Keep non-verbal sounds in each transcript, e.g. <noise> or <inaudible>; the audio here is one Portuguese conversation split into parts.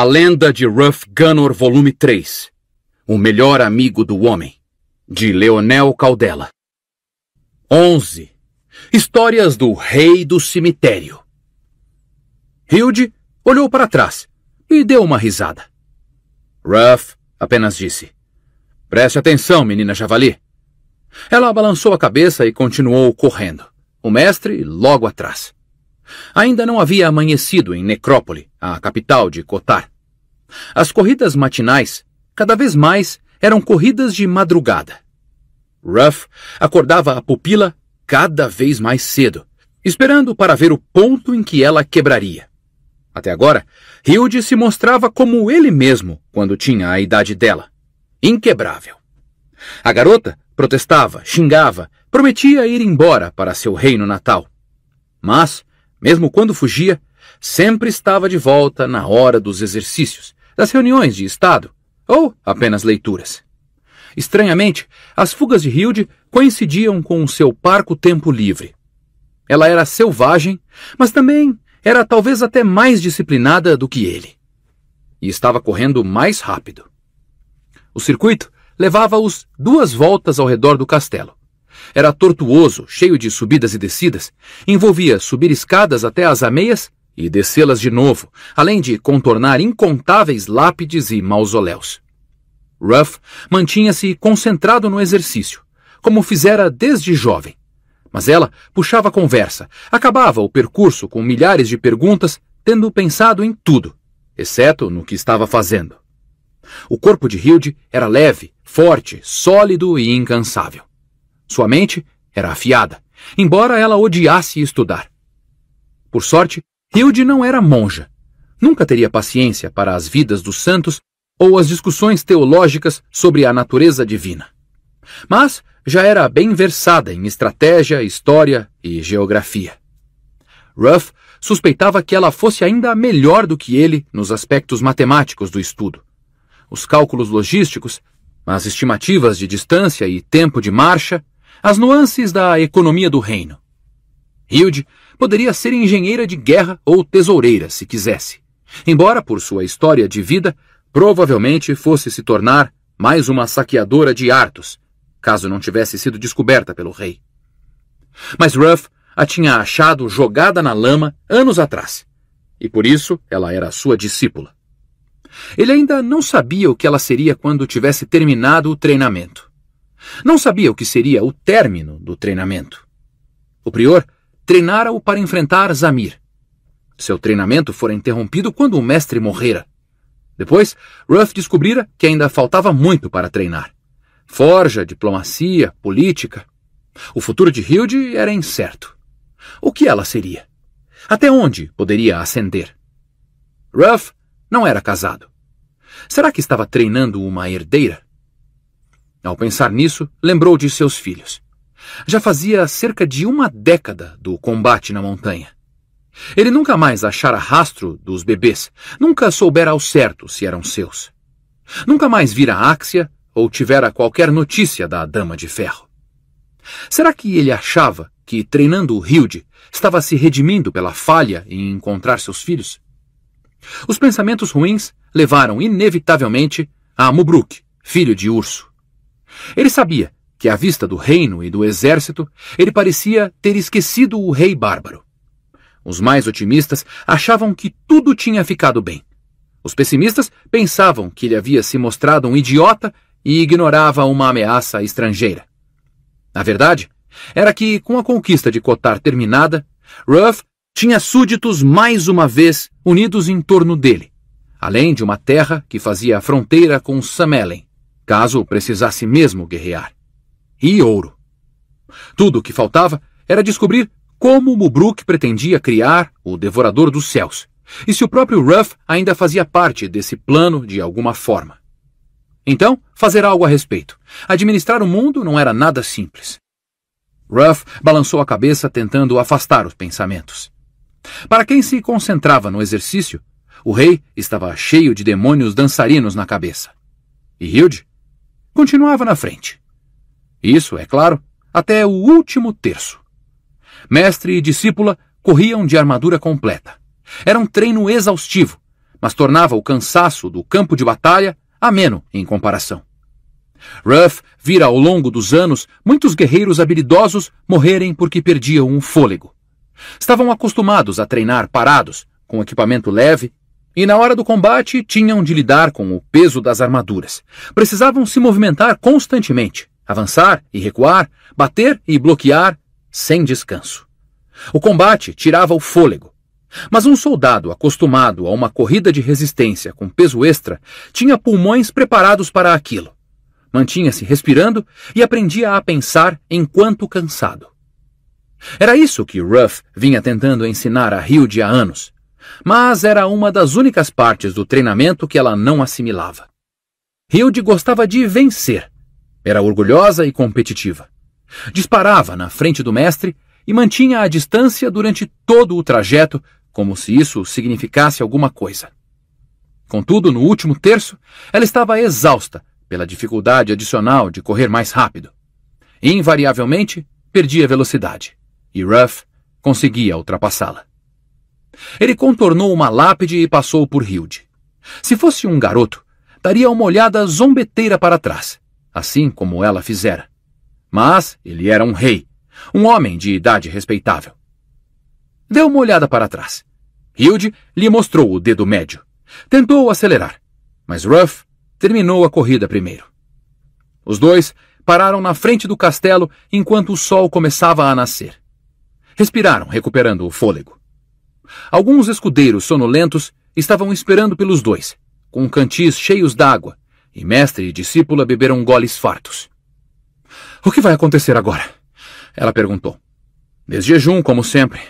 A Lenda de Ruff Gunnor, volume 3. O melhor amigo do homem, de Leonel Caldela. 11. Histórias do Rei do Cemitério. Hilde olhou para trás e deu uma risada. Ruff apenas disse: Preste atenção, menina javali. Ela balançou a cabeça e continuou correndo, o mestre logo atrás. Ainda não havia amanhecido em Necrópole, a capital de Cotar. As corridas matinais, cada vez mais, eram corridas de madrugada. Ruff acordava a pupila cada vez mais cedo, esperando para ver o ponto em que ela quebraria. Até agora, Hilde se mostrava como ele mesmo quando tinha a idade dela. Inquebrável. A garota protestava, xingava, prometia ir embora para seu reino natal. Mas, mesmo quando fugia, sempre estava de volta na hora dos exercícios, das reuniões de Estado, ou apenas leituras. Estranhamente, as fugas de Hilde coincidiam com o seu parco tempo livre. Ela era selvagem, mas também era talvez até mais disciplinada do que ele. E estava correndo mais rápido. O circuito levava-os duas voltas ao redor do castelo. Era tortuoso, cheio de subidas e descidas, envolvia subir escadas até as ameias e descê-las de novo, além de contornar incontáveis lápides e mausoléus. Ruff mantinha-se concentrado no exercício, como fizera desde jovem. Mas ela puxava a conversa, acabava o percurso com milhares de perguntas, tendo pensado em tudo, exceto no que estava fazendo. O corpo de Hilde era leve, forte, sólido e incansável. Sua mente era afiada, embora ela odiasse estudar. Por sorte, Hilde não era monja. Nunca teria paciência para as vidas dos santos ou as discussões teológicas sobre a natureza divina. Mas já era bem versada em estratégia, história e geografia. Ruff suspeitava que ela fosse ainda melhor do que ele nos aspectos matemáticos do estudo. Os cálculos logísticos, as estimativas de distância e tempo de marcha, as nuances da economia do reino. Hilde poderia ser engenheira de guerra ou tesoureira, se quisesse. Embora, por sua história de vida, provavelmente fosse se tornar mais uma saqueadora de hartos, caso não tivesse sido descoberta pelo rei. Mas Ruff a tinha achado jogada na lama anos atrás, e por isso ela era sua discípula. Ele ainda não sabia o que ela seria quando tivesse terminado o treinamento. Não sabia o que seria o término do treinamento. O prior treinara-o para enfrentar Zamir. Seu treinamento fora interrompido quando o mestre morrera. Depois, Ruff descobrira que ainda faltava muito para treinar. Forja, diplomacia, política. O futuro de Hilde era incerto. O que ela seria? Até onde poderia ascender? Ruff não era casado. Será que estava treinando uma herdeira? Ao pensar nisso, lembrou de seus filhos já fazia cerca de uma década do combate na montanha. Ele nunca mais achara rastro dos bebês, nunca soubera ao certo se eram seus. Nunca mais vira Áxia ou tivera qualquer notícia da Dama de Ferro. Será que ele achava que, treinando o Hilde, estava se redimindo pela falha em encontrar seus filhos? Os pensamentos ruins levaram inevitavelmente a Mubruk, filho de Urso. Ele sabia que à vista do reino e do exército, ele parecia ter esquecido o rei bárbaro. Os mais otimistas achavam que tudo tinha ficado bem. Os pessimistas pensavam que ele havia se mostrado um idiota e ignorava uma ameaça estrangeira. A verdade era que, com a conquista de Cotar terminada, Ruff tinha súditos mais uma vez unidos em torno dele, além de uma terra que fazia a fronteira com Samelen, caso precisasse mesmo guerrear e ouro. Tudo o que faltava era descobrir como Mubruk pretendia criar o Devorador dos Céus e se o próprio Ruff ainda fazia parte desse plano de alguma forma. Então, fazer algo a respeito. Administrar o mundo não era nada simples. Ruff balançou a cabeça tentando afastar os pensamentos. Para quem se concentrava no exercício, o rei estava cheio de demônios dançarinos na cabeça. E Hilde continuava na frente. Isso, é claro, até o último terço. Mestre e discípula corriam de armadura completa. Era um treino exaustivo, mas tornava o cansaço do campo de batalha ameno em comparação. Ruff vira ao longo dos anos muitos guerreiros habilidosos morrerem porque perdiam um fôlego. Estavam acostumados a treinar parados, com equipamento leve, e na hora do combate tinham de lidar com o peso das armaduras. Precisavam se movimentar constantemente avançar e recuar, bater e bloquear, sem descanso. O combate tirava o fôlego. Mas um soldado acostumado a uma corrida de resistência com peso extra tinha pulmões preparados para aquilo. Mantinha-se respirando e aprendia a pensar enquanto cansado. Era isso que Ruff vinha tentando ensinar a Hilde há anos, mas era uma das únicas partes do treinamento que ela não assimilava. Hilde gostava de vencer era orgulhosa e competitiva. Disparava na frente do mestre e mantinha a distância durante todo o trajeto, como se isso significasse alguma coisa. Contudo, no último terço, ela estava exausta pela dificuldade adicional de correr mais rápido. Invariavelmente, perdia velocidade, e Ruff conseguia ultrapassá-la. Ele contornou uma lápide e passou por Hilde. Se fosse um garoto, daria uma olhada zombeteira para trás, assim como ela fizera. Mas ele era um rei, um homem de idade respeitável. Deu uma olhada para trás. Hilde lhe mostrou o dedo médio. Tentou acelerar, mas Ruff terminou a corrida primeiro. Os dois pararam na frente do castelo enquanto o sol começava a nascer. Respiraram, recuperando o fôlego. Alguns escudeiros sonolentos estavam esperando pelos dois, com cantis cheios d'água e mestre e discípula beberam goles fartos. O que vai acontecer agora? Ela perguntou. Desjejum, como sempre.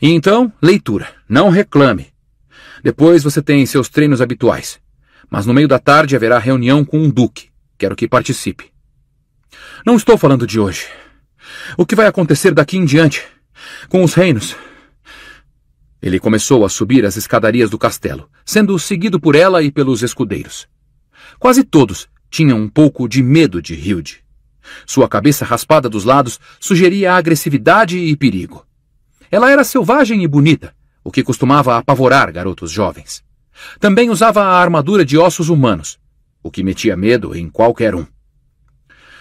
E então, leitura. Não reclame. Depois você tem seus treinos habituais. Mas no meio da tarde haverá reunião com um duque. Quero que participe. Não estou falando de hoje. O que vai acontecer daqui em diante? Com os reinos? Ele começou a subir as escadarias do castelo, sendo seguido por ela e pelos escudeiros. Quase todos tinham um pouco de medo de Hilde. Sua cabeça raspada dos lados sugeria agressividade e perigo. Ela era selvagem e bonita, o que costumava apavorar garotos jovens. Também usava a armadura de ossos humanos, o que metia medo em qualquer um.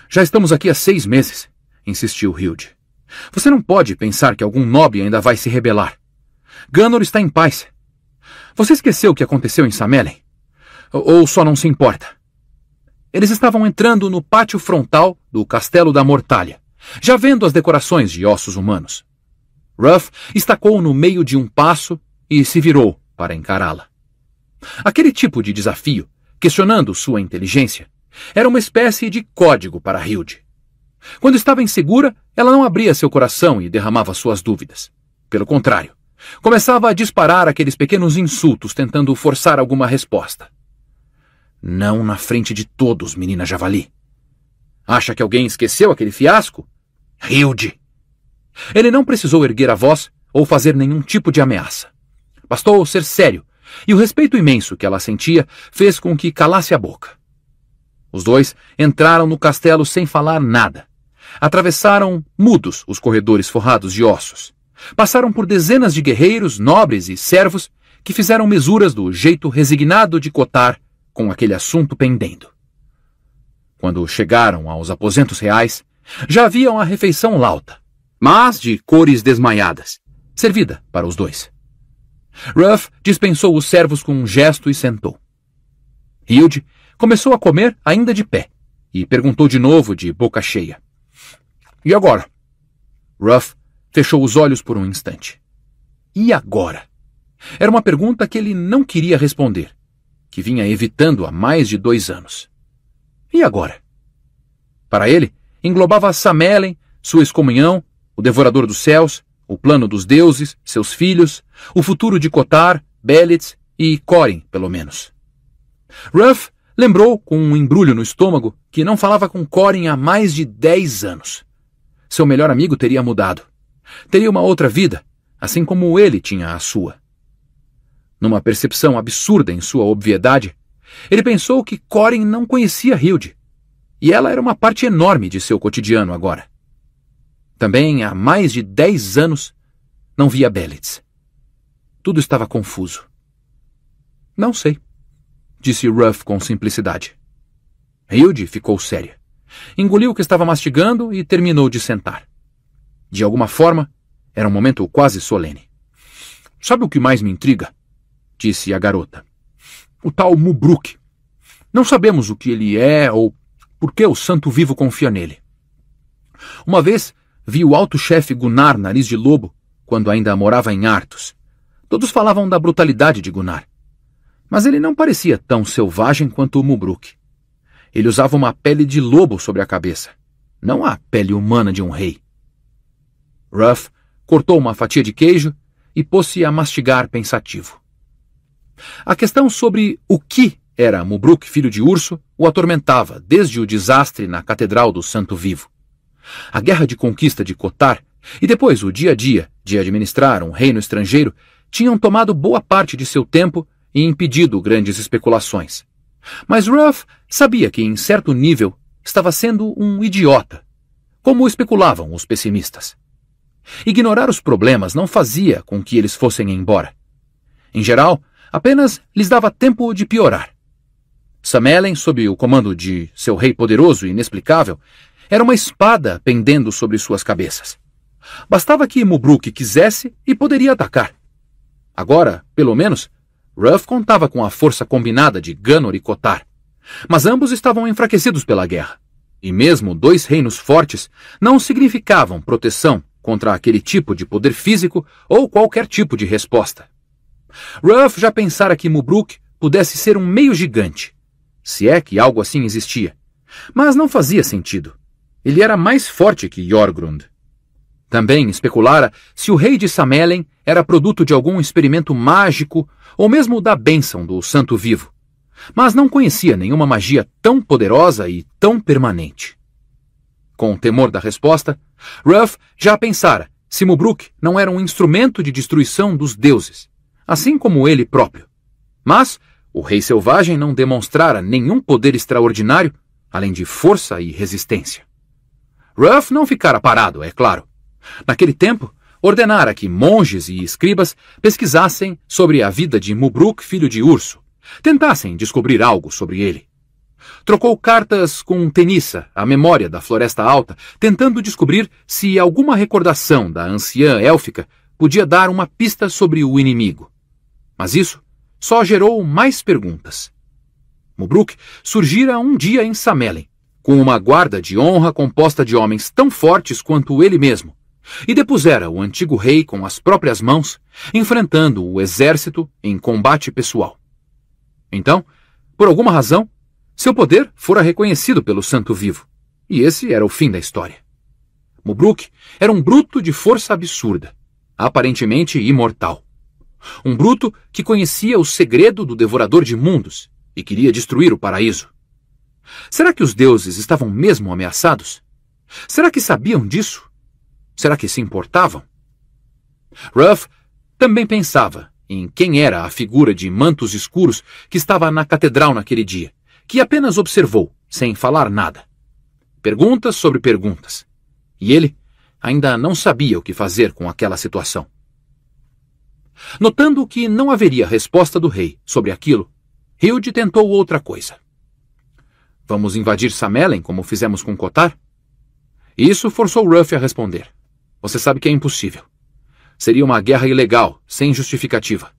Já estamos aqui há seis meses, insistiu Hilde. Você não pode pensar que algum nobre ainda vai se rebelar. Ganor está em paz. Você esqueceu o que aconteceu em Samelen? Ou só não se importa? Eles estavam entrando no pátio frontal do Castelo da Mortalha, já vendo as decorações de ossos humanos. Ruff estacou no meio de um passo e se virou para encará-la. Aquele tipo de desafio, questionando sua inteligência, era uma espécie de código para Hilde. Quando estava insegura, ela não abria seu coração e derramava suas dúvidas. Pelo contrário, começava a disparar aqueles pequenos insultos tentando forçar alguma resposta. Não na frente de todos, menina Javali. Acha que alguém esqueceu aquele fiasco? Hilde! Ele não precisou erguer a voz ou fazer nenhum tipo de ameaça. Bastou ser sério, e o respeito imenso que ela sentia fez com que calasse a boca. Os dois entraram no castelo sem falar nada. Atravessaram mudos os corredores forrados de ossos. Passaram por dezenas de guerreiros, nobres e servos que fizeram mesuras do jeito resignado de cotar com aquele assunto pendendo. Quando chegaram aos aposentos reais, já haviam a refeição lauta, mas de cores desmaiadas, servida para os dois. Ruff dispensou os servos com um gesto e sentou. Hilde começou a comer ainda de pé e perguntou de novo, de boca cheia: E agora? Ruff fechou os olhos por um instante. E agora? Era uma pergunta que ele não queria responder, que vinha evitando há mais de dois anos. E agora? Para ele, englobava Samelen, sua excomunhão, o Devorador dos Céus, o Plano dos Deuses, seus filhos, o futuro de Cotar, Belitz e Corin, pelo menos. Ruff lembrou, com um embrulho no estômago, que não falava com Corin há mais de dez anos. Seu melhor amigo teria mudado. Teria uma outra vida, assim como ele tinha a sua. Numa percepção absurda em sua obviedade, ele pensou que Corin não conhecia Hilde, e ela era uma parte enorme de seu cotidiano agora. Também há mais de dez anos não via Belitz. Tudo estava confuso. Não sei, disse Ruff com simplicidade. Hilde ficou séria. Engoliu o que estava mastigando e terminou de sentar. De alguma forma, era um momento quase solene. Sabe o que mais me intriga? disse a garota. O tal Mubruk. Não sabemos o que ele é ou por que o santo vivo confia nele. Uma vez vi o alto chefe Gunnar Nariz de Lobo, quando ainda morava em Artos. Todos falavam da brutalidade de Gunnar. Mas ele não parecia tão selvagem quanto o Mubruk. Ele usava uma pele de lobo sobre a cabeça, não a pele humana de um rei. Ruff cortou uma fatia de queijo e pôs-se a mastigar pensativo. A questão sobre o que era Mubruk, filho de Urso, o atormentava desde o desastre na Catedral do Santo Vivo. A guerra de conquista de Cotar e depois o dia a dia de administrar um reino estrangeiro tinham tomado boa parte de seu tempo e impedido grandes especulações. Mas Ruff sabia que, em certo nível, estava sendo um idiota, como especulavam os pessimistas. Ignorar os problemas não fazia com que eles fossem embora. Em geral, Apenas lhes dava tempo de piorar. Samelen, sob o comando de seu rei poderoso e inexplicável, era uma espada pendendo sobre suas cabeças. Bastava que Mubruk quisesse e poderia atacar. Agora, pelo menos, Ruff contava com a força combinada de Ganor e Kotar, mas ambos estavam enfraquecidos pela guerra. E mesmo dois reinos fortes não significavam proteção contra aquele tipo de poder físico ou qualquer tipo de resposta. Ruff já pensara que Mubruk pudesse ser um meio gigante, se é que algo assim existia. Mas não fazia sentido. Ele era mais forte que Jorgrund. Também especulara se o rei de Samelen era produto de algum experimento mágico ou mesmo da bênção do santo vivo. Mas não conhecia nenhuma magia tão poderosa e tão permanente. Com o temor da resposta, Ruff já pensara se Mubruk não era um instrumento de destruição dos deuses, assim como ele próprio. Mas o rei selvagem não demonstrara nenhum poder extraordinário, além de força e resistência. Ruff não ficara parado, é claro. Naquele tempo, ordenara que monges e escribas pesquisassem sobre a vida de Mubruk, filho de Urso, tentassem descobrir algo sobre ele. Trocou cartas com Tenissa, a memória da Floresta Alta, tentando descobrir se alguma recordação da anciã élfica podia dar uma pista sobre o inimigo. Mas isso só gerou mais perguntas. Mubruk surgira um dia em Samelen, com uma guarda de honra composta de homens tão fortes quanto ele mesmo, e depusera o antigo rei com as próprias mãos, enfrentando o exército em combate pessoal. Então, por alguma razão, seu poder fora reconhecido pelo santo vivo, e esse era o fim da história. Mubruk era um bruto de força absurda, aparentemente imortal. Um bruto que conhecia o segredo do devorador de mundos e queria destruir o paraíso. Será que os deuses estavam mesmo ameaçados? Será que sabiam disso? Será que se importavam? Ruff também pensava em quem era a figura de mantos escuros que estava na catedral naquele dia, que apenas observou, sem falar nada. Perguntas sobre perguntas. E ele ainda não sabia o que fazer com aquela situação. Notando que não haveria resposta do rei sobre aquilo, Hilde tentou outra coisa. Vamos invadir Samelen como fizemos com Cotar? Isso forçou Ruff a responder. Você sabe que é impossível. Seria uma guerra ilegal, sem justificativa.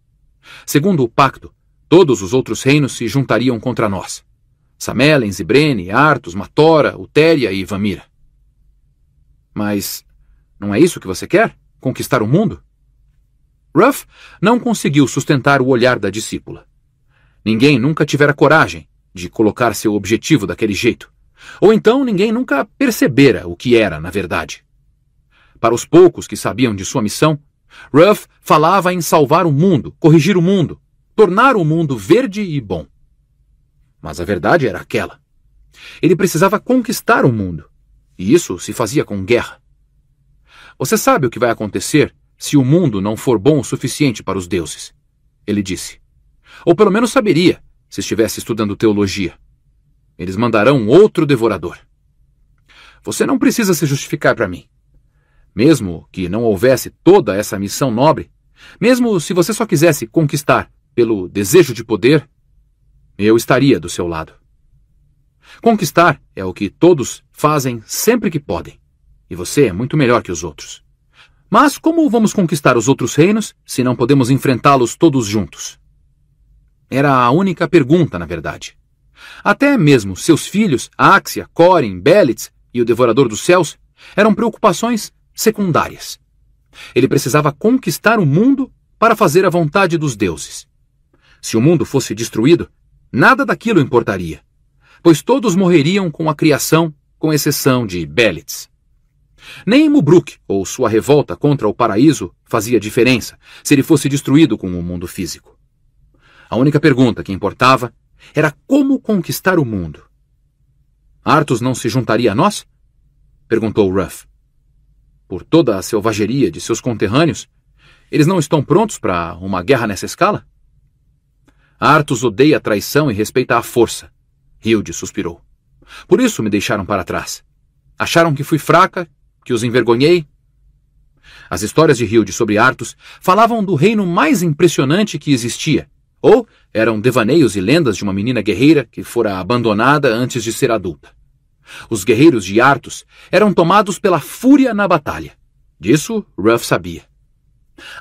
Segundo o pacto, todos os outros reinos se juntariam contra nós. Samelens, Ibrene, Artus, Matora, Utéria e Vamira. Mas não é isso que você quer? Conquistar o mundo? Ruff não conseguiu sustentar o olhar da discípula. Ninguém nunca tivera coragem de colocar seu objetivo daquele jeito. Ou então ninguém nunca percebera o que era, na verdade. Para os poucos que sabiam de sua missão, Ruff falava em salvar o mundo, corrigir o mundo, tornar o mundo verde e bom. Mas a verdade era aquela. Ele precisava conquistar o mundo, e isso se fazia com guerra. Você sabe o que vai acontecer se o mundo não for bom o suficiente para os deuses, ele disse. Ou pelo menos saberia, se estivesse estudando teologia. Eles mandarão outro devorador. Você não precisa se justificar para mim. Mesmo que não houvesse toda essa missão nobre, mesmo se você só quisesse conquistar pelo desejo de poder, eu estaria do seu lado. Conquistar é o que todos fazem sempre que podem, e você é muito melhor que os outros. Mas como vamos conquistar os outros reinos se não podemos enfrentá-los todos juntos? Era a única pergunta, na verdade. Até mesmo seus filhos, Axia, Corin, Belitz e o Devorador dos Céus, eram preocupações secundárias. Ele precisava conquistar o mundo para fazer a vontade dos deuses. Se o mundo fosse destruído, nada daquilo importaria, pois todos morreriam com a criação, com exceção de Belitz. Nem Mubruk ou sua revolta contra o paraíso fazia diferença se ele fosse destruído com o mundo físico. A única pergunta que importava era como conquistar o mundo. Artus não se juntaria a nós? perguntou Ruff. Por toda a selvageria de seus conterrâneos, eles não estão prontos para uma guerra nessa escala? Artus odeia a traição e respeita a força. Hilde suspirou. Por isso me deixaram para trás. Acharam que fui fraca que os envergonhei? As histórias de Hilde sobre Artus falavam do reino mais impressionante que existia, ou eram devaneios e lendas de uma menina guerreira que fora abandonada antes de ser adulta. Os guerreiros de Artus eram tomados pela fúria na batalha. Disso Ruff sabia.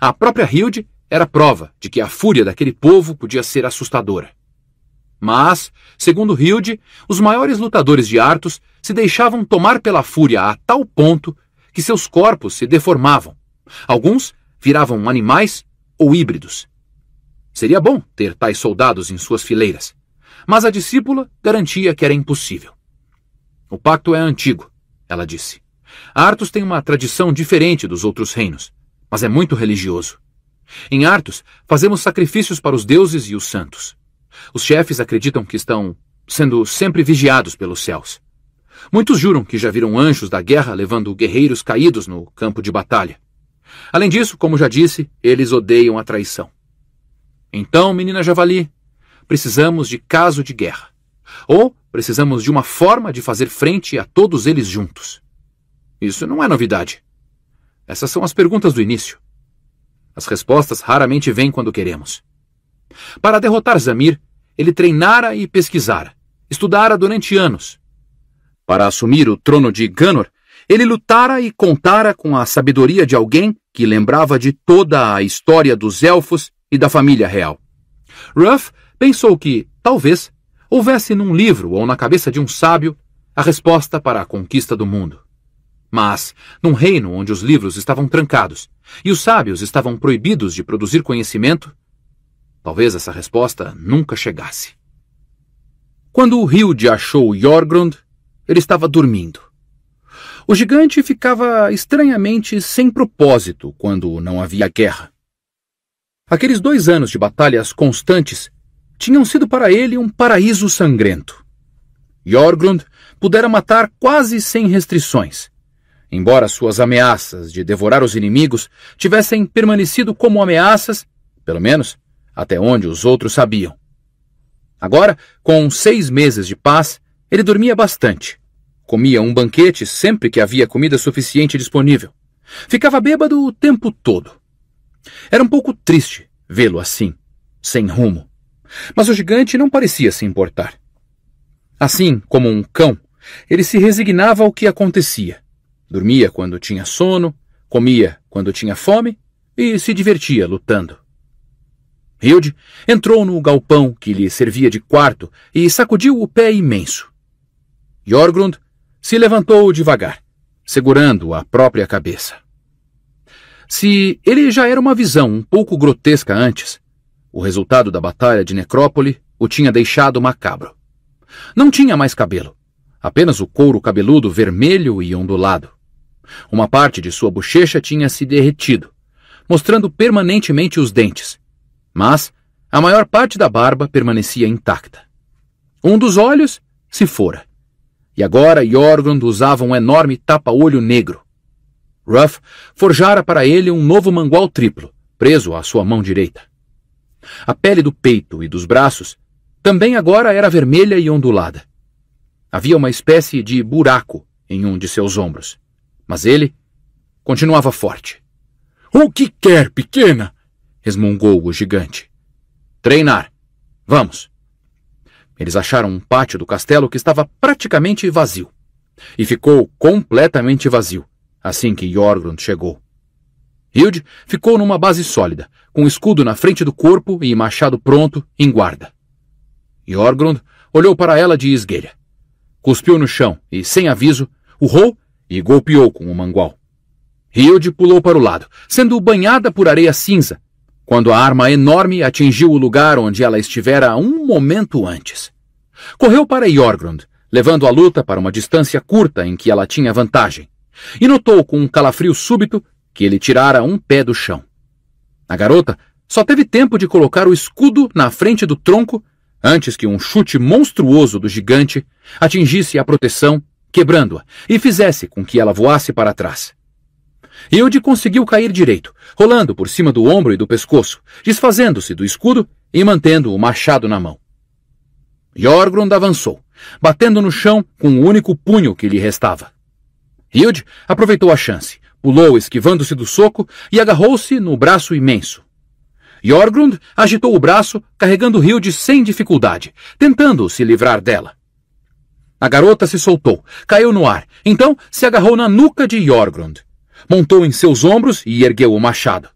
A própria Hilde era prova de que a fúria daquele povo podia ser assustadora. Mas, segundo Hilde, os maiores lutadores de Artus se deixavam tomar pela fúria a tal ponto que seus corpos se deformavam. Alguns viravam animais ou híbridos. Seria bom ter tais soldados em suas fileiras, mas a discípula garantia que era impossível. O pacto é antigo, ela disse. Artus tem uma tradição diferente dos outros reinos, mas é muito religioso. Em Artus fazemos sacrifícios para os deuses e os santos. Os chefes acreditam que estão sendo sempre vigiados pelos céus. Muitos juram que já viram anjos da guerra levando guerreiros caídos no campo de batalha. Além disso, como já disse, eles odeiam a traição. Então, menina Javali, precisamos de caso de guerra. Ou precisamos de uma forma de fazer frente a todos eles juntos. Isso não é novidade. Essas são as perguntas do início. As respostas raramente vêm quando queremos. Para derrotar Zamir, ele treinara e pesquisara, estudara durante anos, para assumir o trono de Ganor, ele lutara e contara com a sabedoria de alguém que lembrava de toda a história dos elfos e da família real. Ruff pensou que, talvez, houvesse num livro ou na cabeça de um sábio a resposta para a conquista do mundo. Mas, num reino onde os livros estavam trancados e os sábios estavam proibidos de produzir conhecimento, talvez essa resposta nunca chegasse. Quando o Hilde achou Jorgrund, ele estava dormindo. O gigante ficava estranhamente sem propósito quando não havia guerra. Aqueles dois anos de batalhas constantes tinham sido para ele um paraíso sangrento. Jorgrund pudera matar quase sem restrições, embora suas ameaças de devorar os inimigos tivessem permanecido como ameaças, pelo menos até onde os outros sabiam. Agora, com seis meses de paz, ele dormia bastante. Comia um banquete sempre que havia comida suficiente disponível. Ficava bêbado o tempo todo. Era um pouco triste vê-lo assim, sem rumo. Mas o gigante não parecia se importar. Assim como um cão, ele se resignava ao que acontecia. Dormia quando tinha sono, comia quando tinha fome e se divertia lutando. Hilde entrou no galpão que lhe servia de quarto e sacudiu o pé imenso. Jorgrund se levantou devagar, segurando a própria cabeça. Se ele já era uma visão um pouco grotesca antes, o resultado da batalha de Necrópole o tinha deixado macabro. Não tinha mais cabelo, apenas o couro cabeludo vermelho e ondulado. Uma parte de sua bochecha tinha se derretido, mostrando permanentemente os dentes, mas a maior parte da barba permanecia intacta. Um dos olhos se fora, e agora Jorgund usava um enorme tapa-olho negro. Ruff forjara para ele um novo mangual triplo, preso à sua mão direita. A pele do peito e dos braços também agora era vermelha e ondulada. Havia uma espécie de buraco em um de seus ombros, mas ele continuava forte. O que quer, pequena? resmungou o gigante. Treinar. Vamos. Eles acharam um pátio do castelo que estava praticamente vazio. E ficou completamente vazio assim que Jorgrund chegou. Hild ficou numa base sólida, com escudo na frente do corpo e machado pronto em guarda. Jorgrund olhou para ela de esguelha. Cuspiu no chão e, sem aviso, urrou e golpeou com o mangual. Hild pulou para o lado, sendo banhada por areia cinza quando a arma enorme atingiu o lugar onde ela estivera um momento antes. Correu para Yorgrund, levando a luta para uma distância curta em que ela tinha vantagem, e notou com um calafrio súbito que ele tirara um pé do chão. A garota só teve tempo de colocar o escudo na frente do tronco antes que um chute monstruoso do gigante atingisse a proteção, quebrando-a, e fizesse com que ela voasse para trás. Hilde conseguiu cair direito, rolando por cima do ombro e do pescoço, desfazendo-se do escudo e mantendo o machado na mão. Jorgrund avançou, batendo no chão com o único punho que lhe restava. Hilde aproveitou a chance, pulou esquivando-se do soco e agarrou-se no braço imenso. Jorgrund agitou o braço, carregando Hilde sem dificuldade, tentando se livrar dela. A garota se soltou, caiu no ar, então se agarrou na nuca de Jorgrund montou em seus ombros e ergueu o machado.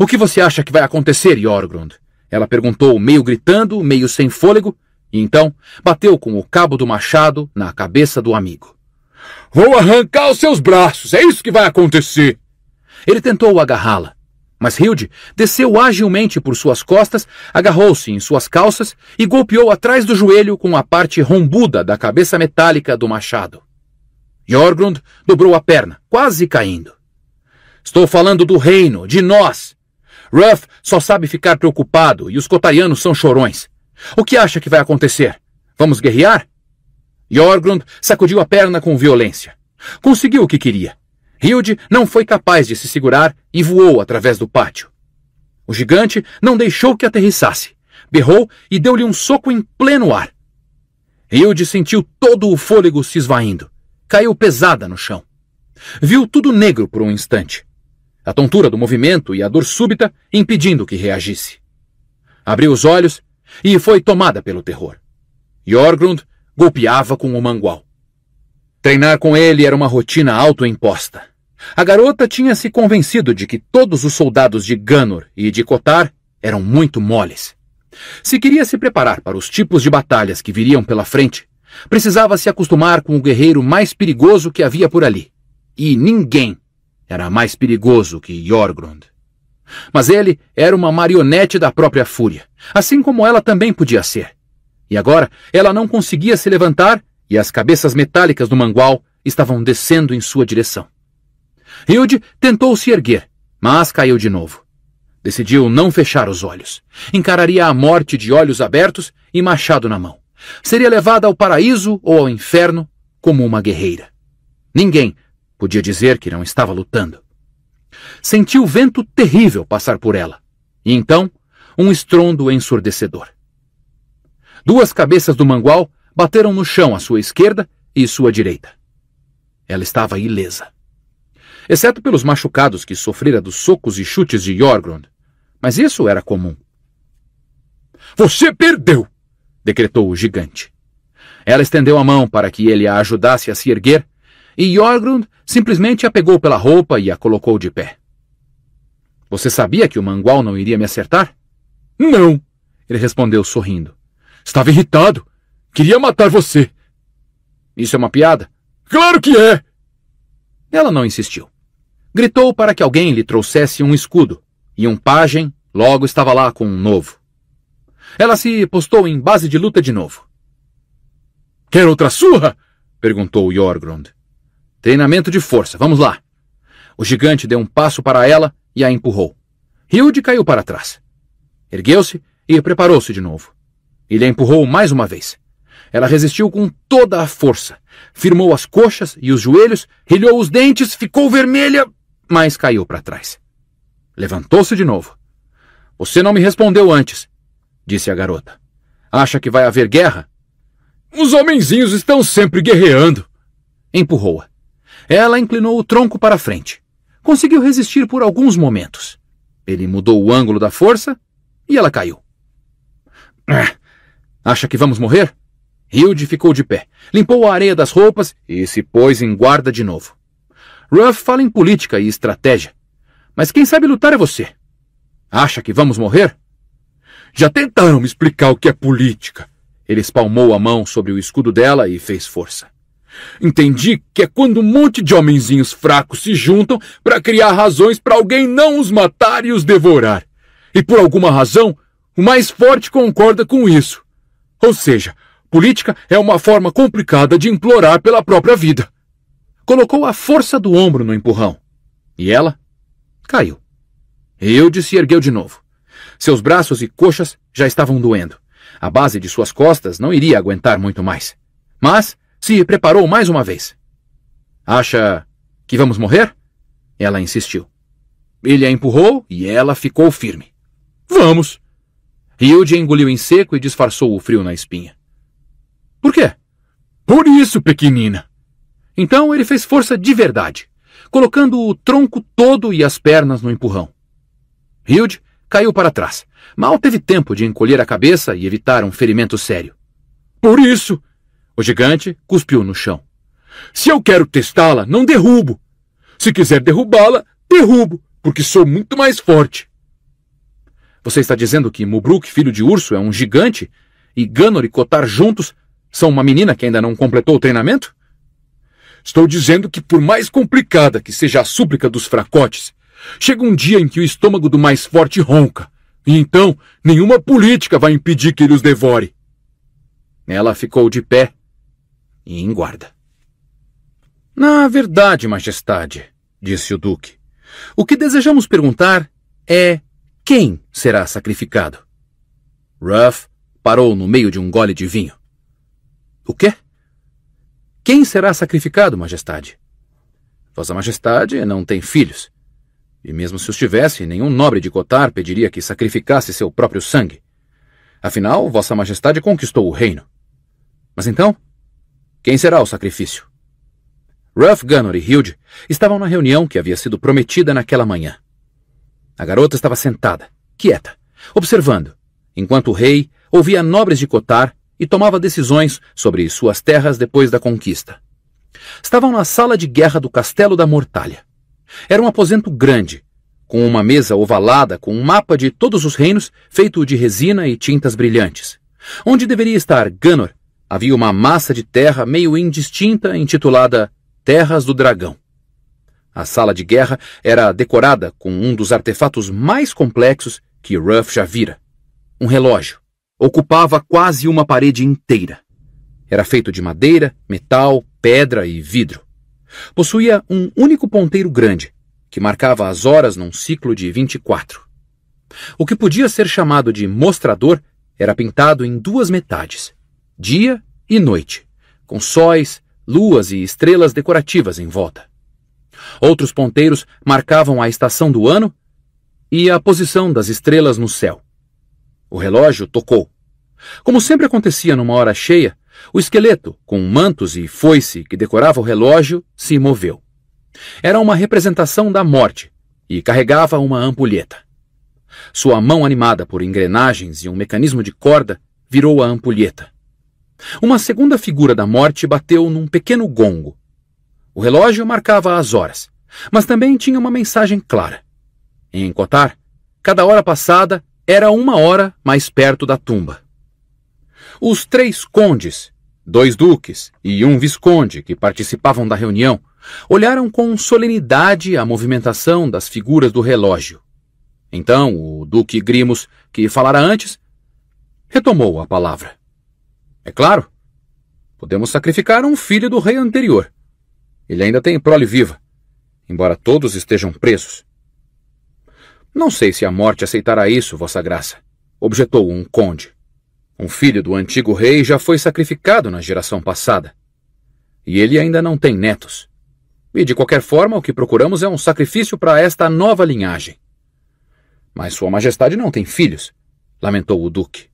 O que você acha que vai acontecer, Jorgrund? Ela perguntou, meio gritando, meio sem fôlego, e então bateu com o cabo do machado na cabeça do amigo. Vou arrancar os seus braços, é isso que vai acontecer! Ele tentou agarrá-la, mas Hilde desceu agilmente por suas costas, agarrou-se em suas calças e golpeou atrás do joelho com a parte rombuda da cabeça metálica do machado. Jorgrund dobrou a perna, quase caindo. Estou falando do reino, de nós. Ruff só sabe ficar preocupado e os cotarianos são chorões. O que acha que vai acontecer? Vamos guerrear? Jorgrund sacudiu a perna com violência. Conseguiu o que queria. Hilde não foi capaz de se segurar e voou através do pátio. O gigante não deixou que aterrissasse. Berrou e deu-lhe um soco em pleno ar. Hilde sentiu todo o fôlego se esvaindo caiu pesada no chão. Viu tudo negro por um instante. A tontura do movimento e a dor súbita impedindo que reagisse. Abriu os olhos e foi tomada pelo terror. Jorgrund golpeava com o mangual. Treinar com ele era uma rotina autoimposta. A garota tinha se convencido de que todos os soldados de Ganor e de Kotar eram muito moles. Se queria se preparar para os tipos de batalhas que viriam pela frente, Precisava se acostumar com o guerreiro mais perigoso que havia por ali. E ninguém era mais perigoso que Jorgrund. Mas ele era uma marionete da própria fúria, assim como ela também podia ser. E agora ela não conseguia se levantar e as cabeças metálicas do mangual estavam descendo em sua direção. Hilde tentou se erguer, mas caiu de novo. Decidiu não fechar os olhos. Encararia a morte de olhos abertos e machado na mão. Seria levada ao paraíso ou ao inferno como uma guerreira. Ninguém podia dizer que não estava lutando. Sentiu vento terrível passar por ela, e então um estrondo ensurdecedor. Duas cabeças do mangual bateram no chão à sua esquerda e sua direita. Ela estava ilesa. Exceto pelos machucados que sofrera dos socos e chutes de Jorgrund. Mas isso era comum. Você perdeu! decretou o gigante. Ela estendeu a mão para que ele a ajudasse a se erguer, e Jorgrund simplesmente a pegou pela roupa e a colocou de pé. Você sabia que o mangual não iria me acertar? Não, ele respondeu sorrindo. Estava irritado. Queria matar você. Isso é uma piada? Claro que é! Ela não insistiu. Gritou para que alguém lhe trouxesse um escudo, e um pajem logo estava lá com um novo. Ela se postou em base de luta de novo. Quer outra surra? perguntou Jorgrund. Treinamento de força, vamos lá. O gigante deu um passo para ela e a empurrou. Hilde caiu para trás. Ergueu-se e preparou-se de novo. Ele a empurrou mais uma vez. Ela resistiu com toda a força. Firmou as coxas e os joelhos, rilhou os dentes, ficou vermelha, mas caiu para trás. Levantou-se de novo. Você não me respondeu antes, disse a garota. Acha que vai haver guerra? Os homenzinhos estão sempre guerreando. Empurrou-a. Ela inclinou o tronco para frente. Conseguiu resistir por alguns momentos. Ele mudou o ângulo da força e ela caiu. Ah, acha que vamos morrer? Hilde ficou de pé, limpou a areia das roupas e se pôs em guarda de novo. Ruff fala em política e estratégia. Mas quem sabe lutar é você. Acha que vamos morrer? Já tentaram me explicar o que é política. Ele espalmou a mão sobre o escudo dela e fez força. Entendi que é quando um monte de homenzinhos fracos se juntam para criar razões para alguém não os matar e os devorar. E por alguma razão, o mais forte concorda com isso. Ou seja, política é uma forma complicada de implorar pela própria vida. Colocou a força do ombro no empurrão. E ela caiu. Eu disse ergueu de novo. Seus braços e coxas já estavam doendo. A base de suas costas não iria aguentar muito mais. Mas se preparou mais uma vez. Acha que vamos morrer? Ela insistiu. Ele a empurrou e ela ficou firme. Vamos! Hilde engoliu em seco e disfarçou o frio na espinha. Por quê? Por isso, pequenina! Então ele fez força de verdade, colocando o tronco todo e as pernas no empurrão. Hilde caiu para trás. Mal teve tempo de encolher a cabeça e evitar um ferimento sério. Por isso! O gigante cuspiu no chão. Se eu quero testá-la, não derrubo. Se quiser derrubá-la, derrubo, porque sou muito mais forte. Você está dizendo que Mubruk, filho de urso, é um gigante e Ganor e Kotar juntos são uma menina que ainda não completou o treinamento? Estou dizendo que, por mais complicada que seja a súplica dos fracotes, Chega um dia em que o estômago do mais forte ronca, e então nenhuma política vai impedir que ele os devore. Ela ficou de pé e em guarda. Na verdade, Majestade, disse o Duque, o que desejamos perguntar é quem será sacrificado. Ruff parou no meio de um gole de vinho. O quê? Quem será sacrificado, Majestade? Vossa Majestade não tem filhos. E mesmo se os tivesse, nenhum nobre de Cotar pediria que sacrificasse seu próprio sangue. Afinal, Vossa Majestade conquistou o reino. Mas então, quem será o sacrifício? Ruff, Gunnor e Hilde estavam na reunião que havia sido prometida naquela manhã. A garota estava sentada, quieta, observando, enquanto o rei ouvia nobres de Cotar e tomava decisões sobre suas terras depois da conquista. Estavam na sala de guerra do Castelo da Mortalha. Era um aposento grande, com uma mesa ovalada com um mapa de todos os reinos feito de resina e tintas brilhantes. Onde deveria estar Ganor, havia uma massa de terra meio indistinta intitulada Terras do Dragão. A sala de guerra era decorada com um dos artefatos mais complexos que Ruff já vira. Um relógio. Ocupava quase uma parede inteira. Era feito de madeira, metal, pedra e vidro. Possuía um único ponteiro grande, que marcava as horas num ciclo de 24. O que podia ser chamado de mostrador era pintado em duas metades, dia e noite, com sóis, luas e estrelas decorativas em volta. Outros ponteiros marcavam a estação do ano e a posição das estrelas no céu. O relógio tocou. Como sempre acontecia numa hora cheia, o esqueleto, com mantos e foice que decorava o relógio, se moveu. Era uma representação da morte e carregava uma ampulheta. Sua mão, animada por engrenagens e um mecanismo de corda, virou a ampulheta. Uma segunda figura da morte bateu num pequeno gongo. O relógio marcava as horas, mas também tinha uma mensagem clara. Em Cotar, cada hora passada era uma hora mais perto da tumba. Os três condes, dois duques e um visconde que participavam da reunião, olharam com solenidade a movimentação das figuras do relógio. Então, o duque Grimos, que falara antes, retomou a palavra. É claro, podemos sacrificar um filho do rei anterior. Ele ainda tem prole viva, embora todos estejam presos. Não sei se a morte aceitará isso, Vossa Graça, objetou um conde. Um filho do antigo rei já foi sacrificado na geração passada. E ele ainda não tem netos. E de qualquer forma, o que procuramos é um sacrifício para esta nova linhagem. Mas Sua Majestade não tem filhos, lamentou o Duque.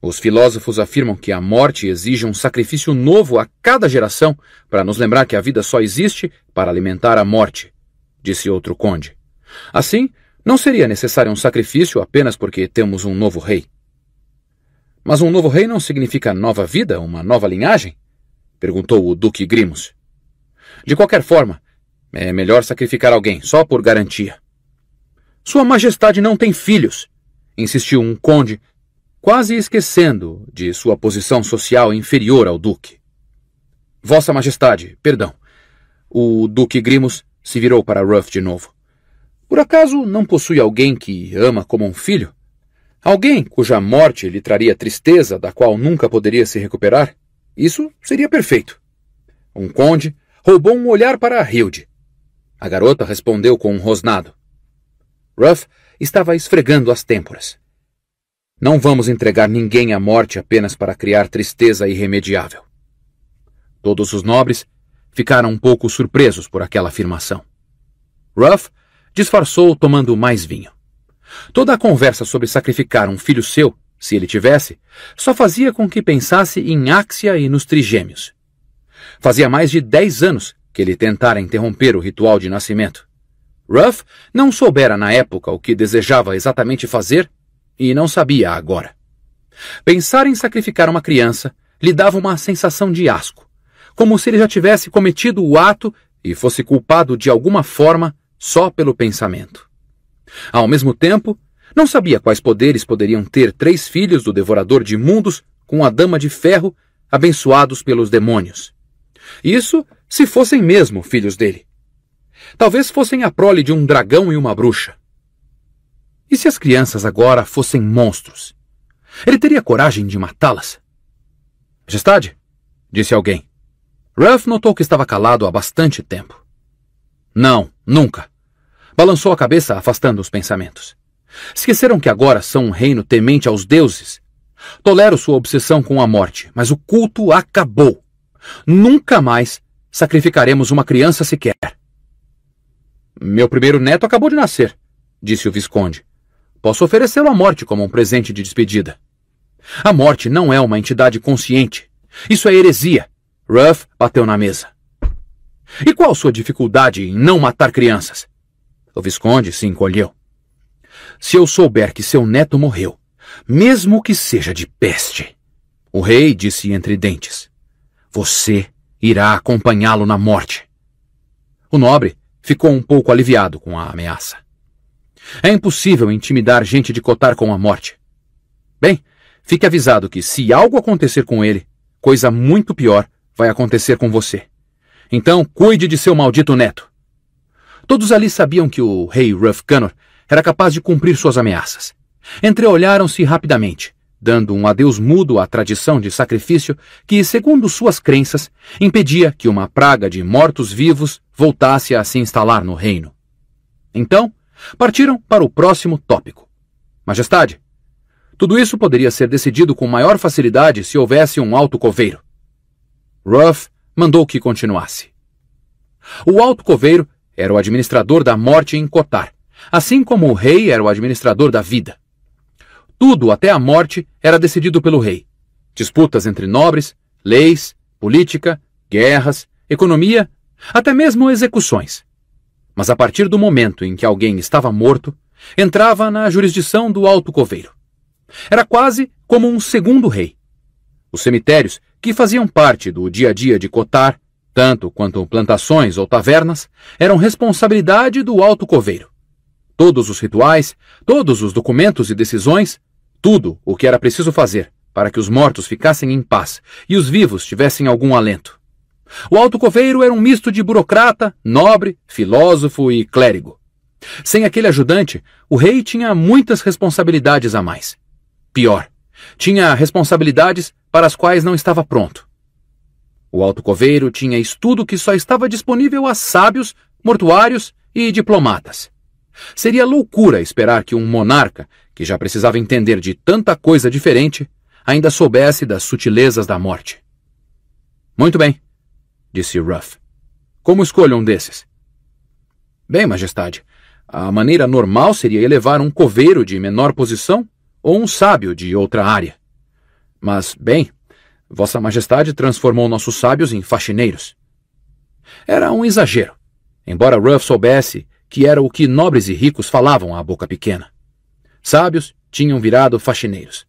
Os filósofos afirmam que a morte exige um sacrifício novo a cada geração para nos lembrar que a vida só existe para alimentar a morte, disse outro conde. Assim, não seria necessário um sacrifício apenas porque temos um novo rei. Mas um novo rei não significa nova vida, uma nova linhagem? perguntou o Duque Grimos. De qualquer forma, é melhor sacrificar alguém, só por garantia. Sua Majestade não tem filhos, insistiu um conde, quase esquecendo de sua posição social inferior ao Duque. Vossa Majestade, perdão. O Duque Grimos se virou para Ruff de novo. Por acaso não possui alguém que ama como um filho? Alguém cuja morte lhe traria tristeza da qual nunca poderia se recuperar? Isso seria perfeito. Um conde roubou um olhar para a Hilde. A garota respondeu com um rosnado. Ruff estava esfregando as têmporas. Não vamos entregar ninguém à morte apenas para criar tristeza irremediável. Todos os nobres ficaram um pouco surpresos por aquela afirmação. Ruff disfarçou tomando mais vinho. Toda a conversa sobre sacrificar um filho seu, se ele tivesse, só fazia com que pensasse em Axia e nos trigêmeos. Fazia mais de dez anos que ele tentara interromper o ritual de nascimento. Ruff não soubera na época o que desejava exatamente fazer e não sabia agora. Pensar em sacrificar uma criança lhe dava uma sensação de asco, como se ele já tivesse cometido o ato e fosse culpado de alguma forma só pelo pensamento. Ao mesmo tempo, não sabia quais poderes poderiam ter três filhos do devorador de mundos com a dama de ferro, abençoados pelos demônios. Isso se fossem mesmo filhos dele. Talvez fossem a prole de um dragão e uma bruxa. E se as crianças agora fossem monstros? Ele teria coragem de matá-las? Majestade, disse alguém. Ruff notou que estava calado há bastante tempo. Não, nunca, Balançou a cabeça, afastando os pensamentos. Esqueceram que agora são um reino temente aos deuses. Tolero sua obsessão com a morte, mas o culto acabou. Nunca mais sacrificaremos uma criança sequer. Meu primeiro neto acabou de nascer, disse o Visconde. Posso oferecê-lo à morte como um presente de despedida. A morte não é uma entidade consciente. Isso é heresia. Ruff bateu na mesa. E qual sua dificuldade em não matar crianças? O Visconde se encolheu. Se eu souber que seu neto morreu, mesmo que seja de peste, o rei disse entre dentes, você irá acompanhá-lo na morte. O nobre ficou um pouco aliviado com a ameaça. É impossível intimidar gente de Cotar com a morte. Bem, fique avisado que se algo acontecer com ele, coisa muito pior vai acontecer com você. Então cuide de seu maldito neto. Todos ali sabiam que o rei Ruff Connor era capaz de cumprir suas ameaças. Entreolharam-se rapidamente, dando um adeus mudo à tradição de sacrifício que, segundo suas crenças, impedia que uma praga de mortos-vivos voltasse a se instalar no reino. Então, partiram para o próximo tópico. Majestade, tudo isso poderia ser decidido com maior facilidade se houvesse um alto coveiro. Ruff mandou que continuasse. O alto coveiro era o administrador da morte em Cotar, assim como o rei era o administrador da vida. Tudo até a morte era decidido pelo rei. Disputas entre nobres, leis, política, guerras, economia, até mesmo execuções. Mas a partir do momento em que alguém estava morto, entrava na jurisdição do alto coveiro. Era quase como um segundo rei. Os cemitérios, que faziam parte do dia a dia de Cotar, tanto quanto plantações ou tavernas, eram responsabilidade do alto coveiro. Todos os rituais, todos os documentos e decisões, tudo o que era preciso fazer para que os mortos ficassem em paz e os vivos tivessem algum alento. O alto coveiro era um misto de burocrata, nobre, filósofo e clérigo. Sem aquele ajudante, o rei tinha muitas responsabilidades a mais. Pior, tinha responsabilidades para as quais não estava pronto. O alto coveiro tinha estudo que só estava disponível a sábios, mortuários e diplomatas. Seria loucura esperar que um monarca, que já precisava entender de tanta coisa diferente, ainda soubesse das sutilezas da morte. Muito bem, disse Ruff. Como escolho um desses? Bem, Majestade, a maneira normal seria elevar um coveiro de menor posição ou um sábio de outra área. Mas, bem, Vossa Majestade transformou nossos sábios em faxineiros. Era um exagero, embora Ruff soubesse que era o que nobres e ricos falavam à boca pequena. Sábios tinham virado faxineiros.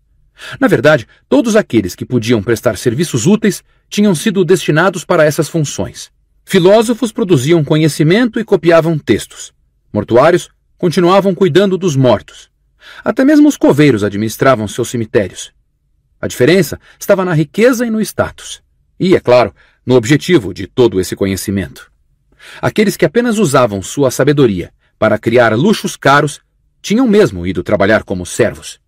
Na verdade, todos aqueles que podiam prestar serviços úteis tinham sido destinados para essas funções. Filósofos produziam conhecimento e copiavam textos. Mortuários continuavam cuidando dos mortos. Até mesmo os coveiros administravam seus cemitérios. A diferença estava na riqueza e no status. E, é claro, no objetivo de todo esse conhecimento. Aqueles que apenas usavam sua sabedoria para criar luxos caros tinham mesmo ido trabalhar como servos.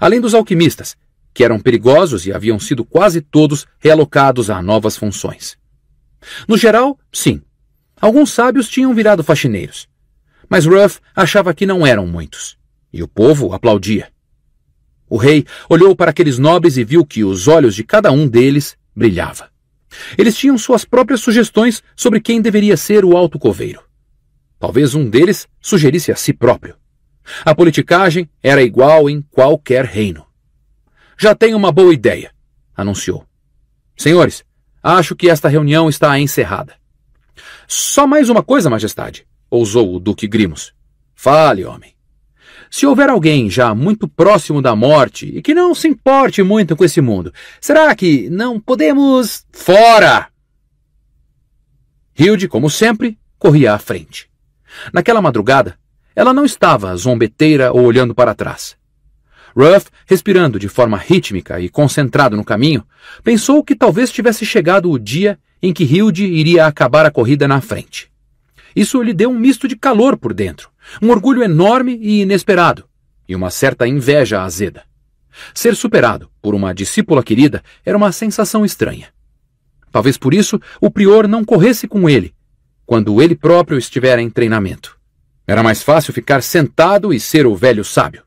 Além dos alquimistas, que eram perigosos e haviam sido quase todos realocados a novas funções. No geral, sim. Alguns sábios tinham virado faxineiros. Mas Ruff achava que não eram muitos. E o povo aplaudia. O rei olhou para aqueles nobres e viu que os olhos de cada um deles brilhava. Eles tinham suas próprias sugestões sobre quem deveria ser o alto coveiro. Talvez um deles sugerisse a si próprio. A politicagem era igual em qualquer reino. Já tenho uma boa ideia, anunciou. Senhores, acho que esta reunião está encerrada. Só mais uma coisa, majestade, ousou o duque Grimos. Fale, homem. Se houver alguém já muito próximo da morte e que não se importe muito com esse mundo, será que não podemos. Fora! Hilde, como sempre, corria à frente. Naquela madrugada, ela não estava zombeteira ou olhando para trás. Ruff, respirando de forma rítmica e concentrado no caminho, pensou que talvez tivesse chegado o dia em que Hilde iria acabar a corrida na frente. Isso lhe deu um misto de calor por dentro. Um orgulho enorme e inesperado, e uma certa inveja azeda. Ser superado por uma discípula querida era uma sensação estranha. Talvez por isso o prior não corresse com ele, quando ele próprio estivera em treinamento. Era mais fácil ficar sentado e ser o velho sábio.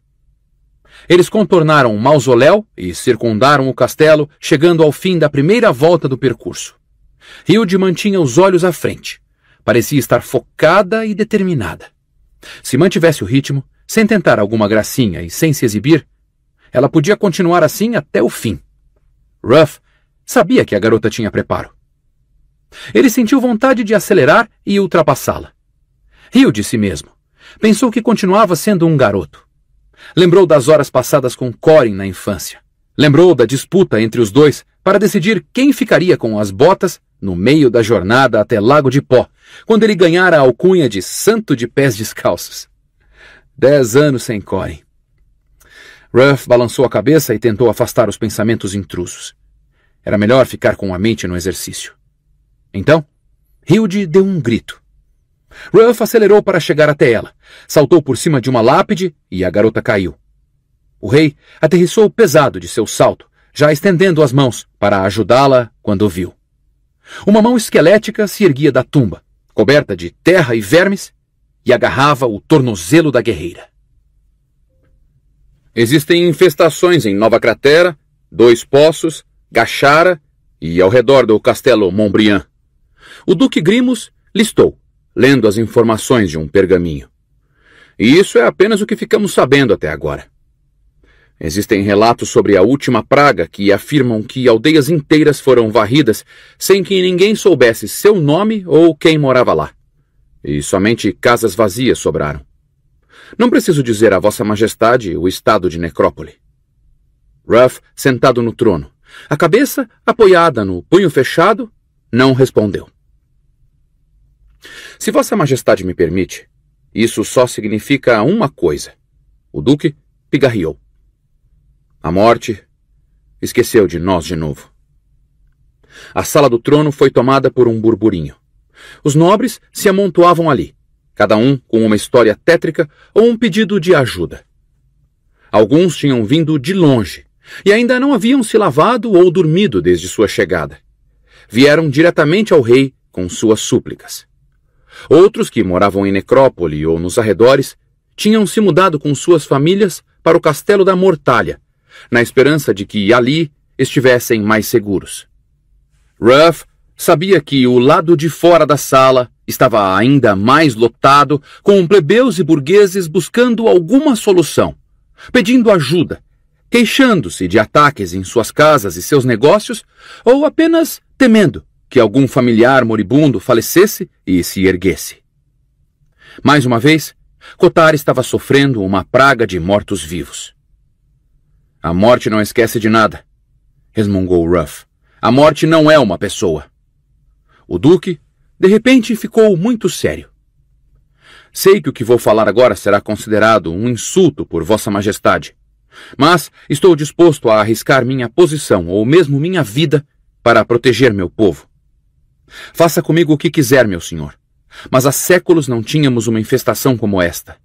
Eles contornaram o mausoléu e circundaram o castelo, chegando ao fim da primeira volta do percurso. Hilde mantinha os olhos à frente. Parecia estar focada e determinada. Se mantivesse o ritmo, sem tentar alguma gracinha e sem se exibir, ela podia continuar assim até o fim. Ruff sabia que a garota tinha preparo. Ele sentiu vontade de acelerar e ultrapassá-la. Riu de si mesmo. Pensou que continuava sendo um garoto. Lembrou das horas passadas com Corin na infância. Lembrou da disputa entre os dois para decidir quem ficaria com as botas no meio da jornada até Lago de Pó, quando ele ganhara a alcunha de Santo de Pés Descalços. Dez anos sem Corey. Ruff balançou a cabeça e tentou afastar os pensamentos intrusos. Era melhor ficar com a mente no exercício. Então, Hilde deu um grito. Ruff acelerou para chegar até ela, saltou por cima de uma lápide e a garota caiu. O rei aterrissou pesado de seu salto, já estendendo as mãos para ajudá-la quando viu. Uma mão esquelética se erguia da tumba, coberta de terra e vermes, e agarrava o tornozelo da guerreira. Existem infestações em Nova Cratera, Dois Poços, Gachara e ao redor do castelo Montbriand. O Duque Grimos listou, lendo as informações de um pergaminho. E isso é apenas o que ficamos sabendo até agora. Existem relatos sobre a última praga que afirmam que aldeias inteiras foram varridas sem que ninguém soubesse seu nome ou quem morava lá. E somente casas vazias sobraram. Não preciso dizer a Vossa Majestade o estado de necrópole. Ruff, sentado no trono, a cabeça apoiada no punho fechado, não respondeu. Se Vossa Majestade me permite, isso só significa uma coisa. O Duque pigarreou. A morte esqueceu de nós de novo. A sala do trono foi tomada por um burburinho. Os nobres se amontoavam ali, cada um com uma história tétrica ou um pedido de ajuda. Alguns tinham vindo de longe e ainda não haviam se lavado ou dormido desde sua chegada. Vieram diretamente ao rei com suas súplicas. Outros que moravam em Necrópole ou nos arredores tinham se mudado com suas famílias para o castelo da Mortalha, na esperança de que ali estivessem mais seguros. Ruff sabia que o lado de fora da sala estava ainda mais lotado com plebeus e burgueses buscando alguma solução, pedindo ajuda, queixando-se de ataques em suas casas e seus negócios ou apenas temendo que algum familiar moribundo falecesse e se erguesse. Mais uma vez, Cotar estava sofrendo uma praga de mortos-vivos. A morte não esquece de nada, resmungou Ruff. A morte não é uma pessoa. O Duque, de repente, ficou muito sério. Sei que o que vou falar agora será considerado um insulto por Vossa Majestade, mas estou disposto a arriscar minha posição ou mesmo minha vida para proteger meu povo. Faça comigo o que quiser, meu senhor, mas há séculos não tínhamos uma infestação como esta.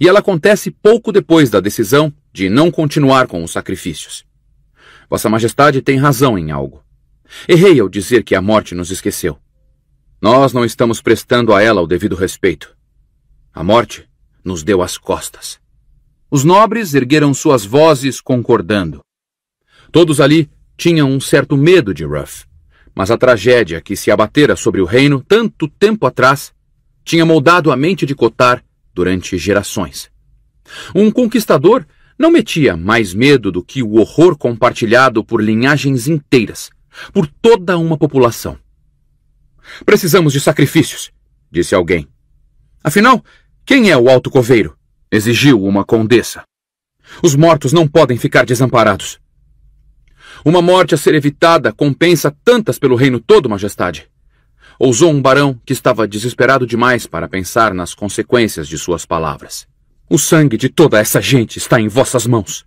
E ela acontece pouco depois da decisão de não continuar com os sacrifícios. Vossa Majestade tem razão em algo. Errei ao dizer que a morte nos esqueceu. Nós não estamos prestando a ela o devido respeito. A morte nos deu as costas. Os nobres ergueram suas vozes concordando. Todos ali tinham um certo medo de Ruff, mas a tragédia que se abatera sobre o reino tanto tempo atrás tinha moldado a mente de Cotar durante gerações. Um conquistador não metia mais medo do que o horror compartilhado por linhagens inteiras, por toda uma população. Precisamos de sacrifícios, disse alguém. Afinal, quem é o alto coveiro? exigiu uma condessa. Os mortos não podem ficar desamparados. Uma morte a ser evitada compensa tantas pelo reino todo, majestade. Ousou um barão que estava desesperado demais para pensar nas consequências de suas palavras. O sangue de toda essa gente está em vossas mãos.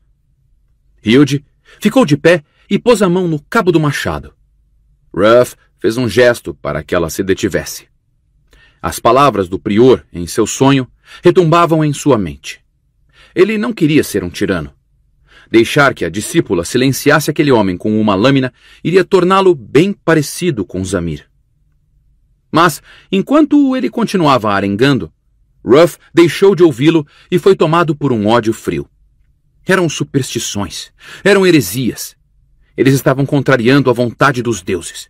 Hilde ficou de pé e pôs a mão no cabo do machado. Ruff fez um gesto para que ela se detivesse. As palavras do prior em seu sonho retumbavam em sua mente. Ele não queria ser um tirano. Deixar que a discípula silenciasse aquele homem com uma lâmina iria torná-lo bem parecido com Zamir. Mas, enquanto ele continuava arengando, Ruff deixou de ouvi-lo e foi tomado por um ódio frio. Eram superstições, eram heresias. Eles estavam contrariando a vontade dos deuses.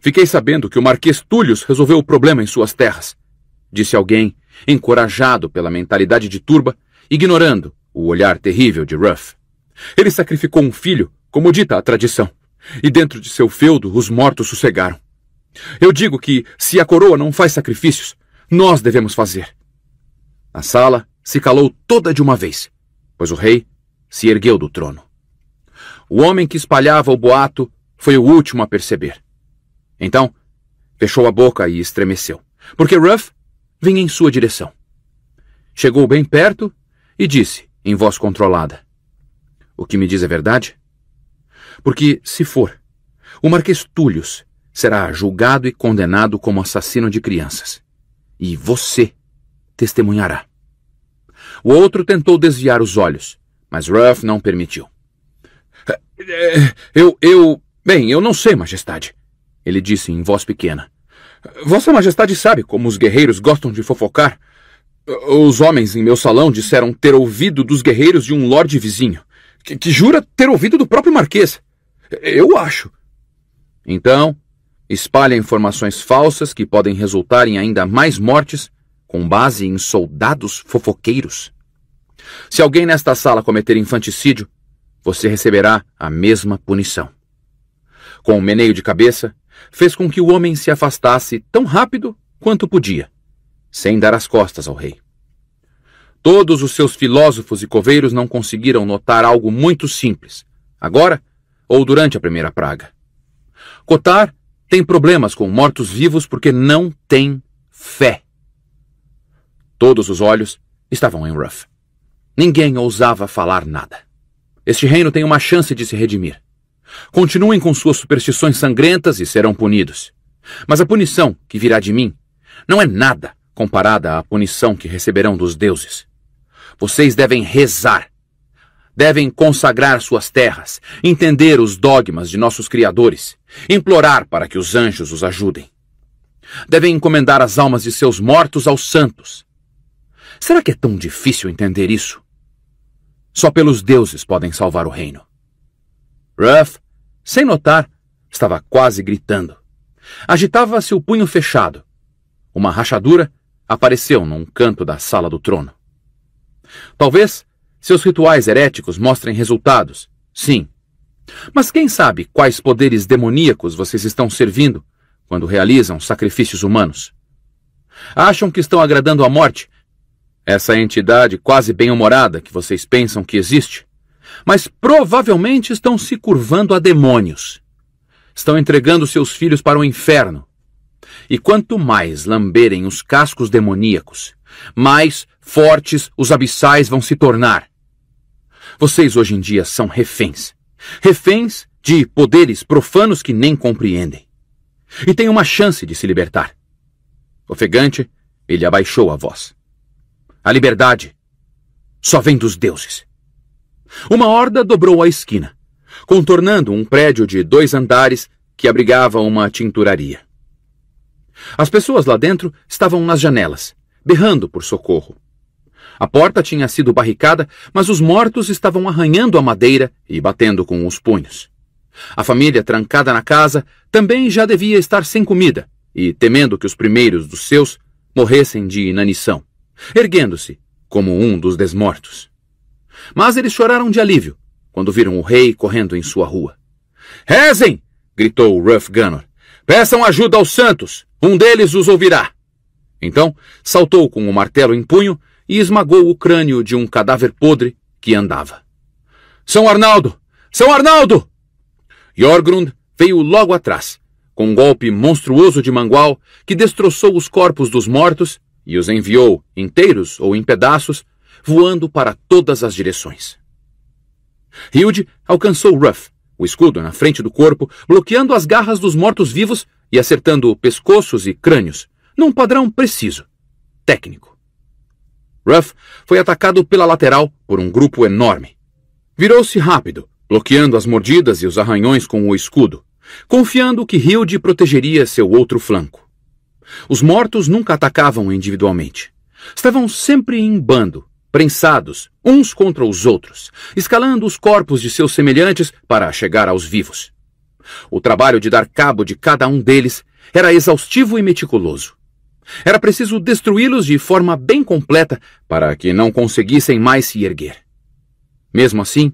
Fiquei sabendo que o Marquês Túlios resolveu o problema em suas terras, disse alguém, encorajado pela mentalidade de turba, ignorando o olhar terrível de Ruff. Ele sacrificou um filho, como dita a tradição, e dentro de seu feudo os mortos sossegaram. Eu digo que, se a coroa não faz sacrifícios, nós devemos fazer. A sala se calou toda de uma vez, pois o rei se ergueu do trono. O homem que espalhava o boato foi o último a perceber. Então, fechou a boca e estremeceu, porque Ruff vinha em sua direção. Chegou bem perto e disse, em voz controlada: O que me diz é verdade? Porque, se for, o Marquês Túlios será julgado e condenado como assassino de crianças e você testemunhará. O outro tentou desviar os olhos, mas Ruff não permitiu. É, eu, eu. Bem, eu não sei, Majestade, ele disse em voz pequena. Vossa Majestade sabe como os guerreiros gostam de fofocar. Os homens em meu salão disseram ter ouvido dos guerreiros de um lorde vizinho, que, que jura ter ouvido do próprio Marquês. Eu acho. Então, espalha informações falsas que podem resultar em ainda mais mortes com base em soldados fofoqueiros. Se alguém nesta sala cometer infanticídio, você receberá a mesma punição. Com um meneio de cabeça, fez com que o homem se afastasse tão rápido quanto podia, sem dar as costas ao rei. Todos os seus filósofos e coveiros não conseguiram notar algo muito simples, agora ou durante a primeira praga. Cotar tem problemas com mortos-vivos porque não tem fé. Todos os olhos estavam em Ruff. Ninguém ousava falar nada. Este reino tem uma chance de se redimir. Continuem com suas superstições sangrentas e serão punidos. Mas a punição que virá de mim não é nada comparada à punição que receberão dos deuses. Vocês devem rezar devem consagrar suas terras, entender os dogmas de nossos criadores, implorar para que os anjos os ajudem. Devem encomendar as almas de seus mortos aos santos. Será que é tão difícil entender isso? Só pelos deuses podem salvar o reino. Ruff, sem notar, estava quase gritando. Agitava-se o punho fechado. Uma rachadura apareceu num canto da sala do trono. Talvez seus rituais heréticos mostrem resultados, sim. Mas quem sabe quais poderes demoníacos vocês estão servindo quando realizam sacrifícios humanos? Acham que estão agradando a morte, essa entidade quase bem-humorada que vocês pensam que existe, mas provavelmente estão se curvando a demônios. Estão entregando seus filhos para o inferno. E quanto mais lamberem os cascos demoníacos, mais fortes os abissais vão se tornar. Vocês hoje em dia são reféns. Reféns de poderes profanos que nem compreendem. E têm uma chance de se libertar. Ofegante, ele abaixou a voz. A liberdade só vem dos deuses. Uma horda dobrou a esquina, contornando um prédio de dois andares que abrigava uma tinturaria. As pessoas lá dentro estavam nas janelas, berrando por socorro. A porta tinha sido barricada, mas os mortos estavam arranhando a madeira e batendo com os punhos. A família trancada na casa também já devia estar sem comida e temendo que os primeiros dos seus morressem de inanição, erguendo-se como um dos desmortos. Mas eles choraram de alívio quando viram o rei correndo em sua rua. Rezem! gritou Ruff Gunner. Peçam ajuda aos santos! Um deles os ouvirá! Então saltou com o martelo em punho e esmagou o crânio de um cadáver podre que andava. São Arnaldo! São Arnaldo! Jorgrund veio logo atrás, com um golpe monstruoso de mangual que destroçou os corpos dos mortos e os enviou, inteiros ou em pedaços, voando para todas as direções. Hilde alcançou Ruff, o escudo na frente do corpo, bloqueando as garras dos mortos-vivos e acertando pescoços e crânios, num padrão preciso, técnico. Ruff foi atacado pela lateral por um grupo enorme. Virou-se rápido, bloqueando as mordidas e os arranhões com o escudo, confiando que Hilde protegeria seu outro flanco. Os mortos nunca atacavam individualmente. Estavam sempre em bando, prensados, uns contra os outros, escalando os corpos de seus semelhantes para chegar aos vivos. O trabalho de dar cabo de cada um deles era exaustivo e meticuloso. Era preciso destruí-los de forma bem completa para que não conseguissem mais se erguer. Mesmo assim,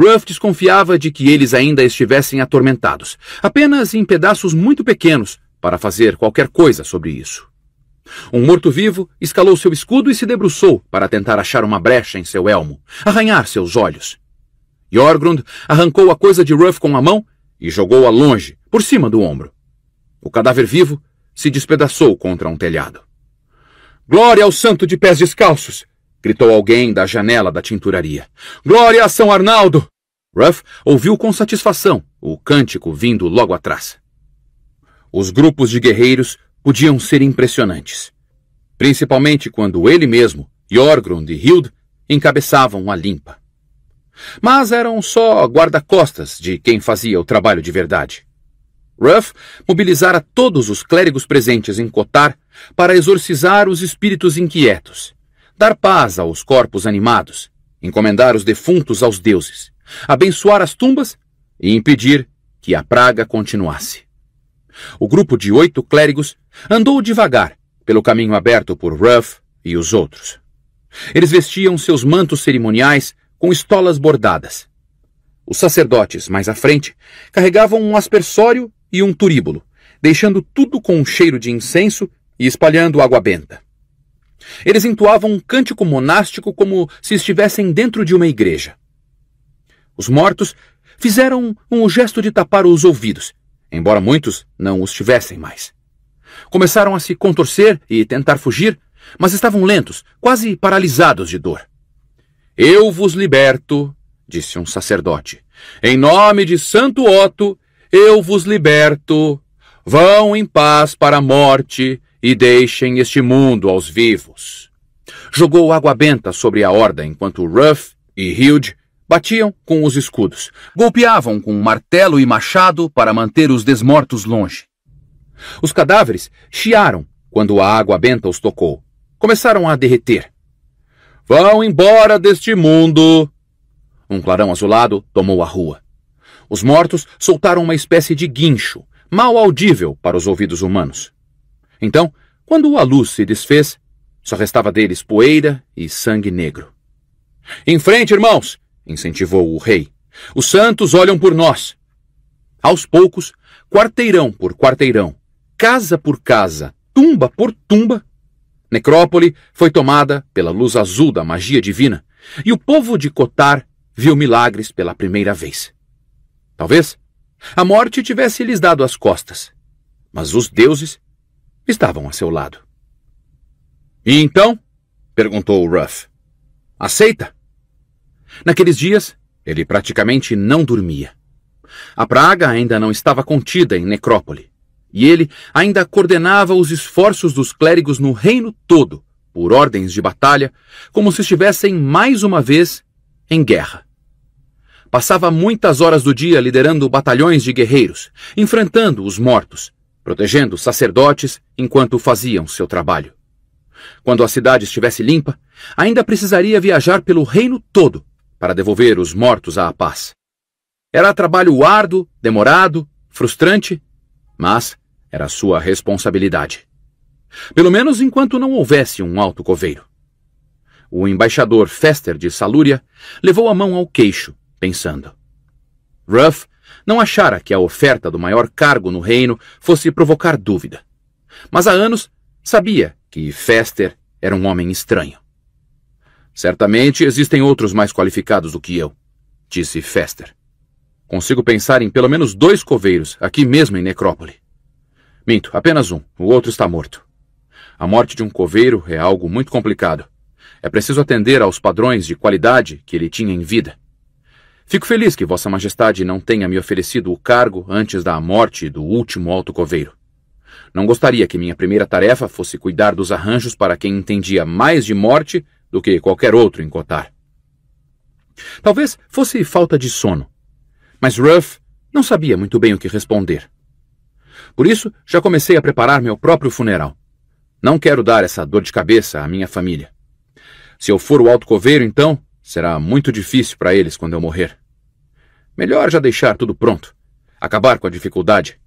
Ruff desconfiava de que eles ainda estivessem atormentados, apenas em pedaços muito pequenos, para fazer qualquer coisa sobre isso. Um morto-vivo escalou seu escudo e se debruçou para tentar achar uma brecha em seu elmo, arranhar seus olhos. Jorgrund arrancou a coisa de Ruff com a mão e jogou-a longe, por cima do ombro. O cadáver vivo se despedaçou contra um telhado. Glória ao santo de pés descalços! gritou alguém da janela da tinturaria. Glória a São Arnaldo! Ruff ouviu com satisfação o cântico vindo logo atrás. Os grupos de guerreiros podiam ser impressionantes, principalmente quando ele mesmo, Jorgrund e Hild encabeçavam a limpa. Mas eram só guarda-costas de quem fazia o trabalho de verdade. Ruff mobilizara todos os clérigos presentes em Cotar para exorcizar os espíritos inquietos, dar paz aos corpos animados, encomendar os defuntos aos deuses, abençoar as tumbas e impedir que a praga continuasse. O grupo de oito clérigos andou devagar pelo caminho aberto por Ruff e os outros. Eles vestiam seus mantos cerimoniais com estolas bordadas. Os sacerdotes, mais à frente, carregavam um aspersório e um turíbulo, deixando tudo com um cheiro de incenso e espalhando água benta. Eles entoavam um cântico monástico como se estivessem dentro de uma igreja. Os mortos fizeram um gesto de tapar os ouvidos, embora muitos não os tivessem mais. Começaram a se contorcer e tentar fugir, mas estavam lentos, quase paralisados de dor. Eu vos liberto, disse um sacerdote, em nome de Santo Otto eu vos liberto. Vão em paz para a morte e deixem este mundo aos vivos. Jogou água benta sobre a horda enquanto Ruff e Hilde batiam com os escudos, golpeavam com martelo e machado para manter os desmortos longe. Os cadáveres chiaram quando a água benta os tocou. Começaram a derreter. Vão embora deste mundo! Um clarão azulado tomou a rua. Os mortos soltaram uma espécie de guincho, mal audível para os ouvidos humanos. Então, quando a luz se desfez, só restava deles poeira e sangue negro. Em frente, irmãos! incentivou o rei. Os santos olham por nós. Aos poucos, quarteirão por quarteirão, casa por casa, tumba por tumba, Necrópole foi tomada pela luz azul da magia divina, e o povo de Cotar viu milagres pela primeira vez. Talvez a morte tivesse lhes dado as costas, mas os deuses estavam a seu lado. E então? perguntou Ruff. Aceita? Naqueles dias, ele praticamente não dormia. A praga ainda não estava contida em Necrópole, e ele ainda coordenava os esforços dos clérigos no reino todo, por ordens de batalha, como se estivessem mais uma vez em guerra. Passava muitas horas do dia liderando batalhões de guerreiros, enfrentando os mortos, protegendo sacerdotes enquanto faziam seu trabalho. Quando a cidade estivesse limpa, ainda precisaria viajar pelo reino todo para devolver os mortos à paz. Era trabalho árduo, demorado, frustrante, mas era sua responsabilidade. Pelo menos enquanto não houvesse um alto coveiro. O embaixador Fester de Salúria levou a mão ao queixo pensando. Ruff não achara que a oferta do maior cargo no reino fosse provocar dúvida. Mas há anos sabia que Fester era um homem estranho. Certamente existem outros mais qualificados do que eu, disse Fester. Consigo pensar em pelo menos dois coveiros aqui mesmo em Necrópole. Minto, apenas um. O outro está morto. A morte de um coveiro é algo muito complicado. É preciso atender aos padrões de qualidade que ele tinha em vida. Fico feliz que Vossa Majestade não tenha me oferecido o cargo antes da morte do último alto coveiro. Não gostaria que minha primeira tarefa fosse cuidar dos arranjos para quem entendia mais de morte do que qualquer outro em Cotar. Talvez fosse falta de sono, mas Ruff não sabia muito bem o que responder. Por isso, já comecei a preparar meu próprio funeral. Não quero dar essa dor de cabeça à minha família. Se eu for o alto coveiro, então, será muito difícil para eles quando eu morrer. Melhor já deixar tudo pronto. Acabar com a dificuldade.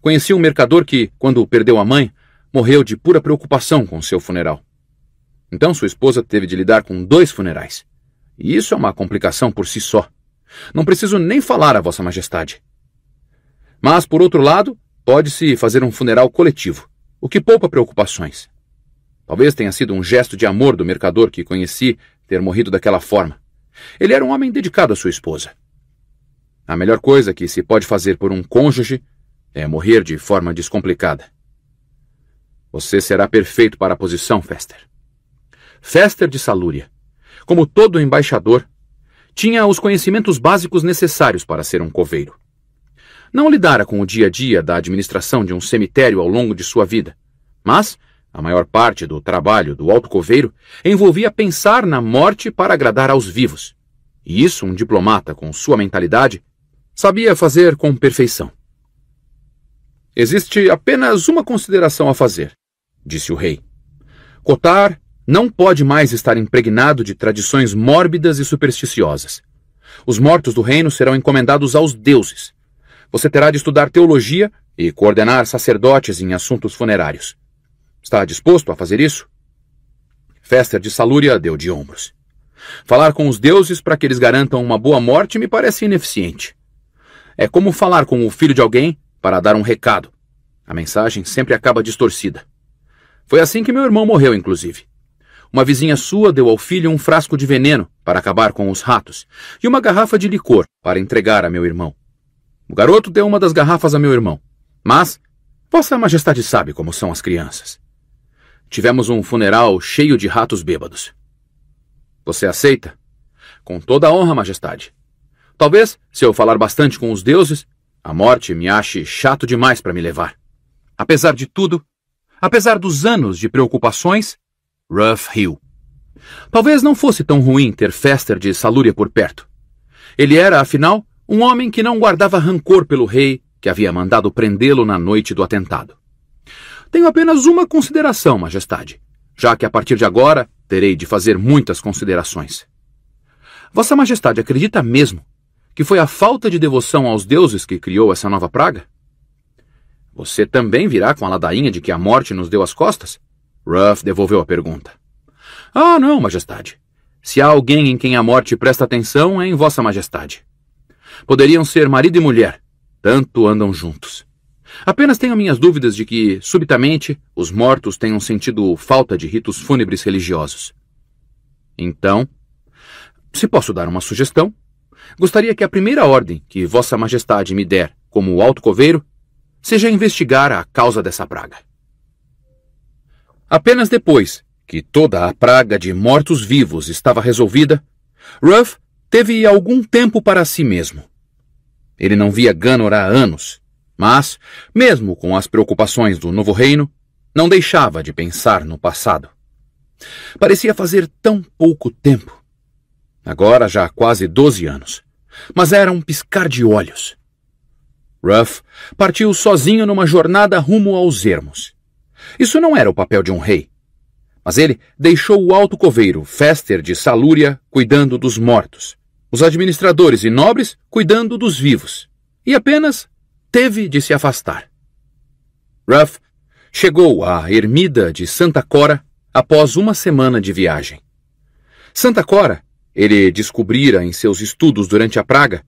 Conheci um mercador que, quando perdeu a mãe, morreu de pura preocupação com seu funeral. Então sua esposa teve de lidar com dois funerais. E isso é uma complicação por si só. Não preciso nem falar a Vossa Majestade. Mas, por outro lado, pode-se fazer um funeral coletivo, o que poupa preocupações. Talvez tenha sido um gesto de amor do mercador que conheci ter morrido daquela forma. Ele era um homem dedicado à sua esposa. A melhor coisa que se pode fazer por um cônjuge é morrer de forma descomplicada. Você será perfeito para a posição, Fester. Fester de Salúria, como todo embaixador, tinha os conhecimentos básicos necessários para ser um coveiro. Não lidara com o dia a dia da administração de um cemitério ao longo de sua vida, mas a maior parte do trabalho do alto coveiro envolvia pensar na morte para agradar aos vivos. E isso um diplomata com sua mentalidade sabia fazer com perfeição. Existe apenas uma consideração a fazer, disse o rei. Cotar não pode mais estar impregnado de tradições mórbidas e supersticiosas. Os mortos do reino serão encomendados aos deuses. Você terá de estudar teologia e coordenar sacerdotes em assuntos funerários. Está disposto a fazer isso? Fester de Salúria deu de ombros. Falar com os deuses para que eles garantam uma boa morte me parece ineficiente. É como falar com o filho de alguém para dar um recado. A mensagem sempre acaba distorcida. Foi assim que meu irmão morreu, inclusive. Uma vizinha sua deu ao filho um frasco de veneno para acabar com os ratos e uma garrafa de licor para entregar a meu irmão. O garoto deu uma das garrafas a meu irmão. Mas, Vossa Majestade sabe como são as crianças. Tivemos um funeral cheio de ratos bêbados. Você aceita? Com toda a honra, Majestade. Talvez, se eu falar bastante com os deuses, a morte me ache chato demais para me levar. Apesar de tudo, apesar dos anos de preocupações, Ruff riu. Talvez não fosse tão ruim ter Fester de Salúria por perto. Ele era, afinal, um homem que não guardava rancor pelo rei que havia mandado prendê-lo na noite do atentado. Tenho apenas uma consideração, Majestade, já que a partir de agora terei de fazer muitas considerações. Vossa Majestade acredita mesmo que foi a falta de devoção aos deuses que criou essa nova praga? Você também virá com a ladainha de que a morte nos deu as costas? Ruff devolveu a pergunta. Ah, não, Majestade. Se há alguém em quem a morte presta atenção, é em Vossa Majestade. Poderiam ser marido e mulher, tanto andam juntos. Apenas tenho minhas dúvidas de que, subitamente, os mortos tenham sentido falta de ritos fúnebres religiosos. Então, se posso dar uma sugestão, Gostaria que a primeira ordem que Vossa Majestade me der, como alto coveiro, seja investigar a causa dessa praga. Apenas depois que toda a praga de mortos-vivos estava resolvida, Ruff teve algum tempo para si mesmo. Ele não via Ganor há anos, mas, mesmo com as preocupações do novo reino, não deixava de pensar no passado. Parecia fazer tão pouco tempo agora já há quase 12 anos. Mas era um piscar de olhos. Ruff partiu sozinho numa jornada rumo aos ermos. Isso não era o papel de um rei. Mas ele deixou o alto coveiro Fester de Salúria cuidando dos mortos, os administradores e nobres cuidando dos vivos, e apenas teve de se afastar. Ruff chegou à ermida de Santa Cora após uma semana de viagem. Santa Cora ele descobrira em seus estudos durante a praga,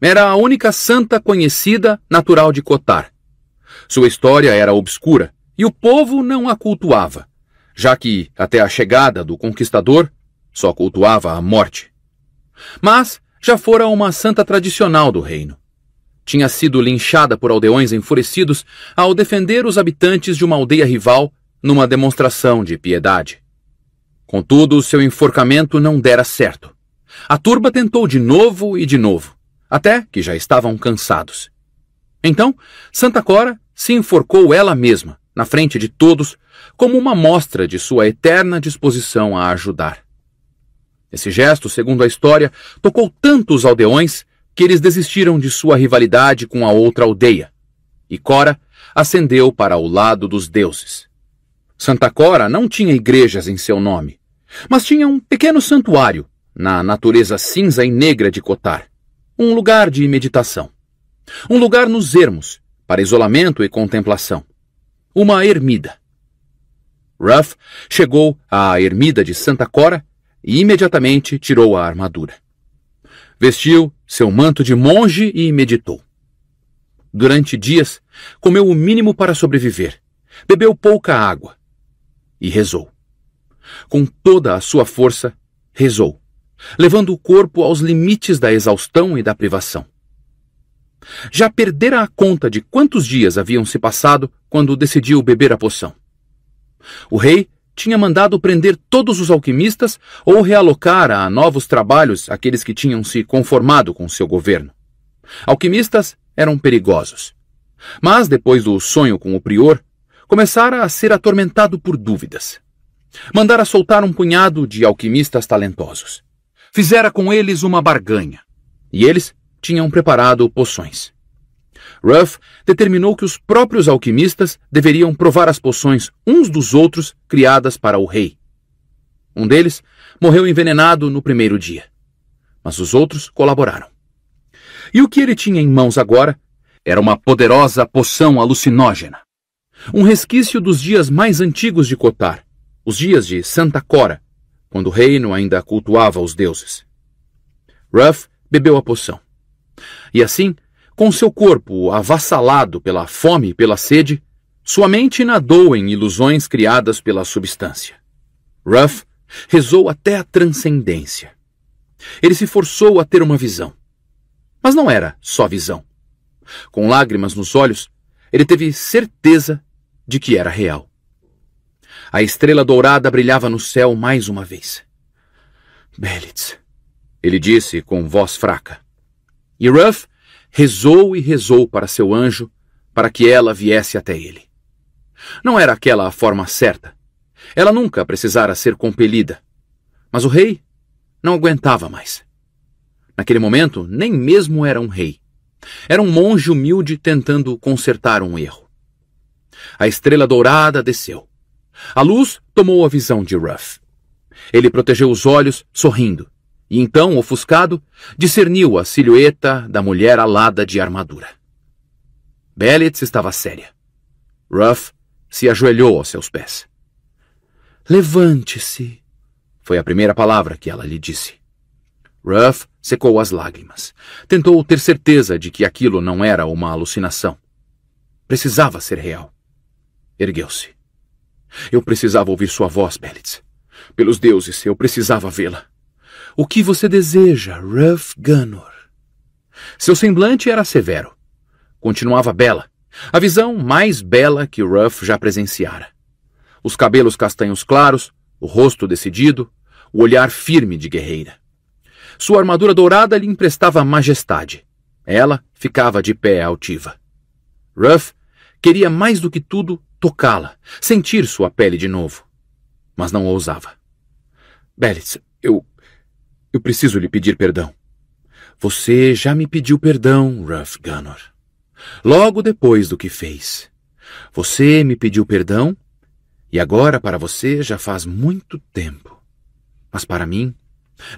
era a única santa conhecida natural de Cotar. Sua história era obscura e o povo não a cultuava, já que, até a chegada do conquistador, só cultuava a morte. Mas já fora uma santa tradicional do reino. Tinha sido linchada por aldeões enfurecidos ao defender os habitantes de uma aldeia rival numa demonstração de piedade. Contudo, seu enforcamento não dera certo. A turba tentou de novo e de novo, até que já estavam cansados. Então, Santa Cora se enforcou ela mesma, na frente de todos, como uma mostra de sua eterna disposição a ajudar. Esse gesto, segundo a história, tocou tanto os aldeões que eles desistiram de sua rivalidade com a outra aldeia, e Cora ascendeu para o lado dos deuses. Santa Cora não tinha igrejas em seu nome, mas tinha um pequeno santuário, na natureza cinza e negra de Cotar. Um lugar de meditação. Um lugar nos ermos, para isolamento e contemplação. Uma ermida. Ruff chegou à ermida de Santa Cora e imediatamente tirou a armadura. Vestiu seu manto de monge e meditou. Durante dias, comeu o mínimo para sobreviver, bebeu pouca água e rezou. Com toda a sua força, rezou, levando o corpo aos limites da exaustão e da privação. Já perdera a conta de quantos dias haviam se passado quando decidiu beber a poção. O rei tinha mandado prender todos os alquimistas ou realocar a novos trabalhos aqueles que tinham se conformado com seu governo. Alquimistas eram perigosos. Mas depois do sonho com o prior, começara a ser atormentado por dúvidas. Mandara soltar um punhado de alquimistas talentosos. Fizera com eles uma barganha. E eles tinham preparado poções. Ruff determinou que os próprios alquimistas deveriam provar as poções uns dos outros criadas para o rei. Um deles morreu envenenado no primeiro dia, mas os outros colaboraram. E o que ele tinha em mãos agora era uma poderosa poção alucinógena, um resquício dos dias mais antigos de Cotar, os dias de Santa Cora, quando o reino ainda cultuava os deuses. Ruff bebeu a poção. E assim, com seu corpo avassalado pela fome e pela sede, sua mente nadou em ilusões criadas pela substância. Ruff rezou até a transcendência. Ele se forçou a ter uma visão. Mas não era só visão. Com lágrimas nos olhos, ele teve certeza de que era real. A estrela dourada brilhava no céu mais uma vez. Belitz, ele disse com voz fraca. E Ruff rezou e rezou para seu anjo, para que ela viesse até ele. Não era aquela a forma certa. Ela nunca precisara ser compelida. Mas o rei não aguentava mais. Naquele momento, nem mesmo era um rei. Era um monge humilde tentando consertar um erro. A estrela dourada desceu. A luz tomou a visão de Ruff. Ele protegeu os olhos, sorrindo, e então, ofuscado, discerniu a silhueta da mulher alada de armadura. Bellitz estava séria. Ruff se ajoelhou aos seus pés. Levante-se, foi a primeira palavra que ela lhe disse. Ruff secou as lágrimas. Tentou ter certeza de que aquilo não era uma alucinação. Precisava ser real. Ergueu-se. Eu precisava ouvir sua voz, Belitz. Pelos deuses, eu precisava vê-la. O que você deseja, Ruff Gunnor? Seu semblante era severo. Continuava bela. A visão mais bela que Ruff já presenciara. Os cabelos castanhos claros, o rosto decidido, o olhar firme de guerreira. Sua armadura dourada lhe emprestava majestade. Ela ficava de pé altiva. Ruff queria mais do que tudo tocá-la, sentir sua pele de novo. Mas não ousava. Belitz, eu. Eu preciso lhe pedir perdão. Você já me pediu perdão, Ruff Gunnor. Logo depois do que fez. Você me pediu perdão, e agora para você já faz muito tempo. Mas para mim,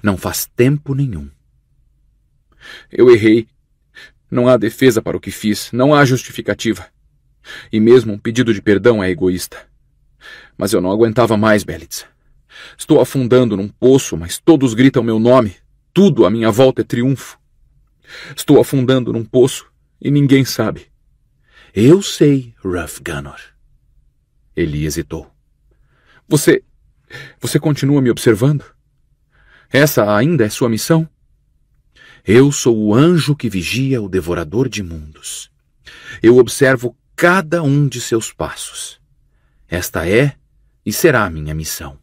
não faz tempo nenhum. Eu errei. Não há defesa para o que fiz, não há justificativa. E mesmo um pedido de perdão é egoísta. Mas eu não aguentava mais, Belitz. Estou afundando num poço, mas todos gritam meu nome. Tudo à minha volta é triunfo. Estou afundando num poço e ninguém sabe. Eu sei, Ruff Gunnar. Ele hesitou. Você. Você continua me observando? Essa ainda é sua missão? Eu sou o anjo que vigia o devorador de mundos. Eu observo cada um de seus passos. Esta é e será minha missão.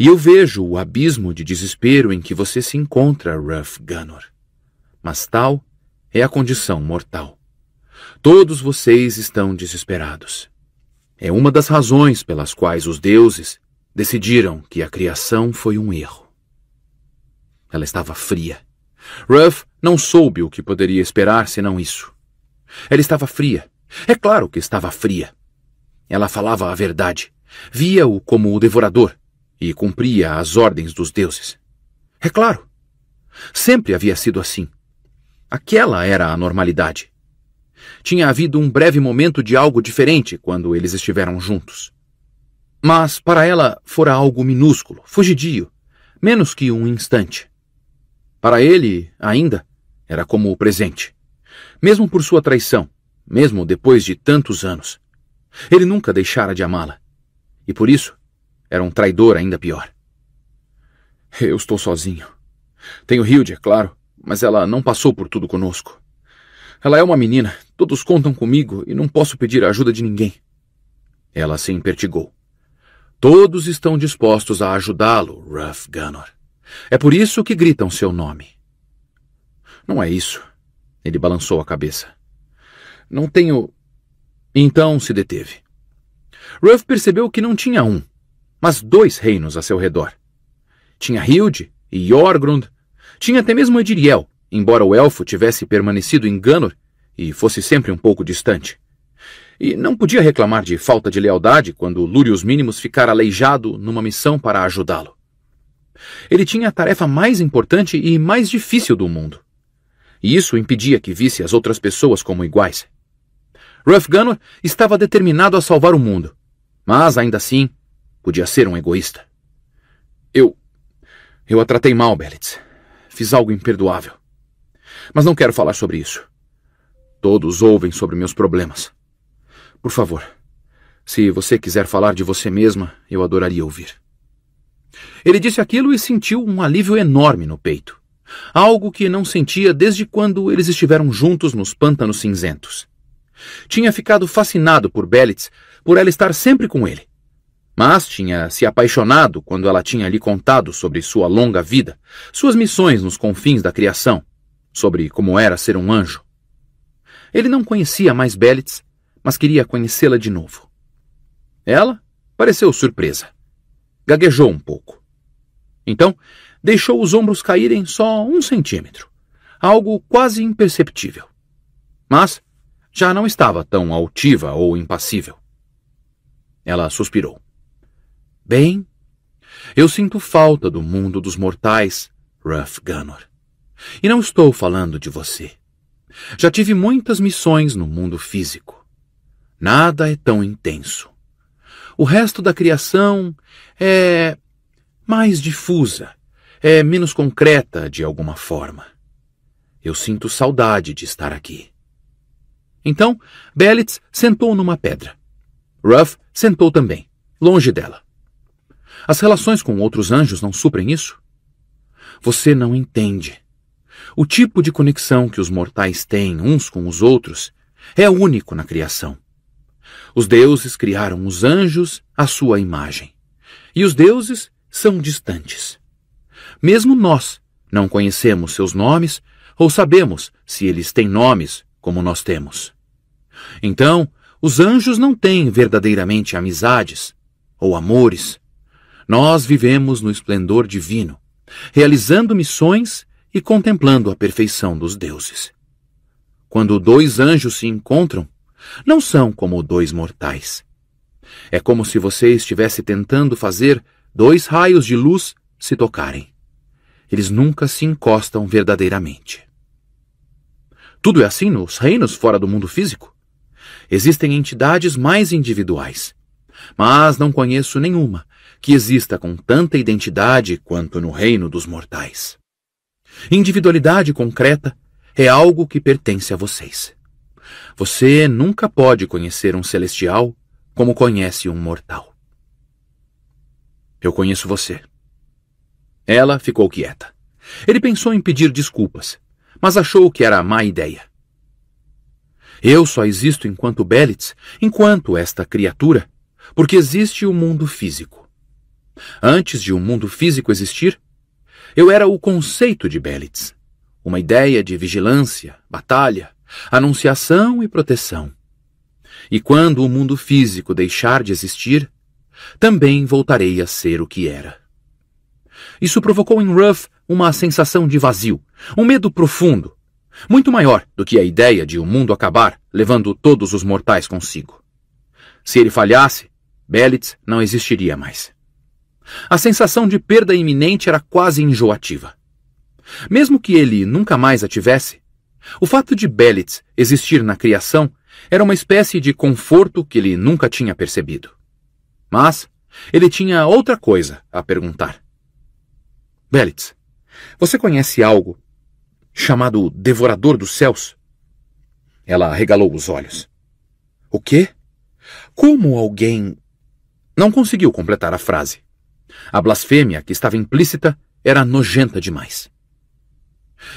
E eu vejo o abismo de desespero em que você se encontra, Ruff Gunnor. Mas tal é a condição mortal. Todos vocês estão desesperados. É uma das razões pelas quais os deuses decidiram que a criação foi um erro. Ela estava fria. Ruff não soube o que poderia esperar senão isso. Ela estava fria é claro que estava fria. Ela falava a verdade, via-o como o devorador e cumpria as ordens dos deuses. É claro. Sempre havia sido assim. Aquela era a normalidade. Tinha havido um breve momento de algo diferente quando eles estiveram juntos. Mas para ela fora algo minúsculo, fugidio, menos que um instante. Para ele, ainda, era como o presente. Mesmo por sua traição, mesmo depois de tantos anos. Ele nunca deixara de amá-la. E por isso, era um traidor ainda pior. Eu estou sozinho. Tenho Hilde, é claro, mas ela não passou por tudo conosco. Ela é uma menina, todos contam comigo e não posso pedir a ajuda de ninguém. Ela se impertigou. Todos estão dispostos a ajudá-lo, Ruff Gunnor. É por isso que gritam seu nome. Não é isso. Ele balançou a cabeça. Não tenho. Então se deteve. Ruff percebeu que não tinha um, mas dois reinos a seu redor. Tinha Hilde e Jorgrund. Tinha até mesmo Ediriel, embora o elfo tivesse permanecido em Ganor e fosse sempre um pouco distante. E não podia reclamar de falta de lealdade quando Lúrius mínimos ficara aleijado numa missão para ajudá-lo. Ele tinha a tarefa mais importante e mais difícil do mundo. E isso impedia que visse as outras pessoas como iguais. Ruff Gunner estava determinado a salvar o mundo, mas ainda assim podia ser um egoísta. Eu. Eu a tratei mal, Belitz. Fiz algo imperdoável. Mas não quero falar sobre isso. Todos ouvem sobre meus problemas. Por favor, se você quiser falar de você mesma, eu adoraria ouvir. Ele disse aquilo e sentiu um alívio enorme no peito. Algo que não sentia desde quando eles estiveram juntos nos pântanos cinzentos. Tinha ficado fascinado por Belitz, por ela estar sempre com ele. Mas tinha se apaixonado quando ela tinha lhe contado sobre sua longa vida, suas missões nos confins da criação, sobre como era ser um anjo. Ele não conhecia mais Belitz, mas queria conhecê-la de novo. Ela pareceu surpresa. Gaguejou um pouco. Então, deixou os ombros caírem só um centímetro, algo quase imperceptível. Mas já não estava tão altiva ou impassível. Ela suspirou. Bem, eu sinto falta do mundo dos mortais, Ruff Gunnor. E não estou falando de você. Já tive muitas missões no mundo físico. Nada é tão intenso. O resto da criação é mais difusa, é menos concreta de alguma forma. Eu sinto saudade de estar aqui. Então, Belitz sentou numa pedra. Ruff sentou também, longe dela. As relações com outros anjos não suprem isso? Você não entende. O tipo de conexão que os mortais têm uns com os outros é único na criação. Os deuses criaram os anjos à sua imagem. E os deuses são distantes. Mesmo nós não conhecemos seus nomes ou sabemos se eles têm nomes como nós temos. Então, os anjos não têm verdadeiramente amizades ou amores. Nós vivemos no esplendor divino, realizando missões e contemplando a perfeição dos deuses. Quando dois anjos se encontram, não são como dois mortais. É como se você estivesse tentando fazer dois raios de luz se tocarem. Eles nunca se encostam verdadeiramente. Tudo é assim nos reinos fora do mundo físico? Existem entidades mais individuais, mas não conheço nenhuma que exista com tanta identidade quanto no reino dos mortais. Individualidade concreta é algo que pertence a vocês. Você nunca pode conhecer um celestial como conhece um mortal. Eu conheço você. Ela ficou quieta. Ele pensou em pedir desculpas, mas achou que era má ideia. Eu só existo enquanto Belitz, enquanto esta criatura, porque existe o mundo físico. Antes de o um mundo físico existir, eu era o conceito de Belitz, uma ideia de vigilância, batalha, anunciação e proteção. E quando o mundo físico deixar de existir, também voltarei a ser o que era. Isso provocou em Ruff uma sensação de vazio, um medo profundo, muito maior do que a ideia de o mundo acabar levando todos os mortais consigo. Se ele falhasse, Belitz não existiria mais. A sensação de perda iminente era quase enjoativa. Mesmo que ele nunca mais a tivesse, o fato de Belitz existir na criação era uma espécie de conforto que ele nunca tinha percebido. Mas ele tinha outra coisa a perguntar. Belitz, você conhece algo chamado Devorador dos Céus? Ela arregalou os olhos. O quê? Como alguém. Não conseguiu completar a frase. A blasfêmia que estava implícita era nojenta demais.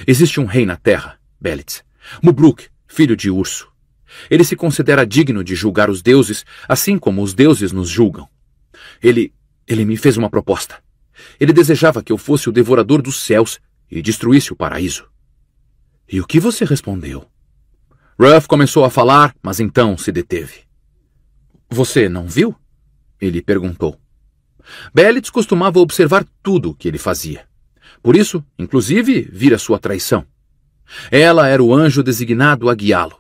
Existe um rei na terra, Belitz. Mubruk, filho de Urso. Ele se considera digno de julgar os deuses, assim como os deuses nos julgam. Ele. ele me fez uma proposta. Ele desejava que eu fosse o devorador dos céus e destruísse o paraíso. E o que você respondeu? Ruff começou a falar, mas então se deteve. Você não viu? Ele perguntou. Bellitz costumava observar tudo o que ele fazia. Por isso, inclusive, vira sua traição. Ela era o anjo designado a guiá-lo.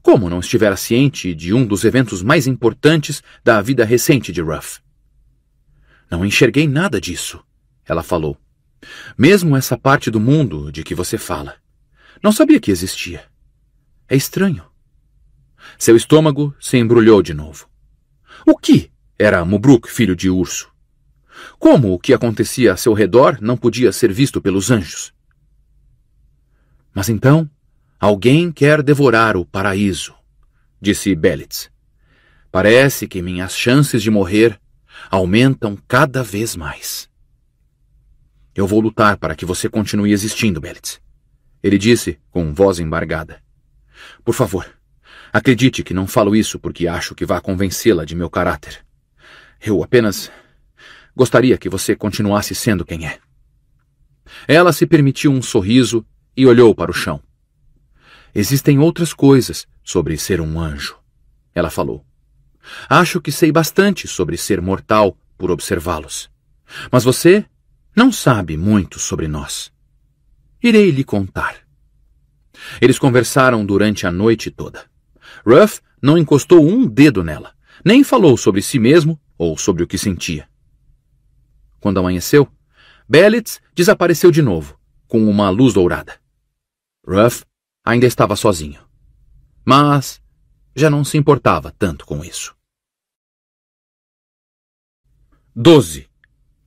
Como não estivera ciente de um dos eventos mais importantes da vida recente de Ruff? Não enxerguei nada disso, ela falou. Mesmo essa parte do mundo de que você fala. Não sabia que existia. É estranho. Seu estômago se embrulhou de novo. O que era Mubruk, filho de urso? Como o que acontecia a seu redor não podia ser visto pelos anjos? Mas então, alguém quer devorar o paraíso, disse Belitz. Parece que minhas chances de morrer aumentam cada vez mais. Eu vou lutar para que você continue existindo, Belitz. Ele disse, com voz embargada: Por favor, acredite que não falo isso porque acho que vá convencê-la de meu caráter. Eu apenas gostaria que você continuasse sendo quem é. Ela se permitiu um sorriso e olhou para o chão. Existem outras coisas sobre ser um anjo, ela falou. Acho que sei bastante sobre ser mortal por observá-los. Mas você não sabe muito sobre nós. Irei lhe contar. Eles conversaram durante a noite toda. Ruff não encostou um dedo nela, nem falou sobre si mesmo ou sobre o que sentia. Quando amanheceu, Bellitz desapareceu de novo, com uma luz dourada. Ruff ainda estava sozinho. Mas já não se importava tanto com isso. 12.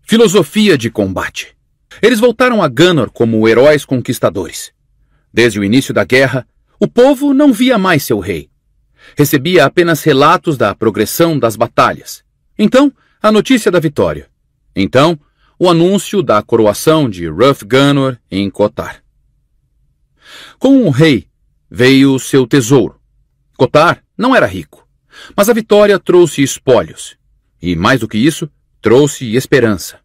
Filosofia de combate. Eles voltaram a Ganor como heróis conquistadores. Desde o início da guerra, o povo não via mais seu rei. Recebia apenas relatos da progressão das batalhas. Então, a notícia da vitória. Então, o anúncio da coroação de Ruff Ganor em Cotar. Com o rei veio o seu tesouro. Cotar não era rico, mas a vitória trouxe espólios. E mais do que isso, trouxe esperança.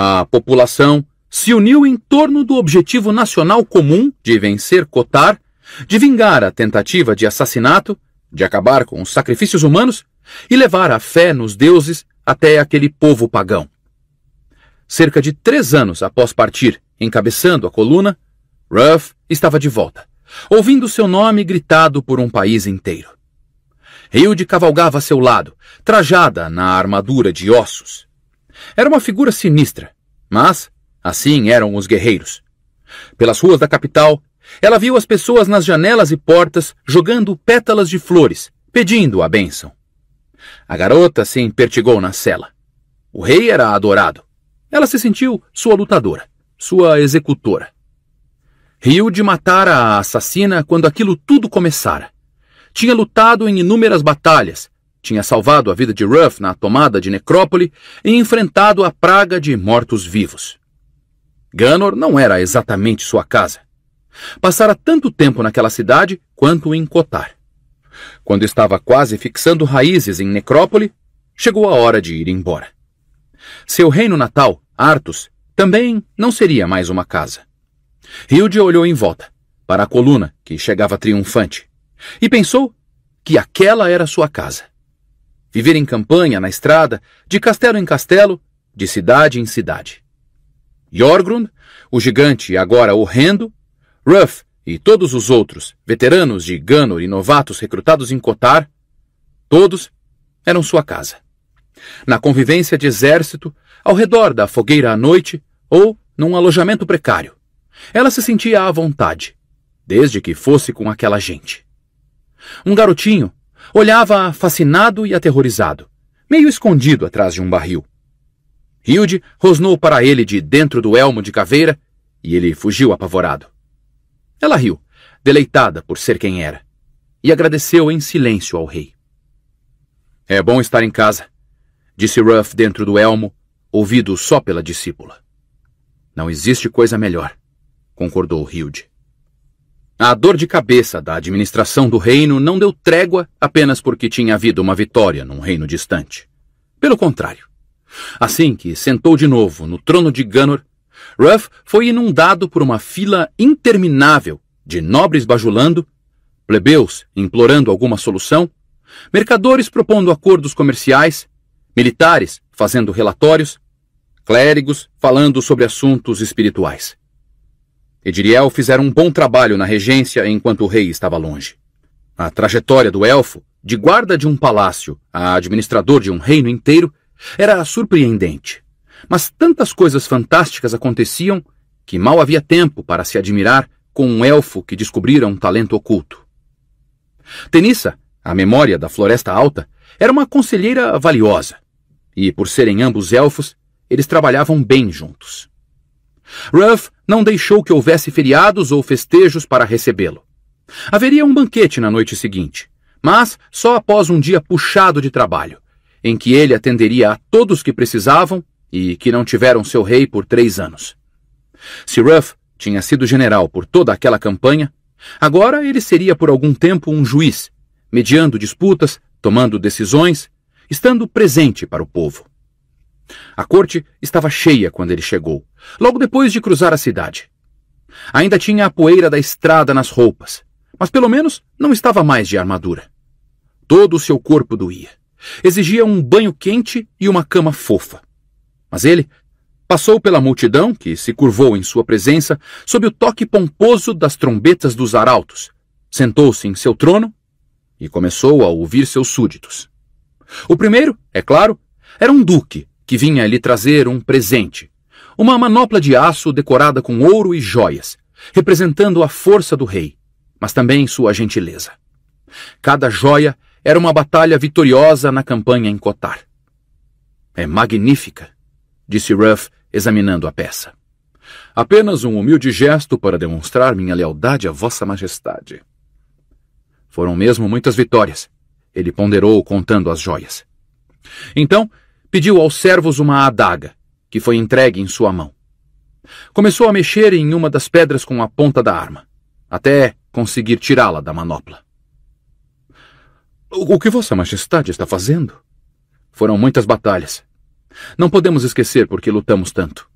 A população se uniu em torno do objetivo nacional comum de vencer Cotar, de vingar a tentativa de assassinato, de acabar com os sacrifícios humanos e levar a fé nos deuses até aquele povo pagão. Cerca de três anos após partir, encabeçando a coluna, Ruff estava de volta, ouvindo seu nome gritado por um país inteiro. Hilde cavalgava a seu lado, trajada na armadura de ossos. Era uma figura sinistra, mas assim eram os guerreiros. Pelas ruas da capital, ela viu as pessoas nas janelas e portas jogando pétalas de flores, pedindo a bênção. A garota se empertigou na cela. O rei era adorado. Ela se sentiu sua lutadora, sua executora. Riu de matar a assassina quando aquilo tudo começara. Tinha lutado em inúmeras batalhas, tinha salvado a vida de Ruff na tomada de Necrópole e enfrentado a praga de mortos-vivos. Ganor não era exatamente sua casa. Passara tanto tempo naquela cidade quanto em Cotar. Quando estava quase fixando raízes em Necrópole, chegou a hora de ir embora. Seu reino natal, Artus, também não seria mais uma casa. Hilde olhou em volta, para a coluna que chegava triunfante, e pensou que aquela era sua casa viver em campanha, na estrada, de castelo em castelo, de cidade em cidade. Jorgrund, o gigante agora horrendo, Ruff e todos os outros, veteranos de Ganor e novatos recrutados em Cotar, todos eram sua casa. Na convivência de exército, ao redor da fogueira à noite ou num alojamento precário, ela se sentia à vontade, desde que fosse com aquela gente. Um garotinho, Olhava fascinado e aterrorizado, meio escondido atrás de um barril. Hilde rosnou para ele de dentro do elmo de caveira e ele fugiu apavorado. Ela riu, deleitada por ser quem era, e agradeceu em silêncio ao rei. É bom estar em casa, disse Ruff dentro do elmo, ouvido só pela discípula. Não existe coisa melhor, concordou Hilde. A dor de cabeça da administração do reino não deu trégua apenas porque tinha havido uma vitória num reino distante. Pelo contrário. Assim que sentou de novo no trono de Ganor, Ruff foi inundado por uma fila interminável de nobres bajulando, plebeus implorando alguma solução, mercadores propondo acordos comerciais, militares fazendo relatórios, clérigos falando sobre assuntos espirituais. Ediriel fizeram um bom trabalho na regência enquanto o rei estava longe. A trajetória do elfo, de guarda de um palácio a administrador de um reino inteiro, era surpreendente. Mas tantas coisas fantásticas aconteciam que mal havia tempo para se admirar com um elfo que descobrira um talento oculto. Tenissa, a memória da Floresta Alta, era uma conselheira valiosa, e por serem ambos elfos, eles trabalhavam bem juntos. Ruff não deixou que houvesse feriados ou festejos para recebê-lo. Haveria um banquete na noite seguinte, mas só após um dia puxado de trabalho, em que ele atenderia a todos que precisavam e que não tiveram seu rei por três anos. Se Ruff tinha sido general por toda aquela campanha, agora ele seria por algum tempo um juiz, mediando disputas, tomando decisões, estando presente para o povo. A corte estava cheia quando ele chegou, logo depois de cruzar a cidade. Ainda tinha a poeira da estrada nas roupas, mas pelo menos não estava mais de armadura. Todo o seu corpo doía. Exigia um banho quente e uma cama fofa. Mas ele passou pela multidão que se curvou em sua presença sob o toque pomposo das trombetas dos arautos, sentou-se em seu trono e começou a ouvir seus súditos. O primeiro, é claro, era um duque que vinha lhe trazer um presente. Uma manopla de aço decorada com ouro e joias, representando a força do rei, mas também sua gentileza. Cada joia era uma batalha vitoriosa na campanha em Cotar. É magnífica, disse Ruff, examinando a peça. Apenas um humilde gesto para demonstrar minha lealdade a Vossa Majestade. Foram mesmo muitas vitórias, ele ponderou contando as joias. Então, pediu aos servos uma adaga, que foi entregue em sua mão. Começou a mexer em uma das pedras com a ponta da arma, até conseguir tirá-la da manopla. O que Vossa Majestade está fazendo? Foram muitas batalhas. Não podemos esquecer porque lutamos tanto.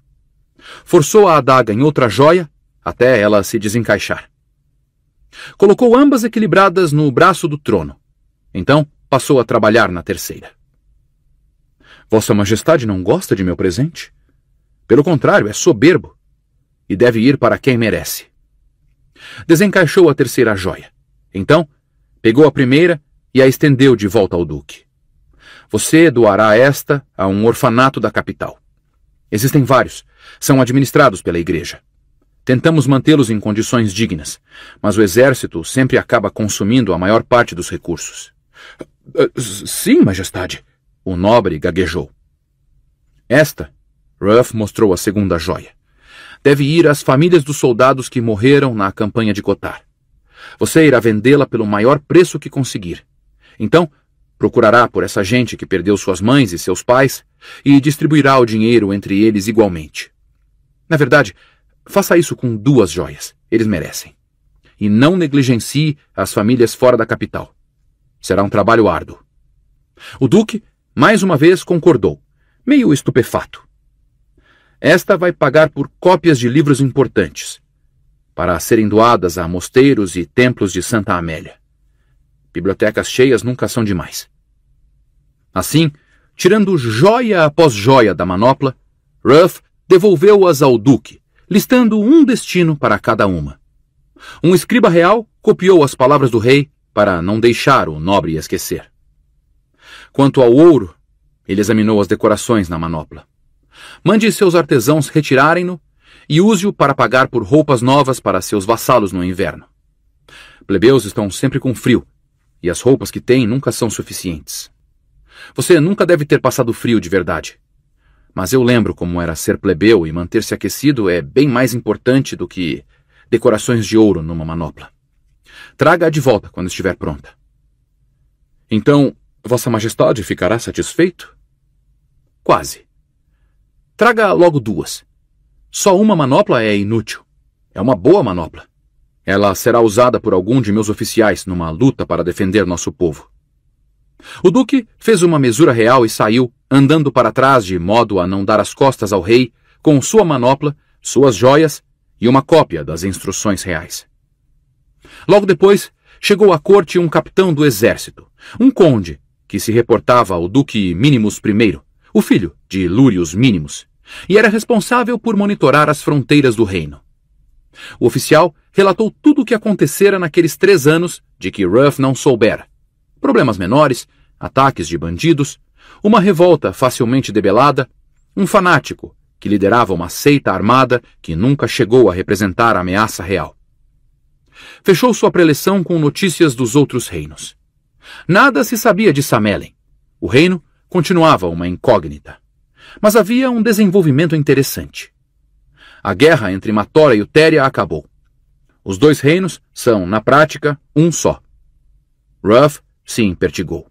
Forçou a adaga em outra joia até ela se desencaixar. Colocou ambas equilibradas no braço do trono. Então passou a trabalhar na terceira. Vossa Majestade não gosta de meu presente? Pelo contrário, é soberbo e deve ir para quem merece. Desencaixou a terceira joia. Então, pegou a primeira e a estendeu de volta ao Duque. Você doará esta a um orfanato da capital. Existem vários, são administrados pela Igreja. Tentamos mantê-los em condições dignas, mas o exército sempre acaba consumindo a maior parte dos recursos. Ah, ah, sim, Majestade. O nobre gaguejou. Esta, Ruff mostrou a segunda joia, deve ir às famílias dos soldados que morreram na campanha de Cotar. Você irá vendê-la pelo maior preço que conseguir. Então, procurará por essa gente que perdeu suas mães e seus pais e distribuirá o dinheiro entre eles igualmente. Na verdade, faça isso com duas joias. Eles merecem. E não negligencie as famílias fora da capital. Será um trabalho árduo. O Duque mais uma vez concordou, meio estupefato. Esta vai pagar por cópias de livros importantes, para serem doadas a mosteiros e templos de Santa Amélia. Bibliotecas cheias nunca são demais. Assim, tirando joia após joia da manopla, Ruff devolveu-as ao duque, listando um destino para cada uma. Um escriba real copiou as palavras do rei para não deixar o nobre esquecer. Quanto ao ouro, ele examinou as decorações na manopla. Mande seus artesãos retirarem-no e use-o para pagar por roupas novas para seus vassalos no inverno. Plebeus estão sempre com frio, e as roupas que têm nunca são suficientes. Você nunca deve ter passado frio de verdade. Mas eu lembro como era ser plebeu e manter-se aquecido é bem mais importante do que decorações de ouro numa manopla. Traga-a de volta quando estiver pronta. Então, Vossa Majestade ficará satisfeito? Quase. Traga logo duas. Só uma manopla é inútil. É uma boa manopla. Ela será usada por algum de meus oficiais numa luta para defender nosso povo. O duque fez uma mesura real e saiu, andando para trás de modo a não dar as costas ao rei, com sua manopla, suas joias e uma cópia das instruções reais. Logo depois, chegou à corte um capitão do exército, um conde, que se reportava ao Duque Minimus I, o filho de Lúrius Minimus, e era responsável por monitorar as fronteiras do reino. O oficial relatou tudo o que acontecera naqueles três anos de que Ruff não soubera. Problemas menores, ataques de bandidos, uma revolta facilmente debelada, um fanático que liderava uma seita armada que nunca chegou a representar a ameaça real. Fechou sua preleção com notícias dos outros reinos. Nada se sabia de Samelen. O reino continuava uma incógnita. Mas havia um desenvolvimento interessante. A guerra entre Matora e Utéria acabou. Os dois reinos são, na prática, um só. Ruff se impertigou.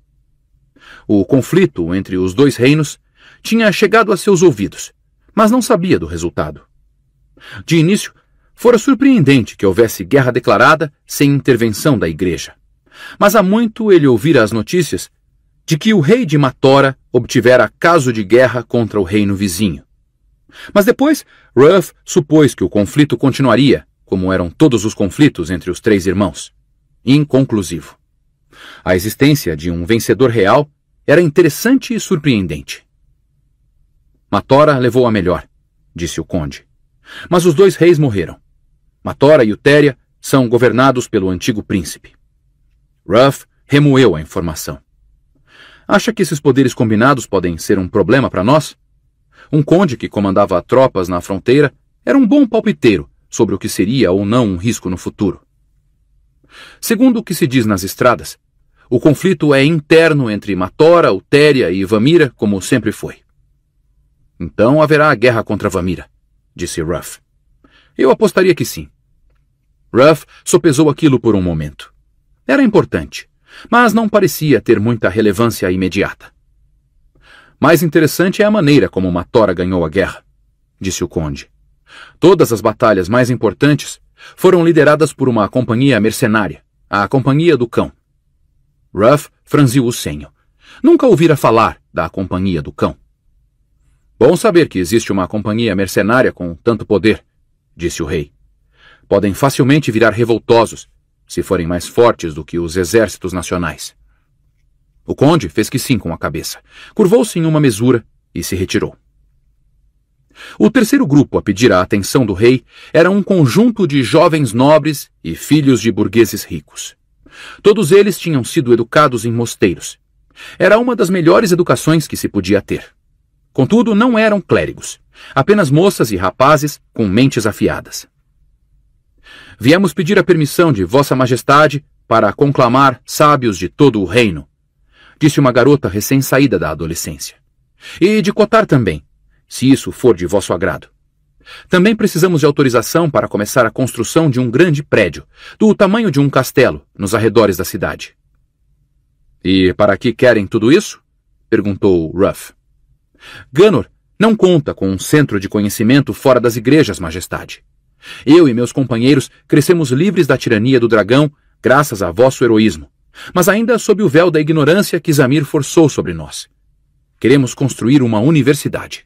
O conflito entre os dois reinos tinha chegado a seus ouvidos, mas não sabia do resultado. De início, fora surpreendente que houvesse guerra declarada sem intervenção da Igreja. Mas há muito ele ouvira as notícias de que o rei de Matora obtivera caso de guerra contra o reino vizinho. Mas depois, Ruff supôs que o conflito continuaria, como eram todos os conflitos entre os três irmãos, inconclusivo. A existência de um vencedor real era interessante e surpreendente. Matora levou a melhor, disse o conde. Mas os dois reis morreram. Matora e Utéria são governados pelo antigo príncipe. Ruff remoeu a informação. Acha que esses poderes combinados podem ser um problema para nós? Um conde que comandava tropas na fronteira era um bom palpiteiro sobre o que seria ou não um risco no futuro. Segundo o que se diz nas estradas, o conflito é interno entre Matora, Utéria e Vamira, como sempre foi. Então haverá guerra contra Vamira, disse Ruff. Eu apostaria que sim. Ruff sopesou aquilo por um momento. Era importante, mas não parecia ter muita relevância imediata. Mais interessante é a maneira como Matora ganhou a guerra, disse o conde. Todas as batalhas mais importantes foram lideradas por uma companhia mercenária, a Companhia do Cão. Ruff franziu o senho. Nunca ouvira falar da Companhia do Cão. Bom saber que existe uma companhia mercenária com tanto poder, disse o rei. Podem facilmente virar revoltosos se forem mais fortes do que os exércitos nacionais. O conde fez que sim com a cabeça, curvou-se em uma mesura e se retirou. O terceiro grupo a pedir a atenção do rei era um conjunto de jovens nobres e filhos de burgueses ricos. Todos eles tinham sido educados em mosteiros. Era uma das melhores educações que se podia ter. Contudo, não eram clérigos, apenas moças e rapazes com mentes afiadas viemos pedir a permissão de Vossa Majestade para conclamar sábios de todo o reino, disse uma garota recém-saída da adolescência. E de cotar também, se isso for de vosso agrado. Também precisamos de autorização para começar a construção de um grande prédio, do tamanho de um castelo, nos arredores da cidade. E para que querem tudo isso? perguntou Ruff. Ganor não conta com um centro de conhecimento fora das igrejas, Majestade. Eu e meus companheiros crescemos livres da tirania do dragão, graças a vosso heroísmo, mas ainda sob o véu da ignorância que Zamir forçou sobre nós. Queremos construir uma universidade.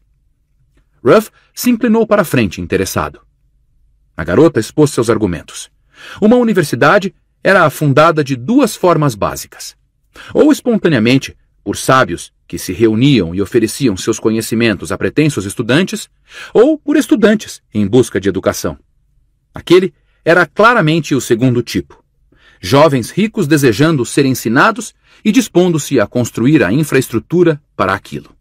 Ruff se inclinou para a frente, interessado. A garota expôs seus argumentos. Uma universidade era fundada de duas formas básicas: ou espontaneamente, por sábios que se reuniam e ofereciam seus conhecimentos a pretensos estudantes, ou por estudantes em busca de educação. Aquele era claramente o segundo tipo. Jovens ricos desejando ser ensinados e dispondo-se a construir a infraestrutura para aquilo.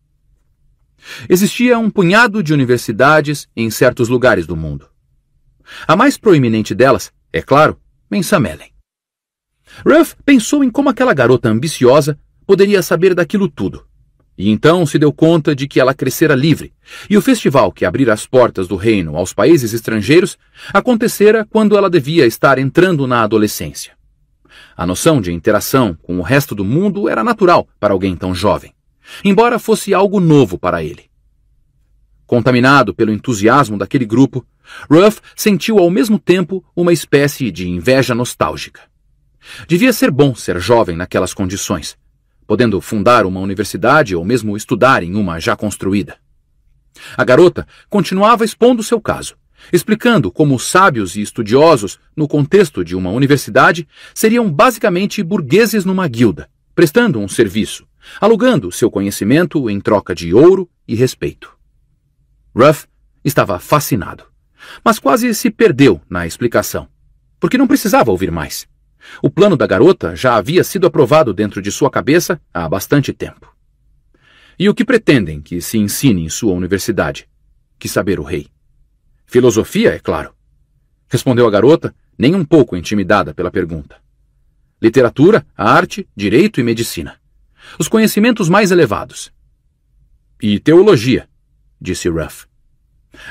Existia um punhado de universidades em certos lugares do mundo. A mais proeminente delas, é claro, Mensamelen. Ruff pensou em como aquela garota ambiciosa poderia saber daquilo tudo, e então se deu conta de que ela crescera livre, e o festival que abrira as portas do reino aos países estrangeiros acontecera quando ela devia estar entrando na adolescência. A noção de interação com o resto do mundo era natural para alguém tão jovem, embora fosse algo novo para ele. Contaminado pelo entusiasmo daquele grupo, Ruff sentiu ao mesmo tempo uma espécie de inveja nostálgica. Devia ser bom ser jovem naquelas condições, podendo fundar uma universidade ou mesmo estudar em uma já construída. A garota continuava expondo seu caso, explicando como sábios e estudiosos, no contexto de uma universidade, seriam basicamente burgueses numa guilda, prestando um serviço, alugando seu conhecimento em troca de ouro e respeito. Ruff estava fascinado, mas quase se perdeu na explicação, porque não precisava ouvir mais. O plano da garota já havia sido aprovado dentro de sua cabeça há bastante tempo. E o que pretendem que se ensine em sua universidade? Que saber o rei. Filosofia, é claro. Respondeu a garota, nem um pouco intimidada pela pergunta. Literatura, arte, direito e medicina. Os conhecimentos mais elevados. E teologia, disse Ruff.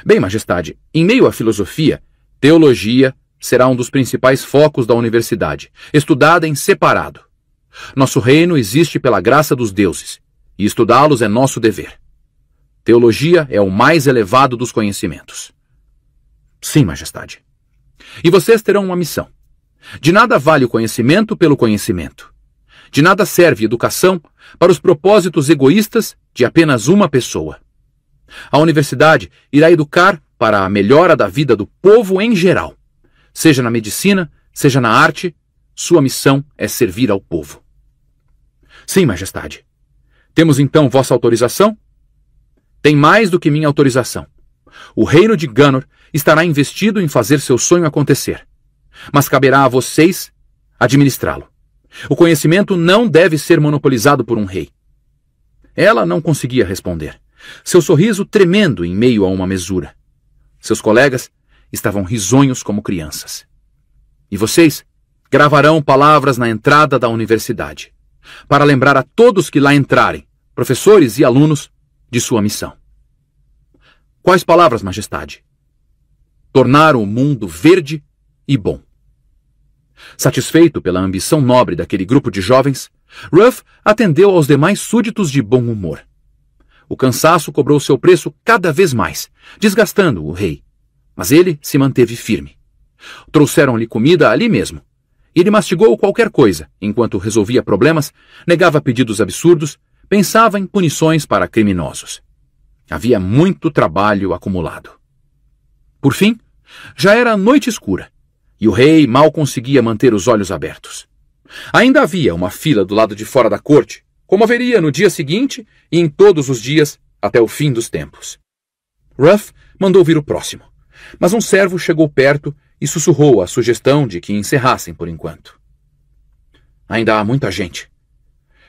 Bem, Majestade, em meio à filosofia, teologia, será um dos principais focos da universidade, estudada em separado. Nosso reino existe pela graça dos deuses, e estudá-los é nosso dever. Teologia é o mais elevado dos conhecimentos. Sim, Majestade. E vocês terão uma missão. De nada vale o conhecimento pelo conhecimento. De nada serve educação para os propósitos egoístas de apenas uma pessoa. A universidade irá educar para a melhora da vida do povo em geral seja na medicina, seja na arte, sua missão é servir ao povo. Sim, Majestade. Temos então vossa autorização? Tem mais do que minha autorização. O reino de Ganor estará investido em fazer seu sonho acontecer, mas caberá a vocês administrá-lo. O conhecimento não deve ser monopolizado por um rei. Ela não conseguia responder. Seu sorriso tremendo em meio a uma mesura. Seus colegas estavam risonhos como crianças. E vocês gravarão palavras na entrada da universidade, para lembrar a todos que lá entrarem, professores e alunos, de sua missão. Quais palavras, Majestade? Tornar o mundo verde e bom. Satisfeito pela ambição nobre daquele grupo de jovens, Ruff atendeu aos demais súditos de bom humor. O cansaço cobrou seu preço cada vez mais, desgastando o rei, mas ele se manteve firme. Trouxeram-lhe comida ali mesmo. Ele mastigou qualquer coisa, enquanto resolvia problemas, negava pedidos absurdos, pensava em punições para criminosos. Havia muito trabalho acumulado. Por fim, já era noite escura, e o rei mal conseguia manter os olhos abertos. Ainda havia uma fila do lado de fora da corte, como haveria no dia seguinte e em todos os dias até o fim dos tempos. Ruff mandou vir o próximo. Mas um servo chegou perto e sussurrou a sugestão de que encerrassem por enquanto. Ainda há muita gente.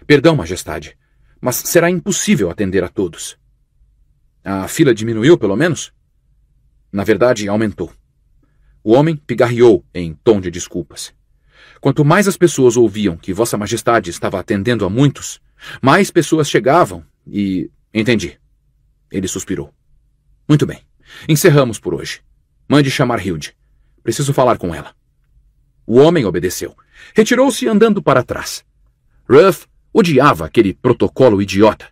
Perdão, Majestade, mas será impossível atender a todos. A fila diminuiu, pelo menos? Na verdade, aumentou. O homem pigarreou em tom de desculpas. Quanto mais as pessoas ouviam que Vossa Majestade estava atendendo a muitos, mais pessoas chegavam e. Entendi. Ele suspirou. Muito bem. Encerramos por hoje. Mande chamar Hilde. Preciso falar com ela. O homem obedeceu. Retirou-se andando para trás. Ruff odiava aquele protocolo idiota,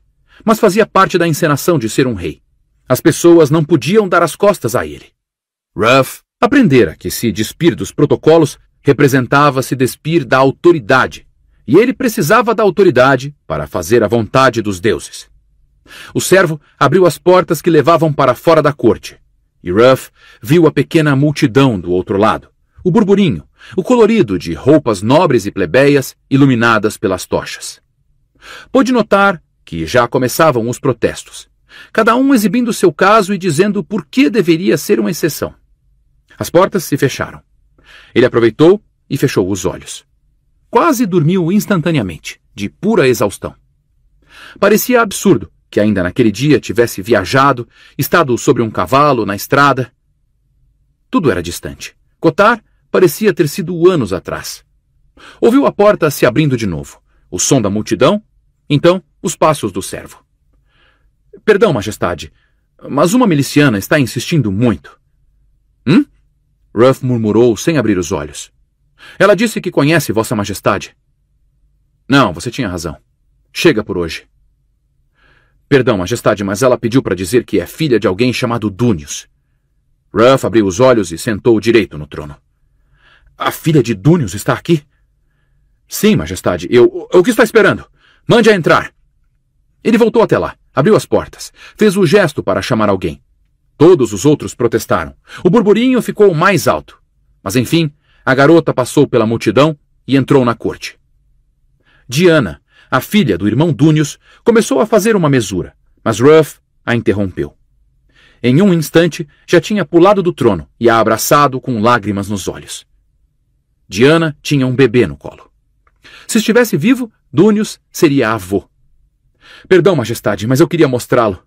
mas fazia parte da encenação de ser um rei. As pessoas não podiam dar as costas a ele. Ruff aprendera que se despir dos protocolos representava se despir da autoridade, e ele precisava da autoridade para fazer a vontade dos deuses. O servo abriu as portas que levavam para fora da corte. E Ruff viu a pequena multidão do outro lado, o burburinho, o colorido de roupas nobres e plebeias iluminadas pelas tochas. Pôde notar que já começavam os protestos, cada um exibindo seu caso e dizendo por que deveria ser uma exceção. As portas se fecharam. Ele aproveitou e fechou os olhos. Quase dormiu instantaneamente, de pura exaustão. Parecia absurdo que ainda naquele dia tivesse viajado, estado sobre um cavalo na estrada. Tudo era distante. Cotar parecia ter sido anos atrás. Ouviu a porta se abrindo de novo, o som da multidão, então os passos do servo. Perdão, Majestade, mas uma miliciana está insistindo muito. Hum? Ruff murmurou sem abrir os olhos. Ela disse que conhece Vossa Majestade. Não, você tinha razão. Chega por hoje. Perdão, Majestade, mas ela pediu para dizer que é filha de alguém chamado Dúnios. Ruff abriu os olhos e sentou direito no trono. A filha de Dúnios está aqui? Sim, Majestade, eu. O que está esperando? Mande-a entrar! Ele voltou até lá, abriu as portas, fez o gesto para chamar alguém. Todos os outros protestaram. O burburinho ficou mais alto. Mas enfim, a garota passou pela multidão e entrou na corte. Diana, a filha do irmão Dúnios, começou a fazer uma mesura, mas Ruff a interrompeu. Em um instante, já tinha pulado do trono e a abraçado com lágrimas nos olhos. Diana tinha um bebê no colo. Se estivesse vivo, Dúnios seria avô. Perdão, Majestade, mas eu queria mostrá-lo.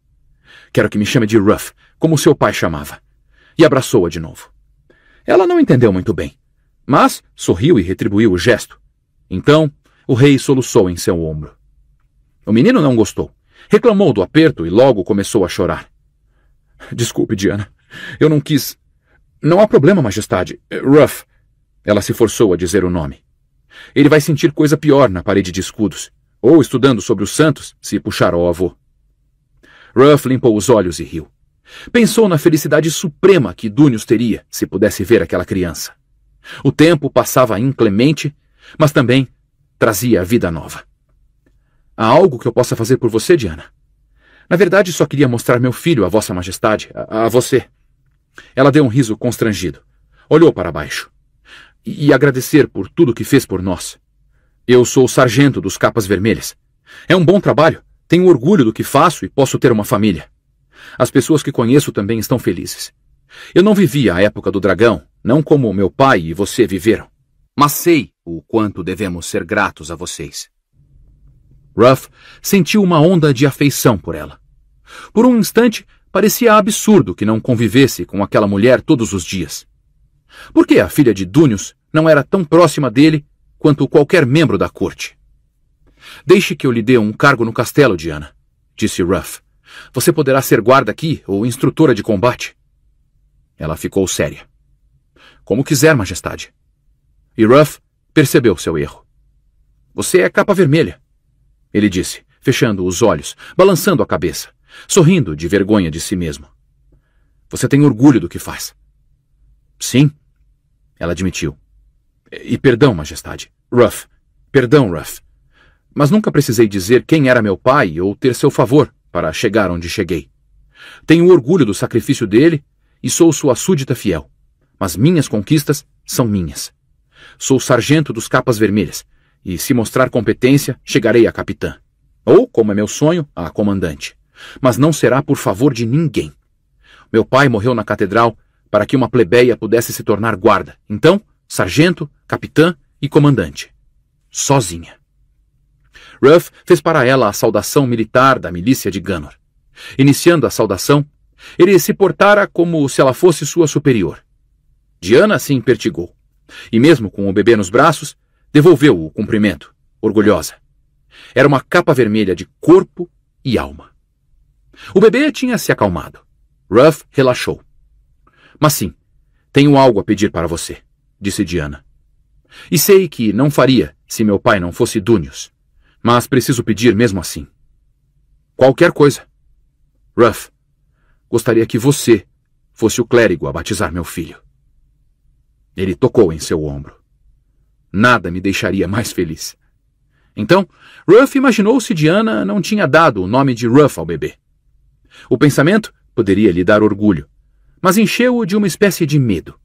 Quero que me chame de Ruff, como seu pai chamava. E abraçou-a de novo. Ela não entendeu muito bem, mas sorriu e retribuiu o gesto. Então o rei soluçou em seu ombro. O menino não gostou. Reclamou do aperto e logo começou a chorar. Desculpe, Diana. Eu não quis. Não há problema, Majestade. Eh, Ruff. Ela se forçou a dizer o nome. Ele vai sentir coisa pior na parede de escudos, ou estudando sobre os santos, se puxar ao avô. Ruff limpou os olhos e riu. Pensou na felicidade suprema que Dúnios teria se pudesse ver aquela criança. O tempo passava inclemente, mas também Trazia a vida nova. Há algo que eu possa fazer por você, Diana? Na verdade, só queria mostrar meu filho a Vossa Majestade, a, a você. Ela deu um riso constrangido. Olhou para baixo. E, e agradecer por tudo que fez por nós. Eu sou o sargento dos capas vermelhas. É um bom trabalho. Tenho orgulho do que faço e posso ter uma família. As pessoas que conheço também estão felizes. Eu não vivi a época do dragão, não como meu pai e você viveram. Mas sei o quanto devemos ser gratos a vocês. Ruff sentiu uma onda de afeição por ela. Por um instante, parecia absurdo que não convivesse com aquela mulher todos os dias. Por que a filha de Dúnios não era tão próxima dele quanto qualquer membro da corte? Deixe que eu lhe dê um cargo no castelo, Diana, disse Ruff. Você poderá ser guarda aqui ou instrutora de combate. Ela ficou séria. Como quiser, Majestade. E Ruff Percebeu seu erro. Você é capa vermelha, ele disse, fechando os olhos, balançando a cabeça, sorrindo de vergonha de si mesmo. Você tem orgulho do que faz. Sim, ela admitiu. E perdão, Majestade. Ruff. Perdão, Ruff. Mas nunca precisei dizer quem era meu pai ou ter seu favor para chegar onde cheguei. Tenho orgulho do sacrifício dele e sou sua súdita fiel. Mas minhas conquistas são minhas. Sou sargento dos capas vermelhas, e se mostrar competência, chegarei a capitã. Ou, como é meu sonho, a comandante. Mas não será por favor de ninguém. Meu pai morreu na catedral para que uma plebeia pudesse se tornar guarda. Então, sargento, capitã e comandante. Sozinha. Ruff fez para ela a saudação militar da milícia de Ganor. Iniciando a saudação, ele se portara como se ela fosse sua superior. Diana se impertigou. E mesmo com o bebê nos braços, devolveu o cumprimento, orgulhosa. Era uma capa vermelha de corpo e alma. O bebê tinha se acalmado. Ruff relaxou. Mas sim, tenho algo a pedir para você, disse Diana. E sei que não faria se meu pai não fosse dunius mas preciso pedir mesmo assim. Qualquer coisa. Ruff, gostaria que você fosse o clérigo a batizar meu filho. Ele tocou em seu ombro. Nada me deixaria mais feliz. Então, Ruff imaginou se Diana não tinha dado o nome de Ruff ao bebê. O pensamento poderia lhe dar orgulho, mas encheu-o de uma espécie de medo.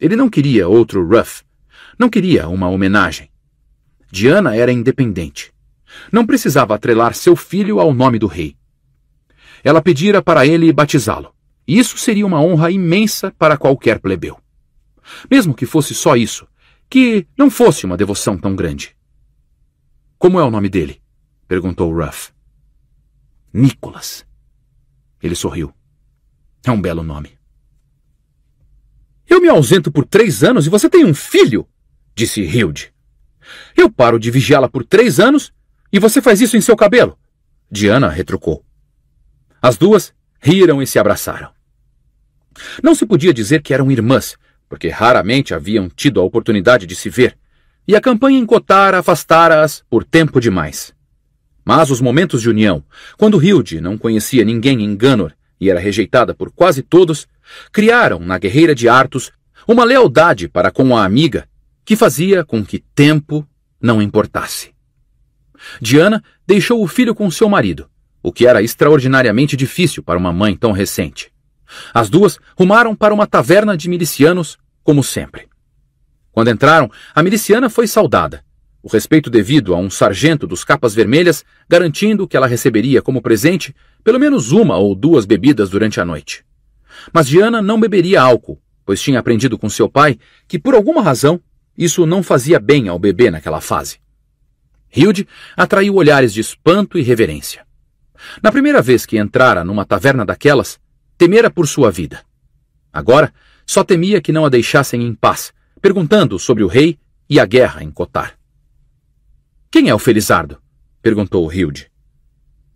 Ele não queria outro Ruff, não queria uma homenagem. Diana era independente. Não precisava atrelar seu filho ao nome do rei. Ela pedira para ele batizá-lo. Isso seria uma honra imensa para qualquer plebeu. Mesmo que fosse só isso, que não fosse uma devoção tão grande. Como é o nome dele? perguntou Ruff. Nicholas. Ele sorriu. É um belo nome. Eu me ausento por três anos e você tem um filho, disse Hilde. Eu paro de vigiá-la por três anos e você faz isso em seu cabelo. Diana retrucou. As duas riram e se abraçaram. Não se podia dizer que eram irmãs, porque raramente haviam tido a oportunidade de se ver, e a campanha em Cotar afastara-as por tempo demais. Mas os momentos de união, quando Hilde não conhecia ninguém em Ganor e era rejeitada por quase todos, criaram na guerreira de Artus uma lealdade para com a amiga que fazia com que tempo não importasse. Diana deixou o filho com seu marido, o que era extraordinariamente difícil para uma mãe tão recente. As duas rumaram para uma taverna de milicianos, como sempre. Quando entraram, a miliciana foi saudada. O respeito devido a um sargento dos capas vermelhas, garantindo que ela receberia como presente pelo menos uma ou duas bebidas durante a noite. Mas Diana não beberia álcool, pois tinha aprendido com seu pai que, por alguma razão, isso não fazia bem ao bebê naquela fase. Hilde atraiu olhares de espanto e reverência. Na primeira vez que entrara numa taverna daquelas, Temera por sua vida. Agora, só temia que não a deixassem em paz, perguntando sobre o rei e a guerra em Cotar. Quem é o Felizardo? perguntou Hilde.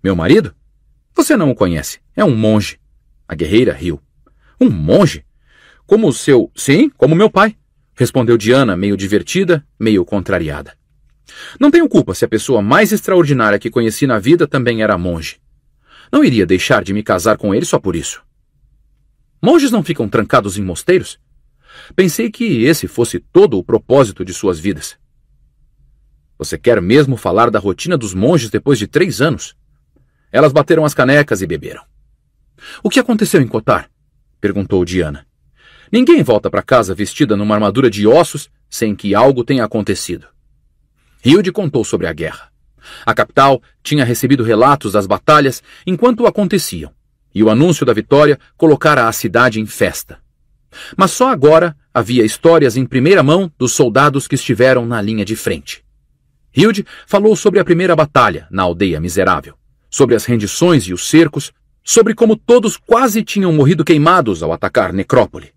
Meu marido? Você não o conhece. É um monge. A guerreira riu. Um monge? Como o seu. Sim, como meu pai, respondeu Diana, meio divertida, meio contrariada. Não tenho culpa se a pessoa mais extraordinária que conheci na vida também era monge. Não iria deixar de me casar com ele só por isso. Monges não ficam trancados em mosteiros? Pensei que esse fosse todo o propósito de suas vidas. Você quer mesmo falar da rotina dos monges depois de três anos? Elas bateram as canecas e beberam. O que aconteceu em Cotar? perguntou Diana. Ninguém volta para casa vestida numa armadura de ossos sem que algo tenha acontecido. Hilde contou sobre a guerra. A capital tinha recebido relatos das batalhas enquanto aconteciam, e o anúncio da vitória colocara a cidade em festa. Mas só agora havia histórias em primeira mão dos soldados que estiveram na linha de frente. Hilde falou sobre a primeira batalha na aldeia miserável, sobre as rendições e os cercos, sobre como todos quase tinham morrido queimados ao atacar Necrópole.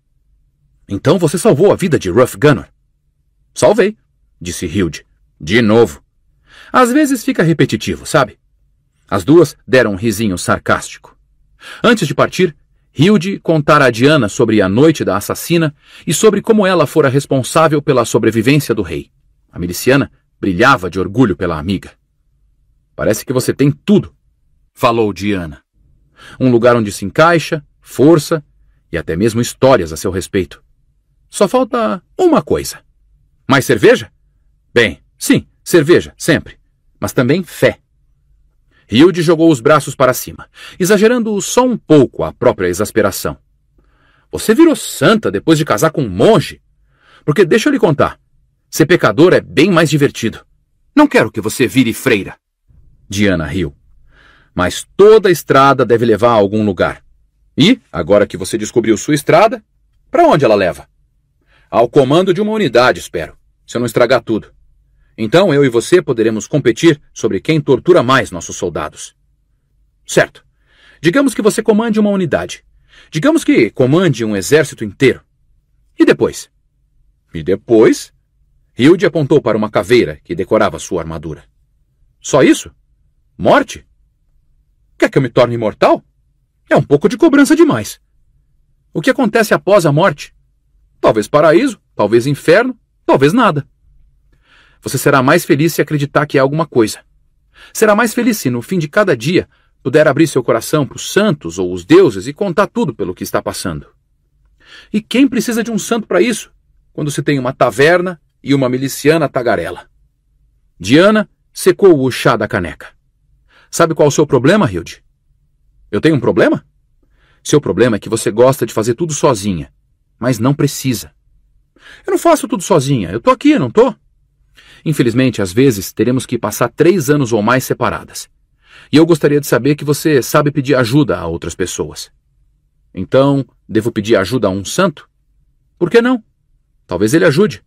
Então você salvou a vida de Ruff Gunner. Salvei, disse Hilde. De novo. Às vezes fica repetitivo, sabe? As duas deram um risinho sarcástico. Antes de partir, Hilde contara a Diana sobre a noite da assassina e sobre como ela fora responsável pela sobrevivência do rei. A miliciana brilhava de orgulho pela amiga. Parece que você tem tudo, falou Diana. Um lugar onde se encaixa, força e até mesmo histórias a seu respeito. Só falta uma coisa. Mais cerveja? Bem, sim, cerveja, sempre. Mas também fé. Hilde jogou os braços para cima, exagerando só um pouco a própria exasperação. Você virou santa depois de casar com um monge? Porque deixa eu lhe contar, ser pecador é bem mais divertido. Não quero que você vire freira. Diana riu. Mas toda estrada deve levar a algum lugar. E, agora que você descobriu sua estrada, para onde ela leva? Ao comando de uma unidade, espero, se eu não estragar tudo. Então eu e você poderemos competir sobre quem tortura mais nossos soldados. Certo. Digamos que você comande uma unidade. Digamos que comande um exército inteiro. E depois? E depois? Hilde apontou para uma caveira que decorava sua armadura. Só isso? Morte? Quer que eu me torne imortal? É um pouco de cobrança demais. O que acontece após a morte? Talvez paraíso, talvez inferno, talvez nada. Você será mais feliz se acreditar que é alguma coisa. Será mais feliz se, no fim de cada dia, puder abrir seu coração para os santos ou os deuses e contar tudo pelo que está passando. E quem precisa de um santo para isso, quando se tem uma taverna e uma miliciana tagarela? Diana secou o chá da caneca. Sabe qual é o seu problema, Hilde? Eu tenho um problema? Seu problema é que você gosta de fazer tudo sozinha, mas não precisa. Eu não faço tudo sozinha. Eu tô aqui, não tô? Infelizmente, às vezes, teremos que passar três anos ou mais separadas. E eu gostaria de saber que você sabe pedir ajuda a outras pessoas. Então, devo pedir ajuda a um santo? Por que não? Talvez ele ajude.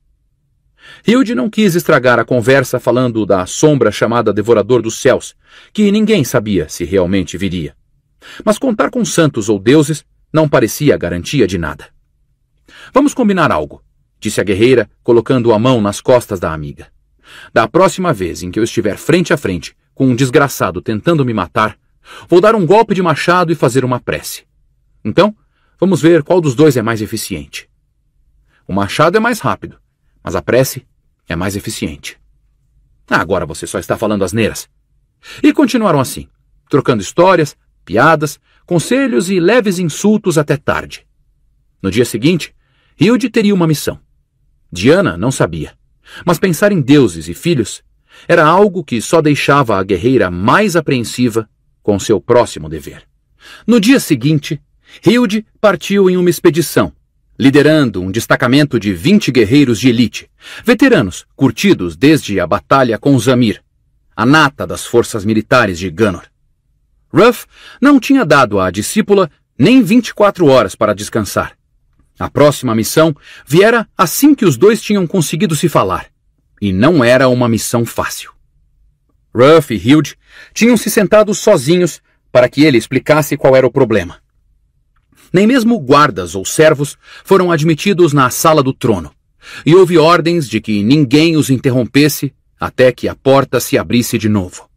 Hilde não quis estragar a conversa falando da sombra chamada Devorador dos Céus, que ninguém sabia se realmente viria. Mas contar com santos ou deuses não parecia garantia de nada. Vamos combinar algo, disse a guerreira, colocando a mão nas costas da amiga. Da próxima vez em que eu estiver frente a frente com um desgraçado tentando me matar, vou dar um golpe de machado e fazer uma prece. Então, vamos ver qual dos dois é mais eficiente. O machado é mais rápido, mas a prece é mais eficiente. Ah, agora você só está falando asneiras. E continuaram assim, trocando histórias, piadas, conselhos e leves insultos até tarde. No dia seguinte, Hilde teria uma missão. Diana não sabia. Mas pensar em deuses e filhos era algo que só deixava a guerreira mais apreensiva com seu próximo dever. No dia seguinte, Hilde partiu em uma expedição, liderando um destacamento de 20 guerreiros de elite, veteranos curtidos desde a batalha com Zamir, a nata das forças militares de Ganor. Ruff não tinha dado à discípula nem 24 horas para descansar. A próxima missão viera assim que os dois tinham conseguido se falar, e não era uma missão fácil. Ruff e Hilde tinham se sentado sozinhos para que ele explicasse qual era o problema. Nem mesmo guardas ou servos foram admitidos na sala do trono, e houve ordens de que ninguém os interrompesse até que a porta se abrisse de novo.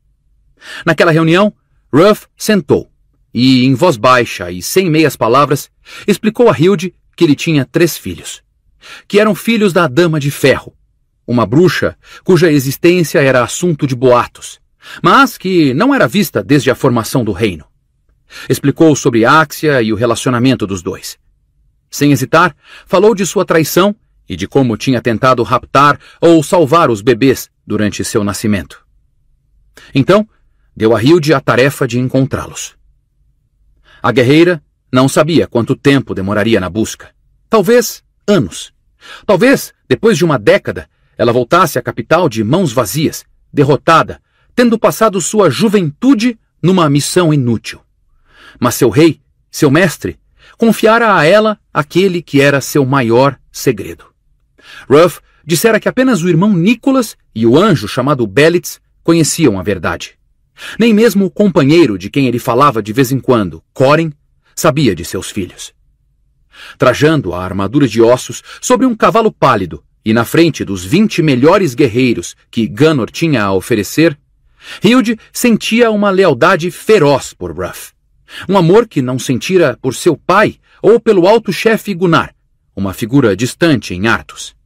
Naquela reunião, Ruff sentou e, em voz baixa e sem meias palavras, explicou a Hilde que ele tinha três filhos, que eram filhos da Dama de Ferro, uma bruxa cuja existência era assunto de boatos, mas que não era vista desde a formação do reino. Explicou sobre Axia e o relacionamento dos dois. Sem hesitar, falou de sua traição e de como tinha tentado raptar ou salvar os bebês durante seu nascimento. Então, deu a Hilde a tarefa de encontrá-los. A guerreira não sabia quanto tempo demoraria na busca. Talvez anos. Talvez, depois de uma década, ela voltasse à capital de mãos vazias, derrotada, tendo passado sua juventude numa missão inútil. Mas seu rei, seu mestre, confiara a ela aquele que era seu maior segredo. Ruff dissera que apenas o irmão Nicholas e o anjo chamado Belitz conheciam a verdade. Nem mesmo o companheiro de quem ele falava de vez em quando, Corin, sabia de seus filhos. Trajando a armadura de ossos sobre um cavalo pálido e na frente dos vinte melhores guerreiros que Gunnor tinha a oferecer, Hilde sentia uma lealdade feroz por Ruff. Um amor que não sentira por seu pai ou pelo alto chefe Gunnar, uma figura distante em Artus.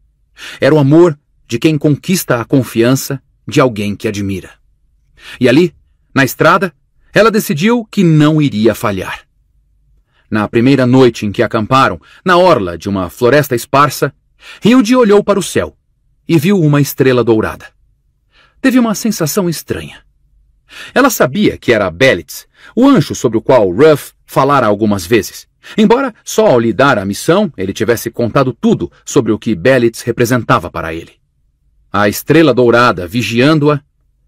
Era o amor de quem conquista a confiança de alguém que admira. E ali, na estrada, ela decidiu que não iria falhar na primeira noite em que acamparam, na orla de uma floresta esparsa, Hilde olhou para o céu e viu uma estrela dourada. Teve uma sensação estranha. Ela sabia que era Belitz, o anjo sobre o qual Ruff falara algumas vezes, embora só ao lhe dar a missão ele tivesse contado tudo sobre o que Belitz representava para ele. A estrela dourada vigiando-a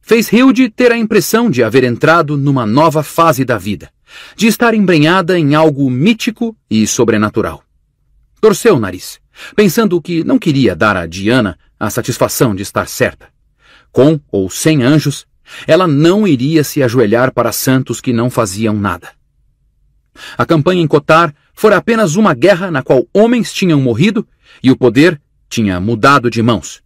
fez Hilde ter a impressão de haver entrado numa nova fase da vida, de estar embrenhada em algo mítico e sobrenatural. Torceu o nariz, pensando que não queria dar a Diana a satisfação de estar certa. Com ou sem anjos, ela não iria se ajoelhar para santos que não faziam nada. A campanha em Cotar fora apenas uma guerra na qual homens tinham morrido e o poder tinha mudado de mãos,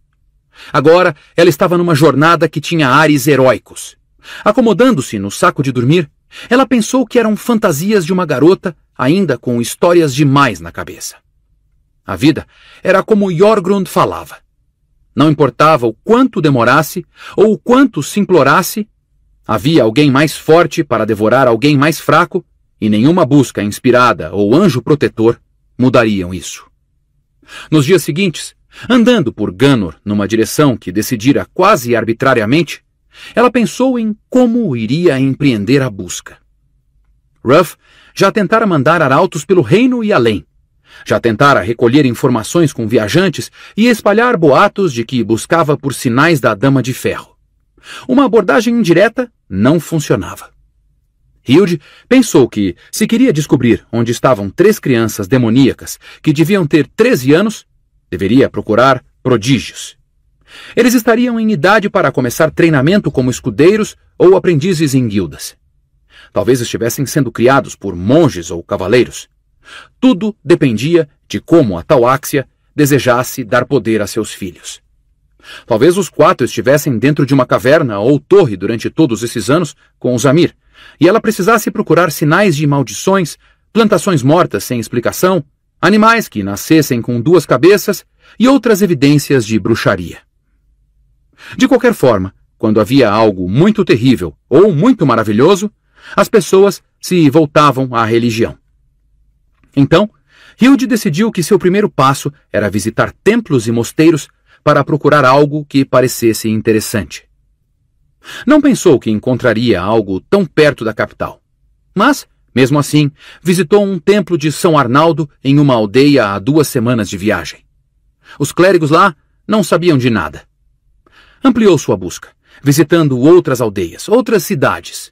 Agora ela estava numa jornada que tinha ares heróicos. Acomodando-se no saco de dormir, ela pensou que eram fantasias de uma garota ainda com histórias demais na cabeça. A vida era como Jorgrund falava. Não importava o quanto demorasse ou o quanto se implorasse, havia alguém mais forte para devorar alguém mais fraco e nenhuma busca inspirada ou anjo protetor mudariam isso. Nos dias seguintes, Andando por Ganor numa direção que decidira quase arbitrariamente, ela pensou em como iria empreender a busca. Ruff já tentara mandar arautos pelo reino e além. Já tentara recolher informações com viajantes e espalhar boatos de que buscava por sinais da Dama de Ferro. Uma abordagem indireta não funcionava. Hilde pensou que, se queria descobrir onde estavam três crianças demoníacas que deviam ter 13 anos, Deveria procurar prodígios. Eles estariam em idade para começar treinamento como escudeiros ou aprendizes em guildas. Talvez estivessem sendo criados por monges ou cavaleiros. Tudo dependia de como a tal Áxia desejasse dar poder a seus filhos. Talvez os quatro estivessem dentro de uma caverna ou torre durante todos esses anos com os Amir, e ela precisasse procurar sinais de maldições, plantações mortas sem explicação, animais que nascessem com duas cabeças e outras evidências de bruxaria. De qualquer forma, quando havia algo muito terrível ou muito maravilhoso, as pessoas se voltavam à religião. Então, Hilde decidiu que seu primeiro passo era visitar templos e mosteiros para procurar algo que parecesse interessante. Não pensou que encontraria algo tão perto da capital, mas mesmo assim, visitou um templo de São Arnaldo em uma aldeia a duas semanas de viagem. Os clérigos lá não sabiam de nada. Ampliou sua busca, visitando outras aldeias, outras cidades.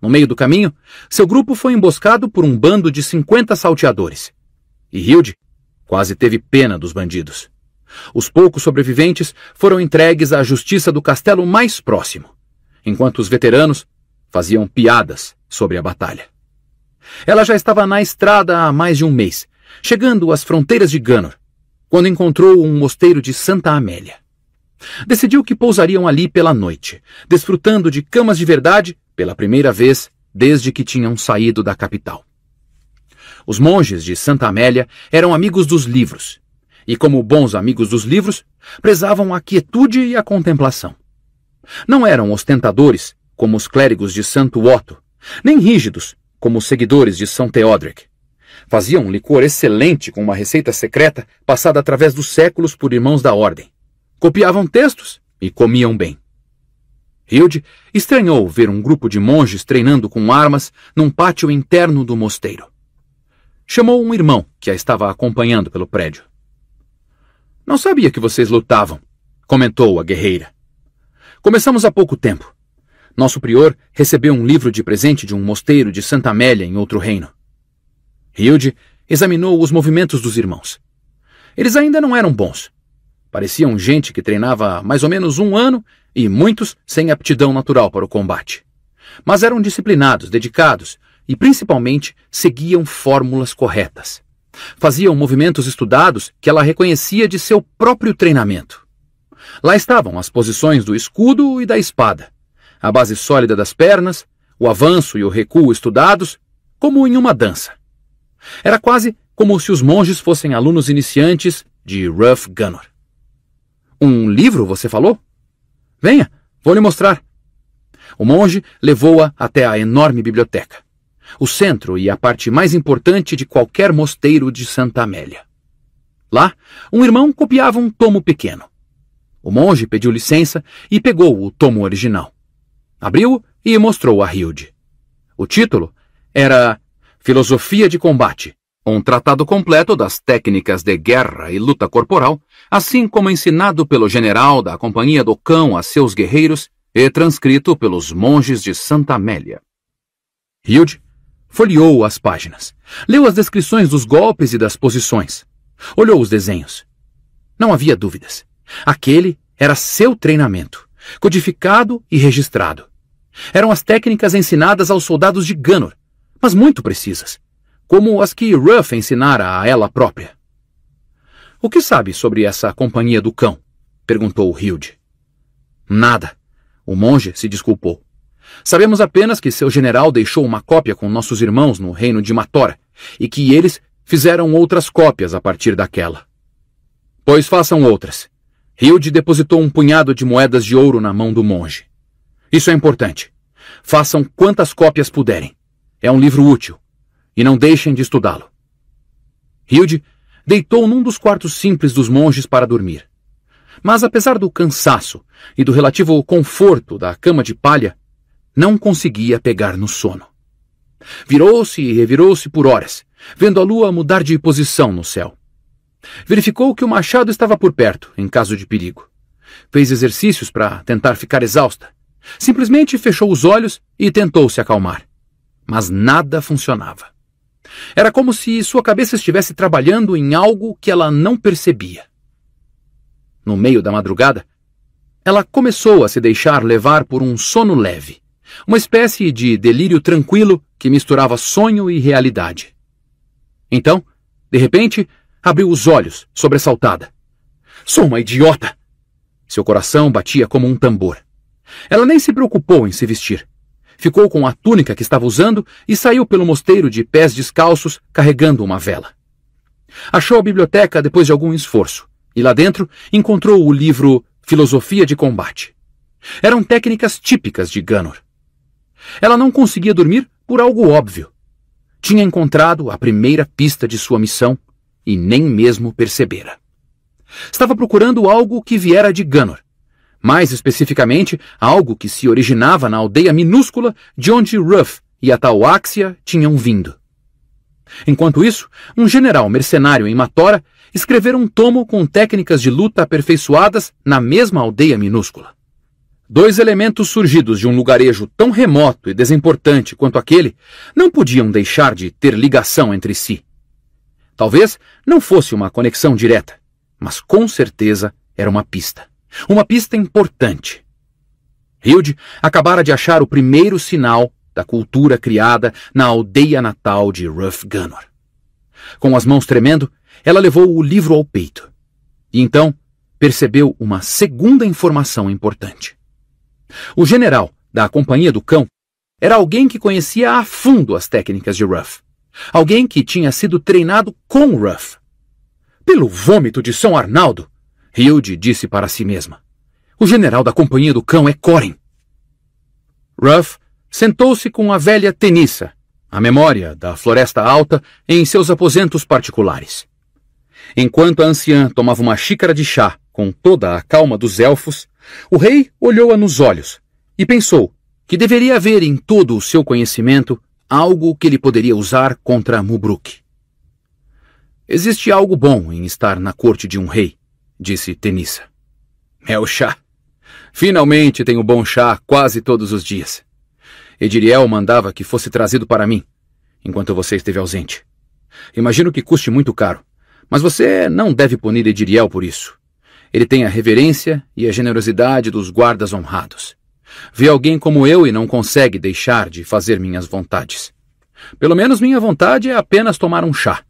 No meio do caminho, seu grupo foi emboscado por um bando de 50 salteadores. E Hilde quase teve pena dos bandidos. Os poucos sobreviventes foram entregues à justiça do castelo mais próximo, enquanto os veteranos faziam piadas sobre a batalha. Ela já estava na estrada há mais de um mês, chegando às fronteiras de Ganor, quando encontrou um mosteiro de Santa Amélia. Decidiu que pousariam ali pela noite, desfrutando de camas de verdade pela primeira vez desde que tinham saído da capital. Os monges de Santa Amélia eram amigos dos livros, e como bons amigos dos livros, prezavam a quietude e a contemplação. Não eram ostentadores, como os clérigos de Santo Otto, nem rígidos, como os seguidores de São Teodric. Faziam um licor excelente com uma receita secreta passada através dos séculos por irmãos da ordem. Copiavam textos e comiam bem. Hilde estranhou ver um grupo de monges treinando com armas num pátio interno do mosteiro. Chamou um irmão que a estava acompanhando pelo prédio. Não sabia que vocês lutavam, comentou a guerreira. Começamos há pouco tempo nosso prior recebeu um livro de presente de um mosteiro de Santa Amélia em outro reino. Hilde examinou os movimentos dos irmãos. Eles ainda não eram bons. Pareciam gente que treinava há mais ou menos um ano e muitos sem aptidão natural para o combate. Mas eram disciplinados, dedicados e, principalmente, seguiam fórmulas corretas. Faziam movimentos estudados que ela reconhecia de seu próprio treinamento. Lá estavam as posições do escudo e da espada a base sólida das pernas, o avanço e o recuo estudados, como em uma dança. Era quase como se os monges fossem alunos iniciantes de Ruff Gunnor. Um livro, você falou? Venha, vou lhe mostrar. O monge levou-a até a enorme biblioteca, o centro e a parte mais importante de qualquer mosteiro de Santa Amélia. Lá, um irmão copiava um tomo pequeno. O monge pediu licença e pegou o tomo original. Abriu e mostrou a Hilde. O título era Filosofia de Combate, um tratado completo das técnicas de guerra e luta corporal, assim como ensinado pelo general da Companhia do Cão a seus guerreiros e transcrito pelos monges de Santa Amélia. Hilde folheou as páginas, leu as descrições dos golpes e das posições, olhou os desenhos. Não havia dúvidas. Aquele era seu treinamento, codificado e registrado. Eram as técnicas ensinadas aos soldados de Ganor, mas muito precisas, como as que Ruff ensinara a ela própria. O que sabe sobre essa companhia do cão? perguntou Hilde. Nada. O monge se desculpou. Sabemos apenas que seu general deixou uma cópia com nossos irmãos no reino de Matora e que eles fizeram outras cópias a partir daquela. Pois façam outras. Hilde depositou um punhado de moedas de ouro na mão do monge. Isso é importante. Façam quantas cópias puderem. É um livro útil. E não deixem de estudá-lo. Hilde deitou num dos quartos simples dos monges para dormir. Mas apesar do cansaço e do relativo conforto da cama de palha, não conseguia pegar no sono. Virou-se e revirou-se por horas, vendo a lua mudar de posição no céu. Verificou que o machado estava por perto, em caso de perigo. Fez exercícios para tentar ficar exausta. Simplesmente fechou os olhos e tentou se acalmar. Mas nada funcionava. Era como se sua cabeça estivesse trabalhando em algo que ela não percebia. No meio da madrugada, ela começou a se deixar levar por um sono leve, uma espécie de delírio tranquilo que misturava sonho e realidade. Então, de repente, abriu os olhos, sobressaltada. Sou uma idiota! Seu coração batia como um tambor. Ela nem se preocupou em se vestir. Ficou com a túnica que estava usando e saiu pelo mosteiro de pés descalços, carregando uma vela. Achou a biblioteca depois de algum esforço, e lá dentro encontrou o livro Filosofia de Combate. Eram técnicas típicas de Ganor. Ela não conseguia dormir por algo óbvio. Tinha encontrado a primeira pista de sua missão e nem mesmo percebera. Estava procurando algo que viera de Ganor, mais especificamente, algo que se originava na aldeia minúscula de onde Ruff e a Tauáxia tinham vindo. Enquanto isso, um general mercenário em Matora escrevera um tomo com técnicas de luta aperfeiçoadas na mesma aldeia minúscula. Dois elementos surgidos de um lugarejo tão remoto e desimportante quanto aquele não podiam deixar de ter ligação entre si. Talvez não fosse uma conexão direta, mas com certeza era uma pista. Uma pista importante. Hilde acabara de achar o primeiro sinal da cultura criada na aldeia natal de Ruff Gunnor. Com as mãos tremendo, ela levou o livro ao peito. E então percebeu uma segunda informação importante. O general da Companhia do Cão era alguém que conhecia a fundo as técnicas de Ruff. Alguém que tinha sido treinado com Ruff. Pelo vômito de São Arnaldo, Hilde disse para si mesma. O general da companhia do cão é Corin. Ruff sentou-se com a velha tenissa, a memória da Floresta Alta, em seus aposentos particulares. Enquanto a anciã tomava uma xícara de chá com toda a calma dos elfos, o rei olhou-a nos olhos e pensou que deveria haver em todo o seu conhecimento algo que ele poderia usar contra Mubruk. Existe algo bom em estar na corte de um rei, disse Tenissa. É o chá. Finalmente tenho bom chá quase todos os dias. Ediriel mandava que fosse trazido para mim, enquanto você esteve ausente. Imagino que custe muito caro, mas você não deve punir Ediriel por isso. Ele tem a reverência e a generosidade dos guardas honrados. Vê alguém como eu e não consegue deixar de fazer minhas vontades. Pelo menos minha vontade é apenas tomar um chá.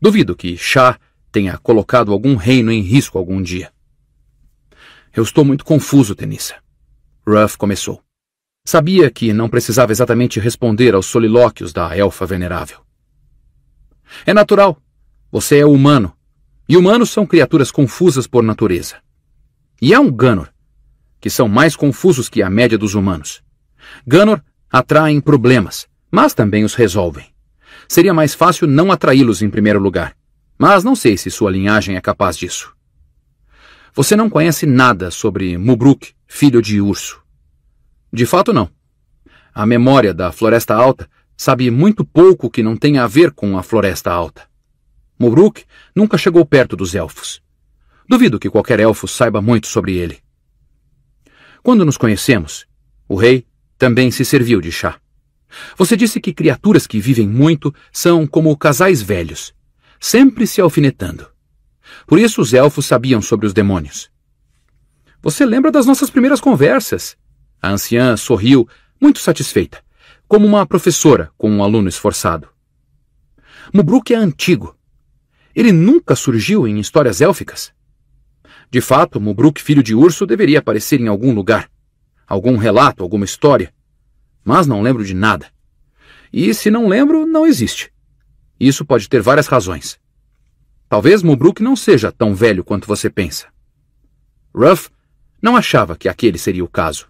Duvido que chá tenha colocado algum reino em risco algum dia. Eu estou muito confuso, Tenissa. Ruff começou. Sabia que não precisava exatamente responder aos solilóquios da elfa venerável. É natural. Você é humano. E humanos são criaturas confusas por natureza. E há um Ganor, que são mais confusos que a média dos humanos. Ganor atraem problemas, mas também os resolvem. Seria mais fácil não atraí-los em primeiro lugar. Mas não sei se sua linhagem é capaz disso. Você não conhece nada sobre Mubruk, filho de Urso. De fato, não. A memória da Floresta Alta sabe muito pouco que não tenha a ver com a Floresta Alta. Mubruk nunca chegou perto dos elfos. Duvido que qualquer elfo saiba muito sobre ele. Quando nos conhecemos, o rei também se serviu de chá. Você disse que criaturas que vivem muito são como casais velhos, sempre se alfinetando. Por isso os elfos sabiam sobre os demônios. Você lembra das nossas primeiras conversas? A anciã sorriu, muito satisfeita, como uma professora com um aluno esforçado. Mubruk é antigo. Ele nunca surgiu em histórias élficas. De fato, Mubruk, filho de urso, deveria aparecer em algum lugar. Algum relato, alguma história. Mas não lembro de nada. E se não lembro, não existe. Isso pode ter várias razões. Talvez Mubruk não seja tão velho quanto você pensa. Ruff não achava que aquele seria o caso.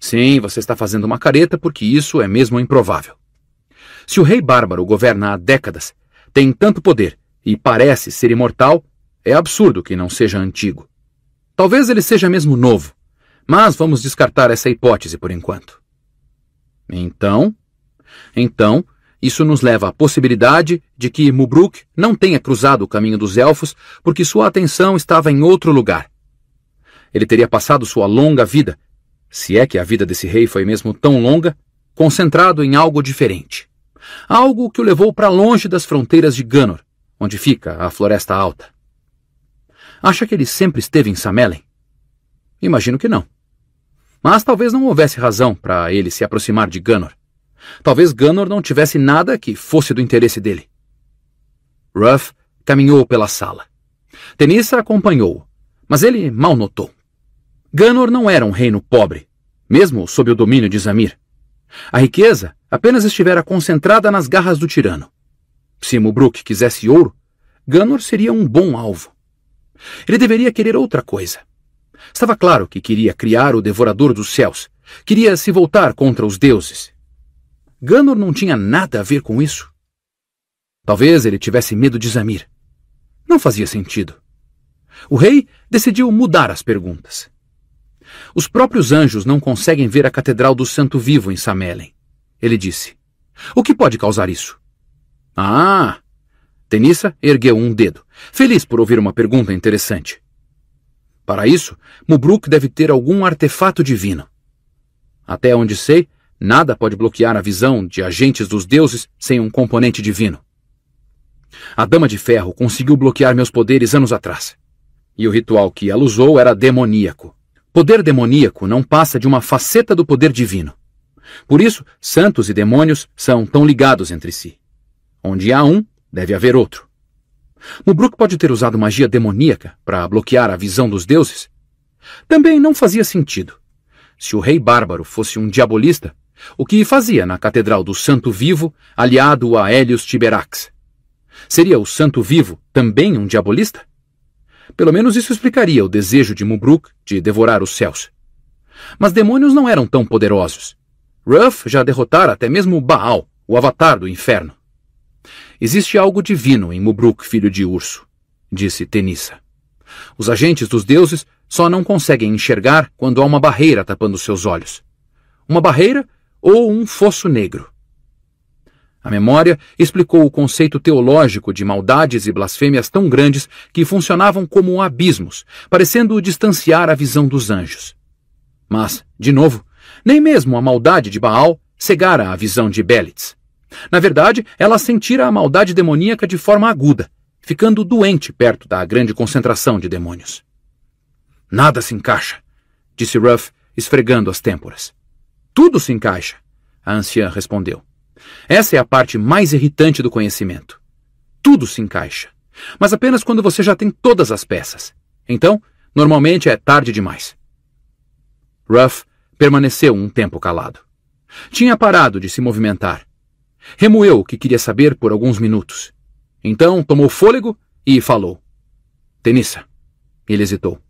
Sim, você está fazendo uma careta porque isso é mesmo improvável. Se o rei bárbaro governa há décadas, tem tanto poder e parece ser imortal, é absurdo que não seja antigo. Talvez ele seja mesmo novo, mas vamos descartar essa hipótese por enquanto. Então, então, isso nos leva à possibilidade de que Mubruk não tenha cruzado o caminho dos elfos porque sua atenção estava em outro lugar. Ele teria passado sua longa vida, se é que a vida desse rei foi mesmo tão longa, concentrado em algo diferente. Algo que o levou para longe das fronteiras de Ganor, onde fica a Floresta Alta. Acha que ele sempre esteve em Samelen? Imagino que não. Mas talvez não houvesse razão para ele se aproximar de Ganor. Talvez Gunnor não tivesse nada que fosse do interesse dele. Ruff caminhou pela sala. Tenissa acompanhou, mas ele mal notou. Gunnor não era um reino pobre, mesmo sob o domínio de Zamir. A riqueza apenas estivera concentrada nas garras do tirano. Se Mubruk quisesse ouro, Gunnor seria um bom alvo. Ele deveria querer outra coisa. Estava claro que queria criar o Devorador dos Céus, queria se voltar contra os deuses, Ganor não tinha nada a ver com isso. Talvez ele tivesse medo de Zamir. Não fazia sentido. O rei decidiu mudar as perguntas. Os próprios anjos não conseguem ver a Catedral do Santo Vivo em Samelen. Ele disse. O que pode causar isso? Ah! Tenissa ergueu um dedo, feliz por ouvir uma pergunta interessante. Para isso, Mubruk deve ter algum artefato divino. Até onde sei, Nada pode bloquear a visão de agentes dos deuses sem um componente divino. A Dama de Ferro conseguiu bloquear meus poderes anos atrás. E o ritual que ela usou era demoníaco. Poder demoníaco não passa de uma faceta do poder divino. Por isso, santos e demônios são tão ligados entre si. Onde há um, deve haver outro. Mubruk pode ter usado magia demoníaca para bloquear a visão dos deuses? Também não fazia sentido. Se o rei bárbaro fosse um diabolista, o que fazia na Catedral do Santo Vivo, aliado a Hélios Tiberax. Seria o Santo Vivo também um diabolista? Pelo menos isso explicaria o desejo de Mubruk de devorar os céus. Mas demônios não eram tão poderosos. Ruff já derrotara até mesmo Baal, o avatar do inferno. Existe algo divino em Mubruk, filho de urso, disse Tenissa. Os agentes dos deuses só não conseguem enxergar quando há uma barreira tapando seus olhos. Uma barreira ou um fosso negro. A memória explicou o conceito teológico de maldades e blasfêmias tão grandes que funcionavam como abismos, parecendo distanciar a visão dos anjos. Mas, de novo, nem mesmo a maldade de Baal cegara a visão de Belitz. Na verdade, ela sentira a maldade demoníaca de forma aguda, ficando doente perto da grande concentração de demônios. Nada se encaixa, disse Ruff, esfregando as têmporas. Tudo se encaixa, a anciã respondeu. Essa é a parte mais irritante do conhecimento. Tudo se encaixa, mas apenas quando você já tem todas as peças. Então, normalmente é tarde demais. Ruff permaneceu um tempo calado. Tinha parado de se movimentar. Remoeu o que queria saber por alguns minutos. Então tomou fôlego e falou. Tenissa. Ele hesitou.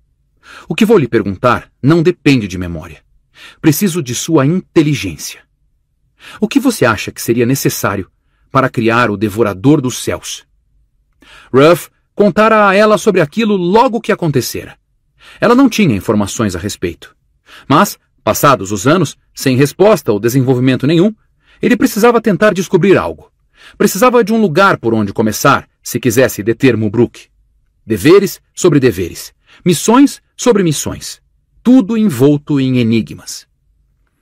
O que vou lhe perguntar não depende de memória. Preciso de sua inteligência. O que você acha que seria necessário para criar o Devorador dos Céus? Ruff contara a ela sobre aquilo logo que acontecera. Ela não tinha informações a respeito. Mas, passados os anos, sem resposta ou desenvolvimento nenhum, ele precisava tentar descobrir algo. Precisava de um lugar por onde começar, se quisesse deter Mubruk. Deveres sobre deveres. Missões sobre missões tudo envolto em enigmas.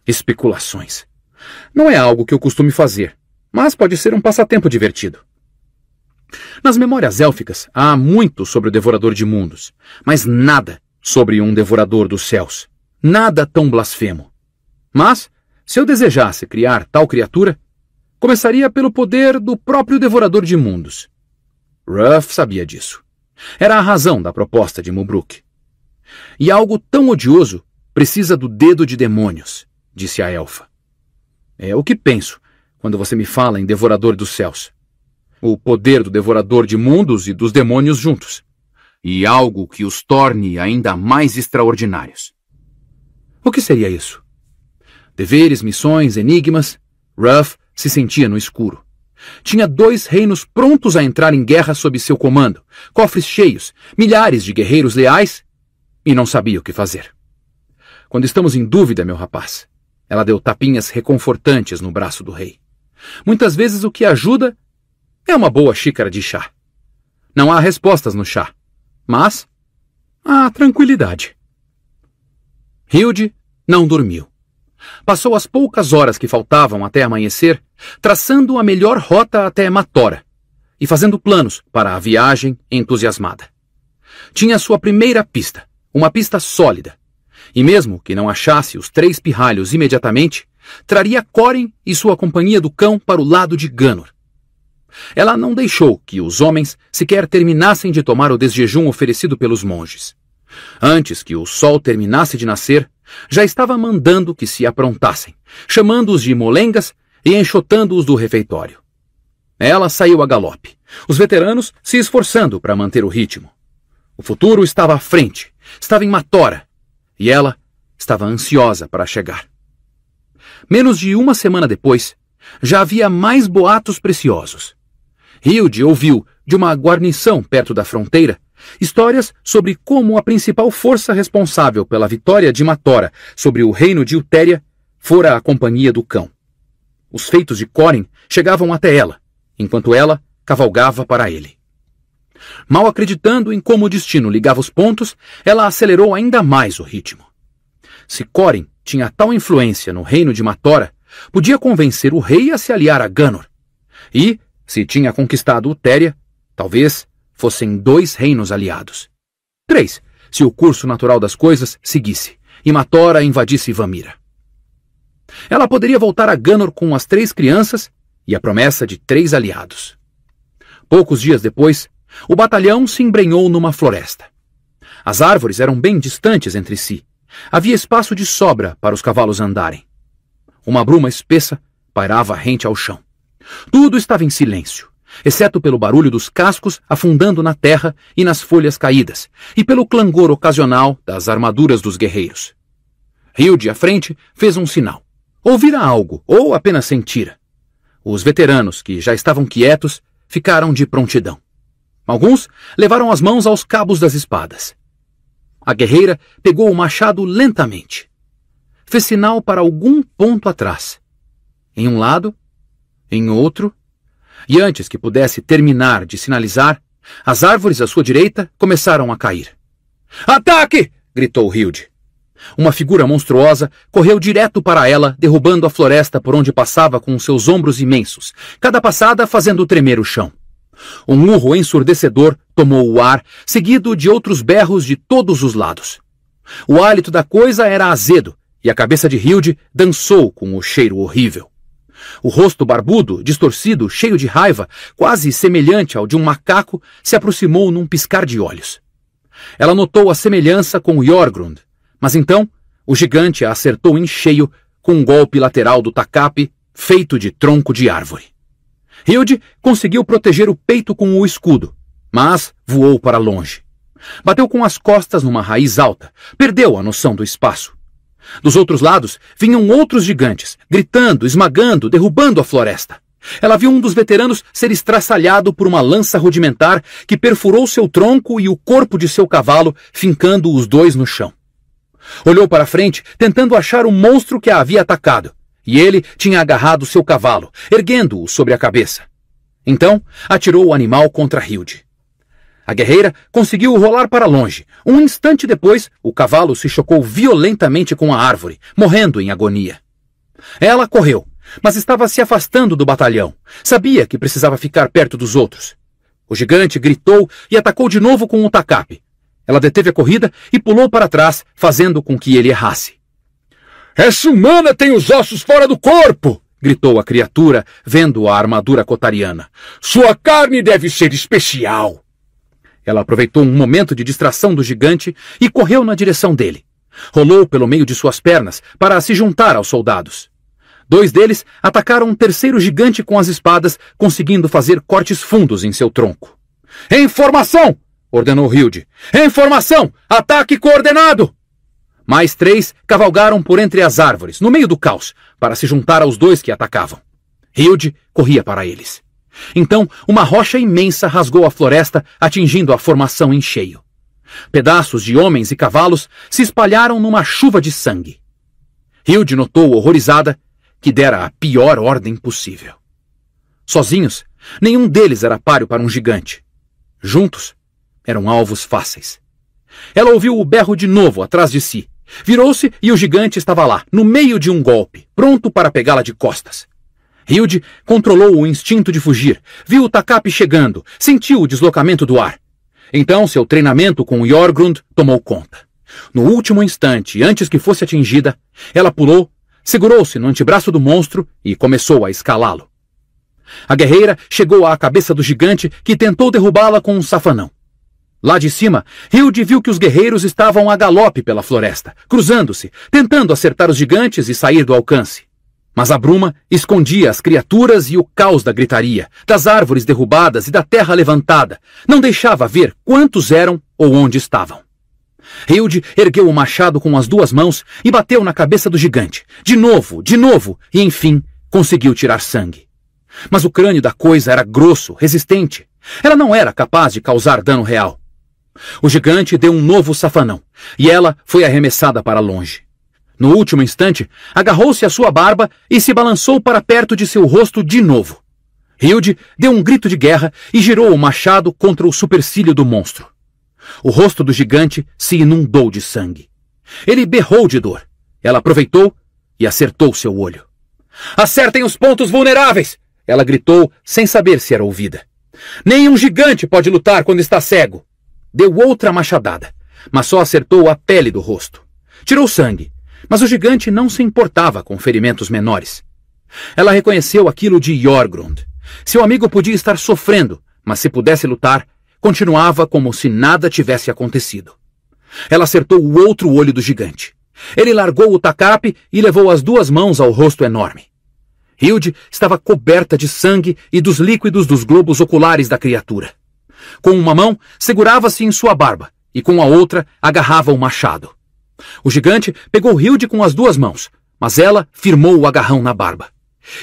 Especulações. Não é algo que eu costume fazer, mas pode ser um passatempo divertido. Nas memórias élficas há muito sobre o Devorador de Mundos, mas nada sobre um Devorador dos Céus. Nada tão blasfemo. Mas, se eu desejasse criar tal criatura, começaria pelo poder do próprio Devorador de Mundos. Ruff sabia disso. Era a razão da proposta de Mubruk. E algo tão odioso precisa do dedo de demônios, disse a elfa. É o que penso quando você me fala em Devorador dos Céus. O poder do Devorador de Mundos e dos demônios juntos. E algo que os torne ainda mais extraordinários. O que seria isso? Deveres, missões, enigmas. Ruff se sentia no escuro. Tinha dois reinos prontos a entrar em guerra sob seu comando, cofres cheios, milhares de guerreiros leais e não sabia o que fazer. Quando estamos em dúvida, meu rapaz, ela deu tapinhas reconfortantes no braço do rei. Muitas vezes o que ajuda é uma boa xícara de chá. Não há respostas no chá, mas há tranquilidade. Hilde não dormiu. Passou as poucas horas que faltavam até amanhecer traçando a melhor rota até Matora e fazendo planos para a viagem entusiasmada. Tinha sua primeira pista, uma pista sólida. E mesmo que não achasse os três pirralhos imediatamente, traria Corin e sua companhia do cão para o lado de Ganor. Ela não deixou que os homens sequer terminassem de tomar o desjejum oferecido pelos monges. Antes que o sol terminasse de nascer, já estava mandando que se aprontassem, chamando-os de molengas e enxotando-os do refeitório. Ela saiu a galope, os veteranos se esforçando para manter o ritmo. O futuro estava à frente, Estava em Matora e ela estava ansiosa para chegar. Menos de uma semana depois, já havia mais boatos preciosos. Hilde ouviu, de uma guarnição perto da fronteira, histórias sobre como a principal força responsável pela vitória de Matora sobre o reino de Utéria fora a companhia do cão. Os feitos de Corin chegavam até ela, enquanto ela cavalgava para ele. Mal acreditando em como o destino ligava os pontos, ela acelerou ainda mais o ritmo. Se Corin tinha tal influência no reino de Matora, podia convencer o rei a se aliar a Ganor. E, se tinha conquistado Utéria, talvez fossem dois reinos aliados. Três, se o curso natural das coisas seguisse e Matora invadisse Vamira. Ela poderia voltar a Ganor com as três crianças e a promessa de três aliados. Poucos dias depois, o batalhão se embrenhou numa floresta. As árvores eram bem distantes entre si. Havia espaço de sobra para os cavalos andarem. Uma bruma espessa pairava rente ao chão. Tudo estava em silêncio, exceto pelo barulho dos cascos afundando na terra e nas folhas caídas, e pelo clangor ocasional das armaduras dos guerreiros. Hilde, à frente, fez um sinal. Ouvira algo, ou apenas sentira. Os veteranos, que já estavam quietos, ficaram de prontidão. Alguns levaram as mãos aos cabos das espadas. A guerreira pegou o machado lentamente. Fez sinal para algum ponto atrás. Em um lado, em outro. E antes que pudesse terminar de sinalizar, as árvores à sua direita começaram a cair. Ataque! gritou Hilde. Uma figura monstruosa correu direto para ela, derrubando a floresta por onde passava com seus ombros imensos, cada passada fazendo tremer o chão. Um urro ensurdecedor tomou o ar, seguido de outros berros de todos os lados. O hálito da coisa era azedo, e a cabeça de Hilde dançou com o cheiro horrível. O rosto barbudo, distorcido, cheio de raiva, quase semelhante ao de um macaco, se aproximou num piscar de olhos. Ela notou a semelhança com Jorgrund, mas então o gigante a acertou em cheio com um golpe lateral do tacape feito de tronco de árvore. Hilde conseguiu proteger o peito com o escudo, mas voou para longe. Bateu com as costas numa raiz alta, perdeu a noção do espaço. Dos outros lados vinham outros gigantes, gritando, esmagando, derrubando a floresta. Ela viu um dos veteranos ser estraçalhado por uma lança rudimentar que perfurou seu tronco e o corpo de seu cavalo, fincando os dois no chão. Olhou para frente, tentando achar o monstro que a havia atacado, e ele tinha agarrado seu cavalo, erguendo-o sobre a cabeça. Então, atirou o animal contra Hilde. A guerreira conseguiu rolar para longe. Um instante depois, o cavalo se chocou violentamente com a árvore, morrendo em agonia. Ela correu, mas estava se afastando do batalhão. Sabia que precisava ficar perto dos outros. O gigante gritou e atacou de novo com o tacape. Ela deteve a corrida e pulou para trás, fazendo com que ele errasse. Essa humana tem os ossos fora do corpo! gritou a criatura, vendo a armadura cotariana. Sua carne deve ser especial! Ela aproveitou um momento de distração do gigante e correu na direção dele. Rolou pelo meio de suas pernas para se juntar aos soldados. Dois deles atacaram um terceiro gigante com as espadas, conseguindo fazer cortes fundos em seu tronco. Em formação! ordenou Hilde. Em formação! Ataque coordenado! Mais três cavalgaram por entre as árvores, no meio do caos, para se juntar aos dois que atacavam. Hilde corria para eles. Então, uma rocha imensa rasgou a floresta, atingindo a formação em cheio. Pedaços de homens e cavalos se espalharam numa chuva de sangue. Hilde notou, horrorizada, que dera a pior ordem possível. Sozinhos, nenhum deles era páreo para um gigante. Juntos, eram alvos fáceis. Ela ouviu o berro de novo atrás de si Virou-se e o gigante estava lá, no meio de um golpe, pronto para pegá-la de costas. Hilde controlou o instinto de fugir, viu o Takapi chegando, sentiu o deslocamento do ar. Então seu treinamento com Jorgrund tomou conta. No último instante, antes que fosse atingida, ela pulou, segurou-se no antebraço do monstro e começou a escalá-lo. A guerreira chegou à cabeça do gigante que tentou derrubá-la com um safanão. Lá de cima, Hilde viu que os guerreiros estavam a galope pela floresta, cruzando-se, tentando acertar os gigantes e sair do alcance. Mas a bruma escondia as criaturas e o caos da gritaria, das árvores derrubadas e da terra levantada. Não deixava ver quantos eram ou onde estavam. Hilde ergueu o machado com as duas mãos e bateu na cabeça do gigante. De novo, de novo, e enfim conseguiu tirar sangue. Mas o crânio da coisa era grosso, resistente. Ela não era capaz de causar dano real. O gigante deu um novo safanão e ela foi arremessada para longe. No último instante, agarrou-se à sua barba e se balançou para perto de seu rosto de novo. Hilde deu um grito de guerra e girou o machado contra o supercílio do monstro. O rosto do gigante se inundou de sangue. Ele berrou de dor. Ela aproveitou e acertou seu olho. Acertem os pontos vulneráveis! Ela gritou, sem saber se era ouvida. Nenhum gigante pode lutar quando está cego. Deu outra machadada, mas só acertou a pele do rosto. Tirou sangue, mas o gigante não se importava com ferimentos menores. Ela reconheceu aquilo de Jorgrund. Seu amigo podia estar sofrendo, mas se pudesse lutar, continuava como se nada tivesse acontecido. Ela acertou o outro olho do gigante. Ele largou o tacape e levou as duas mãos ao rosto enorme. Hilde estava coberta de sangue e dos líquidos dos globos oculares da criatura. Com uma mão, segurava-se em sua barba e com a outra agarrava o machado. O gigante pegou Hilde com as duas mãos, mas ela firmou o agarrão na barba.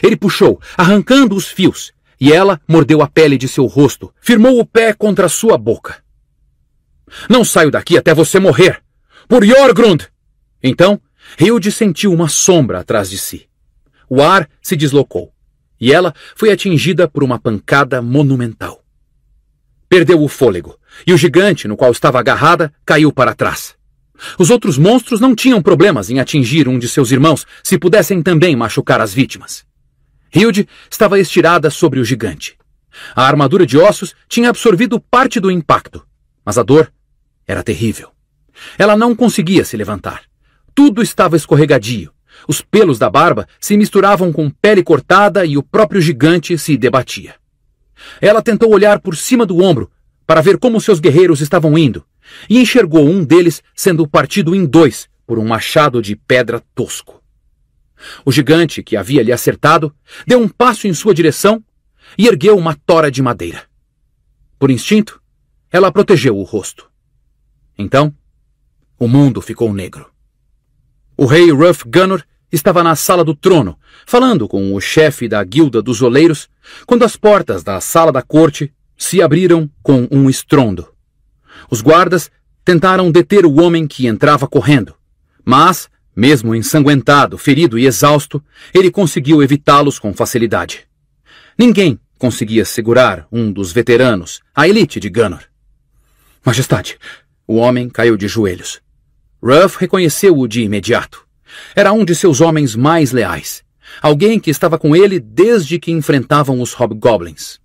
Ele puxou, arrancando os fios, e ela mordeu a pele de seu rosto, firmou o pé contra sua boca. Não saio daqui até você morrer! Por Jorgrund! Então, Hilde sentiu uma sombra atrás de si. O ar se deslocou, e ela foi atingida por uma pancada monumental. Perdeu o fôlego, e o gigante no qual estava agarrada caiu para trás. Os outros monstros não tinham problemas em atingir um de seus irmãos se pudessem também machucar as vítimas. Hilde estava estirada sobre o gigante. A armadura de ossos tinha absorvido parte do impacto, mas a dor era terrível. Ela não conseguia se levantar. Tudo estava escorregadio. Os pelos da barba se misturavam com pele cortada e o próprio gigante se debatia. Ela tentou olhar por cima do ombro para ver como seus guerreiros estavam indo e enxergou um deles sendo partido em dois por um machado de pedra tosco. O gigante que havia lhe acertado deu um passo em sua direção e ergueu uma tora de madeira. Por instinto, ela protegeu o rosto. Então, o mundo ficou negro. O rei Ruff Gunnor estava na sala do trono, falando com o chefe da guilda dos oleiros, quando as portas da sala da corte se abriram com um estrondo. Os guardas tentaram deter o homem que entrava correndo, mas, mesmo ensanguentado, ferido e exausto, ele conseguiu evitá-los com facilidade. Ninguém conseguia segurar um dos veteranos, a elite de Gunnor. Majestade, o homem caiu de joelhos. Ruff reconheceu-o de imediato. Era um de seus homens mais leais. Alguém que estava com ele desde que enfrentavam os Hobgoblins.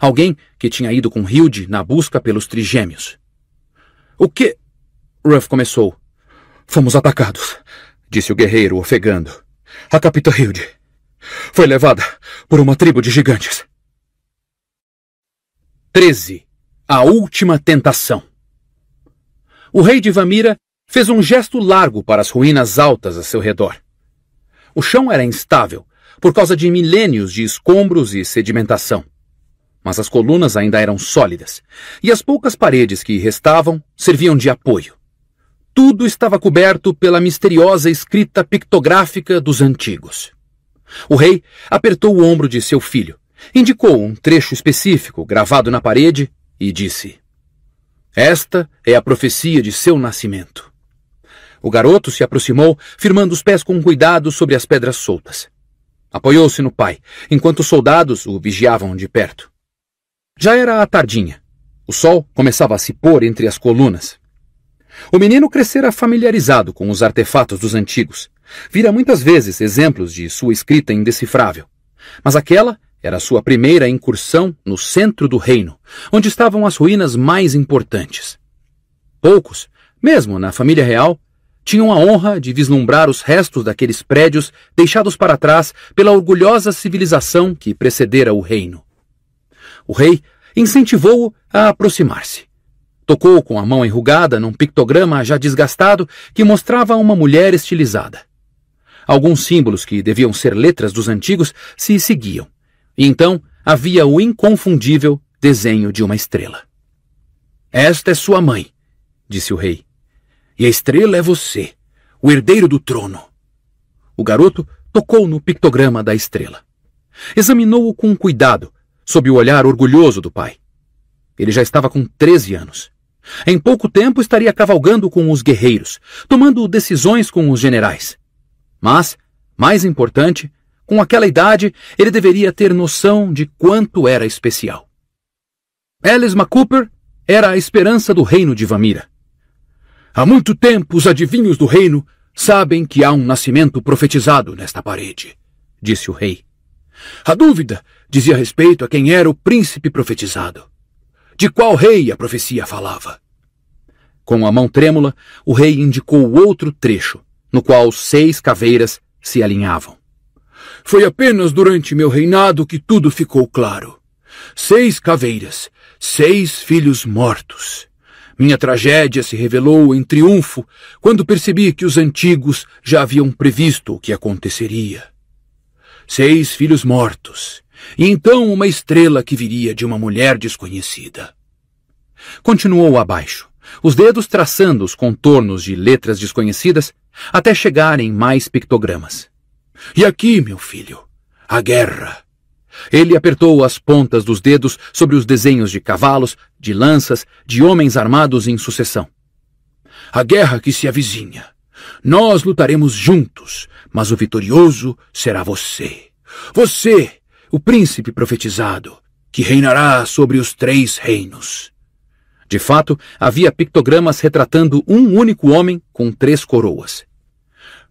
Alguém que tinha ido com Hilde na busca pelos trigêmeos. O que? Ruff começou. Fomos atacados, disse o guerreiro, ofegando. A capitã Hilde foi levada por uma tribo de gigantes. 13. A Última Tentação O rei de Vamira Fez um gesto largo para as ruínas altas a seu redor. O chão era instável, por causa de milênios de escombros e sedimentação. Mas as colunas ainda eram sólidas, e as poucas paredes que restavam serviam de apoio. Tudo estava coberto pela misteriosa escrita pictográfica dos antigos. O rei apertou o ombro de seu filho, indicou um trecho específico gravado na parede e disse: Esta é a profecia de seu nascimento. O garoto se aproximou, firmando os pés com cuidado sobre as pedras soltas. Apoiou-se no pai, enquanto os soldados o vigiavam de perto. Já era a tardinha. O sol começava a se pôr entre as colunas. O menino crescera familiarizado com os artefatos dos antigos. Vira muitas vezes exemplos de sua escrita indecifrável. Mas aquela era sua primeira incursão no centro do reino, onde estavam as ruínas mais importantes. Poucos, mesmo na família real, tinham a honra de vislumbrar os restos daqueles prédios deixados para trás pela orgulhosa civilização que precedera o reino. O rei incentivou-o a aproximar-se. Tocou com a mão enrugada num pictograma já desgastado que mostrava uma mulher estilizada. Alguns símbolos que deviam ser letras dos antigos se seguiam, e então havia o inconfundível desenho de uma estrela. Esta é sua mãe, disse o rei. E a estrela é você, o herdeiro do trono. O garoto tocou no pictograma da estrela. Examinou-o com cuidado, sob o olhar orgulhoso do pai. Ele já estava com 13 anos. Em pouco tempo estaria cavalgando com os guerreiros, tomando decisões com os generais. Mas, mais importante, com aquela idade, ele deveria ter noção de quanto era especial. Elisma Cooper era a esperança do reino de Vamira. Há muito tempo os adivinhos do reino sabem que há um nascimento profetizado nesta parede, disse o rei. A dúvida dizia respeito a quem era o príncipe profetizado. De qual rei a profecia falava? Com a mão trêmula, o rei indicou outro trecho, no qual seis caveiras se alinhavam. Foi apenas durante meu reinado que tudo ficou claro. Seis caveiras, seis filhos mortos. Minha tragédia se revelou em triunfo quando percebi que os antigos já haviam previsto o que aconteceria. Seis filhos mortos, e então uma estrela que viria de uma mulher desconhecida. Continuou abaixo, os dedos traçando os contornos de letras desconhecidas até chegarem mais pictogramas. E aqui, meu filho, a guerra. Ele apertou as pontas dos dedos sobre os desenhos de cavalos, de lanças, de homens armados em sucessão. A guerra que se avizinha. Nós lutaremos juntos, mas o vitorioso será você. Você, o príncipe profetizado, que reinará sobre os três reinos. De fato, havia pictogramas retratando um único homem com três coroas.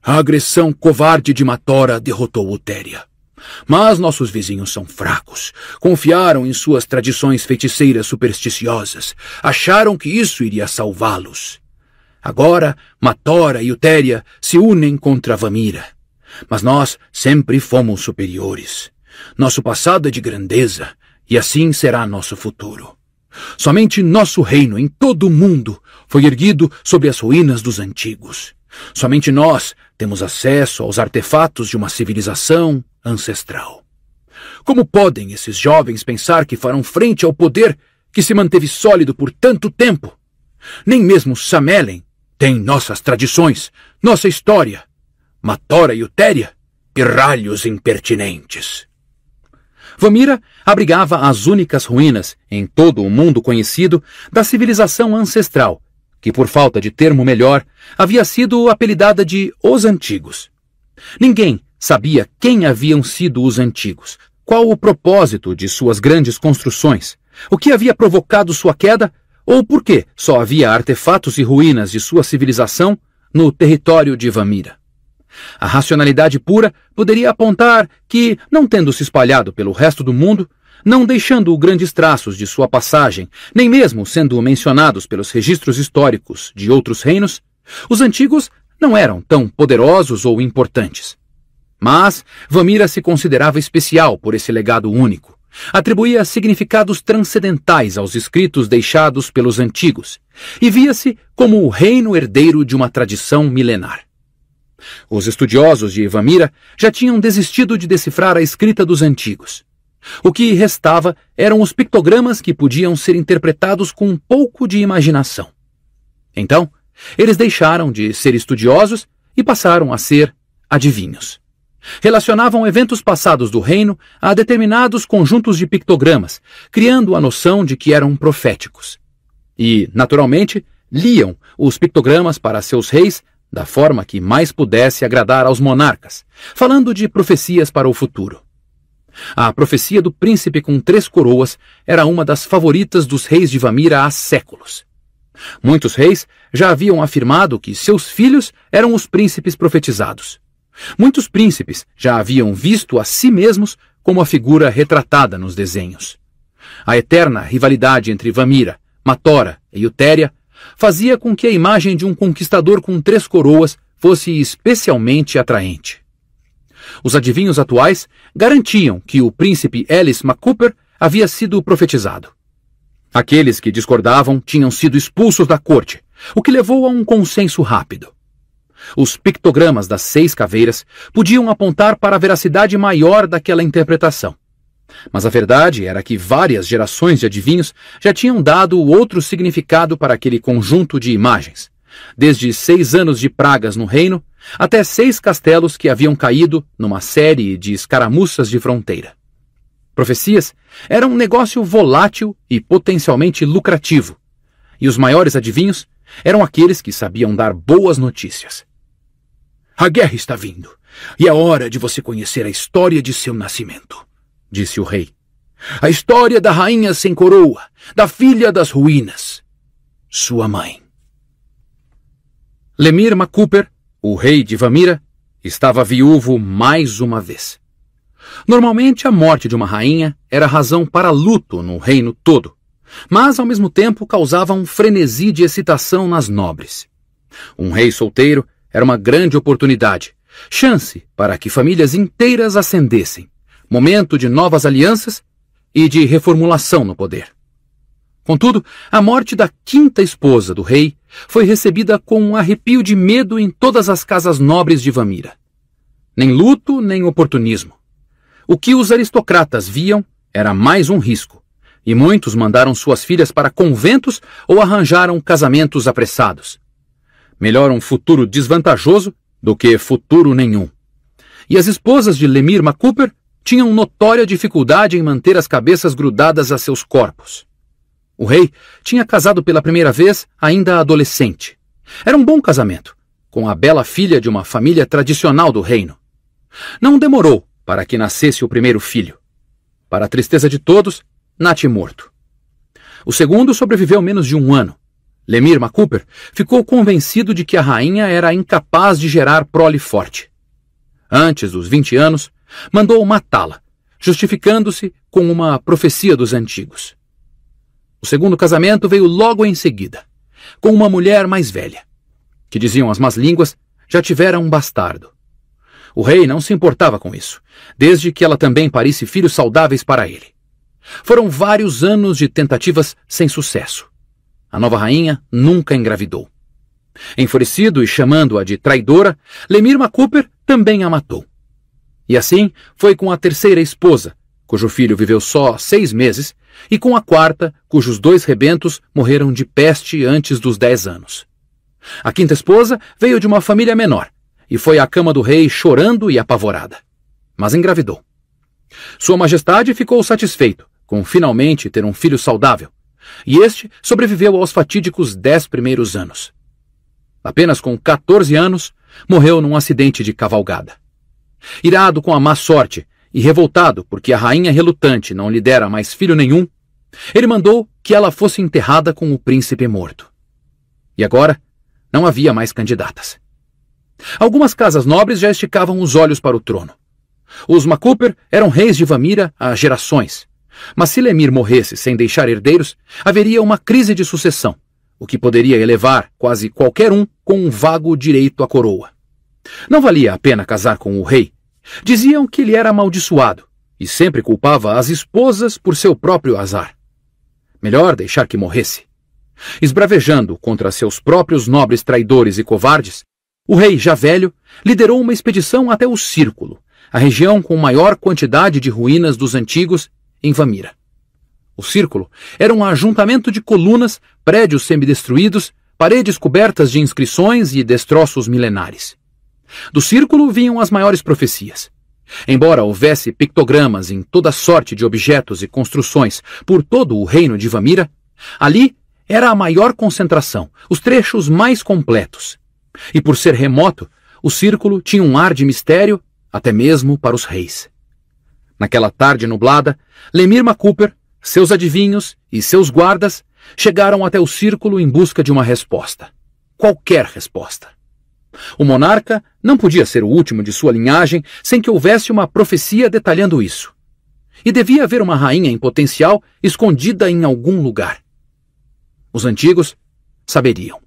A agressão covarde de Matora derrotou Utéria. Mas nossos vizinhos são fracos. Confiaram em suas tradições feiticeiras supersticiosas. Acharam que isso iria salvá-los. Agora, Matora e Utéria se unem contra Vamira. Mas nós sempre fomos superiores. Nosso passado é de grandeza, e assim será nosso futuro. Somente nosso reino em todo o mundo foi erguido sobre as ruínas dos antigos. Somente nós temos acesso aos artefatos de uma civilização ancestral. Como podem esses jovens pensar que farão frente ao poder que se manteve sólido por tanto tempo? Nem mesmo Samelen tem nossas tradições, nossa história. Matora e Utéria, pirralhos impertinentes. Vamira abrigava as únicas ruínas, em todo o mundo conhecido, da civilização ancestral, que por falta de termo melhor, havia sido apelidada de Os Antigos. Ninguém sabia quem haviam sido os antigos, qual o propósito de suas grandes construções, o que havia provocado sua queda ou por que só havia artefatos e ruínas de sua civilização no território de Vamira. A racionalidade pura poderia apontar que, não tendo se espalhado pelo resto do mundo, não deixando grandes traços de sua passagem, nem mesmo sendo mencionados pelos registros históricos de outros reinos, os antigos não eram tão poderosos ou importantes. Mas Vamira se considerava especial por esse legado único. Atribuía significados transcendentais aos escritos deixados pelos antigos e via-se como o reino herdeiro de uma tradição milenar. Os estudiosos de Vamira já tinham desistido de decifrar a escrita dos antigos. O que restava eram os pictogramas que podiam ser interpretados com um pouco de imaginação. Então, eles deixaram de ser estudiosos e passaram a ser adivinhos. Relacionavam eventos passados do reino a determinados conjuntos de pictogramas, criando a noção de que eram proféticos. E, naturalmente, liam os pictogramas para seus reis da forma que mais pudesse agradar aos monarcas, falando de profecias para o futuro. A profecia do príncipe com três coroas era uma das favoritas dos reis de Vamira há séculos. Muitos reis já haviam afirmado que seus filhos eram os príncipes profetizados. Muitos príncipes já haviam visto a si mesmos como a figura retratada nos desenhos. A eterna rivalidade entre Vamira, Matora e Utéria fazia com que a imagem de um conquistador com três coroas fosse especialmente atraente os adivinhos atuais garantiam que o príncipe Ellis McCooper havia sido profetizado. Aqueles que discordavam tinham sido expulsos da corte, o que levou a um consenso rápido. Os pictogramas das seis caveiras podiam apontar para a veracidade maior daquela interpretação. Mas a verdade era que várias gerações de adivinhos já tinham dado outro significado para aquele conjunto de imagens, desde seis anos de pragas no reino até seis castelos que haviam caído numa série de escaramuças de fronteira. Profecias eram um negócio volátil e potencialmente lucrativo, e os maiores adivinhos eram aqueles que sabiam dar boas notícias. A guerra está vindo, e é hora de você conhecer a história de seu nascimento, disse o rei. A história da rainha sem coroa, da filha das ruínas, sua mãe. Lemir MacCooper o rei de Vamira, estava viúvo mais uma vez. Normalmente, a morte de uma rainha era razão para luto no reino todo, mas ao mesmo tempo causava um frenesi de excitação nas nobres. Um rei solteiro era uma grande oportunidade, chance para que famílias inteiras ascendessem, momento de novas alianças e de reformulação no poder. Contudo, a morte da quinta esposa do rei foi recebida com um arrepio de medo em todas as casas nobres de Vamira. Nem luto, nem oportunismo. O que os aristocratas viam era mais um risco, e muitos mandaram suas filhas para conventos ou arranjaram casamentos apressados. Melhor um futuro desvantajoso do que futuro nenhum. E as esposas de Lemir MacCooper tinham notória dificuldade em manter as cabeças grudadas a seus corpos. O rei tinha casado pela primeira vez ainda adolescente. Era um bom casamento, com a bela filha de uma família tradicional do reino. Não demorou para que nascesse o primeiro filho. Para a tristeza de todos, Nat morto. O segundo sobreviveu menos de um ano. Lemir Cooper ficou convencido de que a rainha era incapaz de gerar prole forte. Antes dos 20 anos, mandou matá-la, justificando-se com uma profecia dos antigos. O segundo casamento veio logo em seguida, com uma mulher mais velha, que diziam as más línguas já tivera um bastardo. O rei não se importava com isso, desde que ela também parisse filhos saudáveis para ele. Foram vários anos de tentativas sem sucesso. A nova rainha nunca engravidou. Enfurecido e chamando-a de traidora, Lemirma Cooper também a matou. E assim foi com a terceira esposa, cujo filho viveu só seis meses, e com a quarta, cujos dois rebentos morreram de peste antes dos dez anos. A quinta esposa veio de uma família menor e foi à cama do rei chorando e apavorada. Mas engravidou. Sua Majestade ficou satisfeito com finalmente ter um filho saudável, e este sobreviveu aos fatídicos dez primeiros anos. Apenas com 14 anos, morreu num acidente de cavalgada. Irado com a má sorte e revoltado porque a rainha relutante não lhe dera mais filho nenhum, ele mandou que ela fosse enterrada com o príncipe morto. E agora não havia mais candidatas. Algumas casas nobres já esticavam os olhos para o trono. Os Macuper eram reis de Vamira há gerações, mas se Lemir morresse sem deixar herdeiros, haveria uma crise de sucessão, o que poderia elevar quase qualquer um com um vago direito à coroa. Não valia a pena casar com o rei, Diziam que ele era amaldiçoado e sempre culpava as esposas por seu próprio azar. Melhor deixar que morresse. Esbravejando contra seus próprios nobres traidores e covardes, o rei, já velho, liderou uma expedição até o Círculo, a região com maior quantidade de ruínas dos antigos, em Vamira. O Círculo era um ajuntamento de colunas, prédios semidestruídos, paredes cobertas de inscrições e destroços milenares. Do círculo vinham as maiores profecias. Embora houvesse pictogramas em toda sorte de objetos e construções por todo o reino de Vamira, ali era a maior concentração, os trechos mais completos. E por ser remoto, o círculo tinha um ar de mistério, até mesmo para os reis. Naquela tarde nublada, Lemirma Cooper, seus adivinhos e seus guardas chegaram até o círculo em busca de uma resposta. Qualquer resposta. O monarca não podia ser o último de sua linhagem sem que houvesse uma profecia detalhando isso. E devia haver uma rainha em potencial escondida em algum lugar. Os antigos saberiam.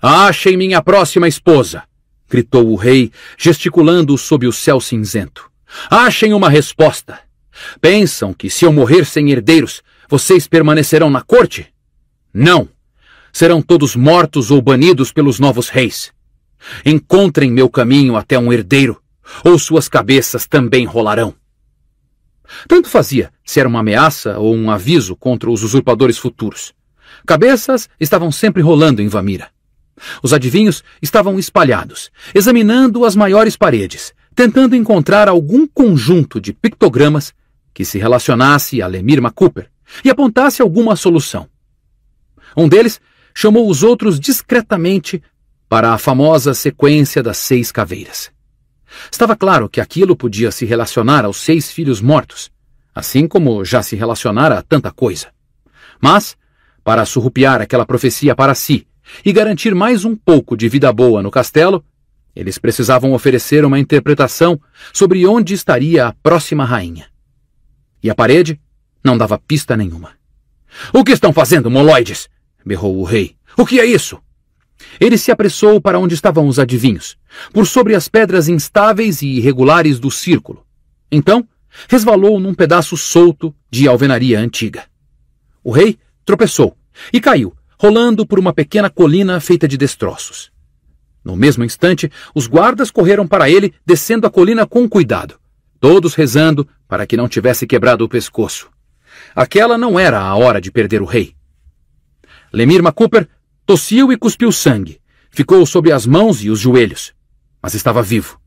Achem minha próxima esposa! gritou o rei, gesticulando sob o céu cinzento. Achem uma resposta! Pensam que se eu morrer sem herdeiros, vocês permanecerão na corte? Não! Serão todos mortos ou banidos pelos novos reis. Encontrem meu caminho até um herdeiro, ou suas cabeças também rolarão. Tanto fazia se era uma ameaça ou um aviso contra os usurpadores futuros. Cabeças estavam sempre rolando em Vamira. Os adivinhos estavam espalhados, examinando as maiores paredes, tentando encontrar algum conjunto de pictogramas que se relacionasse a Lemirma Cooper e apontasse alguma solução. Um deles chamou os outros discretamente para a famosa sequência das seis caveiras. Estava claro que aquilo podia se relacionar aos seis filhos mortos, assim como já se relacionara a tanta coisa. Mas, para surrupiar aquela profecia para si e garantir mais um pouco de vida boa no castelo, eles precisavam oferecer uma interpretação sobre onde estaria a próxima rainha. E a parede não dava pista nenhuma. O que estão fazendo, moloides? berrou o rei. O que é isso? Ele se apressou para onde estavam os adivinhos, por sobre as pedras instáveis e irregulares do círculo. Então, resvalou num pedaço solto de alvenaria antiga. O rei tropeçou e caiu, rolando por uma pequena colina feita de destroços. No mesmo instante, os guardas correram para ele, descendo a colina com cuidado, todos rezando para que não tivesse quebrado o pescoço. Aquela não era a hora de perder o rei. Lemirma Cooper Tossiu e cuspiu sangue. Ficou sobre as mãos e os joelhos. Mas estava vivo.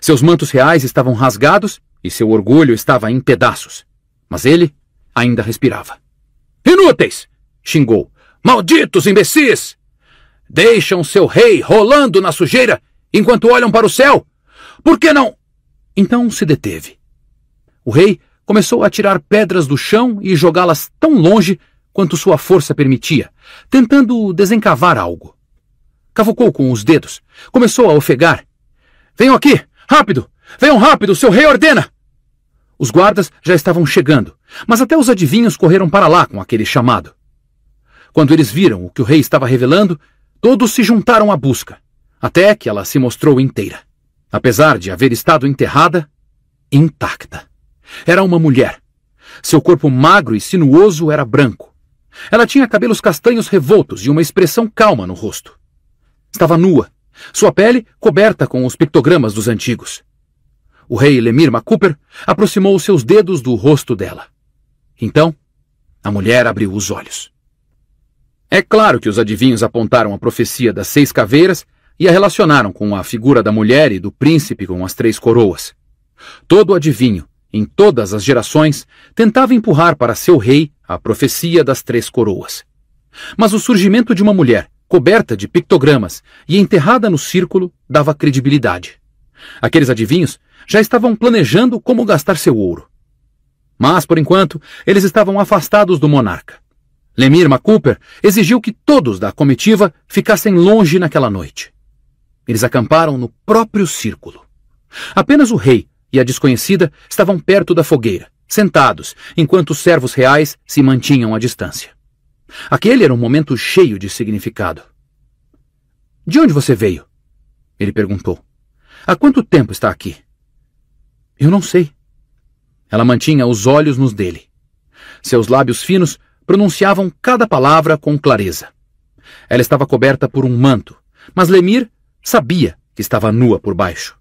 Seus mantos reais estavam rasgados e seu orgulho estava em pedaços. Mas ele ainda respirava. Inúteis! xingou. Malditos imbecis! Deixam seu rei rolando na sujeira enquanto olham para o céu! Por que não? Então se deteve. O rei começou a tirar pedras do chão e jogá-las tão longe quanto sua força permitia, tentando desencavar algo. Cavucou com os dedos. Começou a ofegar. Venham aqui! Rápido! Venham rápido! Seu rei ordena! Os guardas já estavam chegando, mas até os adivinhos correram para lá com aquele chamado. Quando eles viram o que o rei estava revelando, todos se juntaram à busca, até que ela se mostrou inteira. Apesar de haver estado enterrada, intacta. Era uma mulher. Seu corpo magro e sinuoso era branco, ela tinha cabelos castanhos revoltos e uma expressão calma no rosto. Estava nua, sua pele coberta com os pictogramas dos antigos. O rei Lemir Macuper aproximou seus dedos do rosto dela. Então, a mulher abriu os olhos. É claro que os adivinhos apontaram a profecia das seis caveiras e a relacionaram com a figura da mulher e do príncipe com as três coroas. Todo adivinho, em todas as gerações, tentava empurrar para seu rei a profecia das três coroas. Mas o surgimento de uma mulher, coberta de pictogramas e enterrada no círculo, dava credibilidade. Aqueles adivinhos já estavam planejando como gastar seu ouro. Mas, por enquanto, eles estavam afastados do monarca. Lemir Cooper exigiu que todos da comitiva ficassem longe naquela noite. Eles acamparam no próprio círculo. Apenas o rei e a desconhecida estavam perto da fogueira, sentados, enquanto os servos reais se mantinham à distância. Aquele era um momento cheio de significado. De onde você veio? Ele perguntou. Há quanto tempo está aqui? Eu não sei. Ela mantinha os olhos nos dele. Seus lábios finos pronunciavam cada palavra com clareza. Ela estava coberta por um manto, mas Lemir sabia que estava nua por baixo.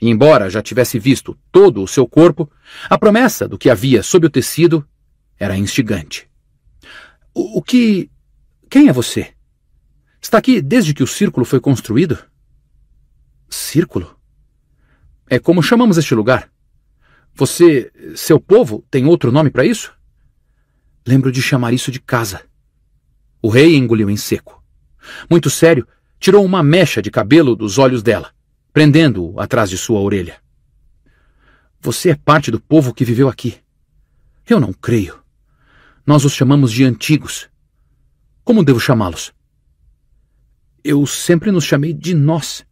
Embora já tivesse visto todo o seu corpo, a promessa do que havia sob o tecido era instigante. O, o que. Quem é você? Está aqui desde que o círculo foi construído? Círculo? É como chamamos este lugar. Você. seu povo tem outro nome para isso? Lembro de chamar isso de casa. O rei engoliu em seco. Muito sério, tirou uma mecha de cabelo dos olhos dela prendendo-o atrás de sua orelha. Você é parte do povo que viveu aqui. Eu não creio. Nós os chamamos de antigos. Como devo chamá-los? Eu sempre nos chamei de nós.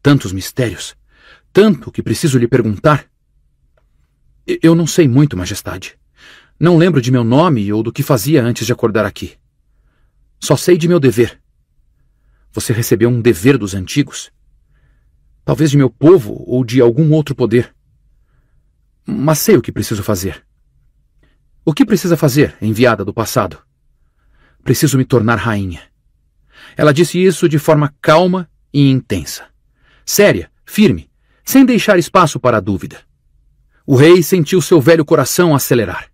Tantos mistérios, tanto que preciso lhe perguntar. Eu não sei muito, Majestade. Não lembro de meu nome ou do que fazia antes de acordar aqui. Só sei de meu dever. Você recebeu um dever dos antigos talvez de meu povo ou de algum outro poder. Mas sei o que preciso fazer. O que precisa fazer, enviada do passado? Preciso me tornar rainha. Ela disse isso de forma calma e intensa. Séria, firme, sem deixar espaço para a dúvida. O rei sentiu seu velho coração acelerar.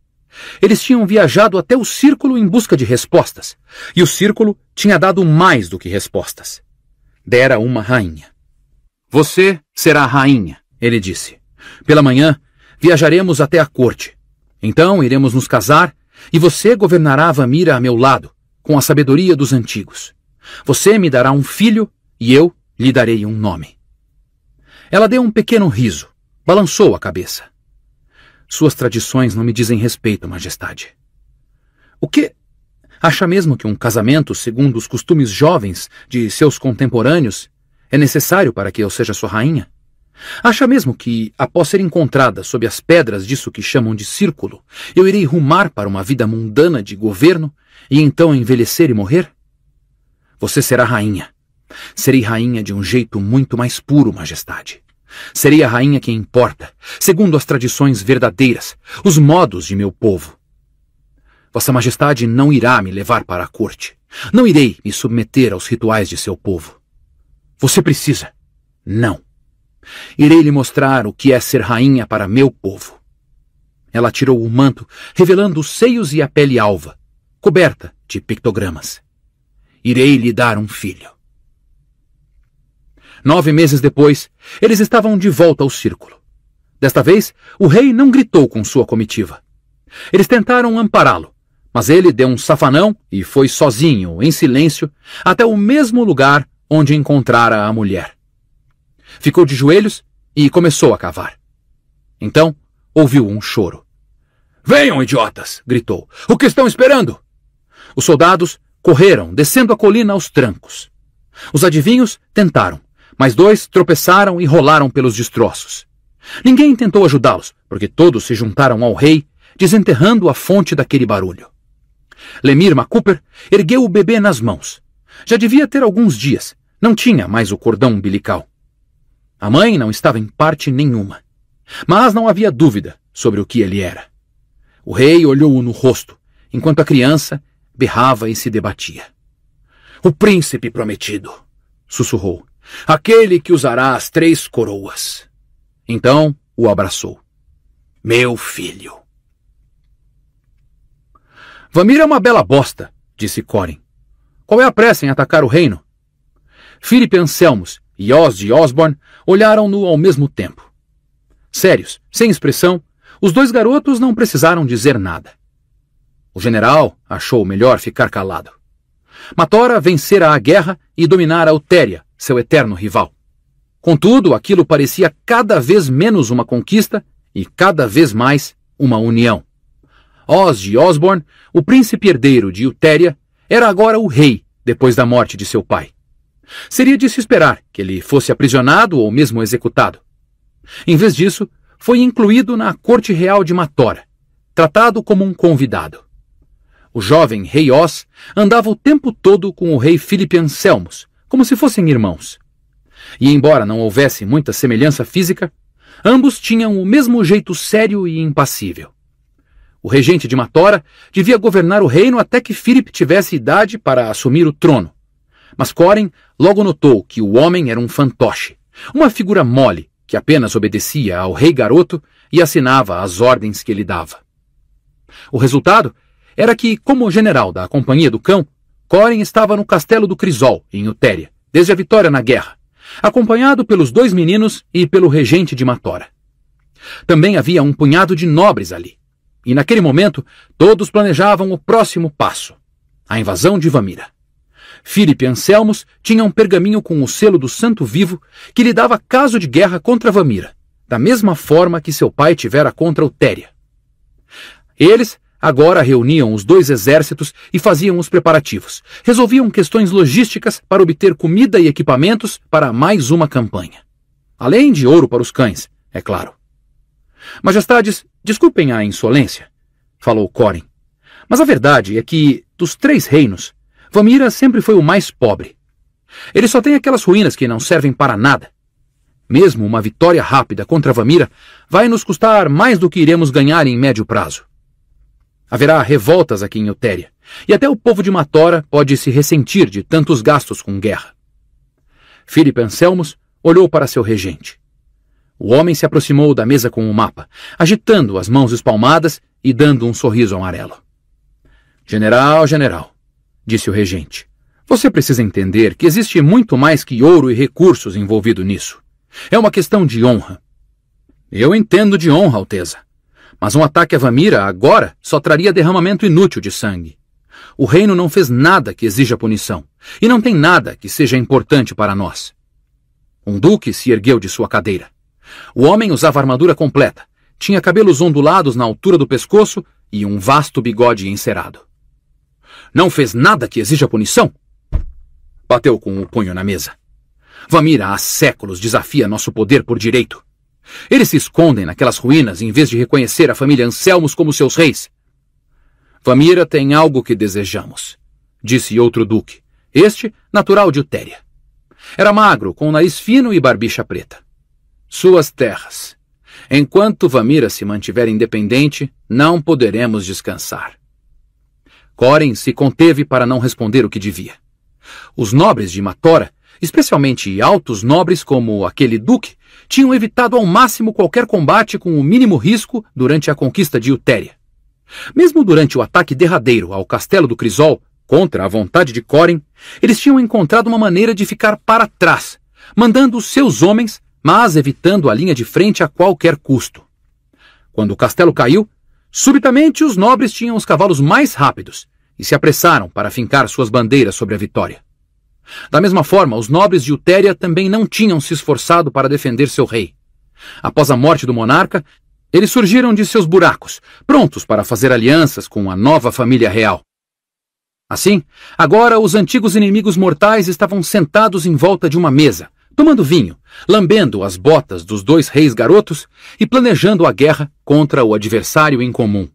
Eles tinham viajado até o círculo em busca de respostas, e o círculo tinha dado mais do que respostas. Dera uma rainha. Você será a rainha, ele disse. Pela manhã, viajaremos até a corte. Então iremos nos casar e você governará Vamira a meu lado, com a sabedoria dos antigos. Você me dará um filho e eu lhe darei um nome. Ela deu um pequeno riso, balançou a cabeça. Suas tradições não me dizem respeito, Majestade. O que? Acha mesmo que um casamento, segundo os costumes jovens de seus contemporâneos, é necessário para que eu seja sua rainha? Acha mesmo que, após ser encontrada sob as pedras disso que chamam de círculo, eu irei rumar para uma vida mundana de governo e então envelhecer e morrer? Você será rainha. Serei rainha de um jeito muito mais puro, Majestade. Serei a rainha que importa, segundo as tradições verdadeiras, os modos de meu povo. Vossa Majestade não irá me levar para a corte. Não irei me submeter aos rituais de seu povo. Você precisa. Não. Irei lhe mostrar o que é ser rainha para meu povo. Ela tirou o manto, revelando os seios e a pele alva, coberta de pictogramas. Irei lhe dar um filho. Nove meses depois, eles estavam de volta ao círculo. Desta vez, o rei não gritou com sua comitiva. Eles tentaram ampará-lo, mas ele deu um safanão e foi sozinho, em silêncio, até o mesmo lugar onde encontrara a mulher. Ficou de joelhos e começou a cavar. Então, ouviu um choro. Venham, idiotas! gritou. O que estão esperando? Os soldados correram, descendo a colina aos trancos. Os adivinhos tentaram, mas dois tropeçaram e rolaram pelos destroços. Ninguém tentou ajudá-los, porque todos se juntaram ao rei, desenterrando a fonte daquele barulho. Lemirma Cooper ergueu o bebê nas mãos, já devia ter alguns dias. Não tinha mais o cordão umbilical. A mãe não estava em parte nenhuma. Mas não havia dúvida sobre o que ele era. O rei olhou-o no rosto, enquanto a criança berrava e se debatia. O príncipe prometido, sussurrou, aquele que usará as três coroas. Então o abraçou. Meu filho. Vamir é uma bela bosta, disse Corin. Qual é a pressa em atacar o reino? Filipe Anselmos e Oz de Osborne olharam-no ao mesmo tempo. Sérios, sem expressão, os dois garotos não precisaram dizer nada. O general achou melhor ficar calado. Matora vencera a guerra e dominara Utéria, seu eterno rival. Contudo, aquilo parecia cada vez menos uma conquista e cada vez mais uma união. Oz de Osborne, o príncipe herdeiro de Utéria. Era agora o rei, depois da morte de seu pai. Seria de se esperar que ele fosse aprisionado ou mesmo executado. Em vez disso, foi incluído na corte real de Matora, tratado como um convidado. O jovem rei Os andava o tempo todo com o rei Filipe Anselmos, como se fossem irmãos. E embora não houvesse muita semelhança física, ambos tinham o mesmo jeito sério e impassível o regente de Matora, devia governar o reino até que Filipe tivesse idade para assumir o trono. Mas Corin logo notou que o homem era um fantoche, uma figura mole que apenas obedecia ao rei garoto e assinava as ordens que ele dava. O resultado era que, como general da Companhia do Cão, Corin estava no castelo do Crisol, em Utéria, desde a vitória na guerra, acompanhado pelos dois meninos e pelo regente de Matora. Também havia um punhado de nobres ali, e naquele momento, todos planejavam o próximo passo: a invasão de Vamira. Filipe Anselmos tinha um pergaminho com o selo do Santo Vivo que lhe dava caso de guerra contra Vamira, da mesma forma que seu pai tivera contra Utéria. Eles agora reuniam os dois exércitos e faziam os preparativos. Resolviam questões logísticas para obter comida e equipamentos para mais uma campanha. Além de ouro para os cães, é claro. Majestades, desculpem a insolência, falou Corin. Mas a verdade é que, dos três reinos, Vamira sempre foi o mais pobre. Ele só tem aquelas ruínas que não servem para nada. Mesmo uma vitória rápida contra Vamira vai nos custar mais do que iremos ganhar em médio prazo. Haverá revoltas aqui em Eutéria, e até o povo de Matora pode se ressentir de tantos gastos com guerra. Filipe Anselmos olhou para seu regente. O homem se aproximou da mesa com o mapa, agitando as mãos espalmadas e dando um sorriso amarelo. General, general, disse o regente, você precisa entender que existe muito mais que ouro e recursos envolvido nisso. É uma questão de honra. Eu entendo de honra, Alteza. Mas um ataque a Vamira agora só traria derramamento inútil de sangue. O reino não fez nada que exija punição, e não tem nada que seja importante para nós. Um duque se ergueu de sua cadeira. O homem usava armadura completa, tinha cabelos ondulados na altura do pescoço e um vasto bigode encerado. Não fez nada que exija punição? Bateu com o punho na mesa. Vamira há séculos desafia nosso poder por direito. Eles se escondem naquelas ruínas em vez de reconhecer a família Anselmos como seus reis. Vamira tem algo que desejamos, disse outro duque, este natural de Utéria. Era magro, com o nariz fino e barbicha preta suas terras. Enquanto Vamira se mantiver independente, não poderemos descansar. Coren se conteve para não responder o que devia. Os nobres de Matora, especialmente altos nobres como aquele duque, tinham evitado ao máximo qualquer combate com o mínimo risco durante a conquista de Utéria. Mesmo durante o ataque derradeiro ao castelo do Crisol, contra a vontade de Coren, eles tinham encontrado uma maneira de ficar para trás, mandando seus homens mas evitando a linha de frente a qualquer custo. Quando o castelo caiu, subitamente os nobres tinham os cavalos mais rápidos e se apressaram para fincar suas bandeiras sobre a vitória. Da mesma forma, os nobres de Utéria também não tinham se esforçado para defender seu rei. Após a morte do monarca, eles surgiram de seus buracos, prontos para fazer alianças com a nova família real. Assim, agora os antigos inimigos mortais estavam sentados em volta de uma mesa, tomando vinho, lambendo as botas dos dois reis garotos e planejando a guerra contra o adversário em comum.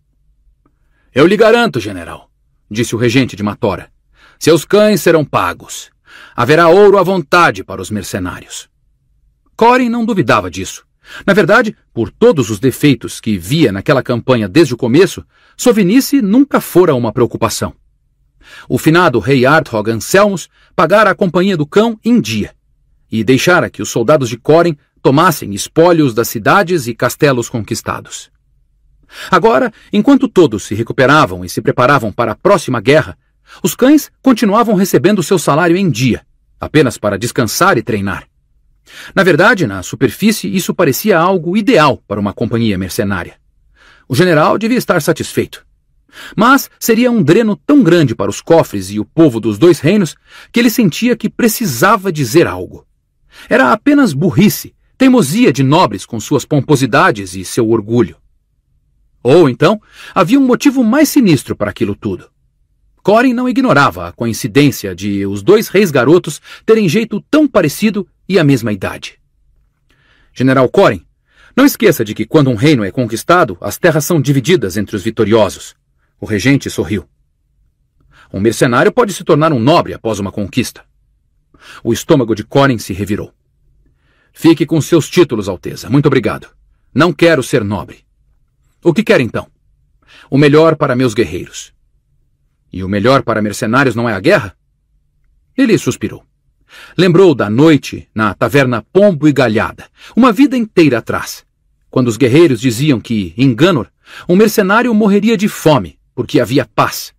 Eu lhe garanto, general, disse o regente de Matora. Seus cães serão pagos. Haverá ouro à vontade para os mercenários. Corin não duvidava disso. Na verdade, por todos os defeitos que via naquela campanha desde o começo, Sovinice nunca fora uma preocupação. O finado rei Arthog Anselmos pagara a companhia do cão em dia, e deixara que os soldados de Coren tomassem espólios das cidades e castelos conquistados. Agora, enquanto todos se recuperavam e se preparavam para a próxima guerra, os cães continuavam recebendo seu salário em dia, apenas para descansar e treinar. Na verdade, na superfície, isso parecia algo ideal para uma companhia mercenária. O general devia estar satisfeito. Mas seria um dreno tão grande para os cofres e o povo dos dois reinos que ele sentia que precisava dizer algo. Era apenas burrice, teimosia de nobres com suas pomposidades e seu orgulho. Ou então, havia um motivo mais sinistro para aquilo tudo. Corin não ignorava a coincidência de os dois reis garotos terem jeito tão parecido e a mesma idade. General Corin, não esqueça de que quando um reino é conquistado, as terras são divididas entre os vitoriosos. O regente sorriu. Um mercenário pode se tornar um nobre após uma conquista. O estômago de Corin se revirou. Fique com seus títulos, Alteza. Muito obrigado. Não quero ser nobre. O que quer então? O melhor para meus guerreiros. E o melhor para mercenários não é a guerra? Ele suspirou. Lembrou da noite na taverna Pombo e Galhada, uma vida inteira atrás, quando os guerreiros diziam que, em Ganor, um mercenário morreria de fome porque havia paz.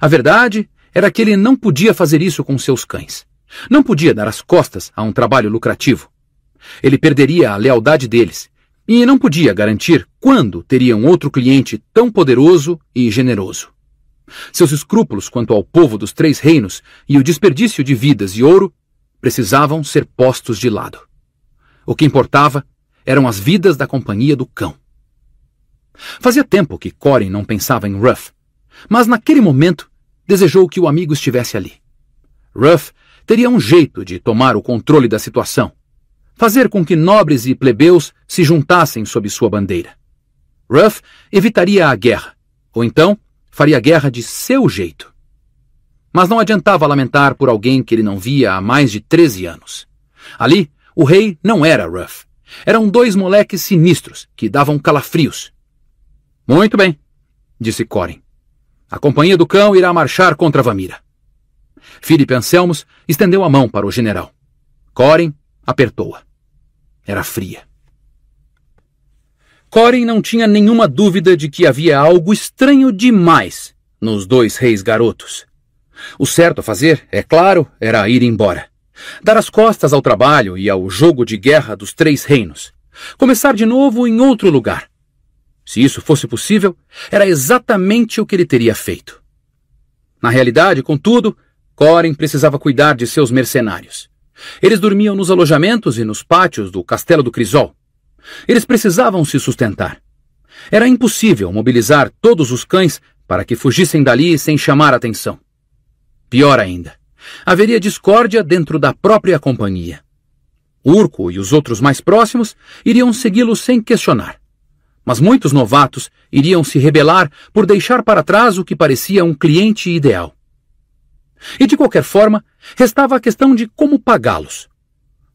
A verdade era que ele não podia fazer isso com seus cães. Não podia dar as costas a um trabalho lucrativo. Ele perderia a lealdade deles e não podia garantir quando teria um outro cliente tão poderoso e generoso. Seus escrúpulos quanto ao povo dos três reinos e o desperdício de vidas e ouro precisavam ser postos de lado. O que importava eram as vidas da companhia do cão. Fazia tempo que Corin não pensava em Ruff, mas naquele momento desejou que o amigo estivesse ali. Ruff teria um jeito de tomar o controle da situação, fazer com que nobres e plebeus se juntassem sob sua bandeira. Ruff evitaria a guerra, ou então faria guerra de seu jeito. Mas não adiantava lamentar por alguém que ele não via há mais de 13 anos. Ali, o rei não era Ruff. Eram dois moleques sinistros que davam calafrios. Muito bem, disse Corin. A companhia do cão irá marchar contra Vamira. Filipe Anselmos estendeu a mão para o general. Corin apertou-a. Era fria. Corin não tinha nenhuma dúvida de que havia algo estranho demais nos dois reis garotos. O certo a fazer, é claro, era ir embora. Dar as costas ao trabalho e ao jogo de guerra dos três reinos. Começar de novo em outro lugar. Se isso fosse possível, era exatamente o que ele teria feito. Na realidade, contudo, Corin precisava cuidar de seus mercenários. Eles dormiam nos alojamentos e nos pátios do Castelo do Crisol. Eles precisavam se sustentar. Era impossível mobilizar todos os cães para que fugissem dali sem chamar atenção. Pior ainda, haveria discórdia dentro da própria companhia. Urco e os outros mais próximos iriam segui-lo sem questionar. Mas muitos novatos iriam se rebelar por deixar para trás o que parecia um cliente ideal. E de qualquer forma, restava a questão de como pagá-los.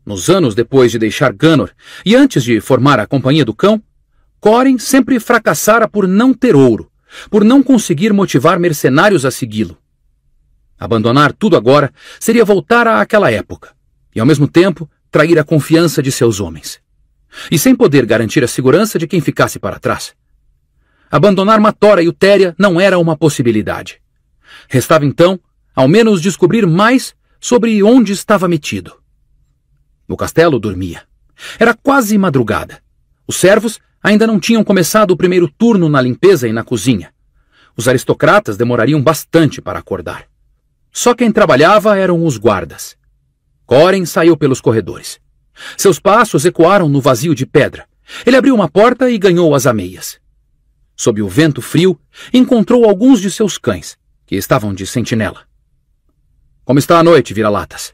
Nos anos depois de deixar Ganor e antes de formar a Companhia do Cão, Corin sempre fracassara por não ter ouro, por não conseguir motivar mercenários a segui-lo. Abandonar tudo agora seria voltar àquela época e, ao mesmo tempo, trair a confiança de seus homens. E sem poder garantir a segurança de quem ficasse para trás. Abandonar Matora e Utéria não era uma possibilidade. Restava então ao menos descobrir mais sobre onde estava metido. No castelo dormia. Era quase madrugada. Os servos ainda não tinham começado o primeiro turno na limpeza e na cozinha. Os aristocratas demorariam bastante para acordar. Só quem trabalhava eram os guardas. Coren saiu pelos corredores. Seus passos ecoaram no vazio de pedra. Ele abriu uma porta e ganhou as ameias. Sob o vento frio, encontrou alguns de seus cães, que estavam de sentinela. Como está a noite, vira-latas?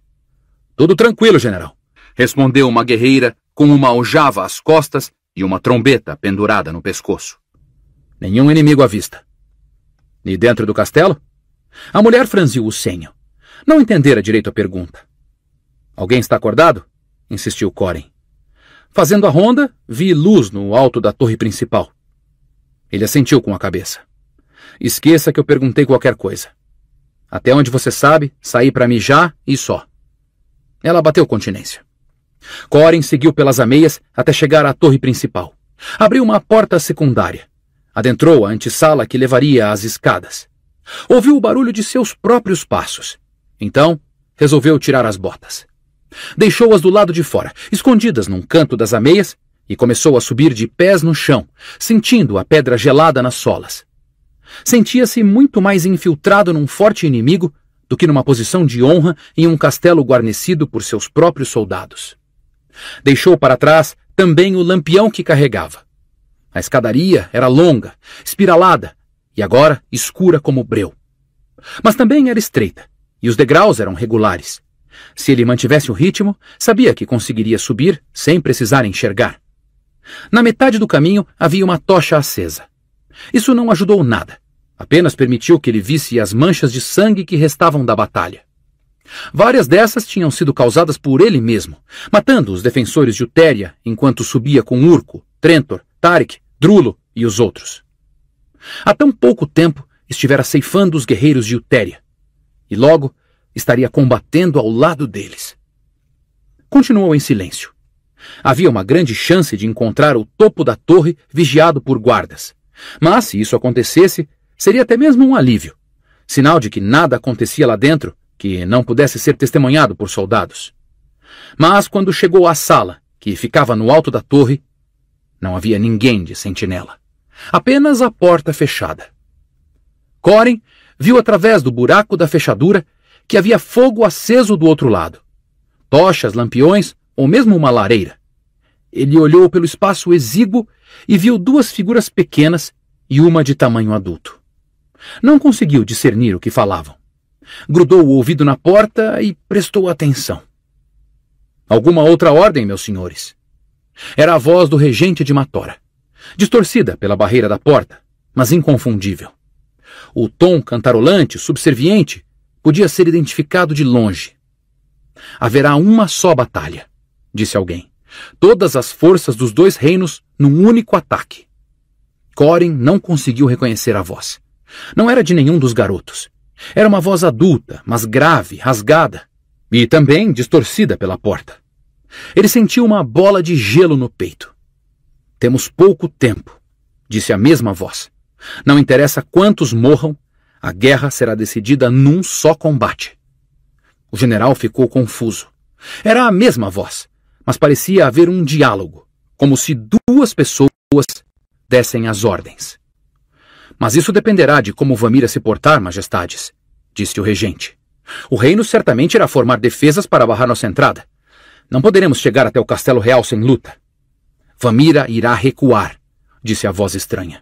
Tudo tranquilo, general, respondeu uma guerreira com uma aljava às costas e uma trombeta pendurada no pescoço. Nenhum inimigo à vista. E dentro do castelo? A mulher franziu o senho. Não entendera direito a pergunta. Alguém está acordado? insistiu Corin. Fazendo a ronda, vi luz no alto da torre principal. Ele assentiu com a cabeça. Esqueça que eu perguntei qualquer coisa. Até onde você sabe, saí para mijar e só. Ela bateu continência. Corin seguiu pelas ameias até chegar à torre principal. Abriu uma porta secundária. Adentrou a antessala que levaria às escadas. Ouviu o barulho de seus próprios passos. Então, resolveu tirar as botas. Deixou-as do lado de fora, escondidas num canto das ameias, e começou a subir de pés no chão, sentindo a pedra gelada nas solas. Sentia-se muito mais infiltrado num forte inimigo do que numa posição de honra em um castelo guarnecido por seus próprios soldados. Deixou para trás também o lampião que carregava. A escadaria era longa, espiralada e agora escura como breu. Mas também era estreita e os degraus eram regulares. Se ele mantivesse o ritmo, sabia que conseguiria subir sem precisar enxergar. Na metade do caminho havia uma tocha acesa. Isso não ajudou nada. Apenas permitiu que ele visse as manchas de sangue que restavam da batalha. Várias dessas tinham sido causadas por ele mesmo, matando os defensores de Utéria enquanto subia com Urco, Trentor, Tarik, Drulo e os outros. Há tão pouco tempo estivera ceifando os guerreiros de Utéria, e logo estaria combatendo ao lado deles. Continuou em silêncio. Havia uma grande chance de encontrar o topo da torre vigiado por guardas, mas, se isso acontecesse, seria até mesmo um alívio sinal de que nada acontecia lá dentro que não pudesse ser testemunhado por soldados. Mas quando chegou à sala, que ficava no alto da torre, não havia ninguém de sentinela. Apenas a porta fechada. Corin viu através do buraco da fechadura que havia fogo aceso do outro lado. Tochas, lampiões ou mesmo uma lareira. Ele olhou pelo espaço exíguo e viu duas figuras pequenas e uma de tamanho adulto. Não conseguiu discernir o que falavam. Grudou o ouvido na porta e prestou atenção. Alguma outra ordem, meus senhores? Era a voz do regente de Matora, distorcida pela barreira da porta, mas inconfundível. O tom cantarolante, subserviente, podia ser identificado de longe. Haverá uma só batalha, disse alguém. Todas as forças dos dois reinos num único ataque. Corin não conseguiu reconhecer a voz. Não era de nenhum dos garotos. Era uma voz adulta, mas grave, rasgada e também distorcida pela porta. Ele sentiu uma bola de gelo no peito. Temos pouco tempo, disse a mesma voz. Não interessa quantos morram, a guerra será decidida num só combate. O general ficou confuso. Era a mesma voz, mas parecia haver um diálogo como se duas pessoas dessem as ordens. Mas isso dependerá de como Vamira se portar, majestades, disse o regente. O reino certamente irá formar defesas para barrar nossa entrada. Não poderemos chegar até o castelo real sem luta. Vamira irá recuar, disse a voz estranha.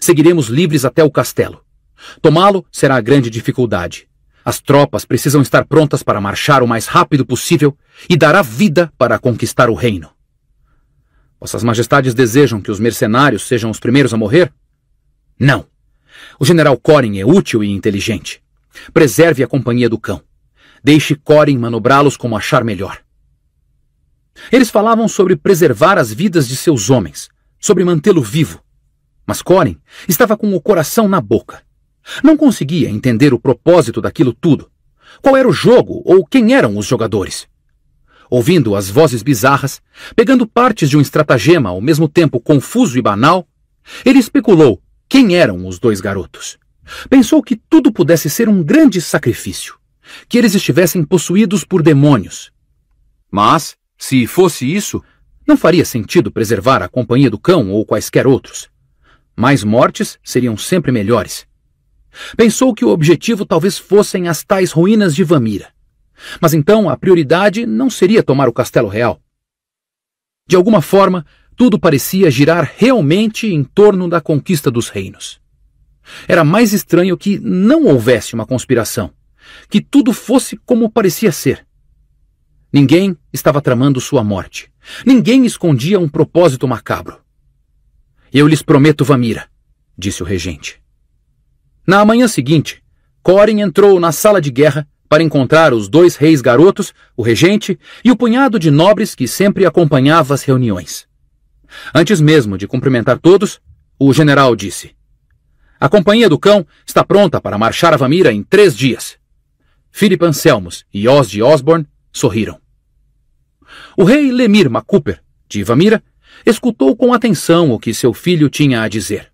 Seguiremos livres até o castelo. Tomá-lo será a grande dificuldade. As tropas precisam estar prontas para marchar o mais rápido possível e dará vida para conquistar o reino. Vossas Majestades desejam que os mercenários sejam os primeiros a morrer? Não. O general Corin é útil e inteligente. Preserve a companhia do cão. Deixe Corin manobrá-los como achar melhor. Eles falavam sobre preservar as vidas de seus homens, sobre mantê-lo vivo. Mas Corin estava com o coração na boca. Não conseguia entender o propósito daquilo tudo. Qual era o jogo ou quem eram os jogadores? ouvindo as vozes bizarras, pegando partes de um estratagema ao mesmo tempo confuso e banal, ele especulou quem eram os dois garotos. Pensou que tudo pudesse ser um grande sacrifício, que eles estivessem possuídos por demônios. Mas, se fosse isso, não faria sentido preservar a companhia do cão ou quaisquer outros. Mais mortes seriam sempre melhores. Pensou que o objetivo talvez fossem as tais ruínas de Vamira. Mas então a prioridade não seria tomar o Castelo Real. De alguma forma, tudo parecia girar realmente em torno da conquista dos reinos. Era mais estranho que não houvesse uma conspiração, que tudo fosse como parecia ser. Ninguém estava tramando sua morte. Ninguém escondia um propósito macabro. Eu lhes prometo Vamira, disse o regente. Na manhã seguinte, Corin entrou na sala de guerra para encontrar os dois reis garotos, o regente e o punhado de nobres que sempre acompanhava as reuniões. Antes mesmo de cumprimentar todos, o general disse: A companhia do cão está pronta para marchar a Vamira em três dias. Philip Anselmos e Os de Osborne sorriram. O rei Lemir Macuper, de Vamira, escutou com atenção o que seu filho tinha a dizer.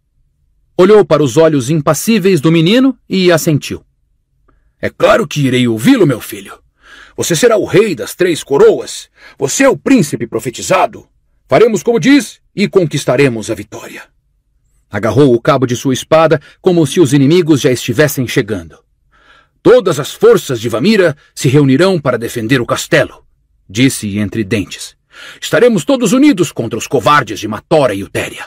Olhou para os olhos impassíveis do menino e assentiu. É claro que irei ouvi-lo, meu filho. Você será o rei das três coroas. Você é o príncipe profetizado. Faremos como diz e conquistaremos a vitória. Agarrou o cabo de sua espada como se os inimigos já estivessem chegando. Todas as forças de Vamira se reunirão para defender o castelo, disse entre dentes. Estaremos todos unidos contra os covardes de Matora e Utéria.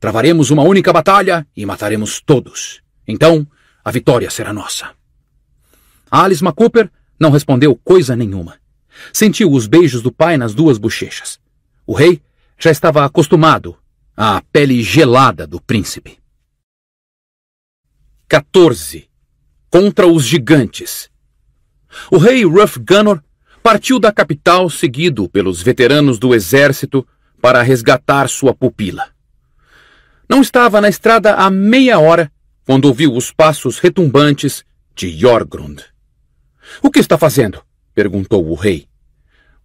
Travaremos uma única batalha e mataremos todos. Então, a vitória será nossa. Alice Cooper não respondeu coisa nenhuma. Sentiu os beijos do pai nas duas bochechas. O rei já estava acostumado à pele gelada do príncipe. 14. Contra os gigantes. O rei Ruff Gunnor partiu da capital seguido pelos veteranos do exército para resgatar sua pupila. Não estava na estrada há meia hora quando ouviu os passos retumbantes de Jorgrund. O que está fazendo? perguntou o rei.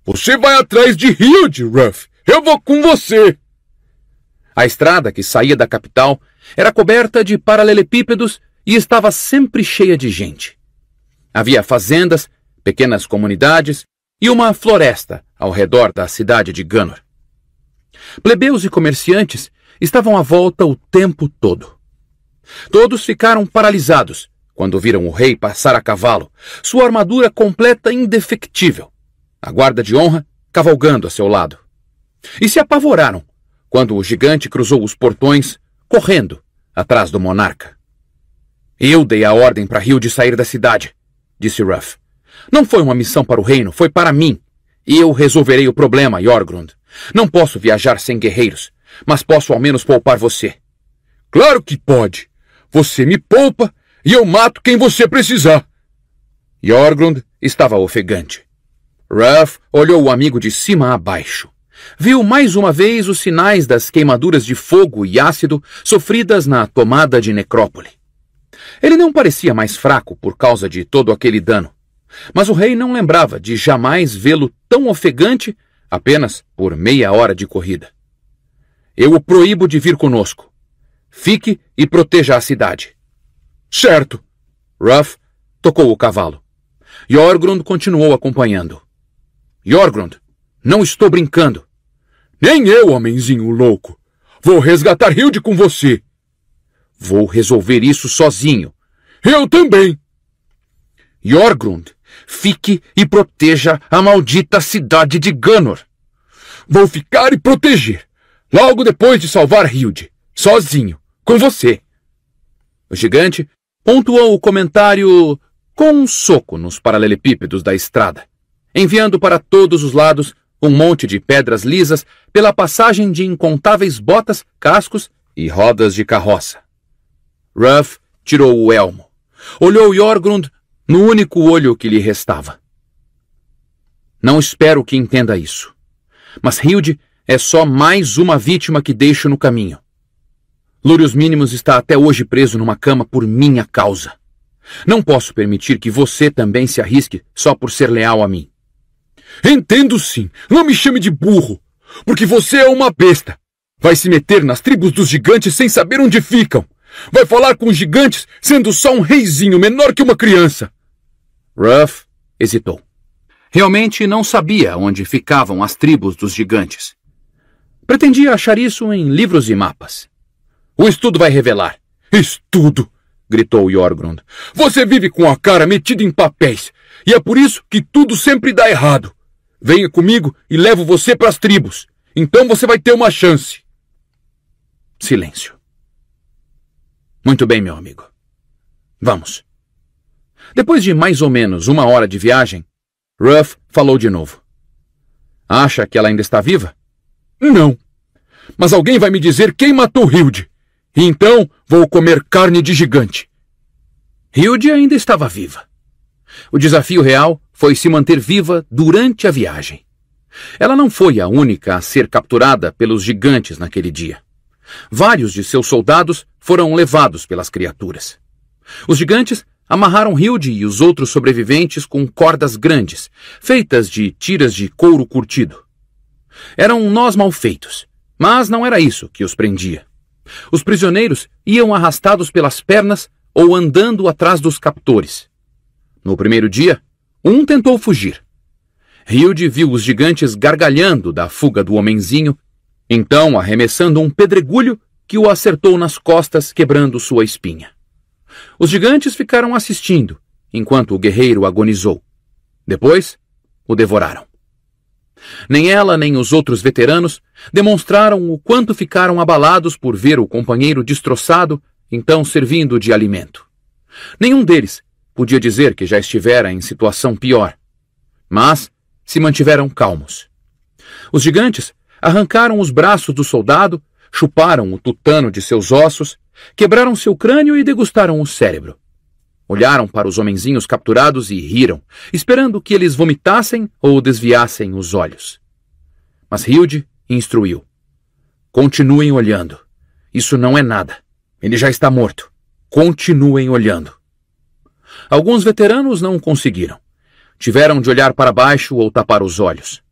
Você vai atrás de Hilde, Ruff. Eu vou com você. A estrada que saía da capital era coberta de paralelepípedos e estava sempre cheia de gente. Havia fazendas, pequenas comunidades e uma floresta ao redor da cidade de Ganor. Plebeus e comerciantes estavam à volta o tempo todo. Todos ficaram paralisados, quando viram o rei passar a cavalo, sua armadura completa indefectível, a guarda de honra cavalgando a seu lado. E se apavoraram quando o gigante cruzou os portões, correndo atrás do monarca. Eu dei a ordem para Rio de sair da cidade, disse Ruff. Não foi uma missão para o reino, foi para mim. Eu resolverei o problema, Jorgrund. Não posso viajar sem guerreiros, mas posso ao menos poupar você. Claro que pode. Você me poupa e eu mato quem você precisar. Jorgrund estava ofegante. Ruff olhou o amigo de cima a baixo. Viu mais uma vez os sinais das queimaduras de fogo e ácido sofridas na tomada de necrópole. Ele não parecia mais fraco por causa de todo aquele dano, mas o rei não lembrava de jamais vê-lo tão ofegante apenas por meia hora de corrida. Eu o proíbo de vir conosco. Fique e proteja a cidade. Certo. Ruff tocou o cavalo. Jorgrund continuou acompanhando. Jorgrund, não estou brincando. Nem eu, homenzinho louco. Vou resgatar Hilde com você. Vou resolver isso sozinho. Eu também. Jorgrund, fique e proteja a maldita cidade de Ganor. Vou ficar e proteger. Logo depois de salvar Hilde. Sozinho. Com você. O gigante pontuou o comentário com um soco nos paralelepípedos da estrada, enviando para todos os lados um monte de pedras lisas pela passagem de incontáveis botas, cascos e rodas de carroça. Ruff tirou o elmo. Olhou Jorgrund no único olho que lhe restava. Não espero que entenda isso. Mas Hilde é só mais uma vítima que deixo no caminho. Lúrius Mínimos está até hoje preso numa cama por minha causa. Não posso permitir que você também se arrisque só por ser leal a mim. Entendo sim. Não me chame de burro, porque você é uma besta. Vai se meter nas tribos dos gigantes sem saber onde ficam. Vai falar com os gigantes sendo só um reizinho menor que uma criança. Ruff hesitou. Realmente não sabia onde ficavam as tribos dos gigantes. Pretendia achar isso em livros e mapas. O estudo vai revelar. Estudo! gritou Jorgrund. Você vive com a cara metida em papéis, e é por isso que tudo sempre dá errado. Venha comigo e levo você para as tribos. Então você vai ter uma chance. Silêncio. Muito bem, meu amigo. Vamos. Depois de mais ou menos uma hora de viagem, Ruff falou de novo. Acha que ela ainda está viva? Não. Mas alguém vai me dizer quem matou Hilde. E então vou comer carne de gigante. Hilde ainda estava viva. O desafio real foi se manter viva durante a viagem. Ela não foi a única a ser capturada pelos gigantes naquele dia. Vários de seus soldados foram levados pelas criaturas. Os gigantes amarraram Hilde e os outros sobreviventes com cordas grandes, feitas de tiras de couro curtido. Eram nós mal feitos, mas não era isso que os prendia. Os prisioneiros iam arrastados pelas pernas ou andando atrás dos captores. No primeiro dia, um tentou fugir. Hilde viu os gigantes gargalhando da fuga do homenzinho, então arremessando um pedregulho que o acertou nas costas, quebrando sua espinha. Os gigantes ficaram assistindo, enquanto o guerreiro agonizou. Depois, o devoraram. Nem ela, nem os outros veteranos demonstraram o quanto ficaram abalados por ver o companheiro destroçado, então servindo de alimento. Nenhum deles podia dizer que já estivera em situação pior. Mas se mantiveram calmos. Os gigantes arrancaram os braços do soldado, chuparam o tutano de seus ossos, quebraram seu crânio e degustaram o cérebro. Olharam para os homenzinhos capturados e riram, esperando que eles vomitassem ou desviassem os olhos. Mas Hilde instruiu. Continuem olhando. Isso não é nada. Ele já está morto. Continuem olhando. Alguns veteranos não conseguiram. Tiveram de olhar para baixo ou tapar os olhos.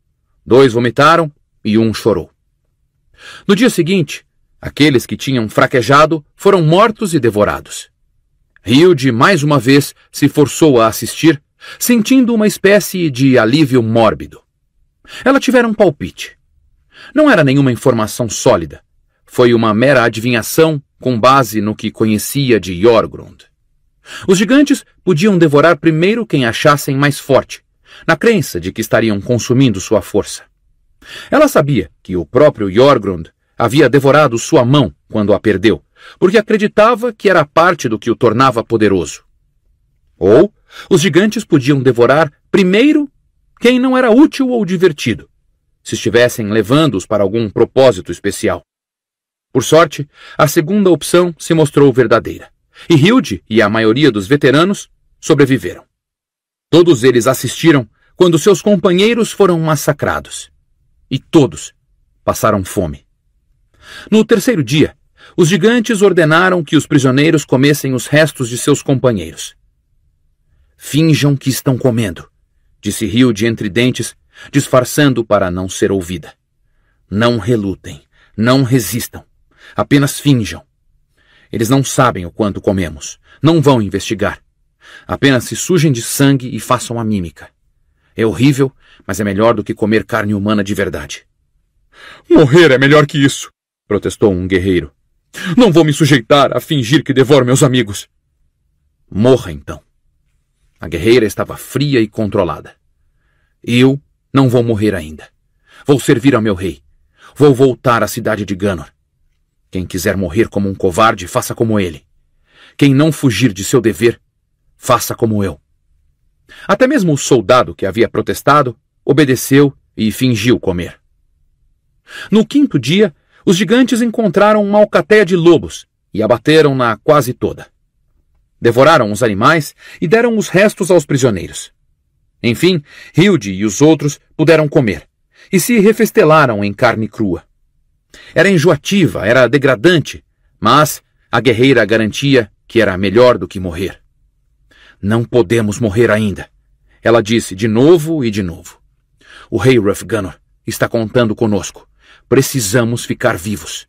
Dois vomitaram e um chorou. No dia seguinte, aqueles que tinham fraquejado foram mortos e devorados. Hilde, mais uma vez, se forçou a assistir, sentindo uma espécie de alívio mórbido. Ela tivera um palpite. Não era nenhuma informação sólida. Foi uma mera adivinhação com base no que conhecia de Jorgrund. Os gigantes podiam devorar primeiro quem achassem mais forte, na crença de que estariam consumindo sua força. Ela sabia que o próprio Jorgrund havia devorado sua mão quando a perdeu, porque acreditava que era parte do que o tornava poderoso. Ou os gigantes podiam devorar primeiro quem não era útil ou divertido, se estivessem levando-os para algum propósito especial. Por sorte, a segunda opção se mostrou verdadeira, e Hilde e a maioria dos veteranos sobreviveram. Todos eles assistiram quando seus companheiros foram massacrados, e todos passaram fome. No terceiro dia, os gigantes ordenaram que os prisioneiros comessem os restos de seus companheiros. Finjam que estão comendo, disse Rio de entre dentes, disfarçando para não ser ouvida. Não relutem, não resistam, apenas finjam. Eles não sabem o quanto comemos, não vão investigar. Apenas se sujem de sangue e façam a mímica. É horrível, mas é melhor do que comer carne humana de verdade. Morrer é melhor que isso, protestou um guerreiro. Não vou me sujeitar a fingir que devoro meus amigos. Morra então. A guerreira estava fria e controlada. Eu não vou morrer ainda. Vou servir ao meu rei. Vou voltar à cidade de Ganor. Quem quiser morrer como um covarde, faça como ele. Quem não fugir de seu dever, faça como eu. Até mesmo o soldado que havia protestado obedeceu e fingiu comer. No quinto dia, os gigantes encontraram uma alcatéia de lobos e abateram-na quase toda. Devoraram os animais e deram os restos aos prisioneiros. Enfim, Hilde e os outros puderam comer e se refestelaram em carne crua. Era enjoativa, era degradante, mas a guerreira garantia que era melhor do que morrer. Não podemos morrer ainda, ela disse de novo e de novo. O rei Ruffgunner está contando conosco. Precisamos ficar vivos.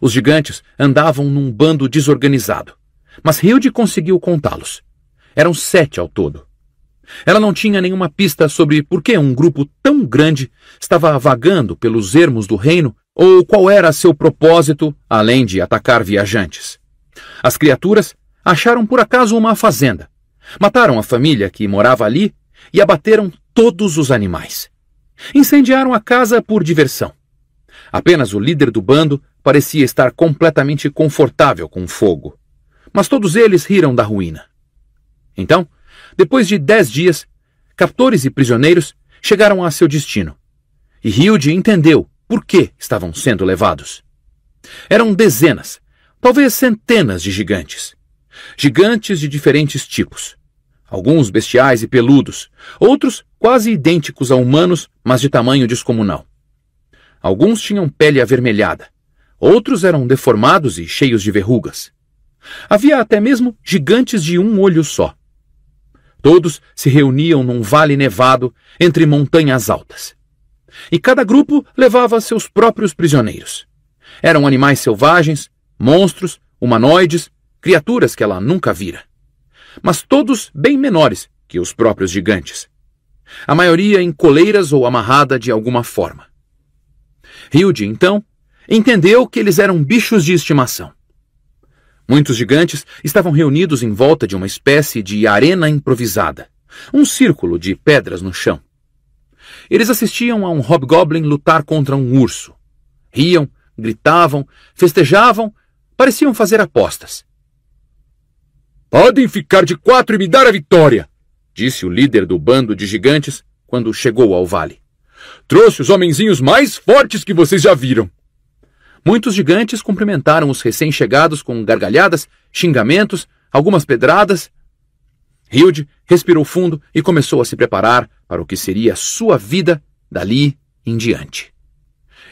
Os gigantes andavam num bando desorganizado, mas Hilde conseguiu contá-los. Eram sete ao todo. Ela não tinha nenhuma pista sobre por que um grupo tão grande estava vagando pelos ermos do reino ou qual era seu propósito, além de atacar viajantes. As criaturas acharam por acaso uma fazenda, mataram a família que morava ali e abateram todos os animais. Incendiaram a casa por diversão. Apenas o líder do bando parecia estar completamente confortável com o fogo. Mas todos eles riram da ruína. Então, depois de dez dias, captores e prisioneiros chegaram a seu destino. E Hilde entendeu por que estavam sendo levados. Eram dezenas, talvez centenas de gigantes. Gigantes de diferentes tipos. Alguns bestiais e peludos, outros quase idênticos a humanos, mas de tamanho descomunal. Alguns tinham pele avermelhada, outros eram deformados e cheios de verrugas. Havia até mesmo gigantes de um olho só. Todos se reuniam num vale nevado entre montanhas altas. E cada grupo levava seus próprios prisioneiros. Eram animais selvagens, monstros, humanoides, criaturas que ela nunca vira. Mas todos bem menores que os próprios gigantes. A maioria em coleiras ou amarrada de alguma forma. Hilde, então, entendeu que eles eram bichos de estimação. Muitos gigantes estavam reunidos em volta de uma espécie de arena improvisada, um círculo de pedras no chão. Eles assistiam a um hobgoblin lutar contra um urso. Riam, gritavam, festejavam, pareciam fazer apostas. Podem ficar de quatro e me dar a vitória, disse o líder do bando de gigantes quando chegou ao vale. Trouxe os homenzinhos mais fortes que vocês já viram. Muitos gigantes cumprimentaram os recém-chegados com gargalhadas, xingamentos, algumas pedradas. Hilde respirou fundo e começou a se preparar para o que seria sua vida dali em diante.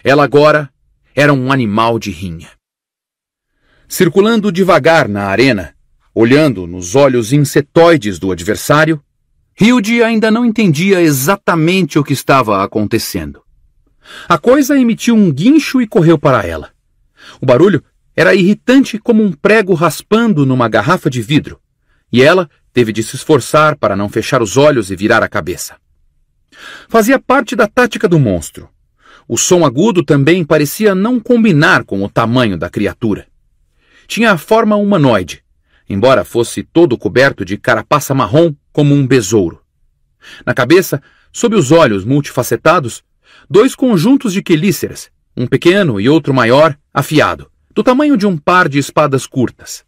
Ela agora era um animal de rinha. Circulando devagar na arena, olhando nos olhos insetoides do adversário, Hilde ainda não entendia exatamente o que estava acontecendo. A coisa emitiu um guincho e correu para ela. O barulho era irritante como um prego raspando numa garrafa de vidro, e ela teve de se esforçar para não fechar os olhos e virar a cabeça. Fazia parte da tática do monstro. O som agudo também parecia não combinar com o tamanho da criatura. Tinha a forma humanoide, embora fosse todo coberto de carapaça marrom como um besouro. Na cabeça, sob os olhos multifacetados, dois conjuntos de quelíceras, um pequeno e outro maior, afiado, do tamanho de um par de espadas curtas.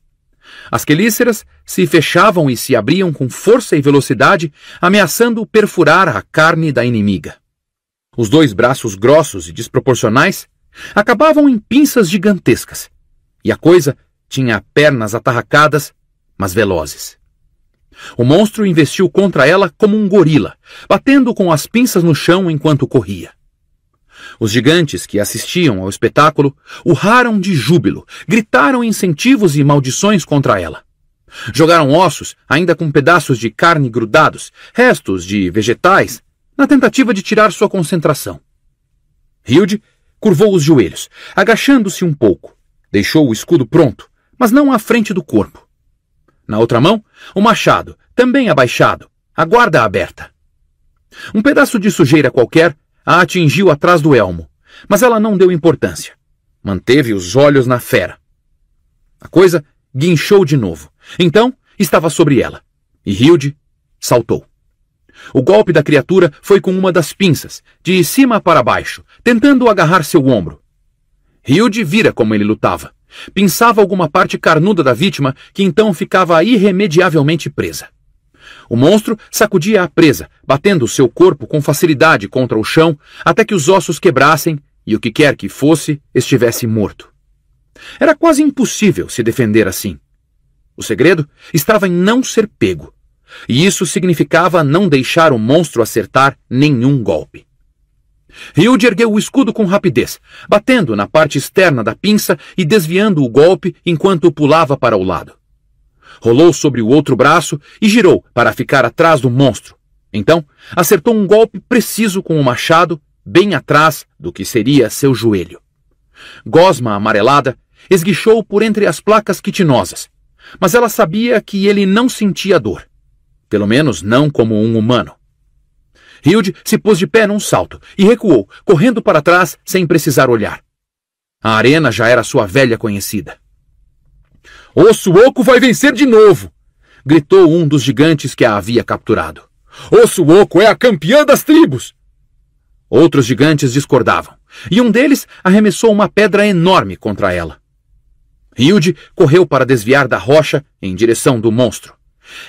As quelíceras se fechavam e se abriam com força e velocidade, ameaçando perfurar a carne da inimiga. Os dois braços grossos e desproporcionais acabavam em pinças gigantescas, e a coisa tinha pernas atarracadas, mas velozes. O monstro investiu contra ela como um gorila, batendo com as pinças no chão enquanto corria. Os gigantes que assistiam ao espetáculo urraram de júbilo, gritaram incentivos e maldições contra ela. Jogaram ossos, ainda com pedaços de carne grudados, restos de vegetais, na tentativa de tirar sua concentração. Hilde curvou os joelhos, agachando-se um pouco. Deixou o escudo pronto, mas não à frente do corpo. Na outra mão, o machado, também abaixado, a guarda aberta. Um pedaço de sujeira qualquer a atingiu atrás do elmo, mas ela não deu importância. Manteve os olhos na fera. A coisa guinchou de novo. Então, estava sobre ela. E Hilde saltou. O golpe da criatura foi com uma das pinças, de cima para baixo, tentando agarrar seu ombro. Hilde vira como ele lutava. Pinçava alguma parte carnuda da vítima, que então ficava irremediavelmente presa. O monstro sacudia a presa, batendo seu corpo com facilidade contra o chão, até que os ossos quebrassem e o que quer que fosse estivesse morto. Era quase impossível se defender assim. O segredo estava em não ser pego, e isso significava não deixar o monstro acertar nenhum golpe. Hilde ergueu o escudo com rapidez, batendo na parte externa da pinça e desviando o golpe enquanto pulava para o lado. Rolou sobre o outro braço e girou para ficar atrás do monstro. Então, acertou um golpe preciso com o machado, bem atrás do que seria seu joelho. Gosma amarelada esguichou por entre as placas quitinosas, mas ela sabia que ele não sentia dor. Pelo menos não como um humano. Hilde se pôs de pé num salto e recuou, correndo para trás sem precisar olhar. A arena já era sua velha conhecida. O Suoco vai vencer de novo! gritou um dos gigantes que a havia capturado. O Suoco é a campeã das tribos! Outros gigantes discordavam, e um deles arremessou uma pedra enorme contra ela. Hilde correu para desviar da rocha em direção do monstro.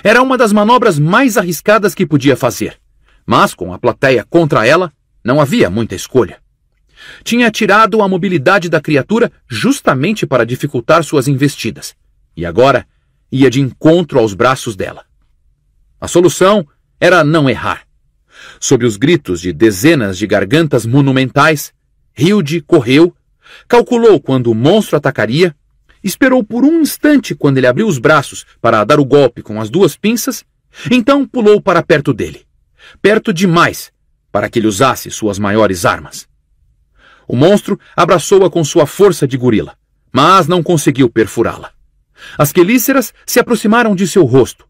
Era uma das manobras mais arriscadas que podia fazer. Mas, com a plateia contra ela, não havia muita escolha. Tinha tirado a mobilidade da criatura justamente para dificultar suas investidas, e agora ia de encontro aos braços dela. A solução era não errar. Sob os gritos de dezenas de gargantas monumentais, Hilde correu, calculou quando o monstro atacaria, esperou por um instante quando ele abriu os braços para dar o golpe com as duas pinças, então pulou para perto dele perto demais para que ele usasse suas maiores armas. O monstro abraçou-a com sua força de gorila, mas não conseguiu perfurá-la. As quelíceras se aproximaram de seu rosto.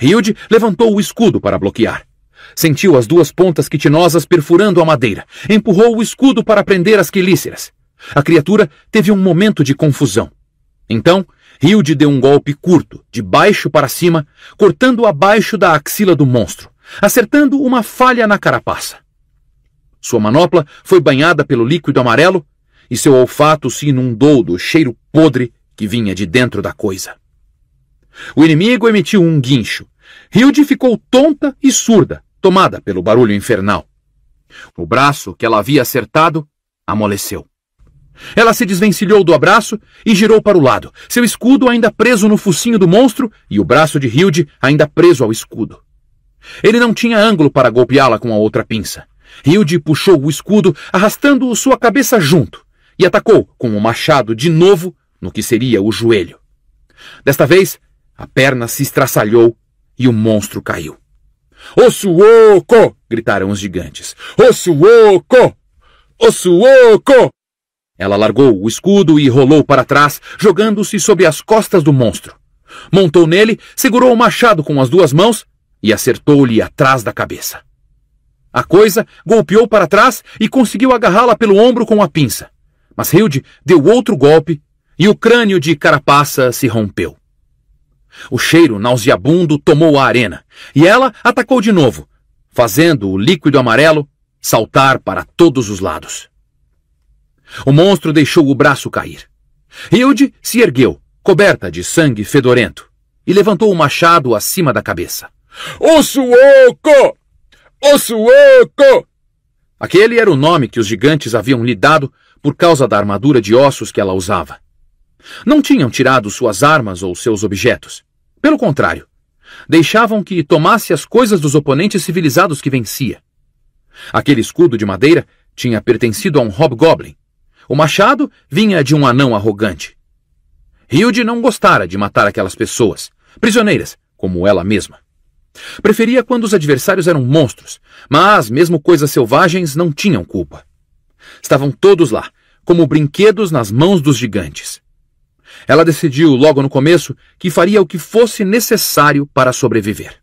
Hilde levantou o escudo para bloquear. Sentiu as duas pontas quitinosas perfurando a madeira. Empurrou o escudo para prender as quelíceras. A criatura teve um momento de confusão. Então, Hilde deu um golpe curto, de baixo para cima, cortando abaixo da axila do monstro acertando uma falha na carapaça. Sua manopla foi banhada pelo líquido amarelo e seu olfato se inundou do cheiro podre que vinha de dentro da coisa. O inimigo emitiu um guincho. Hilde ficou tonta e surda, tomada pelo barulho infernal. O braço que ela havia acertado amoleceu. Ela se desvencilhou do abraço e girou para o lado, seu escudo ainda preso no focinho do monstro e o braço de Hilde ainda preso ao escudo. Ele não tinha ângulo para golpeá-la com a outra pinça. Hilde puxou o escudo, arrastando sua cabeça junto, e atacou com o machado de novo no que seria o joelho. Desta vez, a perna se estraçalhou e o monstro caiu. Osuoko gritaram os gigantes. Osuoko, Osuoko. Ela largou o escudo e rolou para trás, jogando-se sobre as costas do monstro. Montou nele, segurou o machado com as duas mãos e acertou-lhe atrás da cabeça. A coisa golpeou para trás e conseguiu agarrá-la pelo ombro com a pinça. Mas Hilde deu outro golpe e o crânio de carapaça se rompeu. O cheiro nauseabundo tomou a arena e ela atacou de novo, fazendo o líquido amarelo saltar para todos os lados. O monstro deixou o braço cair. Hilde se ergueu, coberta de sangue fedorento, e levantou o machado acima da cabeça. O Suoco! O Suoco! Aquele era o nome que os gigantes haviam lhe dado por causa da armadura de ossos que ela usava. Não tinham tirado suas armas ou seus objetos. Pelo contrário, deixavam que tomasse as coisas dos oponentes civilizados que vencia. Aquele escudo de madeira tinha pertencido a um hobgoblin. O machado vinha de um anão arrogante. Hilde não gostara de matar aquelas pessoas, prisioneiras, como ela mesma. Preferia quando os adversários eram monstros, mas mesmo coisas selvagens não tinham culpa. Estavam todos lá, como brinquedos nas mãos dos gigantes. Ela decidiu logo no começo que faria o que fosse necessário para sobreviver.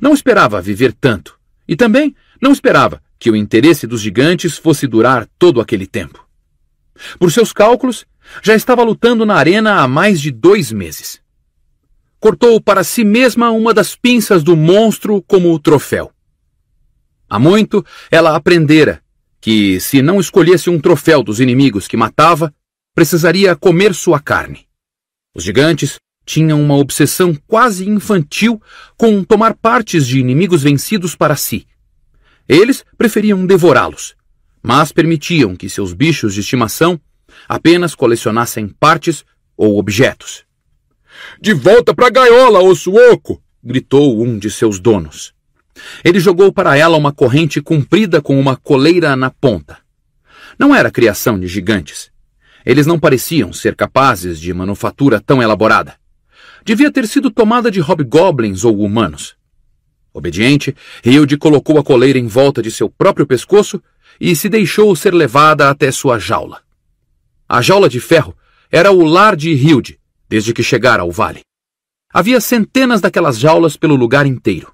Não esperava viver tanto, e também não esperava que o interesse dos gigantes fosse durar todo aquele tempo. Por seus cálculos, já estava lutando na arena há mais de dois meses cortou para si mesma uma das pinças do monstro como troféu. Há muito ela aprendera que, se não escolhesse um troféu dos inimigos que matava, precisaria comer sua carne. Os gigantes tinham uma obsessão quase infantil com tomar partes de inimigos vencidos para si. Eles preferiam devorá-los, mas permitiam que seus bichos de estimação apenas colecionassem partes ou objetos. De volta para a gaiola, osso oco! gritou um de seus donos. Ele jogou para ela uma corrente comprida com uma coleira na ponta. Não era criação de gigantes. Eles não pareciam ser capazes de manufatura tão elaborada. Devia ter sido tomada de hobgoblins ou humanos. Obediente, Hilde colocou a coleira em volta de seu próprio pescoço e se deixou ser levada até sua jaula. A jaula de ferro era o lar de Hilde, desde que chegara ao vale. Havia centenas daquelas jaulas pelo lugar inteiro.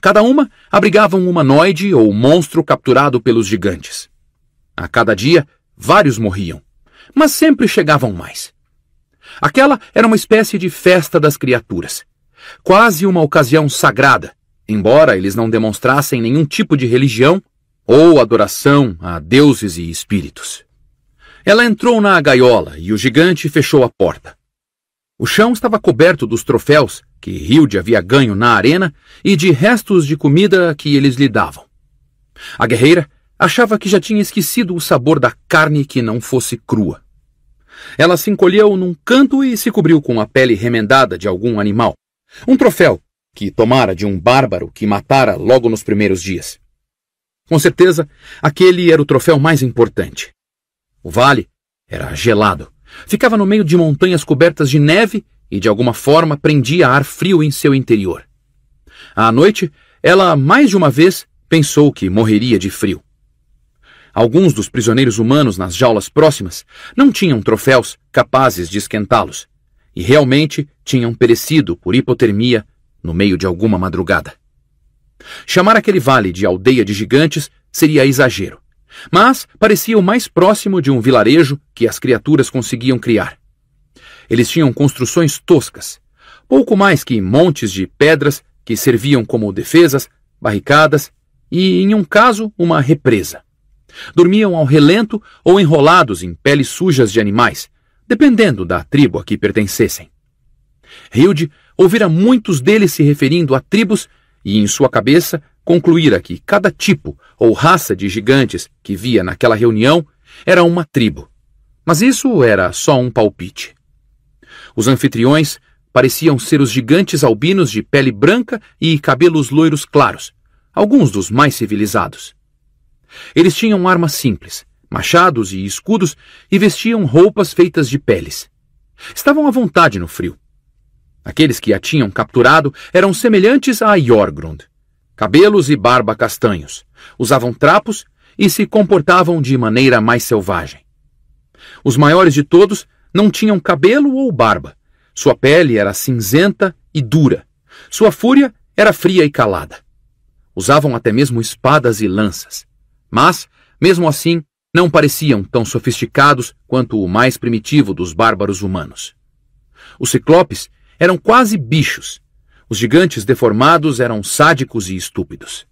Cada uma abrigava um humanoide ou monstro capturado pelos gigantes. A cada dia, vários morriam, mas sempre chegavam mais. Aquela era uma espécie de festa das criaturas, quase uma ocasião sagrada, embora eles não demonstrassem nenhum tipo de religião ou adoração a deuses e espíritos. Ela entrou na gaiola e o gigante fechou a porta. O chão estava coberto dos troféus que Hilde havia ganho na arena e de restos de comida que eles lhe davam. A guerreira achava que já tinha esquecido o sabor da carne que não fosse crua. Ela se encolheu num canto e se cobriu com a pele remendada de algum animal, um troféu que tomara de um bárbaro que matara logo nos primeiros dias. Com certeza, aquele era o troféu mais importante. O vale era gelado Ficava no meio de montanhas cobertas de neve e de alguma forma prendia ar frio em seu interior. À noite, ela mais de uma vez pensou que morreria de frio. Alguns dos prisioneiros humanos nas jaulas próximas não tinham troféus capazes de esquentá-los e realmente tinham perecido por hipotermia no meio de alguma madrugada. Chamar aquele vale de aldeia de gigantes seria exagero mas parecia o mais próximo de um vilarejo que as criaturas conseguiam criar. Eles tinham construções toscas, pouco mais que montes de pedras que serviam como defesas, barricadas e, em um caso, uma represa. Dormiam ao relento ou enrolados em peles sujas de animais, dependendo da tribo a que pertencessem. Hilde ouvira muitos deles se referindo a tribos e, em sua cabeça, concluíra que cada tipo ou raça de gigantes que via naquela reunião era uma tribo. Mas isso era só um palpite. Os anfitriões pareciam ser os gigantes albinos de pele branca e cabelos loiros claros, alguns dos mais civilizados. Eles tinham armas simples, machados e escudos e vestiam roupas feitas de peles. Estavam à vontade no frio. Aqueles que a tinham capturado eram semelhantes a Jorgrund, cabelos e barba castanhos, usavam trapos e se comportavam de maneira mais selvagem. Os maiores de todos não tinham cabelo ou barba. Sua pele era cinzenta e dura. Sua fúria era fria e calada. Usavam até mesmo espadas e lanças. Mas, mesmo assim, não pareciam tão sofisticados quanto o mais primitivo dos bárbaros humanos. Os ciclopes eram quase bichos, os gigantes deformados eram sádicos e estúpidos.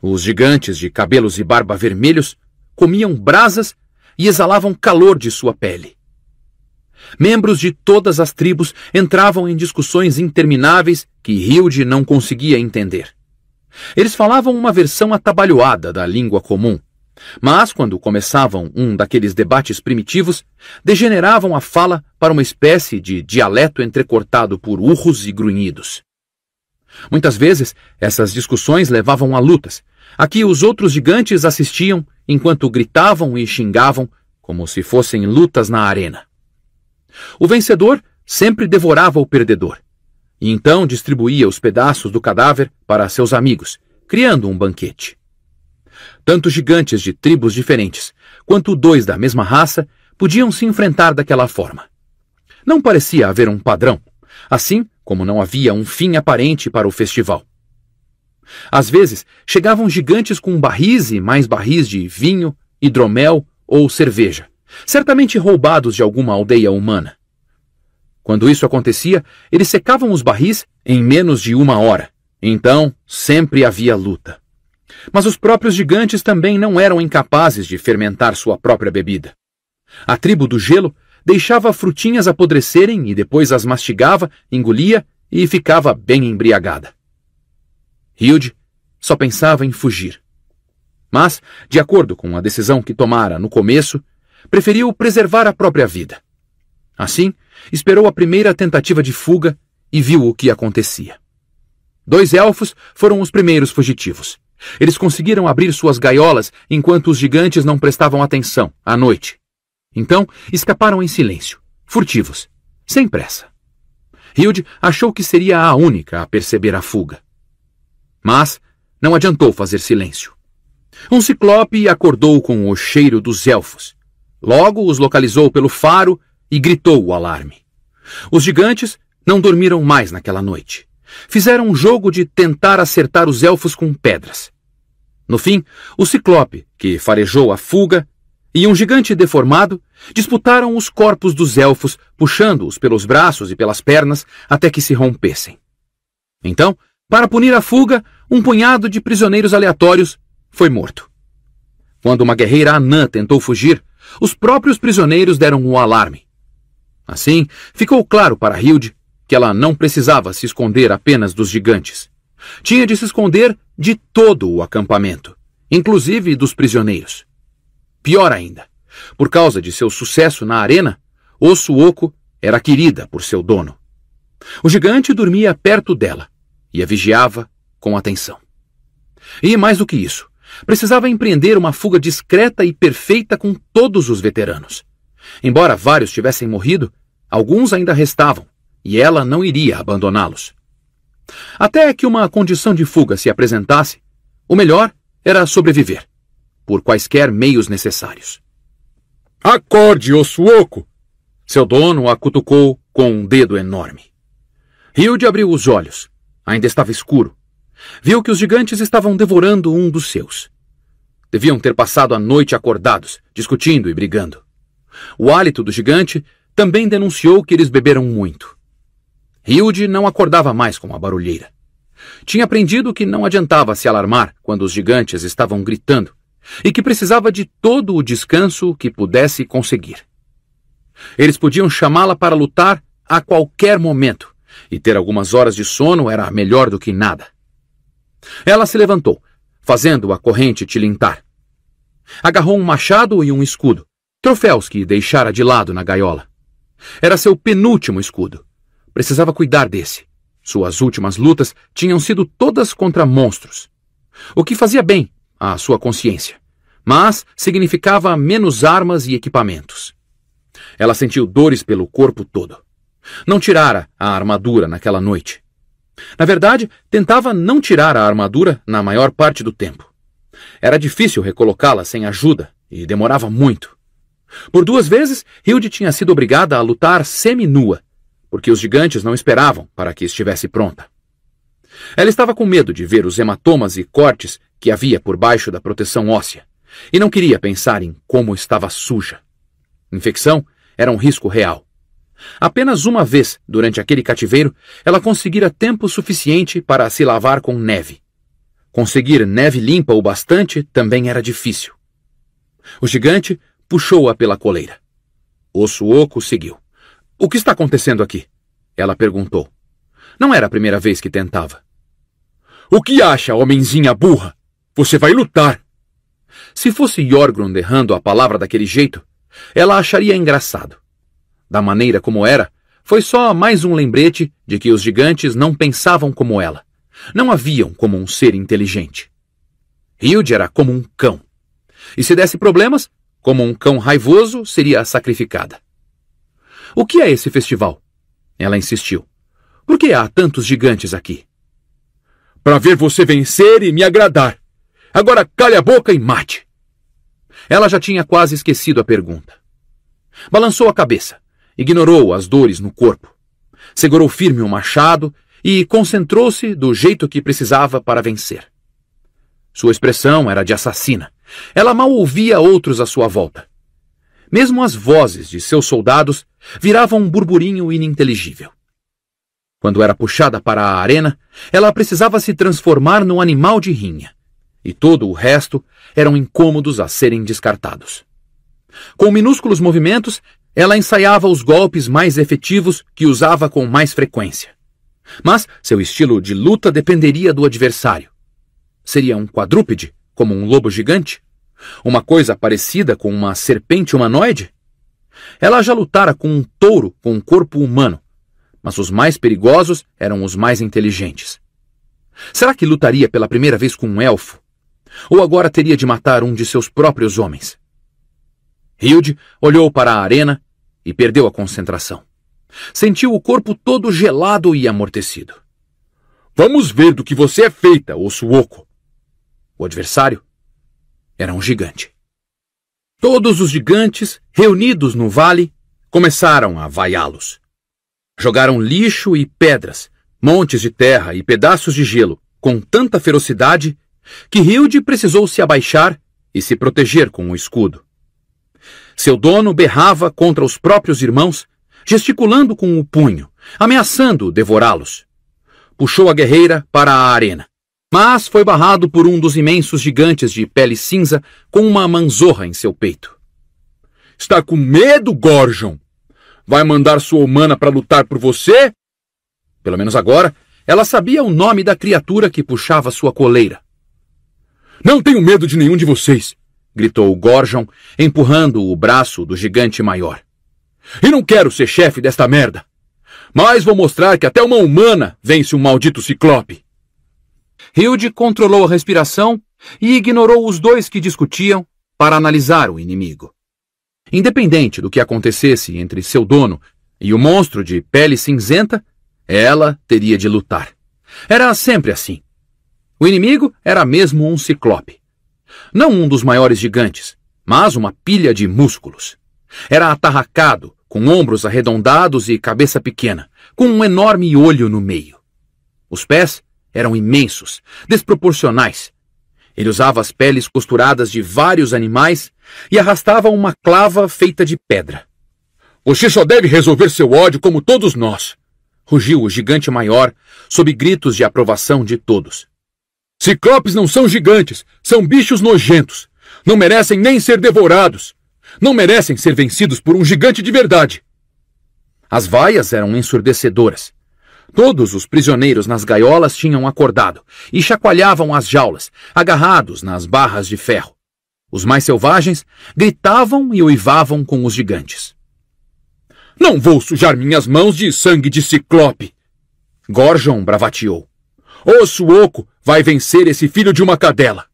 Os gigantes de cabelos e barba vermelhos comiam brasas e exalavam calor de sua pele. Membros de todas as tribos entravam em discussões intermináveis que Hilde não conseguia entender. Eles falavam uma versão atabalhoada da língua comum, mas quando começavam um daqueles debates primitivos, degeneravam a fala para uma espécie de dialeto entrecortado por urros e grunhidos. Muitas vezes, essas discussões levavam a lutas. Aqui os outros gigantes assistiam enquanto gritavam e xingavam, como se fossem lutas na arena. O vencedor sempre devorava o perdedor, e então distribuía os pedaços do cadáver para seus amigos, criando um banquete. Tanto gigantes de tribos diferentes quanto dois da mesma raça podiam se enfrentar daquela forma. Não parecia haver um padrão. Assim, como não havia um fim aparente para o festival. Às vezes, chegavam gigantes com barris e mais barris de vinho, hidromel ou cerveja, certamente roubados de alguma aldeia humana. Quando isso acontecia, eles secavam os barris em menos de uma hora. Então, sempre havia luta. Mas os próprios gigantes também não eram incapazes de fermentar sua própria bebida. A tribo do gelo deixava frutinhas apodrecerem e depois as mastigava, engolia e ficava bem embriagada. Hilde só pensava em fugir. Mas, de acordo com a decisão que tomara no começo, preferiu preservar a própria vida. Assim, esperou a primeira tentativa de fuga e viu o que acontecia. Dois elfos foram os primeiros fugitivos. Eles conseguiram abrir suas gaiolas enquanto os gigantes não prestavam atenção à noite. Então, escaparam em silêncio, furtivos, sem pressa. Hilde achou que seria a única a perceber a fuga. Mas não adiantou fazer silêncio. Um ciclope acordou com o cheiro dos elfos. Logo os localizou pelo faro e gritou o alarme. Os gigantes não dormiram mais naquela noite. Fizeram um jogo de tentar acertar os elfos com pedras. No fim, o ciclope, que farejou a fuga, e um gigante deformado disputaram os corpos dos elfos, puxando-os pelos braços e pelas pernas até que se rompessem. Então, para punir a fuga, um punhado de prisioneiros aleatórios foi morto. Quando uma guerreira anã tentou fugir, os próprios prisioneiros deram um alarme. Assim, ficou claro para Hilde que ela não precisava se esconder apenas dos gigantes. Tinha de se esconder de todo o acampamento, inclusive dos prisioneiros. Pior ainda, por causa de seu sucesso na arena, Osso Oco era querida por seu dono. O gigante dormia perto dela e a vigiava com atenção. E mais do que isso, precisava empreender uma fuga discreta e perfeita com todos os veteranos. Embora vários tivessem morrido, alguns ainda restavam e ela não iria abandoná-los. Até que uma condição de fuga se apresentasse, o melhor era sobreviver por quaisquer meios necessários. Acorde, Ossuoco! Seu dono a cutucou com um dedo enorme. Hilde abriu os olhos. Ainda estava escuro. Viu que os gigantes estavam devorando um dos seus. Deviam ter passado a noite acordados, discutindo e brigando. O hálito do gigante também denunciou que eles beberam muito. Hilde não acordava mais com a barulheira. Tinha aprendido que não adiantava se alarmar quando os gigantes estavam gritando e que precisava de todo o descanso que pudesse conseguir. Eles podiam chamá-la para lutar a qualquer momento, e ter algumas horas de sono era melhor do que nada. Ela se levantou, fazendo a corrente tilintar. Agarrou um machado e um escudo, troféus que deixara de lado na gaiola. Era seu penúltimo escudo. Precisava cuidar desse. Suas últimas lutas tinham sido todas contra monstros. O que fazia bem, à sua consciência, mas significava menos armas e equipamentos. Ela sentiu dores pelo corpo todo. Não tirara a armadura naquela noite. Na verdade, tentava não tirar a armadura na maior parte do tempo. Era difícil recolocá-la sem ajuda e demorava muito. Por duas vezes, Hilde tinha sido obrigada a lutar semi-nua, porque os gigantes não esperavam para que estivesse pronta. Ela estava com medo de ver os hematomas e cortes que havia por baixo da proteção óssea, e não queria pensar em como estava suja. Infecção era um risco real. Apenas uma vez, durante aquele cativeiro, ela conseguira tempo suficiente para se lavar com neve. Conseguir neve limpa o bastante também era difícil. O gigante puxou-a pela coleira. Osso Oco seguiu. O que está acontecendo aqui? Ela perguntou. Não era a primeira vez que tentava. O que acha, homenzinha burra? Você vai lutar. Se fosse Jorgrund errando a palavra daquele jeito, ela acharia engraçado. Da maneira como era, foi só mais um lembrete de que os gigantes não pensavam como ela. Não haviam como um ser inteligente. Hilde era como um cão. E se desse problemas, como um cão raivoso, seria sacrificada. O que é esse festival? Ela insistiu. Por que há tantos gigantes aqui? para ver você vencer e me agradar. Agora calhe a boca e mate. Ela já tinha quase esquecido a pergunta. Balançou a cabeça, ignorou as dores no corpo, segurou firme o machado e concentrou-se do jeito que precisava para vencer. Sua expressão era de assassina. Ela mal ouvia outros à sua volta. Mesmo as vozes de seus soldados viravam um burburinho ininteligível. Quando era puxada para a arena, ela precisava se transformar num animal de rinha, e todo o resto eram incômodos a serem descartados. Com minúsculos movimentos, ela ensaiava os golpes mais efetivos que usava com mais frequência. Mas seu estilo de luta dependeria do adversário. Seria um quadrúpede, como um lobo gigante? Uma coisa parecida com uma serpente humanoide? Ela já lutara com um touro com um corpo humano, mas os mais perigosos eram os mais inteligentes. Será que lutaria pela primeira vez com um elfo? Ou agora teria de matar um de seus próprios homens? Hilde olhou para a arena e perdeu a concentração. Sentiu o corpo todo gelado e amortecido. Vamos ver do que você é feita, osso oco. O adversário era um gigante. Todos os gigantes, reunidos no vale, começaram a vaiá-los. Jogaram lixo e pedras, montes de terra e pedaços de gelo com tanta ferocidade que Hilde precisou se abaixar e se proteger com um escudo. Seu dono berrava contra os próprios irmãos, gesticulando com o punho, ameaçando devorá-los. Puxou a guerreira para a arena, mas foi barrado por um dos imensos gigantes de pele cinza com uma manzorra em seu peito. Está com medo, Gorgon? Vai mandar sua humana para lutar por você? Pelo menos agora, ela sabia o nome da criatura que puxava sua coleira. Não tenho medo de nenhum de vocês, gritou Gorjon, empurrando o braço do gigante maior. E não quero ser chefe desta merda. Mas vou mostrar que até uma humana vence um maldito ciclope. Hilde controlou a respiração e ignorou os dois que discutiam para analisar o inimigo. Independente do que acontecesse entre seu dono e o monstro de pele cinzenta, ela teria de lutar. Era sempre assim. O inimigo era mesmo um ciclope. Não um dos maiores gigantes, mas uma pilha de músculos. Era atarracado, com ombros arredondados e cabeça pequena, com um enorme olho no meio. Os pés eram imensos, desproporcionais, ele usava as peles costuradas de vários animais e arrastava uma clava feita de pedra. Você só deve resolver seu ódio como todos nós, rugiu o gigante maior, sob gritos de aprovação de todos. Ciclopes não são gigantes, são bichos nojentos. Não merecem nem ser devorados. Não merecem ser vencidos por um gigante de verdade. As vaias eram ensurdecedoras. Todos os prisioneiros nas gaiolas tinham acordado e chacoalhavam as jaulas, agarrados nas barras de ferro. Os mais selvagens gritavam e uivavam com os gigantes. Não vou sujar minhas mãos de sangue de ciclope! Gorgon bravateou. O suoco vai vencer esse filho de uma cadela!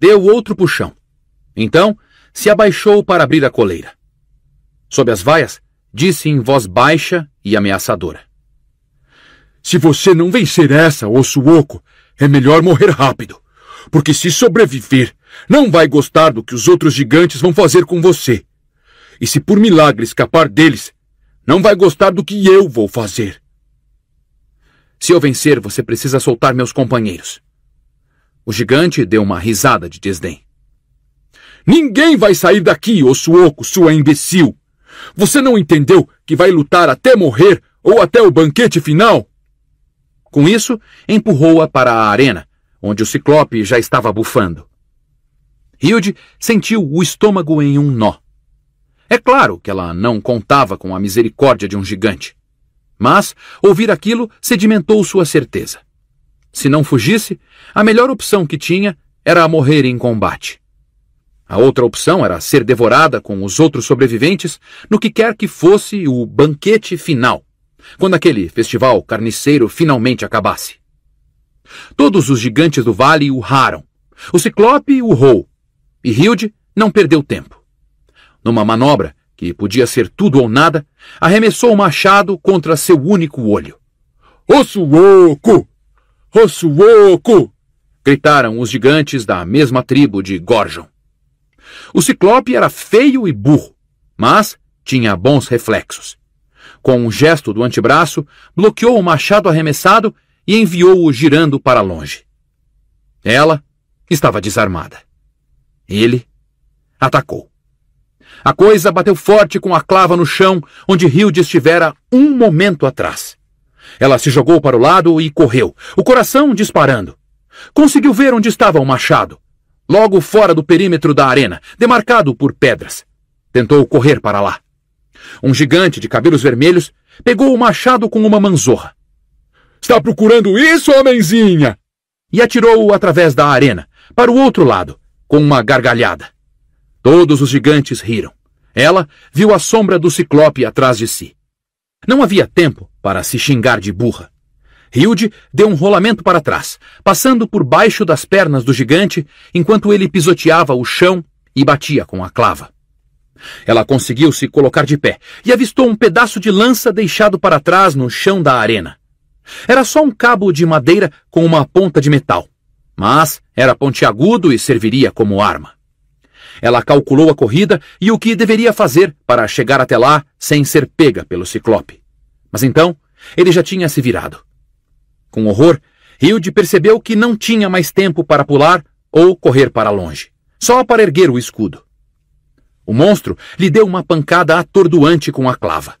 Deu outro puxão. Então, se abaixou para abrir a coleira. Sob as vaias, disse em voz baixa e ameaçadora. Se você não vencer essa, oco, é melhor morrer rápido. Porque se sobreviver, não vai gostar do que os outros gigantes vão fazer com você. E se por milagre escapar deles, não vai gostar do que eu vou fazer. Se eu vencer, você precisa soltar meus companheiros. O gigante deu uma risada de desdém. Ninguém vai sair daqui, oco, sua imbecil! Você não entendeu que vai lutar até morrer ou até o banquete final? Com isso, empurrou-a para a arena, onde o ciclope já estava bufando. Hilde sentiu o estômago em um nó. É claro que ela não contava com a misericórdia de um gigante. Mas ouvir aquilo sedimentou sua certeza. Se não fugisse, a melhor opção que tinha era morrer em combate. A outra opção era ser devorada com os outros sobreviventes no que quer que fosse o banquete final quando aquele festival carniceiro finalmente acabasse. Todos os gigantes do vale urraram. O ciclope urrou. E Hilde não perdeu tempo. Numa manobra, que podia ser tudo ou nada, arremessou o machado contra seu único olho. Osso oco! Osso oco! gritaram os gigantes da mesma tribo de Gorjon. O ciclope era feio e burro, mas tinha bons reflexos com um gesto do antebraço, bloqueou o machado arremessado e enviou-o girando para longe. Ela estava desarmada. Ele atacou. A coisa bateu forte com a clava no chão onde Hilde estivera um momento atrás. Ela se jogou para o lado e correu, o coração disparando. Conseguiu ver onde estava o machado, logo fora do perímetro da arena, demarcado por pedras. Tentou correr para lá um gigante de cabelos vermelhos, pegou o machado com uma manzorra. Está procurando isso, homenzinha? E atirou-o através da arena, para o outro lado, com uma gargalhada. Todos os gigantes riram. Ela viu a sombra do ciclope atrás de si. Não havia tempo para se xingar de burra. Hilde deu um rolamento para trás, passando por baixo das pernas do gigante enquanto ele pisoteava o chão e batia com a clava. Ela conseguiu se colocar de pé e avistou um pedaço de lança deixado para trás no chão da arena. Era só um cabo de madeira com uma ponta de metal, mas era pontiagudo e serviria como arma. Ela calculou a corrida e o que deveria fazer para chegar até lá sem ser pega pelo ciclope. Mas então, ele já tinha se virado. Com horror, Hilde percebeu que não tinha mais tempo para pular ou correr para longe, só para erguer o escudo. O monstro lhe deu uma pancada atordoante com a clava.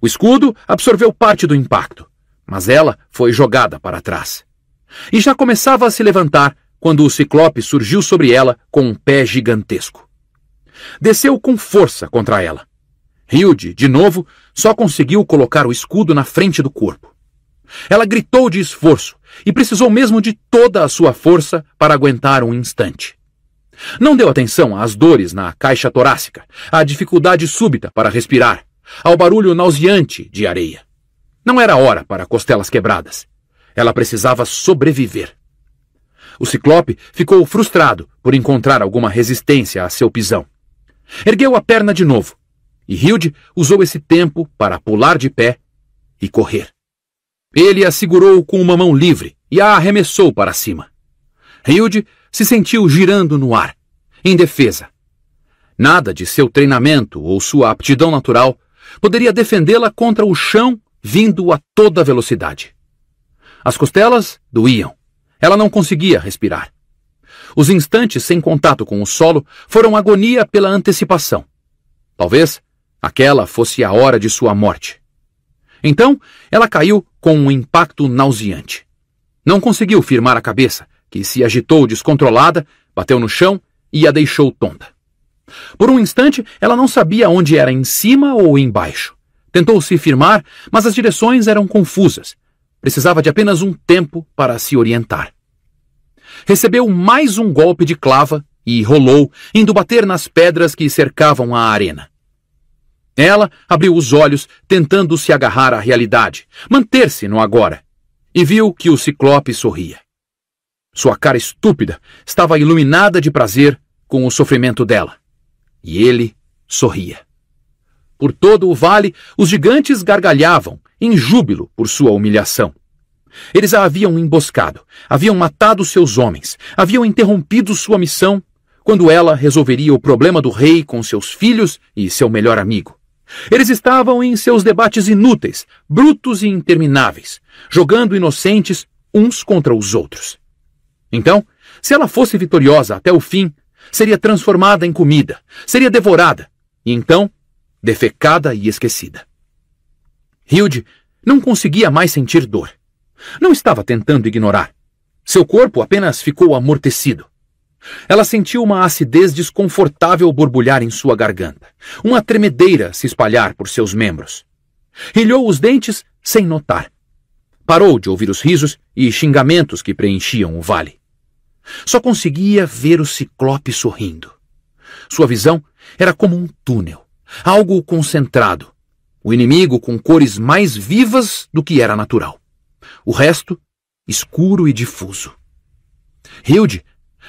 O escudo absorveu parte do impacto, mas ela foi jogada para trás. E já começava a se levantar quando o ciclope surgiu sobre ela com um pé gigantesco. Desceu com força contra ela. Hilde, de novo, só conseguiu colocar o escudo na frente do corpo. Ela gritou de esforço e precisou mesmo de toda a sua força para aguentar um instante. Não deu atenção às dores na caixa torácica, à dificuldade súbita para respirar, ao barulho nauseante de areia. Não era hora para costelas quebradas. Ela precisava sobreviver. O ciclope ficou frustrado por encontrar alguma resistência a seu pisão. Ergueu a perna de novo, e Hilde usou esse tempo para pular de pé e correr. Ele a segurou com uma mão livre e a arremessou para cima. Hilde se sentiu girando no ar, indefesa. Nada de seu treinamento ou sua aptidão natural poderia defendê-la contra o chão vindo a toda velocidade. As costelas doíam. Ela não conseguia respirar. Os instantes sem contato com o solo foram agonia pela antecipação. Talvez aquela fosse a hora de sua morte. Então, ela caiu com um impacto nauseante. Não conseguiu firmar a cabeça que se agitou descontrolada, bateu no chão e a deixou tonta. Por um instante, ela não sabia onde era em cima ou embaixo. Tentou se firmar, mas as direções eram confusas. Precisava de apenas um tempo para se orientar. Recebeu mais um golpe de clava e rolou, indo bater nas pedras que cercavam a arena. Ela abriu os olhos, tentando se agarrar à realidade, manter-se no agora, e viu que o ciclope sorria. Sua cara estúpida estava iluminada de prazer com o sofrimento dela. E ele sorria. Por todo o vale, os gigantes gargalhavam, em júbilo por sua humilhação. Eles a haviam emboscado, haviam matado seus homens, haviam interrompido sua missão, quando ela resolveria o problema do rei com seus filhos e seu melhor amigo. Eles estavam em seus debates inúteis, brutos e intermináveis, jogando inocentes uns contra os outros. Então, se ela fosse vitoriosa até o fim, seria transformada em comida, seria devorada e então defecada e esquecida. Hilde não conseguia mais sentir dor. Não estava tentando ignorar. Seu corpo apenas ficou amortecido. Ela sentiu uma acidez desconfortável borbulhar em sua garganta, uma tremedeira se espalhar por seus membros. Rilhou os dentes sem notar. Parou de ouvir os risos e xingamentos que preenchiam o vale. Só conseguia ver o ciclope sorrindo. Sua visão era como um túnel, algo concentrado. O inimigo com cores mais vivas do que era natural. O resto, escuro e difuso. Hilde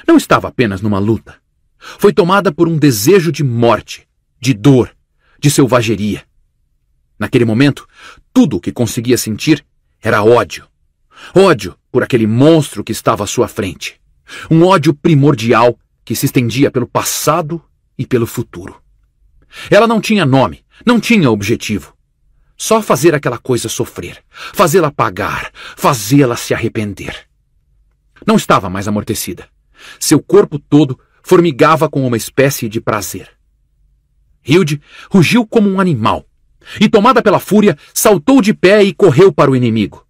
não estava apenas numa luta. Foi tomada por um desejo de morte, de dor, de selvageria. Naquele momento, tudo o que conseguia sentir era ódio. Ódio por aquele monstro que estava à sua frente. Um ódio primordial que se estendia pelo passado e pelo futuro. Ela não tinha nome, não tinha objetivo. Só fazer aquela coisa sofrer, fazê-la pagar, fazê-la se arrepender. Não estava mais amortecida. Seu corpo todo formigava com uma espécie de prazer. Hilde rugiu como um animal e, tomada pela fúria, saltou de pé e correu para o inimigo.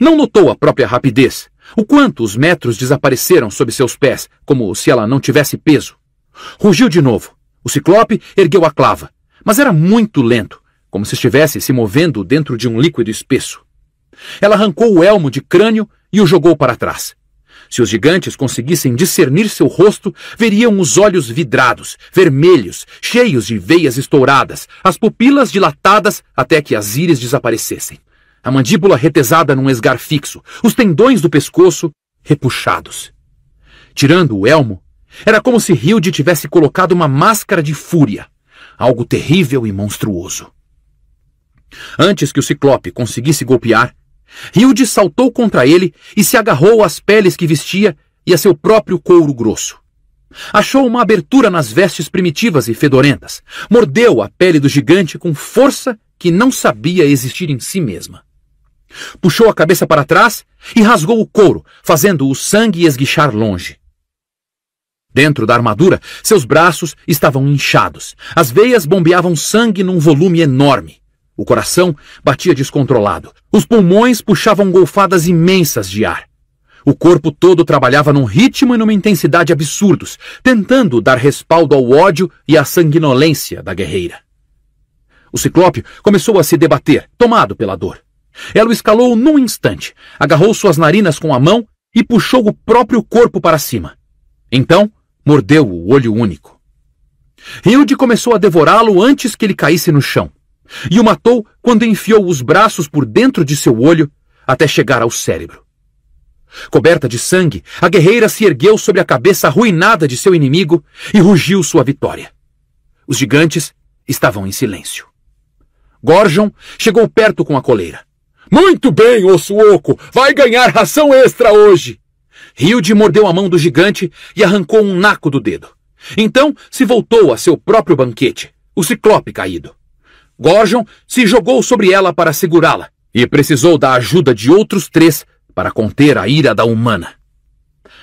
Não notou a própria rapidez, o quanto os metros desapareceram sob seus pés, como se ela não tivesse peso. Rugiu de novo. O ciclope ergueu a clava, mas era muito lento, como se estivesse se movendo dentro de um líquido espesso. Ela arrancou o elmo de crânio e o jogou para trás. Se os gigantes conseguissem discernir seu rosto, veriam os olhos vidrados, vermelhos, cheios de veias estouradas, as pupilas dilatadas até que as íris desaparecessem a mandíbula retesada num esgar fixo, os tendões do pescoço repuxados. Tirando o elmo, era como se Hilde tivesse colocado uma máscara de fúria, algo terrível e monstruoso. Antes que o ciclope conseguisse golpear, Hilde saltou contra ele e se agarrou às peles que vestia e a seu próprio couro grosso. Achou uma abertura nas vestes primitivas e fedorentas, mordeu a pele do gigante com força que não sabia existir em si mesma. Puxou a cabeça para trás e rasgou o couro, fazendo o sangue esguichar longe. Dentro da armadura, seus braços estavam inchados. As veias bombeavam sangue num volume enorme. O coração batia descontrolado. Os pulmões puxavam golfadas imensas de ar. O corpo todo trabalhava num ritmo e numa intensidade absurdos, tentando dar respaldo ao ódio e à sanguinolência da guerreira. O ciclope começou a se debater, tomado pela dor. Ela o escalou num instante, agarrou suas narinas com a mão e puxou o próprio corpo para cima. Então, mordeu o olho único. Hilde começou a devorá-lo antes que ele caísse no chão, e o matou quando enfiou os braços por dentro de seu olho até chegar ao cérebro. Coberta de sangue, a guerreira se ergueu sobre a cabeça arruinada de seu inimigo e rugiu sua vitória. Os gigantes estavam em silêncio. Gorgon chegou perto com a coleira. Muito bem, osso oco, vai ganhar ração extra hoje. Hilde mordeu a mão do gigante e arrancou um naco do dedo. Então se voltou a seu próprio banquete, o ciclope caído. Gorgon se jogou sobre ela para segurá-la e precisou da ajuda de outros três para conter a ira da humana.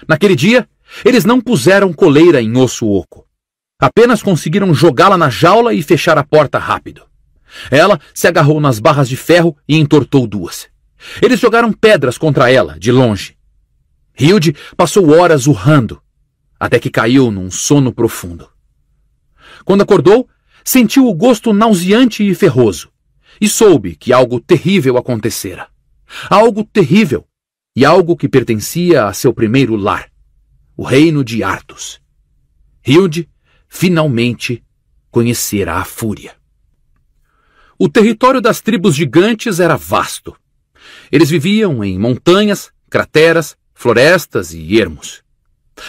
Naquele dia, eles não puseram coleira em osso oco. Apenas conseguiram jogá-la na jaula e fechar a porta rápido. Ela se agarrou nas barras de ferro e entortou duas. Eles jogaram pedras contra ela, de longe. Hilde passou horas urrando, até que caiu num sono profundo. Quando acordou, sentiu o gosto nauseante e ferroso, e soube que algo terrível acontecera. Algo terrível, e algo que pertencia a seu primeiro lar, o reino de Artus. Hilde finalmente conhecera a fúria. O território das tribos gigantes era vasto. Eles viviam em montanhas, crateras, florestas e ermos.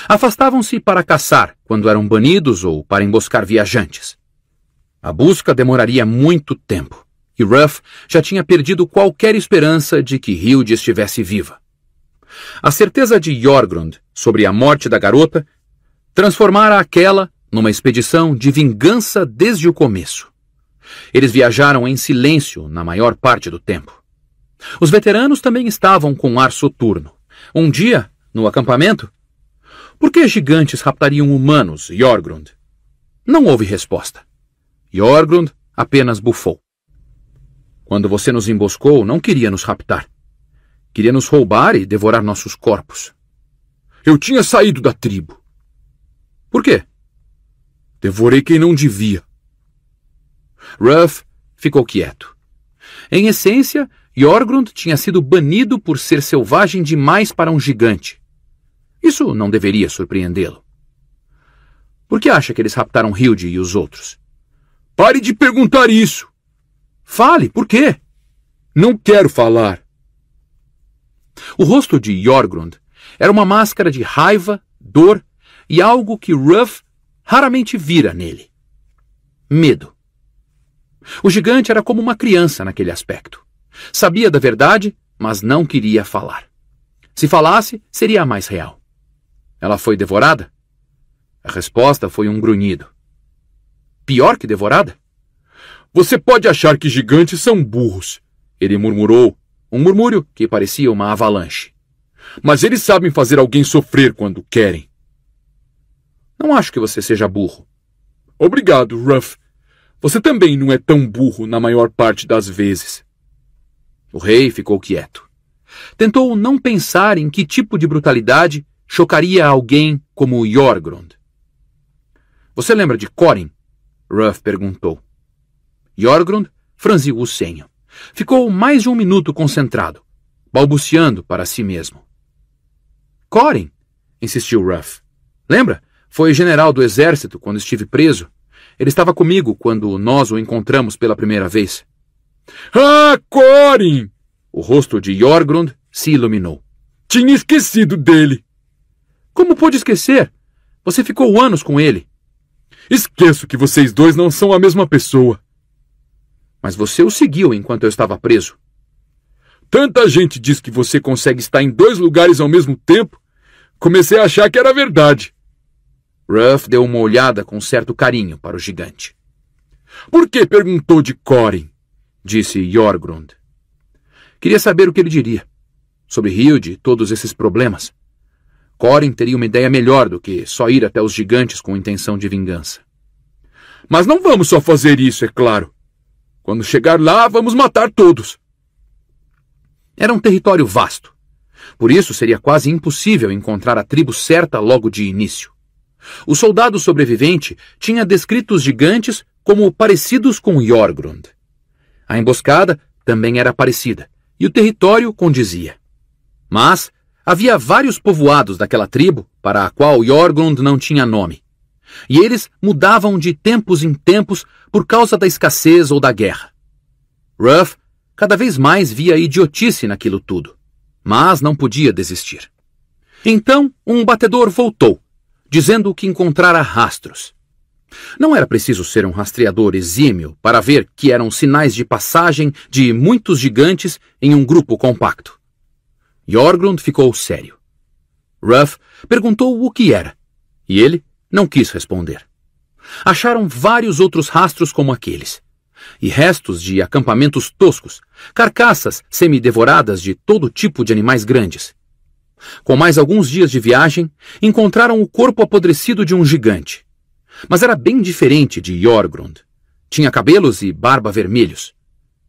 Afastavam-se para caçar quando eram banidos ou para emboscar viajantes. A busca demoraria muito tempo, e Ruff já tinha perdido qualquer esperança de que Hilde estivesse viva. A certeza de Jorgrund sobre a morte da garota transformara aquela numa expedição de vingança desde o começo. Eles viajaram em silêncio na maior parte do tempo. Os veteranos também estavam com ar soturno. Um dia, no acampamento, por que gigantes raptariam humanos, Jorgrund? Não houve resposta. Jorgrund apenas bufou. Quando você nos emboscou, não queria nos raptar. Queria nos roubar e devorar nossos corpos. Eu tinha saído da tribo. Por quê? Devorei quem não devia. Ruff ficou quieto. Em essência, Jorgrund tinha sido banido por ser selvagem demais para um gigante. Isso não deveria surpreendê-lo. Por que acha que eles raptaram Hilde e os outros? Pare de perguntar isso! Fale, por quê? Não quero falar. O rosto de Jorgrund era uma máscara de raiva, dor e algo que Ruff raramente vira nele: medo. O gigante era como uma criança naquele aspecto. Sabia da verdade, mas não queria falar. Se falasse, seria a mais real. Ela foi devorada? A resposta foi um grunhido. Pior que devorada? Você pode achar que gigantes são burros, ele murmurou, um murmúrio que parecia uma avalanche. Mas eles sabem fazer alguém sofrer quando querem. Não acho que você seja burro. Obrigado, Ruff. Você também não é tão burro na maior parte das vezes. O rei ficou quieto. Tentou não pensar em que tipo de brutalidade chocaria alguém como Jorgrund. Você lembra de Corin? Ruff perguntou. Jorgrund franziu o senho. Ficou mais de um minuto concentrado, balbuciando para si mesmo. Corin, insistiu Ruff. Lembra? Foi general do exército quando estive preso. Ele estava comigo quando nós o encontramos pela primeira vez. Ah, Corin! O rosto de Jorgrund se iluminou. Tinha esquecido dele. Como pôde esquecer? Você ficou anos com ele. Esqueço que vocês dois não são a mesma pessoa. Mas você o seguiu enquanto eu estava preso. Tanta gente diz que você consegue estar em dois lugares ao mesmo tempo. Comecei a achar que era verdade. Ruff deu uma olhada com certo carinho para o gigante. Por que perguntou de Corin? disse Jorgrund. Queria saber o que ele diria sobre Hilde e todos esses problemas. Corin teria uma ideia melhor do que só ir até os gigantes com intenção de vingança. Mas não vamos só fazer isso, é claro. Quando chegar lá, vamos matar todos. Era um território vasto. Por isso seria quase impossível encontrar a tribo certa logo de início. O soldado sobrevivente tinha descrito os gigantes como parecidos com Jorgrund. A emboscada também era parecida, e o território condizia. Mas havia vários povoados daquela tribo para a qual Jorgrund não tinha nome, e eles mudavam de tempos em tempos por causa da escassez ou da guerra. Ruff cada vez mais via idiotice naquilo tudo, mas não podia desistir. Então, um batedor voltou dizendo que encontrara rastros. Não era preciso ser um rastreador exímio para ver que eram sinais de passagem de muitos gigantes em um grupo compacto. Jorgrund ficou sério. Ruff perguntou o que era, e ele não quis responder. Acharam vários outros rastros como aqueles, e restos de acampamentos toscos, carcaças semidevoradas de todo tipo de animais grandes. Com mais alguns dias de viagem, encontraram o corpo apodrecido de um gigante. Mas era bem diferente de Jorgrund. Tinha cabelos e barba vermelhos.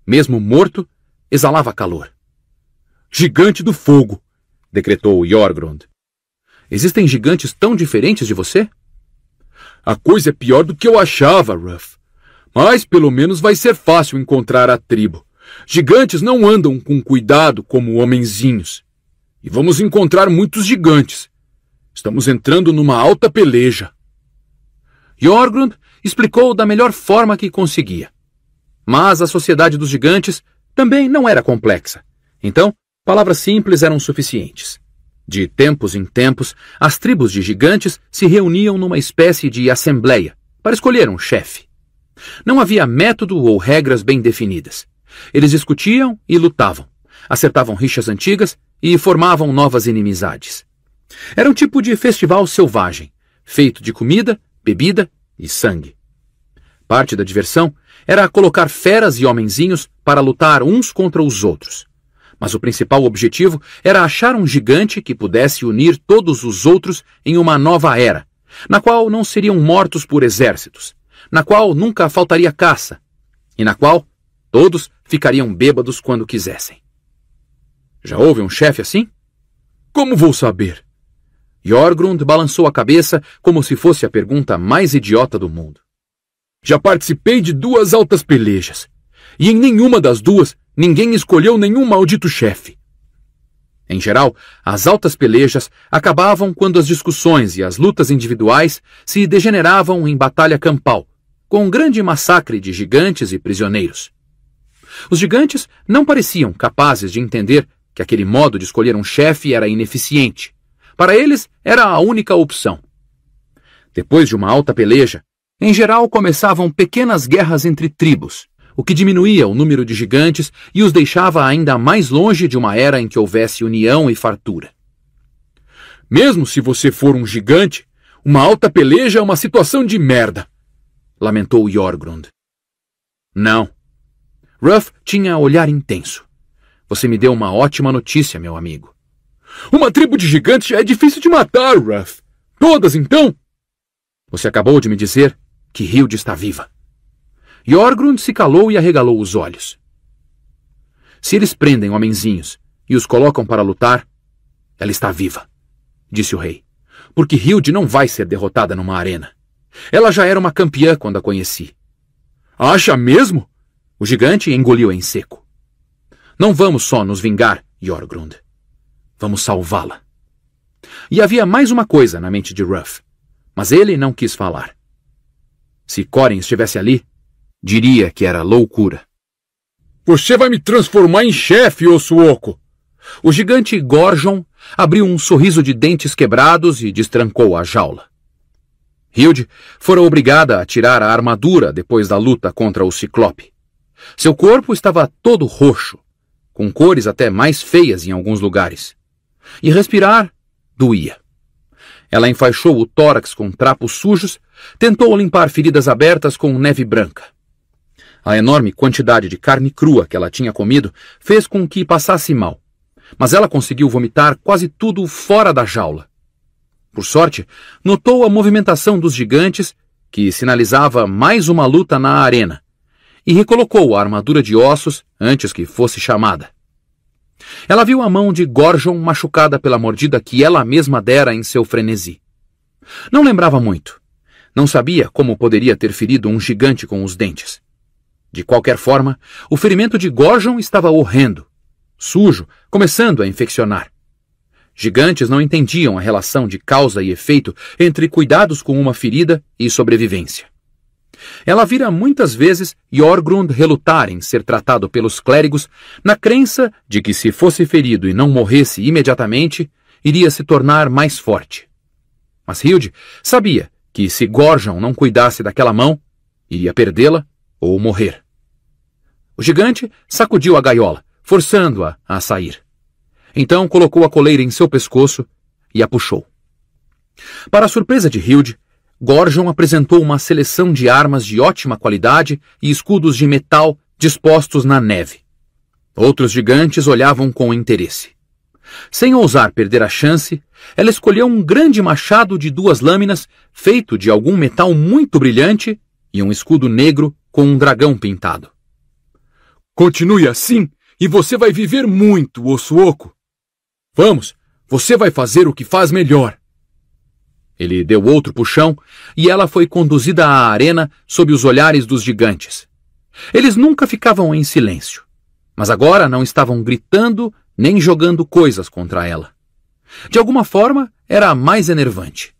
Mesmo morto, exalava calor. Gigante do fogo! decretou Jorgrund. Existem gigantes tão diferentes de você? A coisa é pior do que eu achava, Ruff. Mas pelo menos vai ser fácil encontrar a tribo. Gigantes não andam com cuidado como homenzinhos e vamos encontrar muitos gigantes. Estamos entrando numa alta peleja. Jorgrund explicou da melhor forma que conseguia. Mas a sociedade dos gigantes também não era complexa. Então, palavras simples eram suficientes. De tempos em tempos, as tribos de gigantes se reuniam numa espécie de assembleia para escolher um chefe. Não havia método ou regras bem definidas. Eles discutiam e lutavam acertavam rixas antigas e formavam novas inimizades. Era um tipo de festival selvagem, feito de comida, bebida e sangue. Parte da diversão era colocar feras e homenzinhos para lutar uns contra os outros. Mas o principal objetivo era achar um gigante que pudesse unir todos os outros em uma nova era, na qual não seriam mortos por exércitos, na qual nunca faltaria caça, e na qual todos ficariam bêbados quando quisessem. Já houve um chefe assim? Como vou saber? Jorgrund balançou a cabeça como se fosse a pergunta mais idiota do mundo. Já participei de duas altas pelejas. E em nenhuma das duas ninguém escolheu nenhum maldito chefe. Em geral, as altas pelejas acabavam quando as discussões e as lutas individuais se degeneravam em batalha campal, com um grande massacre de gigantes e prisioneiros. Os gigantes não pareciam capazes de entender que aquele modo de escolher um chefe era ineficiente. Para eles, era a única opção. Depois de uma alta peleja, em geral começavam pequenas guerras entre tribos, o que diminuía o número de gigantes e os deixava ainda mais longe de uma era em que houvesse união e fartura. Mesmo se você for um gigante, uma alta peleja é uma situação de merda, lamentou Jorgrund. Não. Ruff tinha olhar intenso. Você me deu uma ótima notícia, meu amigo. Uma tribo de gigantes é difícil de matar, Ruff. Todas, então? Você acabou de me dizer que Hilde está viva. Jorgrund se calou e arregalou os olhos. Se eles prendem homenzinhos e os colocam para lutar, ela está viva, disse o rei, porque Hilde não vai ser derrotada numa arena. Ela já era uma campeã quando a conheci. Acha mesmo? O gigante engoliu em seco. Não vamos só nos vingar, Jorgrund. Vamos salvá-la. E havia mais uma coisa na mente de Ruff, mas ele não quis falar. Se Corin estivesse ali, diria que era loucura. Você vai me transformar em chefe, ô suoco! O gigante Gorjon abriu um sorriso de dentes quebrados e destrancou a jaula. Hilde fora obrigada a tirar a armadura depois da luta contra o Ciclope. Seu corpo estava todo roxo, com cores até mais feias em alguns lugares. E respirar doía. Ela enfaixou o tórax com trapos sujos, tentou limpar feridas abertas com neve branca. A enorme quantidade de carne crua que ela tinha comido fez com que passasse mal, mas ela conseguiu vomitar quase tudo fora da jaula. Por sorte, notou a movimentação dos gigantes, que sinalizava mais uma luta na arena, e recolocou a armadura de ossos antes que fosse chamada. Ela viu a mão de Gorgon machucada pela mordida que ela mesma dera em seu frenesi. Não lembrava muito. Não sabia como poderia ter ferido um gigante com os dentes. De qualquer forma, o ferimento de Gorgon estava horrendo, sujo, começando a infeccionar. Gigantes não entendiam a relação de causa e efeito entre cuidados com uma ferida e sobrevivência. Ela vira muitas vezes Jorgrund relutar em ser tratado pelos clérigos na crença de que se fosse ferido e não morresse imediatamente, iria se tornar mais forte. Mas Hilde sabia que se Gorgon não cuidasse daquela mão, iria perdê-la ou morrer. O gigante sacudiu a gaiola, forçando-a a sair. Então colocou a coleira em seu pescoço e a puxou. Para a surpresa de Hilde, Gorgon apresentou uma seleção de armas de ótima qualidade e escudos de metal dispostos na neve. Outros gigantes olhavam com interesse. Sem ousar perder a chance, ela escolheu um grande machado de duas lâminas feito de algum metal muito brilhante e um escudo negro com um dragão pintado. Continue assim e você vai viver muito, osso oco. Vamos, você vai fazer o que faz melhor. Ele deu outro puxão e ela foi conduzida à arena sob os olhares dos gigantes. Eles nunca ficavam em silêncio, mas agora não estavam gritando nem jogando coisas contra ela. De alguma forma, era a mais enervante.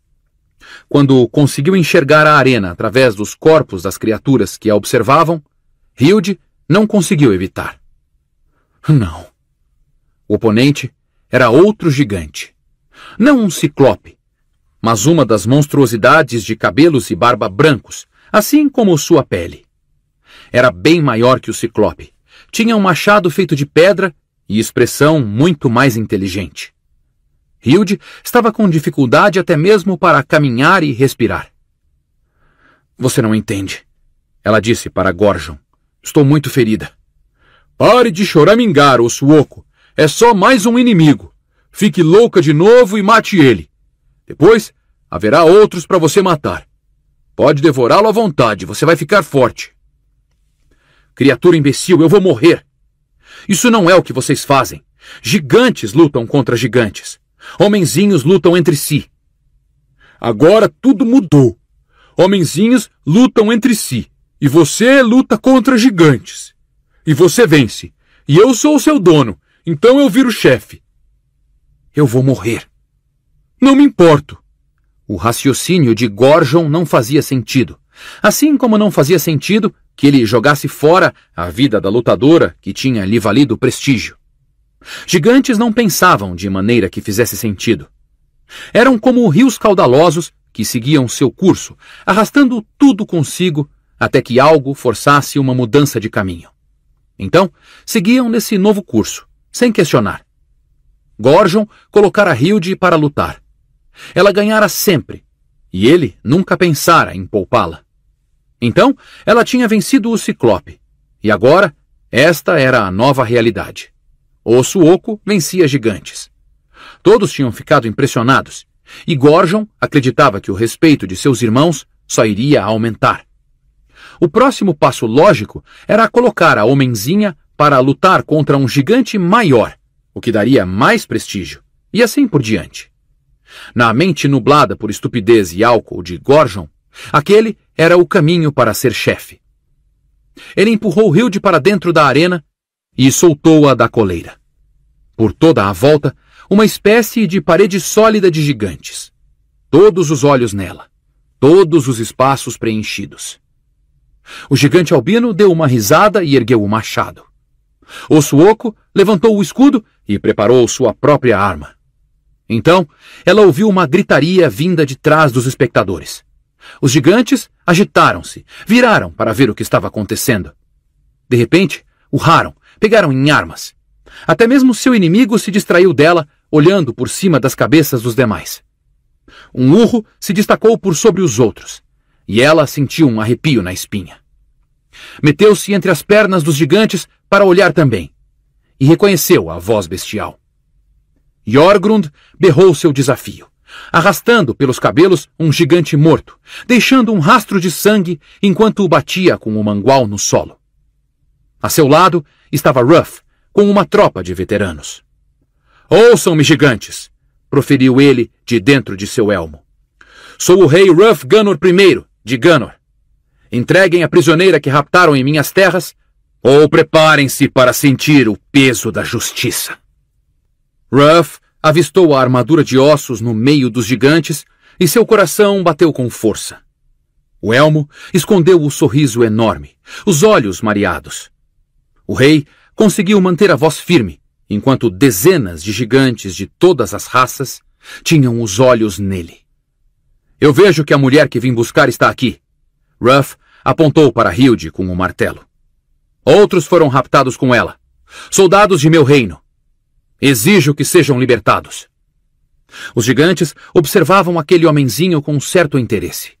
Quando conseguiu enxergar a arena através dos corpos das criaturas que a observavam, Hilde não conseguiu evitar. Não. O oponente era outro gigante. Não um ciclope, mas uma das monstruosidades de cabelos e barba brancos, assim como sua pele. Era bem maior que o ciclope. Tinha um machado feito de pedra e expressão muito mais inteligente. Hilde estava com dificuldade até mesmo para caminhar e respirar. Você não entende, ela disse para Gorgon. Estou muito ferida. Pare de choramingar, osso oco. É só mais um inimigo. Fique louca de novo e mate ele. Depois, haverá outros para você matar. Pode devorá-lo à vontade, você vai ficar forte. Criatura imbecil, eu vou morrer. Isso não é o que vocês fazem. Gigantes lutam contra gigantes. Homenzinhos lutam entre si. Agora tudo mudou. Homenzinhos lutam entre si. E você luta contra gigantes. E você vence. E eu sou o seu dono. Então eu viro chefe. Eu vou morrer. Não me importo. O raciocínio de Gorgon não fazia sentido. Assim como não fazia sentido que ele jogasse fora a vida da lutadora que tinha lhe valido prestígio. Gigantes não pensavam de maneira que fizesse sentido. Eram como rios caudalosos que seguiam seu curso, arrastando tudo consigo até que algo forçasse uma mudança de caminho. Então, seguiam nesse novo curso, sem questionar. Gorgon colocara Hilde para lutar, ela ganhara sempre, e ele nunca pensara em poupá-la. Então, ela tinha vencido o Ciclope, e agora esta era a nova realidade. Osso Oco vencia gigantes. Todos tinham ficado impressionados, e Gorjon acreditava que o respeito de seus irmãos só iria aumentar. O próximo passo lógico era colocar a homenzinha para lutar contra um gigante maior, o que daria mais prestígio, e assim por diante. Na mente nublada por estupidez e álcool de Gorjon, aquele era o caminho para ser chefe. Ele empurrou Hilde para dentro da arena e soltou-a da coleira. Por toda a volta, uma espécie de parede sólida de gigantes. Todos os olhos nela, todos os espaços preenchidos. O gigante albino deu uma risada e ergueu o machado. O suoco levantou o escudo e preparou sua própria arma. Então, ela ouviu uma gritaria vinda de trás dos espectadores. Os gigantes agitaram-se, viraram para ver o que estava acontecendo. De repente, urraram, pegaram em armas. Até mesmo seu inimigo se distraiu dela, olhando por cima das cabeças dos demais. Um urro se destacou por sobre os outros, e ela sentiu um arrepio na espinha. Meteu-se entre as pernas dos gigantes para olhar também, e reconheceu a voz bestial. Jorgrund berrou seu desafio, arrastando pelos cabelos um gigante morto, deixando um rastro de sangue enquanto o batia com o um mangual no solo. A seu lado estava Ruff, com uma tropa de veteranos. Ouçam-me, gigantes! proferiu ele de dentro de seu elmo. Sou o rei Ruff Gunnor I, de Gunnor. Entreguem a prisioneira que raptaram em minhas terras, ou preparem-se para sentir o peso da justiça. Ruff avistou a armadura de ossos no meio dos gigantes e seu coração bateu com força. O elmo escondeu o sorriso enorme, os olhos mareados. O rei conseguiu manter a voz firme, enquanto dezenas de gigantes de todas as raças tinham os olhos nele. Eu vejo que a mulher que vim buscar está aqui. Ruff apontou para Hilde com o um martelo. Outros foram raptados com ela. Soldados de meu reino, Exijo que sejam libertados. Os gigantes observavam aquele homenzinho com um certo interesse.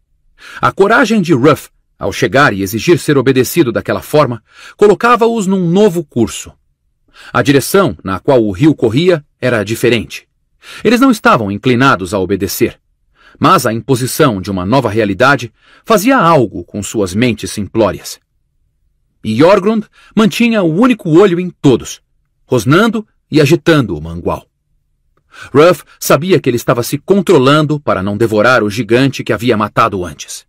A coragem de Ruff, ao chegar e exigir ser obedecido daquela forma, colocava-os num novo curso. A direção na qual o rio corria era diferente. Eles não estavam inclinados a obedecer, mas a imposição de uma nova realidade fazia algo com suas mentes simplórias. E Jorgrund mantinha o único olho em todos, rosnando e agitando o mangual. Ruff sabia que ele estava se controlando para não devorar o gigante que havia matado antes.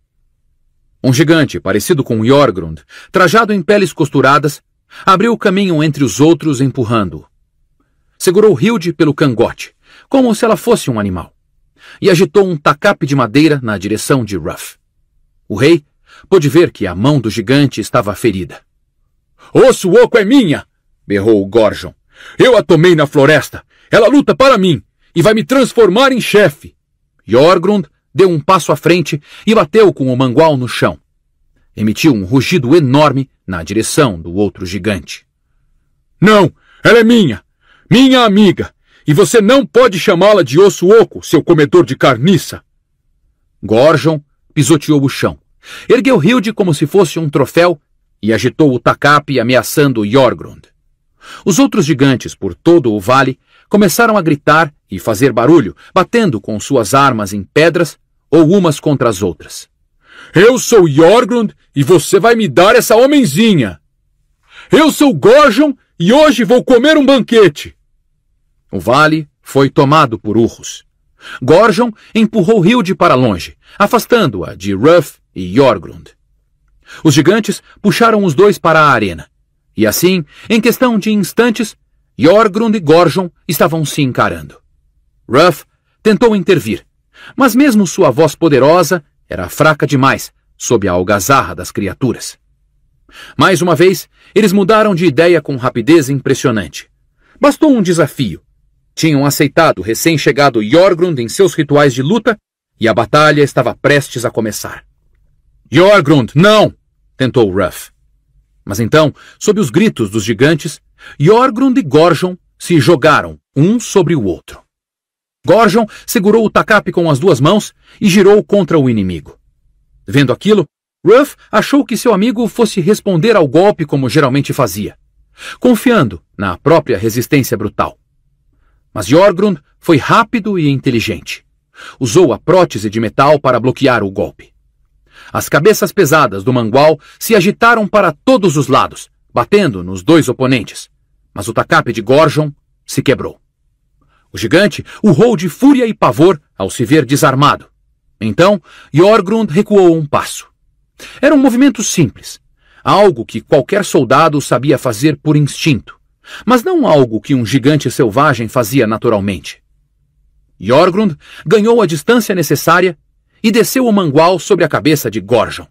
Um gigante parecido com Jorgrund, trajado em peles costuradas, abriu o caminho entre os outros empurrando-o. Segurou Hilde pelo cangote, como se ela fosse um animal, e agitou um tacape de madeira na direção de Ruff. O rei pôde ver que a mão do gigante estava ferida. — Osso oco é minha! — berrou o Gorgon, eu a tomei na floresta. Ela luta para mim e vai me transformar em chefe. Jorgrund deu um passo à frente e bateu com o mangual no chão. Emitiu um rugido enorme na direção do outro gigante. Não, ela é minha, minha amiga, e você não pode chamá-la de osso oco, seu comedor de carniça. Gorgon pisoteou o chão, ergueu Hilde como se fosse um troféu e agitou o tacape ameaçando Jorgrund. Os outros gigantes por todo o vale começaram a gritar e fazer barulho, batendo com suas armas em pedras ou umas contra as outras. Eu sou Jorgrund e você vai me dar essa homenzinha. Eu sou Gorjon e hoje vou comer um banquete. O vale foi tomado por urros. Gorjon empurrou Hilde para longe, afastando-a de Ruff e Jorgrund. Os gigantes puxaram os dois para a arena. E assim, em questão de instantes, Jorgrund e Gorjon estavam se encarando. Ruff tentou intervir, mas mesmo sua voz poderosa era fraca demais sob a algazarra das criaturas. Mais uma vez, eles mudaram de ideia com rapidez impressionante. Bastou um desafio. Tinham aceitado o recém-chegado Jorgrund em seus rituais de luta e a batalha estava prestes a começar. Jorgrund, não! tentou Ruff. Mas então, sob os gritos dos gigantes, Jorgrund e Gorgon se jogaram um sobre o outro. Gorgon segurou o tacape com as duas mãos e girou contra o inimigo. Vendo aquilo, Ruff achou que seu amigo fosse responder ao golpe como geralmente fazia, confiando na própria resistência brutal. Mas Jorgrund foi rápido e inteligente. Usou a prótese de metal para bloquear o golpe. As cabeças pesadas do mangual se agitaram para todos os lados, batendo nos dois oponentes. Mas o tacape de Gorgon se quebrou. O gigante urrou de fúria e pavor ao se ver desarmado. Então, Jorgrund recuou um passo. Era um movimento simples, algo que qualquer soldado sabia fazer por instinto, mas não algo que um gigante selvagem fazia naturalmente. Jorgrund ganhou a distância necessária e desceu o mangual sobre a cabeça de Gorgon.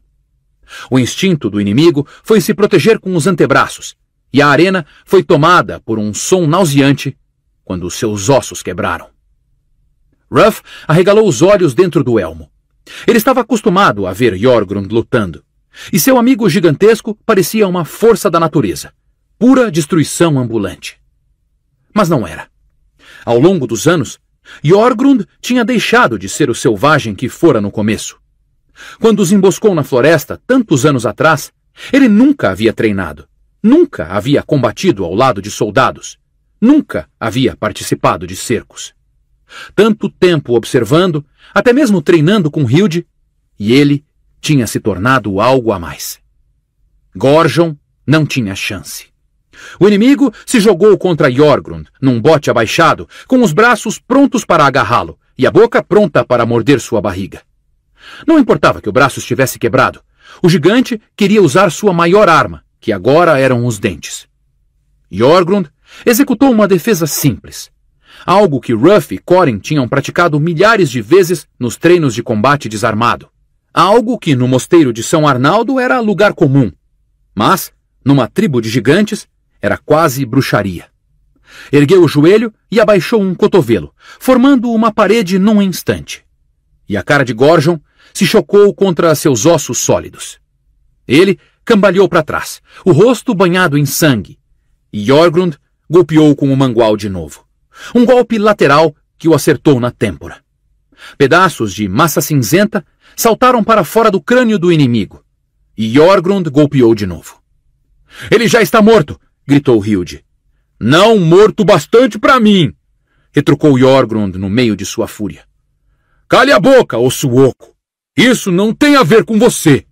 O instinto do inimigo foi se proteger com os antebraços, e a arena foi tomada por um som nauseante quando seus ossos quebraram. Ruff arregalou os olhos dentro do elmo. Ele estava acostumado a ver Jorgrund lutando, e seu amigo gigantesco parecia uma força da natureza, pura destruição ambulante. Mas não era. Ao longo dos anos, Jorgrund tinha deixado de ser o selvagem que fora no começo. Quando os emboscou na floresta, tantos anos atrás, ele nunca havia treinado, nunca havia combatido ao lado de soldados, nunca havia participado de cercos. Tanto tempo observando, até mesmo treinando com Hilde, e ele tinha se tornado algo a mais. Gorjon não tinha chance. O inimigo se jogou contra Jorgrund, num bote abaixado, com os braços prontos para agarrá-lo e a boca pronta para morder sua barriga. Não importava que o braço estivesse quebrado. O gigante queria usar sua maior arma, que agora eram os dentes. Jorgrund executou uma defesa simples. Algo que Ruff e Corin tinham praticado milhares de vezes nos treinos de combate desarmado. Algo que no mosteiro de São Arnaldo era lugar comum. Mas, numa tribo de gigantes, era quase bruxaria. Ergueu o joelho e abaixou um cotovelo, formando uma parede num instante. E a cara de Gorgon se chocou contra seus ossos sólidos. Ele cambaleou para trás, o rosto banhado em sangue, e Jorgrund golpeou com o mangual de novo. Um golpe lateral que o acertou na têmpora. Pedaços de massa cinzenta saltaram para fora do crânio do inimigo, e Jorgrund golpeou de novo. Ele já está morto! gritou Hilde. Não morto bastante para mim! retrucou Jorgrond no meio de sua fúria. Cale a boca, osso oco! Isso não tem a ver com você!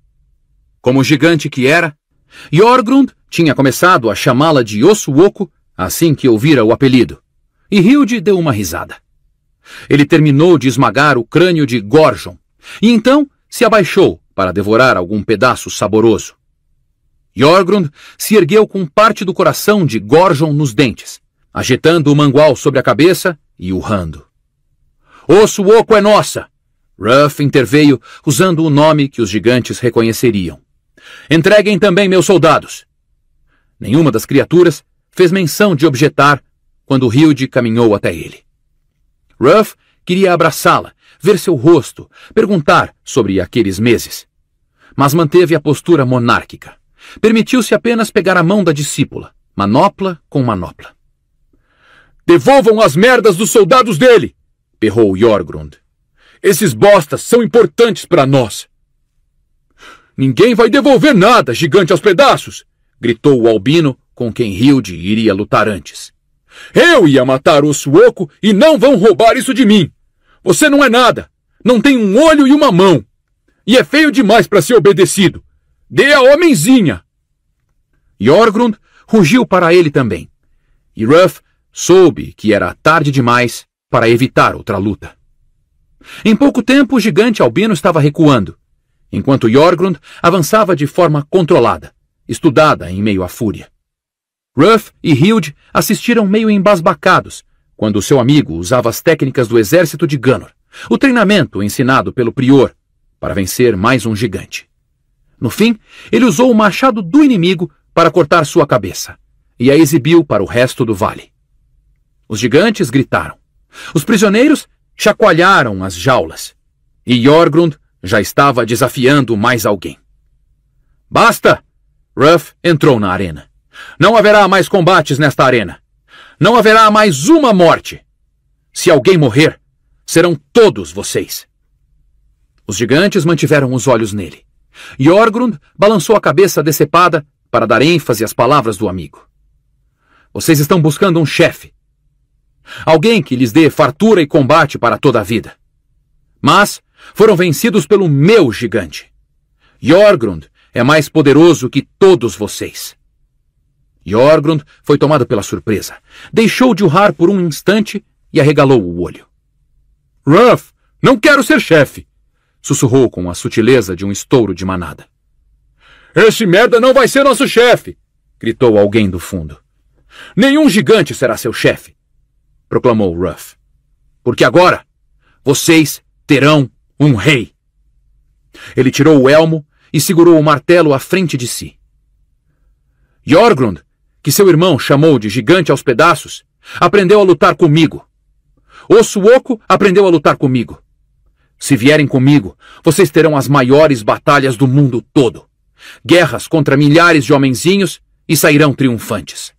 Como gigante que era, Jorgrund tinha começado a chamá-la de osso oco assim que ouvira o apelido, e Hilde deu uma risada. Ele terminou de esmagar o crânio de Gorgon, e então se abaixou para devorar algum pedaço saboroso. Jorgrund se ergueu com parte do coração de Gorjon nos dentes, agitando o mangual sobre a cabeça e urrando. Osso oco é nossa! Ruff interveio, usando o nome que os gigantes reconheceriam. Entreguem também meus soldados! Nenhuma das criaturas fez menção de objetar quando Hilde caminhou até ele. Ruff queria abraçá-la, ver seu rosto, perguntar sobre aqueles meses, mas manteve a postura monárquica. Permitiu-se apenas pegar a mão da discípula, manopla com manopla. Devolvam as merdas dos soldados dele! berrou Jorgrund. Esses bostas são importantes para nós! Ninguém vai devolver nada, gigante aos pedaços! gritou o albino, com quem Hilde iria lutar antes. Eu ia matar o suoco e não vão roubar isso de mim! Você não é nada! Não tem um olho e uma mão! E é feio demais para ser obedecido! Dê a homenzinha! Jorgrund rugiu para ele também. E Ruff soube que era tarde demais para evitar outra luta. Em pouco tempo, o gigante albino estava recuando, enquanto Jorgrund avançava de forma controlada, estudada em meio à fúria. Ruff e Hild assistiram meio embasbacados quando seu amigo usava as técnicas do exército de Ganor, o treinamento ensinado pelo prior, para vencer mais um gigante. No fim, ele usou o machado do inimigo para cortar sua cabeça, e a exibiu para o resto do vale. Os gigantes gritaram. Os prisioneiros chacoalharam as jaulas, e Jorgrund já estava desafiando mais alguém. Basta! Ruff entrou na arena. Não haverá mais combates nesta arena. Não haverá mais uma morte. Se alguém morrer, serão todos vocês. Os gigantes mantiveram os olhos nele. Jorgrund balançou a cabeça decepada para dar ênfase às palavras do amigo. Vocês estão buscando um chefe. Alguém que lhes dê fartura e combate para toda a vida. Mas foram vencidos pelo meu gigante. Jorgrund é mais poderoso que todos vocês. Jorgrund foi tomado pela surpresa. Deixou de urrar por um instante e arregalou o olho. Ruff, não quero ser chefe! Sussurrou com a sutileza de um estouro de manada. Esse merda não vai ser nosso chefe! gritou alguém do fundo. Nenhum gigante será seu chefe! proclamou Ruff. Porque agora vocês terão um rei! Ele tirou o elmo e segurou o martelo à frente de si. Jorgrund, que seu irmão chamou de gigante aos pedaços, aprendeu a lutar comigo. Osso Oco aprendeu a lutar comigo. Se vierem comigo, vocês terão as maiores batalhas do mundo todo guerras contra milhares de homenzinhos e sairão triunfantes.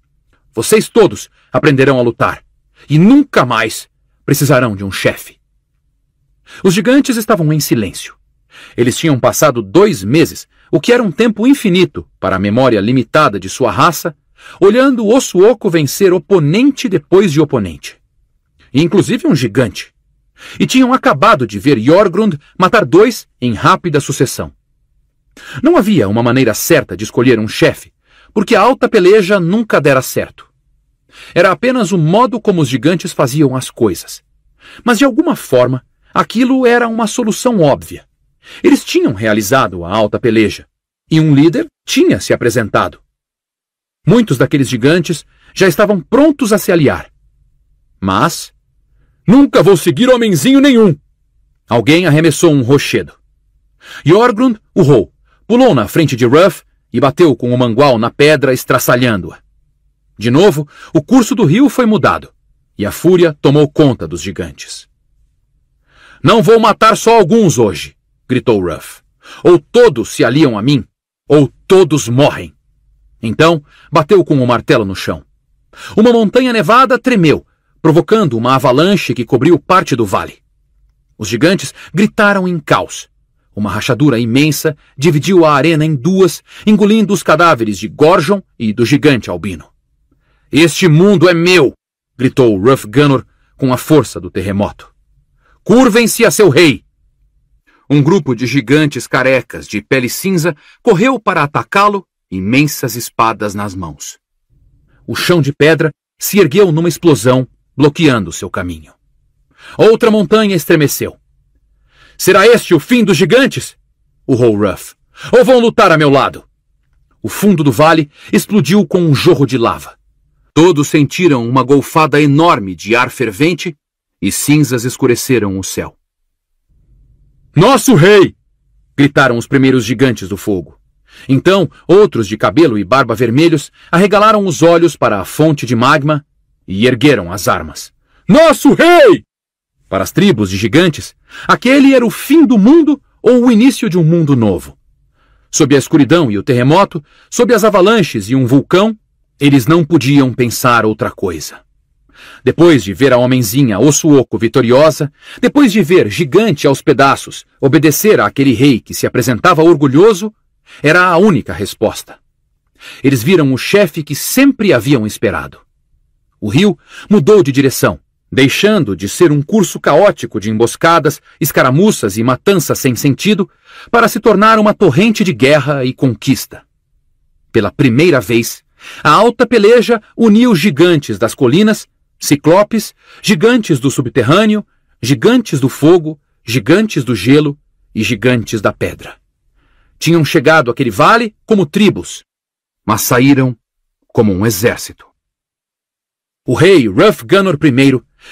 Vocês todos aprenderão a lutar e nunca mais precisarão de um chefe. Os gigantes estavam em silêncio. Eles tinham passado dois meses, o que era um tempo infinito para a memória limitada de sua raça, olhando o Ossuoco vencer oponente depois de oponente. inclusive um gigante. E tinham acabado de ver Jorgrund matar dois em rápida sucessão. Não havia uma maneira certa de escolher um chefe, porque a alta peleja nunca dera certo. Era apenas o modo como os gigantes faziam as coisas. Mas de alguma forma, aquilo era uma solução óbvia. Eles tinham realizado a alta peleja, e um líder tinha se apresentado. Muitos daqueles gigantes já estavam prontos a se aliar. Mas. Nunca vou seguir homenzinho nenhum! Alguém arremessou um rochedo. Jorgrund urrou. Pulou na frente de Ruff e bateu com o mangual na pedra, estraçalhando-a. De novo, o curso do rio foi mudado, e a fúria tomou conta dos gigantes. Não vou matar só alguns hoje, gritou Ruff. Ou todos se aliam a mim, ou todos morrem. Então, bateu com o martelo no chão. Uma montanha nevada tremeu, provocando uma avalanche que cobriu parte do vale. Os gigantes gritaram em caos, uma rachadura imensa dividiu a arena em duas, engolindo os cadáveres de Gorgon e do gigante albino. Este mundo é meu! gritou Ruff Gunnor com a força do terremoto. Curvem-se a seu rei! Um grupo de gigantes carecas de pele cinza correu para atacá-lo, imensas espadas nas mãos. O chão de pedra se ergueu numa explosão, bloqueando seu caminho. Outra montanha estremeceu. Será este o fim dos gigantes? urrou Ruff. Ou vão lutar a meu lado? O fundo do vale explodiu com um jorro de lava. Todos sentiram uma golfada enorme de ar fervente e cinzas escureceram o céu. Nosso rei! gritaram os primeiros gigantes do fogo. Então, outros de cabelo e barba vermelhos arregalaram os olhos para a fonte de magma e ergueram as armas. Nosso rei! Para as tribos de gigantes, aquele era o fim do mundo ou o início de um mundo novo. Sob a escuridão e o terremoto, sob as avalanches e um vulcão, eles não podiam pensar outra coisa. Depois de ver a homenzinha Ossuoco vitoriosa, depois de ver gigante aos pedaços obedecer àquele rei que se apresentava orgulhoso, era a única resposta. Eles viram o chefe que sempre haviam esperado. O rio mudou de direção deixando de ser um curso caótico de emboscadas, escaramuças e matanças sem sentido, para se tornar uma torrente de guerra e conquista. Pela primeira vez, a alta peleja uniu gigantes das colinas, ciclopes, gigantes do subterrâneo, gigantes do fogo, gigantes do gelo e gigantes da pedra. Tinham chegado àquele vale como tribos, mas saíram como um exército. O rei Ruff Gunnor I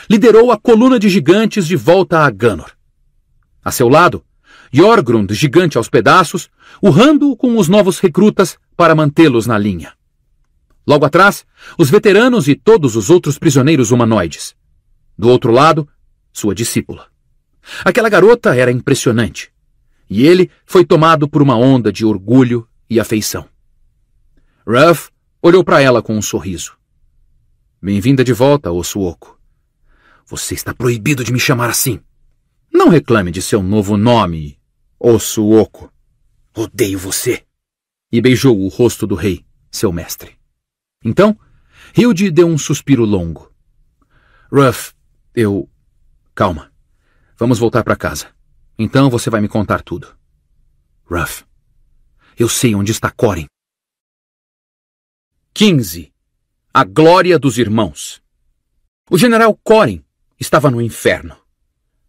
liderou a coluna de gigantes de volta a Ganor. A seu lado, Jorgrund, gigante aos pedaços, urrando com os novos recrutas para mantê-los na linha. Logo atrás, os veteranos e todos os outros prisioneiros humanoides. Do outro lado, sua discípula. Aquela garota era impressionante, e ele foi tomado por uma onda de orgulho e afeição. Ruff olhou para ela com um sorriso. Bem-vinda de volta, Ossuoco. Você está proibido de me chamar assim. Não reclame de seu novo nome, osso oco. Odeio você. E beijou o rosto do rei, seu mestre. Então, Hilde deu um suspiro longo. Ruff, eu. Calma. Vamos voltar para casa. Então você vai me contar tudo. Ruff, eu sei onde está Corin. 15. A glória dos irmãos. O general Corin estava no inferno.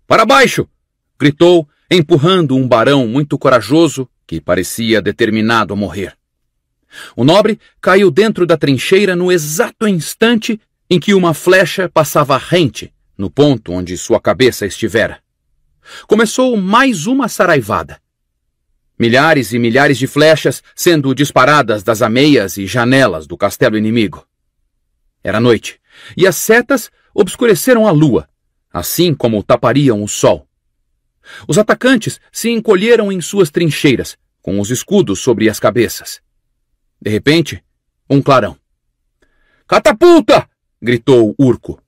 Para baixo! gritou, empurrando um barão muito corajoso que parecia determinado a morrer. O nobre caiu dentro da trincheira no exato instante em que uma flecha passava rente no ponto onde sua cabeça estivera. Começou mais uma saraivada. Milhares e milhares de flechas sendo disparadas das ameias e janelas do castelo inimigo. Era noite, e as setas obscureceram a lua, assim como tapariam o sol. Os atacantes se encolheram em suas trincheiras, com os escudos sobre as cabeças. De repente, um clarão. Catapulta! gritou Urco.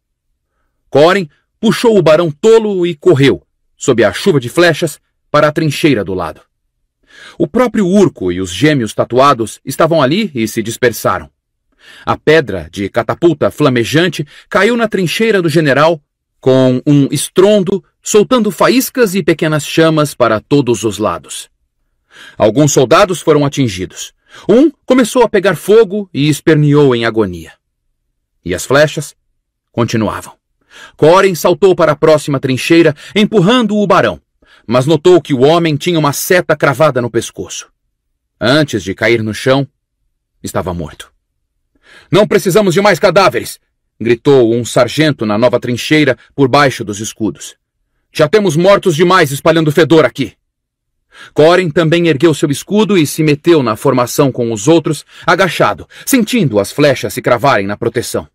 Coren puxou o barão tolo e correu, sob a chuva de flechas, para a trincheira do lado. O próprio Urco e os gêmeos tatuados estavam ali e se dispersaram. A pedra de catapulta flamejante caiu na trincheira do general com um estrondo, soltando faíscas e pequenas chamas para todos os lados. Alguns soldados foram atingidos. Um começou a pegar fogo e esperneou em agonia. E as flechas continuavam. Coren saltou para a próxima trincheira, empurrando o barão, mas notou que o homem tinha uma seta cravada no pescoço. Antes de cair no chão, estava morto. Não precisamos de mais cadáveres! gritou um sargento na nova trincheira por baixo dos escudos. Já temos mortos demais espalhando fedor aqui. Corin também ergueu seu escudo e se meteu na formação com os outros, agachado, sentindo as flechas se cravarem na proteção.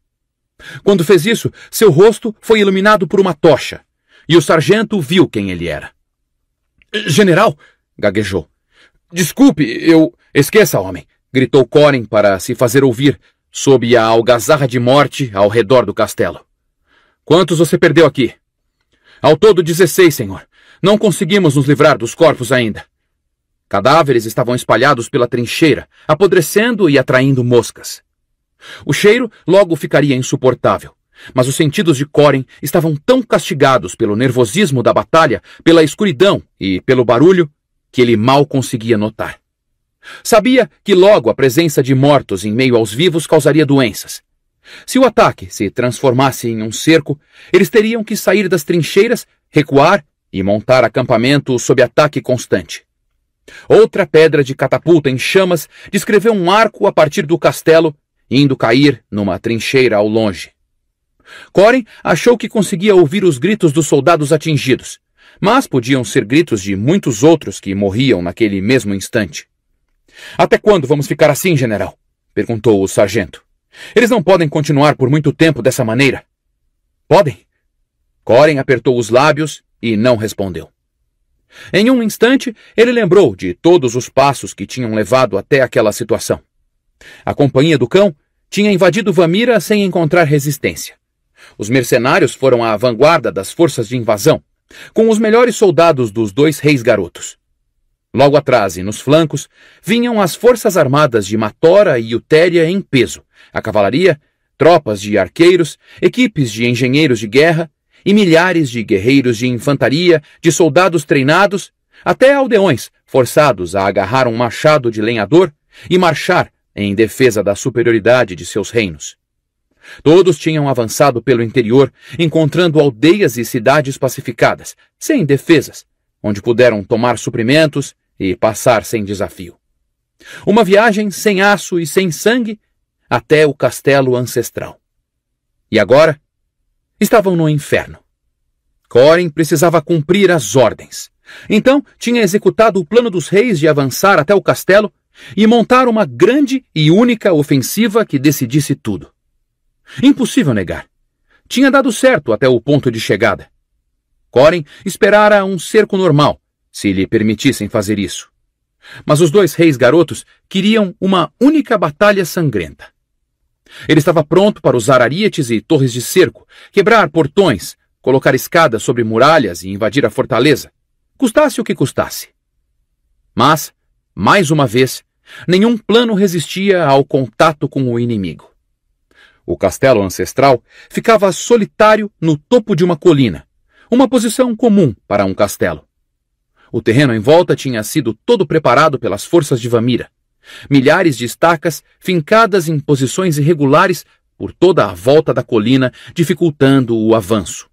Quando fez isso, seu rosto foi iluminado por uma tocha, e o sargento viu quem ele era. General, gaguejou. Desculpe, eu. Esqueça, homem, gritou Corin para se fazer ouvir, sob a algazarra de morte ao redor do castelo. Quantos você perdeu aqui? Ao todo, 16, senhor. Não conseguimos nos livrar dos corpos ainda. Cadáveres estavam espalhados pela trincheira, apodrecendo e atraindo moscas. O cheiro logo ficaria insuportável, mas os sentidos de Coren estavam tão castigados pelo nervosismo da batalha, pela escuridão e pelo barulho, que ele mal conseguia notar. Sabia que logo a presença de mortos em meio aos vivos causaria doenças. Se o ataque se transformasse em um cerco, eles teriam que sair das trincheiras, recuar e montar acampamento sob ataque constante. Outra pedra de catapulta em chamas descreveu um arco a partir do castelo, indo cair numa trincheira ao longe. Corin achou que conseguia ouvir os gritos dos soldados atingidos, mas podiam ser gritos de muitos outros que morriam naquele mesmo instante. Até quando vamos ficar assim, general? perguntou o sargento. Eles não podem continuar por muito tempo dessa maneira. Podem? Coren apertou os lábios e não respondeu. Em um instante, ele lembrou de todos os passos que tinham levado até aquela situação. A companhia do cão tinha invadido Vamira sem encontrar resistência. Os mercenários foram à vanguarda das forças de invasão, com os melhores soldados dos dois reis garotos. Logo atrás e nos flancos vinham as forças armadas de Matora e Utéria em peso, a cavalaria, tropas de arqueiros, equipes de engenheiros de guerra e milhares de guerreiros de infantaria, de soldados treinados, até aldeões forçados a agarrar um machado de lenhador e marchar em defesa da superioridade de seus reinos. Todos tinham avançado pelo interior, encontrando aldeias e cidades pacificadas, sem defesas, onde puderam tomar suprimentos, e passar sem desafio. Uma viagem sem aço e sem sangue até o castelo ancestral. E agora? Estavam no inferno. Corin precisava cumprir as ordens. Então tinha executado o plano dos reis de avançar até o castelo e montar uma grande e única ofensiva que decidisse tudo. Impossível negar. Tinha dado certo até o ponto de chegada. Corin esperara um cerco normal se lhe permitissem fazer isso. Mas os dois reis garotos queriam uma única batalha sangrenta. Ele estava pronto para usar arietes e torres de cerco, quebrar portões, colocar escadas sobre muralhas e invadir a fortaleza, custasse o que custasse. Mas, mais uma vez, nenhum plano resistia ao contato com o inimigo. O castelo ancestral ficava solitário no topo de uma colina, uma posição comum para um castelo. O terreno em volta tinha sido todo preparado pelas forças de Vamira. Milhares de estacas fincadas em posições irregulares por toda a volta da colina, dificultando o avanço.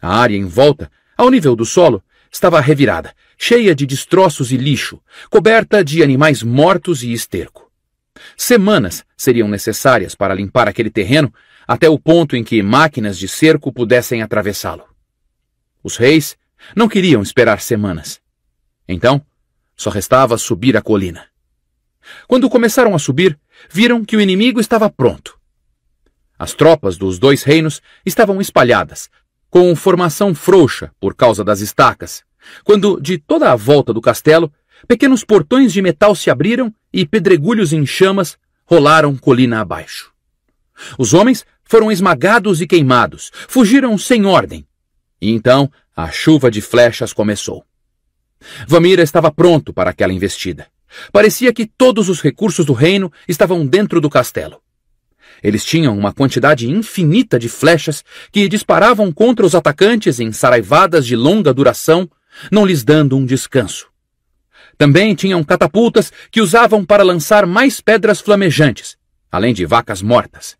A área em volta, ao nível do solo, estava revirada, cheia de destroços e lixo, coberta de animais mortos e esterco. Semanas seriam necessárias para limpar aquele terreno até o ponto em que máquinas de cerco pudessem atravessá-lo. Os reis, não queriam esperar semanas. Então, só restava subir a colina. Quando começaram a subir, viram que o inimigo estava pronto. As tropas dos dois reinos estavam espalhadas, com formação frouxa por causa das estacas, quando, de toda a volta do castelo, pequenos portões de metal se abriram e pedregulhos em chamas rolaram colina abaixo. Os homens foram esmagados e queimados, fugiram sem ordem. E então a chuva de flechas começou. Vamira estava pronto para aquela investida. Parecia que todos os recursos do reino estavam dentro do castelo. Eles tinham uma quantidade infinita de flechas que disparavam contra os atacantes em saraivadas de longa duração, não lhes dando um descanso. Também tinham catapultas que usavam para lançar mais pedras flamejantes, além de vacas mortas.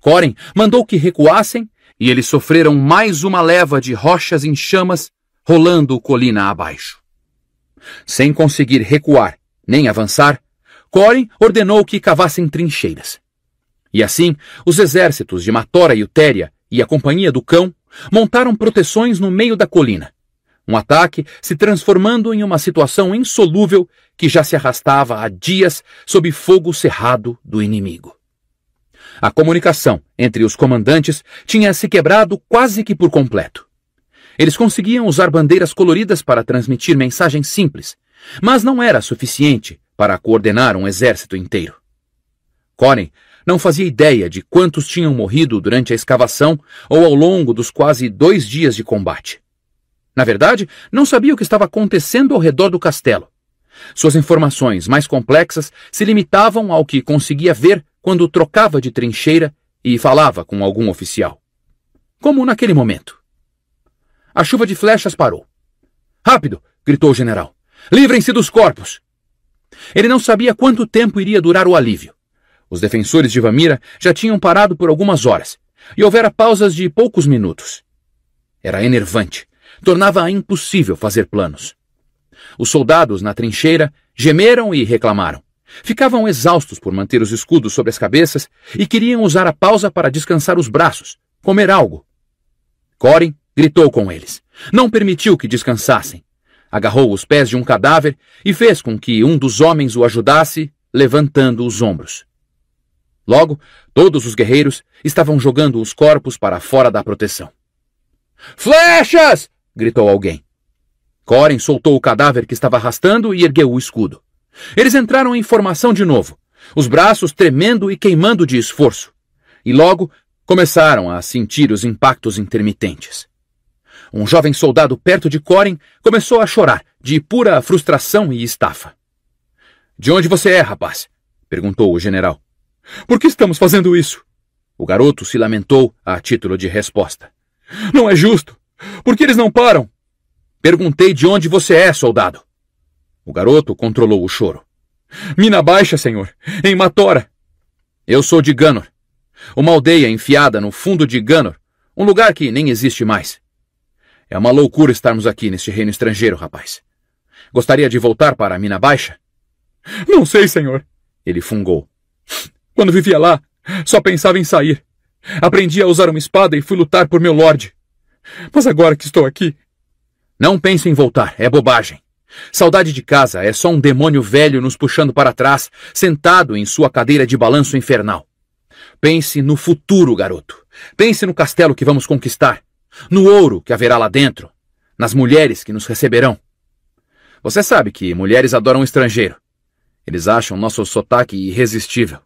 Corin mandou que recuassem e eles sofreram mais uma leva de rochas em chamas, rolando colina abaixo. Sem conseguir recuar nem avançar, Corin ordenou que cavassem trincheiras. E assim, os exércitos de Matora e Utéria e a Companhia do Cão montaram proteções no meio da colina, um ataque se transformando em uma situação insolúvel que já se arrastava há dias sob fogo cerrado do inimigo. A comunicação entre os comandantes tinha se quebrado quase que por completo. Eles conseguiam usar bandeiras coloridas para transmitir mensagens simples, mas não era suficiente para coordenar um exército inteiro. Coren não fazia ideia de quantos tinham morrido durante a escavação ou ao longo dos quase dois dias de combate. Na verdade, não sabia o que estava acontecendo ao redor do castelo. Suas informações mais complexas se limitavam ao que conseguia ver quando trocava de trincheira e falava com algum oficial. Como naquele momento. A chuva de flechas parou. Rápido! gritou o general. Livrem-se dos corpos! Ele não sabia quanto tempo iria durar o alívio. Os defensores de Vamira já tinham parado por algumas horas, e houvera pausas de poucos minutos. Era enervante. tornava impossível fazer planos. Os soldados na trincheira gemeram e reclamaram. Ficavam exaustos por manter os escudos sobre as cabeças e queriam usar a pausa para descansar os braços, comer algo. Corin gritou com eles. Não permitiu que descansassem. Agarrou os pés de um cadáver e fez com que um dos homens o ajudasse, levantando os ombros. Logo, todos os guerreiros estavam jogando os corpos para fora da proteção. Flechas! gritou alguém. Corin soltou o cadáver que estava arrastando e ergueu o escudo. Eles entraram em formação de novo, os braços tremendo e queimando de esforço, e logo começaram a sentir os impactos intermitentes. Um jovem soldado perto de Corin começou a chorar, de pura frustração e estafa. De onde você é, rapaz? perguntou o general. Por que estamos fazendo isso? O garoto se lamentou a título de resposta. Não é justo! Por que eles não param? Perguntei de onde você é, soldado. O garoto controlou o choro. Mina Baixa, senhor! Em Matora! Eu sou de Ganor. Uma aldeia enfiada no fundo de Ganor, um lugar que nem existe mais. É uma loucura estarmos aqui neste reino estrangeiro, rapaz. Gostaria de voltar para a Mina Baixa? Não sei, senhor. Ele fungou. Quando vivia lá, só pensava em sair. Aprendi a usar uma espada e fui lutar por meu lorde. Mas agora que estou aqui. Não pense em voltar, é bobagem. Saudade de casa é só um demônio velho nos puxando para trás, sentado em sua cadeira de balanço infernal. Pense no futuro, garoto. Pense no castelo que vamos conquistar, no ouro que haverá lá dentro, nas mulheres que nos receberão. Você sabe que mulheres adoram o estrangeiro. Eles acham nosso sotaque irresistível.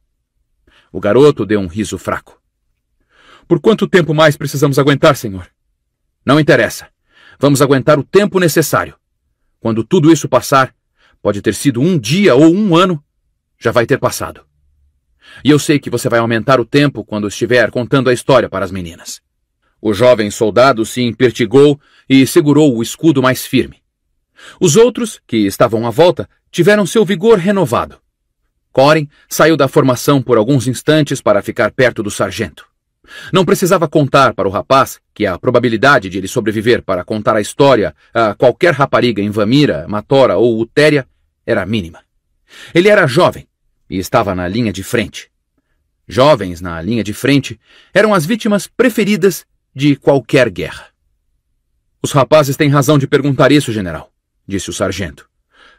O garoto deu um riso fraco. Por quanto tempo mais precisamos aguentar, senhor? Não interessa. Vamos aguentar o tempo necessário. Quando tudo isso passar, pode ter sido um dia ou um ano, já vai ter passado. E eu sei que você vai aumentar o tempo quando estiver contando a história para as meninas. O jovem soldado se impertigou e segurou o escudo mais firme. Os outros, que estavam à volta, tiveram seu vigor renovado. Corin saiu da formação por alguns instantes para ficar perto do sargento. Não precisava contar para o rapaz que a probabilidade de ele sobreviver para contar a história a qualquer rapariga em Vamira, Matora ou Utéria era mínima. Ele era jovem e estava na linha de frente. Jovens na linha de frente eram as vítimas preferidas de qualquer guerra. Os rapazes têm razão de perguntar isso, general, disse o sargento.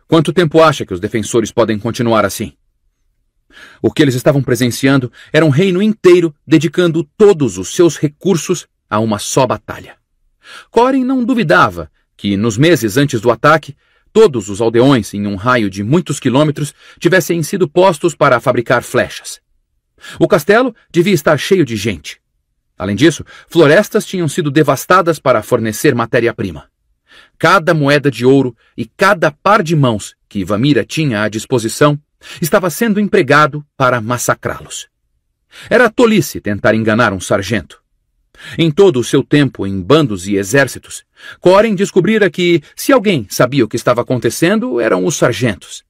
Quanto tempo acha que os defensores podem continuar assim? O que eles estavam presenciando era um reino inteiro dedicando todos os seus recursos a uma só batalha. Corin não duvidava que, nos meses antes do ataque, todos os aldeões, em um raio de muitos quilômetros, tivessem sido postos para fabricar flechas. O castelo devia estar cheio de gente. Além disso, florestas tinham sido devastadas para fornecer matéria-prima. Cada moeda de ouro e cada par de mãos que Vamira tinha à disposição Estava sendo empregado para massacrá-los. Era tolice tentar enganar um sargento. Em todo o seu tempo em bandos e exércitos, Coren descobrira que, se alguém sabia o que estava acontecendo, eram os sargentos.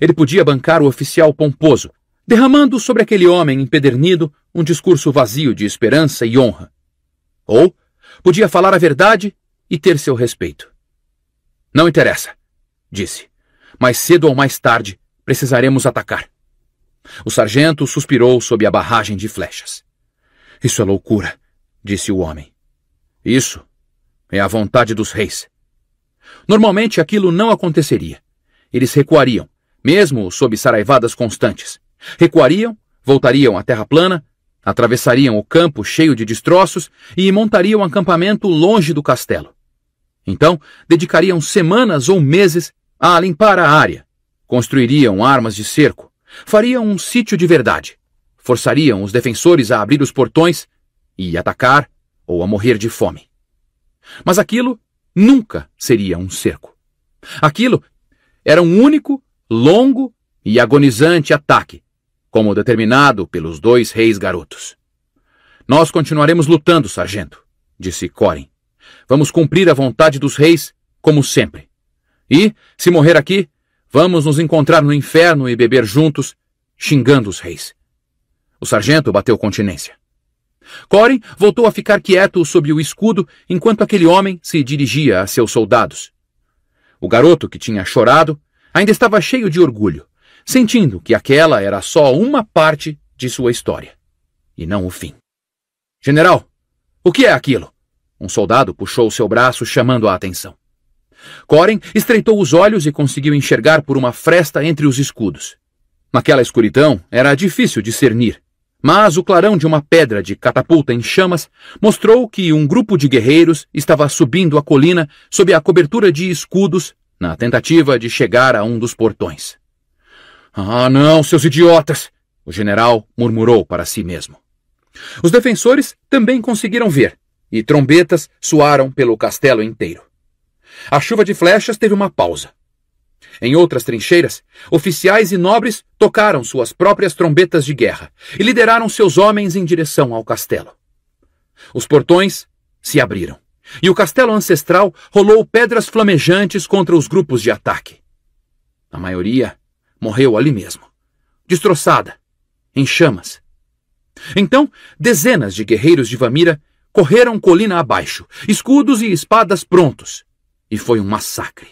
Ele podia bancar o oficial pomposo, derramando sobre aquele homem empedernido um discurso vazio de esperança e honra. Ou podia falar a verdade e ter seu respeito. Não interessa, disse. Mais cedo ou mais tarde, Precisaremos atacar. O sargento suspirou sob a barragem de flechas. Isso é loucura, disse o homem. Isso é a vontade dos reis. Normalmente aquilo não aconteceria. Eles recuariam, mesmo sob saraivadas constantes. Recuariam, voltariam à terra plana, atravessariam o campo cheio de destroços e montariam um acampamento longe do castelo. Então, dedicariam semanas ou meses a limpar a área, Construiriam armas de cerco, fariam um sítio de verdade, forçariam os defensores a abrir os portões e atacar ou a morrer de fome. Mas aquilo nunca seria um cerco. Aquilo era um único, longo e agonizante ataque, como determinado pelos dois reis garotos. Nós continuaremos lutando, sargento, disse Corin. Vamos cumprir a vontade dos reis, como sempre. E, se morrer aqui, Vamos nos encontrar no inferno e beber juntos, xingando os reis. O sargento bateu continência. Corin voltou a ficar quieto sob o escudo enquanto aquele homem se dirigia a seus soldados. O garoto que tinha chorado ainda estava cheio de orgulho, sentindo que aquela era só uma parte de sua história, e não o fim. General, o que é aquilo? Um soldado puxou seu braço, chamando a atenção. Coren estreitou os olhos e conseguiu enxergar por uma fresta entre os escudos. Naquela escuridão, era difícil discernir, mas o clarão de uma pedra de catapulta em chamas mostrou que um grupo de guerreiros estava subindo a colina sob a cobertura de escudos na tentativa de chegar a um dos portões. Ah, não, seus idiotas! O general murmurou para si mesmo. Os defensores também conseguiram ver, e trombetas soaram pelo castelo inteiro. A chuva de flechas teve uma pausa. Em outras trincheiras, oficiais e nobres tocaram suas próprias trombetas de guerra e lideraram seus homens em direção ao castelo. Os portões se abriram e o castelo ancestral rolou pedras flamejantes contra os grupos de ataque. A maioria morreu ali mesmo, destroçada, em chamas. Então, dezenas de guerreiros de Vamira correram colina abaixo, escudos e espadas prontos, e foi um massacre.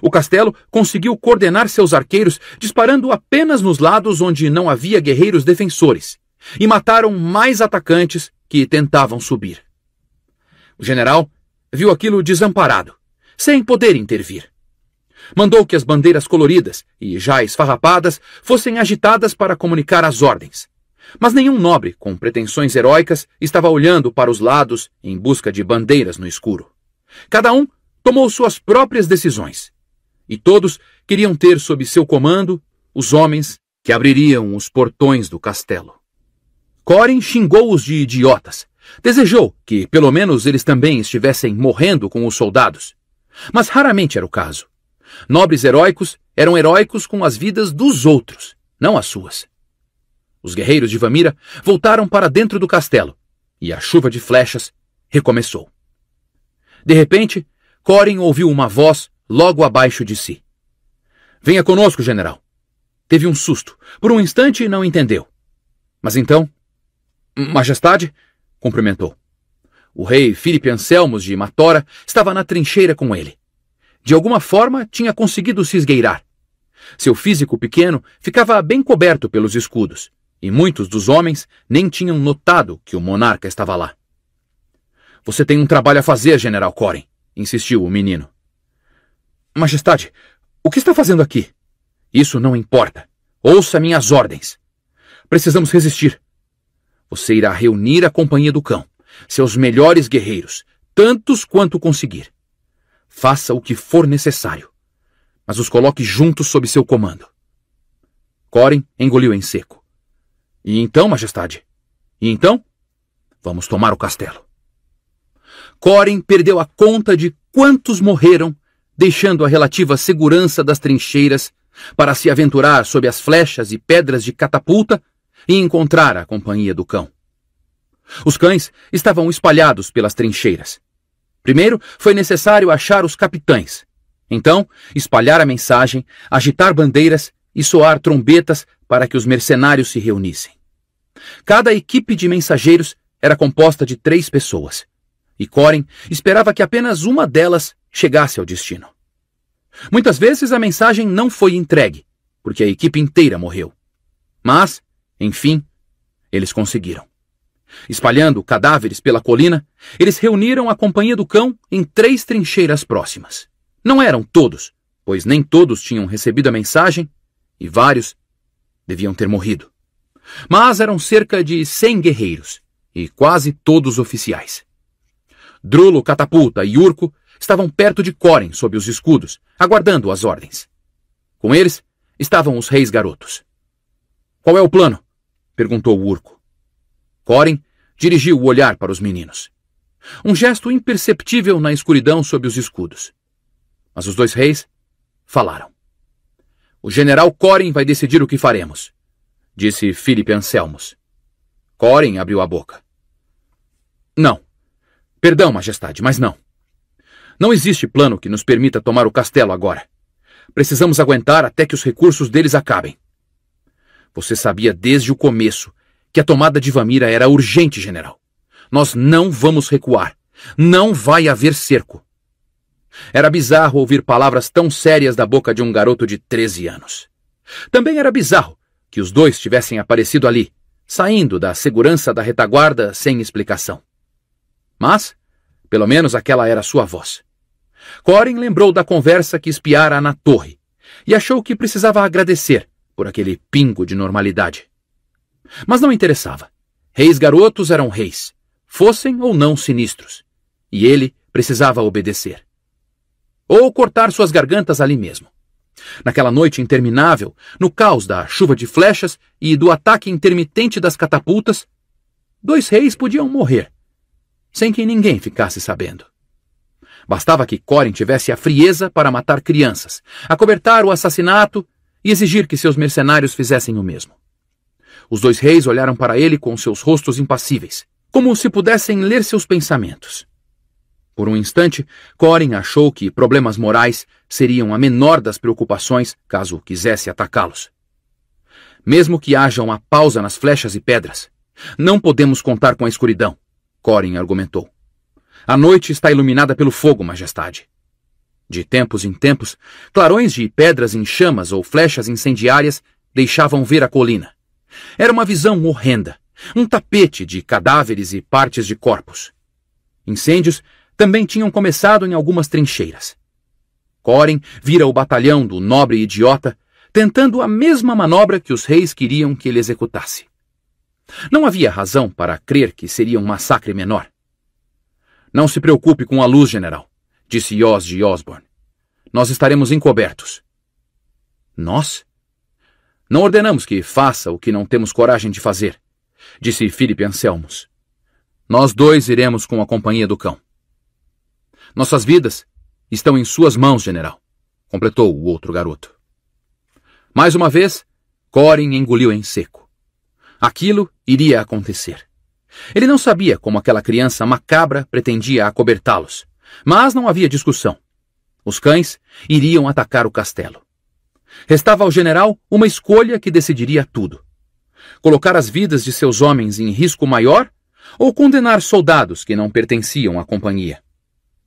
O castelo conseguiu coordenar seus arqueiros disparando apenas nos lados onde não havia guerreiros defensores, e mataram mais atacantes que tentavam subir. O general viu aquilo desamparado, sem poder intervir. Mandou que as bandeiras coloridas e já esfarrapadas fossem agitadas para comunicar as ordens. Mas nenhum nobre com pretensões heróicas estava olhando para os lados em busca de bandeiras no escuro. Cada um tomou suas próprias decisões, e todos queriam ter sob seu comando os homens que abririam os portões do castelo. Corin xingou-os de idiotas. Desejou que, pelo menos, eles também estivessem morrendo com os soldados. Mas raramente era o caso. Nobres heróicos eram heróicos com as vidas dos outros, não as suas. Os guerreiros de Vamira voltaram para dentro do castelo e a chuva de flechas recomeçou. De repente, Corin ouviu uma voz logo abaixo de si. Venha conosco, general. Teve um susto. Por um instante não entendeu. Mas então. Majestade? cumprimentou. O rei Filipe Anselmos de Matora estava na trincheira com ele. De alguma forma tinha conseguido se esgueirar. Seu físico pequeno ficava bem coberto pelos escudos, e muitos dos homens nem tinham notado que o monarca estava lá. Você tem um trabalho a fazer, General Corin, insistiu o menino. Majestade, o que está fazendo aqui? Isso não importa. Ouça minhas ordens. Precisamos resistir. Você irá reunir a Companhia do Cão, seus melhores guerreiros, tantos quanto conseguir. Faça o que for necessário, mas os coloque juntos sob seu comando. Corin engoliu em seco. E então, Majestade? E então? Vamos tomar o castelo. Corin perdeu a conta de quantos morreram, deixando a relativa segurança das trincheiras para se aventurar sob as flechas e pedras de catapulta e encontrar a companhia do cão. Os cães estavam espalhados pelas trincheiras. Primeiro foi necessário achar os capitães. Então, espalhar a mensagem, agitar bandeiras e soar trombetas para que os mercenários se reunissem. Cada equipe de mensageiros era composta de três pessoas e Corin esperava que apenas uma delas chegasse ao destino. Muitas vezes a mensagem não foi entregue, porque a equipe inteira morreu. Mas, enfim, eles conseguiram. Espalhando cadáveres pela colina, eles reuniram a companhia do cão em três trincheiras próximas. Não eram todos, pois nem todos tinham recebido a mensagem e vários deviam ter morrido. Mas eram cerca de cem guerreiros e quase todos oficiais. Drulo, Catapulta e Urco estavam perto de Coren sob os escudos, aguardando as ordens. Com eles estavam os reis garotos. Qual é o plano? perguntou Urco. Coren dirigiu o olhar para os meninos. Um gesto imperceptível na escuridão sob os escudos. Mas os dois reis falaram. O general Coren vai decidir o que faremos, disse Filipe Anselmos. Coren abriu a boca. Não, Perdão, Majestade, mas não. Não existe plano que nos permita tomar o castelo agora. Precisamos aguentar até que os recursos deles acabem. Você sabia desde o começo que a tomada de Vamira era urgente, general. Nós não vamos recuar. Não vai haver cerco. Era bizarro ouvir palavras tão sérias da boca de um garoto de 13 anos. Também era bizarro que os dois tivessem aparecido ali, saindo da segurança da retaguarda sem explicação. Mas, pelo menos aquela era sua voz. Corin lembrou da conversa que espiara na torre e achou que precisava agradecer por aquele pingo de normalidade. Mas não interessava. Reis garotos eram reis, fossem ou não sinistros, e ele precisava obedecer. Ou cortar suas gargantas ali mesmo. Naquela noite interminável, no caos da chuva de flechas e do ataque intermitente das catapultas, dois reis podiam morrer, sem que ninguém ficasse sabendo. Bastava que Corin tivesse a frieza para matar crianças, acobertar o assassinato e exigir que seus mercenários fizessem o mesmo. Os dois reis olharam para ele com seus rostos impassíveis, como se pudessem ler seus pensamentos. Por um instante, Corin achou que problemas morais seriam a menor das preocupações caso quisesse atacá-los. Mesmo que haja uma pausa nas flechas e pedras, não podemos contar com a escuridão. Corin argumentou. A noite está iluminada pelo fogo, majestade. De tempos em tempos, clarões de pedras em chamas ou flechas incendiárias deixavam ver a colina. Era uma visão horrenda, um tapete de cadáveres e partes de corpos. Incêndios também tinham começado em algumas trincheiras. Corin vira o batalhão do nobre idiota tentando a mesma manobra que os reis queriam que ele executasse. Não havia razão para crer que seria um massacre menor. Não se preocupe com a luz, general, disse Oz de Osborne. Nós estaremos encobertos. Nós? Não ordenamos que faça o que não temos coragem de fazer, disse Philip Anselmos. Nós dois iremos com a companhia do cão. Nossas vidas estão em suas mãos, general, completou o outro garoto. Mais uma vez, Corin engoliu em seco. Aquilo iria acontecer. Ele não sabia como aquela criança macabra pretendia acobertá-los, mas não havia discussão. Os cães iriam atacar o castelo. Restava ao general uma escolha que decidiria tudo: colocar as vidas de seus homens em risco maior ou condenar soldados que não pertenciam à companhia.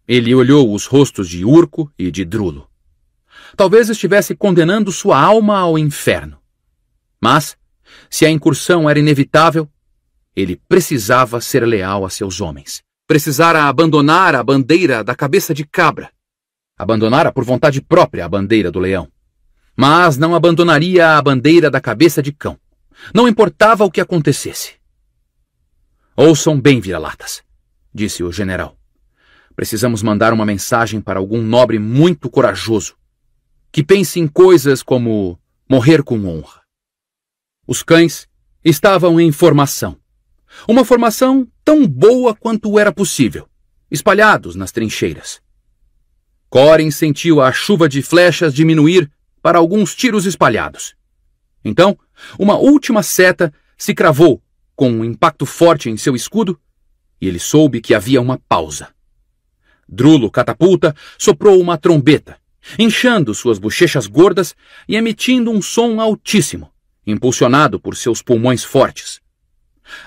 Ele olhou os rostos de Urco e de Drulo. Talvez estivesse condenando sua alma ao inferno. Mas se a incursão era inevitável, ele precisava ser leal a seus homens. Precisara abandonar a bandeira da cabeça de cabra. Abandonara por vontade própria a bandeira do leão. Mas não abandonaria a bandeira da cabeça de cão. Não importava o que acontecesse. Ouçam bem, vira-latas, disse o general. Precisamos mandar uma mensagem para algum nobre muito corajoso, que pense em coisas como morrer com honra. Os cães estavam em formação. Uma formação tão boa quanto era possível, espalhados nas trincheiras. Corin sentiu a chuva de flechas diminuir para alguns tiros espalhados. Então, uma última seta se cravou com um impacto forte em seu escudo e ele soube que havia uma pausa. Drulo, catapulta, soprou uma trombeta, inchando suas bochechas gordas e emitindo um som altíssimo, impulsionado por seus pulmões fortes.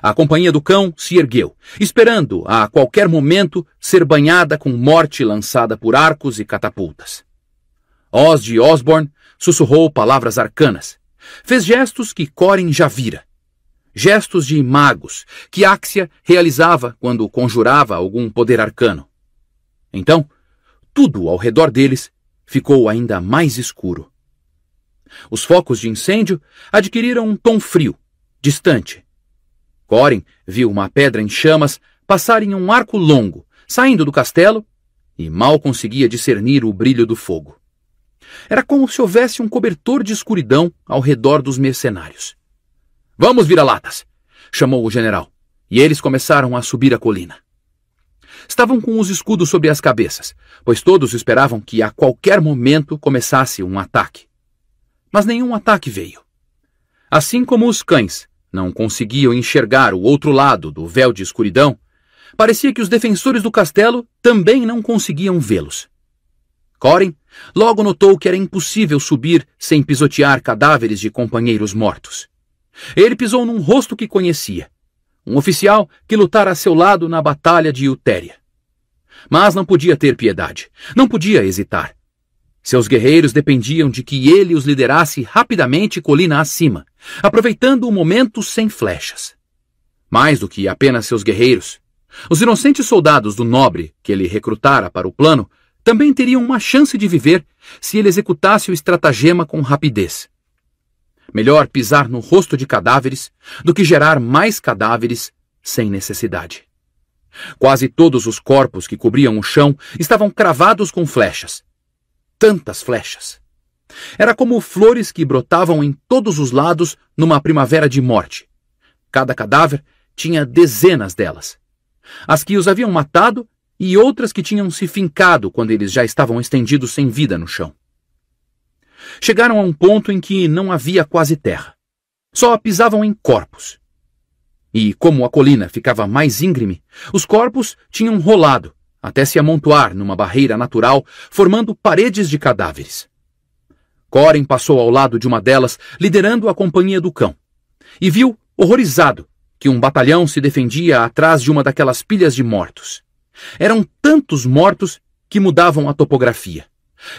A companhia do cão se ergueu, esperando a qualquer momento ser banhada com morte lançada por arcos e catapultas. Oz de Osborne sussurrou palavras arcanas. Fez gestos que Corin já vira. Gestos de magos que Axia realizava quando conjurava algum poder arcano. Então, tudo ao redor deles ficou ainda mais escuro. Os focos de incêndio adquiriram um tom frio, distante. Corin viu uma pedra em chamas passar em um arco longo, saindo do castelo, e mal conseguia discernir o brilho do fogo. Era como se houvesse um cobertor de escuridão ao redor dos mercenários. Vamos, vira-latas! chamou o general, e eles começaram a subir a colina. Estavam com os escudos sobre as cabeças, pois todos esperavam que a qualquer momento começasse um ataque mas nenhum ataque veio. Assim como os cães não conseguiam enxergar o outro lado do véu de escuridão, parecia que os defensores do castelo também não conseguiam vê-los. Corin logo notou que era impossível subir sem pisotear cadáveres de companheiros mortos. Ele pisou num rosto que conhecia, um oficial que lutara a seu lado na Batalha de Utéria. Mas não podia ter piedade, não podia hesitar. Seus guerreiros dependiam de que ele os liderasse rapidamente colina acima, aproveitando o momento sem flechas. Mais do que apenas seus guerreiros, os inocentes soldados do nobre que ele recrutara para o plano também teriam uma chance de viver se ele executasse o estratagema com rapidez. Melhor pisar no rosto de cadáveres do que gerar mais cadáveres sem necessidade. Quase todos os corpos que cobriam o chão estavam cravados com flechas, tantas flechas. Era como flores que brotavam em todos os lados numa primavera de morte. Cada cadáver tinha dezenas delas. As que os haviam matado e outras que tinham se fincado quando eles já estavam estendidos sem vida no chão. Chegaram a um ponto em que não havia quase terra. Só pisavam em corpos. E como a colina ficava mais íngreme, os corpos tinham rolado até se amontoar numa barreira natural, formando paredes de cadáveres. Corin passou ao lado de uma delas, liderando a companhia do cão, e viu, horrorizado, que um batalhão se defendia atrás de uma daquelas pilhas de mortos. Eram tantos mortos que mudavam a topografia.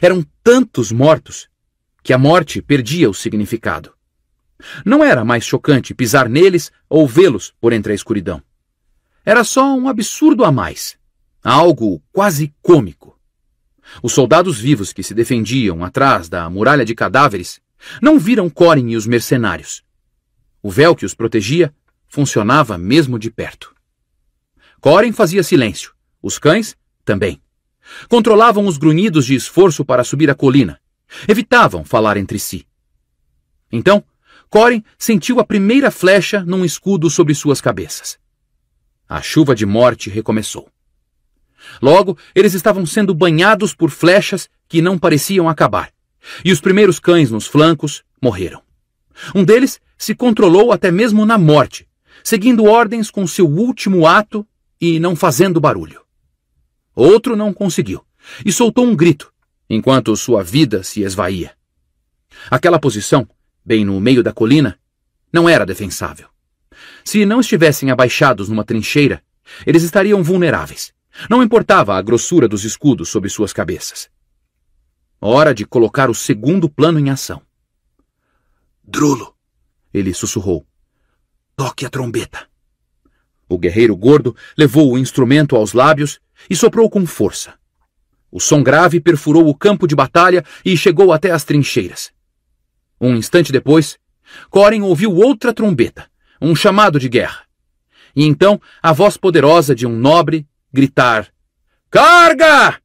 Eram tantos mortos que a morte perdia o significado. Não era mais chocante pisar neles ou vê-los por entre a escuridão. Era só um absurdo a mais algo quase cômico. Os soldados vivos que se defendiam atrás da muralha de cadáveres não viram Corin e os mercenários. O véu que os protegia funcionava mesmo de perto. Corin fazia silêncio, os cães também. Controlavam os grunhidos de esforço para subir a colina. Evitavam falar entre si. Então, Corin sentiu a primeira flecha num escudo sobre suas cabeças. A chuva de morte recomeçou. Logo, eles estavam sendo banhados por flechas que não pareciam acabar, e os primeiros cães nos flancos morreram. Um deles se controlou até mesmo na morte, seguindo ordens com seu último ato e não fazendo barulho. Outro não conseguiu e soltou um grito, enquanto sua vida se esvaía. Aquela posição, bem no meio da colina, não era defensável. Se não estivessem abaixados numa trincheira, eles estariam vulneráveis não importava a grossura dos escudos sobre suas cabeças. Hora de colocar o segundo plano em ação. Drulo, ele sussurrou. Toque a trombeta. O guerreiro gordo levou o instrumento aos lábios e soprou com força. O som grave perfurou o campo de batalha e chegou até as trincheiras. Um instante depois, Corin ouviu outra trombeta, um chamado de guerra. E então a voz poderosa de um nobre gritar: Carga!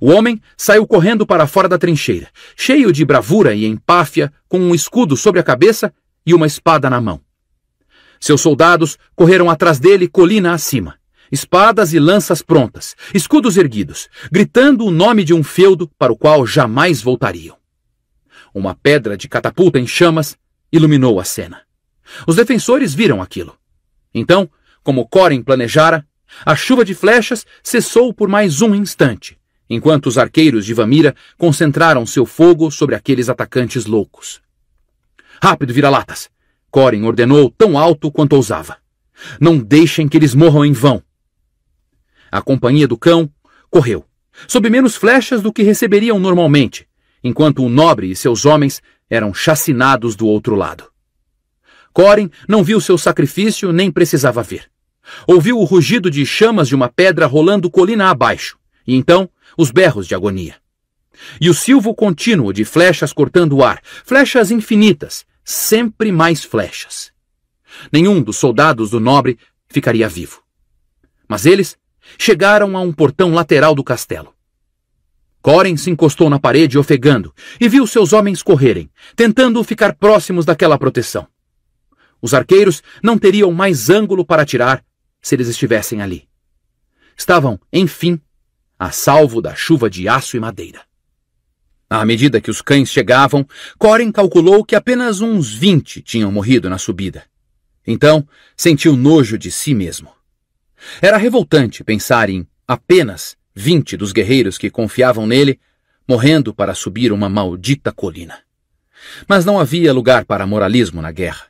O homem saiu correndo para fora da trincheira, cheio de bravura e empáfia, com um escudo sobre a cabeça e uma espada na mão. Seus soldados correram atrás dele colina acima, espadas e lanças prontas, escudos erguidos, gritando o nome de um feudo para o qual jamais voltariam. Uma pedra de catapulta em chamas iluminou a cena. Os defensores viram aquilo. Então, como Corin planejara, a chuva de flechas cessou por mais um instante, enquanto os arqueiros de Vamira concentraram seu fogo sobre aqueles atacantes loucos. Rápido, vira-latas! Corin ordenou tão alto quanto ousava. Não deixem que eles morram em vão. A companhia do cão correu, sob menos flechas do que receberiam normalmente, enquanto o nobre e seus homens eram chacinados do outro lado. Corin não viu seu sacrifício nem precisava ver. Ouviu o rugido de chamas de uma pedra rolando colina abaixo, e então os berros de agonia. E o silvo contínuo de flechas cortando o ar, flechas infinitas, sempre mais flechas. Nenhum dos soldados do nobre ficaria vivo. Mas eles chegaram a um portão lateral do castelo. Coren se encostou na parede ofegando e viu seus homens correrem, tentando ficar próximos daquela proteção. Os arqueiros não teriam mais ângulo para atirar se eles estivessem ali. Estavam, enfim, a salvo da chuva de aço e madeira. À medida que os cães chegavam, Corin calculou que apenas uns vinte tinham morrido na subida. Então, sentiu nojo de si mesmo. Era revoltante pensar em apenas vinte dos guerreiros que confiavam nele morrendo para subir uma maldita colina. Mas não havia lugar para moralismo na guerra,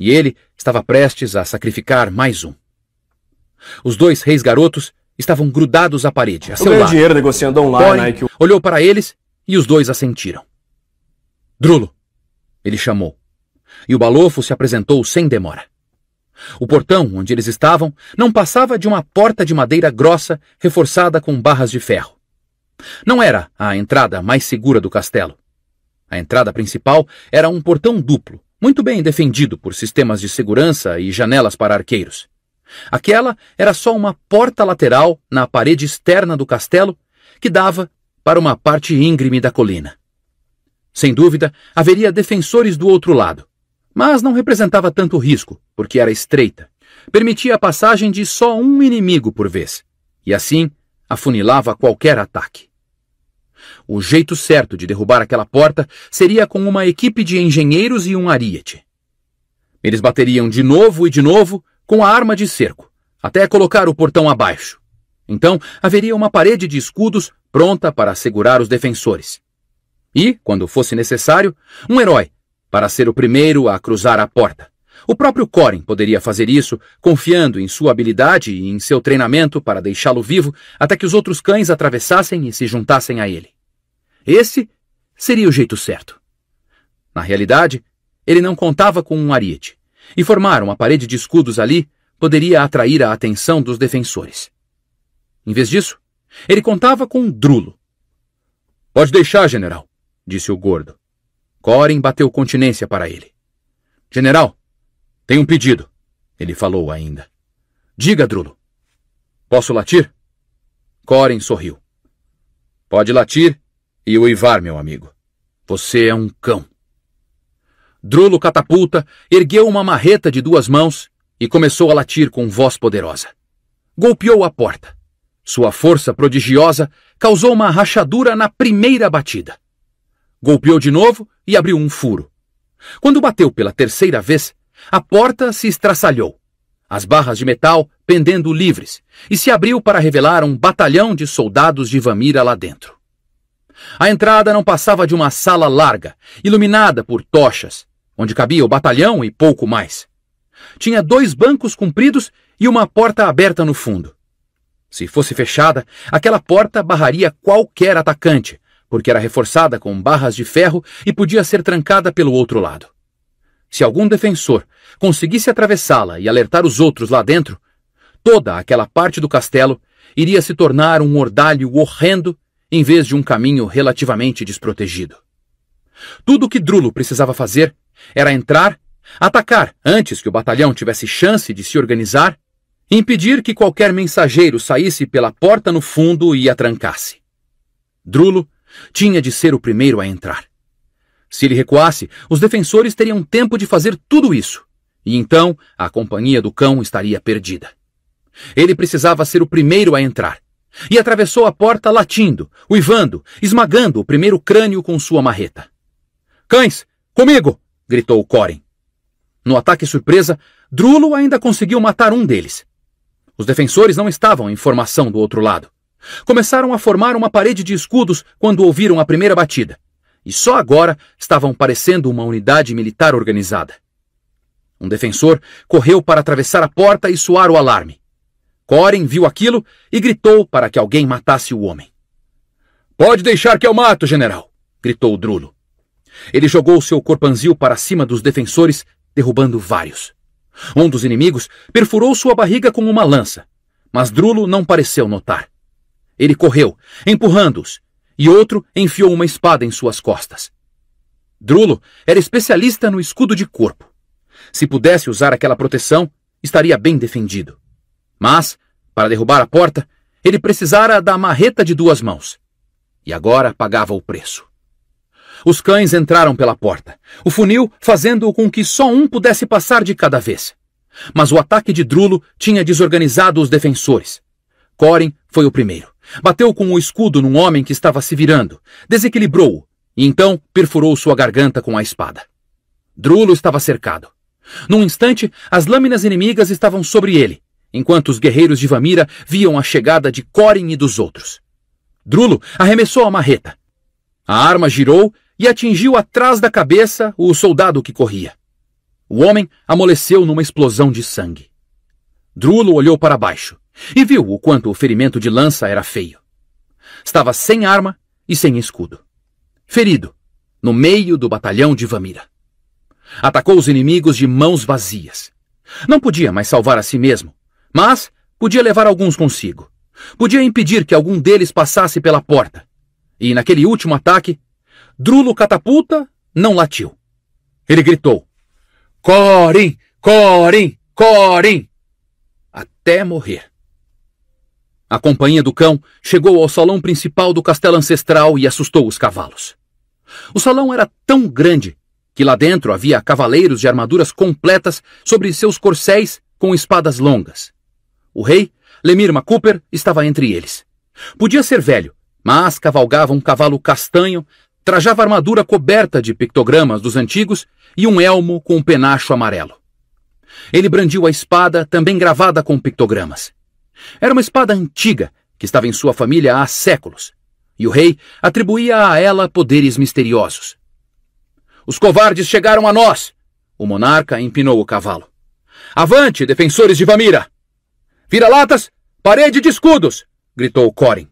e ele estava prestes a sacrificar mais um. Os dois reis garotos estavam grudados à parede, a seu lado. dinheiro negociando online. Né, olhou para eles e os dois assentiram. Drulo, ele chamou. E o balofo se apresentou sem demora. O portão onde eles estavam não passava de uma porta de madeira grossa reforçada com barras de ferro. Não era a entrada mais segura do castelo. A entrada principal era um portão duplo, muito bem defendido por sistemas de segurança e janelas para arqueiros. Aquela era só uma porta lateral na parede externa do castelo que dava para uma parte íngreme da colina. Sem dúvida, haveria defensores do outro lado, mas não representava tanto risco, porque era estreita. Permitia a passagem de só um inimigo por vez, e assim afunilava qualquer ataque. O jeito certo de derrubar aquela porta seria com uma equipe de engenheiros e um ariete. Eles bateriam de novo e de novo com a arma de cerco, até colocar o portão abaixo. Então haveria uma parede de escudos pronta para segurar os defensores. E, quando fosse necessário, um herói, para ser o primeiro a cruzar a porta. O próprio Corin poderia fazer isso, confiando em sua habilidade e em seu treinamento para deixá-lo vivo até que os outros cães atravessassem e se juntassem a ele. Esse seria o jeito certo. Na realidade, ele não contava com um ariete e formar uma parede de escudos ali, poderia atrair a atenção dos defensores. Em vez disso, ele contava com um drulo. Pode deixar, general, disse o gordo. Corin bateu continência para ele. General, tenho um pedido, ele falou ainda. Diga, drulo. Posso latir? Corin sorriu. Pode latir e uivar, meu amigo. Você é um cão. Drulo Catapulta ergueu uma marreta de duas mãos e começou a latir com voz poderosa. Golpeou a porta. Sua força prodigiosa causou uma rachadura na primeira batida. Golpeou de novo e abriu um furo. Quando bateu pela terceira vez, a porta se estraçalhou, as barras de metal pendendo livres, e se abriu para revelar um batalhão de soldados de Vamira lá dentro. A entrada não passava de uma sala larga, iluminada por tochas, onde cabia o batalhão e pouco mais. Tinha dois bancos compridos e uma porta aberta no fundo. Se fosse fechada, aquela porta barraria qualquer atacante, porque era reforçada com barras de ferro e podia ser trancada pelo outro lado. Se algum defensor conseguisse atravessá-la e alertar os outros lá dentro, toda aquela parte do castelo iria se tornar um ordalho horrendo em vez de um caminho relativamente desprotegido. Tudo o que Drulo precisava fazer era entrar, atacar antes que o batalhão tivesse chance de se organizar, impedir que qualquer mensageiro saísse pela porta no fundo e a trancasse. Drulo tinha de ser o primeiro a entrar. Se ele recuasse, os defensores teriam tempo de fazer tudo isso, e então a companhia do cão estaria perdida. Ele precisava ser o primeiro a entrar, e atravessou a porta latindo, uivando, esmagando o primeiro crânio com sua marreta. Cães, comigo! gritou Corin. No ataque surpresa, Drulo ainda conseguiu matar um deles. Os defensores não estavam em formação do outro lado. Começaram a formar uma parede de escudos quando ouviram a primeira batida, e só agora estavam parecendo uma unidade militar organizada. Um defensor correu para atravessar a porta e soar o alarme. Corin viu aquilo e gritou para que alguém matasse o homem. Pode deixar que eu mato, general! gritou Drulo. Ele jogou seu corpanzil para cima dos defensores, derrubando vários. Um dos inimigos perfurou sua barriga com uma lança, mas Drulo não pareceu notar. Ele correu, empurrando-os, e outro enfiou uma espada em suas costas. Drulo era especialista no escudo de corpo. Se pudesse usar aquela proteção, estaria bem defendido. Mas, para derrubar a porta, ele precisara da marreta de duas mãos. E agora pagava o preço. Os cães entraram pela porta, o funil fazendo com que só um pudesse passar de cada vez. Mas o ataque de Drulo tinha desorganizado os defensores. Corin foi o primeiro. Bateu com o escudo num homem que estava se virando, desequilibrou-o e então perfurou sua garganta com a espada. Drulo estava cercado. Num instante, as lâminas inimigas estavam sobre ele, enquanto os guerreiros de Vamira viam a chegada de Corin e dos outros. Drulo arremessou a marreta. A arma girou e atingiu atrás da cabeça o soldado que corria. O homem amoleceu numa explosão de sangue. Drulo olhou para baixo e viu o quanto o ferimento de lança era feio. Estava sem arma e sem escudo. Ferido, no meio do batalhão de Vamira. Atacou os inimigos de mãos vazias. Não podia mais salvar a si mesmo, mas podia levar alguns consigo. Podia impedir que algum deles passasse pela porta. E naquele último ataque, Drulo Catapulta não latiu. Ele gritou: Corim, Corim, Corim! Até morrer. A companhia do cão chegou ao salão principal do castelo ancestral e assustou os cavalos. O salão era tão grande que lá dentro havia cavaleiros de armaduras completas sobre seus corcéis com espadas longas. O rei, Lemirma Cooper, estava entre eles. Podia ser velho, mas cavalgava um cavalo castanho trajava armadura coberta de pictogramas dos antigos e um elmo com um penacho amarelo. Ele brandiu a espada, também gravada com pictogramas. Era uma espada antiga, que estava em sua família há séculos, e o rei atribuía a ela poderes misteriosos. Os covardes chegaram a nós! O monarca empinou o cavalo. Avante, defensores de Vamira! Vira-latas, parede de escudos! gritou Corin.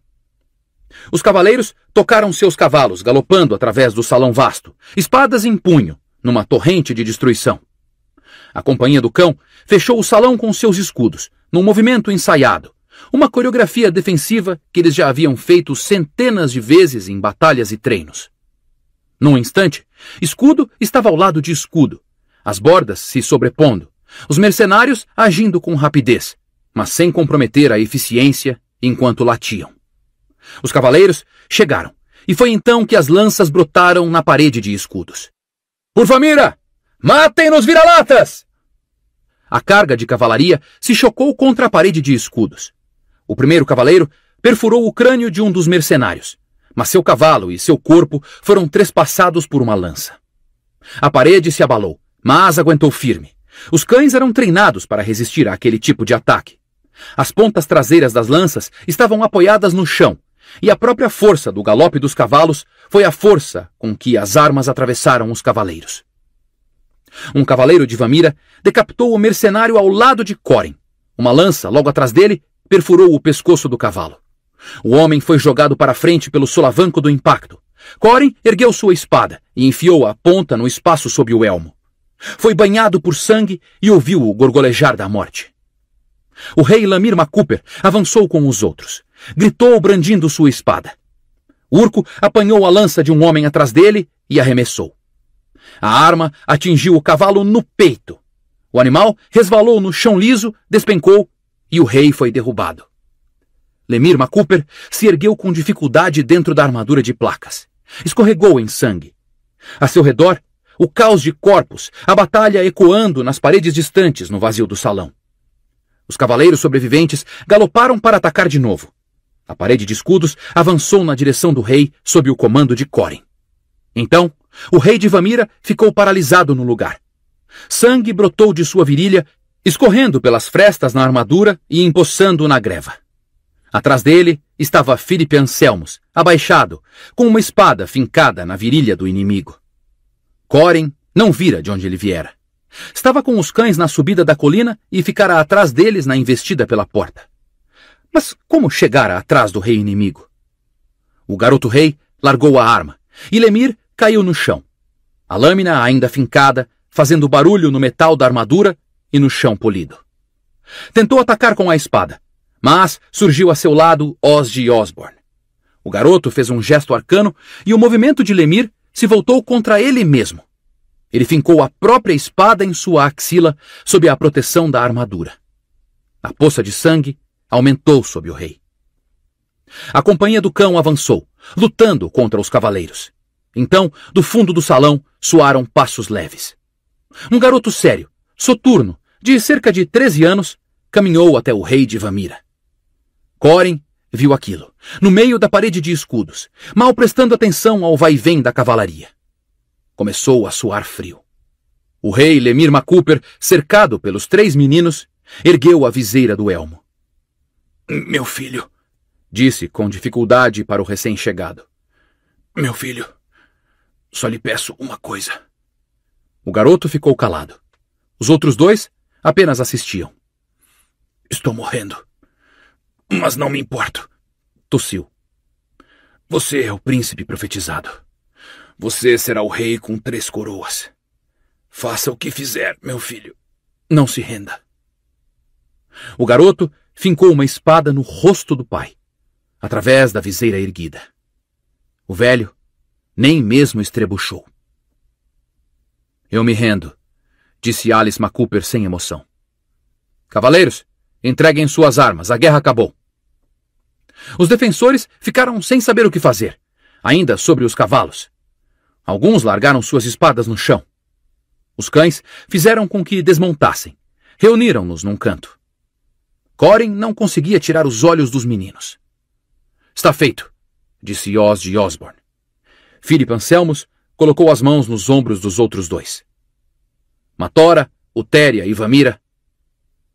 Os cavaleiros tocaram seus cavalos, galopando através do salão vasto, espadas em punho, numa torrente de destruição. A companhia do cão fechou o salão com seus escudos, num movimento ensaiado, uma coreografia defensiva que eles já haviam feito centenas de vezes em batalhas e treinos. Num instante, escudo estava ao lado de escudo, as bordas se sobrepondo, os mercenários agindo com rapidez, mas sem comprometer a eficiência enquanto latiam. Os cavaleiros chegaram, e foi então que as lanças brotaram na parede de escudos. Urva mira! Matem nos vira-latas! A carga de cavalaria se chocou contra a parede de escudos. O primeiro cavaleiro perfurou o crânio de um dos mercenários, mas seu cavalo e seu corpo foram trespassados por uma lança. A parede se abalou, mas aguentou firme. Os cães eram treinados para resistir àquele tipo de ataque. As pontas traseiras das lanças estavam apoiadas no chão e a própria força do galope dos cavalos foi a força com que as armas atravessaram os cavaleiros. Um cavaleiro de Vamira decapitou o mercenário ao lado de Corin. Uma lança, logo atrás dele, perfurou o pescoço do cavalo. O homem foi jogado para frente pelo solavanco do impacto. Corin ergueu sua espada e enfiou a ponta no espaço sob o elmo. Foi banhado por sangue e ouviu o gorgolejar da morte. O rei Lamir Macuper avançou com os outros. Gritou brandindo sua espada. Urco apanhou a lança de um homem atrás dele e arremessou. A arma atingiu o cavalo no peito. O animal resvalou no chão liso, despencou e o rei foi derrubado. Lemir Macuper se ergueu com dificuldade dentro da armadura de placas. Escorregou em sangue. A seu redor, o caos de corpos, a batalha ecoando nas paredes distantes no vazio do salão. Os cavaleiros sobreviventes galoparam para atacar de novo. A parede de escudos avançou na direção do rei sob o comando de Corin. Então, o rei de Vamira ficou paralisado no lugar. Sangue brotou de sua virilha, escorrendo pelas frestas na armadura e empoçando na greva. Atrás dele estava Filipe Anselmos, abaixado, com uma espada fincada na virilha do inimigo. Corin não vira de onde ele viera. Estava com os cães na subida da colina e ficara atrás deles na investida pela porta. Mas como chegara atrás do rei inimigo? O garoto rei largou a arma e Lemir caiu no chão. A lâmina ainda fincada, fazendo barulho no metal da armadura e no chão polido. Tentou atacar com a espada, mas surgiu a seu lado Oz de Osborne. O garoto fez um gesto arcano e o movimento de Lemir se voltou contra ele mesmo, ele fincou a própria espada em sua axila sob a proteção da armadura. A poça de sangue aumentou sob o rei. A companhia do cão avançou, lutando contra os cavaleiros. Então, do fundo do salão, soaram passos leves. Um garoto sério, soturno, de cerca de 13 anos, caminhou até o rei de Vamira. Coren viu aquilo, no meio da parede de escudos, mal prestando atenção ao vaivém da cavalaria começou a suar frio. O rei Lemir Macuper, cercado pelos três meninos, ergueu a viseira do elmo. Meu filho, disse com dificuldade para o recém-chegado. Meu filho, só lhe peço uma coisa. O garoto ficou calado. Os outros dois apenas assistiam. Estou morrendo. Mas não me importo, tossiu. Você é o príncipe profetizado. Você será o rei com três coroas. Faça o que fizer, meu filho. Não se renda. O garoto fincou uma espada no rosto do pai, através da viseira erguida. O velho nem mesmo estrebuchou. Eu me rendo, disse Alice MacCooper sem emoção. Cavaleiros, entreguem suas armas, a guerra acabou. Os defensores ficaram sem saber o que fazer, ainda sobre os cavalos. Alguns largaram suas espadas no chão. Os cães fizeram com que desmontassem. Reuniram-nos num canto. Corin não conseguia tirar os olhos dos meninos. Está feito, disse Oz de Osborne. Philip Anselmos colocou as mãos nos ombros dos outros dois. Matora, Utéria e Vamira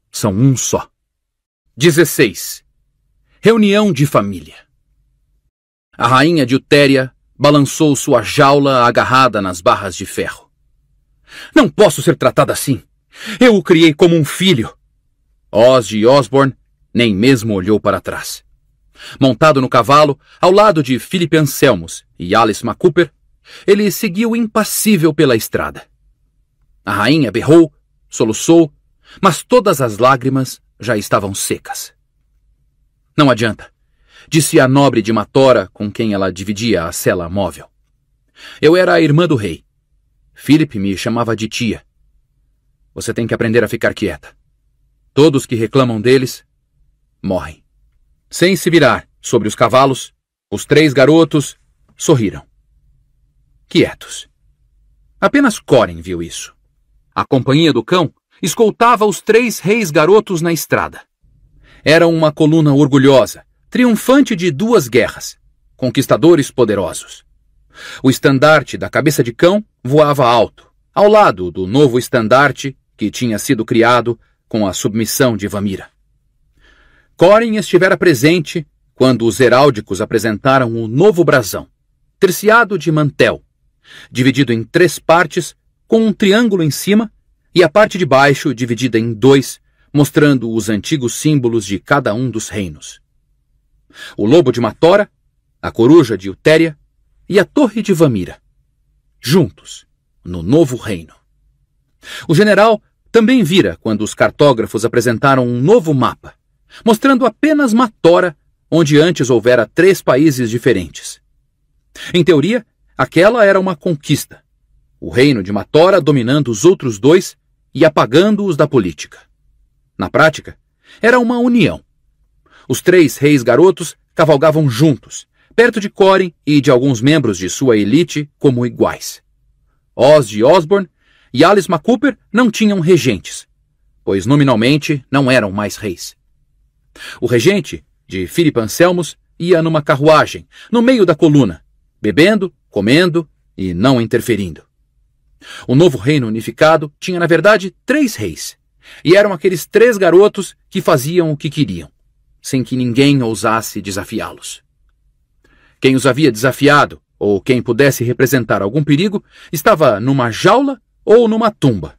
são um só. 16. Reunião de família. A rainha de Utéria Balançou sua jaula agarrada nas barras de ferro. Não posso ser tratada assim. Eu o criei como um filho. de Osborne nem mesmo olhou para trás. Montado no cavalo, ao lado de Philip Anselmos e Alice McCooper, ele seguiu impassível pela estrada. A rainha berrou, soluçou, mas todas as lágrimas já estavam secas. Não adianta disse a nobre de Matora, com quem ela dividia a cela móvel. Eu era a irmã do rei. Filipe me chamava de tia. Você tem que aprender a ficar quieta. Todos que reclamam deles morrem. Sem se virar sobre os cavalos, os três garotos sorriram. Quietos. Apenas Corin viu isso. A companhia do cão escoltava os três reis garotos na estrada. Era uma coluna orgulhosa, triunfante de duas guerras, conquistadores poderosos. O estandarte da cabeça de cão voava alto, ao lado do novo estandarte que tinha sido criado com a submissão de Vamira. Corin estivera presente quando os heráldicos apresentaram o novo brasão, terciado de mantel, dividido em três partes, com um triângulo em cima e a parte de baixo dividida em dois, mostrando os antigos símbolos de cada um dos reinos o lobo de Matora, a coruja de Utéria e a torre de Vamira, juntos, no novo reino. O general também vira quando os cartógrafos apresentaram um novo mapa, mostrando apenas Matora, onde antes houvera três países diferentes. Em teoria, aquela era uma conquista, o reino de Matora dominando os outros dois e apagando-os da política. Na prática, era uma união, os três reis garotos cavalgavam juntos, perto de Corin e de alguns membros de sua elite como iguais. Oz de Osborne e Alice MacCooper não tinham regentes, pois nominalmente não eram mais reis. O regente, de Philip Anselmos, ia numa carruagem, no meio da coluna, bebendo, comendo e não interferindo. O novo reino unificado tinha, na verdade, três reis, e eram aqueles três garotos que faziam o que queriam sem que ninguém ousasse desafiá-los. Quem os havia desafiado, ou quem pudesse representar algum perigo, estava numa jaula ou numa tumba.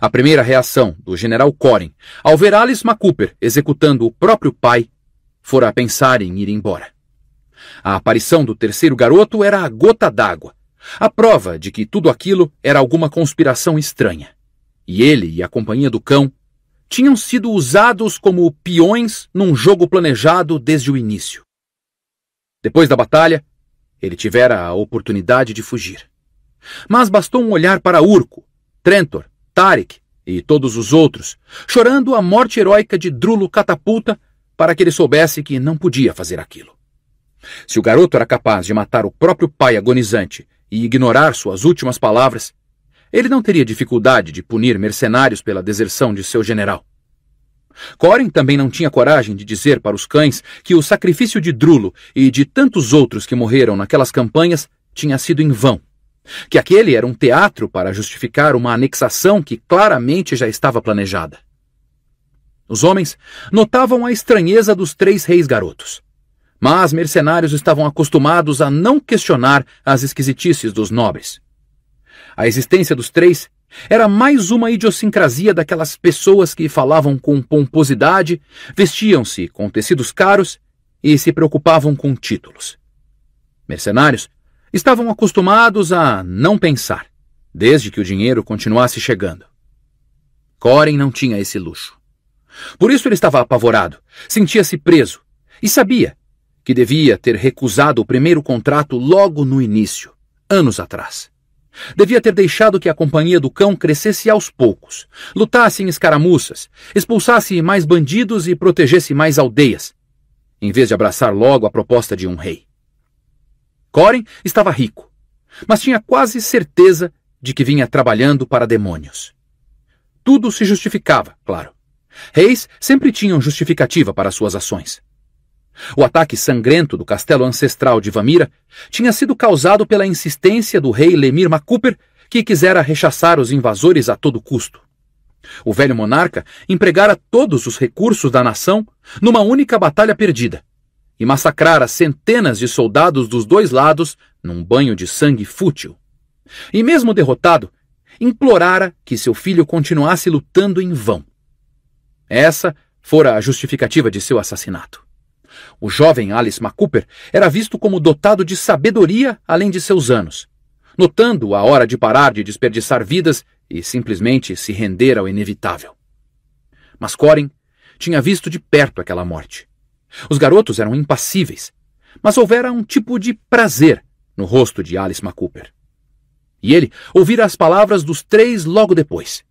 A primeira reação do general Coren ao ver Alice McCooper executando o próprio pai fora a pensar em ir embora. A aparição do terceiro garoto era a gota d'água, a prova de que tudo aquilo era alguma conspiração estranha. E ele e a companhia do cão tinham sido usados como peões num jogo planejado desde o início. Depois da batalha, ele tivera a oportunidade de fugir. Mas bastou um olhar para Urco, Trentor, Tarik e todos os outros, chorando a morte heróica de Drulo Catapulta, para que ele soubesse que não podia fazer aquilo. Se o garoto era capaz de matar o próprio pai agonizante e ignorar suas últimas palavras, ele não teria dificuldade de punir mercenários pela deserção de seu general. Corin também não tinha coragem de dizer para os cães que o sacrifício de Drulo e de tantos outros que morreram naquelas campanhas tinha sido em vão, que aquele era um teatro para justificar uma anexação que claramente já estava planejada. Os homens notavam a estranheza dos três reis garotos, mas mercenários estavam acostumados a não questionar as esquisitices dos nobres. A existência dos três era mais uma idiosincrasia daquelas pessoas que falavam com pomposidade, vestiam-se com tecidos caros e se preocupavam com títulos. Mercenários estavam acostumados a não pensar, desde que o dinheiro continuasse chegando. Corin não tinha esse luxo. Por isso ele estava apavorado, sentia-se preso e sabia que devia ter recusado o primeiro contrato logo no início, anos atrás. Devia ter deixado que a companhia do cão crescesse aos poucos, lutasse em escaramuças, expulsasse mais bandidos e protegesse mais aldeias, em vez de abraçar logo a proposta de um rei. Corin estava rico, mas tinha quase certeza de que vinha trabalhando para demônios. Tudo se justificava, claro. Reis sempre tinham justificativa para suas ações. O ataque sangrento do castelo ancestral de Vamira tinha sido causado pela insistência do rei Lemir Macuper, que quisera rechaçar os invasores a todo custo. O velho monarca empregara todos os recursos da nação numa única batalha perdida e massacrara centenas de soldados dos dois lados num banho de sangue fútil. E mesmo derrotado, implorara que seu filho continuasse lutando em vão. Essa fora a justificativa de seu assassinato. O jovem Alice McCooper era visto como dotado de sabedoria além de seus anos. Notando a hora de parar de desperdiçar vidas e simplesmente se render ao inevitável. Mas Corin tinha visto de perto aquela morte. Os garotos eram impassíveis, mas houvera um tipo de prazer no rosto de Alice McCooper. E ele ouvira as palavras dos três logo depois.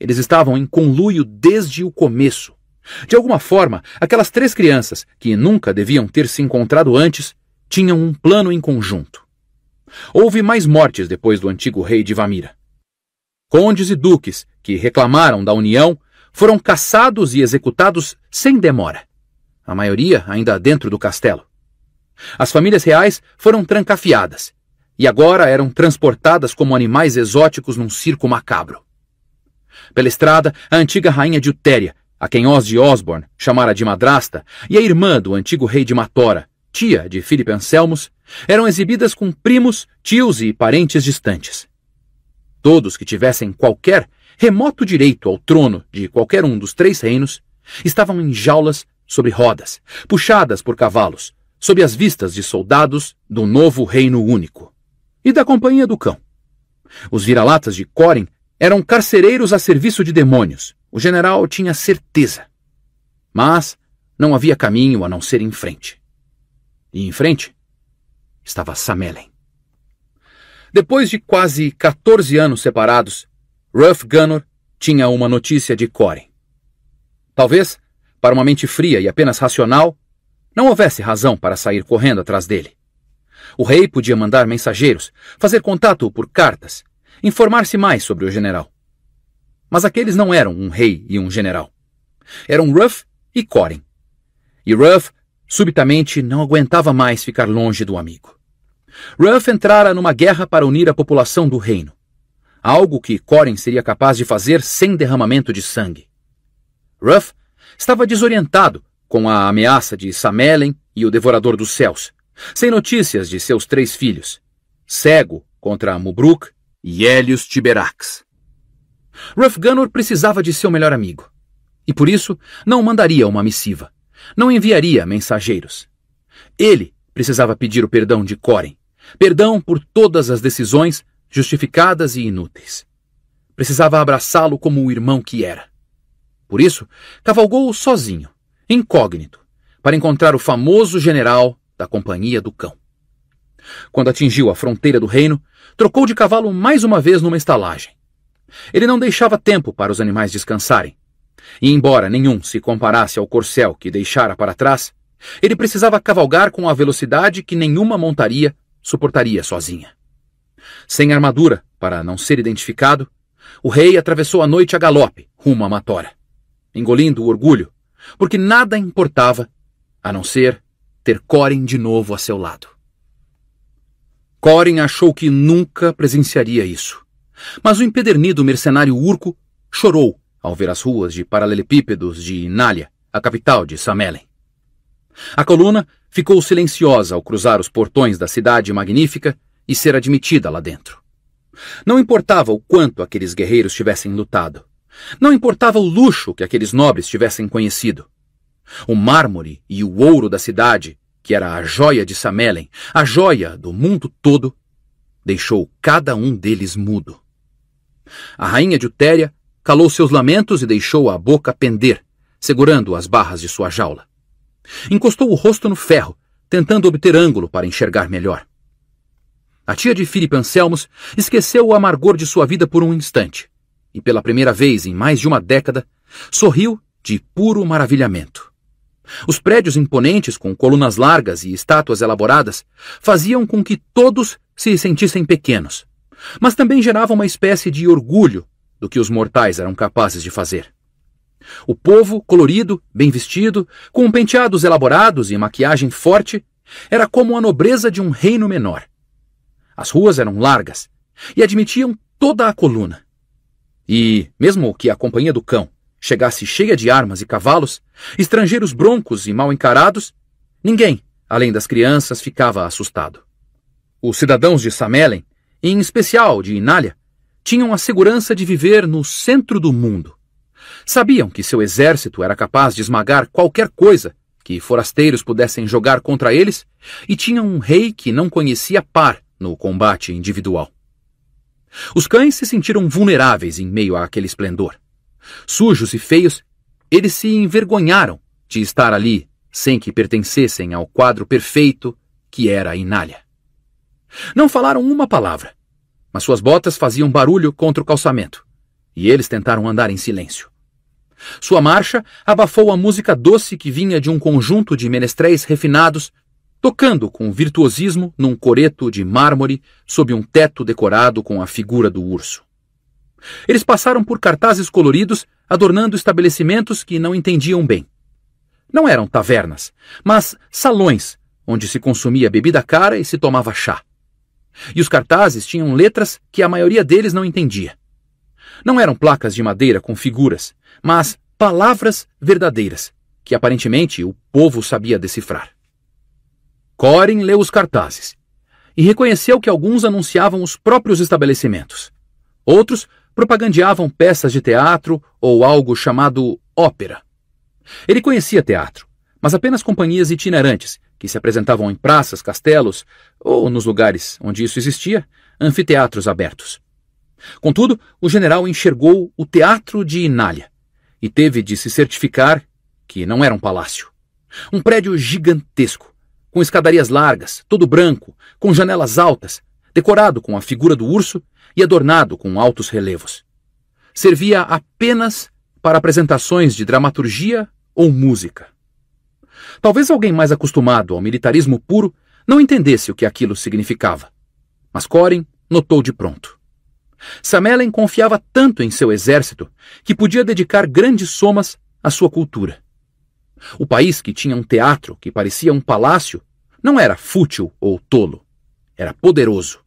Eles estavam em conluio desde o começo, de alguma forma, aquelas três crianças, que nunca deviam ter se encontrado antes, tinham um plano em conjunto. Houve mais mortes depois do antigo rei de Vamira. Condes e duques, que reclamaram da união, foram caçados e executados sem demora. A maioria ainda dentro do castelo. As famílias reais foram trancafiadas e agora eram transportadas como animais exóticos num circo macabro. Pela estrada, a antiga rainha de Utéria a quem Oz de Osborne chamara de madrasta, e a irmã do antigo rei de Matora, tia de Filipe Anselmos, eram exibidas com primos, tios e parentes distantes. Todos que tivessem qualquer remoto direito ao trono de qualquer um dos três reinos estavam em jaulas sobre rodas, puxadas por cavalos, sob as vistas de soldados do novo Reino Único e da Companhia do Cão. Os vira-latas de Corin eram carcereiros a serviço de demônios, o general tinha certeza. Mas não havia caminho a não ser em frente. E em frente estava Samelen. Depois de quase 14 anos separados, Ruff Gunnor tinha uma notícia de Corin. Talvez, para uma mente fria e apenas racional, não houvesse razão para sair correndo atrás dele. O rei podia mandar mensageiros, fazer contato por cartas, informar-se mais sobre o general. Mas aqueles não eram um rei e um general. Eram Ruff e Corin. E Ruff subitamente não aguentava mais ficar longe do amigo. Ruff entrara numa guerra para unir a população do reino. Algo que Corin seria capaz de fazer sem derramamento de sangue. Ruff estava desorientado com a ameaça de Samelen e o Devorador dos Céus, sem notícias de seus três filhos, cego contra Mubruk e Helios Tiberax. Ruff Gunner precisava de seu melhor amigo. E por isso, não mandaria uma missiva. Não enviaria mensageiros. Ele precisava pedir o perdão de Coren. Perdão por todas as decisões justificadas e inúteis. Precisava abraçá-lo como o irmão que era. Por isso, cavalgou sozinho, incógnito, para encontrar o famoso general da Companhia do Cão. Quando atingiu a fronteira do reino, trocou de cavalo mais uma vez numa estalagem. Ele não deixava tempo para os animais descansarem. E embora nenhum se comparasse ao corcel que deixara para trás, ele precisava cavalgar com a velocidade que nenhuma montaria suportaria sozinha. Sem armadura, para não ser identificado, o rei atravessou a noite a galope, rumo à matora, engolindo o orgulho, porque nada importava a não ser ter Corin de novo a seu lado. Corin achou que nunca presenciaria isso. Mas o empedernido mercenário urco chorou ao ver as ruas de paralelepípedos de Inália, a capital de Samelen. A coluna ficou silenciosa ao cruzar os portões da cidade magnífica e ser admitida lá dentro. Não importava o quanto aqueles guerreiros tivessem lutado. Não importava o luxo que aqueles nobres tivessem conhecido. O mármore e o ouro da cidade, que era a joia de Samelen, a joia do mundo todo, deixou cada um deles mudo. A rainha de Utéria calou seus lamentos e deixou a boca pender, segurando as barras de sua jaula. Encostou o rosto no ferro, tentando obter ângulo para enxergar melhor. A tia de Filipe Anselmos esqueceu o amargor de sua vida por um instante, e pela primeira vez em mais de uma década, sorriu de puro maravilhamento. Os prédios imponentes, com colunas largas e estátuas elaboradas, faziam com que todos se sentissem pequenos, mas também gerava uma espécie de orgulho do que os mortais eram capazes de fazer. O povo, colorido, bem vestido, com penteados elaborados e maquiagem forte, era como a nobreza de um reino menor. As ruas eram largas e admitiam toda a coluna. E, mesmo que a companhia do cão chegasse cheia de armas e cavalos, estrangeiros broncos e mal encarados, ninguém, além das crianças, ficava assustado. Os cidadãos de Samelen em especial de Inália, tinham a segurança de viver no centro do mundo. Sabiam que seu exército era capaz de esmagar qualquer coisa que forasteiros pudessem jogar contra eles e tinham um rei que não conhecia par no combate individual. Os cães se sentiram vulneráveis em meio àquele esplendor. Sujos e feios, eles se envergonharam de estar ali sem que pertencessem ao quadro perfeito que era a Inália. Não falaram uma palavra, mas suas botas faziam barulho contra o calçamento, e eles tentaram andar em silêncio. Sua marcha abafou a música doce que vinha de um conjunto de menestréis refinados, tocando com virtuosismo num coreto de mármore sob um teto decorado com a figura do urso. Eles passaram por cartazes coloridos adornando estabelecimentos que não entendiam bem. Não eram tavernas, mas salões onde se consumia bebida cara e se tomava chá. E os cartazes tinham letras que a maioria deles não entendia. Não eram placas de madeira com figuras, mas palavras verdadeiras, que aparentemente o povo sabia decifrar. Corin leu os cartazes e reconheceu que alguns anunciavam os próprios estabelecimentos. Outros propagandeavam peças de teatro ou algo chamado ópera. Ele conhecia teatro, mas apenas companhias itinerantes que se apresentavam em praças, castelos ou nos lugares onde isso existia, anfiteatros abertos. Contudo, o general enxergou o teatro de Inália e teve de se certificar que não era um palácio. Um prédio gigantesco, com escadarias largas, todo branco, com janelas altas, decorado com a figura do urso e adornado com altos relevos. Servia apenas para apresentações de dramaturgia ou música. Talvez alguém mais acostumado ao militarismo puro não entendesse o que aquilo significava. Mas Corin notou de pronto. Samelen confiava tanto em seu exército que podia dedicar grandes somas à sua cultura. O país que tinha um teatro que parecia um palácio não era fútil ou tolo, era poderoso.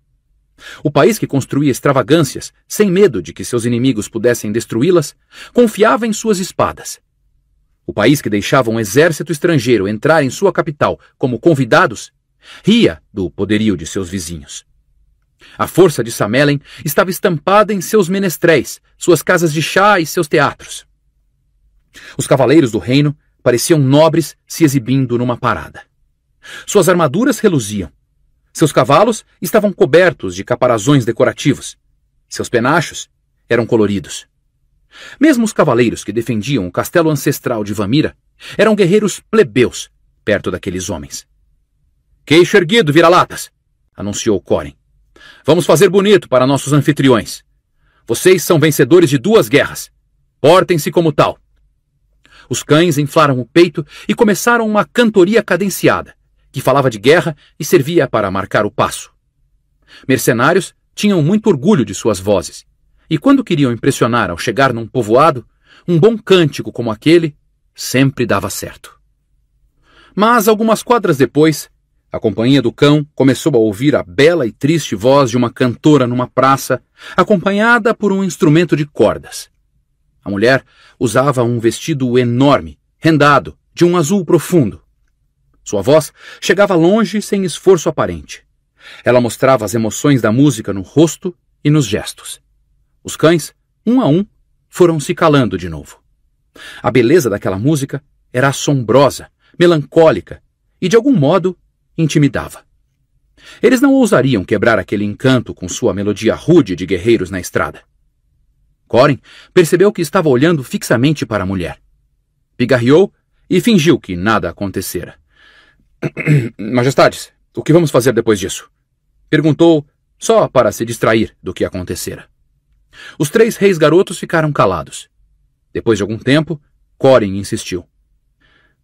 O país que construía extravagâncias, sem medo de que seus inimigos pudessem destruí-las, confiava em suas espadas o país que deixava um exército estrangeiro entrar em sua capital como convidados, ria do poderio de seus vizinhos. A força de Samelen estava estampada em seus menestréis, suas casas de chá e seus teatros. Os cavaleiros do reino pareciam nobres se exibindo numa parada. Suas armaduras reluziam. Seus cavalos estavam cobertos de caparazões decorativos. Seus penachos eram coloridos. Mesmo os cavaleiros que defendiam o castelo ancestral de Vamira eram guerreiros plebeus perto daqueles homens. Queixo erguido, vira-latas! anunciou Coren. Vamos fazer bonito para nossos anfitriões. Vocês são vencedores de duas guerras. Portem-se como tal. Os cães inflaram o peito e começaram uma cantoria cadenciada, que falava de guerra e servia para marcar o passo. Mercenários tinham muito orgulho de suas vozes, e quando queriam impressionar ao chegar num povoado, um bom cântico como aquele sempre dava certo. Mas algumas quadras depois, a companhia do cão começou a ouvir a bela e triste voz de uma cantora numa praça, acompanhada por um instrumento de cordas. A mulher usava um vestido enorme, rendado, de um azul profundo. Sua voz chegava longe sem esforço aparente. Ela mostrava as emoções da música no rosto e nos gestos. Os cães, um a um, foram se calando de novo. A beleza daquela música era assombrosa, melancólica e, de algum modo, intimidava. Eles não ousariam quebrar aquele encanto com sua melodia rude de guerreiros na estrada. Corin percebeu que estava olhando fixamente para a mulher. Pigarreou e fingiu que nada acontecera. <clears throat> Majestades, o que vamos fazer depois disso? Perguntou, só para se distrair do que acontecera. Os três reis garotos ficaram calados. Depois de algum tempo, Corin insistiu.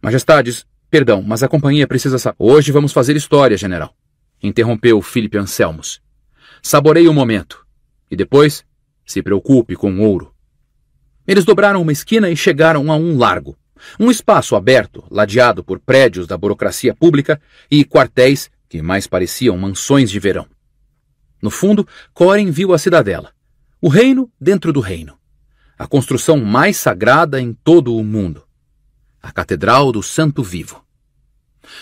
Majestades, perdão, mas a companhia precisa saber. Hoje vamos fazer história, general. Interrompeu Filipe Anselmos. Saboreie o um momento. E depois, se preocupe com o ouro. Eles dobraram uma esquina e chegaram a um largo. Um espaço aberto, ladeado por prédios da burocracia pública e quartéis que mais pareciam mansões de verão. No fundo, Corin viu a cidadela. O reino dentro do reino. A construção mais sagrada em todo o mundo. A Catedral do Santo Vivo.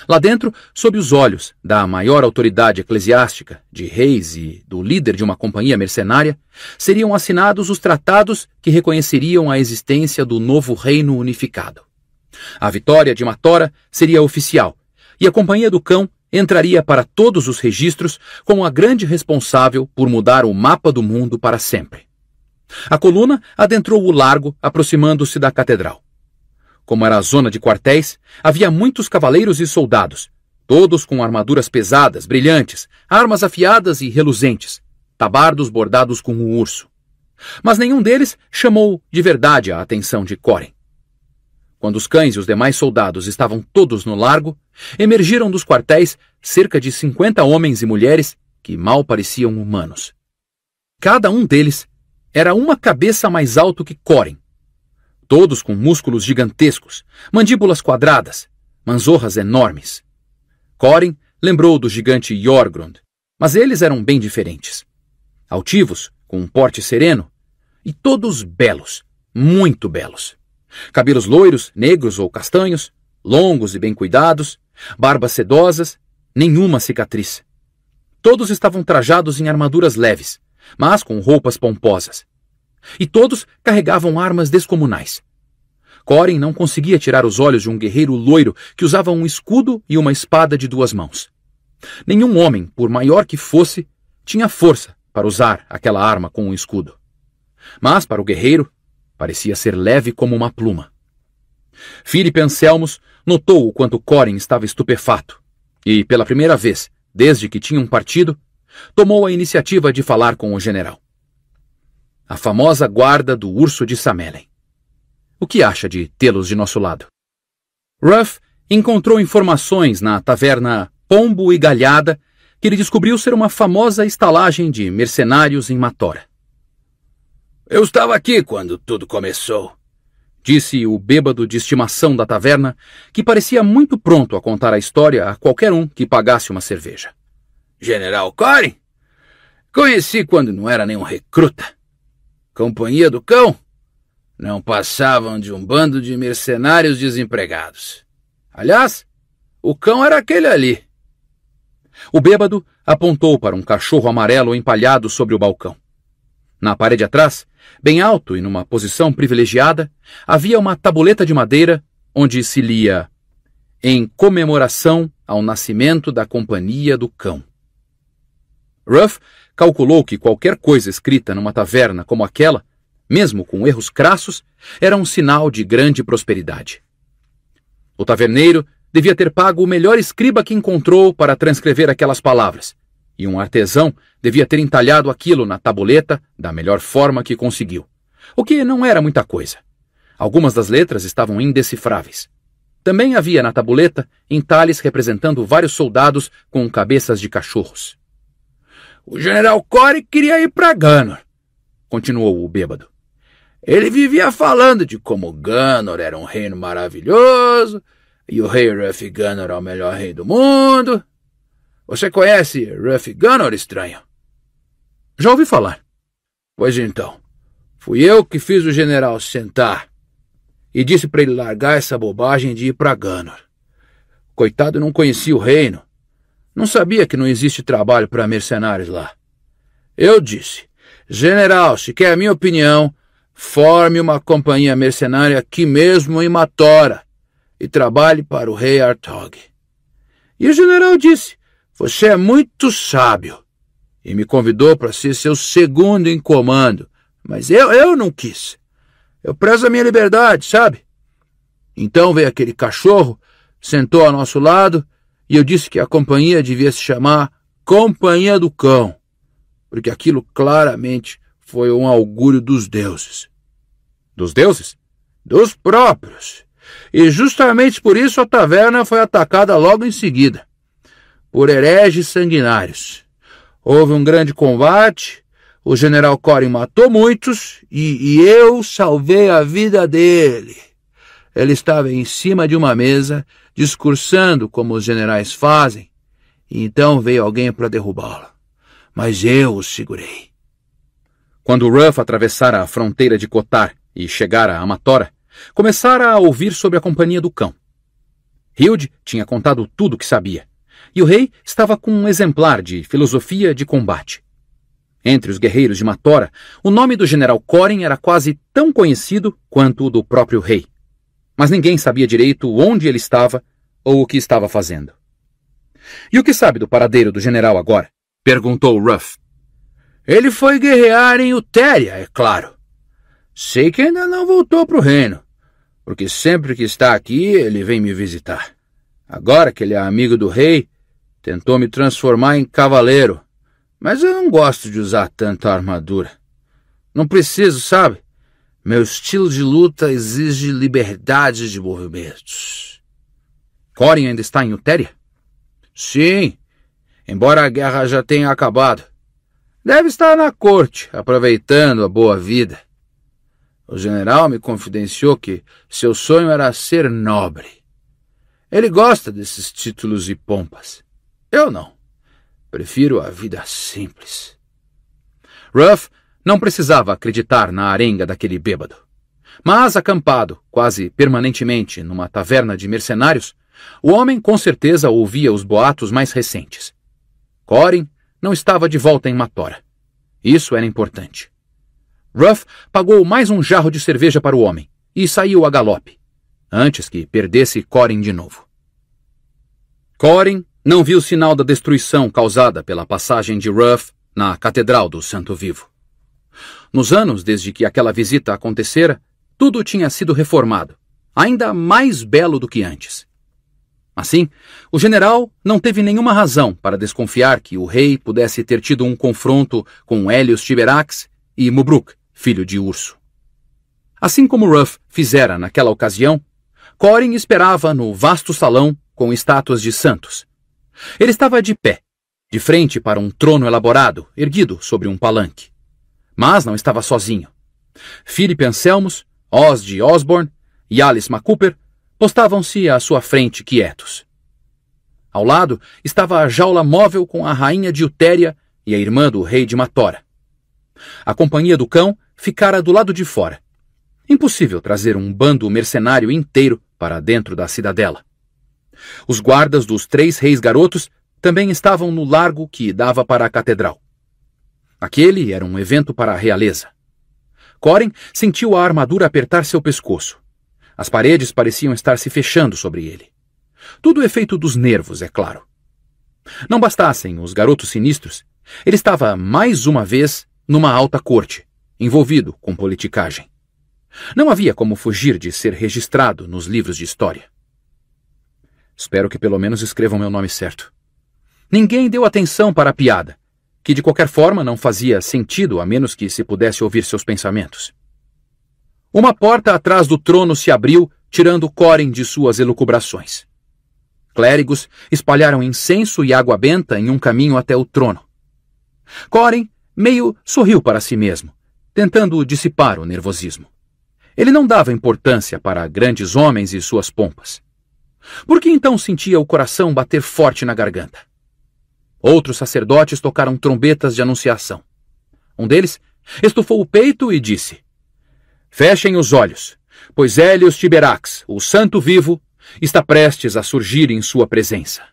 Lá dentro, sob os olhos da maior autoridade eclesiástica, de reis e do líder de uma companhia mercenária, seriam assinados os tratados que reconheceriam a existência do novo reino unificado. A vitória de Matora seria oficial, e a Companhia do Cão entraria para todos os registros como a grande responsável por mudar o mapa do mundo para sempre. A coluna adentrou o largo, aproximando-se da catedral. Como era a zona de quartéis, havia muitos cavaleiros e soldados, todos com armaduras pesadas, brilhantes, armas afiadas e reluzentes, tabardos bordados com o um urso. Mas nenhum deles chamou de verdade a atenção de Coren. Quando os cães e os demais soldados estavam todos no largo, emergiram dos quartéis cerca de 50 homens e mulheres que mal pareciam humanos. Cada um deles era uma cabeça mais alto que Corin. Todos com músculos gigantescos, mandíbulas quadradas, manzorras enormes. Corin lembrou do gigante Jorgrund, mas eles eram bem diferentes. Altivos, com um porte sereno, e todos belos, muito belos. Cabelos loiros, negros ou castanhos, longos e bem cuidados, barbas sedosas, nenhuma cicatriz. Todos estavam trajados em armaduras leves, mas com roupas pomposas. E todos carregavam armas descomunais. Corin não conseguia tirar os olhos de um guerreiro loiro que usava um escudo e uma espada de duas mãos. Nenhum homem, por maior que fosse, tinha força para usar aquela arma com um escudo. Mas para o guerreiro, Parecia ser leve como uma pluma. Philip Anselmos notou o quanto Corin estava estupefato e, pela primeira vez desde que tinham um partido, tomou a iniciativa de falar com o general. A famosa guarda do urso de Samelen. O que acha de tê-los de nosso lado? Ruff encontrou informações na taverna Pombo e Galhada que ele descobriu ser uma famosa estalagem de mercenários em Matora. Eu estava aqui quando tudo começou. Disse o bêbado de estimação da taverna, que parecia muito pronto a contar a história a qualquer um que pagasse uma cerveja. General Core? Conheci quando não era nenhum recruta. Companhia do Cão? Não passavam de um bando de mercenários desempregados. Aliás, o cão era aquele ali. O bêbado apontou para um cachorro amarelo empalhado sobre o balcão. Na parede atrás, Bem alto e numa posição privilegiada, havia uma tabuleta de madeira onde se lia Em comemoração ao nascimento da Companhia do Cão. Ruff calculou que qualquer coisa escrita numa taverna como aquela, mesmo com erros crassos, era um sinal de grande prosperidade. O taverneiro devia ter pago o melhor escriba que encontrou para transcrever aquelas palavras, e um artesão Devia ter entalhado aquilo na tabuleta da melhor forma que conseguiu, o que não era muita coisa. Algumas das letras estavam indecifráveis. Também havia na tabuleta entalhes representando vários soldados com cabeças de cachorros. O general Core queria ir para Ganor, continuou o bêbado. Ele vivia falando de como Ganor era um reino maravilhoso e o rei Ruff Ganor é o melhor rei do mundo. Você conhece Ruff Ganor, estranho? Já ouvi falar. Pois então, fui eu que fiz o general sentar e disse para ele largar essa bobagem de ir para Ganor. Coitado não conhecia o reino. Não sabia que não existe trabalho para mercenários lá. Eu disse, general, se quer a minha opinião, forme uma companhia mercenária aqui mesmo em Matora e trabalhe para o rei Artog. E o general disse, você é muito sábio e me convidou para ser seu segundo em comando, mas eu, eu não quis. Eu prezo a minha liberdade, sabe? Então veio aquele cachorro, sentou ao nosso lado e eu disse que a companhia devia se chamar Companhia do Cão, porque aquilo claramente foi um augúrio dos deuses. Dos deuses? Dos próprios. E justamente por isso a taverna foi atacada logo em seguida, por hereges sanguinários. Houve um grande combate, o general Corin matou muitos e, e eu salvei a vida dele. Ele estava em cima de uma mesa, discursando como os generais fazem, e então veio alguém para derrubá-lo. Mas eu o segurei. Quando Ruff atravessara a fronteira de Cotar e chegara a Matora, começara a ouvir sobre a companhia do cão. Hilde tinha contado tudo o que sabia e o rei estava com um exemplar de filosofia de combate. Entre os guerreiros de Matora, o nome do general Coren era quase tão conhecido quanto o do próprio rei. Mas ninguém sabia direito onde ele estava ou o que estava fazendo. E o que sabe do paradeiro do general agora? perguntou Ruff. Ele foi guerrear em Utéria, é claro. Sei que ainda não voltou para o reino, porque sempre que está aqui ele vem me visitar. Agora que ele é amigo do rei, Tentou me transformar em cavaleiro, mas eu não gosto de usar tanta armadura. Não preciso, sabe? Meu estilo de luta exige liberdade de movimentos. Corin ainda está em Utéria? Sim, embora a guerra já tenha acabado. Deve estar na corte, aproveitando a boa vida. O general me confidenciou que seu sonho era ser nobre. Ele gosta desses títulos e pompas. Eu não. Prefiro a vida simples. Ruff não precisava acreditar na arenga daquele bêbado. Mas, acampado quase permanentemente numa taverna de mercenários, o homem com certeza ouvia os boatos mais recentes. Corin não estava de volta em Matora. Isso era importante. Ruff pagou mais um jarro de cerveja para o homem e saiu a galope, antes que perdesse Corin de novo. Corin não viu sinal da destruição causada pela passagem de Ruff na Catedral do Santo Vivo. Nos anos desde que aquela visita acontecera, tudo tinha sido reformado, ainda mais belo do que antes. Assim, o general não teve nenhuma razão para desconfiar que o rei pudesse ter tido um confronto com Helios Tiberax e Mubruk, filho de Urso. Assim como Ruff fizera naquela ocasião, Corin esperava no vasto salão com estátuas de santos, ele estava de pé, de frente para um trono elaborado, erguido sobre um palanque. Mas não estava sozinho. Philip Anselmos, Oz de Osborne e Alice MacCooper postavam-se à sua frente quietos. Ao lado estava a jaula móvel com a rainha de Utéria e a irmã do rei de Matora. A companhia do cão ficara do lado de fora. Impossível trazer um bando mercenário inteiro para dentro da cidadela. Os guardas dos três reis garotos também estavam no largo que dava para a catedral. Aquele era um evento para a realeza. Corin sentiu a armadura apertar seu pescoço. As paredes pareciam estar se fechando sobre ele. Tudo efeito é dos nervos, é claro. Não bastassem os garotos sinistros, ele estava mais uma vez numa alta corte, envolvido com politicagem. Não havia como fugir de ser registrado nos livros de história. Espero que pelo menos escrevam meu nome certo. Ninguém deu atenção para a piada, que de qualquer forma não fazia sentido a menos que se pudesse ouvir seus pensamentos. Uma porta atrás do trono se abriu, tirando Corin de suas elucubrações. Clérigos espalharam incenso e água benta em um caminho até o trono. Corin meio sorriu para si mesmo, tentando dissipar o nervosismo. Ele não dava importância para grandes homens e suas pompas. Por que então sentia o coração bater forte na garganta? Outros sacerdotes tocaram trombetas de anunciação. Um deles estufou o peito e disse: Fechem os olhos, pois Helios Tiberax, o santo vivo, está prestes a surgir em sua presença.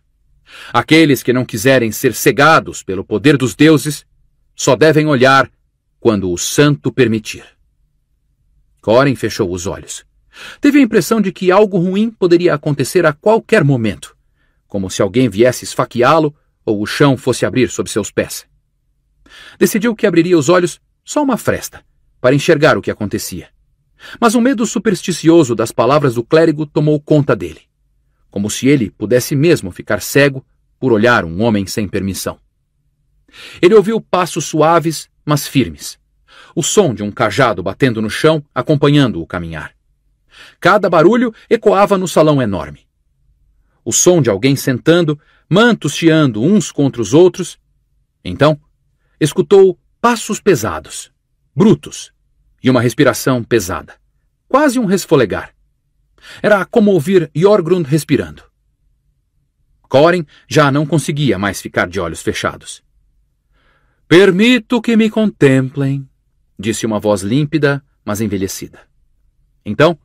Aqueles que não quiserem ser cegados pelo poder dos deuses só devem olhar quando o santo permitir. Corin fechou os olhos. Teve a impressão de que algo ruim poderia acontecer a qualquer momento, como se alguém viesse esfaqueá-lo ou o chão fosse abrir sob seus pés. Decidiu que abriria os olhos só uma fresta, para enxergar o que acontecia. Mas um medo supersticioso das palavras do clérigo tomou conta dele, como se ele pudesse mesmo ficar cego por olhar um homem sem permissão. Ele ouviu passos suaves, mas firmes, o som de um cajado batendo no chão, acompanhando-o caminhar. Cada barulho ecoava no salão enorme. O som de alguém sentando, mantos chiando uns contra os outros. Então, escutou passos pesados, brutos, e uma respiração pesada, quase um resfolegar. Era como ouvir Jorgrund respirando. Corin já não conseguia mais ficar de olhos fechados. Permito que me contemplem, disse uma voz límpida, mas envelhecida. Então,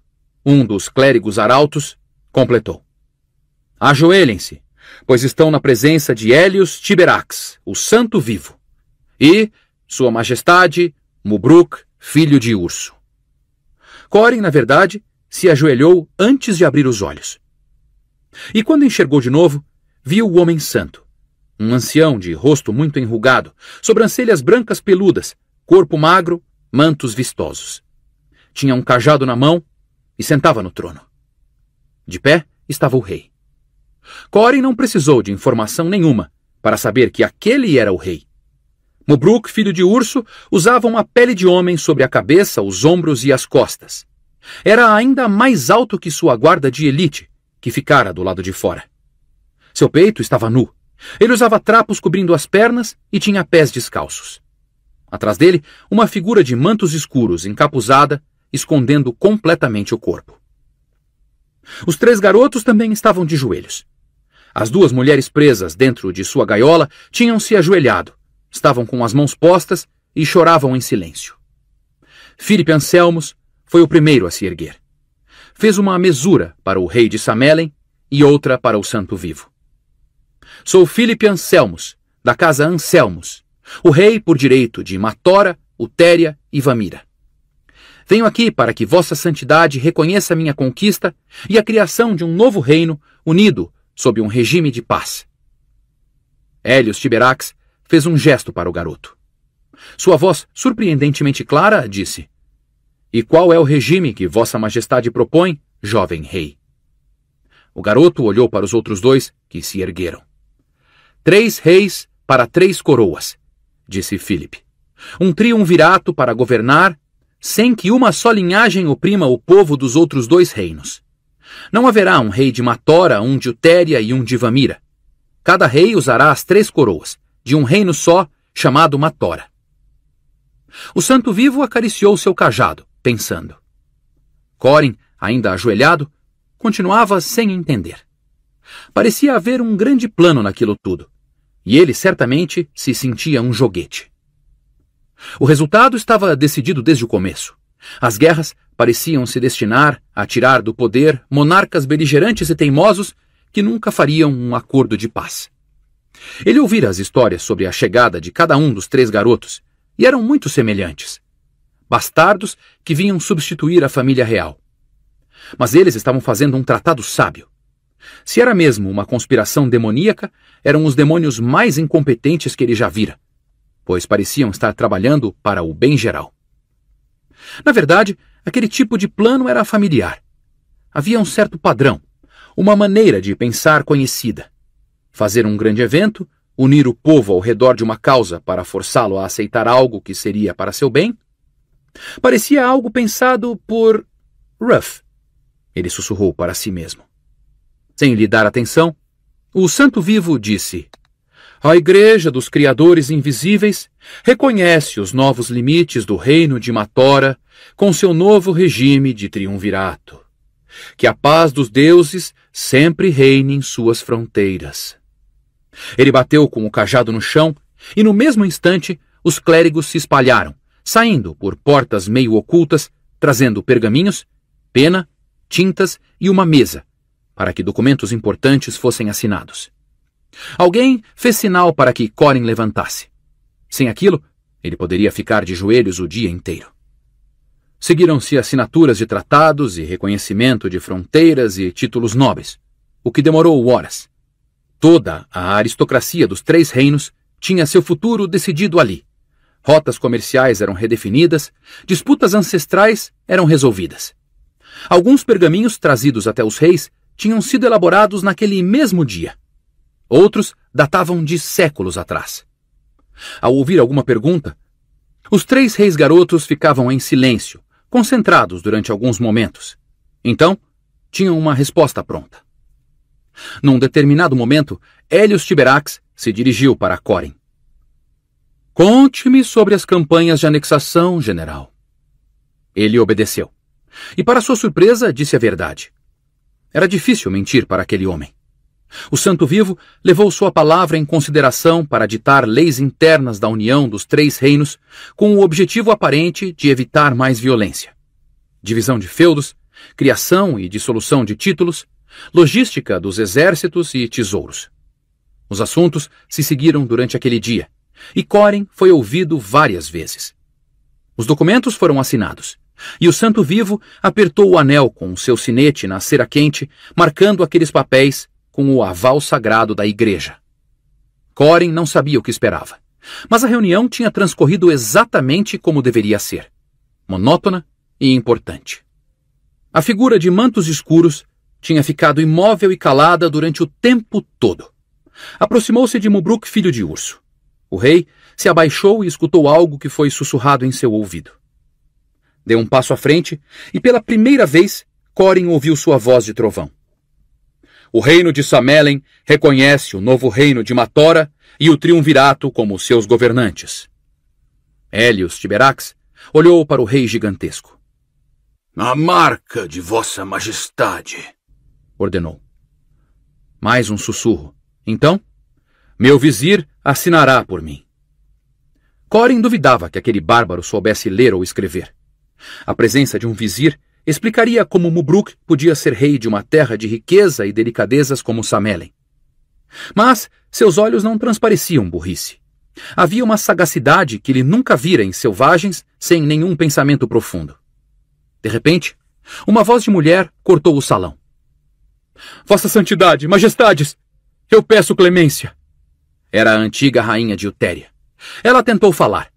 um dos clérigos arautos, completou. Ajoelhem-se, pois estão na presença de Helios Tiberax, o santo vivo, e Sua Majestade Mubruk, filho de Urso. Corin, na verdade, se ajoelhou antes de abrir os olhos. E quando enxergou de novo, viu o homem santo, um ancião de rosto muito enrugado, sobrancelhas brancas peludas, corpo magro, mantos vistosos. Tinha um cajado na mão e sentava no trono. De pé estava o rei. Corin não precisou de informação nenhuma para saber que aquele era o rei. Mubruk, filho de urso, usava uma pele de homem sobre a cabeça, os ombros e as costas. Era ainda mais alto que sua guarda de elite, que ficara do lado de fora. Seu peito estava nu. Ele usava trapos cobrindo as pernas e tinha pés descalços. Atrás dele, uma figura de mantos escuros, encapuzada, escondendo completamente o corpo. Os três garotos também estavam de joelhos. As duas mulheres presas dentro de sua gaiola tinham se ajoelhado, estavam com as mãos postas e choravam em silêncio. Filipe Anselmos foi o primeiro a se erguer. Fez uma mesura para o rei de Samelen e outra para o santo vivo. Sou Filipe Anselmos, da casa Anselmos, o rei por direito de Matora, Utéria e Vamira. Venho aqui para que Vossa Santidade reconheça minha conquista e a criação de um novo reino unido sob um regime de paz. Hélios Tiberax fez um gesto para o garoto. Sua voz, surpreendentemente clara, disse: E qual é o regime que Vossa Majestade propõe, jovem rei? O garoto olhou para os outros dois, que se ergueram. Três reis para três coroas, disse Filipe. Um triunvirato para governar sem que uma só linhagem oprima o povo dos outros dois reinos. Não haverá um rei de Matora, um de Utéria e um de Vamira. Cada rei usará as três coroas, de um reino só, chamado Matora. O santo vivo acariciou seu cajado, pensando. Corin, ainda ajoelhado, continuava sem entender. Parecia haver um grande plano naquilo tudo, e ele certamente se sentia um joguete. O resultado estava decidido desde o começo. As guerras pareciam se destinar a tirar do poder monarcas beligerantes e teimosos que nunca fariam um acordo de paz. Ele ouvira as histórias sobre a chegada de cada um dos três garotos e eram muito semelhantes. Bastardos que vinham substituir a família real. Mas eles estavam fazendo um tratado sábio. Se era mesmo uma conspiração demoníaca, eram os demônios mais incompetentes que ele já vira pois pareciam estar trabalhando para o bem geral. Na verdade, aquele tipo de plano era familiar. Havia um certo padrão, uma maneira de pensar conhecida. Fazer um grande evento, unir o povo ao redor de uma causa para forçá-lo a aceitar algo que seria para seu bem, parecia algo pensado por Ruff, ele sussurrou para si mesmo. Sem lhe dar atenção, o santo vivo disse: a Igreja dos Criadores Invisíveis reconhece os novos limites do reino de Matora com seu novo regime de triunvirato. Que a paz dos deuses sempre reine em suas fronteiras. Ele bateu com o cajado no chão e, no mesmo instante, os clérigos se espalharam, saindo por portas meio ocultas, trazendo pergaminhos, pena, tintas e uma mesa, para que documentos importantes fossem assinados. Alguém fez sinal para que Corin levantasse. Sem aquilo, ele poderia ficar de joelhos o dia inteiro. Seguiram-se assinaturas de tratados e reconhecimento de fronteiras e títulos nobres, o que demorou horas. Toda a aristocracia dos três reinos tinha seu futuro decidido ali. Rotas comerciais eram redefinidas, disputas ancestrais eram resolvidas. Alguns pergaminhos trazidos até os reis tinham sido elaborados naquele mesmo dia. Outros datavam de séculos atrás. Ao ouvir alguma pergunta, os três reis garotos ficavam em silêncio, concentrados durante alguns momentos. Então, tinham uma resposta pronta. Num determinado momento, Helios Tiberax se dirigiu para Corin. Conte-me sobre as campanhas de anexação, general. Ele obedeceu. E, para sua surpresa, disse a verdade. Era difícil mentir para aquele homem. O Santo Vivo levou sua palavra em consideração para ditar leis internas da união dos três reinos, com o objetivo aparente de evitar mais violência. Divisão de feudos, criação e dissolução de títulos, logística dos exércitos e tesouros. Os assuntos se seguiram durante aquele dia, e Coren foi ouvido várias vezes. Os documentos foram assinados, e o Santo Vivo apertou o anel com seu sinete na cera quente, marcando aqueles papéis com o aval sagrado da igreja. Corin não sabia o que esperava, mas a reunião tinha transcorrido exatamente como deveria ser, monótona e importante. A figura de mantos escuros tinha ficado imóvel e calada durante o tempo todo. Aproximou-se de Mubruk, filho de urso. O rei se abaixou e escutou algo que foi sussurrado em seu ouvido. Deu um passo à frente e, pela primeira vez, Corin ouviu sua voz de trovão. O reino de Samelen reconhece o novo reino de Matora e o triunvirato como seus governantes. Hélios Tiberax olhou para o rei gigantesco. A marca de Vossa Majestade, ordenou. Mais um sussurro. Então, meu vizir assinará por mim. Corin duvidava que aquele bárbaro soubesse ler ou escrever. A presença de um vizir explicaria como Mubruk podia ser rei de uma terra de riqueza e delicadezas como Samelen. Mas seus olhos não transpareciam burrice. Havia uma sagacidade que ele nunca vira em selvagens sem nenhum pensamento profundo. De repente, uma voz de mulher cortou o salão. Vossa Santidade, Majestades, eu peço clemência. Era a antiga rainha de Utéria. Ela tentou falar,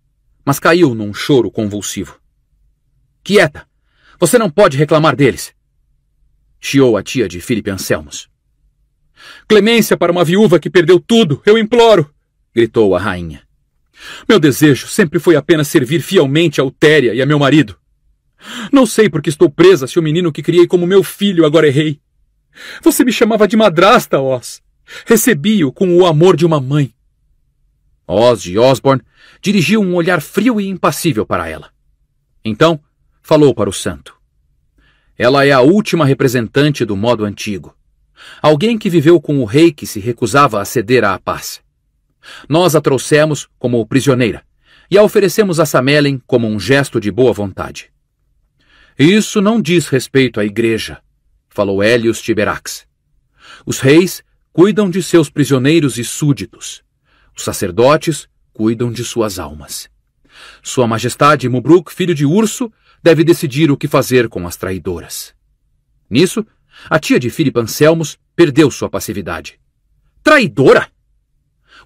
mas caiu num choro convulsivo. Quieta, você não pode reclamar deles. Chiou a tia de Felipe Anselmos. Clemência para uma viúva que perdeu tudo, eu imploro! gritou a rainha. Meu desejo sempre foi apenas servir fielmente a Utéria e a meu marido. Não sei por que estou presa se o menino que criei como meu filho agora é rei. Você me chamava de madrasta, Oz. Recebi-o com o amor de uma mãe. Oz de Osborne dirigiu um olhar frio e impassível para ela. Então, falou para o santo. Ela é a última representante do modo antigo. Alguém que viveu com o rei que se recusava a ceder à paz. Nós a trouxemos como prisioneira e a oferecemos a Samelen como um gesto de boa vontade. Isso não diz respeito à igreja, falou Hélios Tiberax. Os reis cuidam de seus prisioneiros e súditos. Os sacerdotes cuidam de suas almas. Sua Majestade Mubruk, filho de Urso, deve decidir o que fazer com as traidoras. Nisso, a tia de Filipe Anselmos perdeu sua passividade. Traidora!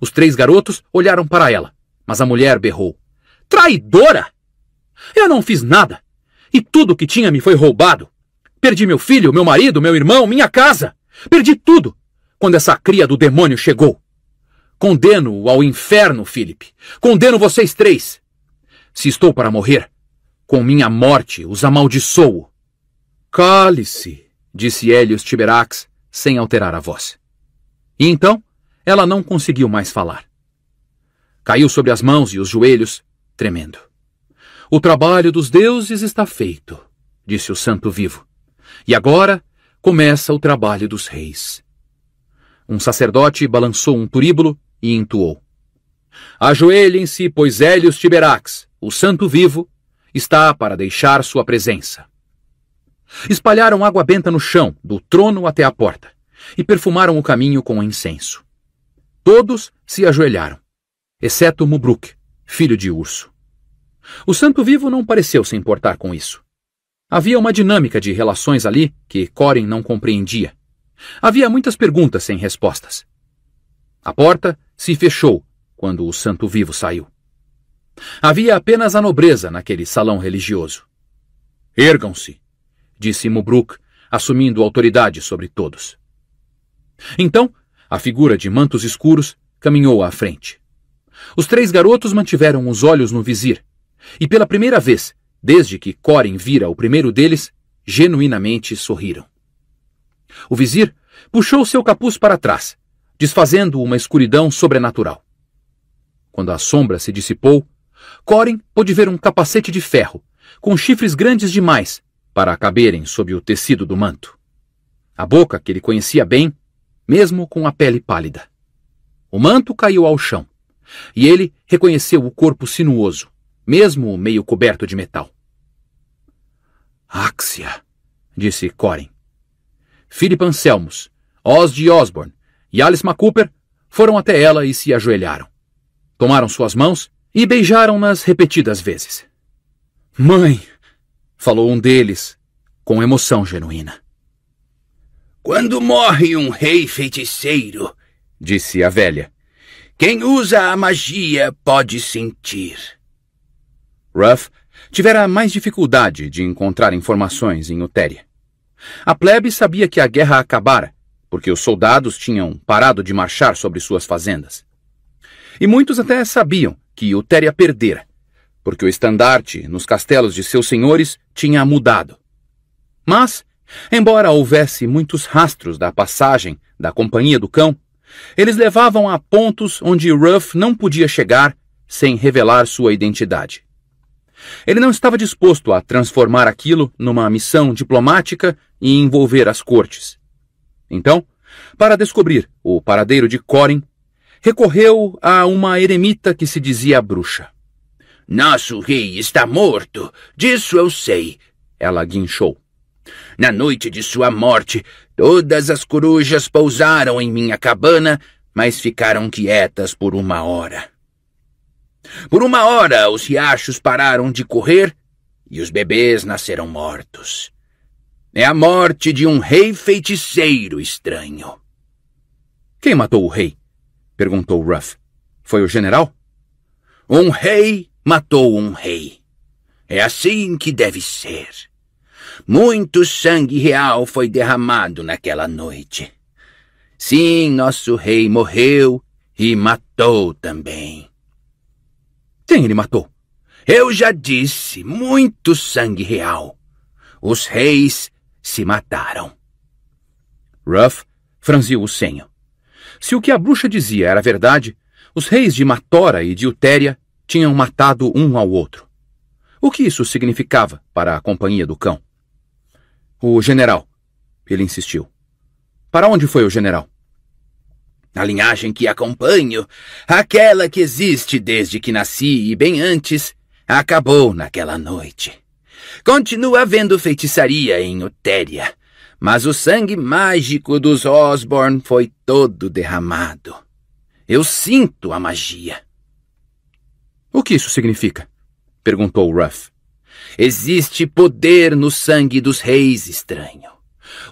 Os três garotos olharam para ela, mas a mulher berrou: Traidora! Eu não fiz nada! E tudo que tinha me foi roubado! Perdi meu filho, meu marido, meu irmão, minha casa! Perdi tudo! Quando essa cria do demônio chegou! Condeno-o ao inferno, Filipe. Condeno vocês três! Se estou para morrer, com minha morte os amaldiçoo. Cale-se, disse Helios Tiberax, sem alterar a voz. E então, ela não conseguiu mais falar. Caiu sobre as mãos e os joelhos, tremendo. O trabalho dos deuses está feito, disse o santo vivo. E agora começa o trabalho dos reis. Um sacerdote balançou um turíbulo e entoou. Ajoelhem-se, pois Hélios Tiberax, o santo vivo, está para deixar sua presença. Espalharam água benta no chão, do trono até a porta, e perfumaram o caminho com incenso. Todos se ajoelharam, exceto Mubruk, filho de Urso. O santo vivo não pareceu se importar com isso. Havia uma dinâmica de relações ali que Corin não compreendia. Havia muitas perguntas sem respostas. A porta se fechou quando o santo vivo saiu. Havia apenas a nobreza naquele salão religioso. Ergam-se, disse Mubruk, assumindo autoridade sobre todos. Então, a figura de mantos escuros caminhou à frente. Os três garotos mantiveram os olhos no vizir, e pela primeira vez, desde que Corin vira o primeiro deles, genuinamente sorriram. O vizir puxou seu capuz para trás, desfazendo uma escuridão sobrenatural. Quando a sombra se dissipou, Corin pôde ver um capacete de ferro, com chifres grandes demais para caberem sob o tecido do manto. A boca que ele conhecia bem, mesmo com a pele pálida. O manto caiu ao chão, e ele reconheceu o corpo sinuoso, mesmo meio coberto de metal. Axia, disse Corin. Philip Anselmos, Oz de Osborne e Alice McCooper foram até ela e se ajoelharam. Tomaram suas mãos e beijaram-nas repetidas vezes. Mãe! falou um deles, com emoção genuína. Quando morre um rei feiticeiro, disse a velha, quem usa a magia pode sentir. Ruff tivera mais dificuldade de encontrar informações em Utéria. A plebe sabia que a guerra acabara, porque os soldados tinham parado de marchar sobre suas fazendas. E muitos até sabiam que o Eutéria perdera, porque o estandarte nos castelos de seus senhores tinha mudado. Mas, embora houvesse muitos rastros da passagem da Companhia do Cão, eles levavam a pontos onde Ruff não podia chegar sem revelar sua identidade. Ele não estava disposto a transformar aquilo numa missão diplomática e envolver as cortes. Então, para descobrir o paradeiro de Corin, recorreu a uma eremita que se dizia bruxa. Nosso rei está morto, disso eu sei, ela guinchou. Na noite de sua morte, todas as corujas pousaram em minha cabana, mas ficaram quietas por uma hora. Por uma hora, os riachos pararam de correr e os bebês nasceram mortos. É a morte de um rei feiticeiro estranho. Quem matou o rei? perguntou Ruff. Foi o general? Um rei matou um rei. É assim que deve ser. Muito sangue real foi derramado naquela noite. Sim, nosso rei morreu e matou também. Quem ele matou? Eu já disse, muito sangue real. Os reis se mataram. Ruff franziu o senho. Se o que a bruxa dizia era verdade, os reis de Matora e de Utéria tinham matado um ao outro. O que isso significava para a companhia do cão? O general, ele insistiu. Para onde foi o general? A linhagem que acompanho, aquela que existe desde que nasci e bem antes, acabou naquela noite. Continua havendo feitiçaria em Utéria, mas o sangue mágico dos Osborne foi todo derramado. Eu sinto a magia. O que isso significa? perguntou Ruff. Existe poder no sangue dos reis, estranho.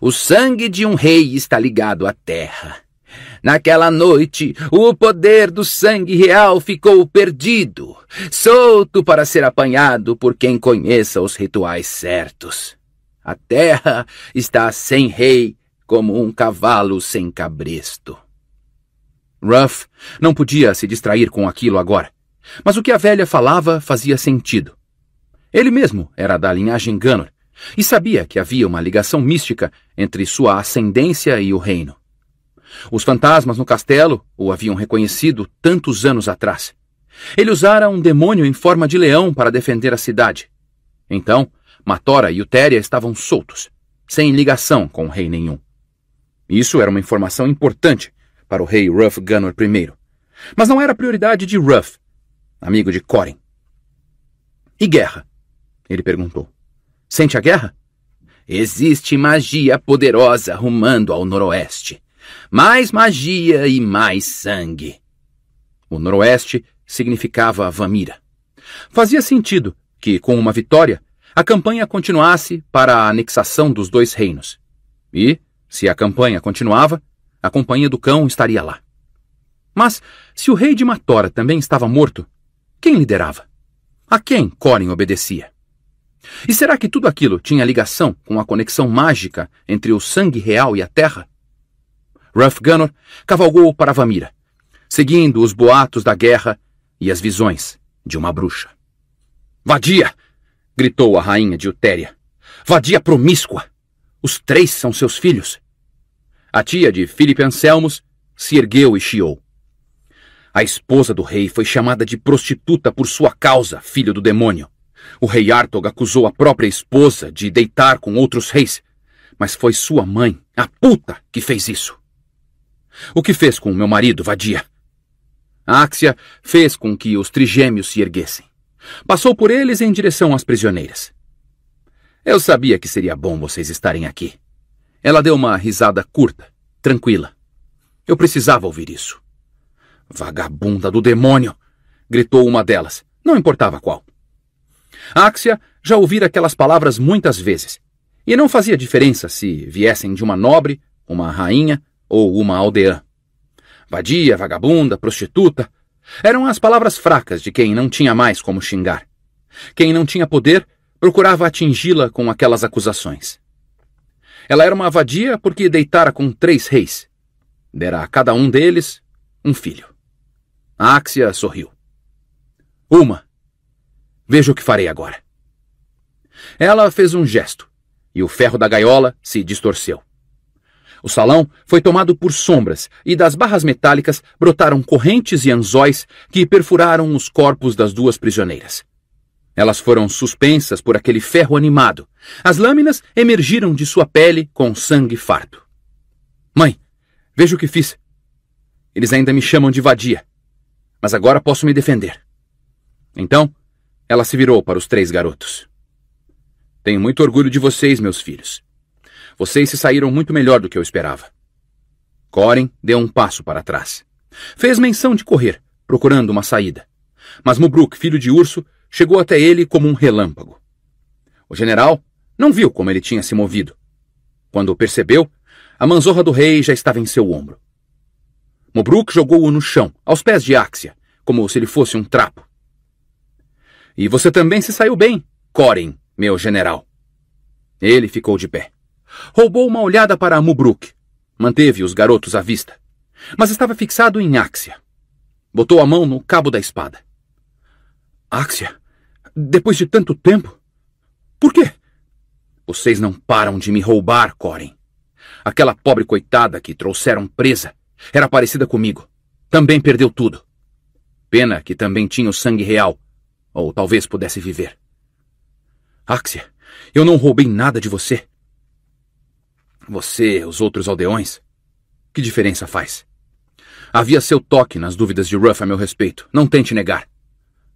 O sangue de um rei está ligado à terra. Naquela noite, o poder do sangue real ficou perdido, solto para ser apanhado por quem conheça os rituais certos. A terra está sem rei, como um cavalo sem cabresto. Ruff não podia se distrair com aquilo agora, mas o que a velha falava fazia sentido. Ele mesmo era da linhagem Ganor e sabia que havia uma ligação mística entre sua ascendência e o reino. Os fantasmas no castelo o haviam reconhecido tantos anos atrás. Ele usara um demônio em forma de leão para defender a cidade. Então, Matora e Utéria estavam soltos, sem ligação com o rei nenhum. Isso era uma informação importante para o rei Ruff Gunner I, mas não era prioridade de Ruff, amigo de Corin. E guerra? Ele perguntou. Sente a guerra? Existe magia poderosa rumando ao noroeste. Mais magia e mais sangue. O noroeste significava Vamira. Fazia sentido que, com uma vitória, a campanha continuasse para a anexação dos dois reinos. E, se a campanha continuava, a companhia do cão estaria lá. Mas, se o rei de Matora também estava morto, quem liderava? A quem Corin obedecia? E será que tudo aquilo tinha ligação com a conexão mágica entre o sangue real e a terra? Ruff Gunnor cavalgou para Vamira, seguindo os boatos da guerra e as visões de uma bruxa. Vadia! gritou a rainha de Utéria. Vadia promíscua! Os três são seus filhos. A tia de Filipe Anselmos se ergueu e chiou. A esposa do rei foi chamada de prostituta por sua causa, filho do demônio. O rei Artog acusou a própria esposa de deitar com outros reis, mas foi sua mãe, a puta, que fez isso. O que fez com meu marido, vadia? A Áxia fez com que os trigêmeos se erguessem. Passou por eles em direção às prisioneiras. Eu sabia que seria bom vocês estarem aqui. Ela deu uma risada curta, tranquila. Eu precisava ouvir isso. Vagabunda do demônio! gritou uma delas, não importava qual. Axia já ouvira aquelas palavras muitas vezes, e não fazia diferença se viessem de uma nobre, uma rainha ou uma aldeã. Vadia, vagabunda, prostituta, eram as palavras fracas de quem não tinha mais como xingar. Quem não tinha poder procurava atingi-la com aquelas acusações. Ela era uma avadia porque deitara com três reis. Dera a cada um deles um filho. A Áxia sorriu. Uma. Veja o que farei agora. Ela fez um gesto e o ferro da gaiola se distorceu. O salão foi tomado por sombras e das barras metálicas brotaram correntes e anzóis que perfuraram os corpos das duas prisioneiras. Elas foram suspensas por aquele ferro animado. As lâminas emergiram de sua pele com sangue farto. Mãe, veja o que fiz. Eles ainda me chamam de vadia. Mas agora posso me defender. Então, ela se virou para os três garotos. Tenho muito orgulho de vocês, meus filhos. Vocês se saíram muito melhor do que eu esperava. Corin deu um passo para trás. Fez menção de correr, procurando uma saída. Mas Mubruk, filho de urso, chegou até ele como um relâmpago. O general não viu como ele tinha se movido. Quando o percebeu, a manzorra do rei já estava em seu ombro. Mubruk jogou-o no chão, aos pés de Axia, como se ele fosse um trapo. E você também se saiu bem, Corin, meu general. Ele ficou de pé. Roubou uma olhada para Mubruk. Manteve os garotos à vista. Mas estava fixado em Axia. Botou a mão no cabo da espada. Axia? Depois de tanto tempo? Por quê? Vocês não param de me roubar, Corin. Aquela pobre coitada que trouxeram presa era parecida comigo. Também perdeu tudo. Pena que também tinha o sangue real. Ou talvez pudesse viver. Axia, eu não roubei nada de você. Você, os outros aldeões? Que diferença faz? Havia seu toque nas dúvidas de Ruff a meu respeito. Não tente negar.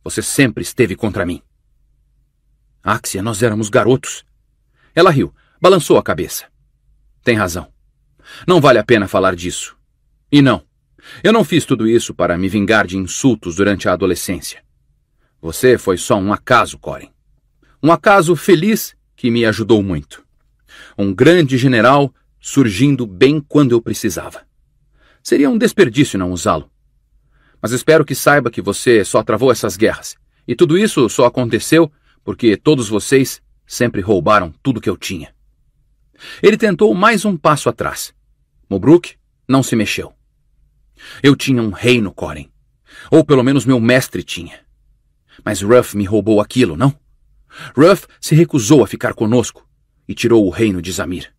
Você sempre esteve contra mim. Axia, nós éramos garotos. Ela riu, balançou a cabeça. Tem razão. Não vale a pena falar disso. E não, eu não fiz tudo isso para me vingar de insultos durante a adolescência. Você foi só um acaso, Corin. Um acaso feliz que me ajudou muito um grande general surgindo bem quando eu precisava. Seria um desperdício não usá-lo. Mas espero que saiba que você só travou essas guerras. E tudo isso só aconteceu porque todos vocês sempre roubaram tudo que eu tinha. Ele tentou mais um passo atrás. Mobruk não se mexeu. Eu tinha um rei no Coren. Ou pelo menos meu mestre tinha. Mas Ruff me roubou aquilo, não? Ruff se recusou a ficar conosco e tirou o reino de Zamir.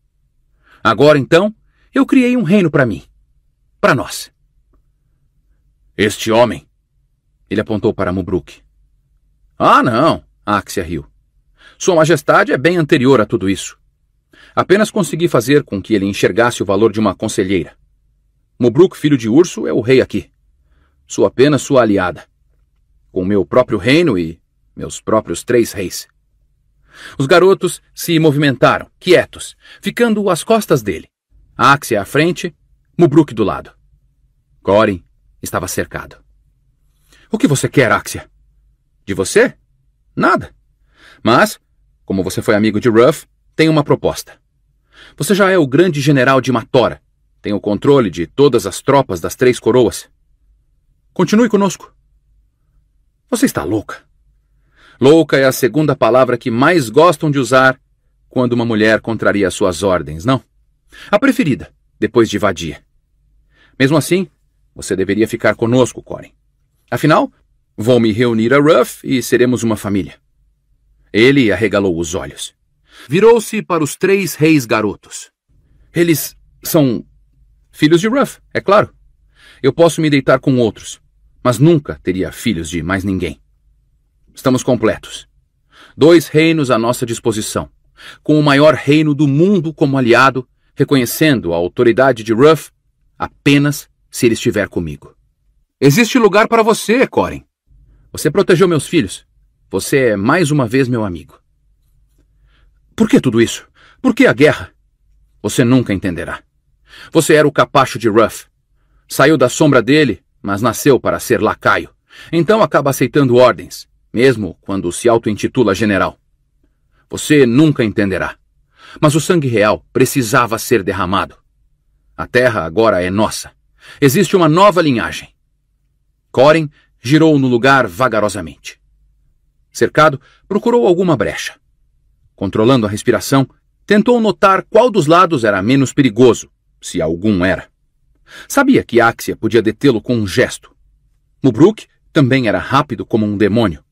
Agora então, eu criei um reino para mim, para nós. Este homem, ele apontou para Mubruk. Ah, não, Axia riu. Sua majestade é bem anterior a tudo isso. Apenas consegui fazer com que ele enxergasse o valor de uma conselheira. Mubruk, filho de Urso, é o rei aqui. Sou apenas sua aliada. Com meu próprio reino e meus próprios três reis. Os garotos se movimentaram, quietos, ficando às costas dele. Axia à frente, Mubruk do lado. Corin estava cercado. O que você quer, Axia? De você? Nada. Mas, como você foi amigo de Ruff, tenho uma proposta. Você já é o grande general de Matora. Tem o controle de todas as tropas das Três Coroas. Continue conosco. Você está louca. Louca é a segunda palavra que mais gostam de usar quando uma mulher contraria suas ordens, não? A preferida, depois de vadia. Mesmo assim, você deveria ficar conosco, Corin. Afinal, vou me reunir a Ruff e seremos uma família. Ele arregalou os olhos. Virou-se para os três reis garotos. Eles são filhos de Ruff, é claro. Eu posso me deitar com outros, mas nunca teria filhos de mais ninguém. Estamos completos. Dois reinos à nossa disposição, com o maior reino do mundo como aliado, reconhecendo a autoridade de Ruff apenas se ele estiver comigo. Existe lugar para você, Corin. Você protegeu meus filhos. Você é mais uma vez meu amigo. Por que tudo isso? Por que a guerra? Você nunca entenderá. Você era o capacho de Ruff. Saiu da sombra dele, mas nasceu para ser lacaio. Então acaba aceitando ordens mesmo quando se auto-intitula general. Você nunca entenderá. Mas o sangue real precisava ser derramado. A terra agora é nossa. Existe uma nova linhagem. Coren girou no lugar vagarosamente. Cercado, procurou alguma brecha. Controlando a respiração, tentou notar qual dos lados era menos perigoso, se algum era. Sabia que Axia podia detê-lo com um gesto. Mubruk também era rápido como um demônio.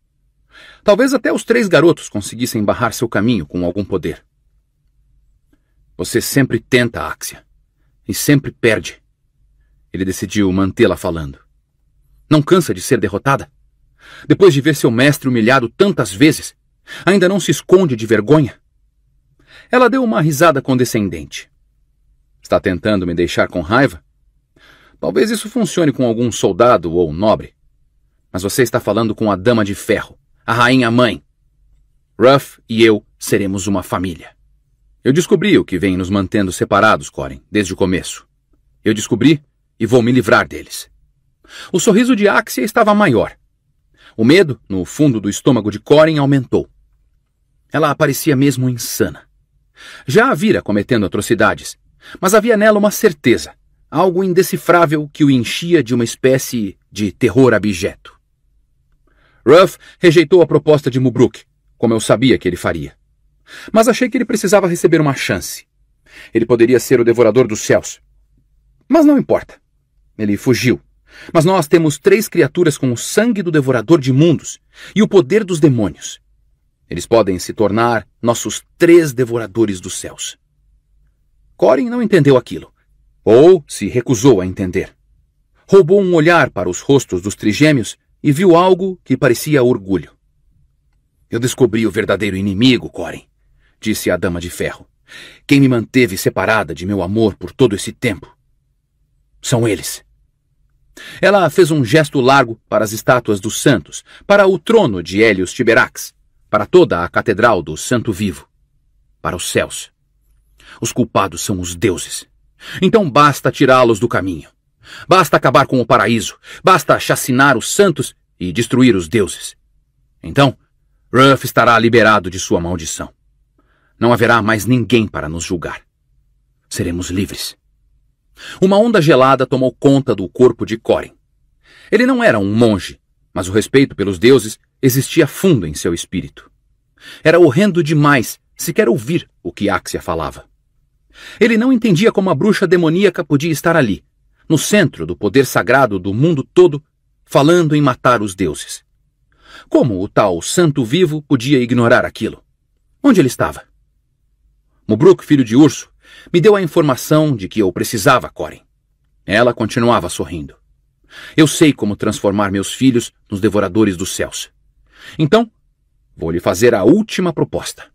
Talvez até os três garotos conseguissem barrar seu caminho com algum poder. Você sempre tenta, Axia. E sempre perde. Ele decidiu mantê-la falando. Não cansa de ser derrotada? Depois de ver seu mestre humilhado tantas vezes, ainda não se esconde de vergonha? Ela deu uma risada condescendente. Está tentando me deixar com raiva? Talvez isso funcione com algum soldado ou nobre. Mas você está falando com a dama de ferro a rainha mãe. Ruff e eu seremos uma família. Eu descobri o que vem nos mantendo separados, Corin, desde o começo. Eu descobri e vou me livrar deles. O sorriso de Axia estava maior. O medo, no fundo do estômago de Corin, aumentou. Ela parecia mesmo insana. Já a vira cometendo atrocidades, mas havia nela uma certeza, algo indecifrável que o enchia de uma espécie de terror abjeto. Ruff rejeitou a proposta de Mubruk, como eu sabia que ele faria. Mas achei que ele precisava receber uma chance. Ele poderia ser o devorador dos céus. Mas não importa. Ele fugiu. Mas nós temos três criaturas com o sangue do devorador de mundos e o poder dos demônios. Eles podem se tornar nossos três devoradores dos céus. Corin não entendeu aquilo, ou se recusou a entender. Roubou um olhar para os rostos dos trigêmeos e viu algo que parecia orgulho. Eu descobri o verdadeiro inimigo, Corin, disse a dama de ferro. Quem me manteve separada de meu amor por todo esse tempo. São eles. Ela fez um gesto largo para as estátuas dos santos, para o trono de Hélios Tiberax, para toda a catedral do Santo Vivo, para os céus. Os culpados são os deuses. Então basta tirá-los do caminho. Basta acabar com o paraíso, basta chacinar os santos e destruir os deuses. Então, Ruff estará liberado de sua maldição. Não haverá mais ninguém para nos julgar. Seremos livres. Uma onda gelada tomou conta do corpo de Corin. Ele não era um monge, mas o respeito pelos deuses existia fundo em seu espírito. Era horrendo demais sequer ouvir o que Axia falava. Ele não entendia como a bruxa demoníaca podia estar ali, no centro do poder sagrado do mundo todo, falando em matar os deuses. Como o tal santo vivo podia ignorar aquilo? Onde ele estava? Mubruk, filho de urso, me deu a informação de que eu precisava Corin. Ela continuava sorrindo. Eu sei como transformar meus filhos nos devoradores dos céus. Então, vou lhe fazer a última proposta.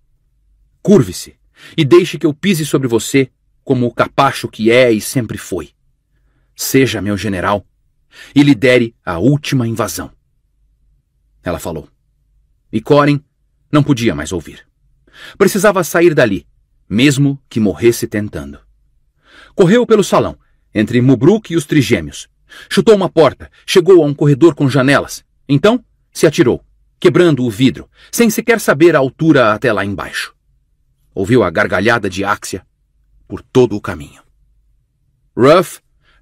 Curve-se e deixe que eu pise sobre você como o capacho que é e sempre foi. Seja meu general e lidere a última invasão. Ela falou. E Corin não podia mais ouvir. Precisava sair dali, mesmo que morresse tentando. Correu pelo salão, entre Mubruk e os trigêmeos. Chutou uma porta, chegou a um corredor com janelas. Então, se atirou, quebrando o vidro, sem sequer saber a altura até lá embaixo. Ouviu a gargalhada de Axia por todo o caminho. Ruff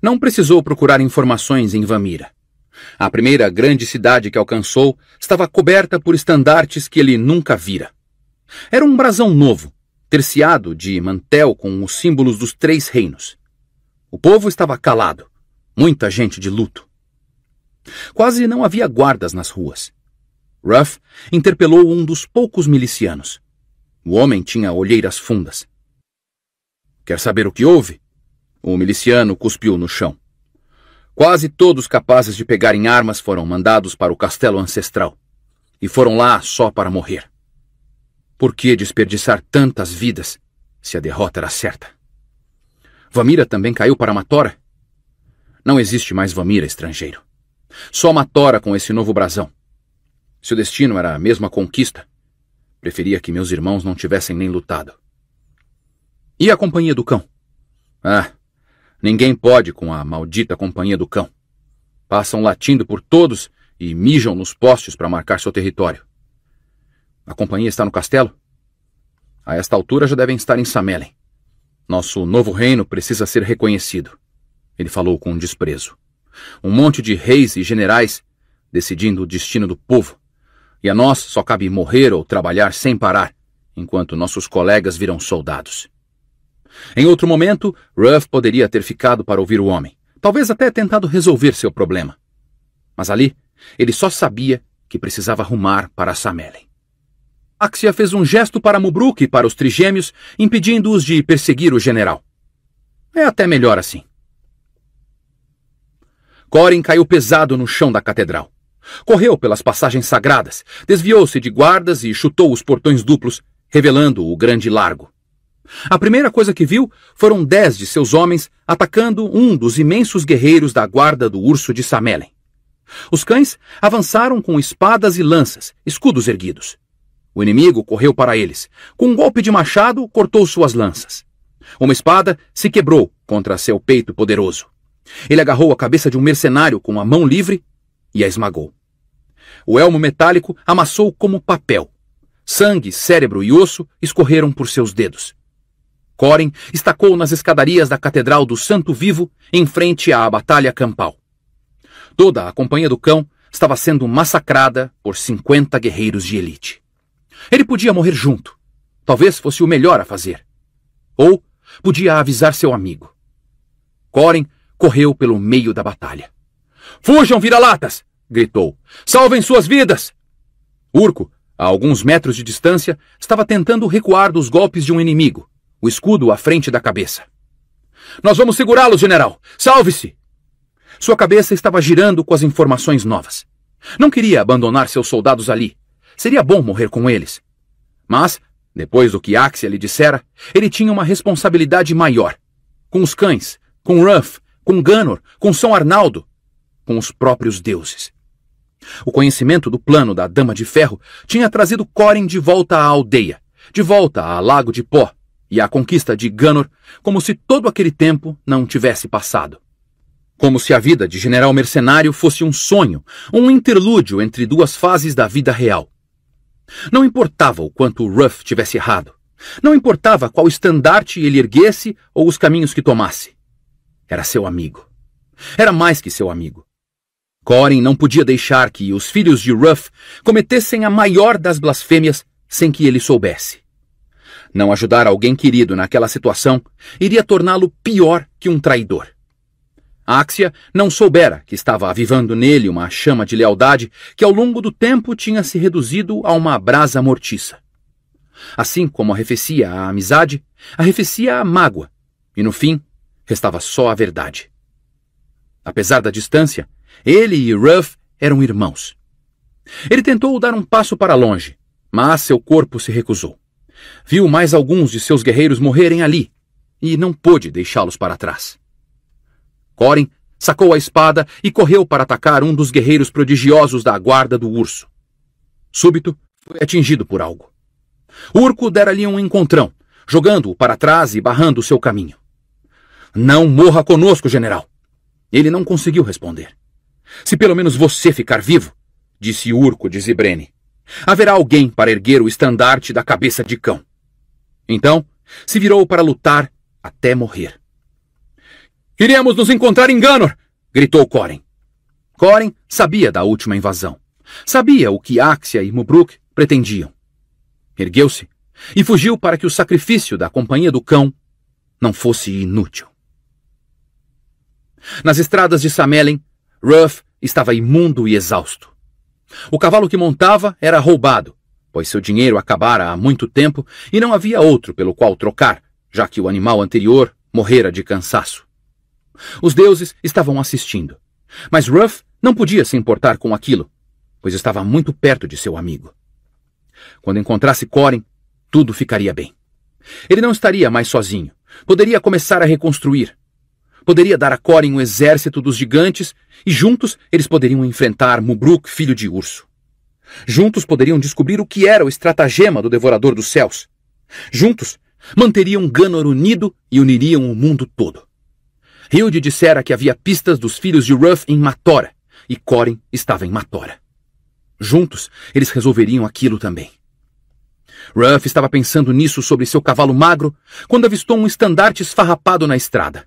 não precisou procurar informações em Vamira. A primeira grande cidade que alcançou estava coberta por estandartes que ele nunca vira. Era um brasão novo, terciado de mantel com os símbolos dos três reinos. O povo estava calado, muita gente de luto. Quase não havia guardas nas ruas. Ruff interpelou um dos poucos milicianos. O homem tinha olheiras fundas. Quer saber o que houve? O miliciano cuspiu no chão. Quase todos capazes de pegar em armas foram mandados para o castelo ancestral. E foram lá só para morrer. Por que desperdiçar tantas vidas se a derrota era certa? Vamira também caiu para Matora? Não existe mais Vamira estrangeiro. Só Matora com esse novo brasão. Se o destino era a mesma conquista, preferia que meus irmãos não tivessem nem lutado. E a companhia do cão? Ah, Ninguém pode com a maldita companhia do cão. Passam latindo por todos e mijam nos postes para marcar seu território. A companhia está no castelo? A esta altura já devem estar em Samelen. Nosso novo reino precisa ser reconhecido. Ele falou com desprezo. Um monte de reis e generais decidindo o destino do povo. E a nós só cabe morrer ou trabalhar sem parar, enquanto nossos colegas viram soldados. Em outro momento, Ruff poderia ter ficado para ouvir o homem, talvez até tentado resolver seu problema. Mas ali, ele só sabia que precisava arrumar para Samelen. Axia fez um gesto para Mubruk e para os trigêmeos, impedindo-os de perseguir o general. É até melhor assim. Corin caiu pesado no chão da catedral. Correu pelas passagens sagradas, desviou-se de guardas e chutou os portões duplos, revelando o grande largo. A primeira coisa que viu foram dez de seus homens atacando um dos imensos guerreiros da guarda do urso de Samelen. Os cães avançaram com espadas e lanças, escudos erguidos. O inimigo correu para eles. Com um golpe de machado, cortou suas lanças. Uma espada se quebrou contra seu peito poderoso. Ele agarrou a cabeça de um mercenário com a mão livre e a esmagou. O elmo metálico amassou como papel. Sangue, cérebro e osso escorreram por seus dedos. Coren estacou nas escadarias da Catedral do Santo Vivo, em frente à Batalha Campal. Toda a Companhia do Cão estava sendo massacrada por 50 guerreiros de elite. Ele podia morrer junto. Talvez fosse o melhor a fazer. Ou podia avisar seu amigo. Coren correu pelo meio da batalha. Fujam, vira-latas! gritou. Salvem suas vidas! Urco, a alguns metros de distância, estava tentando recuar dos golpes de um inimigo o escudo à frente da cabeça. Nós vamos segurá-lo, general! Salve-se! Sua cabeça estava girando com as informações novas. Não queria abandonar seus soldados ali. Seria bom morrer com eles. Mas, depois do que Axia lhe dissera, ele tinha uma responsabilidade maior. Com os cães, com Ruff, com Ganor, com São Arnaldo, com os próprios deuses. O conhecimento do plano da Dama de Ferro tinha trazido Corin de volta à aldeia, de volta a Lago de Pó, e a conquista de Ganor como se todo aquele tempo não tivesse passado. Como se a vida de general mercenário fosse um sonho, um interlúdio entre duas fases da vida real. Não importava o quanto Ruff tivesse errado. Não importava qual estandarte ele erguesse ou os caminhos que tomasse. Era seu amigo. Era mais que seu amigo. Corin não podia deixar que os filhos de Ruff cometessem a maior das blasfêmias sem que ele soubesse. Não ajudar alguém querido naquela situação iria torná-lo pior que um traidor. Axia não soubera que estava avivando nele uma chama de lealdade que ao longo do tempo tinha se reduzido a uma brasa mortiça. Assim como arrefecia a amizade, arrefecia a mágoa, e no fim, restava só a verdade. Apesar da distância, ele e Ruff eram irmãos. Ele tentou dar um passo para longe, mas seu corpo se recusou. Viu mais alguns de seus guerreiros morrerem ali e não pôde deixá-los para trás. Corin sacou a espada e correu para atacar um dos guerreiros prodigiosos da guarda do urso. Súbito, foi atingido por algo. Urco dera-lhe um encontrão, jogando-o para trás e barrando seu caminho. Não morra conosco, general! Ele não conseguiu responder. Se pelo menos você ficar vivo, disse Urco de Zibrene. Haverá alguém para erguer o estandarte da cabeça de cão. Então, se virou para lutar até morrer. Iremos nos encontrar em Ganor! gritou Coren. Coren sabia da última invasão. Sabia o que Axia e Mubruk pretendiam. Ergueu-se e fugiu para que o sacrifício da companhia do cão não fosse inútil. Nas estradas de Samelen, Ruff estava imundo e exausto. O cavalo que montava era roubado, pois seu dinheiro acabara há muito tempo e não havia outro pelo qual trocar, já que o animal anterior morrera de cansaço. Os deuses estavam assistindo, mas Ruff não podia se importar com aquilo, pois estava muito perto de seu amigo. Quando encontrasse Corin, tudo ficaria bem. Ele não estaria mais sozinho. Poderia começar a reconstruir poderia dar a Corin um exército dos gigantes e juntos eles poderiam enfrentar Mubruk, filho de urso. Juntos poderiam descobrir o que era o estratagema do Devorador dos Céus. Juntos manteriam Ganor unido e uniriam o mundo todo. Hilde dissera que havia pistas dos filhos de Ruff em Matora e Corin estava em Matora. Juntos, eles resolveriam aquilo também. Ruff estava pensando nisso sobre seu cavalo magro quando avistou um estandarte esfarrapado na estrada.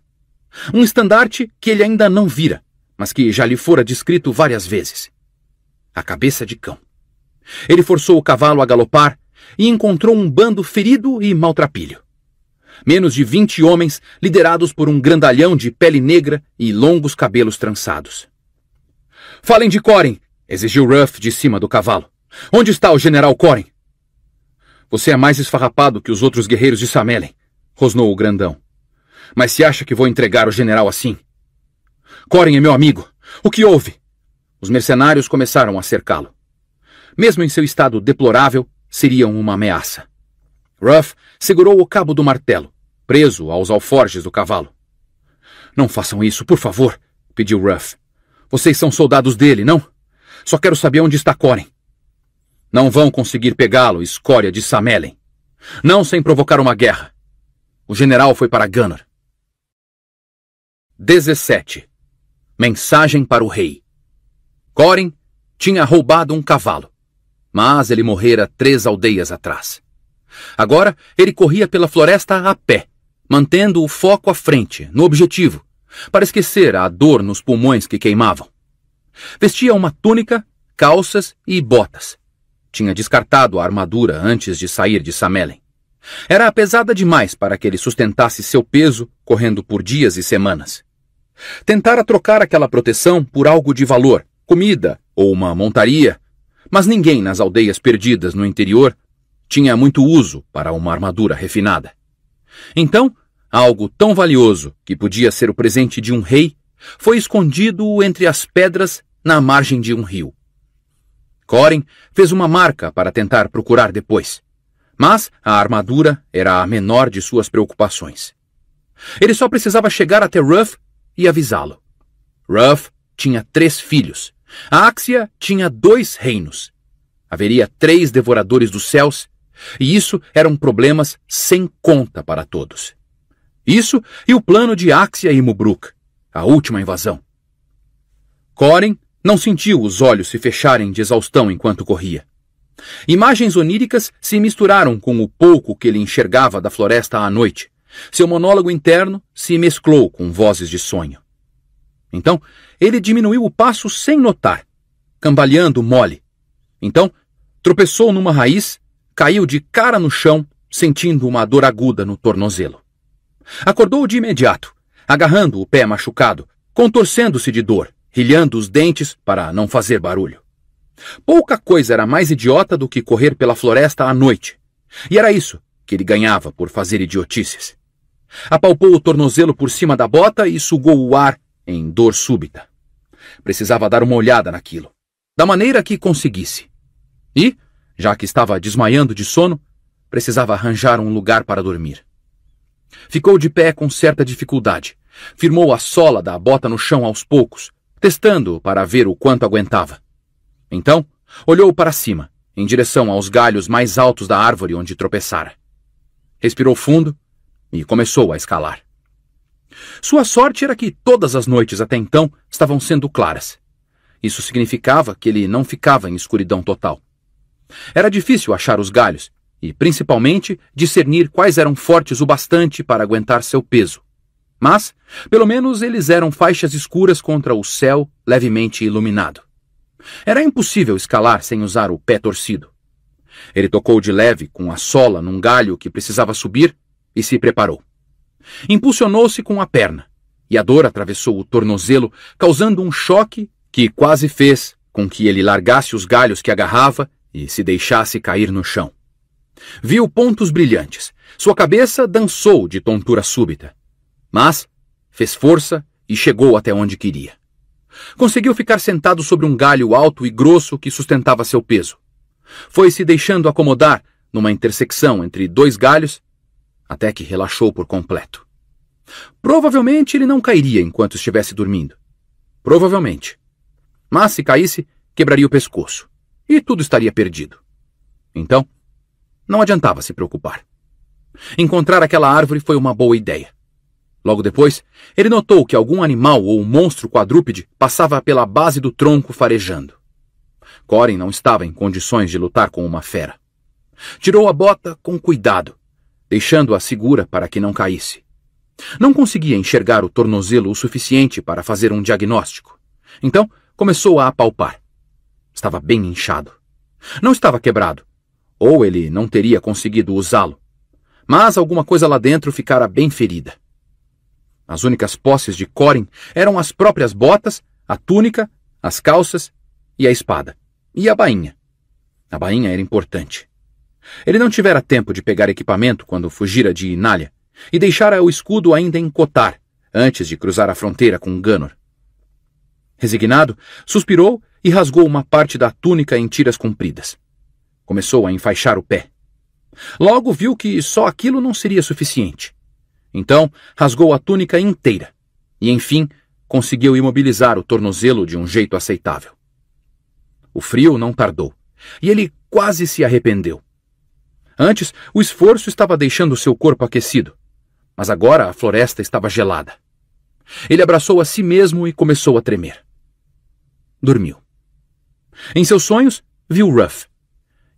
Um estandarte que ele ainda não vira, mas que já lhe fora descrito várias vezes. A cabeça de cão. Ele forçou o cavalo a galopar e encontrou um bando ferido e maltrapilho. Menos de vinte homens, liderados por um grandalhão de pele negra e longos cabelos trançados. Falem de Corin! exigiu Ruff de cima do cavalo. Onde está o general Corin? Você é mais esfarrapado que os outros guerreiros de Samelen, rosnou o grandão. Mas se acha que vou entregar o general assim? Corin é meu amigo. O que houve? Os mercenários começaram a cercá-lo. Mesmo em seu estado deplorável, seriam uma ameaça. Ruff segurou o cabo do martelo, preso aos alforjes do cavalo. Não façam isso, por favor, pediu Ruff. Vocês são soldados dele, não? Só quero saber onde está Corin. Não vão conseguir pegá-lo, escória de Samelen. Não sem provocar uma guerra. O general foi para Gunnar. 17 Mensagem para o rei. Corin tinha roubado um cavalo, mas ele morrera três aldeias atrás. Agora ele corria pela floresta a pé, mantendo o foco à frente, no objetivo, para esquecer a dor nos pulmões que queimavam. Vestia uma túnica, calças e botas. Tinha descartado a armadura antes de sair de Samelen. Era pesada demais para que ele sustentasse seu peso correndo por dias e semanas. Tentara trocar aquela proteção por algo de valor, comida ou uma montaria, mas ninguém nas aldeias perdidas no interior tinha muito uso para uma armadura refinada. Então, algo tão valioso que podia ser o presente de um rei foi escondido entre as pedras na margem de um rio. Corin fez uma marca para tentar procurar depois, mas a armadura era a menor de suas preocupações. Ele só precisava chegar até Ruff e avisá-lo. Ruff tinha três filhos. Axia tinha dois reinos. Haveria três devoradores dos céus, e isso eram problemas sem conta para todos. Isso e o plano de Axia e Mubruk, a última invasão. Corin não sentiu os olhos se fecharem de exaustão enquanto corria. Imagens oníricas se misturaram com o pouco que ele enxergava da floresta à noite, seu monólogo interno se mesclou com vozes de sonho. Então, ele diminuiu o passo sem notar, cambaleando mole. Então, tropeçou numa raiz, caiu de cara no chão, sentindo uma dor aguda no tornozelo. Acordou de imediato, agarrando o pé machucado, contorcendo-se de dor, rilhando os dentes para não fazer barulho. Pouca coisa era mais idiota do que correr pela floresta à noite. E era isso que ele ganhava por fazer idiotices. Apalpou o tornozelo por cima da bota e sugou o ar em dor súbita. Precisava dar uma olhada naquilo, da maneira que conseguisse. E, já que estava desmaiando de sono, precisava arranjar um lugar para dormir. Ficou de pé com certa dificuldade. Firmou a sola da bota no chão aos poucos, testando para ver o quanto aguentava. Então, olhou para cima, em direção aos galhos mais altos da árvore onde tropeçara. Respirou fundo e começou a escalar. Sua sorte era que todas as noites até então estavam sendo claras. Isso significava que ele não ficava em escuridão total. Era difícil achar os galhos e, principalmente, discernir quais eram fortes o bastante para aguentar seu peso. Mas, pelo menos, eles eram faixas escuras contra o céu levemente iluminado. Era impossível escalar sem usar o pé torcido. Ele tocou de leve com a sola num galho que precisava subir e se preparou. Impulsionou-se com a perna, e a dor atravessou o tornozelo, causando um choque que quase fez com que ele largasse os galhos que agarrava e se deixasse cair no chão. Viu pontos brilhantes. Sua cabeça dançou de tontura súbita. Mas fez força e chegou até onde queria. Conseguiu ficar sentado sobre um galho alto e grosso que sustentava seu peso. Foi se deixando acomodar numa intersecção entre dois galhos até que relaxou por completo. Provavelmente ele não cairia enquanto estivesse dormindo. Provavelmente. Mas se caísse, quebraria o pescoço. E tudo estaria perdido. Então, não adiantava se preocupar. Encontrar aquela árvore foi uma boa ideia. Logo depois, ele notou que algum animal ou monstro quadrúpede passava pela base do tronco farejando. Corin não estava em condições de lutar com uma fera. Tirou a bota com cuidado deixando-a segura para que não caísse. Não conseguia enxergar o tornozelo o suficiente para fazer um diagnóstico. Então, começou a apalpar. Estava bem inchado. Não estava quebrado, ou ele não teria conseguido usá-lo. Mas alguma coisa lá dentro ficara bem ferida. As únicas posses de Corin eram as próprias botas, a túnica, as calças e a espada. E a bainha. A bainha era importante. Ele não tivera tempo de pegar equipamento quando fugira de Inália e deixara o escudo ainda em Cotar, antes de cruzar a fronteira com Ganor. Resignado, suspirou e rasgou uma parte da túnica em tiras compridas. Começou a enfaixar o pé. Logo viu que só aquilo não seria suficiente. Então, rasgou a túnica inteira e, enfim, conseguiu imobilizar o tornozelo de um jeito aceitável. O frio não tardou e ele quase se arrependeu. Antes, o esforço estava deixando seu corpo aquecido, mas agora a floresta estava gelada. Ele abraçou a si mesmo e começou a tremer. Dormiu. Em seus sonhos, viu Ruff.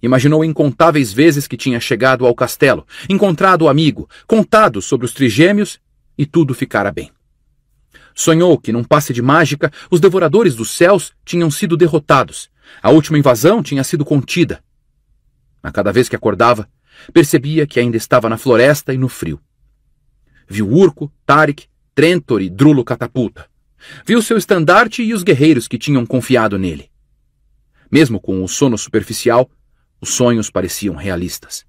Imaginou incontáveis vezes que tinha chegado ao castelo, encontrado o amigo, contado sobre os trigêmeos e tudo ficara bem. Sonhou que, num passe de mágica, os devoradores dos céus tinham sido derrotados. A última invasão tinha sido contida. A cada vez que acordava, percebia que ainda estava na floresta e no frio. Viu Urco, Tarik, Trentor e Drulo Catapulta. Viu seu estandarte e os guerreiros que tinham confiado nele. Mesmo com o sono superficial, os sonhos pareciam realistas.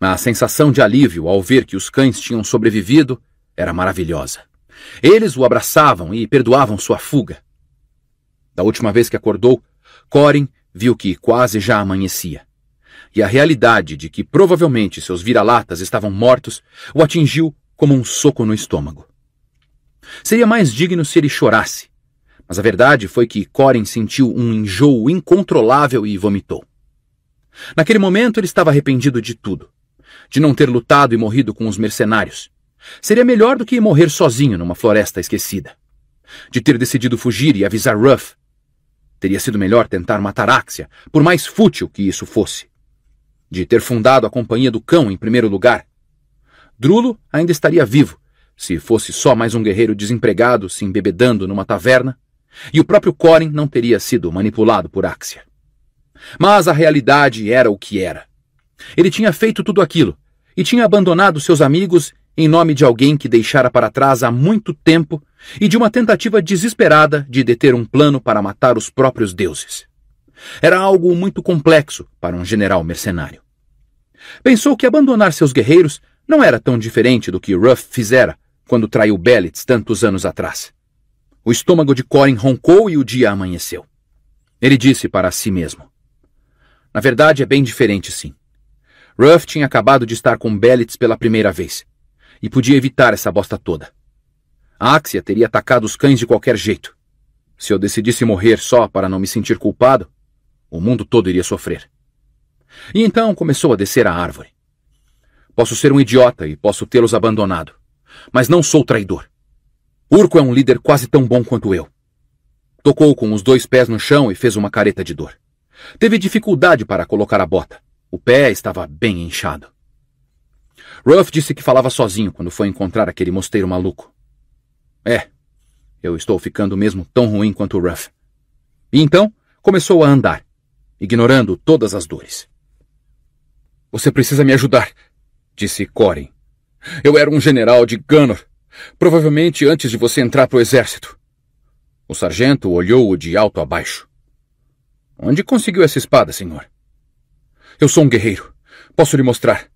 A sensação de alívio ao ver que os cães tinham sobrevivido era maravilhosa. Eles o abraçavam e perdoavam sua fuga. Da última vez que acordou, Corin viu que quase já amanhecia e a realidade de que provavelmente seus vira-latas estavam mortos o atingiu como um soco no estômago. Seria mais digno se ele chorasse, mas a verdade foi que Corin sentiu um enjoo incontrolável e vomitou. Naquele momento ele estava arrependido de tudo, de não ter lutado e morrido com os mercenários. Seria melhor do que morrer sozinho numa floresta esquecida. De ter decidido fugir e avisar Ruff. Teria sido melhor tentar matar Axia, por mais fútil que isso fosse de ter fundado a Companhia do Cão em primeiro lugar. Drulo ainda estaria vivo, se fosse só mais um guerreiro desempregado se embebedando numa taverna, e o próprio Corin não teria sido manipulado por Axia. Mas a realidade era o que era. Ele tinha feito tudo aquilo e tinha abandonado seus amigos em nome de alguém que deixara para trás há muito tempo e de uma tentativa desesperada de deter um plano para matar os próprios deuses. Era algo muito complexo para um general mercenário. Pensou que abandonar seus guerreiros não era tão diferente do que Ruff fizera quando traiu Bellitz tantos anos atrás. O estômago de Corin roncou e o dia amanheceu. Ele disse para si mesmo. Na verdade, é bem diferente, sim. Ruff tinha acabado de estar com Bellitz pela primeira vez, e podia evitar essa bosta toda. A Axia teria atacado os cães de qualquer jeito. Se eu decidisse morrer só para não me sentir culpado, o mundo todo iria sofrer. E então começou a descer a árvore. Posso ser um idiota e posso tê-los abandonado, mas não sou traidor. Urco é um líder quase tão bom quanto eu. Tocou com os dois pés no chão e fez uma careta de dor. Teve dificuldade para colocar a bota. O pé estava bem inchado. Ruff disse que falava sozinho quando foi encontrar aquele mosteiro maluco. É, eu estou ficando mesmo tão ruim quanto Ruff. E então começou a andar, ignorando todas as dores. Você precisa me ajudar, disse Corin. Eu era um general de Gunnor, provavelmente antes de você entrar para o exército. O sargento olhou-o de alto a baixo. Onde conseguiu essa espada, senhor? Eu sou um guerreiro. Posso lhe mostrar.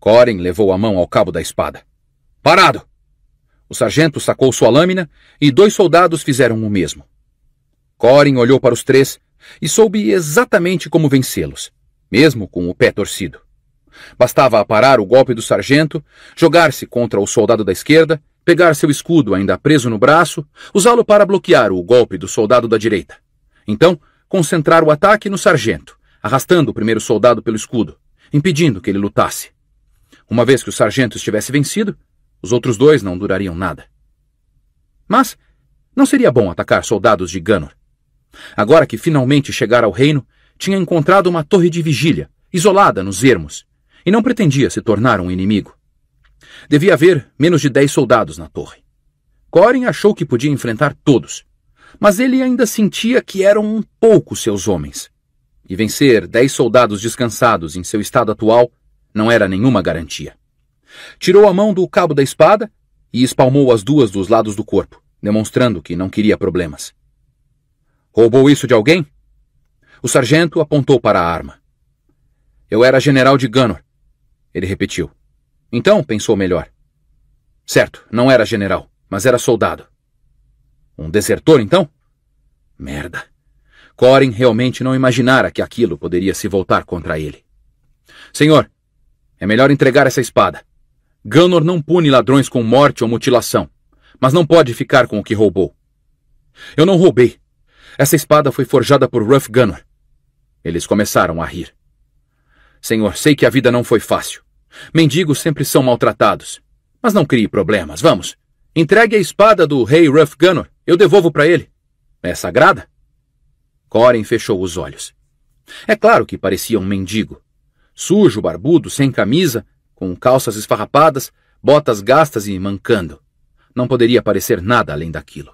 Corin levou a mão ao cabo da espada. Parado! O sargento sacou sua lâmina e dois soldados fizeram o mesmo. Corin olhou para os três e soube exatamente como vencê-los, mesmo com o pé torcido. Bastava aparar o golpe do sargento, jogar-se contra o soldado da esquerda, pegar seu escudo ainda preso no braço, usá-lo para bloquear o golpe do soldado da direita. Então, concentrar o ataque no sargento, arrastando o primeiro soldado pelo escudo, impedindo que ele lutasse. Uma vez que o sargento estivesse vencido, os outros dois não durariam nada. Mas não seria bom atacar soldados de Ganor, Agora que finalmente chegara ao reino, tinha encontrado uma torre de vigília, isolada nos ermos, e não pretendia se tornar um inimigo. Devia haver menos de dez soldados na torre. Corin achou que podia enfrentar todos, mas ele ainda sentia que eram um pouco seus homens. E vencer dez soldados descansados em seu estado atual não era nenhuma garantia. Tirou a mão do cabo da espada e espalmou as duas dos lados do corpo, demonstrando que não queria problemas. Roubou isso de alguém? O sargento apontou para a arma. Eu era general de Ganor, ele repetiu. Então, pensou melhor. Certo, não era general, mas era soldado. Um desertor, então? Merda. Corin realmente não imaginara que aquilo poderia se voltar contra ele. Senhor, é melhor entregar essa espada. Ganor não pune ladrões com morte ou mutilação, mas não pode ficar com o que roubou. Eu não roubei, essa espada foi forjada por Ruff Gunner. Eles começaram a rir. Senhor, sei que a vida não foi fácil. Mendigos sempre são maltratados. Mas não crie problemas, vamos. Entregue a espada do rei Ruff Gunner. Eu devolvo para ele. É sagrada? Corin fechou os olhos. É claro que parecia um mendigo. Sujo, barbudo, sem camisa, com calças esfarrapadas, botas gastas e mancando. Não poderia parecer nada além daquilo.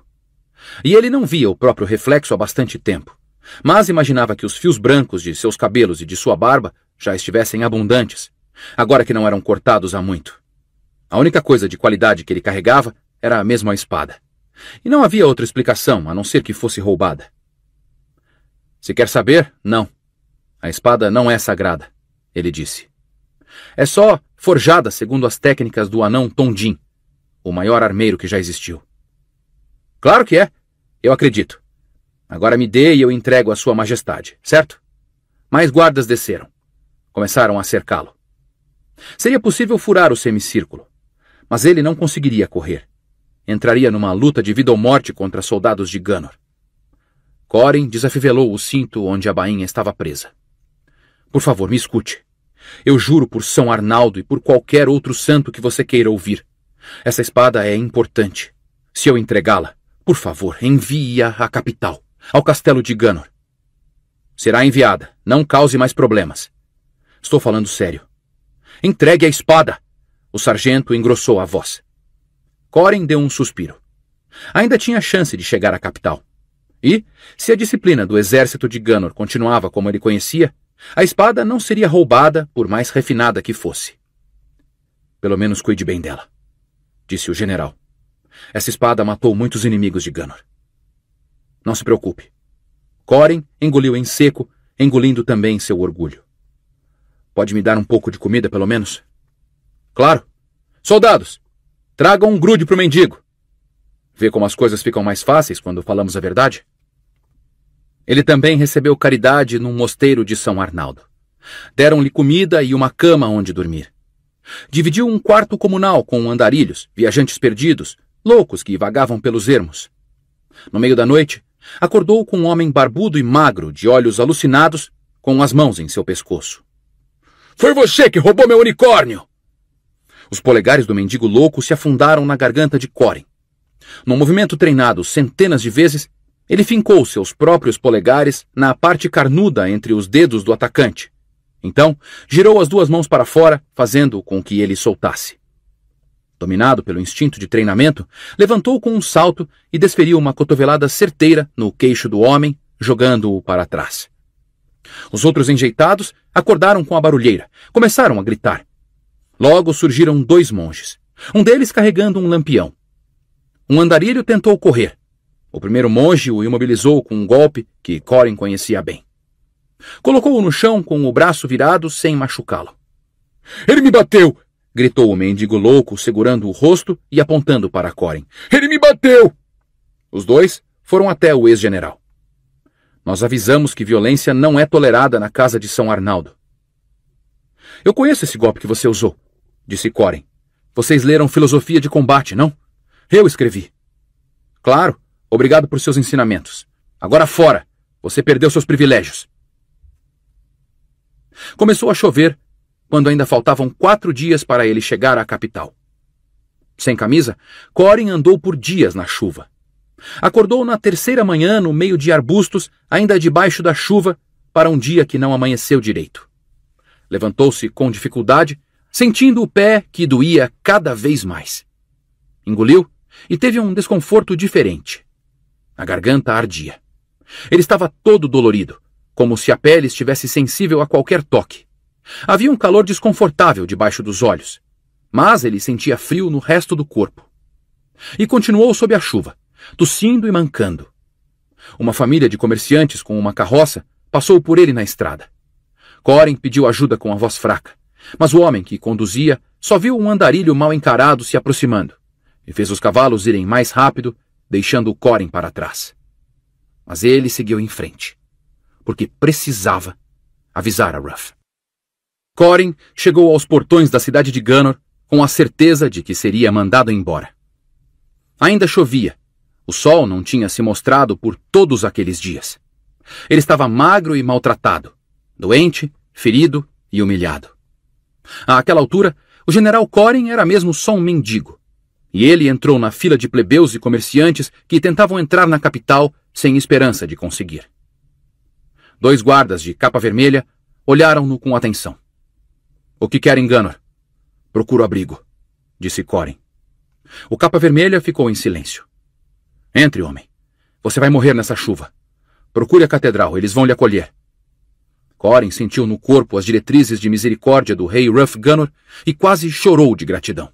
E ele não via o próprio reflexo há bastante tempo, mas imaginava que os fios brancos de seus cabelos e de sua barba já estivessem abundantes, agora que não eram cortados há muito. A única coisa de qualidade que ele carregava era a mesma espada. E não havia outra explicação, a não ser que fosse roubada. Se quer saber, não. A espada não é sagrada, ele disse. É só forjada segundo as técnicas do anão Tondim, o maior armeiro que já existiu. Claro que é. Eu acredito. Agora me dê e eu entrego a Sua Majestade, certo? Mais guardas desceram. Começaram a cercá-lo. Seria possível furar o semicírculo, mas ele não conseguiria correr. Entraria numa luta de vida ou morte contra soldados de Ganor. Corin desafivelou o cinto onde a bainha estava presa. Por favor, me escute. Eu juro por São Arnaldo e por qualquer outro santo que você queira ouvir. Essa espada é importante. Se eu entregá-la, por favor, envie-a à capital, ao castelo de Ganor. Será enviada. Não cause mais problemas. Estou falando sério. Entregue a espada! O sargento engrossou a voz. Corin deu um suspiro. Ainda tinha chance de chegar à capital. E, se a disciplina do exército de Ganor continuava como ele conhecia, a espada não seria roubada, por mais refinada que fosse. Pelo menos cuide bem dela, disse o general. Essa espada matou muitos inimigos de Ganor. Não se preocupe. Corin engoliu em seco, engolindo também seu orgulho. Pode me dar um pouco de comida, pelo menos? Claro. Soldados, tragam um grude para o mendigo. Vê como as coisas ficam mais fáceis quando falamos a verdade? Ele também recebeu caridade num mosteiro de São Arnaldo. Deram-lhe comida e uma cama onde dormir. Dividiu um quarto comunal com andarilhos, viajantes perdidos, loucos que vagavam pelos ermos. No meio da noite, acordou com um homem barbudo e magro, de olhos alucinados, com as mãos em seu pescoço. Foi você que roubou meu unicórnio! Os polegares do mendigo louco se afundaram na garganta de Corin. Num movimento treinado centenas de vezes, ele fincou seus próprios polegares na parte carnuda entre os dedos do atacante. Então, girou as duas mãos para fora, fazendo com que ele soltasse dominado pelo instinto de treinamento, levantou com um salto e desferiu uma cotovelada certeira no queixo do homem, jogando-o para trás. Os outros enjeitados acordaram com a barulheira, começaram a gritar. Logo surgiram dois monges, um deles carregando um lampião. Um andarilho tentou correr. O primeiro monge o imobilizou com um golpe que Corin conhecia bem. Colocou-o no chão com o braço virado sem machucá-lo. Ele me bateu! gritou o mendigo louco, segurando o rosto e apontando para Corin. Ele me bateu! Os dois foram até o ex-general. Nós avisamos que violência não é tolerada na casa de São Arnaldo. Eu conheço esse golpe que você usou, disse Corin. Vocês leram Filosofia de Combate, não? Eu escrevi. Claro, obrigado por seus ensinamentos. Agora fora! Você perdeu seus privilégios. Começou a chover quando ainda faltavam quatro dias para ele chegar à capital. Sem camisa, Corin andou por dias na chuva. Acordou na terceira manhã no meio de arbustos, ainda debaixo da chuva, para um dia que não amanheceu direito. Levantou-se com dificuldade, sentindo o pé que doía cada vez mais. Engoliu e teve um desconforto diferente. A garganta ardia. Ele estava todo dolorido, como se a pele estivesse sensível a qualquer toque. Havia um calor desconfortável debaixo dos olhos, mas ele sentia frio no resto do corpo. E continuou sob a chuva, tossindo e mancando. Uma família de comerciantes com uma carroça passou por ele na estrada. Corin pediu ajuda com a voz fraca, mas o homem que conduzia só viu um andarilho mal encarado se aproximando e fez os cavalos irem mais rápido, deixando o para trás. Mas ele seguiu em frente, porque precisava avisar a Ruff. Corin chegou aos portões da cidade de Ganor com a certeza de que seria mandado embora. Ainda chovia. O sol não tinha se mostrado por todos aqueles dias. Ele estava magro e maltratado, doente, ferido e humilhado. Àquela altura, o general Corin era mesmo só um mendigo. E ele entrou na fila de plebeus e comerciantes que tentavam entrar na capital sem esperança de conseguir. Dois guardas de capa vermelha olharam-no com atenção. O que querem, Gunnar? Procuro abrigo, disse Corin. O capa vermelha ficou em silêncio. Entre, homem. Você vai morrer nessa chuva. Procure a catedral, eles vão lhe acolher. Corin sentiu no corpo as diretrizes de misericórdia do rei Ruff Gunnar e quase chorou de gratidão.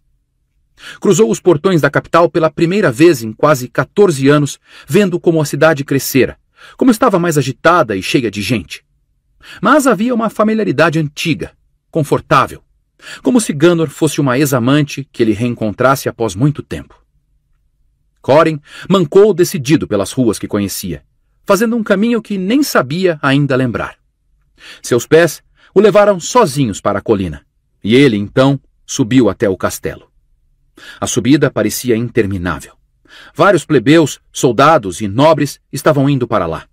Cruzou os portões da capital pela primeira vez em quase 14 anos, vendo como a cidade crescera, como estava mais agitada e cheia de gente. Mas havia uma familiaridade antiga, confortável, como se Gunnor fosse uma ex-amante que ele reencontrasse após muito tempo. Corin mancou decidido pelas ruas que conhecia, fazendo um caminho que nem sabia ainda lembrar. Seus pés o levaram sozinhos para a colina, e ele, então, subiu até o castelo. A subida parecia interminável. Vários plebeus, soldados e nobres estavam indo para lá.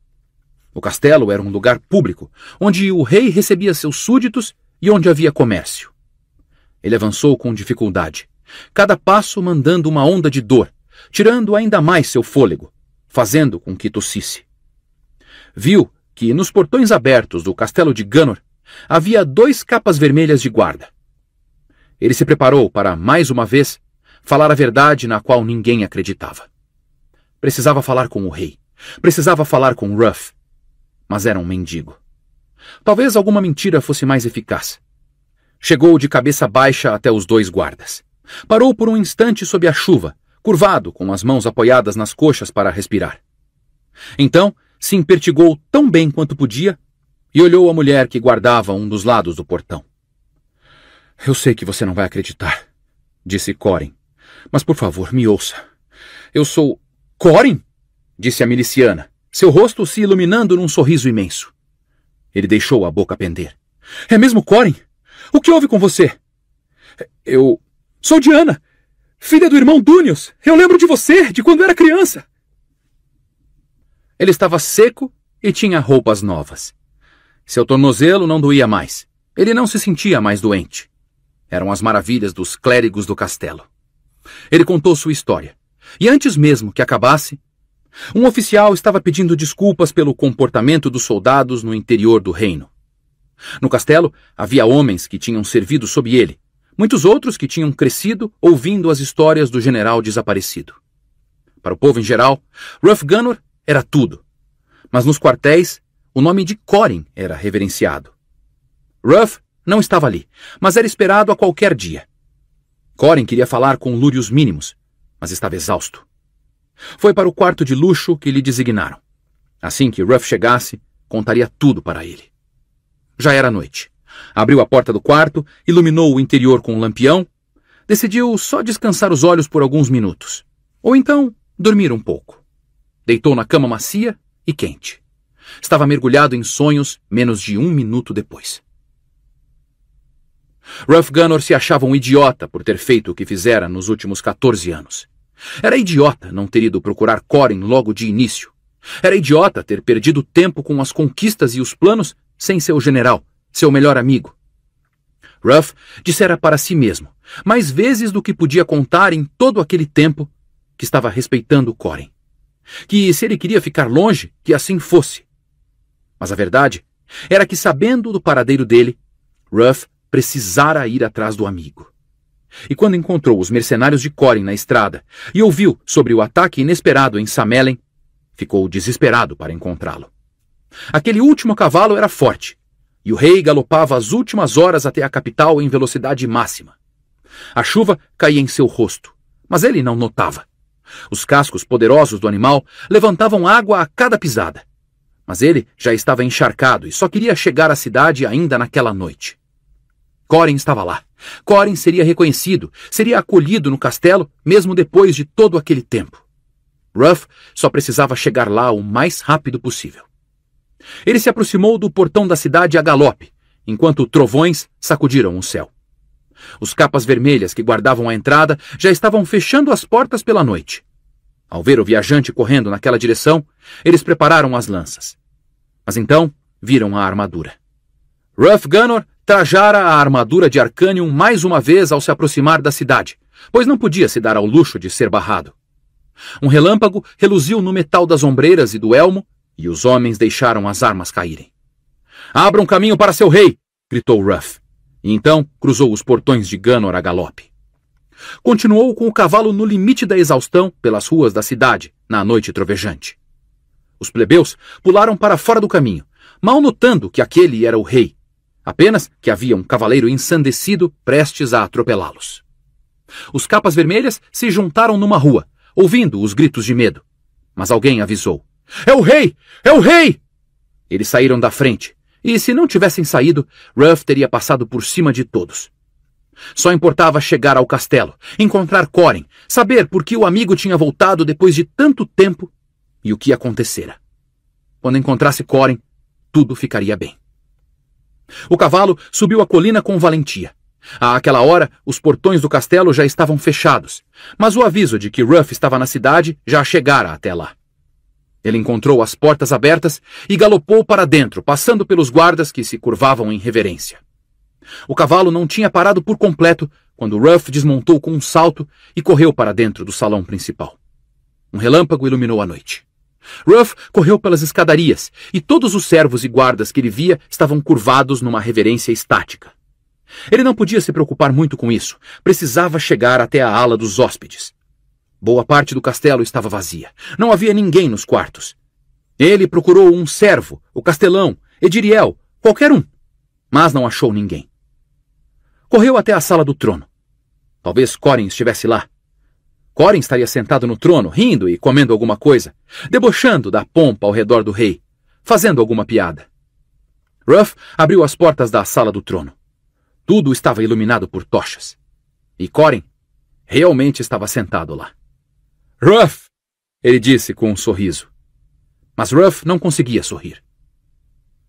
O castelo era um lugar público, onde o rei recebia seus súditos e onde havia comércio. Ele avançou com dificuldade, cada passo mandando uma onda de dor, tirando ainda mais seu fôlego, fazendo com que tossisse. Viu que nos portões abertos do castelo de Ganor havia dois capas vermelhas de guarda. Ele se preparou para, mais uma vez, falar a verdade na qual ninguém acreditava. Precisava falar com o rei. Precisava falar com Ruff. Mas era um mendigo. Talvez alguma mentira fosse mais eficaz. Chegou de cabeça baixa até os dois guardas. Parou por um instante sob a chuva, curvado, com as mãos apoiadas nas coxas para respirar. Então, se impertigou tão bem quanto podia e olhou a mulher que guardava um dos lados do portão. Eu sei que você não vai acreditar, disse Corin. Mas por favor, me ouça. Eu sou. Corin? disse a miliciana, seu rosto se iluminando num sorriso imenso. Ele deixou a boca pender. É mesmo Corin? O que houve com você? Eu. Sou Diana, filha do irmão Dúnios. Eu lembro de você, de quando era criança. Ele estava seco e tinha roupas novas. Seu tornozelo não doía mais. Ele não se sentia mais doente. Eram as maravilhas dos clérigos do castelo. Ele contou sua história. E antes mesmo que acabasse, um oficial estava pedindo desculpas pelo comportamento dos soldados no interior do reino. No castelo havia homens que tinham servido sob ele, muitos outros que tinham crescido ouvindo as histórias do general desaparecido. Para o povo em geral, Ruff Gunnor era tudo. Mas nos quartéis, o nome de Corin era reverenciado. Ruff não estava ali, mas era esperado a qualquer dia. Corin queria falar com Lúrios Mínimos, mas estava exausto. Foi para o quarto de luxo que lhe designaram. Assim que Ruff chegasse, contaria tudo para ele. Já era noite. Abriu a porta do quarto, iluminou o interior com um lampião, decidiu só descansar os olhos por alguns minutos, ou então dormir um pouco. Deitou na cama macia e quente. Estava mergulhado em sonhos menos de um minuto depois. Ruff Gunnor se achava um idiota por ter feito o que fizera nos últimos 14 anos. Era idiota não ter ido procurar Corin logo de início. Era idiota ter perdido tempo com as conquistas e os planos sem seu general, seu melhor amigo. Ruff dissera para si mesmo, mais vezes do que podia contar em todo aquele tempo, que estava respeitando Corin. Que se ele queria ficar longe, que assim fosse. Mas a verdade era que, sabendo do paradeiro dele, Ruff precisara ir atrás do amigo. E quando encontrou os mercenários de Corin na estrada e ouviu sobre o ataque inesperado em Samelen, ficou desesperado para encontrá-lo. Aquele último cavalo era forte, e o rei galopava as últimas horas até a capital em velocidade máxima. A chuva caía em seu rosto, mas ele não notava. Os cascos poderosos do animal levantavam água a cada pisada. Mas ele já estava encharcado e só queria chegar à cidade ainda naquela noite. Corin estava lá. Corin seria reconhecido, seria acolhido no castelo, mesmo depois de todo aquele tempo. Ruff só precisava chegar lá o mais rápido possível. Ele se aproximou do portão da cidade a galope, enquanto trovões sacudiram o céu. Os capas vermelhas que guardavam a entrada já estavam fechando as portas pela noite. Ao ver o viajante correndo naquela direção, eles prepararam as lanças. Mas então viram a armadura. Ruff Gunnor trajara a armadura de Arcanium mais uma vez ao se aproximar da cidade, pois não podia se dar ao luxo de ser barrado. Um relâmpago reluziu no metal das ombreiras e do elmo, e os homens deixaram as armas caírem. Abra um caminho para seu rei! gritou Ruff. E então cruzou os portões de Gunnor a galope. Continuou com o cavalo no limite da exaustão pelas ruas da cidade, na noite trovejante. Os plebeus pularam para fora do caminho, mal notando que aquele era o rei, apenas que havia um cavaleiro ensandecido prestes a atropelá-los. Os capas vermelhas se juntaram numa rua, ouvindo os gritos de medo. Mas alguém avisou: É o rei! É o rei! Eles saíram da frente, e se não tivessem saído, Ruff teria passado por cima de todos. Só importava chegar ao castelo, encontrar Corin, saber por que o amigo tinha voltado depois de tanto tempo e o que acontecera. Quando encontrasse Corin, tudo ficaria bem. O cavalo subiu a colina com valentia. Àquela hora, os portões do castelo já estavam fechados, mas o aviso de que Ruff estava na cidade já chegara até lá. Ele encontrou as portas abertas e galopou para dentro, passando pelos guardas que se curvavam em reverência. O cavalo não tinha parado por completo quando Ruff desmontou com um salto e correu para dentro do salão principal. Um relâmpago iluminou a noite. Ruff correu pelas escadarias e todos os servos e guardas que ele via estavam curvados numa reverência estática. Ele não podia se preocupar muito com isso. Precisava chegar até a ala dos hóspedes. Boa parte do castelo estava vazia. Não havia ninguém nos quartos. Ele procurou um servo, o castelão, Ediriel, qualquer um, mas não achou ninguém. Correu até a sala do trono. Talvez Corin estivesse lá. Corin estaria sentado no trono, rindo e comendo alguma coisa, debochando da pompa ao redor do rei, fazendo alguma piada. Ruff abriu as portas da sala do trono. Tudo estava iluminado por tochas. E Corin realmente estava sentado lá. Ruff! ele disse com um sorriso. Mas Ruff não conseguia sorrir.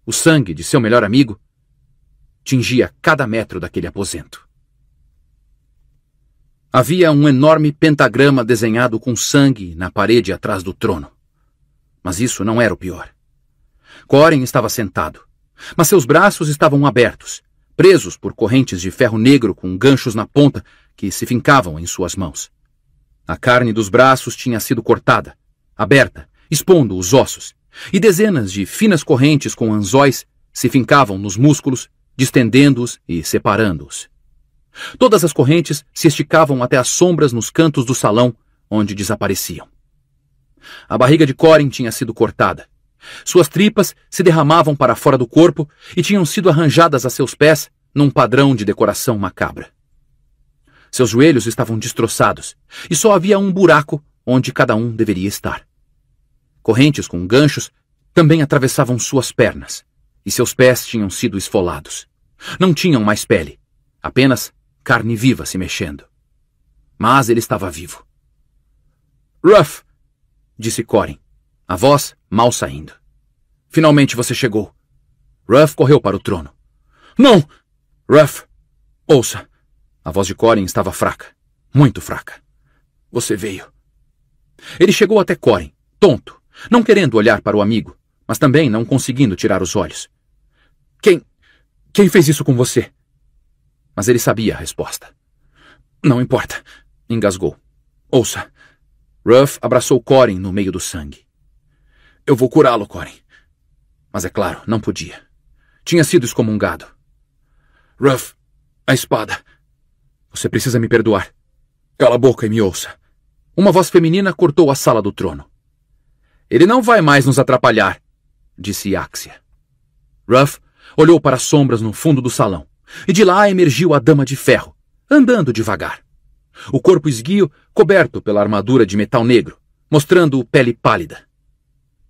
O sangue de seu melhor amigo tingia cada metro daquele aposento. Havia um enorme pentagrama desenhado com sangue na parede atrás do trono. Mas isso não era o pior. Coren estava sentado, mas seus braços estavam abertos, presos por correntes de ferro negro com ganchos na ponta que se fincavam em suas mãos. A carne dos braços tinha sido cortada, aberta, expondo os ossos, e dezenas de finas correntes com anzóis se fincavam nos músculos, distendendo-os e separando-os. Todas as correntes se esticavam até as sombras nos cantos do salão, onde desapareciam. A barriga de Corin tinha sido cortada. Suas tripas se derramavam para fora do corpo e tinham sido arranjadas a seus pés num padrão de decoração macabra. Seus joelhos estavam destroçados e só havia um buraco onde cada um deveria estar. Correntes com ganchos também atravessavam suas pernas e seus pés tinham sido esfolados. Não tinham mais pele, apenas carne viva se mexendo. Mas ele estava vivo. Ruff! disse Corin, a voz mal saindo. Finalmente você chegou. Ruff correu para o trono. Não! Ruff! Ouça! A voz de Corin estava fraca. Muito fraca. Você veio. Ele chegou até Corin, tonto, não querendo olhar para o amigo, mas também não conseguindo tirar os olhos. Quem. Quem fez isso com você? mas ele sabia a resposta. Não importa, engasgou. Ouça. Ruff abraçou Corin no meio do sangue. Eu vou curá-lo, Corin. Mas é claro, não podia. Tinha sido excomungado. Ruff, a espada. Você precisa me perdoar. Cala a boca e me ouça. Uma voz feminina cortou a sala do trono. Ele não vai mais nos atrapalhar, disse Axia. Ruff olhou para as sombras no fundo do salão. E de lá emergiu a Dama de Ferro, andando devagar. O corpo esguio coberto pela armadura de metal negro, mostrando pele pálida.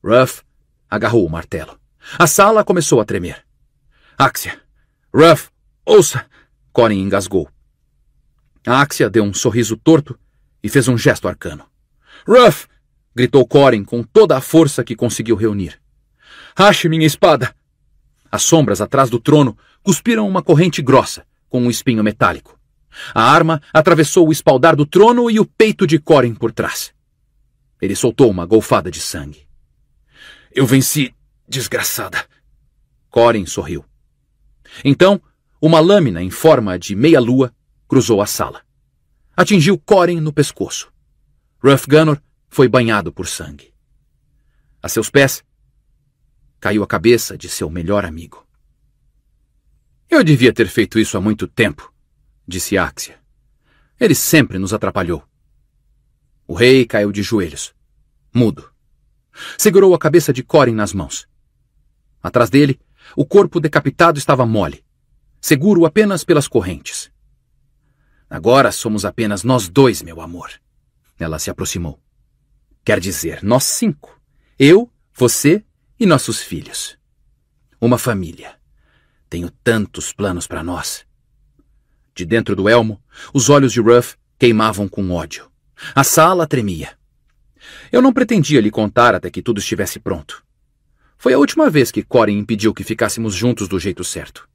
Ruff agarrou o martelo. A sala começou a tremer. Axia! Ruff! Ouça! Corin engasgou. A Axia deu um sorriso torto e fez um gesto arcano. Ruff! gritou Corin com toda a força que conseguiu reunir. Ache minha espada! As sombras atrás do trono cuspiram uma corrente grossa, com um espinho metálico. A arma atravessou o espaldar do trono e o peito de Corin por trás. Ele soltou uma golfada de sangue. Eu venci, desgraçada. Corin sorriu. Então, uma lâmina em forma de meia-lua cruzou a sala. Atingiu Corin no pescoço. Ruff Gunnor foi banhado por sangue. A seus pés, caiu a cabeça de seu melhor amigo. Eu devia ter feito isso há muito tempo, disse Axia. Ele sempre nos atrapalhou. O rei caiu de joelhos, mudo. Segurou a cabeça de Corin nas mãos. Atrás dele, o corpo decapitado estava mole, seguro apenas pelas correntes. Agora somos apenas nós dois, meu amor. Ela se aproximou. Quer dizer, nós cinco. Eu, você e nossos filhos? Uma família. Tenho tantos planos para nós. De dentro do elmo, os olhos de Ruff queimavam com ódio. A sala tremia. Eu não pretendia lhe contar até que tudo estivesse pronto. Foi a última vez que Corin impediu que ficássemos juntos do jeito certo.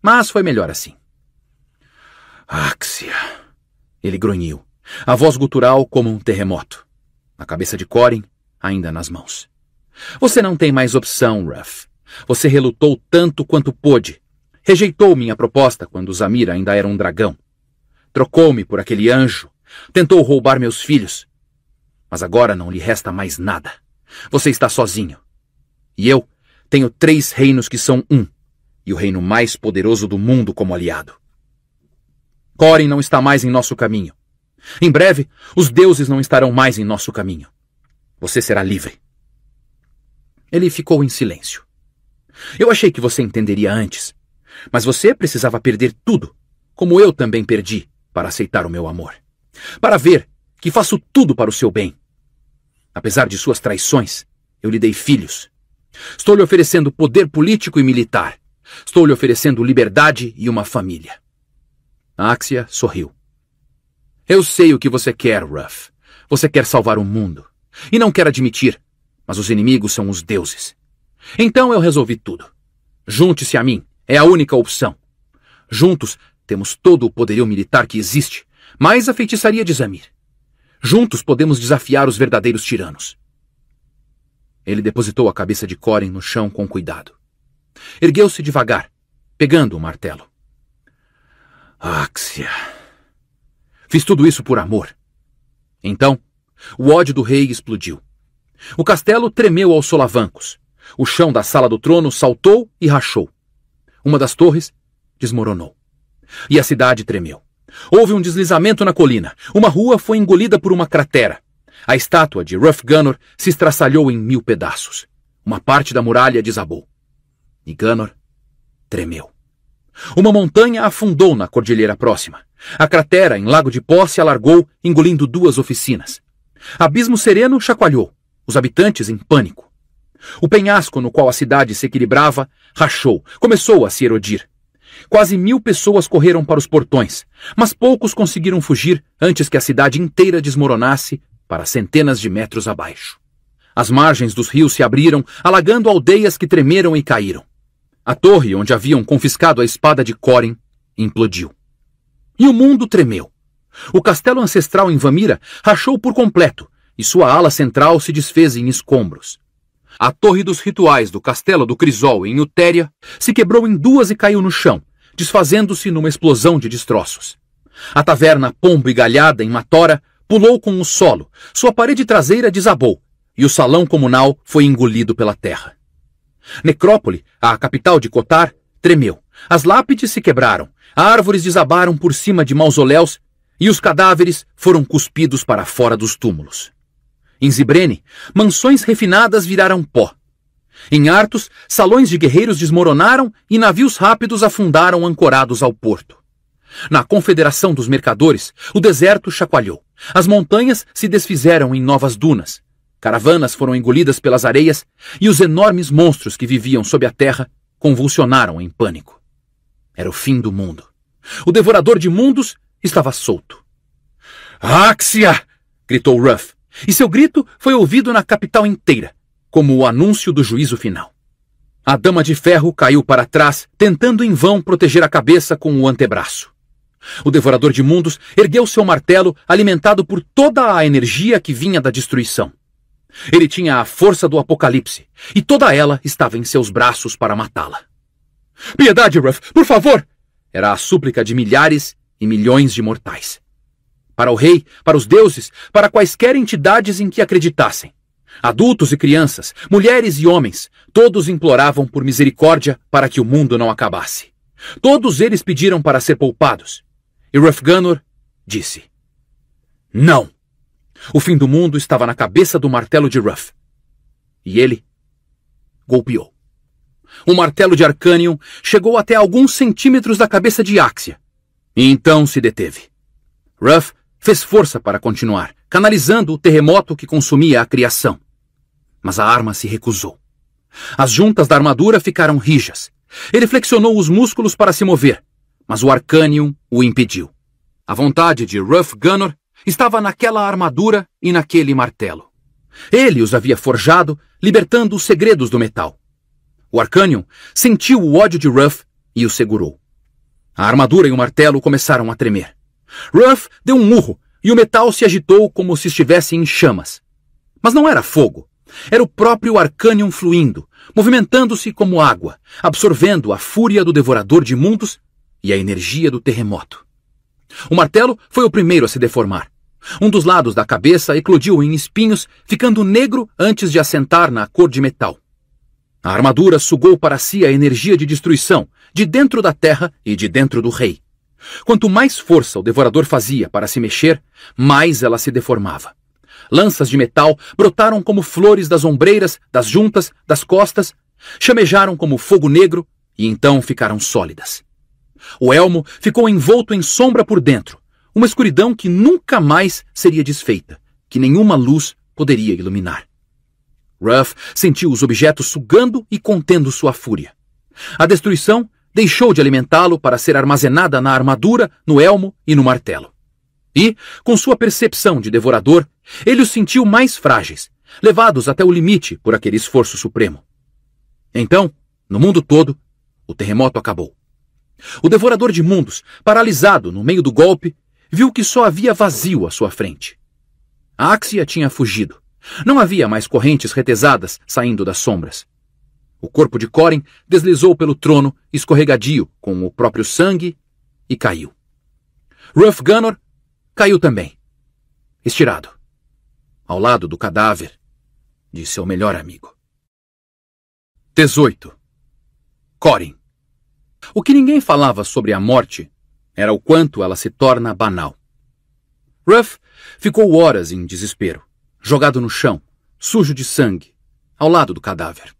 Mas foi melhor assim. Axia! Ele grunhiu, a voz gutural como um terremoto. A cabeça de Corin ainda nas mãos. Você não tem mais opção, Ruff. Você relutou tanto quanto pôde. Rejeitou minha proposta quando Zamir ainda era um dragão. Trocou-me por aquele anjo. Tentou roubar meus filhos. Mas agora não lhe resta mais nada. Você está sozinho. E eu tenho três reinos que são um, e o reino mais poderoso do mundo como aliado. Corin não está mais em nosso caminho. Em breve, os deuses não estarão mais em nosso caminho. Você será livre. Ele ficou em silêncio. Eu achei que você entenderia antes, mas você precisava perder tudo, como eu também perdi, para aceitar o meu amor. Para ver que faço tudo para o seu bem. Apesar de suas traições, eu lhe dei filhos. Estou lhe oferecendo poder político e militar. Estou lhe oferecendo liberdade e uma família. Axia sorriu. Eu sei o que você quer, Ruff. Você quer salvar o mundo. E não quer admitir mas os inimigos são os deuses. Então eu resolvi tudo. Junte-se a mim, é a única opção. Juntos temos todo o poderio militar que existe, mais a feitiçaria de Zamir. Juntos podemos desafiar os verdadeiros tiranos. Ele depositou a cabeça de Corin no chão com cuidado. Ergueu-se devagar, pegando o martelo. Axia. Fiz tudo isso por amor. Então, o ódio do rei explodiu. O castelo tremeu aos solavancos. O chão da sala do trono saltou e rachou. Uma das torres desmoronou. E a cidade tremeu. Houve um deslizamento na colina. Uma rua foi engolida por uma cratera. A estátua de Ruff Gunnor se estraçalhou em mil pedaços. Uma parte da muralha desabou. E Gunnor tremeu. Uma montanha afundou na cordilheira próxima. A cratera em Lago de Pó se alargou, engolindo duas oficinas. Abismo Sereno chacoalhou. Os habitantes em pânico. O penhasco no qual a cidade se equilibrava rachou, começou a se erodir. Quase mil pessoas correram para os portões, mas poucos conseguiram fugir antes que a cidade inteira desmoronasse para centenas de metros abaixo. As margens dos rios se abriram, alagando aldeias que tremeram e caíram. A torre onde haviam confiscado a espada de Corin implodiu. E o mundo tremeu. O castelo ancestral em Vamira rachou por completo, e sua ala central se desfez em escombros. A torre dos rituais do castelo do Crisol em Utéria se quebrou em duas e caiu no chão, desfazendo-se numa explosão de destroços. A taverna Pombo e Galhada em Matora pulou com o solo, sua parede traseira desabou e o salão comunal foi engolido pela terra. Necrópole, a capital de Cotar, tremeu. As lápides se quebraram, árvores desabaram por cima de mausoléus e os cadáveres foram cuspidos para fora dos túmulos. Em Zibrene, mansões refinadas viraram pó. Em Artos, salões de guerreiros desmoronaram e navios rápidos afundaram ancorados ao porto. Na Confederação dos Mercadores, o deserto chacoalhou. As montanhas se desfizeram em novas dunas. Caravanas foram engolidas pelas areias e os enormes monstros que viviam sob a terra convulsionaram em pânico. Era o fim do mundo. O devorador de mundos estava solto. Axia! gritou Ruff, e seu grito foi ouvido na capital inteira, como o anúncio do juízo final. A dama de ferro caiu para trás, tentando em vão proteger a cabeça com o antebraço. O devorador de mundos ergueu seu martelo, alimentado por toda a energia que vinha da destruição. Ele tinha a força do apocalipse, e toda ela estava em seus braços para matá-la. Piedade, Ruff, por favor! Era a súplica de milhares e milhões de mortais para o rei, para os deuses, para quaisquer entidades em que acreditassem. Adultos e crianças, mulheres e homens, todos imploravam por misericórdia para que o mundo não acabasse. Todos eles pediram para ser poupados. E Rufganor disse: Não! O fim do mundo estava na cabeça do martelo de Ruff. E ele golpeou. O martelo de Arcanion chegou até alguns centímetros da cabeça de Axia. E então se deteve. Ruff fez força para continuar, canalizando o terremoto que consumia a criação. Mas a arma se recusou. As juntas da armadura ficaram rijas. Ele flexionou os músculos para se mover, mas o Arcanium o impediu. A vontade de Ruff Gunnor estava naquela armadura e naquele martelo. Ele os havia forjado, libertando os segredos do metal. O Arcanium sentiu o ódio de Ruff e o segurou. A armadura e o martelo começaram a tremer. Ruff deu um murro e o metal se agitou como se estivesse em chamas. Mas não era fogo. Era o próprio Arcanium fluindo, movimentando-se como água, absorvendo a fúria do devorador de mundos e a energia do terremoto. O martelo foi o primeiro a se deformar. Um dos lados da cabeça eclodiu em espinhos, ficando negro antes de assentar na cor de metal. A armadura sugou para si a energia de destruição, de dentro da terra e de dentro do rei. Quanto mais força o devorador fazia para se mexer, mais ela se deformava. Lanças de metal brotaram como flores das ombreiras, das juntas, das costas, chamejaram como fogo negro e então ficaram sólidas. O elmo ficou envolto em sombra por dentro, uma escuridão que nunca mais seria desfeita, que nenhuma luz poderia iluminar. Ruff sentiu os objetos sugando e contendo sua fúria. A destruição deixou de alimentá-lo para ser armazenada na armadura, no elmo e no martelo. E, com sua percepção de devorador, ele os sentiu mais frágeis, levados até o limite por aquele esforço supremo. Então, no mundo todo, o terremoto acabou. O devorador de mundos, paralisado no meio do golpe, viu que só havia vazio à sua frente. A Axia tinha fugido. Não havia mais correntes retesadas saindo das sombras. O corpo de Corin deslizou pelo trono, escorregadio, com o próprio sangue, e caiu. Ruff Gunnor caiu também, estirado, ao lado do cadáver de seu melhor amigo. 18. Corin. O que ninguém falava sobre a morte era o quanto ela se torna banal. Ruff ficou horas em desespero, jogado no chão, sujo de sangue, ao lado do cadáver.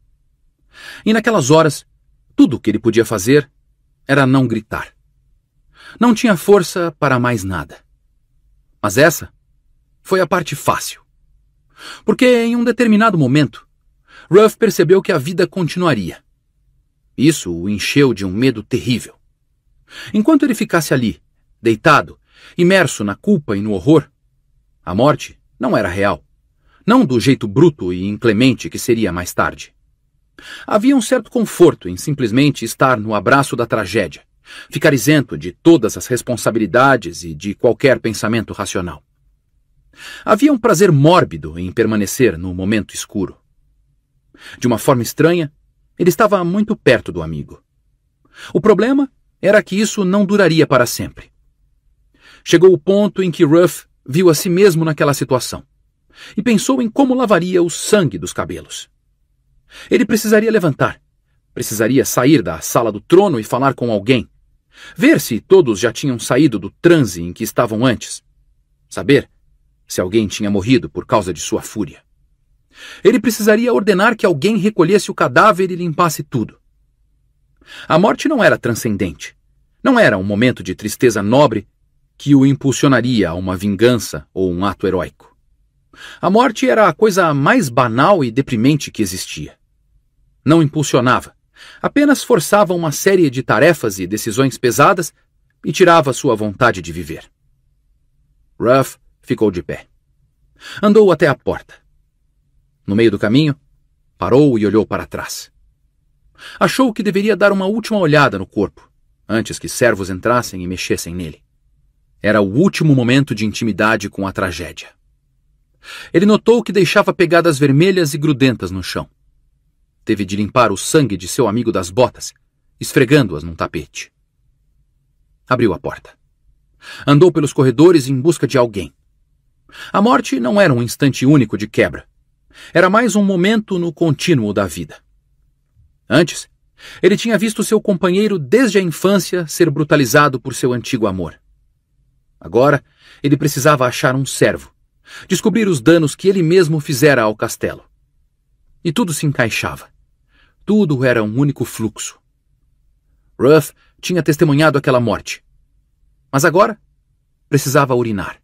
E naquelas horas, tudo o que ele podia fazer era não gritar. Não tinha força para mais nada. Mas essa foi a parte fácil. Porque em um determinado momento, Ruff percebeu que a vida continuaria. Isso o encheu de um medo terrível. Enquanto ele ficasse ali, deitado, imerso na culpa e no horror, a morte não era real. Não do jeito bruto e inclemente que seria mais tarde. Havia um certo conforto em simplesmente estar no abraço da tragédia, ficar isento de todas as responsabilidades e de qualquer pensamento racional. Havia um prazer mórbido em permanecer no momento escuro. De uma forma estranha, ele estava muito perto do amigo. O problema era que isso não duraria para sempre. Chegou o ponto em que Ruff viu a si mesmo naquela situação e pensou em como lavaria o sangue dos cabelos. Ele precisaria levantar. Precisaria sair da sala do trono e falar com alguém. Ver se todos já tinham saído do transe em que estavam antes. Saber se alguém tinha morrido por causa de sua fúria. Ele precisaria ordenar que alguém recolhesse o cadáver e limpasse tudo. A morte não era transcendente. Não era um momento de tristeza nobre que o impulsionaria a uma vingança ou um ato heróico. A morte era a coisa mais banal e deprimente que existia não impulsionava, apenas forçava uma série de tarefas e decisões pesadas e tirava sua vontade de viver. Ruff ficou de pé. Andou até a porta. No meio do caminho, parou e olhou para trás. Achou que deveria dar uma última olhada no corpo, antes que servos entrassem e mexessem nele. Era o último momento de intimidade com a tragédia. Ele notou que deixava pegadas vermelhas e grudentas no chão teve de limpar o sangue de seu amigo das botas, esfregando-as num tapete. Abriu a porta. Andou pelos corredores em busca de alguém. A morte não era um instante único de quebra. Era mais um momento no contínuo da vida. Antes, ele tinha visto seu companheiro desde a infância ser brutalizado por seu antigo amor. Agora, ele precisava achar um servo, descobrir os danos que ele mesmo fizera ao castelo. E tudo se encaixava. Tudo era um único fluxo. Ruff tinha testemunhado aquela morte. Mas agora precisava urinar.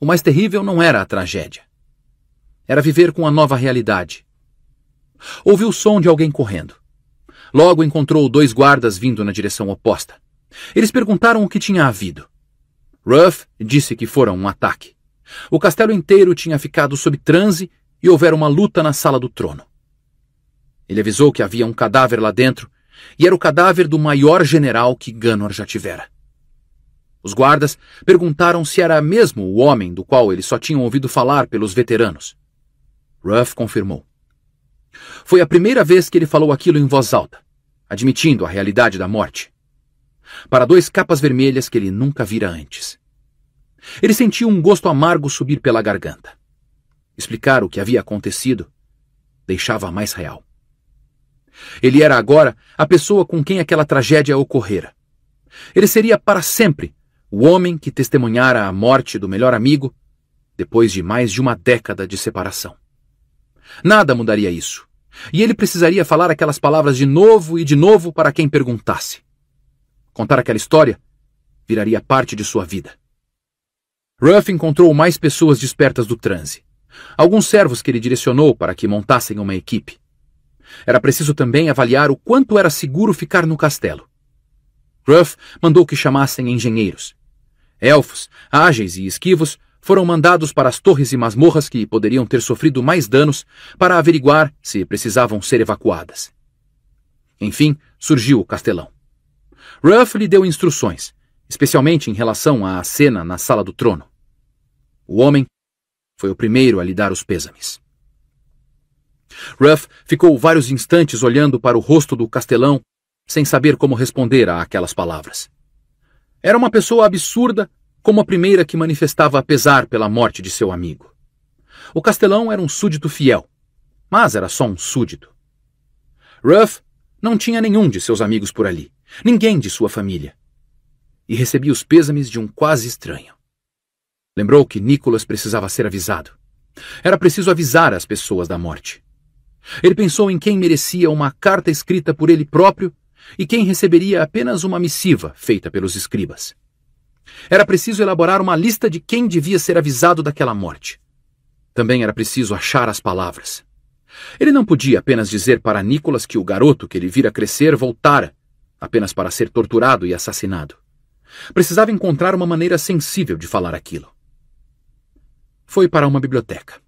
O mais terrível não era a tragédia. Era viver com a nova realidade. Ouviu o som de alguém correndo. Logo encontrou dois guardas vindo na direção oposta. Eles perguntaram o que tinha havido. Ruff disse que fora um ataque. O castelo inteiro tinha ficado sob transe e houvera uma luta na sala do trono. Ele avisou que havia um cadáver lá dentro, e era o cadáver do maior general que Gunnor já tivera. Os guardas perguntaram se era mesmo o homem do qual eles só tinham ouvido falar pelos veteranos. Ruff confirmou. Foi a primeira vez que ele falou aquilo em voz alta, admitindo a realidade da morte. Para dois capas vermelhas que ele nunca vira antes. Ele sentiu um gosto amargo subir pela garganta. Explicar o que havia acontecido deixava mais real. Ele era agora a pessoa com quem aquela tragédia ocorrera. Ele seria para sempre o homem que testemunhara a morte do melhor amigo depois de mais de uma década de separação. Nada mudaria isso, e ele precisaria falar aquelas palavras de novo e de novo para quem perguntasse. Contar aquela história viraria parte de sua vida. Ruff encontrou mais pessoas despertas do transe. Alguns servos que ele direcionou para que montassem uma equipe. Era preciso também avaliar o quanto era seguro ficar no castelo. Ruff mandou que chamassem engenheiros. Elfos, ágeis e esquivos foram mandados para as torres e masmorras que poderiam ter sofrido mais danos para averiguar se precisavam ser evacuadas. Enfim, surgiu o castelão. Ruff lhe deu instruções, especialmente em relação à cena na sala do trono. O homem foi o primeiro a lhe dar os pêsames. Ruff ficou vários instantes olhando para o rosto do castelão, sem saber como responder a aquelas palavras. Era uma pessoa absurda, como a primeira que manifestava pesar pela morte de seu amigo. O castelão era um súdito fiel, mas era só um súdito. Ruff não tinha nenhum de seus amigos por ali, ninguém de sua família. E recebia os pêsames de um quase estranho. Lembrou que Nicholas precisava ser avisado. Era preciso avisar as pessoas da morte. Ele pensou em quem merecia uma carta escrita por ele próprio e quem receberia apenas uma missiva feita pelos escribas. Era preciso elaborar uma lista de quem devia ser avisado daquela morte. Também era preciso achar as palavras. Ele não podia apenas dizer para Nicolas que o garoto que ele vira crescer voltara, apenas para ser torturado e assassinado. Precisava encontrar uma maneira sensível de falar aquilo. Foi para uma biblioteca.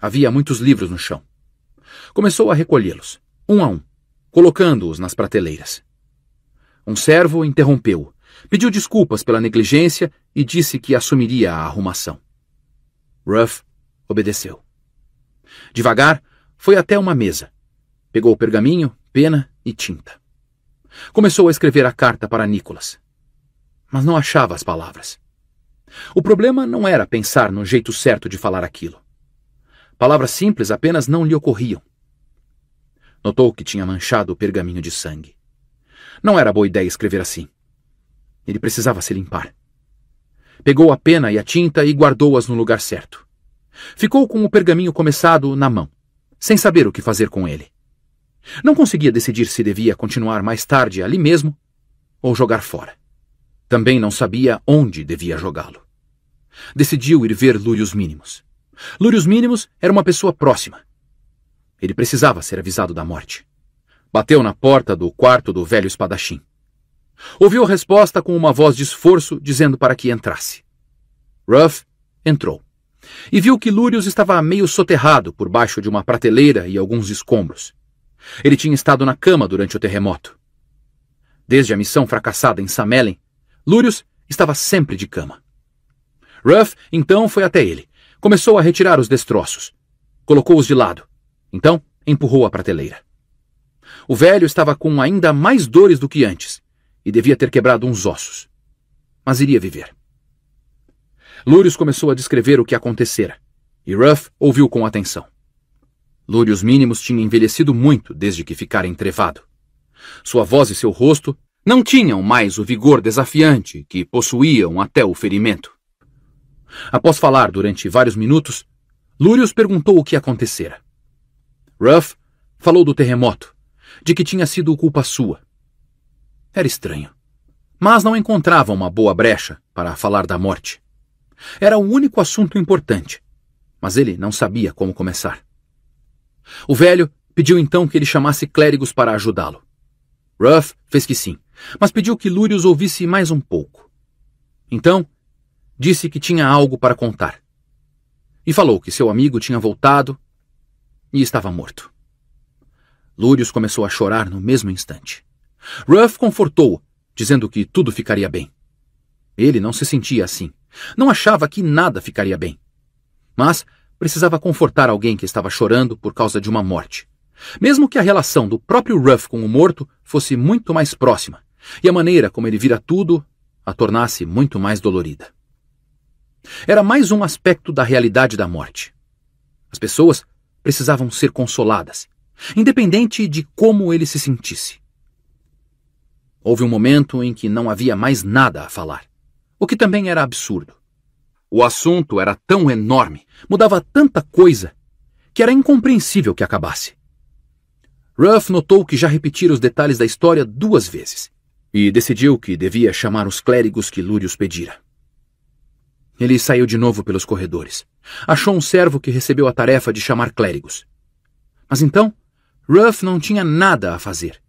Havia muitos livros no chão. Começou a recolhê-los, um a um, colocando-os nas prateleiras. Um servo interrompeu-o, pediu desculpas pela negligência e disse que assumiria a arrumação. Ruff obedeceu. Devagar, foi até uma mesa. Pegou o pergaminho, pena e tinta. Começou a escrever a carta para Nicholas. Mas não achava as palavras. O problema não era pensar no jeito certo de falar aquilo. Palavras simples apenas não lhe ocorriam. Notou que tinha manchado o pergaminho de sangue. Não era boa ideia escrever assim. Ele precisava se limpar. Pegou a pena e a tinta e guardou-as no lugar certo. Ficou com o pergaminho começado na mão, sem saber o que fazer com ele. Não conseguia decidir se devia continuar mais tarde ali mesmo ou jogar fora. Também não sabia onde devia jogá-lo. Decidiu ir ver Lúrios Mínimos. Lúrios Mínimos era uma pessoa próxima. Ele precisava ser avisado da morte. Bateu na porta do quarto do velho espadachim. Ouviu a resposta com uma voz de esforço dizendo para que entrasse. Ruff entrou e viu que Lúrius estava meio soterrado por baixo de uma prateleira e alguns escombros. Ele tinha estado na cama durante o terremoto. Desde a missão fracassada em Samelen, Lúrius estava sempre de cama. Ruff então foi até ele. Começou a retirar os destroços. Colocou-os de lado então, empurrou a prateleira. O velho estava com ainda mais dores do que antes e devia ter quebrado uns ossos. Mas iria viver. Lúrius começou a descrever o que acontecera, e Ruff ouviu com atenção. Lúrius Mínimos tinha envelhecido muito desde que ficara entrevado. Sua voz e seu rosto não tinham mais o vigor desafiante que possuíam até o ferimento. Após falar durante vários minutos, Lúrius perguntou o que acontecera. Ruff falou do terremoto, de que tinha sido culpa sua. Era estranho. Mas não encontrava uma boa brecha para falar da morte. Era o único assunto importante, mas ele não sabia como começar. O velho pediu então que ele chamasse clérigos para ajudá-lo. Ruff fez que sim, mas pediu que Lúrius ouvisse mais um pouco. Então, disse que tinha algo para contar. E falou que seu amigo tinha voltado e estava morto. Lúrius começou a chorar no mesmo instante. Ruff confortou-o, dizendo que tudo ficaria bem. Ele não se sentia assim. Não achava que nada ficaria bem. Mas precisava confortar alguém que estava chorando por causa de uma morte. Mesmo que a relação do próprio Ruff com o morto fosse muito mais próxima, e a maneira como ele vira tudo a tornasse muito mais dolorida. Era mais um aspecto da realidade da morte. As pessoas precisavam ser consoladas, independente de como ele se sentisse. Houve um momento em que não havia mais nada a falar, o que também era absurdo. O assunto era tão enorme, mudava tanta coisa, que era incompreensível que acabasse. Ruff notou que já repetira os detalhes da história duas vezes e decidiu que devia chamar os clérigos que Lúrius pedira. Ele saiu de novo pelos corredores. Achou um servo que recebeu a tarefa de chamar clérigos. Mas então, Ruff não tinha nada a fazer.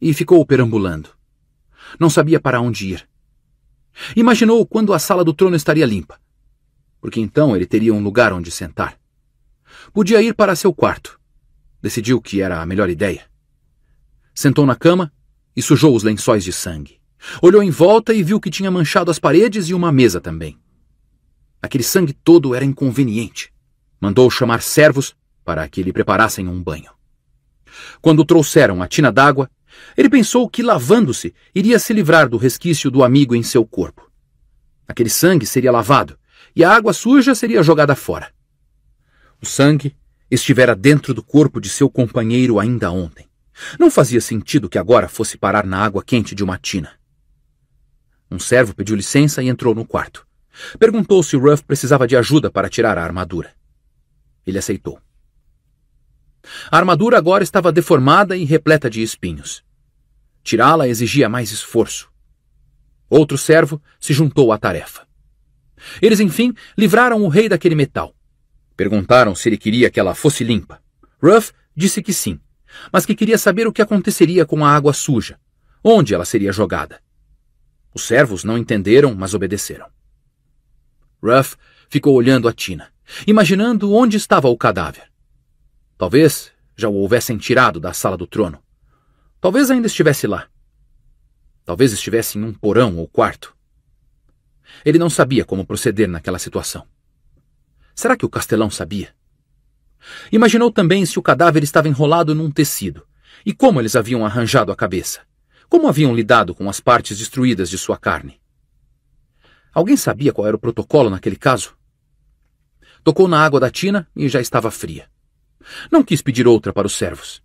E ficou perambulando. Não sabia para onde ir. Imaginou quando a sala do trono estaria limpa. Porque então ele teria um lugar onde sentar. Podia ir para seu quarto. Decidiu que era a melhor ideia. Sentou na cama e sujou os lençóis de sangue. Olhou em volta e viu que tinha manchado as paredes e uma mesa também. Aquele sangue todo era inconveniente. Mandou chamar servos para que lhe preparassem um banho. Quando trouxeram a tina d'água, ele pensou que, lavando-se, iria se livrar do resquício do amigo em seu corpo. Aquele sangue seria lavado e a água suja seria jogada fora. O sangue estivera dentro do corpo de seu companheiro ainda ontem. Não fazia sentido que agora fosse parar na água quente de uma tina. Um servo pediu licença e entrou no quarto. Perguntou se Ruff precisava de ajuda para tirar a armadura. Ele aceitou. A armadura agora estava deformada e repleta de espinhos. Tirá-la exigia mais esforço. Outro servo se juntou à tarefa. Eles, enfim, livraram o rei daquele metal. Perguntaram se ele queria que ela fosse limpa. Ruff disse que sim, mas que queria saber o que aconteceria com a água suja, onde ela seria jogada. Os servos não entenderam, mas obedeceram. Ruff ficou olhando a Tina, imaginando onde estava o cadáver. Talvez já o houvessem tirado da sala do trono. Talvez ainda estivesse lá. Talvez estivesse em um porão ou quarto. Ele não sabia como proceder naquela situação. Será que o castelão sabia? Imaginou também se o cadáver estava enrolado num tecido e como eles haviam arranjado a cabeça, como haviam lidado com as partes destruídas de sua carne. Alguém sabia qual era o protocolo naquele caso? Tocou na água da tina e já estava fria. Não quis pedir outra para os servos.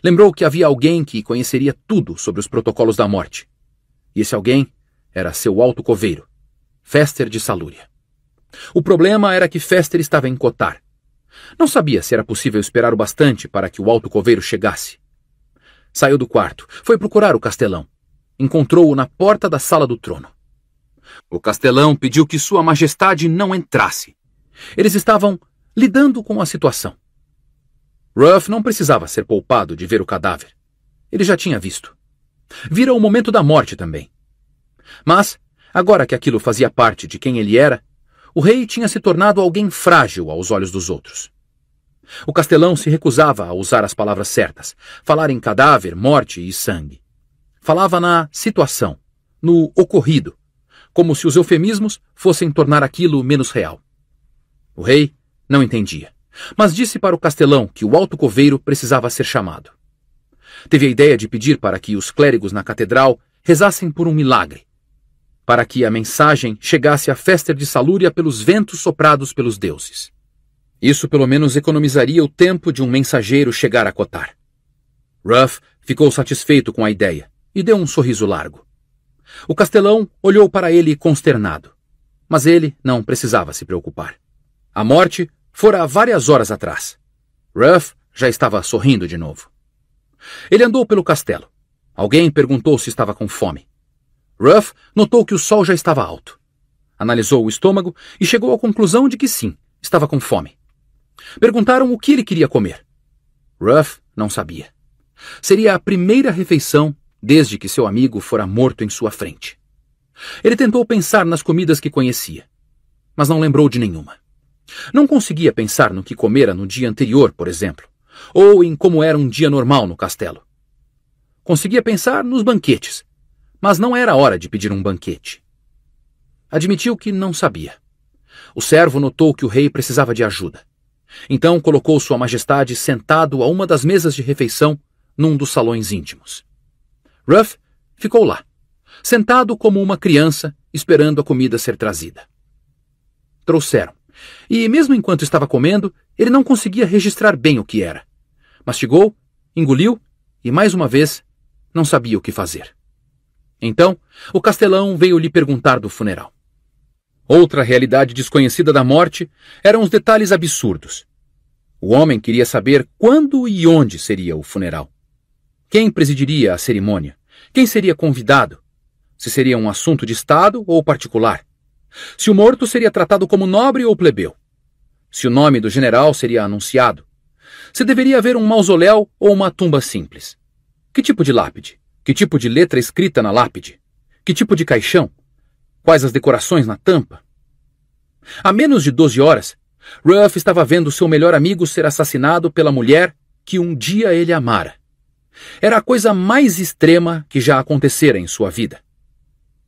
Lembrou que havia alguém que conheceria tudo sobre os protocolos da morte. E esse alguém era seu alto coveiro, Fester de Salúria. O problema era que Fester estava em Cotar. Não sabia se era possível esperar o bastante para que o alto coveiro chegasse. Saiu do quarto, foi procurar o castelão. Encontrou-o na porta da sala do trono. O castelão pediu que Sua Majestade não entrasse. Eles estavam lidando com a situação. Ruff não precisava ser poupado de ver o cadáver. Ele já tinha visto. Vira o momento da morte também. Mas, agora que aquilo fazia parte de quem ele era, o rei tinha se tornado alguém frágil aos olhos dos outros. O castelão se recusava a usar as palavras certas, falar em cadáver, morte e sangue. Falava na situação, no ocorrido, como se os eufemismos fossem tornar aquilo menos real. O rei não entendia, mas disse para o castelão que o alto coveiro precisava ser chamado. Teve a ideia de pedir para que os clérigos na catedral rezassem por um milagre, para que a mensagem chegasse a Fester de Salúria pelos ventos soprados pelos deuses. Isso pelo menos economizaria o tempo de um mensageiro chegar a cotar. Ruff ficou satisfeito com a ideia e deu um sorriso largo. O castelão olhou para ele consternado. Mas ele não precisava se preocupar. A morte fora várias horas atrás. Ruff já estava sorrindo de novo. Ele andou pelo castelo. Alguém perguntou se estava com fome. Ruff notou que o sol já estava alto. Analisou o estômago e chegou à conclusão de que sim, estava com fome. Perguntaram o que ele queria comer. Ruff não sabia. Seria a primeira refeição desde que seu amigo fora morto em sua frente. Ele tentou pensar nas comidas que conhecia, mas não lembrou de nenhuma. Não conseguia pensar no que comera no dia anterior, por exemplo, ou em como era um dia normal no castelo. Conseguia pensar nos banquetes, mas não era hora de pedir um banquete. Admitiu que não sabia. O servo notou que o rei precisava de ajuda. Então colocou Sua Majestade sentado a uma das mesas de refeição num dos salões íntimos. Ruff ficou lá, sentado como uma criança, esperando a comida ser trazida. Trouxeram. E mesmo enquanto estava comendo, ele não conseguia registrar bem o que era. Mastigou, engoliu e, mais uma vez, não sabia o que fazer. Então, o castelão veio lhe perguntar do funeral. Outra realidade desconhecida da morte eram os detalhes absurdos. O homem queria saber quando e onde seria o funeral. Quem presidiria a cerimônia? Quem seria convidado? Se seria um assunto de Estado ou particular? Se o morto seria tratado como nobre ou plebeu? Se o nome do general seria anunciado? Se deveria haver um mausoléu ou uma tumba simples? Que tipo de lápide? Que tipo de letra escrita na lápide? Que tipo de caixão? Quais as decorações na tampa? A menos de 12 horas, Ruff estava vendo seu melhor amigo ser assassinado pela mulher que um dia ele amara. Era a coisa mais extrema que já acontecera em sua vida.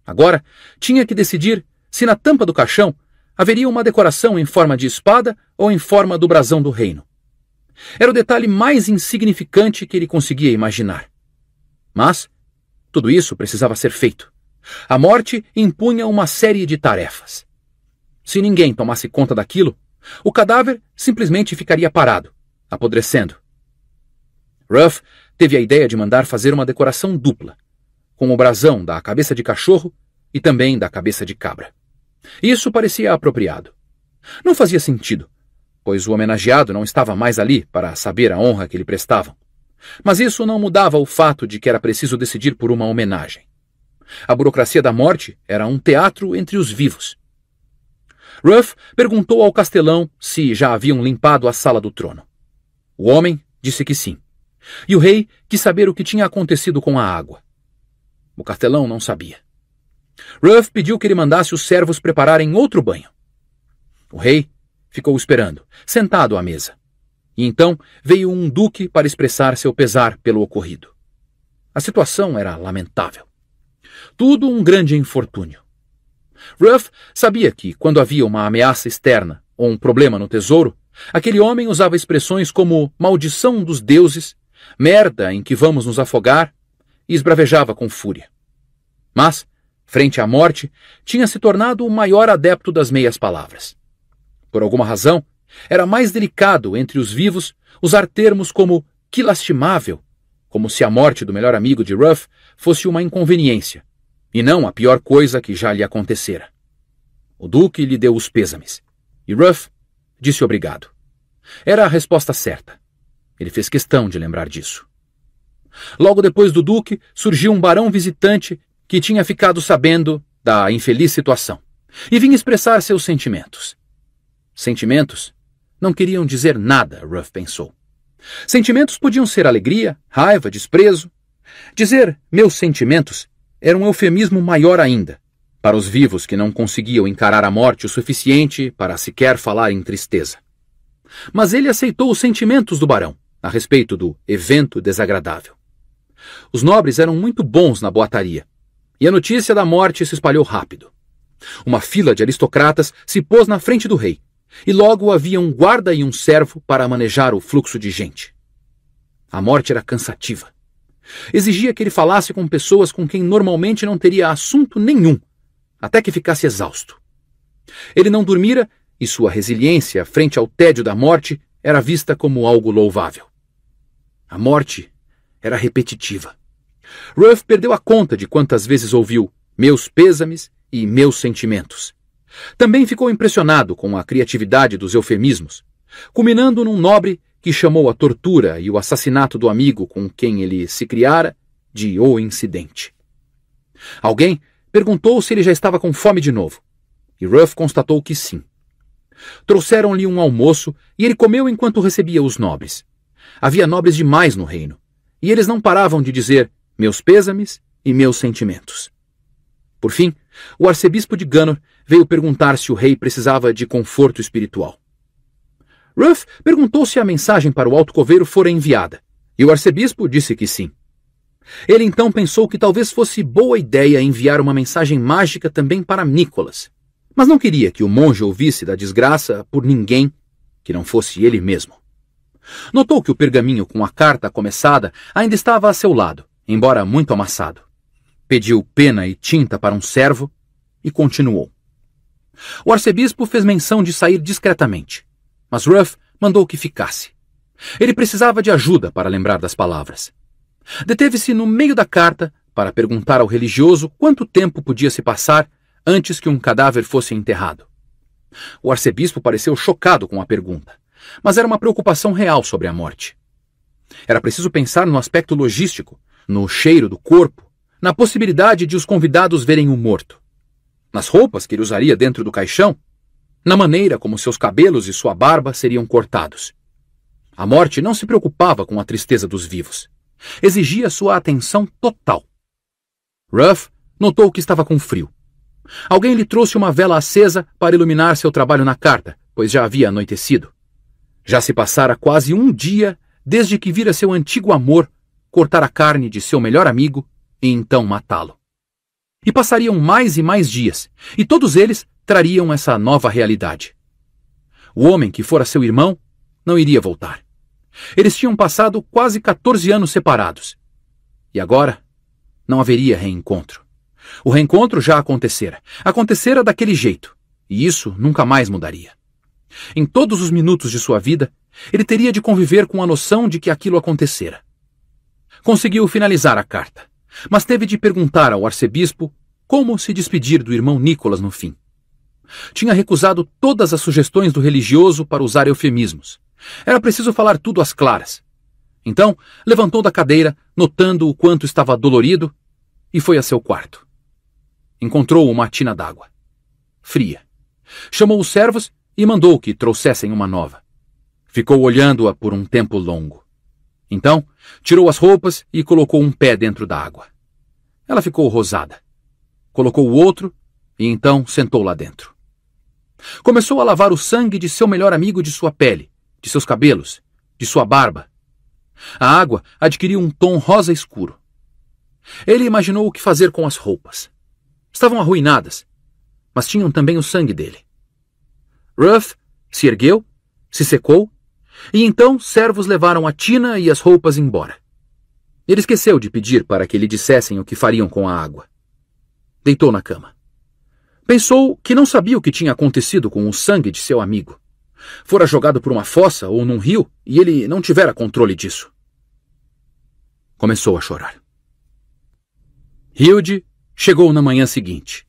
Agora, tinha que decidir se na tampa do caixão haveria uma decoração em forma de espada ou em forma do brasão do reino. Era o detalhe mais insignificante que ele conseguia imaginar. Mas tudo isso precisava ser feito. A morte impunha uma série de tarefas. Se ninguém tomasse conta daquilo, o cadáver simplesmente ficaria parado, apodrecendo. Ruff teve a ideia de mandar fazer uma decoração dupla, com o brasão da cabeça de cachorro e também da cabeça de cabra. Isso parecia apropriado. Não fazia sentido, pois o homenageado não estava mais ali para saber a honra que lhe prestavam. Mas isso não mudava o fato de que era preciso decidir por uma homenagem. A burocracia da morte era um teatro entre os vivos. Ruff perguntou ao castelão se já haviam limpado a sala do trono. O homem disse que sim. E o rei quis saber o que tinha acontecido com a água. O cartelão não sabia. Ruff pediu que ele mandasse os servos prepararem outro banho. O rei ficou esperando, sentado à mesa. E então veio um duque para expressar seu pesar pelo ocorrido. A situação era lamentável. Tudo um grande infortúnio. Ruff sabia que, quando havia uma ameaça externa ou um problema no tesouro, aquele homem usava expressões como maldição dos deuses merda em que vamos nos afogar, e esbravejava com fúria. Mas, frente à morte, tinha se tornado o maior adepto das meias palavras. Por alguma razão, era mais delicado entre os vivos usar termos como que lastimável, como se a morte do melhor amigo de Ruff fosse uma inconveniência, e não a pior coisa que já lhe acontecera. O Duque lhe deu os pêsames, e Ruff disse obrigado. Era a resposta certa. Ele fez questão de lembrar disso. Logo depois do Duque, surgiu um barão visitante que tinha ficado sabendo da infeliz situação e vinha expressar seus sentimentos. Sentimentos não queriam dizer nada, Ruff pensou. Sentimentos podiam ser alegria, raiva, desprezo. Dizer meus sentimentos era um eufemismo maior ainda para os vivos que não conseguiam encarar a morte o suficiente para sequer falar em tristeza. Mas ele aceitou os sentimentos do barão a respeito do evento desagradável. Os nobres eram muito bons na boataria, e a notícia da morte se espalhou rápido. Uma fila de aristocratas se pôs na frente do rei, e logo havia um guarda e um servo para manejar o fluxo de gente. A morte era cansativa. Exigia que ele falasse com pessoas com quem normalmente não teria assunto nenhum, até que ficasse exausto. Ele não dormira e sua resiliência frente ao tédio da morte era vista como algo louvável. A morte era repetitiva. Ruff perdeu a conta de quantas vezes ouviu meus pêsames e meus sentimentos. Também ficou impressionado com a criatividade dos eufemismos, culminando num nobre que chamou a tortura e o assassinato do amigo com quem ele se criara de o incidente. Alguém perguntou se ele já estava com fome de novo, e Ruff constatou que sim. Trouxeram-lhe um almoço e ele comeu enquanto recebia os nobres. Havia nobres demais no reino, e eles não paravam de dizer meus pêsames e meus sentimentos. Por fim, o arcebispo de Gunnor veio perguntar se o rei precisava de conforto espiritual. Ruff perguntou se a mensagem para o alto coveiro fora enviada, e o arcebispo disse que sim. Ele então pensou que talvez fosse boa ideia enviar uma mensagem mágica também para Nicholas, mas não queria que o monge ouvisse da desgraça por ninguém que não fosse ele mesmo. Notou que o pergaminho com a carta começada ainda estava a seu lado, embora muito amassado. Pediu pena e tinta para um servo e continuou. O arcebispo fez menção de sair discretamente, mas Ruff mandou que ficasse. Ele precisava de ajuda para lembrar das palavras. Deteve-se no meio da carta para perguntar ao religioso quanto tempo podia se passar antes que um cadáver fosse enterrado. O arcebispo pareceu chocado com a pergunta. Mas era uma preocupação real sobre a morte. Era preciso pensar no aspecto logístico, no cheiro do corpo, na possibilidade de os convidados verem o morto, nas roupas que ele usaria dentro do caixão, na maneira como seus cabelos e sua barba seriam cortados. A morte não se preocupava com a tristeza dos vivos. Exigia sua atenção total. Ruff notou que estava com frio. Alguém lhe trouxe uma vela acesa para iluminar seu trabalho na carta, pois já havia anoitecido. Já se passara quase um dia desde que vira seu antigo amor cortar a carne de seu melhor amigo e então matá-lo. E passariam mais e mais dias, e todos eles trariam essa nova realidade. O homem que fora seu irmão não iria voltar. Eles tinham passado quase 14 anos separados. E agora não haveria reencontro. O reencontro já acontecera. Acontecera daquele jeito, e isso nunca mais mudaria. Em todos os minutos de sua vida, ele teria de conviver com a noção de que aquilo acontecera. Conseguiu finalizar a carta, mas teve de perguntar ao arcebispo como se despedir do irmão Nicolas no fim. Tinha recusado todas as sugestões do religioso para usar eufemismos. Era preciso falar tudo às claras. Então, levantou da cadeira, notando o quanto estava dolorido, e foi a seu quarto. Encontrou uma tina d'água. Fria. Chamou os servos e mandou que trouxessem uma nova. Ficou olhando-a por um tempo longo. Então, tirou as roupas e colocou um pé dentro da água. Ela ficou rosada. Colocou o outro e então sentou lá dentro. Começou a lavar o sangue de seu melhor amigo de sua pele, de seus cabelos, de sua barba. A água adquiriu um tom rosa escuro. Ele imaginou o que fazer com as roupas. Estavam arruinadas, mas tinham também o sangue dele. Ruff se ergueu, se secou, e então servos levaram a tina e as roupas embora. Ele esqueceu de pedir para que lhe dissessem o que fariam com a água. Deitou na cama. Pensou que não sabia o que tinha acontecido com o sangue de seu amigo. Fora jogado por uma fossa ou num rio e ele não tivera controle disso. Começou a chorar. Hilde chegou na manhã seguinte.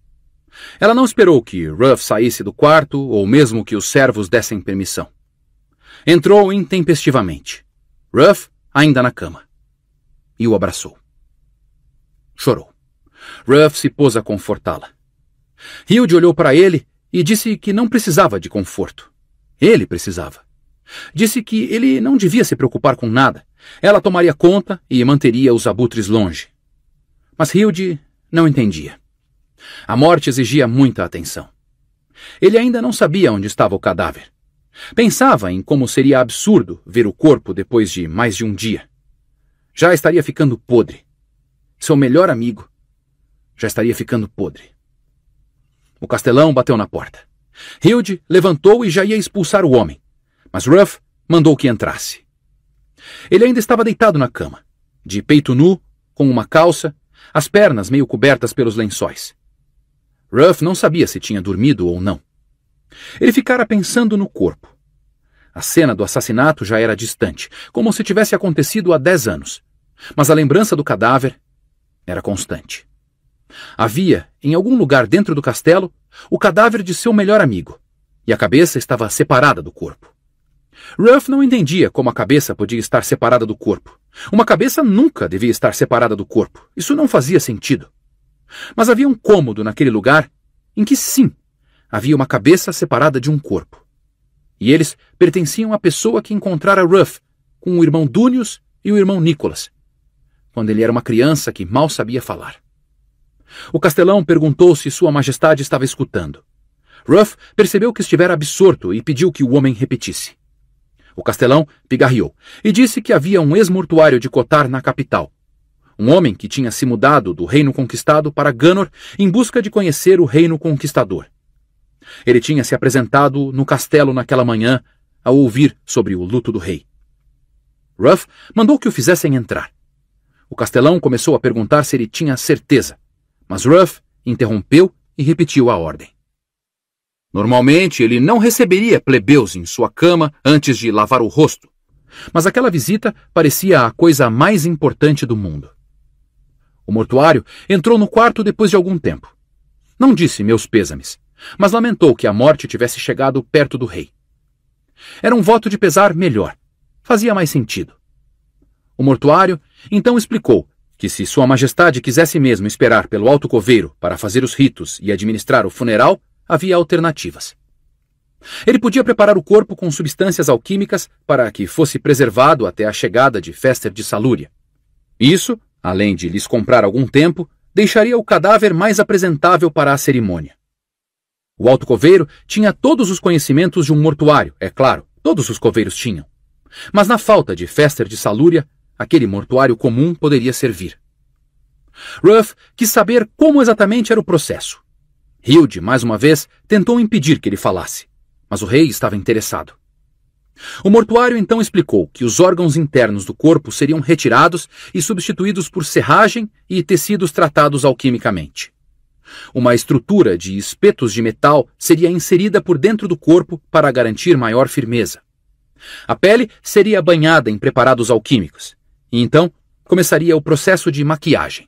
Ela não esperou que Ruff saísse do quarto ou mesmo que os servos dessem permissão. Entrou intempestivamente. Ruff ainda na cama. E o abraçou. Chorou. Ruff se pôs a confortá-la. Hilde olhou para ele e disse que não precisava de conforto. Ele precisava. Disse que ele não devia se preocupar com nada. Ela tomaria conta e manteria os abutres longe. Mas Hilde não entendia. A morte exigia muita atenção. Ele ainda não sabia onde estava o cadáver. Pensava em como seria absurdo ver o corpo depois de mais de um dia. Já estaria ficando podre. Seu melhor amigo já estaria ficando podre. O castelão bateu na porta. Hilde levantou e já ia expulsar o homem, mas Ruff mandou que entrasse. Ele ainda estava deitado na cama, de peito nu, com uma calça, as pernas meio cobertas pelos lençóis. Ruff não sabia se tinha dormido ou não. Ele ficara pensando no corpo. A cena do assassinato já era distante, como se tivesse acontecido há dez anos. Mas a lembrança do cadáver era constante. Havia, em algum lugar dentro do castelo, o cadáver de seu melhor amigo, e a cabeça estava separada do corpo. Ruff não entendia como a cabeça podia estar separada do corpo. Uma cabeça nunca devia estar separada do corpo. Isso não fazia sentido. Mas havia um cômodo naquele lugar em que, sim, havia uma cabeça separada de um corpo. E eles pertenciam à pessoa que encontrara Ruff com o irmão Dúnius e o irmão Nicholas, quando ele era uma criança que mal sabia falar. O castelão perguntou se Sua Majestade estava escutando. Ruff percebeu que estivera absorto e pediu que o homem repetisse. O castelão pigarreou e disse que havia um ex-mortuário de Cotar na capital, um homem que tinha se mudado do reino conquistado para Ganor em busca de conhecer o reino conquistador. Ele tinha se apresentado no castelo naquela manhã ao ouvir sobre o luto do rei. Ruff mandou que o fizessem entrar. O castelão começou a perguntar se ele tinha certeza, mas Ruff interrompeu e repetiu a ordem. Normalmente ele não receberia plebeus em sua cama antes de lavar o rosto, mas aquela visita parecia a coisa mais importante do mundo. O mortuário entrou no quarto depois de algum tempo. Não disse meus pêsames, mas lamentou que a morte tivesse chegado perto do rei. Era um voto de pesar melhor. Fazia mais sentido. O mortuário então explicou que se Sua Majestade quisesse mesmo esperar pelo alto coveiro para fazer os ritos e administrar o funeral, havia alternativas. Ele podia preparar o corpo com substâncias alquímicas para que fosse preservado até a chegada de Fester de Salúria. Isso Além de lhes comprar algum tempo, deixaria o cadáver mais apresentável para a cerimônia. O alto coveiro tinha todos os conhecimentos de um mortuário, é claro, todos os coveiros tinham. Mas na falta de Fester de Salúria, aquele mortuário comum poderia servir. Ruff quis saber como exatamente era o processo. Hilde, mais uma vez, tentou impedir que ele falasse, mas o rei estava interessado. O mortuário então explicou que os órgãos internos do corpo seriam retirados e substituídos por serragem e tecidos tratados alquimicamente. Uma estrutura de espetos de metal seria inserida por dentro do corpo para garantir maior firmeza. A pele seria banhada em preparados alquímicos, e então começaria o processo de maquiagem.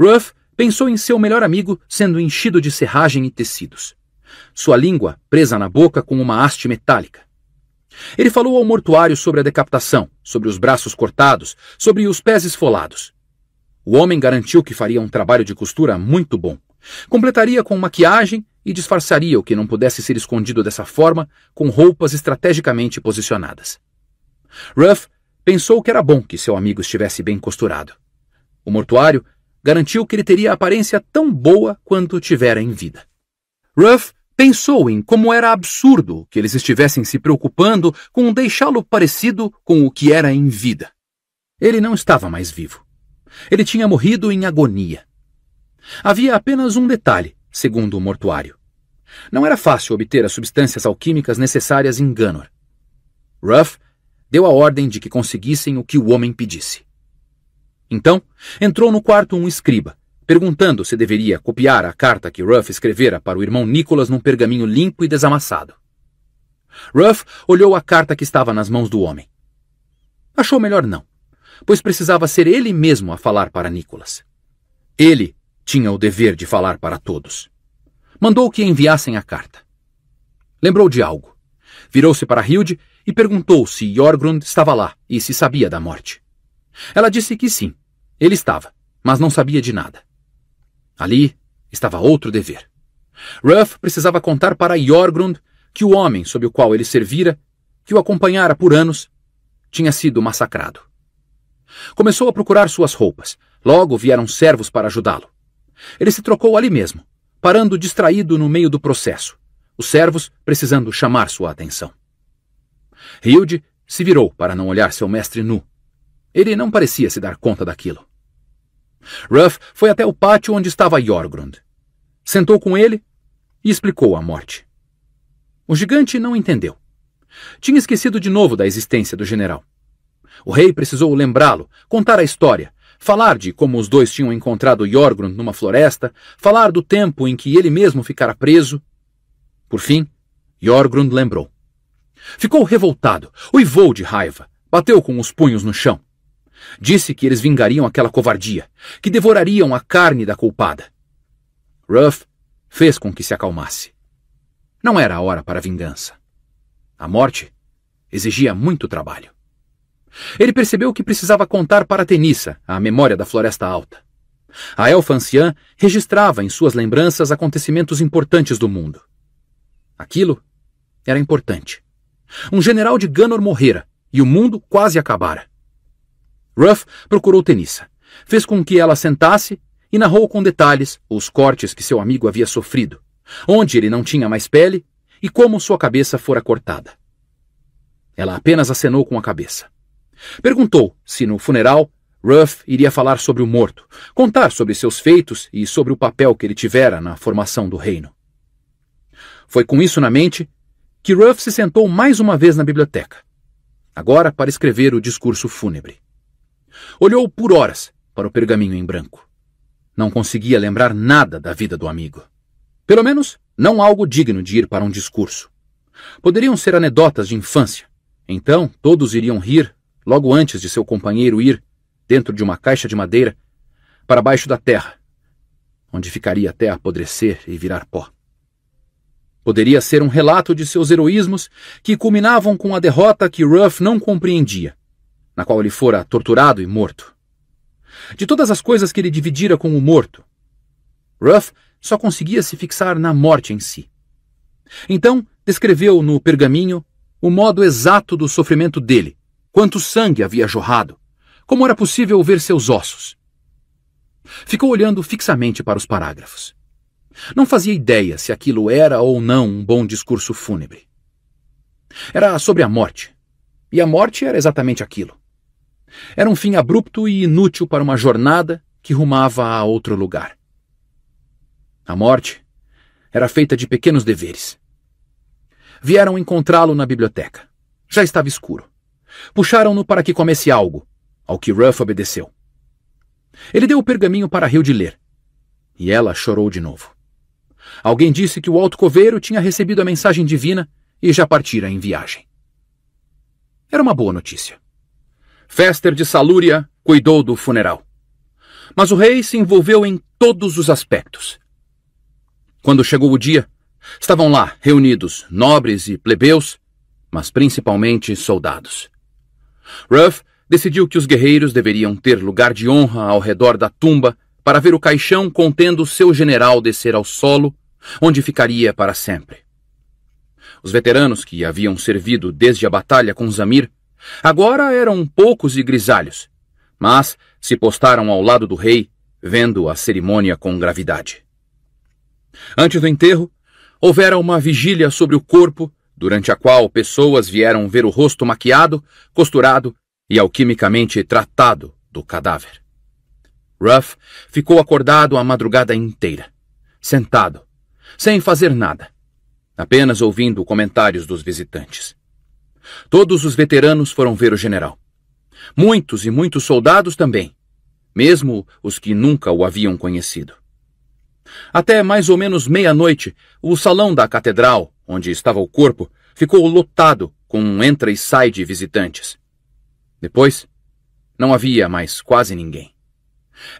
Ruff pensou em seu melhor amigo sendo enchido de serragem e tecidos. Sua língua presa na boca com uma haste metálica ele falou ao mortuário sobre a decapitação, sobre os braços cortados, sobre os pés esfolados. O homem garantiu que faria um trabalho de costura muito bom. Completaria com maquiagem e disfarçaria o que não pudesse ser escondido dessa forma com roupas estrategicamente posicionadas. Ruff pensou que era bom que seu amigo estivesse bem costurado. O mortuário garantiu que ele teria a aparência tão boa quanto tivera em vida. Ruff Pensou em como era absurdo que eles estivessem se preocupando com deixá-lo parecido com o que era em vida. Ele não estava mais vivo. Ele tinha morrido em agonia. Havia apenas um detalhe, segundo o mortuário. Não era fácil obter as substâncias alquímicas necessárias em Ganor. Ruff deu a ordem de que conseguissem o que o homem pedisse. Então, entrou no quarto um escriba, perguntando se deveria copiar a carta que Ruff escrevera para o irmão Nicholas num pergaminho limpo e desamassado. Ruff olhou a carta que estava nas mãos do homem. Achou melhor não, pois precisava ser ele mesmo a falar para Nicholas. Ele tinha o dever de falar para todos. Mandou que enviassem a carta. Lembrou de algo. Virou-se para Hilde e perguntou se Jorgrund estava lá e se sabia da morte. Ela disse que sim, ele estava, mas não sabia de nada. Ali estava outro dever. Ruff precisava contar para Jorgrund que o homem sob o qual ele servira, que o acompanhara por anos, tinha sido massacrado. Começou a procurar suas roupas. Logo vieram servos para ajudá-lo. Ele se trocou ali mesmo, parando distraído no meio do processo, os servos precisando chamar sua atenção. Hilde se virou para não olhar seu mestre nu. Ele não parecia se dar conta daquilo. Ruff foi até o pátio onde estava Jorgrund. Sentou com ele e explicou a morte. O gigante não entendeu. Tinha esquecido de novo da existência do general. O rei precisou lembrá-lo, contar a história, falar de como os dois tinham encontrado Jorgrund numa floresta, falar do tempo em que ele mesmo ficara preso. Por fim, Jorgrund lembrou. Ficou revoltado, uivou de raiva, bateu com os punhos no chão. Disse que eles vingariam aquela covardia, que devorariam a carne da culpada. Ruff fez com que se acalmasse. Não era a hora para a vingança. A morte exigia muito trabalho. Ele percebeu que precisava contar para a Tenissa a memória da Floresta Alta. A elfa anciã registrava em suas lembranças acontecimentos importantes do mundo. Aquilo era importante. Um general de Ganor morrera e o mundo quase acabara. Ruff procurou Tenissa, fez com que ela sentasse e narrou com detalhes os cortes que seu amigo havia sofrido, onde ele não tinha mais pele e como sua cabeça fora cortada. Ela apenas acenou com a cabeça. Perguntou se no funeral Ruff iria falar sobre o morto, contar sobre seus feitos e sobre o papel que ele tivera na formação do reino. Foi com isso na mente que Ruff se sentou mais uma vez na biblioteca, agora para escrever o discurso fúnebre. Olhou por horas para o pergaminho em branco. Não conseguia lembrar nada da vida do amigo. Pelo menos, não algo digno de ir para um discurso. Poderiam ser anedotas de infância. Então, todos iriam rir, logo antes de seu companheiro ir, dentro de uma caixa de madeira, para baixo da terra, onde ficaria até apodrecer e virar pó. Poderia ser um relato de seus heroísmos que culminavam com a derrota que Ruff não compreendia, na qual ele fora torturado e morto. De todas as coisas que ele dividira com o morto, Ruff só conseguia se fixar na morte em si. Então, descreveu no pergaminho o modo exato do sofrimento dele, quanto sangue havia jorrado, como era possível ver seus ossos. Ficou olhando fixamente para os parágrafos. Não fazia ideia se aquilo era ou não um bom discurso fúnebre. Era sobre a morte. E a morte era exatamente aquilo. Era um fim abrupto e inútil para uma jornada que rumava a outro lugar. A morte era feita de pequenos deveres. Vieram encontrá-lo na biblioteca. Já estava escuro. Puxaram-no para que comesse algo, ao que Ruff obedeceu. Ele deu o pergaminho para Rio de ler. E ela chorou de novo. Alguém disse que o alto coveiro tinha recebido a mensagem divina e já partira em viagem. Era uma boa notícia. Fester de Salúria cuidou do funeral. Mas o rei se envolveu em todos os aspectos. Quando chegou o dia, estavam lá reunidos nobres e plebeus, mas principalmente soldados. Ruff decidiu que os guerreiros deveriam ter lugar de honra ao redor da tumba para ver o caixão contendo seu general descer ao solo, onde ficaria para sempre. Os veteranos que haviam servido desde a batalha com Zamir Agora eram poucos e grisalhos, mas se postaram ao lado do rei, vendo a cerimônia com gravidade. Antes do enterro, houvera uma vigília sobre o corpo, durante a qual pessoas vieram ver o rosto maquiado, costurado e alquimicamente tratado do cadáver. Ruff ficou acordado a madrugada inteira, sentado, sem fazer nada, apenas ouvindo comentários dos visitantes. Todos os veteranos foram ver o general. Muitos e muitos soldados também, mesmo os que nunca o haviam conhecido. Até mais ou menos meia-noite, o salão da catedral, onde estava o corpo, ficou lotado com um entra e sai de visitantes. Depois, não havia mais quase ninguém.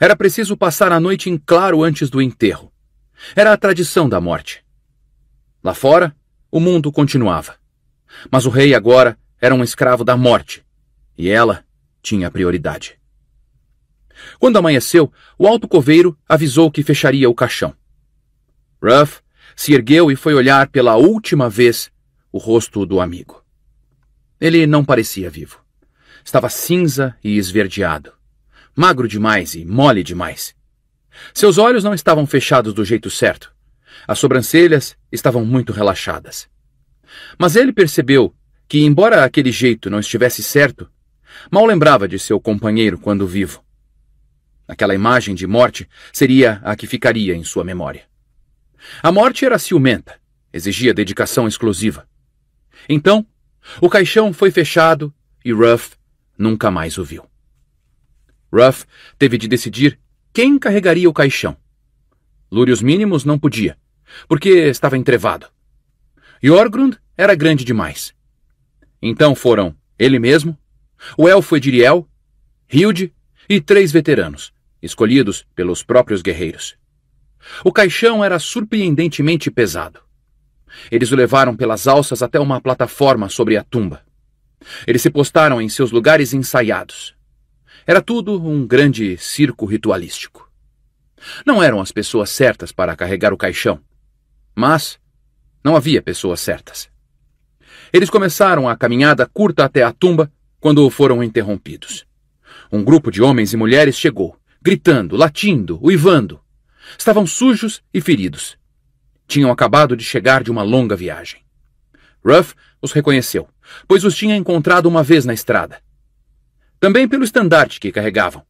Era preciso passar a noite em claro antes do enterro. Era a tradição da morte. Lá fora, o mundo continuava. Mas o rei agora era um escravo da morte, e ela tinha prioridade. Quando amanheceu, o alto coveiro avisou que fecharia o caixão. Ruff se ergueu e foi olhar pela última vez o rosto do amigo. Ele não parecia vivo. Estava cinza e esverdeado, magro demais e mole demais. Seus olhos não estavam fechados do jeito certo. As sobrancelhas estavam muito relaxadas. Mas ele percebeu que, embora aquele jeito não estivesse certo, mal lembrava de seu companheiro quando vivo. Aquela imagem de morte seria a que ficaria em sua memória. A morte era ciumenta, exigia dedicação exclusiva. Então, o caixão foi fechado e Ruff nunca mais o viu. Ruff teve de decidir quem carregaria o caixão. Lúrios Mínimos não podia, porque estava entrevado. Jorgrund era grande demais. Então foram ele mesmo, o elfo Ediriel, Hilde e três veteranos, escolhidos pelos próprios guerreiros. O caixão era surpreendentemente pesado. Eles o levaram pelas alças até uma plataforma sobre a tumba. Eles se postaram em seus lugares ensaiados. Era tudo um grande circo ritualístico. Não eram as pessoas certas para carregar o caixão, mas não havia pessoas certas. Eles começaram a caminhada curta até a tumba quando foram interrompidos. Um grupo de homens e mulheres chegou, gritando, latindo, uivando. Estavam sujos e feridos. Tinham acabado de chegar de uma longa viagem. Ruff os reconheceu, pois os tinha encontrado uma vez na estrada. Também pelo estandarte que carregavam.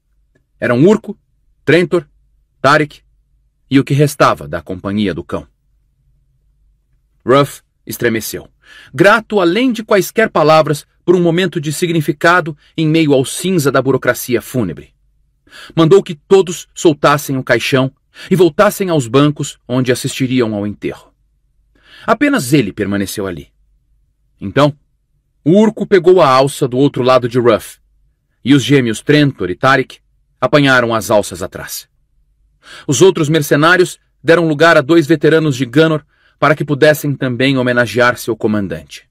Eram Urco, Trentor, Tarek e o que restava da companhia do cão. Ruff estremeceu. Grato além de quaisquer palavras por um momento de significado em meio ao cinza da burocracia fúnebre. Mandou que todos soltassem o caixão e voltassem aos bancos onde assistiriam ao enterro. Apenas ele permaneceu ali. Então, o urco pegou a alça do outro lado de Ruff, e os gêmeos Trentor e Tarik apanharam as alças atrás. Os outros mercenários deram lugar a dois veteranos de Ganor para que pudessem também homenagear seu comandante.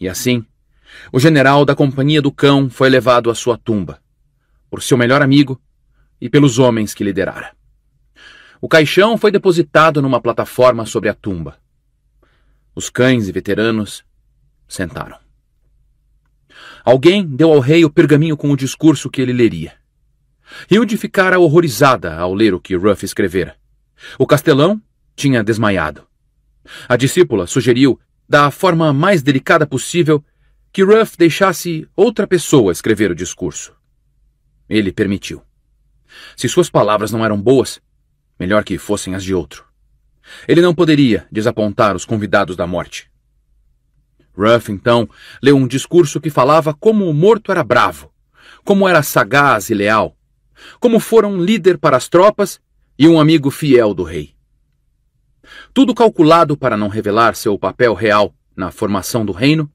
E assim, o general da Companhia do Cão foi levado à sua tumba, por seu melhor amigo e pelos homens que liderara. O caixão foi depositado numa plataforma sobre a tumba. Os cães e veteranos sentaram. Alguém deu ao rei o pergaminho com o discurso que ele leria. Hilde ficara horrorizada ao ler o que Ruff escrevera. O castelão tinha desmaiado. A discípula sugeriu, da forma mais delicada possível, que Ruff deixasse outra pessoa escrever o discurso. Ele permitiu. Se suas palavras não eram boas, melhor que fossem as de outro. Ele não poderia desapontar os convidados da morte. Ruff, então, leu um discurso que falava como o morto era bravo, como era sagaz e leal, como fora um líder para as tropas e um amigo fiel do rei. Tudo calculado para não revelar seu papel real na formação do reino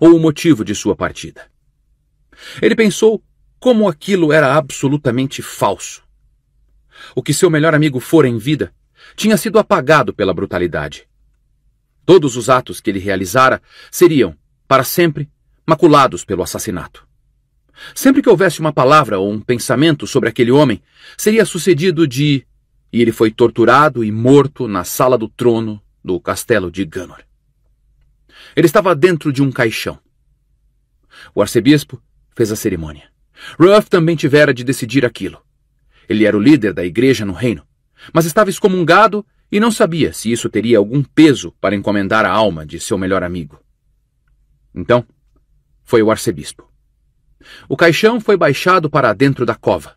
ou o motivo de sua partida. Ele pensou como aquilo era absolutamente falso. O que seu melhor amigo fora em vida tinha sido apagado pela brutalidade. Todos os atos que ele realizara seriam, para sempre, maculados pelo assassinato. Sempre que houvesse uma palavra ou um pensamento sobre aquele homem, seria sucedido de e ele foi torturado e morto na sala do trono do castelo de Ganor. Ele estava dentro de um caixão. O arcebispo fez a cerimônia. Ruff também tivera de decidir aquilo. Ele era o líder da igreja no reino, mas estava excomungado e não sabia se isso teria algum peso para encomendar a alma de seu melhor amigo. Então, foi o arcebispo. O caixão foi baixado para dentro da cova.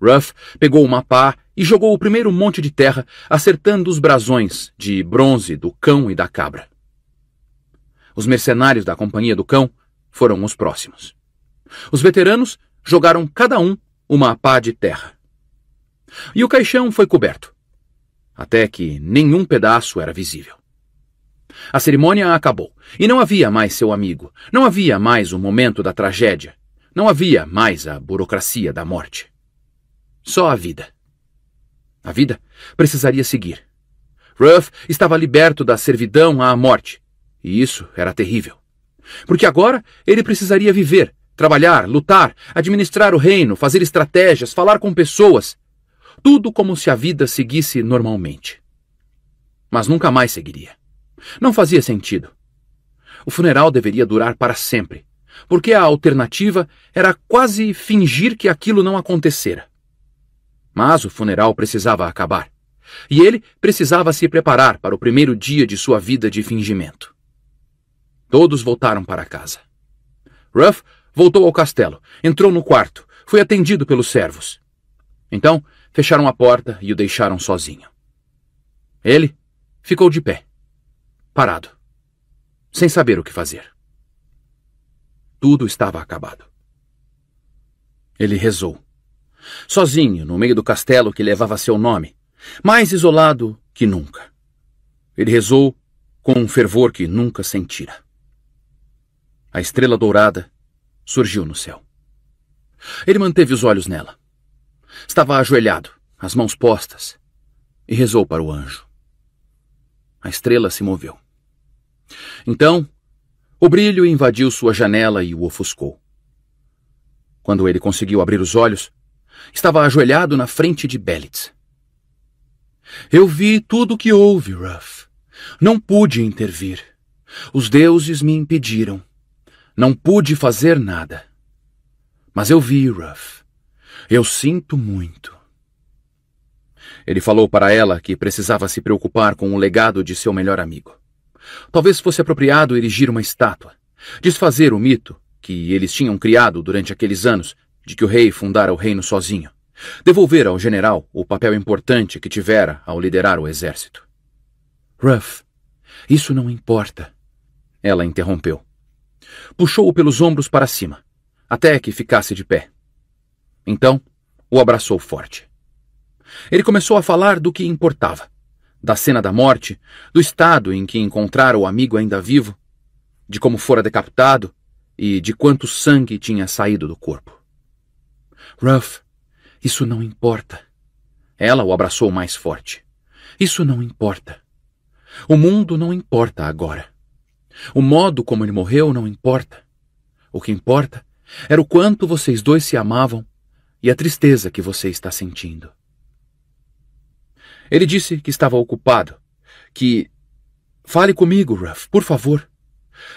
Ruff pegou uma pá e jogou o primeiro monte de terra, acertando os brasões de bronze do cão e da cabra. Os mercenários da Companhia do Cão foram os próximos. Os veteranos jogaram cada um uma pá de terra. E o caixão foi coberto, até que nenhum pedaço era visível. A cerimônia acabou, e não havia mais seu amigo, não havia mais o momento da tragédia, não havia mais a burocracia da morte. Só a vida. A vida precisaria seguir. Ruff estava liberto da servidão à morte, e isso era terrível. Porque agora ele precisaria viver, trabalhar, lutar, administrar o reino, fazer estratégias, falar com pessoas. Tudo como se a vida seguisse normalmente. Mas nunca mais seguiria. Não fazia sentido. O funeral deveria durar para sempre, porque a alternativa era quase fingir que aquilo não acontecera. Mas o funeral precisava acabar. E ele precisava se preparar para o primeiro dia de sua vida de fingimento. Todos voltaram para casa. Ruff voltou ao castelo, entrou no quarto, foi atendido pelos servos. Então, fecharam a porta e o deixaram sozinho. Ele ficou de pé, parado, sem saber o que fazer. Tudo estava acabado. Ele rezou sozinho no meio do castelo que levava seu nome, mais isolado que nunca. Ele rezou com um fervor que nunca sentira. A estrela dourada surgiu no céu. Ele manteve os olhos nela. Estava ajoelhado, as mãos postas, e rezou para o anjo. A estrela se moveu. Então, o brilho invadiu sua janela e o ofuscou. Quando ele conseguiu abrir os olhos, estava ajoelhado na frente de Belitz. Eu vi tudo o que houve, Ruff. Não pude intervir. Os deuses me impediram. Não pude fazer nada. Mas eu vi, Ruff. Eu sinto muito. Ele falou para ela que precisava se preocupar com o legado de seu melhor amigo. Talvez fosse apropriado erigir uma estátua, desfazer o mito que eles tinham criado durante aqueles anos de que o rei fundara o reino sozinho, devolver ao general o papel importante que tivera ao liderar o exército. Ruff, isso não importa. Ela interrompeu. Puxou-o pelos ombros para cima, até que ficasse de pé. Então, o abraçou forte. Ele começou a falar do que importava, da cena da morte, do estado em que encontrara o amigo ainda vivo, de como fora decapitado e de quanto sangue tinha saído do corpo. Ruff, isso não importa. Ela o abraçou mais forte. Isso não importa. O mundo não importa agora. O modo como ele morreu não importa. O que importa era o quanto vocês dois se amavam e a tristeza que você está sentindo. Ele disse que estava ocupado, que. Fale comigo, Ruff, por favor.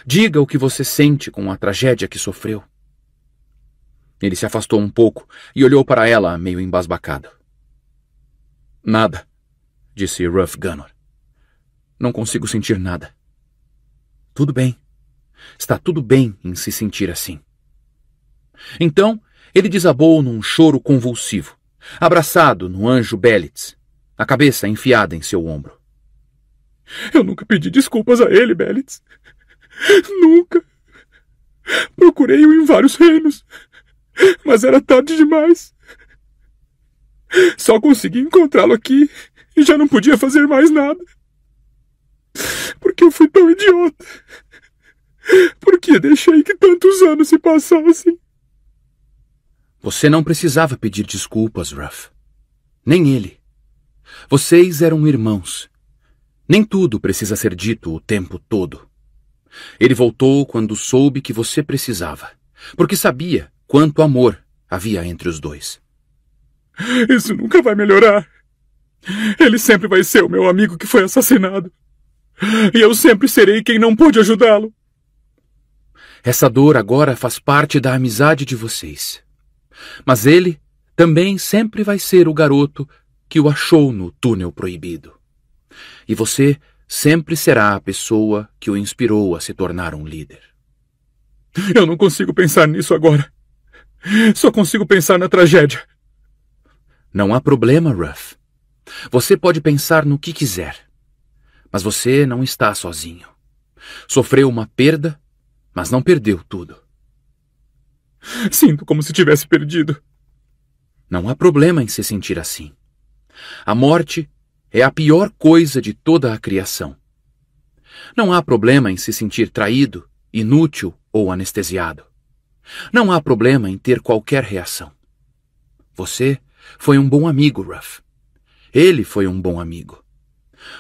Diga o que você sente com a tragédia que sofreu. Ele se afastou um pouco e olhou para ela, meio embasbacado. Nada, disse Ruff Gunnor. Não consigo sentir nada. Tudo bem. Está tudo bem em se sentir assim. Então, ele desabou num choro convulsivo, abraçado no anjo Belitz, a cabeça enfiada em seu ombro. Eu nunca pedi desculpas a ele, Belitz. Nunca. Procurei-o em vários reinos mas era tarde demais. Só consegui encontrá-lo aqui e já não podia fazer mais nada. Porque eu fui tão idiota. Porque deixei que tantos anos se passassem. Você não precisava pedir desculpas, Ruff. Nem ele. Vocês eram irmãos. Nem tudo precisa ser dito o tempo todo. Ele voltou quando soube que você precisava, porque sabia quanto amor havia entre os dois. Isso nunca vai melhorar. Ele sempre vai ser o meu amigo que foi assassinado. E eu sempre serei quem não pôde ajudá-lo. Essa dor agora faz parte da amizade de vocês. Mas ele também sempre vai ser o garoto que o achou no túnel proibido. E você sempre será a pessoa que o inspirou a se tornar um líder. Eu não consigo pensar nisso agora. Só consigo pensar na tragédia. Não há problema, Ruff. Você pode pensar no que quiser. Mas você não está sozinho. Sofreu uma perda, mas não perdeu tudo. Sinto como se tivesse perdido. Não há problema em se sentir assim. A morte é a pior coisa de toda a criação. Não há problema em se sentir traído, inútil ou anestesiado. Não há problema em ter qualquer reação. Você foi um bom amigo, Ruff. Ele foi um bom amigo.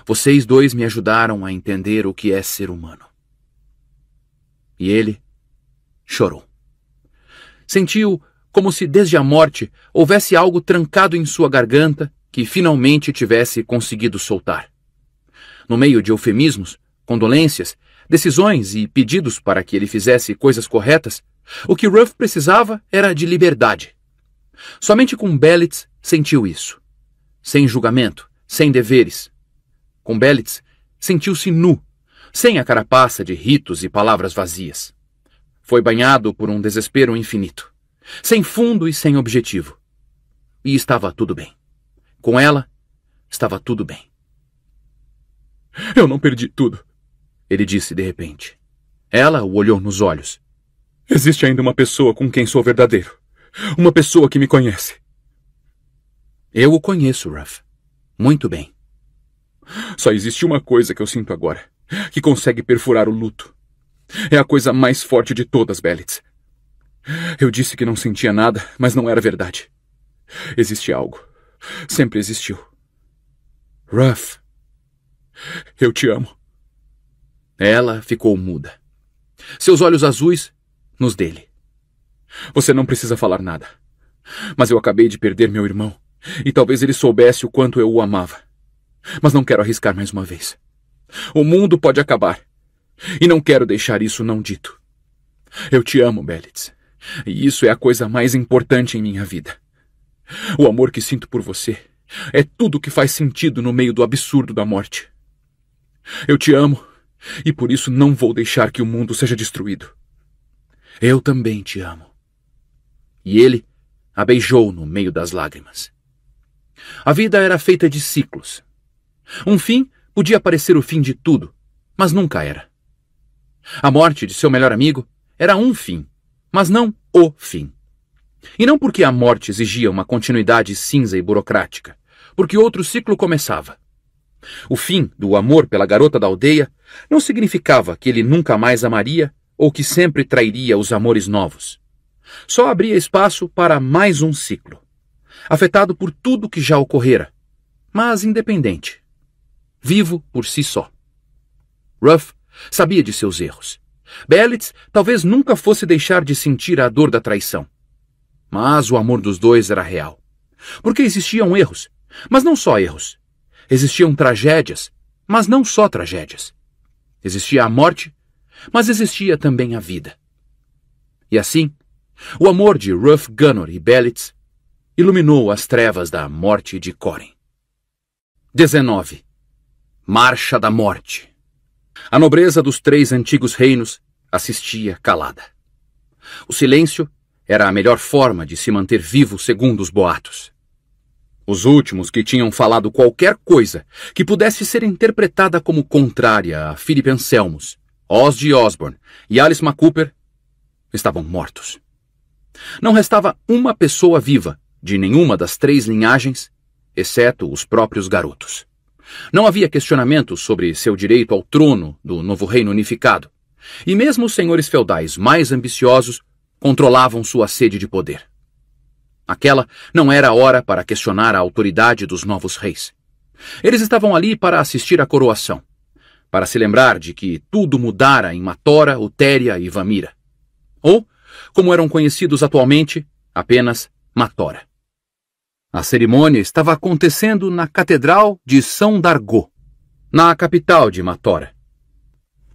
Vocês dois me ajudaram a entender o que é ser humano. E ele chorou. Sentiu como se desde a morte houvesse algo trancado em sua garganta que finalmente tivesse conseguido soltar. No meio de eufemismos, condolências, decisões e pedidos para que ele fizesse coisas corretas, o que Ruff precisava era de liberdade. Somente com Bellitz sentiu isso. Sem julgamento, sem deveres. Com Bellitz, sentiu-se nu, sem a carapaça de ritos e palavras vazias. Foi banhado por um desespero infinito, sem fundo e sem objetivo. E estava tudo bem. Com ela, estava tudo bem. Eu não perdi tudo, ele disse de repente. Ela o olhou nos olhos. Existe ainda uma pessoa com quem sou verdadeiro. Uma pessoa que me conhece. Eu o conheço, Ruff. Muito bem. Só existe uma coisa que eu sinto agora, que consegue perfurar o luto. É a coisa mais forte de todas, Bellitz. Eu disse que não sentia nada, mas não era verdade. Existe algo. Sempre existiu. Ruff, eu te amo. Ela ficou muda. Seus olhos azuis nos dele. Você não precisa falar nada. Mas eu acabei de perder meu irmão, e talvez ele soubesse o quanto eu o amava. Mas não quero arriscar mais uma vez. O mundo pode acabar, e não quero deixar isso não dito. Eu te amo, Belitz, e isso é a coisa mais importante em minha vida. O amor que sinto por você é tudo que faz sentido no meio do absurdo da morte. Eu te amo, e por isso não vou deixar que o mundo seja destruído. Eu também te amo. E ele a beijou no meio das lágrimas. A vida era feita de ciclos. Um fim podia parecer o fim de tudo, mas nunca era. A morte de seu melhor amigo era um fim, mas não o fim. E não porque a morte exigia uma continuidade cinza e burocrática, porque outro ciclo começava. O fim do amor pela garota da aldeia não significava que ele nunca mais amaria ou que sempre trairia os amores novos. Só abria espaço para mais um ciclo, afetado por tudo que já ocorrera, mas independente, vivo por si só. Ruff sabia de seus erros. Bellitz talvez nunca fosse deixar de sentir a dor da traição. Mas o amor dos dois era real. Porque existiam erros, mas não só erros. Existiam tragédias, mas não só tragédias. Existia a morte mas existia também a vida. E assim, o amor de Ruff Gunnor e Bellitz iluminou as trevas da morte de Corin. 19. Marcha da Morte A nobreza dos três antigos reinos assistia calada. O silêncio era a melhor forma de se manter vivo, segundo os boatos. Os últimos que tinham falado qualquer coisa que pudesse ser interpretada como contrária a Filipe Anselmos de Osborne e Alice McCooper estavam mortos. Não restava uma pessoa viva de nenhuma das três linhagens, exceto os próprios garotos. Não havia questionamento sobre seu direito ao trono do novo reino unificado, e mesmo os senhores feudais mais ambiciosos controlavam sua sede de poder. Aquela não era a hora para questionar a autoridade dos novos reis. Eles estavam ali para assistir à coroação para se lembrar de que tudo mudara em Matora, Utéria e Vamira. Ou, como eram conhecidos atualmente, apenas Matora. A cerimônia estava acontecendo na Catedral de São Dargo, na capital de Matora.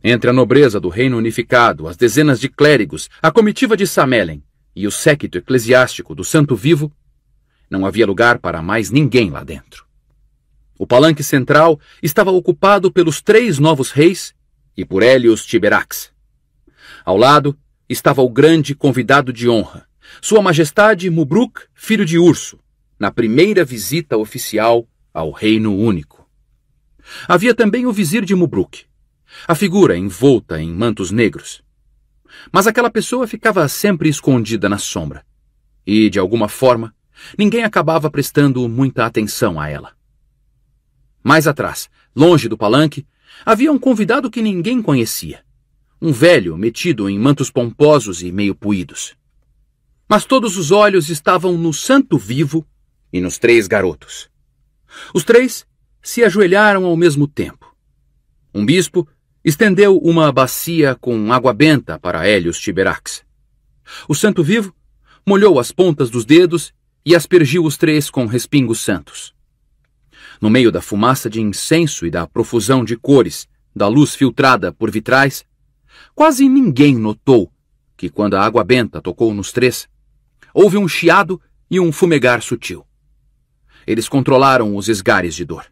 Entre a nobreza do Reino Unificado, as dezenas de clérigos, a comitiva de Samelen e o séquito eclesiástico do Santo Vivo, não havia lugar para mais ninguém lá dentro. O palanque central estava ocupado pelos três novos reis e por Hélios Tiberax. Ao lado estava o grande convidado de honra, Sua Majestade Mubruk, filho de Urso, na primeira visita oficial ao Reino Único. Havia também o vizir de Mubruk, a figura envolta em mantos negros. Mas aquela pessoa ficava sempre escondida na sombra, e, de alguma forma, ninguém acabava prestando muita atenção a ela. Mais atrás, longe do palanque, havia um convidado que ninguém conhecia. Um velho metido em mantos pomposos e meio puídos. Mas todos os olhos estavam no santo vivo e nos três garotos. Os três se ajoelharam ao mesmo tempo. Um bispo estendeu uma bacia com água benta para Helios Tiberax. O santo vivo molhou as pontas dos dedos e aspergiu os três com respingos santos. No meio da fumaça de incenso e da profusão de cores, da luz filtrada por vitrais, quase ninguém notou que, quando a água benta tocou nos três, houve um chiado e um fumegar sutil. Eles controlaram os esgares de dor.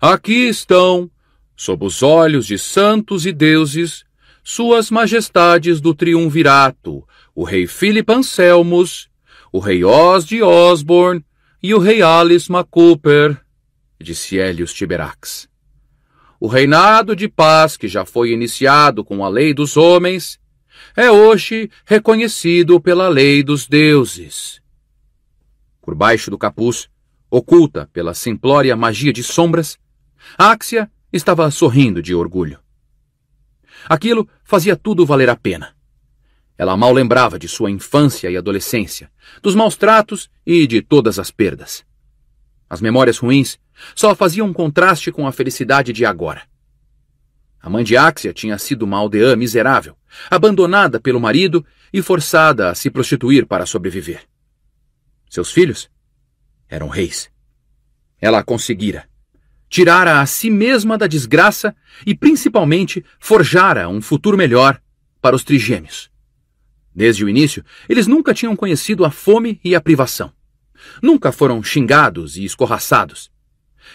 Aqui estão, sob os olhos de santos e deuses, suas majestades do triunvirato, o rei Filipe Anselmos, o rei Os de Osborne e o rei Alice MacCooper, disse Helios Tiberax. O reinado de paz que já foi iniciado com a lei dos homens é hoje reconhecido pela lei dos deuses. Por baixo do capuz, oculta pela simplória magia de sombras, Axia estava sorrindo de orgulho. Aquilo fazia tudo valer a pena. Ela mal lembrava de sua infância e adolescência, dos maus tratos e de todas as perdas. As memórias ruins só faziam um contraste com a felicidade de agora. A mãe de Axia tinha sido uma aldeã miserável, abandonada pelo marido e forçada a se prostituir para sobreviver. Seus filhos eram reis. Ela conseguira. Tirara a si mesma da desgraça e, principalmente, forjara um futuro melhor para os trigêmeos. Desde o início, eles nunca tinham conhecido a fome e a privação. Nunca foram xingados e escorraçados.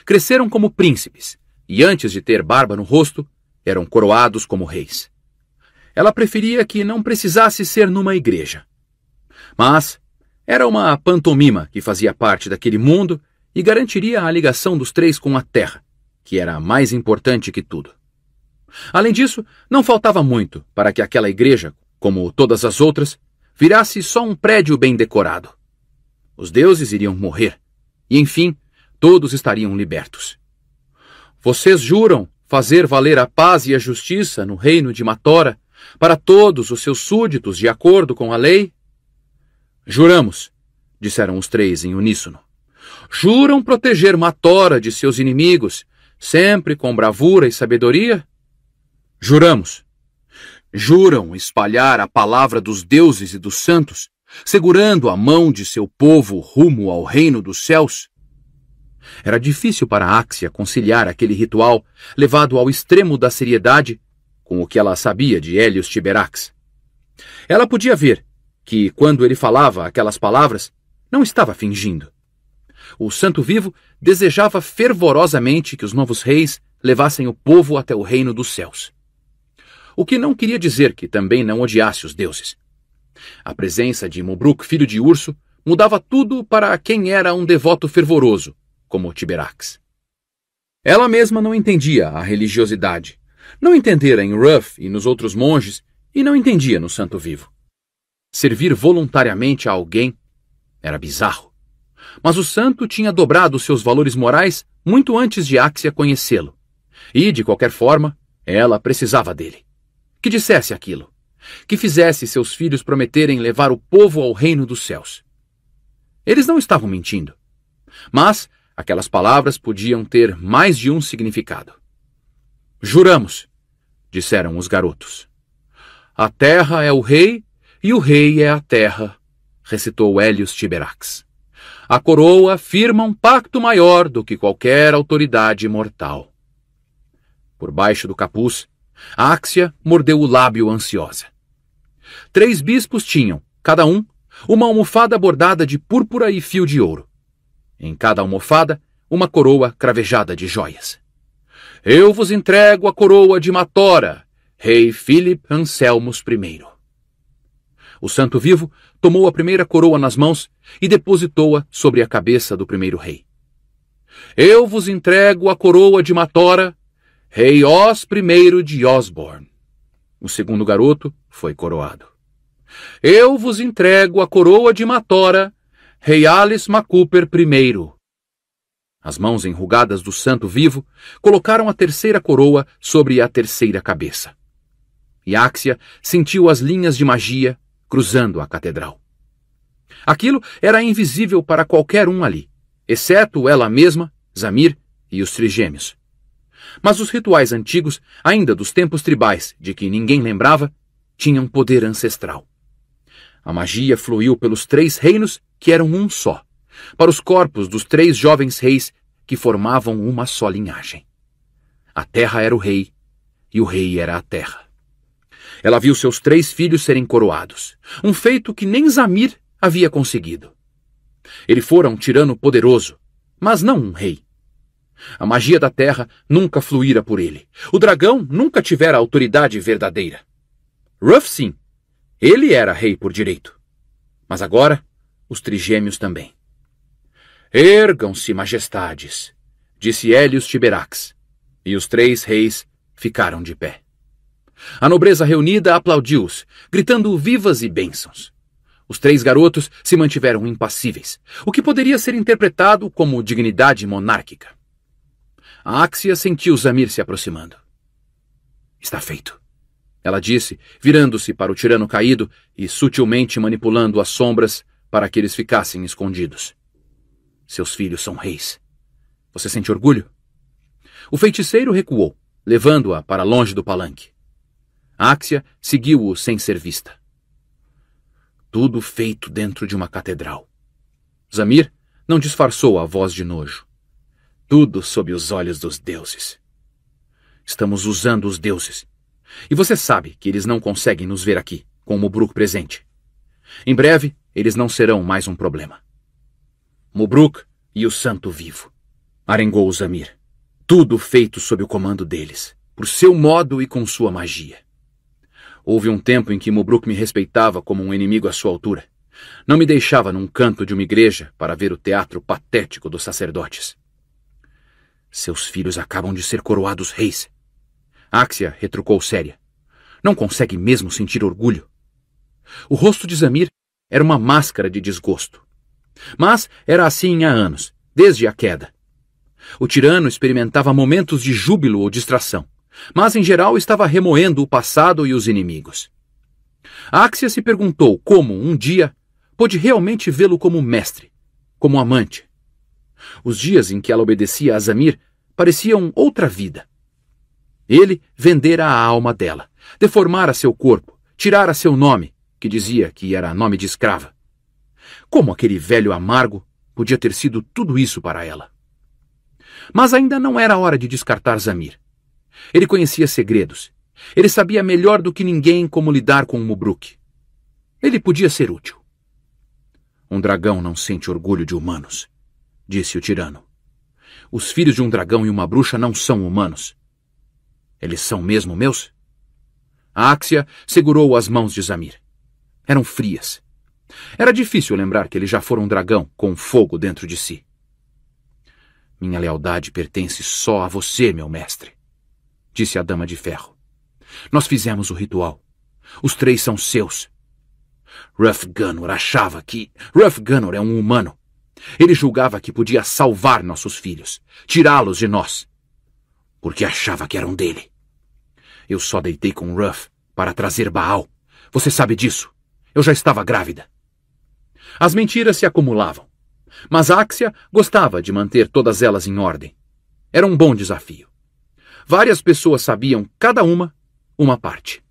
Cresceram como príncipes e, antes de ter barba no rosto, eram coroados como reis. Ela preferia que não precisasse ser numa igreja. Mas era uma pantomima que fazia parte daquele mundo e garantiria a ligação dos três com a terra, que era mais importante que tudo. Além disso, não faltava muito para que aquela igreja como todas as outras, virasse só um prédio bem decorado. Os deuses iriam morrer, e enfim, todos estariam libertos. Vocês juram fazer valer a paz e a justiça no reino de Matora para todos os seus súditos de acordo com a lei? Juramos, disseram os três em uníssono. Juram proteger Matora de seus inimigos, sempre com bravura e sabedoria? Juramos. Juram espalhar a palavra dos deuses e dos santos, segurando a mão de seu povo rumo ao reino dos céus? Era difícil para Axia conciliar aquele ritual, levado ao extremo da seriedade, com o que ela sabia de Helios Tiberax. Ela podia ver que, quando ele falava aquelas palavras, não estava fingindo. O santo vivo desejava fervorosamente que os novos reis levassem o povo até o reino dos céus o que não queria dizer que também não odiasse os deuses. A presença de Mubruk, filho de Urso, mudava tudo para quem era um devoto fervoroso, como Tiberax. Ela mesma não entendia a religiosidade. Não entendera em Ruff e nos outros monges, e não entendia no Santo Vivo. Servir voluntariamente a alguém era bizarro. Mas o santo tinha dobrado seus valores morais muito antes de Axia conhecê-lo. E, de qualquer forma, ela precisava dele que dissesse aquilo, que fizesse seus filhos prometerem levar o povo ao reino dos céus. Eles não estavam mentindo. Mas aquelas palavras podiam ter mais de um significado. Juramos, disseram os garotos. A terra é o rei e o rei é a terra, recitou Hélios Tiberax. A coroa firma um pacto maior do que qualquer autoridade mortal. Por baixo do capuz, a Áxia mordeu o lábio ansiosa. Três bispos tinham, cada um, uma almofada bordada de púrpura e fio de ouro. Em cada almofada, uma coroa cravejada de joias. Eu vos entrego a coroa de Matora, rei Filipe Anselmos I. O santo vivo tomou a primeira coroa nas mãos e depositou-a sobre a cabeça do primeiro rei. Eu vos entrego a coroa de Matora, Rei Os I de Osborne. O segundo garoto foi coroado. Eu vos entrego a coroa de Matora, Rei Alice Macooper I. As mãos enrugadas do santo vivo colocaram a terceira coroa sobre a terceira cabeça. E Axia sentiu as linhas de magia cruzando a catedral. Aquilo era invisível para qualquer um ali, exceto ela mesma, Zamir e os trigêmeos. Mas os rituais antigos, ainda dos tempos tribais, de que ninguém lembrava, tinham poder ancestral. A magia fluiu pelos três reinos, que eram um só, para os corpos dos três jovens reis, que formavam uma só linhagem. A terra era o rei, e o rei era a terra. Ela viu seus três filhos serem coroados, um feito que nem Zamir havia conseguido. Ele fora um tirano poderoso, mas não um rei. A magia da terra nunca fluíra por ele. O dragão nunca tivera autoridade verdadeira. Ruff, sim. Ele era rei por direito. Mas agora, os trigêmeos também. Ergam-se, majestades, disse Helios Tiberax. E os três reis ficaram de pé. A nobreza reunida aplaudiu-os, gritando vivas e bênçãos. Os três garotos se mantiveram impassíveis, o que poderia ser interpretado como dignidade monárquica. A Axia sentiu Zamir se aproximando. Está feito. Ela disse, virando-se para o tirano caído e sutilmente manipulando as sombras para que eles ficassem escondidos. Seus filhos são reis. Você sente orgulho? O feiticeiro recuou, levando-a para longe do palanque. Axia seguiu-o sem ser vista. Tudo feito dentro de uma catedral. Zamir não disfarçou a voz de nojo tudo sob os olhos dos deuses. Estamos usando os deuses. E você sabe que eles não conseguem nos ver aqui, com o Mubruk presente. Em breve, eles não serão mais um problema. Mubruk e o Santo Vivo. Arengou o Zamir. Tudo feito sob o comando deles, por seu modo e com sua magia. Houve um tempo em que Mubruk me respeitava como um inimigo à sua altura. Não me deixava num canto de uma igreja para ver o teatro patético dos sacerdotes. Seus filhos acabam de ser coroados reis. Axia retrucou séria. Não consegue mesmo sentir orgulho. O rosto de Zamir era uma máscara de desgosto. Mas era assim há anos, desde a queda. O tirano experimentava momentos de júbilo ou distração, mas em geral estava remoendo o passado e os inimigos. Axia se perguntou como, um dia, pôde realmente vê-lo como mestre, como amante, os dias em que ela obedecia a Zamir pareciam outra vida. Ele vendera a alma dela, deformara seu corpo, tirara seu nome, que dizia que era nome de escrava. Como aquele velho amargo podia ter sido tudo isso para ela? Mas ainda não era hora de descartar Zamir. Ele conhecia segredos. Ele sabia melhor do que ninguém como lidar com o Mubruk. Ele podia ser útil. Um dragão não sente orgulho de humanos disse o tirano. Os filhos de um dragão e uma bruxa não são humanos. Eles são mesmo meus? A Axia segurou as mãos de Zamir. Eram frias. Era difícil lembrar que ele já fora um dragão com fogo dentro de si. Minha lealdade pertence só a você, meu mestre, disse a dama de ferro. Nós fizemos o ritual. Os três são seus. Ruff Gunnor achava que. Ruff Gunnor é um humano. Ele julgava que podia salvar nossos filhos, tirá-los de nós, porque achava que eram dele. Eu só deitei com Ruff para trazer Baal. Você sabe disso. Eu já estava grávida. As mentiras se acumulavam, mas Axia gostava de manter todas elas em ordem. Era um bom desafio. Várias pessoas sabiam, cada uma, uma parte.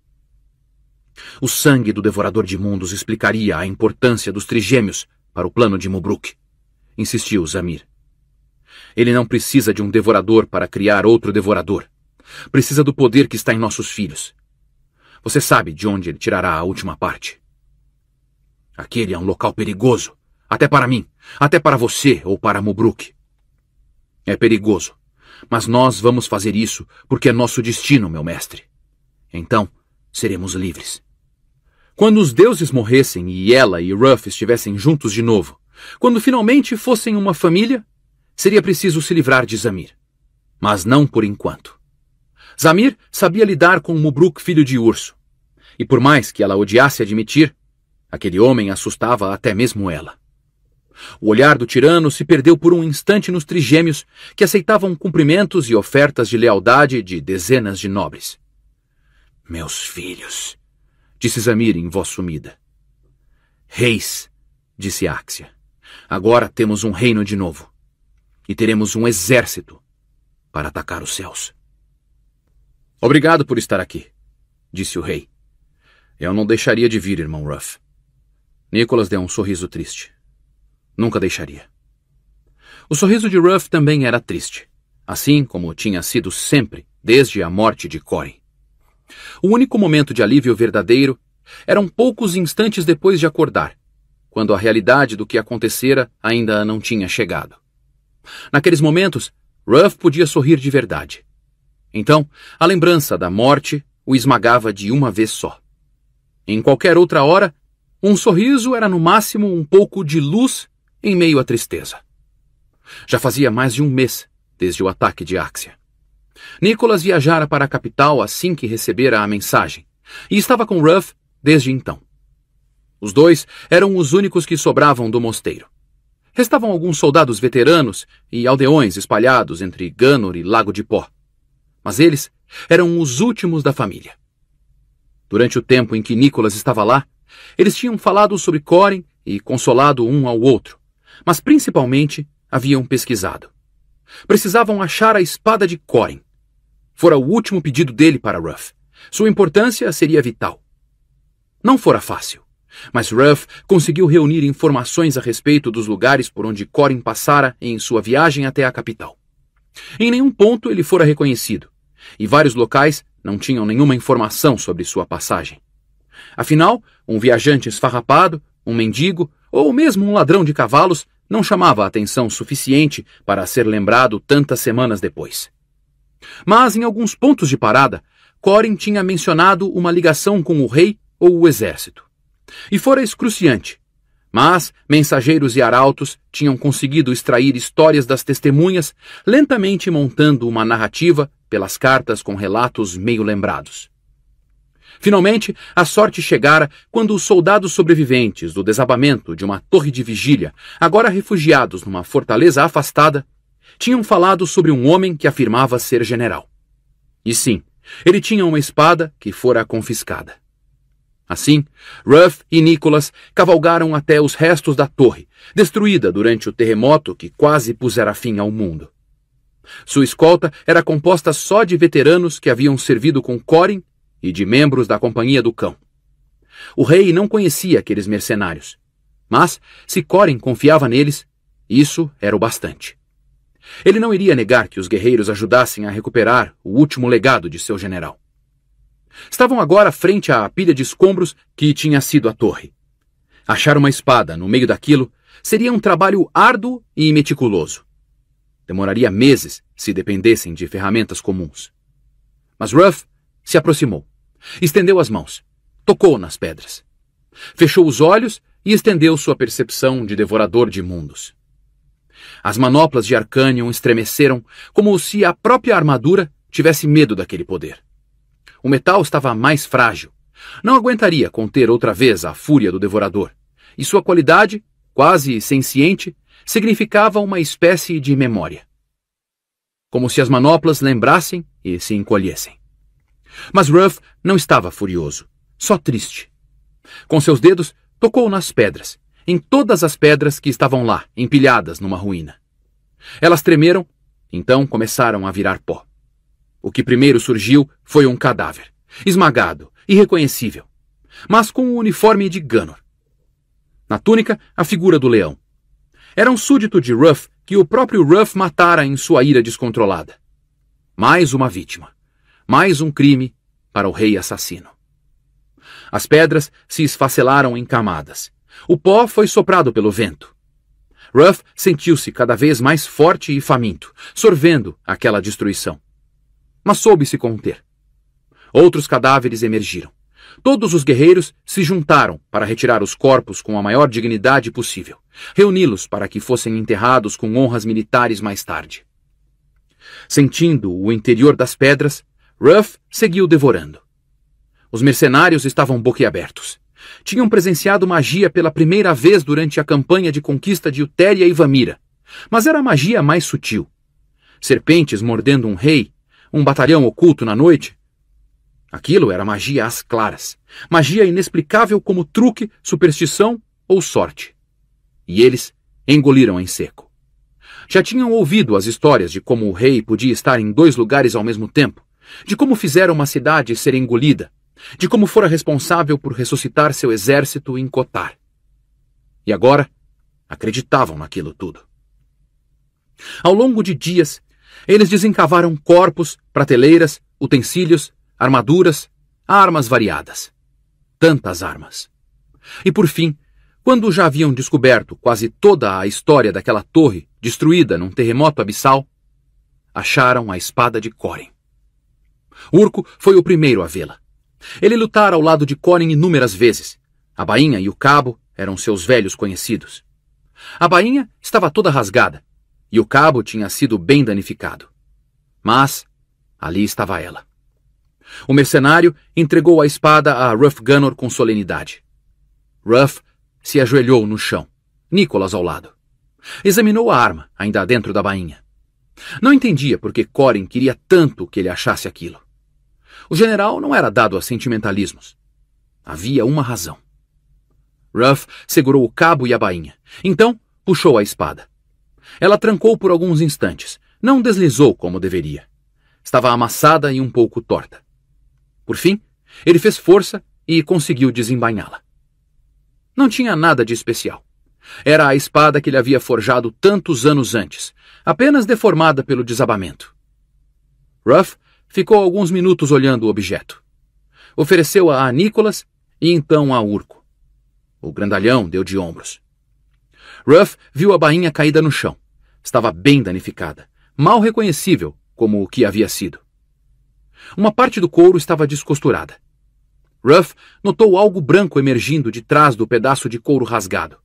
O sangue do Devorador de Mundos explicaria a importância dos trigêmeos para o plano de Mubruk insistiu Zamir. Ele não precisa de um devorador para criar outro devorador. Precisa do poder que está em nossos filhos. Você sabe de onde ele tirará a última parte. Aquele é um local perigoso, até para mim, até para você ou para Mubruk. É perigoso, mas nós vamos fazer isso porque é nosso destino, meu mestre. Então, seremos livres. Quando os deuses morressem e ela e Ruff estivessem juntos de novo, quando finalmente fossem uma família, seria preciso se livrar de Zamir. Mas não por enquanto. Zamir sabia lidar com Mubruk, filho de Urso. E por mais que ela odiasse admitir, aquele homem assustava até mesmo ela. O olhar do tirano se perdeu por um instante nos trigêmeos que aceitavam cumprimentos e ofertas de lealdade de dezenas de nobres. Meus filhos, disse Zamir em voz sumida. Reis, disse Áxia. Agora temos um reino de novo. E teremos um exército para atacar os céus. Obrigado por estar aqui, disse o rei. Eu não deixaria de vir, irmão Ruff. Nicholas deu um sorriso triste. Nunca deixaria. O sorriso de Ruff também era triste, assim como tinha sido sempre desde a morte de Corin. O único momento de alívio verdadeiro eram poucos instantes depois de acordar, quando a realidade do que acontecera ainda não tinha chegado. Naqueles momentos, Ruff podia sorrir de verdade. Então, a lembrança da morte o esmagava de uma vez só. Em qualquer outra hora, um sorriso era no máximo um pouco de luz em meio à tristeza. Já fazia mais de um mês desde o ataque de Axia. Nicholas viajara para a capital assim que recebera a mensagem, e estava com Ruff desde então. Os dois eram os únicos que sobravam do mosteiro. Restavam alguns soldados veteranos e aldeões espalhados entre Ganor e Lago de Pó. Mas eles eram os últimos da família. Durante o tempo em que Nicholas estava lá, eles tinham falado sobre Corin e consolado um ao outro, mas principalmente haviam pesquisado. Precisavam achar a espada de Corin. Fora o último pedido dele para Ruff. Sua importância seria vital. Não fora fácil. Mas Ruff conseguiu reunir informações a respeito dos lugares por onde Corin passara em sua viagem até a capital. Em nenhum ponto ele fora reconhecido, e vários locais não tinham nenhuma informação sobre sua passagem. Afinal, um viajante esfarrapado, um mendigo ou mesmo um ladrão de cavalos não chamava atenção suficiente para ser lembrado tantas semanas depois. Mas em alguns pontos de parada, Corin tinha mencionado uma ligação com o rei ou o exército. E fora excruciante. Mas mensageiros e arautos tinham conseguido extrair histórias das testemunhas, lentamente montando uma narrativa pelas cartas com relatos meio lembrados. Finalmente, a sorte chegara quando os soldados sobreviventes do desabamento de uma torre de vigília, agora refugiados numa fortaleza afastada, tinham falado sobre um homem que afirmava ser general. E sim, ele tinha uma espada que fora confiscada. Assim, Ruff e Nicholas cavalgaram até os restos da torre, destruída durante o terremoto que quase pusera fim ao mundo. Sua escolta era composta só de veteranos que haviam servido com Corin e de membros da Companhia do Cão. O rei não conhecia aqueles mercenários, mas se Corin confiava neles, isso era o bastante. Ele não iria negar que os guerreiros ajudassem a recuperar o último legado de seu general. Estavam agora frente à pilha de escombros que tinha sido a torre. Achar uma espada no meio daquilo seria um trabalho árduo e meticuloso. Demoraria meses se dependessem de ferramentas comuns. Mas Ruff se aproximou, estendeu as mãos, tocou nas pedras. Fechou os olhos e estendeu sua percepção de devorador de mundos. As manoplas de Arcanion estremeceram como se a própria armadura tivesse medo daquele poder. O metal estava mais frágil. Não aguentaria conter outra vez a fúria do devorador. E sua qualidade, quase senciente, significava uma espécie de memória. Como se as manoplas lembrassem e se encolhessem. Mas Ruff não estava furioso, só triste. Com seus dedos, tocou nas pedras, em todas as pedras que estavam lá, empilhadas numa ruína. Elas tremeram, então começaram a virar pó. O que primeiro surgiu foi um cadáver, esmagado, irreconhecível, mas com o uniforme de Gunnor. Na túnica, a figura do leão. Era um súdito de Ruff que o próprio Ruff matara em sua ira descontrolada. Mais uma vítima. Mais um crime para o rei assassino. As pedras se esfacelaram em camadas. O pó foi soprado pelo vento. Ruff sentiu-se cada vez mais forte e faminto, sorvendo aquela destruição mas soube se conter. Outros cadáveres emergiram. Todos os guerreiros se juntaram para retirar os corpos com a maior dignidade possível, reuni-los para que fossem enterrados com honras militares mais tarde. Sentindo o interior das pedras, Ruff seguiu devorando. Os mercenários estavam boquiabertos. Tinham presenciado magia pela primeira vez durante a campanha de conquista de Utéria e Vamira, mas era magia mais sutil. Serpentes mordendo um rei um batalhão oculto na noite. Aquilo era magia às claras, magia inexplicável como truque, superstição ou sorte. E eles engoliram em seco. Já tinham ouvido as histórias de como o rei podia estar em dois lugares ao mesmo tempo, de como fizeram uma cidade ser engolida, de como fora responsável por ressuscitar seu exército em Cotar. E agora acreditavam naquilo tudo. Ao longo de dias, eles desencavaram corpos, prateleiras, utensílios, armaduras, armas variadas. Tantas armas. E por fim, quando já haviam descoberto quase toda a história daquela torre destruída num terremoto abissal, acharam a espada de Corin. Urco foi o primeiro a vê-la. Ele lutara ao lado de Corin inúmeras vezes. A bainha e o cabo eram seus velhos conhecidos. A bainha estava toda rasgada, e o cabo tinha sido bem danificado. Mas ali estava ela. O mercenário entregou a espada a Ruff Gunnor com solenidade. Ruff se ajoelhou no chão, Nicholas ao lado. Examinou a arma, ainda dentro da bainha. Não entendia por que Corin queria tanto que ele achasse aquilo. O general não era dado a sentimentalismos. Havia uma razão. Ruff segurou o cabo e a bainha. Então, puxou a espada. Ela trancou por alguns instantes. Não deslizou como deveria. Estava amassada e um pouco torta. Por fim, ele fez força e conseguiu desembainhá-la. Não tinha nada de especial. Era a espada que ele havia forjado tantos anos antes, apenas deformada pelo desabamento. Ruff ficou alguns minutos olhando o objeto. Ofereceu-a a Nicholas e então a Urco. O grandalhão deu de ombros. Ruff viu a bainha caída no chão. Estava bem danificada, mal reconhecível como o que havia sido. Uma parte do couro estava descosturada. Ruff notou algo branco emergindo de trás do pedaço de couro rasgado.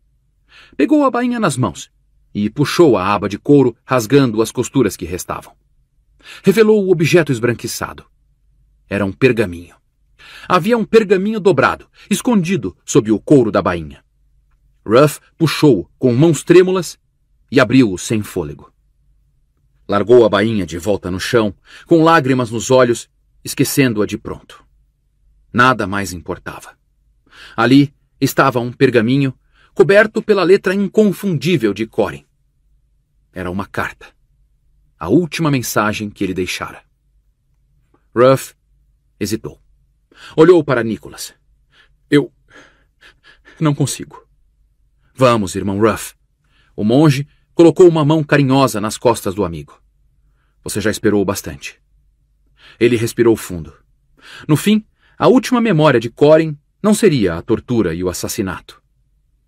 Pegou a bainha nas mãos e puxou a aba de couro, rasgando as costuras que restavam. Revelou o objeto esbranquiçado. Era um pergaminho. Havia um pergaminho dobrado, escondido sob o couro da bainha. Ruff puxou-o com mãos trêmulas e abriu-o sem fôlego. Largou a bainha de volta no chão, com lágrimas nos olhos, esquecendo-a de pronto. Nada mais importava. Ali estava um pergaminho coberto pela letra inconfundível de Corin. Era uma carta. A última mensagem que ele deixara. Ruff hesitou. Olhou para Nicholas. Eu. não consigo. Vamos, irmão Ruff. O monge colocou uma mão carinhosa nas costas do amigo. Você já esperou bastante. Ele respirou fundo. No fim, a última memória de Corin não seria a tortura e o assassinato.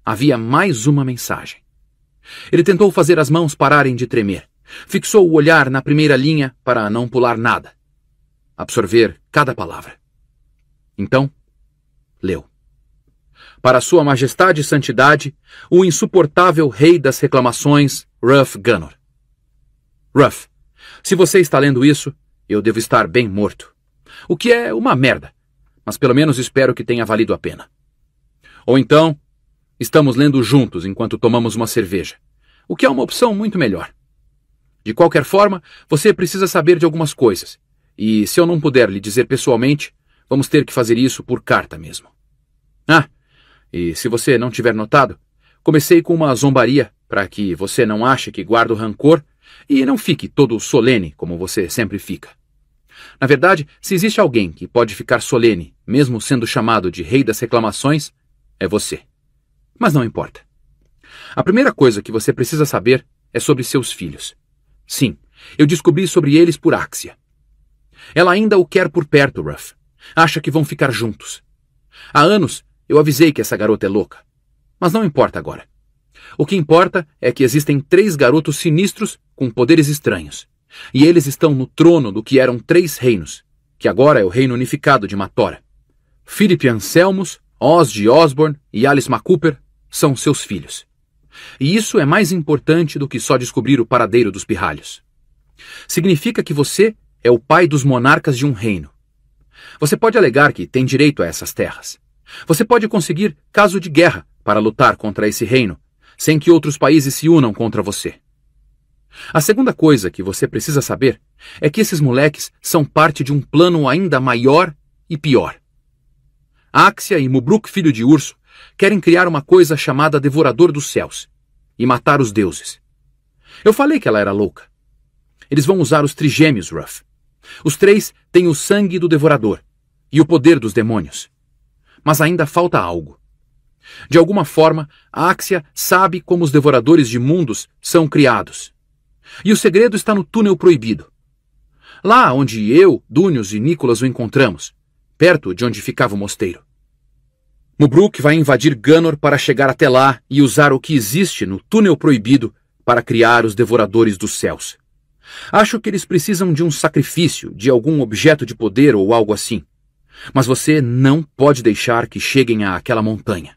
Havia mais uma mensagem. Ele tentou fazer as mãos pararem de tremer. Fixou o olhar na primeira linha para não pular nada. Absorver cada palavra. Então, leu para Sua Majestade e Santidade, o insuportável rei das reclamações, Ruff Gunnor. Ruff, se você está lendo isso, eu devo estar bem morto. O que é uma merda, mas pelo menos espero que tenha valido a pena. Ou então, estamos lendo juntos enquanto tomamos uma cerveja, o que é uma opção muito melhor. De qualquer forma, você precisa saber de algumas coisas, e se eu não puder lhe dizer pessoalmente, vamos ter que fazer isso por carta mesmo. Ah, e se você não tiver notado, comecei com uma zombaria para que você não ache que guardo rancor e não fique todo solene como você sempre fica. Na verdade, se existe alguém que pode ficar solene, mesmo sendo chamado de rei das reclamações, é você. Mas não importa. A primeira coisa que você precisa saber é sobre seus filhos. Sim, eu descobri sobre eles por Axia. Ela ainda o quer por perto, Ruff. Acha que vão ficar juntos. Há anos eu avisei que essa garota é louca. Mas não importa agora. O que importa é que existem três garotos sinistros com poderes estranhos. E eles estão no trono do que eram três reinos, que agora é o reino unificado de Matora. Philip Anselmus, Oz de Osborne e Alice McCooper são seus filhos. E isso é mais importante do que só descobrir o paradeiro dos pirralhos. Significa que você é o pai dos monarcas de um reino. Você pode alegar que tem direito a essas terras. Você pode conseguir caso de guerra para lutar contra esse reino, sem que outros países se unam contra você. A segunda coisa que você precisa saber é que esses moleques são parte de um plano ainda maior e pior. Axia e Mubruk, filho de urso, querem criar uma coisa chamada Devorador dos Céus e matar os deuses. Eu falei que ela era louca. Eles vão usar os trigêmeos, Ruff. Os três têm o sangue do Devorador e o poder dos demônios. Mas ainda falta algo. De alguma forma, a Axia sabe como os devoradores de mundos são criados. E o segredo está no túnel proibido. Lá onde eu, Dúnios e Nicolas o encontramos, perto de onde ficava o mosteiro. Mubruk vai invadir Ganor para chegar até lá e usar o que existe no túnel proibido para criar os devoradores dos céus. Acho que eles precisam de um sacrifício, de algum objeto de poder ou algo assim. Mas você não pode deixar que cheguem àquela montanha.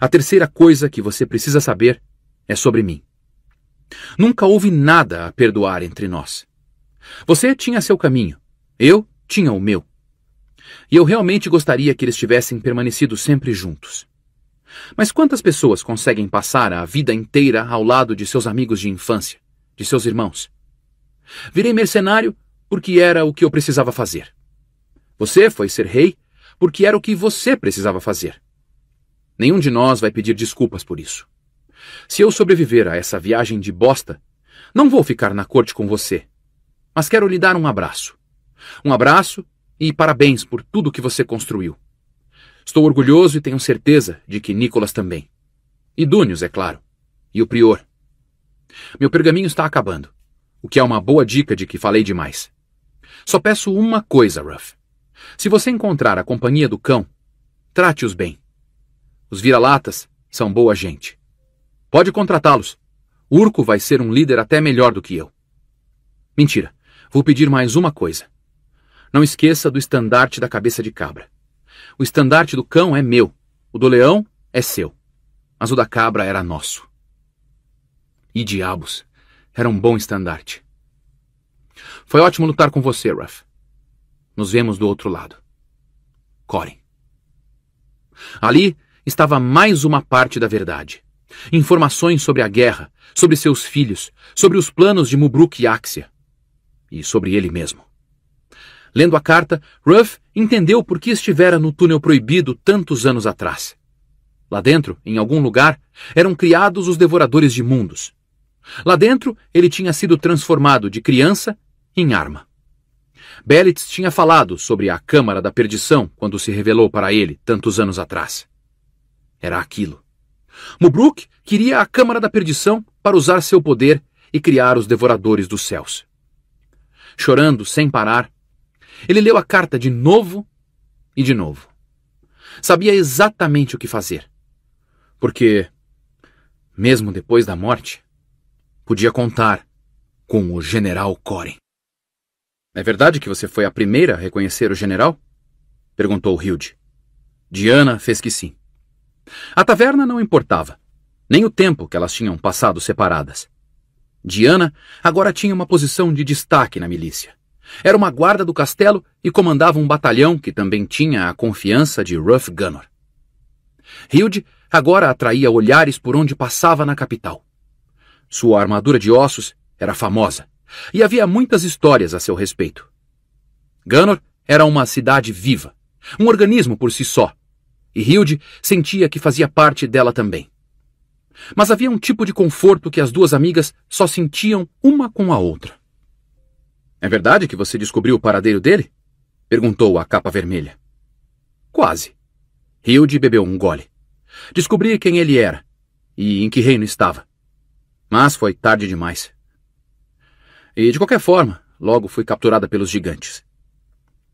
A terceira coisa que você precisa saber é sobre mim. Nunca houve nada a perdoar entre nós. Você tinha seu caminho, eu tinha o meu. E eu realmente gostaria que eles tivessem permanecido sempre juntos. Mas quantas pessoas conseguem passar a vida inteira ao lado de seus amigos de infância, de seus irmãos? Virei mercenário porque era o que eu precisava fazer. Você foi ser rei porque era o que você precisava fazer. Nenhum de nós vai pedir desculpas por isso. Se eu sobreviver a essa viagem de bosta, não vou ficar na corte com você, mas quero lhe dar um abraço. Um abraço e parabéns por tudo que você construiu. Estou orgulhoso e tenho certeza de que Nicolas também. E Dúnios, é claro. E o prior. Meu pergaminho está acabando, o que é uma boa dica de que falei demais. Só peço uma coisa, Ruff. Se você encontrar a companhia do cão, trate-os bem. Os vira-latas são boa gente. Pode contratá-los. Urco vai ser um líder até melhor do que eu. Mentira. Vou pedir mais uma coisa. Não esqueça do estandarte da cabeça de cabra. O estandarte do cão é meu, o do leão é seu, mas o da cabra era nosso. E diabos, era um bom estandarte. Foi ótimo lutar com você, Ruff. Nos vemos do outro lado. Corin. Ali estava mais uma parte da verdade. Informações sobre a guerra, sobre seus filhos, sobre os planos de Mubruk e Axia. E sobre ele mesmo. Lendo a carta, Ruff entendeu por que estivera no túnel proibido tantos anos atrás. Lá dentro, em algum lugar, eram criados os devoradores de mundos. Lá dentro, ele tinha sido transformado de criança em arma. Belitz tinha falado sobre a Câmara da Perdição quando se revelou para ele tantos anos atrás. Era aquilo. Mubruk queria a Câmara da Perdição para usar seu poder e criar os Devoradores dos Céus. Chorando sem parar, ele leu a carta de novo e de novo. Sabia exatamente o que fazer. Porque, mesmo depois da morte, podia contar com o General Coren. É verdade que você foi a primeira a reconhecer o general? Perguntou Hilde. Diana fez que sim. A taverna não importava, nem o tempo que elas tinham passado separadas. Diana agora tinha uma posição de destaque na milícia. Era uma guarda do castelo e comandava um batalhão que também tinha a confiança de Ruff Gunnor. Hilde agora atraía olhares por onde passava na capital. Sua armadura de ossos era famosa e havia muitas histórias a seu respeito. Ganor era uma cidade viva, um organismo por si só, e Hilde sentia que fazia parte dela também. Mas havia um tipo de conforto que as duas amigas só sentiam uma com a outra. É verdade que você descobriu o paradeiro dele? perguntou a capa vermelha. Quase. Hilde bebeu um gole. Descobri quem ele era e em que reino estava. Mas foi tarde demais. E de qualquer forma, logo foi capturada pelos gigantes.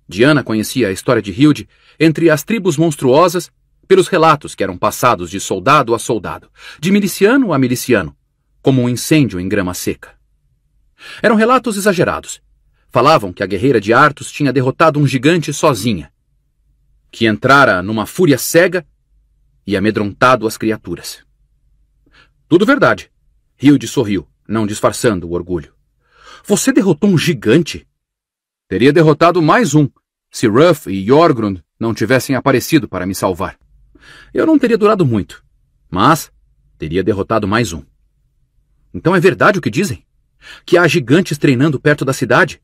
Diana conhecia a história de Hilde entre as tribos monstruosas, pelos relatos que eram passados de soldado a soldado, de miliciano a miliciano, como um incêndio em grama seca. Eram relatos exagerados. Falavam que a guerreira de Artus tinha derrotado um gigante sozinha, que entrara numa fúria cega e amedrontado as criaturas. Tudo verdade. Hilde sorriu, não disfarçando o orgulho. Você derrotou um gigante. Teria derrotado mais um, se Ruff e Jorgrund não tivessem aparecido para me salvar. Eu não teria durado muito, mas teria derrotado mais um. Então é verdade o que dizem? Que há gigantes treinando perto da cidade?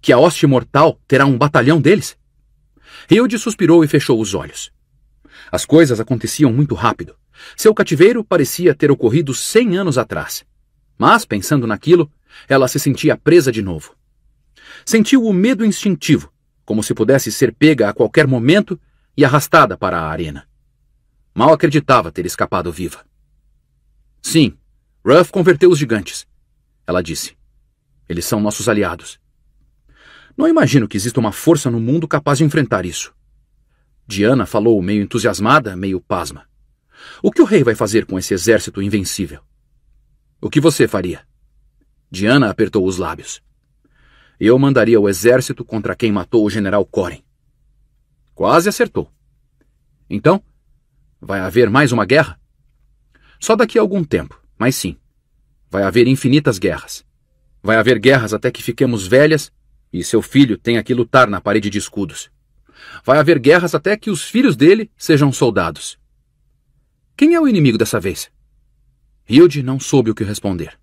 Que a hoste mortal terá um batalhão deles? Hilde suspirou e fechou os olhos. As coisas aconteciam muito rápido. Seu cativeiro parecia ter ocorrido cem anos atrás. Mas, pensando naquilo, ela se sentia presa de novo. Sentiu o medo instintivo, como se pudesse ser pega a qualquer momento e arrastada para a arena. Mal acreditava ter escapado viva. Sim, Ruff converteu os gigantes. Ela disse. Eles são nossos aliados. Não imagino que exista uma força no mundo capaz de enfrentar isso. Diana falou meio entusiasmada, meio pasma. O que o rei vai fazer com esse exército invencível? O que você faria? Diana apertou os lábios. Eu mandaria o exército contra quem matou o general Coren. Quase acertou. Então, vai haver mais uma guerra? Só daqui a algum tempo, mas sim. Vai haver infinitas guerras. Vai haver guerras até que fiquemos velhas e seu filho tenha que lutar na parede de escudos. Vai haver guerras até que os filhos dele sejam soldados. Quem é o inimigo dessa vez? Hilde não soube o que responder.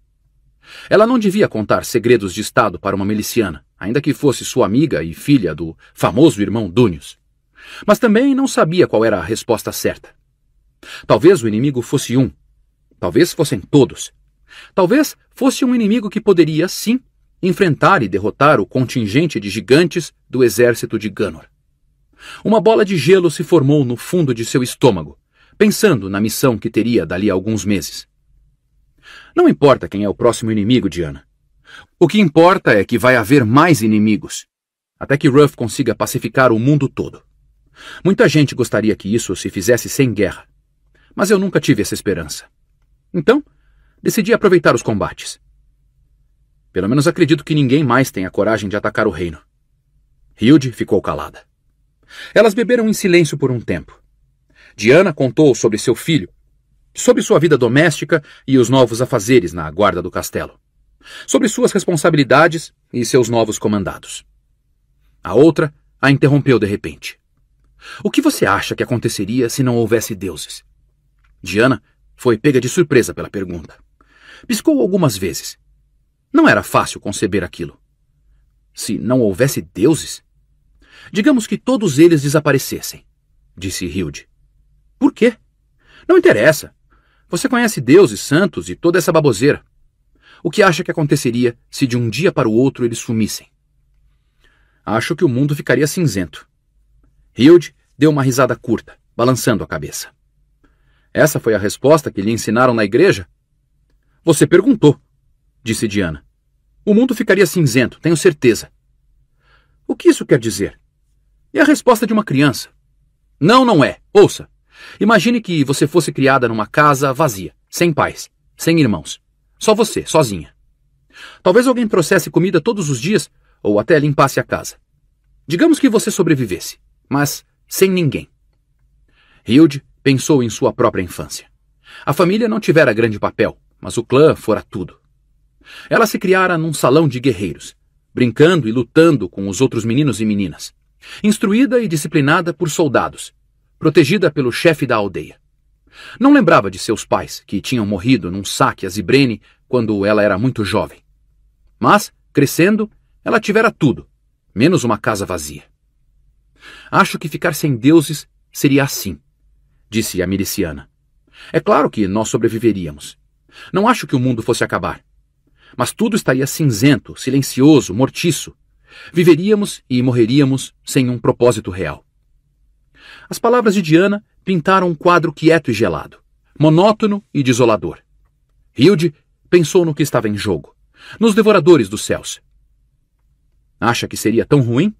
Ela não devia contar segredos de Estado para uma miliciana, ainda que fosse sua amiga e filha do famoso irmão Dúnios. Mas também não sabia qual era a resposta certa. Talvez o inimigo fosse um. Talvez fossem todos. Talvez fosse um inimigo que poderia, sim, enfrentar e derrotar o contingente de gigantes do exército de Ganor. Uma bola de gelo se formou no fundo de seu estômago, pensando na missão que teria dali a alguns meses. Não importa quem é o próximo inimigo Diana. O que importa é que vai haver mais inimigos, até que Ruff consiga pacificar o mundo todo. Muita gente gostaria que isso se fizesse sem guerra, mas eu nunca tive essa esperança. Então, decidi aproveitar os combates. Pelo menos acredito que ninguém mais tenha coragem de atacar o reino. Hilde ficou calada. Elas beberam em silêncio por um tempo. Diana contou sobre seu filho sobre sua vida doméstica e os novos afazeres na guarda do castelo, sobre suas responsabilidades e seus novos comandados. A outra a interrompeu de repente. O que você acha que aconteceria se não houvesse deuses? Diana foi pega de surpresa pela pergunta. Piscou algumas vezes. Não era fácil conceber aquilo. Se não houvesse deuses? Digamos que todos eles desaparecessem, disse Hilde. Por quê? Não interessa. Você conhece Deus e santos e toda essa baboseira. O que acha que aconteceria se de um dia para o outro eles sumissem? Acho que o mundo ficaria cinzento. Hilde deu uma risada curta, balançando a cabeça. Essa foi a resposta que lhe ensinaram na igreja? Você perguntou, disse Diana. O mundo ficaria cinzento, tenho certeza. O que isso quer dizer? É a resposta de uma criança. Não, não é. Ouça. Imagine que você fosse criada numa casa vazia, sem pais, sem irmãos. Só você, sozinha. Talvez alguém trouxesse comida todos os dias ou até limpasse a casa. Digamos que você sobrevivesse, mas sem ninguém. Hilde pensou em sua própria infância. A família não tivera grande papel, mas o clã fora tudo. Ela se criara num salão de guerreiros, brincando e lutando com os outros meninos e meninas, instruída e disciplinada por soldados, protegida pelo chefe da aldeia. Não lembrava de seus pais, que tinham morrido num saque a Zibrene quando ela era muito jovem. Mas, crescendo, ela tivera tudo, menos uma casa vazia. Acho que ficar sem deuses seria assim, disse a miliciana. É claro que nós sobreviveríamos. Não acho que o mundo fosse acabar. Mas tudo estaria cinzento, silencioso, mortiço. Viveríamos e morreríamos sem um propósito real. As palavras de Diana pintaram um quadro quieto e gelado, monótono e desolador. Hilde pensou no que estava em jogo, nos devoradores dos céus. Acha que seria tão ruim?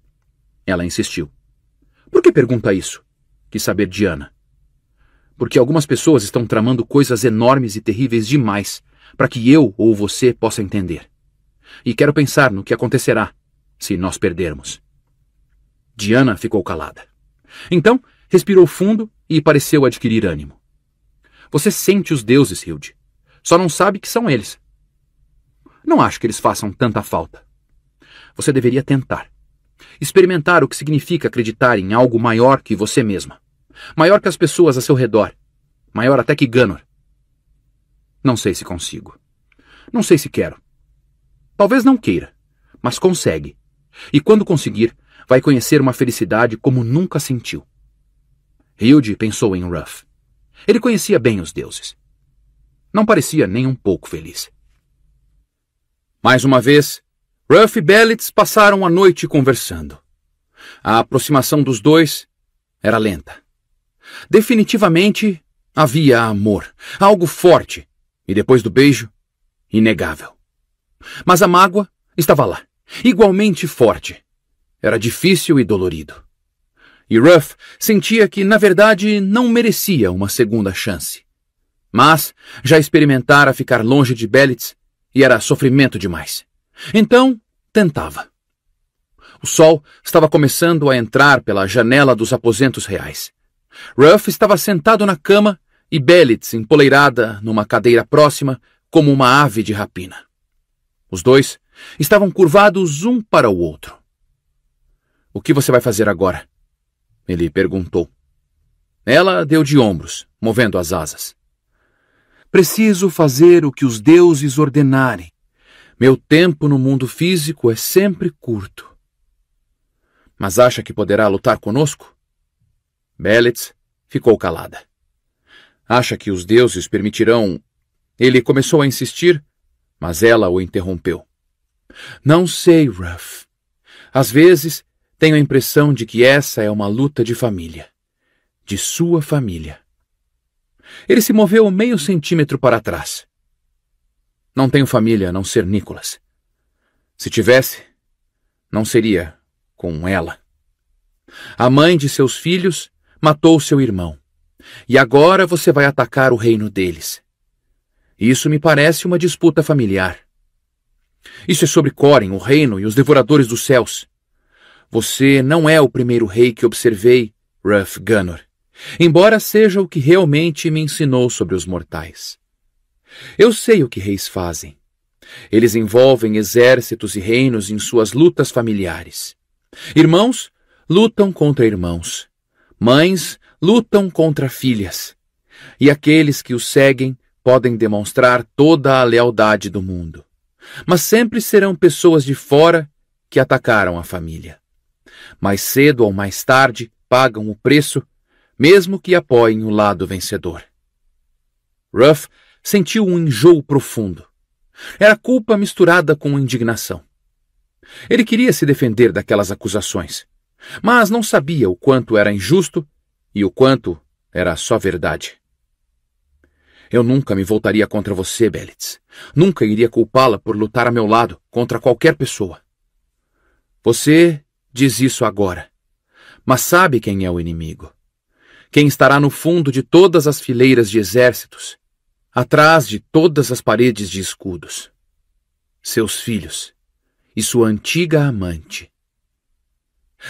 Ela insistiu. Por que pergunta isso? Quis saber Diana. Porque algumas pessoas estão tramando coisas enormes e terríveis demais para que eu ou você possa entender. E quero pensar no que acontecerá se nós perdermos. Diana ficou calada. Então, Respirou fundo e pareceu adquirir ânimo. Você sente os deuses, Hilde. Só não sabe que são eles. Não acho que eles façam tanta falta. Você deveria tentar. Experimentar o que significa acreditar em algo maior que você mesma. Maior que as pessoas a seu redor. Maior até que Ganor. Não sei se consigo. Não sei se quero. Talvez não queira, mas consegue. E quando conseguir, vai conhecer uma felicidade como nunca sentiu. Hilde pensou em Ruff. Ele conhecia bem os deuses. Não parecia nem um pouco feliz. Mais uma vez, Ruff e Bellitz passaram a noite conversando. A aproximação dos dois era lenta. Definitivamente havia amor, algo forte, e depois do beijo, inegável. Mas a mágoa estava lá, igualmente forte. Era difícil e dolorido e Ruff sentia que, na verdade, não merecia uma segunda chance. Mas já experimentara ficar longe de Belitz e era sofrimento demais. Então, tentava. O sol estava começando a entrar pela janela dos aposentos reais. Ruff estava sentado na cama e Belitz empoleirada numa cadeira próxima como uma ave de rapina. Os dois estavam curvados um para o outro. O que você vai fazer agora? Ele perguntou. Ela deu de ombros, movendo as asas. Preciso fazer o que os deuses ordenarem. Meu tempo no mundo físico é sempre curto. Mas acha que poderá lutar conosco? Bellet ficou calada. Acha que os deuses permitirão. Ele começou a insistir, mas ela o interrompeu. Não sei, Ruff. Às vezes tenho a impressão de que essa é uma luta de família. De sua família. Ele se moveu meio centímetro para trás. Não tenho família a não ser Nicholas. Se tivesse, não seria com ela. A mãe de seus filhos matou seu irmão. E agora você vai atacar o reino deles. Isso me parece uma disputa familiar. Isso é sobre Corin, o reino e os devoradores dos céus. Você não é o primeiro rei que observei, Ruff Gunnor, embora seja o que realmente me ensinou sobre os mortais. Eu sei o que reis fazem. Eles envolvem exércitos e reinos em suas lutas familiares. Irmãos lutam contra irmãos. Mães lutam contra filhas. E aqueles que os seguem podem demonstrar toda a lealdade do mundo. Mas sempre serão pessoas de fora que atacaram a família mais cedo ou mais tarde, pagam o preço, mesmo que apoiem o lado vencedor. Ruff sentiu um enjoo profundo. Era culpa misturada com indignação. Ele queria se defender daquelas acusações, mas não sabia o quanto era injusto e o quanto era só verdade. Eu nunca me voltaria contra você, Belitz. Nunca iria culpá-la por lutar a meu lado contra qualquer pessoa. Você diz isso agora. Mas sabe quem é o inimigo? Quem estará no fundo de todas as fileiras de exércitos, atrás de todas as paredes de escudos? Seus filhos e sua antiga amante.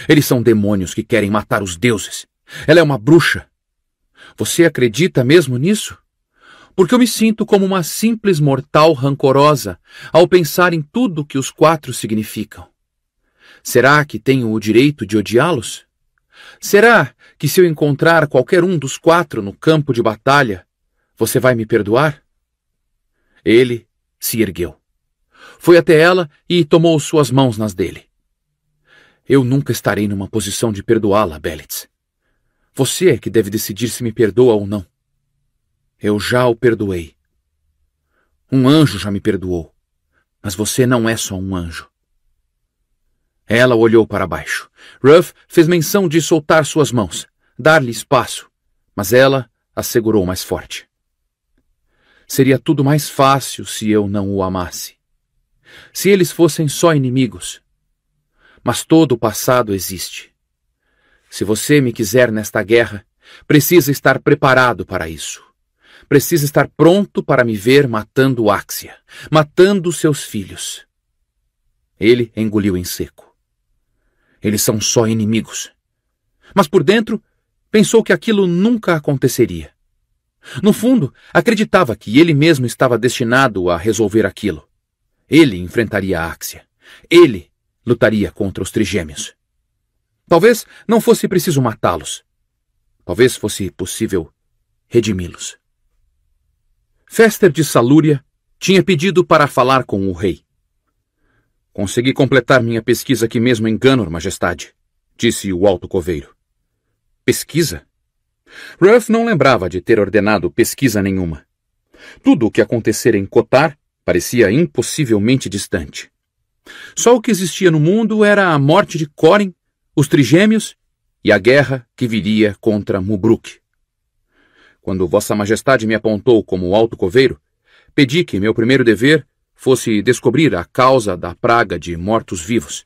Eles são demônios que querem matar os deuses. Ela é uma bruxa. Você acredita mesmo nisso? Porque eu me sinto como uma simples mortal rancorosa ao pensar em tudo que os quatro significam. Será que tenho o direito de odiá-los? Será que se eu encontrar qualquer um dos quatro no campo de batalha, você vai me perdoar? Ele se ergueu. Foi até ela e tomou suas mãos nas dele. Eu nunca estarei numa posição de perdoá-la, Bellitz. Você é que deve decidir se me perdoa ou não. Eu já o perdoei. Um anjo já me perdoou. Mas você não é só um anjo. Ela olhou para baixo. Ruff fez menção de soltar suas mãos, dar-lhe espaço, mas ela a segurou mais forte. Seria tudo mais fácil se eu não o amasse. Se eles fossem só inimigos. Mas todo o passado existe. Se você me quiser nesta guerra, precisa estar preparado para isso. Precisa estar pronto para me ver matando Axia, matando seus filhos. Ele engoliu em seco. Eles são só inimigos. Mas por dentro, pensou que aquilo nunca aconteceria. No fundo, acreditava que ele mesmo estava destinado a resolver aquilo. Ele enfrentaria a Axia. Ele lutaria contra os trigêmeos. Talvez não fosse preciso matá-los. Talvez fosse possível redimi-los. Fester de Salúria tinha pedido para falar com o rei. Consegui completar minha pesquisa aqui mesmo em Ganor, Majestade, disse o alto coveiro. Pesquisa? Ruff não lembrava de ter ordenado pesquisa nenhuma. Tudo o que acontecera em Cotar parecia impossivelmente distante. Só o que existia no mundo era a morte de Corin, os trigêmeos e a guerra que viria contra Mubruk. Quando Vossa Majestade me apontou como alto coveiro, pedi que meu primeiro dever fosse descobrir a causa da praga de mortos-vivos.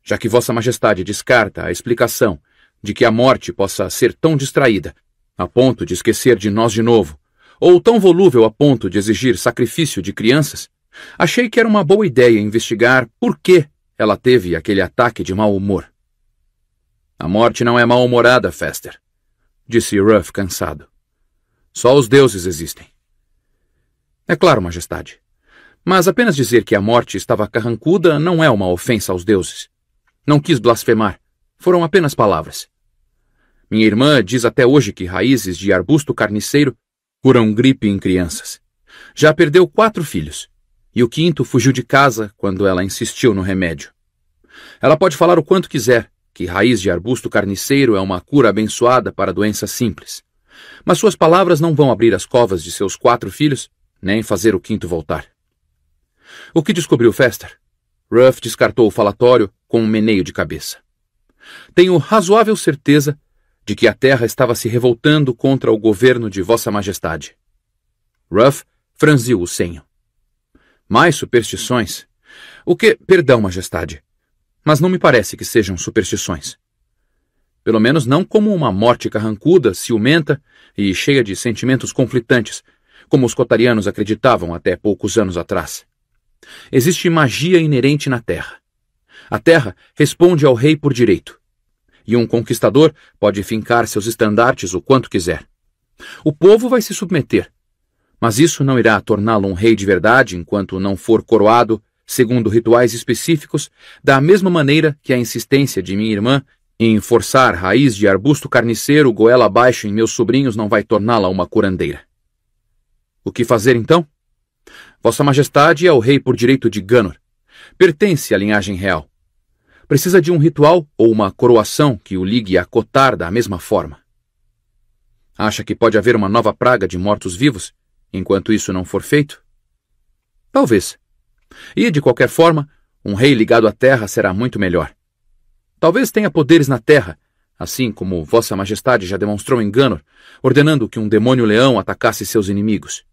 Já que Vossa Majestade descarta a explicação de que a morte possa ser tão distraída, a ponto de esquecer de nós de novo, ou tão volúvel a ponto de exigir sacrifício de crianças, achei que era uma boa ideia investigar por que ela teve aquele ataque de mau humor. A morte não é mal-humorada, Fester, disse Ruff cansado. Só os deuses existem. É claro, Majestade, mas apenas dizer que a morte estava carrancuda não é uma ofensa aos deuses. Não quis blasfemar. Foram apenas palavras. Minha irmã diz até hoje que raízes de arbusto carniceiro curam gripe em crianças. Já perdeu quatro filhos, e o quinto fugiu de casa quando ela insistiu no remédio. Ela pode falar o quanto quiser que raiz de arbusto carniceiro é uma cura abençoada para doenças simples, mas suas palavras não vão abrir as covas de seus quatro filhos, nem fazer o quinto voltar. O que descobriu Fester? Ruff descartou o falatório com um meneio de cabeça. Tenho razoável certeza de que a terra estava se revoltando contra o governo de Vossa Majestade. Ruff franziu o senho. Mais superstições? O que. Perdão, Majestade. Mas não me parece que sejam superstições. Pelo menos não como uma morte carrancuda, ciumenta e cheia de sentimentos conflitantes, como os cotarianos acreditavam até poucos anos atrás. Existe magia inerente na terra. A terra responde ao rei por direito. E um conquistador pode fincar seus estandartes o quanto quiser. O povo vai se submeter, mas isso não irá torná-lo um rei de verdade enquanto não for coroado, segundo rituais específicos, da mesma maneira que a insistência de minha irmã em forçar raiz de arbusto carniceiro goela abaixo em meus sobrinhos não vai torná-la uma curandeira. O que fazer então? Vossa Majestade é o rei por direito de Ganor. Pertence à linhagem real. Precisa de um ritual ou uma coroação que o ligue a Cotar da mesma forma. Acha que pode haver uma nova praga de mortos-vivos, enquanto isso não for feito? Talvez. E, de qualquer forma, um rei ligado à terra será muito melhor. Talvez tenha poderes na terra, assim como Vossa Majestade já demonstrou em Ganor, ordenando que um demônio-leão atacasse seus inimigos.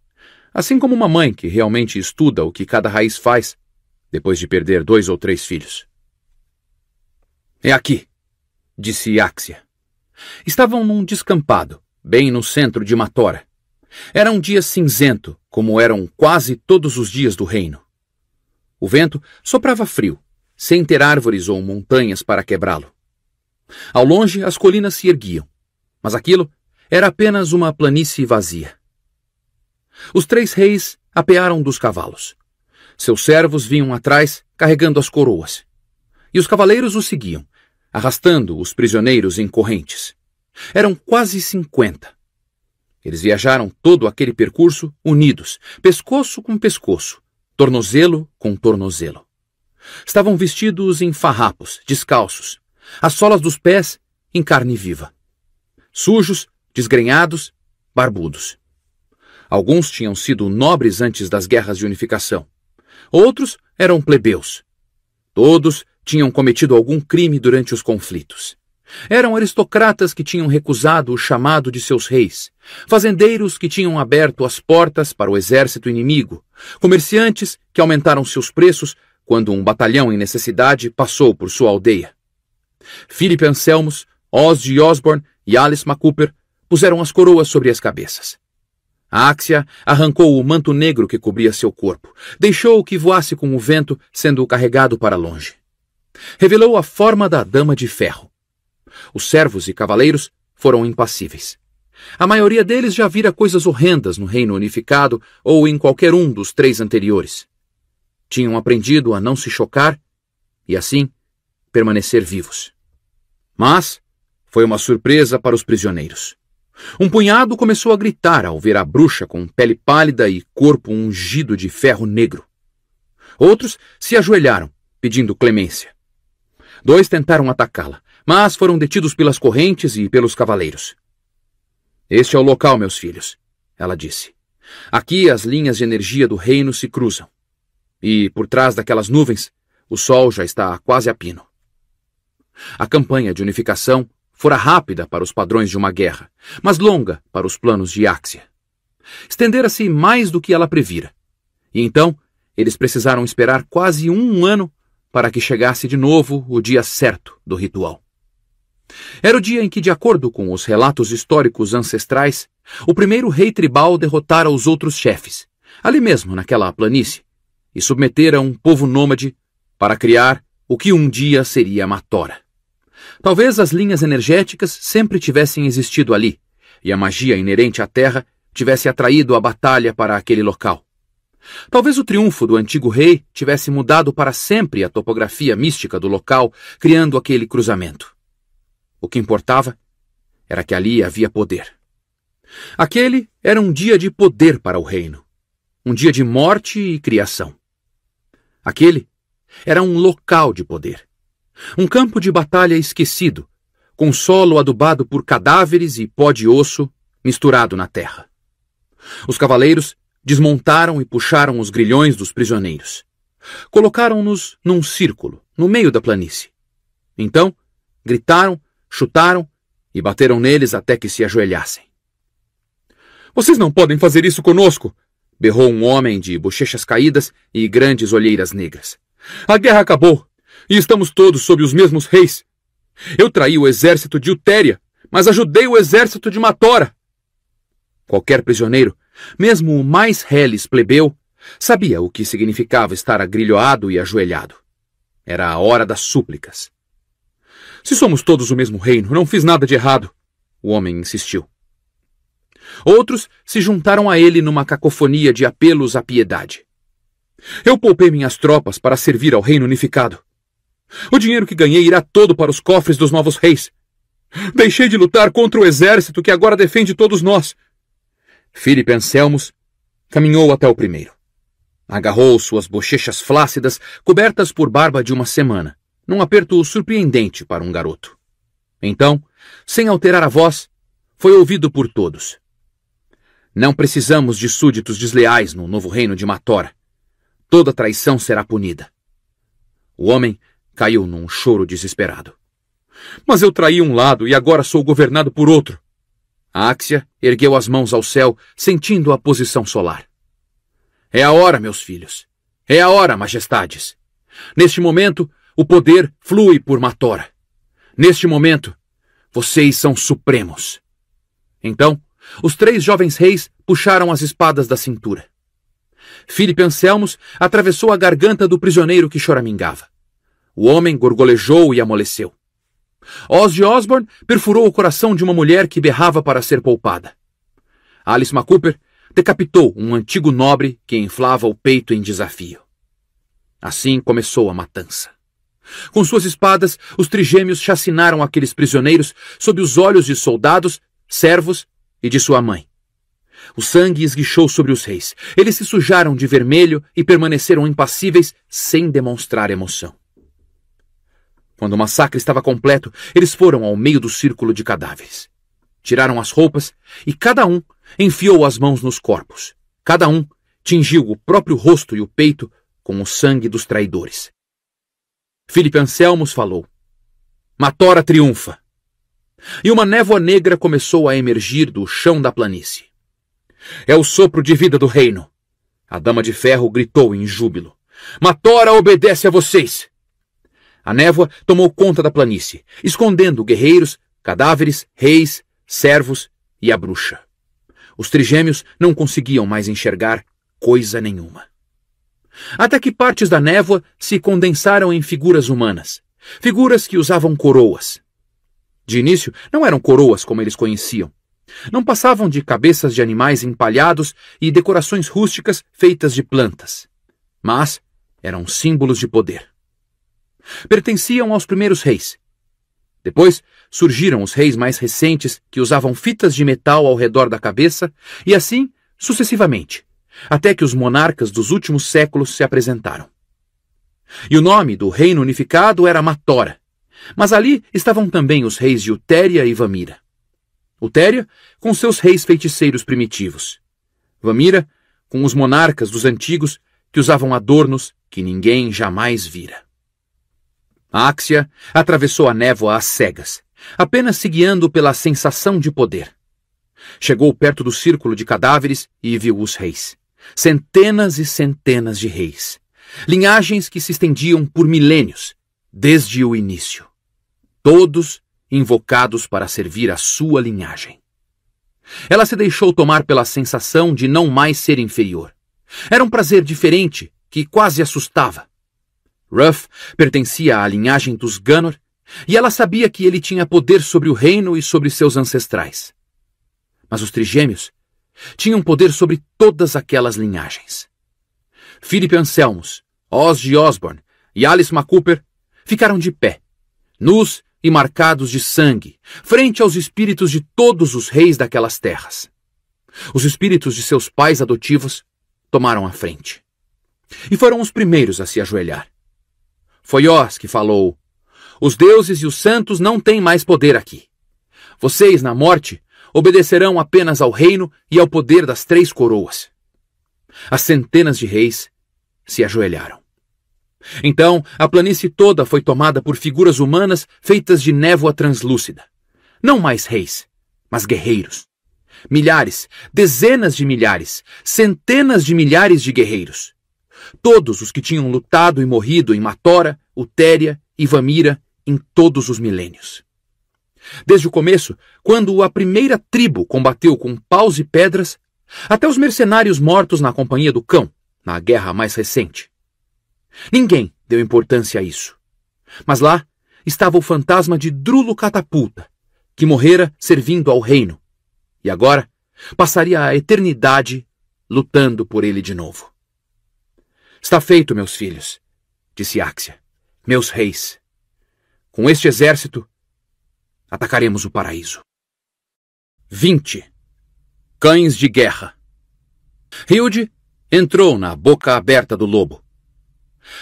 Assim como uma mãe que realmente estuda o que cada raiz faz depois de perder dois ou três filhos. É aqui, disse Axia. Estavam num descampado, bem no centro de Matora. Era um dia cinzento, como eram quase todos os dias do reino. O vento soprava frio, sem ter árvores ou montanhas para quebrá-lo. Ao longe, as colinas se erguiam, mas aquilo era apenas uma planície vazia. Os três reis apearam dos cavalos. Seus servos vinham atrás, carregando as coroas. E os cavaleiros os seguiam, arrastando os prisioneiros em correntes. Eram quase cinquenta. Eles viajaram todo aquele percurso unidos, pescoço com pescoço, tornozelo com tornozelo. Estavam vestidos em farrapos, descalços, as solas dos pés em carne viva. Sujos, desgrenhados, barbudos. Alguns tinham sido nobres antes das guerras de unificação. Outros eram plebeus. Todos tinham cometido algum crime durante os conflitos. Eram aristocratas que tinham recusado o chamado de seus reis, fazendeiros que tinham aberto as portas para o exército inimigo, comerciantes que aumentaram seus preços quando um batalhão em necessidade passou por sua aldeia. Philip Anselmos, Oz de Osborne e Alice MacCooper puseram as coroas sobre as cabeças. Áxia arrancou o manto negro que cobria seu corpo, deixou-o que voasse com o vento, sendo carregado para longe. Revelou a forma da Dama de Ferro. Os servos e cavaleiros foram impassíveis. A maioria deles já vira coisas horrendas no Reino Unificado ou em qualquer um dos três anteriores. Tinham aprendido a não se chocar e, assim, permanecer vivos. Mas foi uma surpresa para os prisioneiros. Um punhado começou a gritar ao ver a bruxa com pele pálida e corpo ungido de ferro negro. Outros se ajoelharam, pedindo clemência. Dois tentaram atacá-la, mas foram detidos pelas correntes e pelos cavaleiros. Este é o local, meus filhos, ela disse. Aqui as linhas de energia do reino se cruzam. E, por trás daquelas nuvens, o sol já está quase a pino. A campanha de unificação Fora rápida para os padrões de uma guerra, mas longa para os planos de Axia. Estendera-se mais do que ela previra. E então, eles precisaram esperar quase um ano para que chegasse de novo o dia certo do ritual. Era o dia em que, de acordo com os relatos históricos ancestrais, o primeiro rei tribal derrotara os outros chefes, ali mesmo naquela planície, e submetera um povo nômade para criar o que um dia seria Matora. Talvez as linhas energéticas sempre tivessem existido ali, e a magia inerente à Terra tivesse atraído a batalha para aquele local. Talvez o triunfo do antigo rei tivesse mudado para sempre a topografia mística do local, criando aquele cruzamento. O que importava era que ali havia poder. Aquele era um dia de poder para o reino, um dia de morte e criação. Aquele era um local de poder, um campo de batalha esquecido, com solo adubado por cadáveres e pó de osso misturado na terra. Os cavaleiros desmontaram e puxaram os grilhões dos prisioneiros. Colocaram-nos num círculo, no meio da planície. Então, gritaram, chutaram e bateram neles até que se ajoelhassem. Vocês não podem fazer isso conosco! berrou um homem de bochechas caídas e grandes olheiras negras. A guerra acabou! E estamos todos sob os mesmos reis. Eu traí o exército de Utéria, mas ajudei o exército de Matora. Qualquer prisioneiro, mesmo o mais reles plebeu, sabia o que significava estar agrilhoado e ajoelhado. Era a hora das súplicas. Se somos todos o mesmo reino, não fiz nada de errado, o homem insistiu. Outros se juntaram a ele numa cacofonia de apelos à piedade. Eu poupei minhas tropas para servir ao reino unificado. O dinheiro que ganhei irá todo para os cofres dos novos reis. Deixei de lutar contra o exército que agora defende todos nós. Filipe Anselmos caminhou até o primeiro. Agarrou suas bochechas flácidas, cobertas por barba de uma semana, num aperto surpreendente para um garoto. Então, sem alterar a voz, foi ouvido por todos. Não precisamos de súditos desleais no novo reino de Matora. Toda traição será punida. O homem Caiu num choro desesperado. Mas eu traí um lado e agora sou governado por outro. A Áxia ergueu as mãos ao céu, sentindo a posição solar. É a hora, meus filhos. É a hora, majestades. Neste momento, o poder flui por Matora. Neste momento, vocês são supremos. Então, os três jovens reis puxaram as espadas da cintura. Filipe Anselmos atravessou a garganta do prisioneiro que choramingava. O homem gorgolejou e amoleceu. de Osborne perfurou o coração de uma mulher que berrava para ser poupada. Alice McCooper decapitou um antigo nobre que inflava o peito em desafio. Assim começou a matança. Com suas espadas, os trigêmeos chacinaram aqueles prisioneiros sob os olhos de soldados, servos e de sua mãe. O sangue esguichou sobre os reis. Eles se sujaram de vermelho e permaneceram impassíveis sem demonstrar emoção. Quando o massacre estava completo, eles foram ao meio do círculo de cadáveres. Tiraram as roupas e cada um enfiou as mãos nos corpos. Cada um tingiu o próprio rosto e o peito com o sangue dos traidores. Filipe Anselmos falou: Matora triunfa! E uma névoa negra começou a emergir do chão da planície. É o sopro de vida do reino! A dama de ferro gritou em júbilo: Matora obedece a vocês! A névoa tomou conta da planície, escondendo guerreiros, cadáveres, reis, servos e a bruxa. Os trigêmeos não conseguiam mais enxergar coisa nenhuma. Até que partes da névoa se condensaram em figuras humanas, figuras que usavam coroas. De início, não eram coroas como eles conheciam. Não passavam de cabeças de animais empalhados e decorações rústicas feitas de plantas. Mas eram símbolos de poder. Pertenciam aos primeiros reis. Depois surgiram os reis mais recentes que usavam fitas de metal ao redor da cabeça e assim sucessivamente, até que os monarcas dos últimos séculos se apresentaram. E o nome do reino unificado era Matora, mas ali estavam também os reis de Utéria e Vamira. Utéria com seus reis feiticeiros primitivos. Vamira com os monarcas dos antigos que usavam adornos que ninguém jamais vira. Axia atravessou a névoa às cegas, apenas se guiando pela sensação de poder. Chegou perto do círculo de cadáveres e viu os reis. Centenas e centenas de reis. Linhagens que se estendiam por milênios, desde o início. Todos invocados para servir a sua linhagem. Ela se deixou tomar pela sensação de não mais ser inferior. Era um prazer diferente que quase assustava. Ruff pertencia à linhagem dos Gunnor e ela sabia que ele tinha poder sobre o reino e sobre seus ancestrais. Mas os trigêmeos tinham poder sobre todas aquelas linhagens. Philip Anselmos, Oz de Osborne e Alice MacCooper ficaram de pé, nus e marcados de sangue, frente aos espíritos de todos os reis daquelas terras. Os espíritos de seus pais adotivos tomaram a frente. E foram os primeiros a se ajoelhar. Foi Oz que falou: Os deuses e os santos não têm mais poder aqui. Vocês, na morte, obedecerão apenas ao reino e ao poder das três coroas. As centenas de reis se ajoelharam. Então, a planície toda foi tomada por figuras humanas feitas de névoa translúcida. Não mais reis, mas guerreiros. Milhares, dezenas de milhares, centenas de milhares de guerreiros todos os que tinham lutado e morrido em Matora, Utéria e Vamira em todos os milênios. Desde o começo, quando a primeira tribo combateu com paus e pedras, até os mercenários mortos na Companhia do Cão, na guerra mais recente. Ninguém deu importância a isso. Mas lá estava o fantasma de Drulo Catapulta, que morrera servindo ao reino, e agora passaria a eternidade lutando por ele de novo. Está feito, meus filhos, disse Áxia, meus reis. Com este exército, atacaremos o paraíso. 20. Cães de guerra. Hilde entrou na boca aberta do lobo.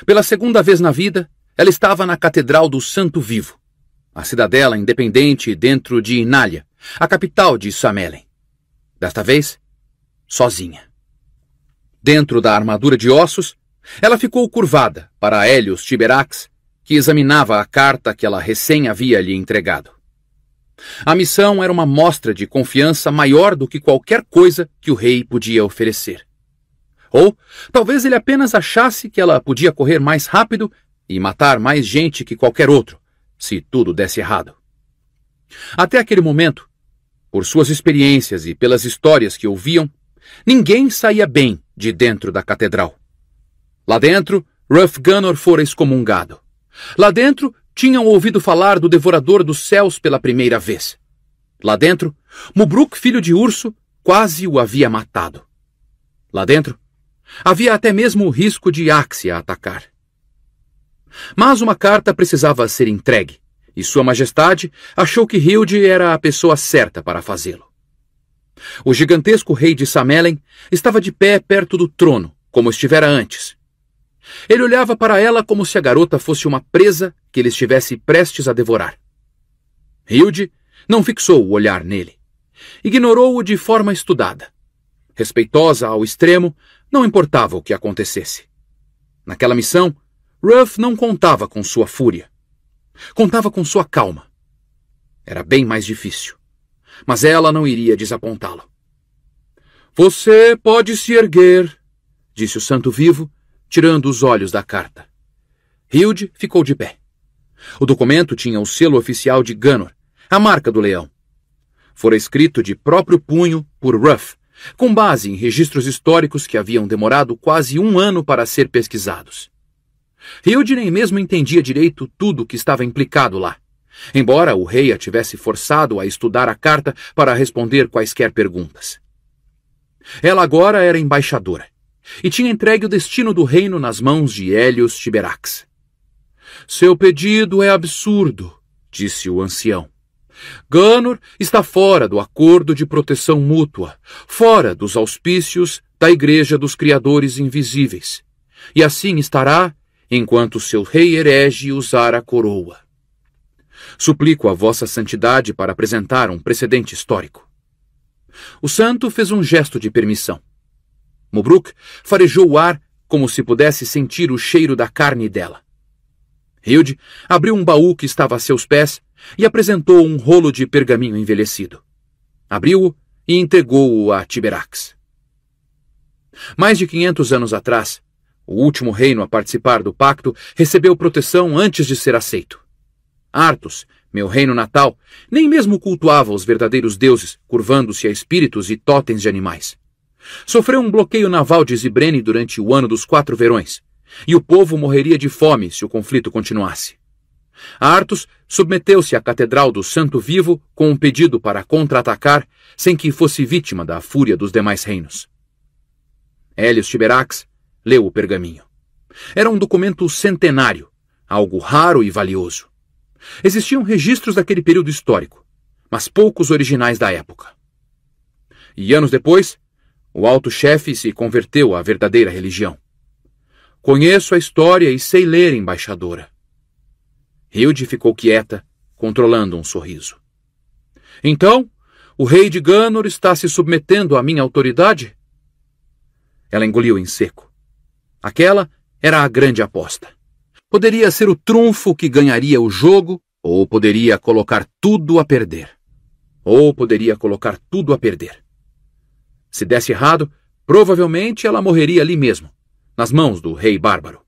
Pela segunda vez na vida, ela estava na Catedral do Santo Vivo, a cidadela independente dentro de Inália, a capital de Samelen. Desta vez, sozinha. Dentro da armadura de ossos, ela ficou curvada para Helios Tiberax, que examinava a carta que ela recém havia lhe entregado. A missão era uma mostra de confiança maior do que qualquer coisa que o rei podia oferecer. Ou talvez ele apenas achasse que ela podia correr mais rápido e matar mais gente que qualquer outro, se tudo desse errado. Até aquele momento, por suas experiências e pelas histórias que ouviam, ninguém saía bem de dentro da catedral. Lá dentro, Ruff Gunnor fora excomungado. Lá dentro, tinham ouvido falar do Devorador dos Céus pela primeira vez. Lá dentro, Mubruk, filho de Urso, quase o havia matado. Lá dentro, havia até mesmo o risco de Axia atacar. Mas uma carta precisava ser entregue, e Sua Majestade achou que Hilde era a pessoa certa para fazê-lo. O gigantesco rei de Samelen estava de pé perto do trono, como estivera antes, ele olhava para ela como se a garota fosse uma presa que ele estivesse prestes a devorar. Hilde não fixou o olhar nele. Ignorou-o de forma estudada. Respeitosa ao extremo, não importava o que acontecesse. Naquela missão, Ruff não contava com sua fúria. Contava com sua calma. Era bem mais difícil. Mas ela não iria desapontá-lo. Você pode se erguer, disse o santo vivo, tirando os olhos da carta. Hilde ficou de pé. O documento tinha o selo oficial de Ganor, a marca do leão. Fora escrito de próprio punho por Ruff, com base em registros históricos que haviam demorado quase um ano para ser pesquisados. Hilde nem mesmo entendia direito tudo o que estava implicado lá, embora o rei a tivesse forçado a estudar a carta para responder quaisquer perguntas. Ela agora era embaixadora e tinha entregue o destino do reino nas mãos de Helios Tiberax. Seu pedido é absurdo, disse o ancião. Ganor está fora do acordo de proteção mútua, fora dos auspícios da Igreja dos Criadores Invisíveis, e assim estará enquanto seu rei herege usar a coroa. Suplico a vossa santidade para apresentar um precedente histórico. O santo fez um gesto de permissão. Mobruk farejou o ar como se pudesse sentir o cheiro da carne dela. Hilde abriu um baú que estava a seus pés e apresentou um rolo de pergaminho envelhecido. Abriu-o e entregou-o a Tiberax. Mais de 500 anos atrás, o último reino a participar do pacto recebeu proteção antes de ser aceito. Artus, meu reino natal, nem mesmo cultuava os verdadeiros deuses, curvando-se a espíritos e totens de animais. Sofreu um bloqueio naval de Zibrene durante o ano dos quatro verões, e o povo morreria de fome se o conflito continuasse. Artus submeteu-se à Catedral do Santo Vivo com um pedido para contra-atacar sem que fosse vítima da fúria dos demais reinos. Hélios Tiberax leu o pergaminho. Era um documento centenário, algo raro e valioso. Existiam registros daquele período histórico, mas poucos originais da época. E anos depois, o alto chefe se converteu à verdadeira religião. Conheço a história e sei ler, embaixadora. Hilde ficou quieta, controlando um sorriso. Então, o rei de Ganor está se submetendo à minha autoridade? Ela engoliu em seco. Aquela era a grande aposta. Poderia ser o trunfo que ganharia o jogo, ou poderia colocar tudo a perder. Ou poderia colocar tudo a perder. Se desse errado, provavelmente ela morreria ali mesmo, nas mãos do rei bárbaro.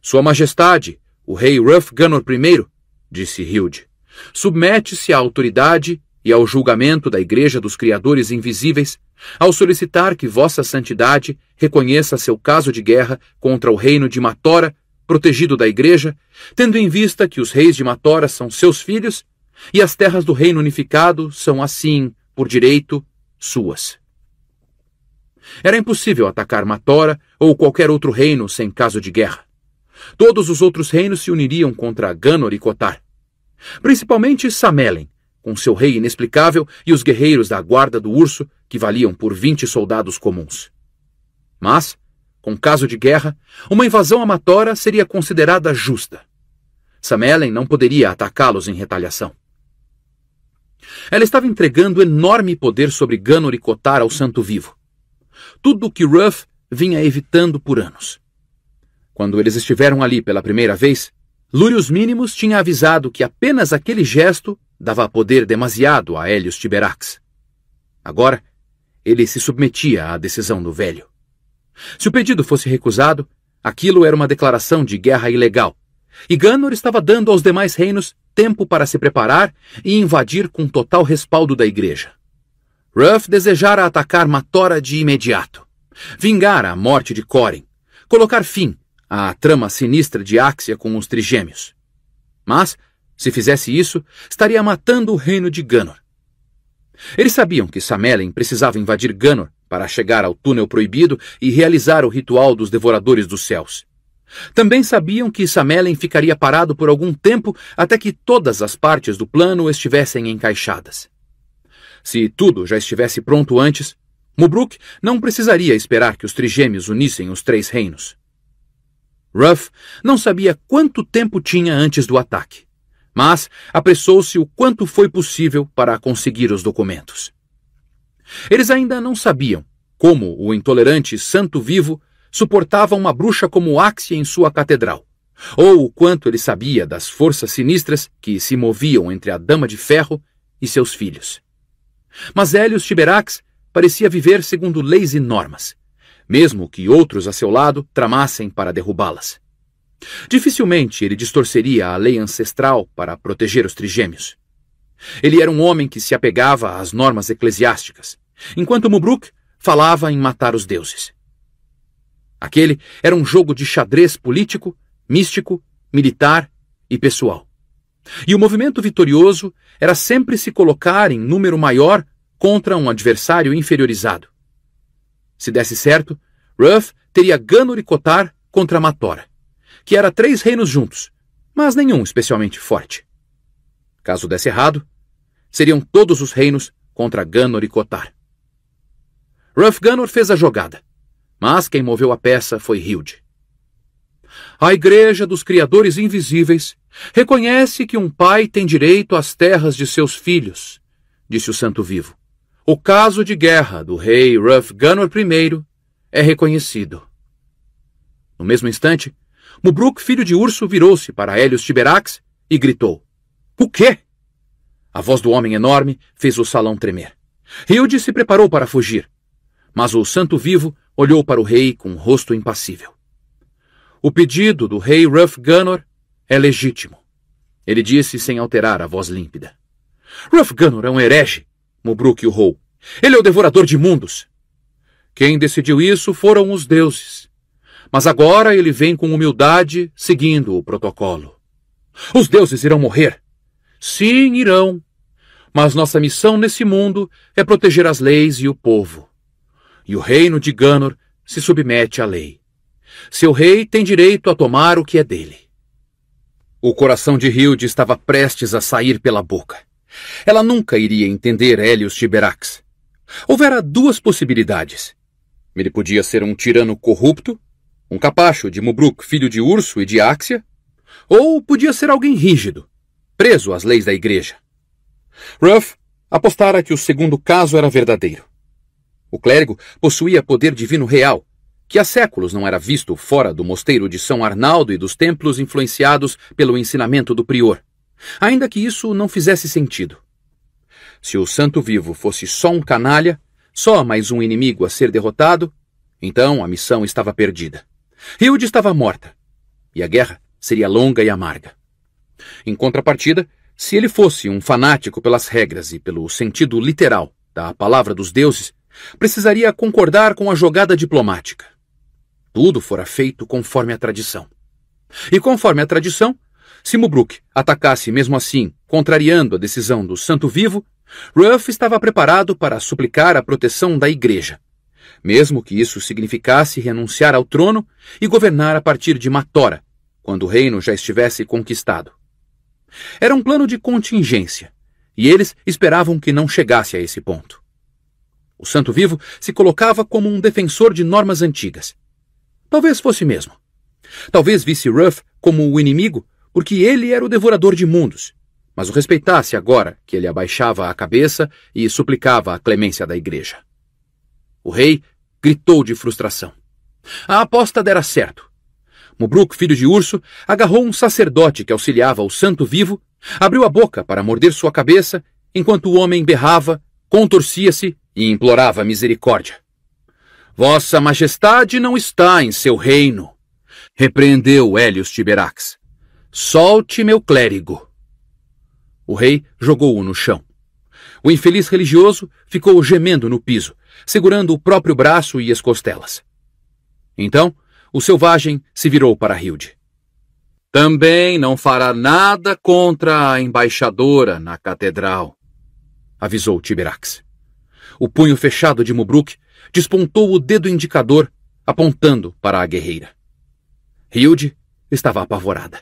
Sua Majestade, o rei Ruff Gunnor I, disse Hilde, submete-se à autoridade e ao julgamento da Igreja dos Criadores Invisíveis ao solicitar que Vossa Santidade reconheça seu caso de guerra contra o reino de Matora, protegido da Igreja, tendo em vista que os reis de Matora são seus filhos e as terras do Reino Unificado são, assim, por direito, suas. Era impossível atacar Matora ou qualquer outro reino sem caso de guerra. Todos os outros reinos se uniriam contra Ganor e Cotar. Principalmente Samelen, com seu rei inexplicável e os guerreiros da guarda do urso, que valiam por 20 soldados comuns. Mas, com caso de guerra, uma invasão a Matora seria considerada justa. Samelen não poderia atacá-los em retaliação. Ela estava entregando enorme poder sobre Ganor e Kotar ao Santo Vivo. Tudo o que Ruff vinha evitando por anos. Quando eles estiveram ali pela primeira vez, Lúrius Mínimos tinha avisado que apenas aquele gesto dava poder demasiado a Helios Tiberax. Agora, ele se submetia à decisão do velho. Se o pedido fosse recusado, aquilo era uma declaração de guerra ilegal, e Ganor estava dando aos demais reinos tempo para se preparar e invadir com total respaldo da igreja. Ruff desejara atacar Matora de imediato, vingar a morte de Corin, colocar fim à trama sinistra de Axia com os trigêmeos. Mas, se fizesse isso, estaria matando o reino de Ganor. Eles sabiam que Samelen precisava invadir Ganor para chegar ao túnel proibido e realizar o ritual dos Devoradores dos Céus. Também sabiam que Samelen ficaria parado por algum tempo até que todas as partes do plano estivessem encaixadas. Se tudo já estivesse pronto antes, Mubruk não precisaria esperar que os trigêmeos unissem os três reinos. Ruff não sabia quanto tempo tinha antes do ataque, mas apressou-se o quanto foi possível para conseguir os documentos. Eles ainda não sabiam como o intolerante Santo Vivo suportava uma bruxa como Axie em sua catedral, ou o quanto ele sabia das forças sinistras que se moviam entre a Dama de Ferro e seus filhos. Mas Helios Tiberax parecia viver segundo leis e normas, mesmo que outros a seu lado tramassem para derrubá-las. Dificilmente ele distorceria a lei ancestral para proteger os trigêmeos. Ele era um homem que se apegava às normas eclesiásticas, enquanto Mubruk falava em matar os deuses. Aquele era um jogo de xadrez político, místico, militar e pessoal. E o movimento vitorioso era sempre se colocar em número maior contra um adversário inferiorizado. Se desse certo, Ruff teria e Cotar contra Matora, que era três reinos juntos, mas nenhum especialmente forte. Caso desse errado, seriam todos os reinos contra Ganor e Cotar. Ruff Ganor fez a jogada. Mas quem moveu a peça foi Hilde. A Igreja dos Criadores Invisíveis reconhece que um pai tem direito às terras de seus filhos, disse o Santo Vivo. O caso de guerra do rei Ruff Gunnar I é reconhecido. No mesmo instante, Mubruk, filho de urso, virou-se para Helios Tiberax e gritou: O quê? A voz do homem enorme fez o salão tremer. Hilde se preparou para fugir, mas o santo vivo olhou para o rei com um rosto impassível. O pedido do rei Ruff Gunnor é legítimo. Ele disse sem alterar a voz límpida. Ruff Gunnor é um herege, Mubruk urrou. Ele é o devorador de mundos. Quem decidiu isso foram os deuses. Mas agora ele vem com humildade, seguindo o protocolo. Os deuses irão morrer. Sim, irão. Mas nossa missão nesse mundo é proteger as leis e o povo e o reino de Ganor se submete à lei. Seu rei tem direito a tomar o que é dele. O coração de Hild estava prestes a sair pela boca. Ela nunca iria entender Helios Tiberax. Houvera duas possibilidades. Ele podia ser um tirano corrupto, um capacho de Mubruk, filho de Urso e de Áxia, ou podia ser alguém rígido, preso às leis da igreja. Ruff apostara que o segundo caso era verdadeiro. O clérigo possuía poder divino real, que há séculos não era visto fora do mosteiro de São Arnaldo e dos templos influenciados pelo ensinamento do prior, ainda que isso não fizesse sentido. Se o santo vivo fosse só um canalha, só mais um inimigo a ser derrotado, então a missão estava perdida. Hilde estava morta, e a guerra seria longa e amarga. Em contrapartida, se ele fosse um fanático pelas regras e pelo sentido literal da palavra dos deuses, Precisaria concordar com a jogada diplomática. Tudo fora feito conforme a tradição. E conforme a tradição, se Mubruk atacasse mesmo assim, contrariando a decisão do Santo Vivo, Ruff estava preparado para suplicar a proteção da Igreja, mesmo que isso significasse renunciar ao trono e governar a partir de Matora, quando o reino já estivesse conquistado. Era um plano de contingência, e eles esperavam que não chegasse a esse ponto. O santo vivo se colocava como um defensor de normas antigas. Talvez fosse mesmo. Talvez visse Ruff como o inimigo, porque ele era o devorador de mundos, mas o respeitasse agora que ele abaixava a cabeça e suplicava a clemência da igreja. O rei gritou de frustração. A aposta dera certo. Mubruk, filho de urso, agarrou um sacerdote que auxiliava o santo vivo, abriu a boca para morder sua cabeça, enquanto o homem berrava, contorcia-se e implorava misericórdia. Vossa Majestade não está em seu reino, repreendeu Hélios Tiberax. Solte meu clérigo. O rei jogou-o no chão. O infeliz religioso ficou gemendo no piso, segurando o próprio braço e as costelas. Então, o selvagem se virou para Hilde. Também não fará nada contra a embaixadora na catedral, avisou Tiberax o punho fechado de Mubruk, despontou o dedo indicador, apontando para a guerreira. Hilde estava apavorada.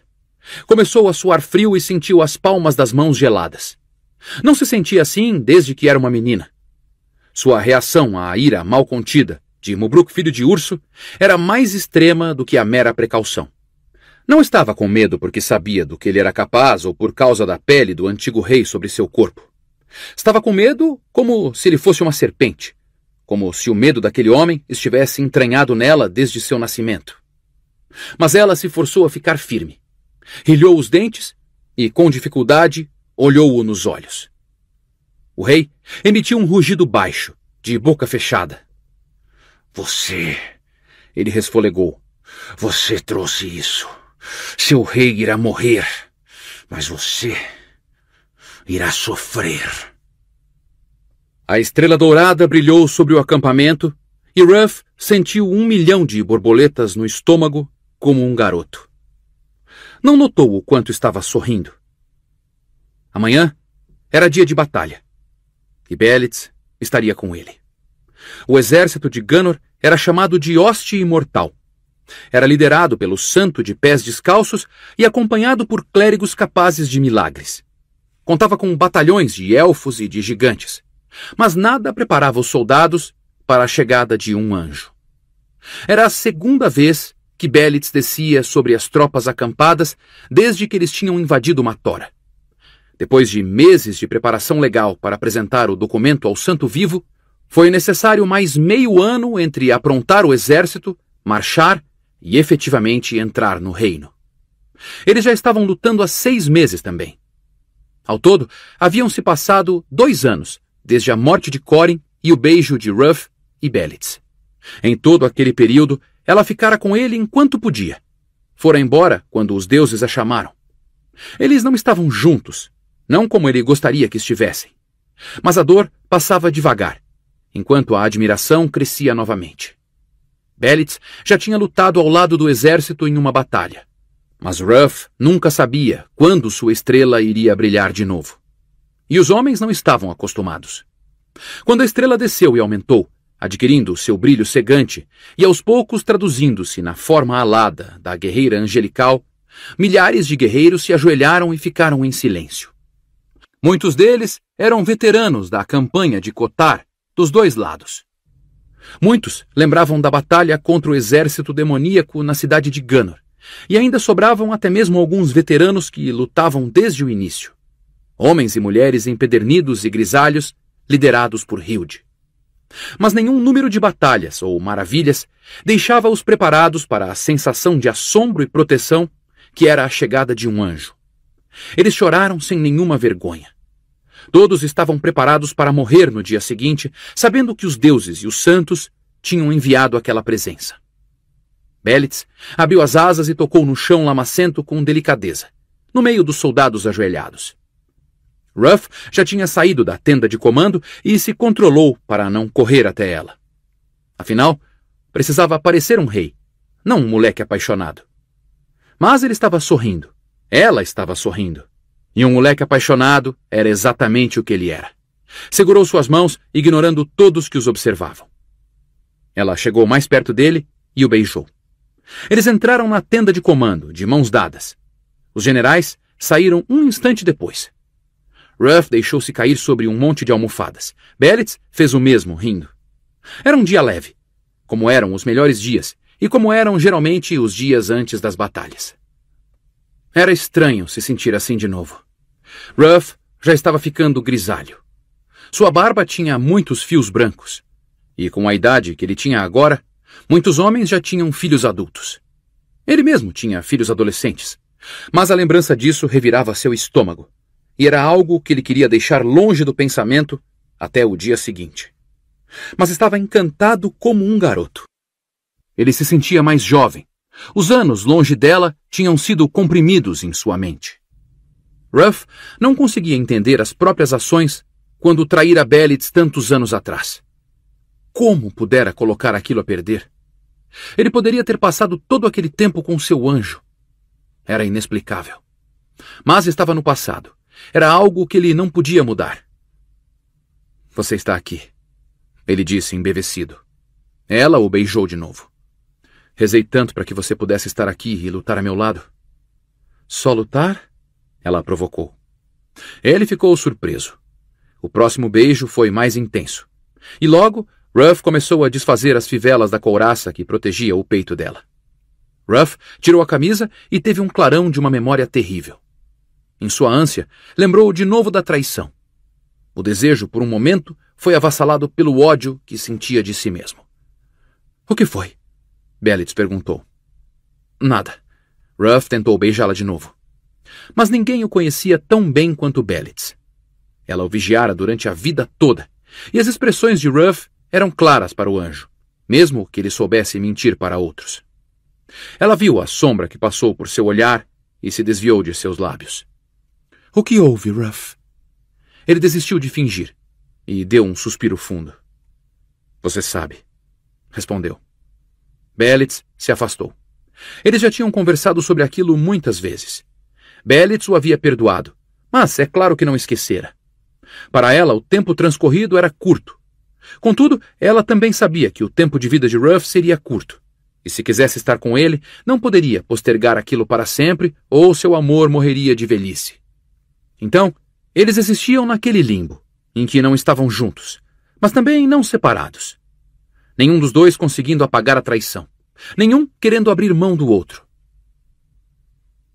Começou a suar frio e sentiu as palmas das mãos geladas. Não se sentia assim desde que era uma menina. Sua reação à ira mal contida de Mubruk, filho de urso, era mais extrema do que a mera precaução. Não estava com medo porque sabia do que ele era capaz ou por causa da pele do antigo rei sobre seu corpo. Estava com medo como se ele fosse uma serpente, como se o medo daquele homem estivesse entranhado nela desde seu nascimento. Mas ela se forçou a ficar firme. Rilhou os dentes e, com dificuldade, olhou-o nos olhos. O rei emitiu um rugido baixo, de boca fechada. Você, ele resfolegou, você trouxe isso. Seu rei irá morrer. Mas você irá sofrer. A estrela dourada brilhou sobre o acampamento e Ruff sentiu um milhão de borboletas no estômago como um garoto. Não notou o quanto estava sorrindo. Amanhã era dia de batalha e Belitz estaria com ele. O exército de Ganor era chamado de Hoste Imortal. Era liderado pelo santo de pés descalços e acompanhado por clérigos capazes de milagres. Contava com batalhões de elfos e de gigantes, mas nada preparava os soldados para a chegada de um anjo. Era a segunda vez que Belitz descia sobre as tropas acampadas desde que eles tinham invadido Matora. Depois de meses de preparação legal para apresentar o documento ao Santo Vivo, foi necessário mais meio ano entre aprontar o exército, marchar e efetivamente entrar no reino. Eles já estavam lutando há seis meses também. Ao todo, haviam-se passado dois anos, desde a morte de Corin e o beijo de Ruff e Bellitz. Em todo aquele período, ela ficara com ele enquanto podia. Fora embora quando os deuses a chamaram. Eles não estavam juntos, não como ele gostaria que estivessem. Mas a dor passava devagar, enquanto a admiração crescia novamente. Bellitz já tinha lutado ao lado do exército em uma batalha. Mas Ruff nunca sabia quando sua estrela iria brilhar de novo. E os homens não estavam acostumados. Quando a estrela desceu e aumentou, adquirindo seu brilho cegante e aos poucos traduzindo-se na forma alada da guerreira angelical, milhares de guerreiros se ajoelharam e ficaram em silêncio. Muitos deles eram veteranos da campanha de Cotar, dos dois lados. Muitos lembravam da batalha contra o exército demoníaco na cidade de Ganor. E ainda sobravam até mesmo alguns veteranos que lutavam desde o início. Homens e mulheres empedernidos e grisalhos, liderados por Hilde. Mas nenhum número de batalhas ou maravilhas deixava-os preparados para a sensação de assombro e proteção que era a chegada de um anjo. Eles choraram sem nenhuma vergonha. Todos estavam preparados para morrer no dia seguinte, sabendo que os deuses e os santos tinham enviado aquela presença. Belitz abriu as asas e tocou no chão lamacento com delicadeza, no meio dos soldados ajoelhados. Ruff já tinha saído da tenda de comando e se controlou para não correr até ela. Afinal, precisava parecer um rei, não um moleque apaixonado. Mas ele estava sorrindo. Ela estava sorrindo. E um moleque apaixonado era exatamente o que ele era. Segurou suas mãos, ignorando todos que os observavam. Ela chegou mais perto dele e o beijou. Eles entraram na tenda de comando, de mãos dadas. Os generais saíram um instante depois. Ruff deixou-se cair sobre um monte de almofadas. Bellitz fez o mesmo, rindo. Era um dia leve, como eram os melhores dias e como eram geralmente os dias antes das batalhas. Era estranho se sentir assim de novo. Ruff já estava ficando grisalho. Sua barba tinha muitos fios brancos, e com a idade que ele tinha agora, Muitos homens já tinham filhos adultos. Ele mesmo tinha filhos adolescentes. Mas a lembrança disso revirava seu estômago, e era algo que ele queria deixar longe do pensamento até o dia seguinte. Mas estava encantado como um garoto. Ele se sentia mais jovem. Os anos longe dela tinham sido comprimidos em sua mente. Ruff não conseguia entender as próprias ações quando traíra Bellitz tantos anos atrás como pudera colocar aquilo a perder? Ele poderia ter passado todo aquele tempo com seu anjo. Era inexplicável. Mas estava no passado. Era algo que ele não podia mudar. Você está aqui, ele disse embevecido. Ela o beijou de novo. Rezei tanto para que você pudesse estar aqui e lutar a meu lado. Só lutar? Ela provocou. Ele ficou surpreso. O próximo beijo foi mais intenso. E logo Ruff começou a desfazer as fivelas da couraça que protegia o peito dela. Ruff tirou a camisa e teve um clarão de uma memória terrível. Em sua ânsia, lembrou de novo da traição. O desejo, por um momento, foi avassalado pelo ódio que sentia de si mesmo. O que foi? Bellitz perguntou. Nada. Ruff tentou beijá-la de novo. Mas ninguém o conhecia tão bem quanto Bellitz. Ela o vigiara durante a vida toda, e as expressões de Ruff eram claras para o anjo, mesmo que ele soubesse mentir para outros. Ela viu a sombra que passou por seu olhar e se desviou de seus lábios. O que houve, Ruff? Ele desistiu de fingir e deu um suspiro fundo. Você sabe, respondeu. Bellitz se afastou. Eles já tinham conversado sobre aquilo muitas vezes. Bellitz o havia perdoado, mas é claro que não esquecera. Para ela, o tempo transcorrido era curto Contudo, ela também sabia que o tempo de vida de Ruff seria curto. E se quisesse estar com ele, não poderia postergar aquilo para sempre ou seu amor morreria de velhice. Então, eles existiam naquele limbo, em que não estavam juntos, mas também não separados. Nenhum dos dois conseguindo apagar a traição, nenhum querendo abrir mão do outro.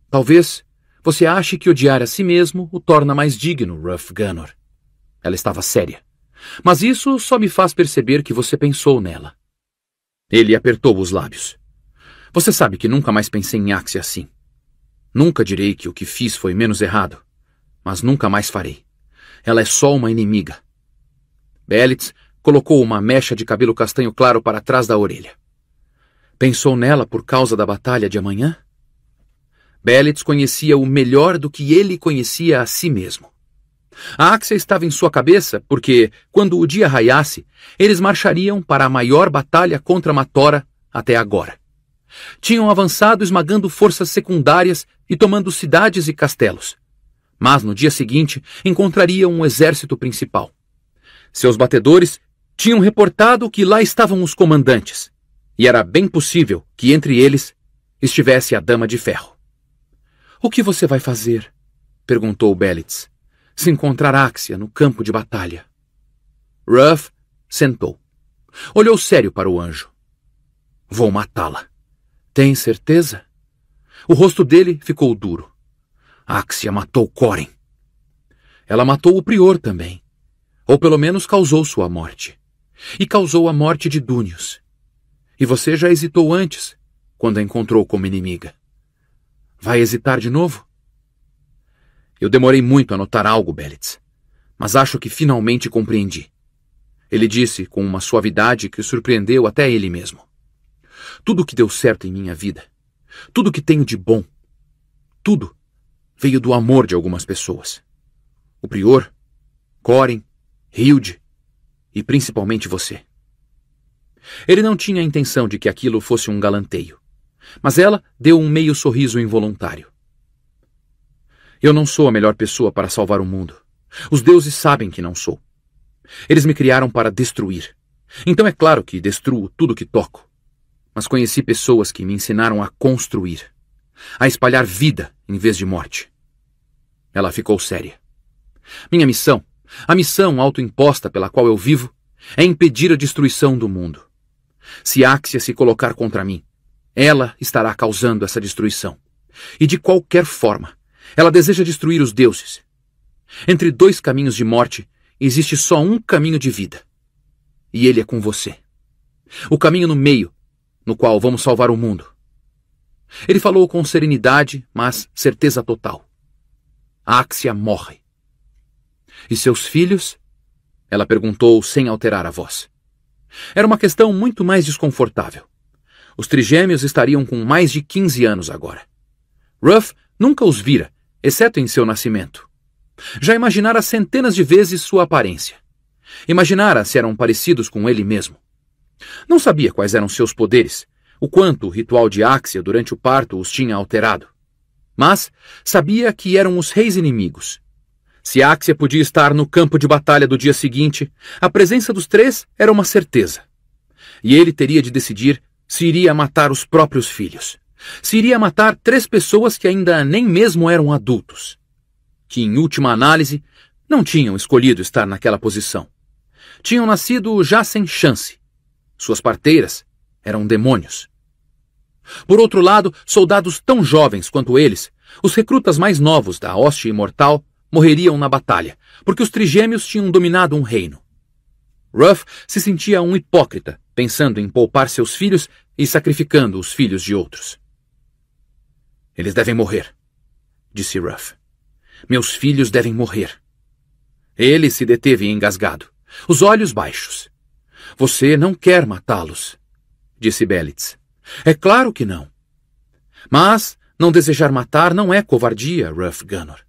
Talvez você ache que odiar a si mesmo o torna mais digno, Ruff Gunnor. Ela estava séria. Mas isso só me faz perceber que você pensou nela. Ele apertou os lábios. Você sabe que nunca mais pensei em Axe assim. Nunca direi que o que fiz foi menos errado, mas nunca mais farei. Ela é só uma inimiga. Belitz colocou uma mecha de cabelo castanho claro para trás da orelha. Pensou nela por causa da batalha de amanhã? Belitz conhecia o melhor do que ele conhecia a si mesmo. A Axia estava em sua cabeça porque, quando o dia raiasse, eles marchariam para a maior batalha contra Matora até agora. Tinham avançado esmagando forças secundárias e tomando cidades e castelos. Mas no dia seguinte encontrariam um exército principal. Seus batedores tinham reportado que lá estavam os comandantes, e era bem possível que entre eles estivesse a Dama de Ferro. O que você vai fazer? perguntou Belitz se encontrar Axia no campo de batalha. Ruff sentou. Olhou sério para o anjo. Vou matá-la. Tem certeza? O rosto dele ficou duro. Axia matou Corin. Ela matou o prior também. Ou pelo menos causou sua morte. E causou a morte de Dúnios. E você já hesitou antes, quando a encontrou como inimiga. Vai hesitar de novo? Eu demorei muito a notar algo, Belitz, mas acho que finalmente compreendi. Ele disse com uma suavidade que o surpreendeu até ele mesmo. Tudo que deu certo em minha vida, tudo que tenho de bom, tudo veio do amor de algumas pessoas. O prior, Corin, Hilde e principalmente você. Ele não tinha a intenção de que aquilo fosse um galanteio, mas ela deu um meio sorriso involuntário. Eu não sou a melhor pessoa para salvar o mundo. Os deuses sabem que não sou. Eles me criaram para destruir. Então é claro que destruo tudo que toco. Mas conheci pessoas que me ensinaram a construir, a espalhar vida em vez de morte. Ela ficou séria. Minha missão, a missão autoimposta pela qual eu vivo, é impedir a destruição do mundo. Se Axia se colocar contra mim, ela estará causando essa destruição. E de qualquer forma, ela deseja destruir os deuses. Entre dois caminhos de morte, existe só um caminho de vida. E ele é com você. O caminho no meio, no qual vamos salvar o mundo. Ele falou com serenidade, mas certeza total. Axia morre. E seus filhos? Ela perguntou sem alterar a voz. Era uma questão muito mais desconfortável. Os trigêmeos estariam com mais de 15 anos agora. Ruff nunca os vira, exceto em seu nascimento. Já imaginara centenas de vezes sua aparência. Imaginara se eram parecidos com ele mesmo. Não sabia quais eram seus poderes, o quanto o ritual de Áxia durante o parto os tinha alterado. Mas sabia que eram os reis inimigos. Se Áxia podia estar no campo de batalha do dia seguinte, a presença dos três era uma certeza. E ele teria de decidir se iria matar os próprios filhos se iria matar três pessoas que ainda nem mesmo eram adultos, que em última análise não tinham escolhido estar naquela posição. Tinham nascido já sem chance. Suas parteiras eram demônios. Por outro lado, soldados tão jovens quanto eles, os recrutas mais novos da hoste imortal, morreriam na batalha, porque os trigêmeos tinham dominado um reino. Ruff se sentia um hipócrita, pensando em poupar seus filhos e sacrificando os filhos de outros. Eles devem morrer, disse Ruff. Meus filhos devem morrer. Ele se deteve engasgado, os olhos baixos. Você não quer matá-los, disse Belitz. É claro que não. Mas não desejar matar não é covardia, Ruff Gunnor.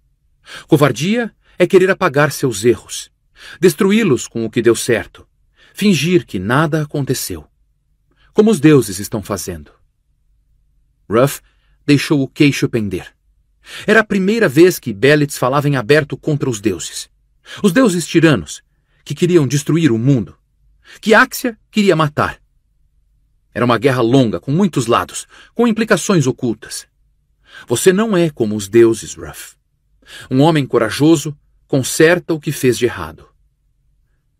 Covardia é querer apagar seus erros, destruí-los com o que deu certo, fingir que nada aconteceu. Como os deuses estão fazendo. Ruff deixou o queixo pender. Era a primeira vez que Belitz falava em aberto contra os deuses. Os deuses tiranos, que queriam destruir o mundo, que Axia queria matar. Era uma guerra longa, com muitos lados, com implicações ocultas. Você não é como os deuses, Ruff. Um homem corajoso conserta o que fez de errado.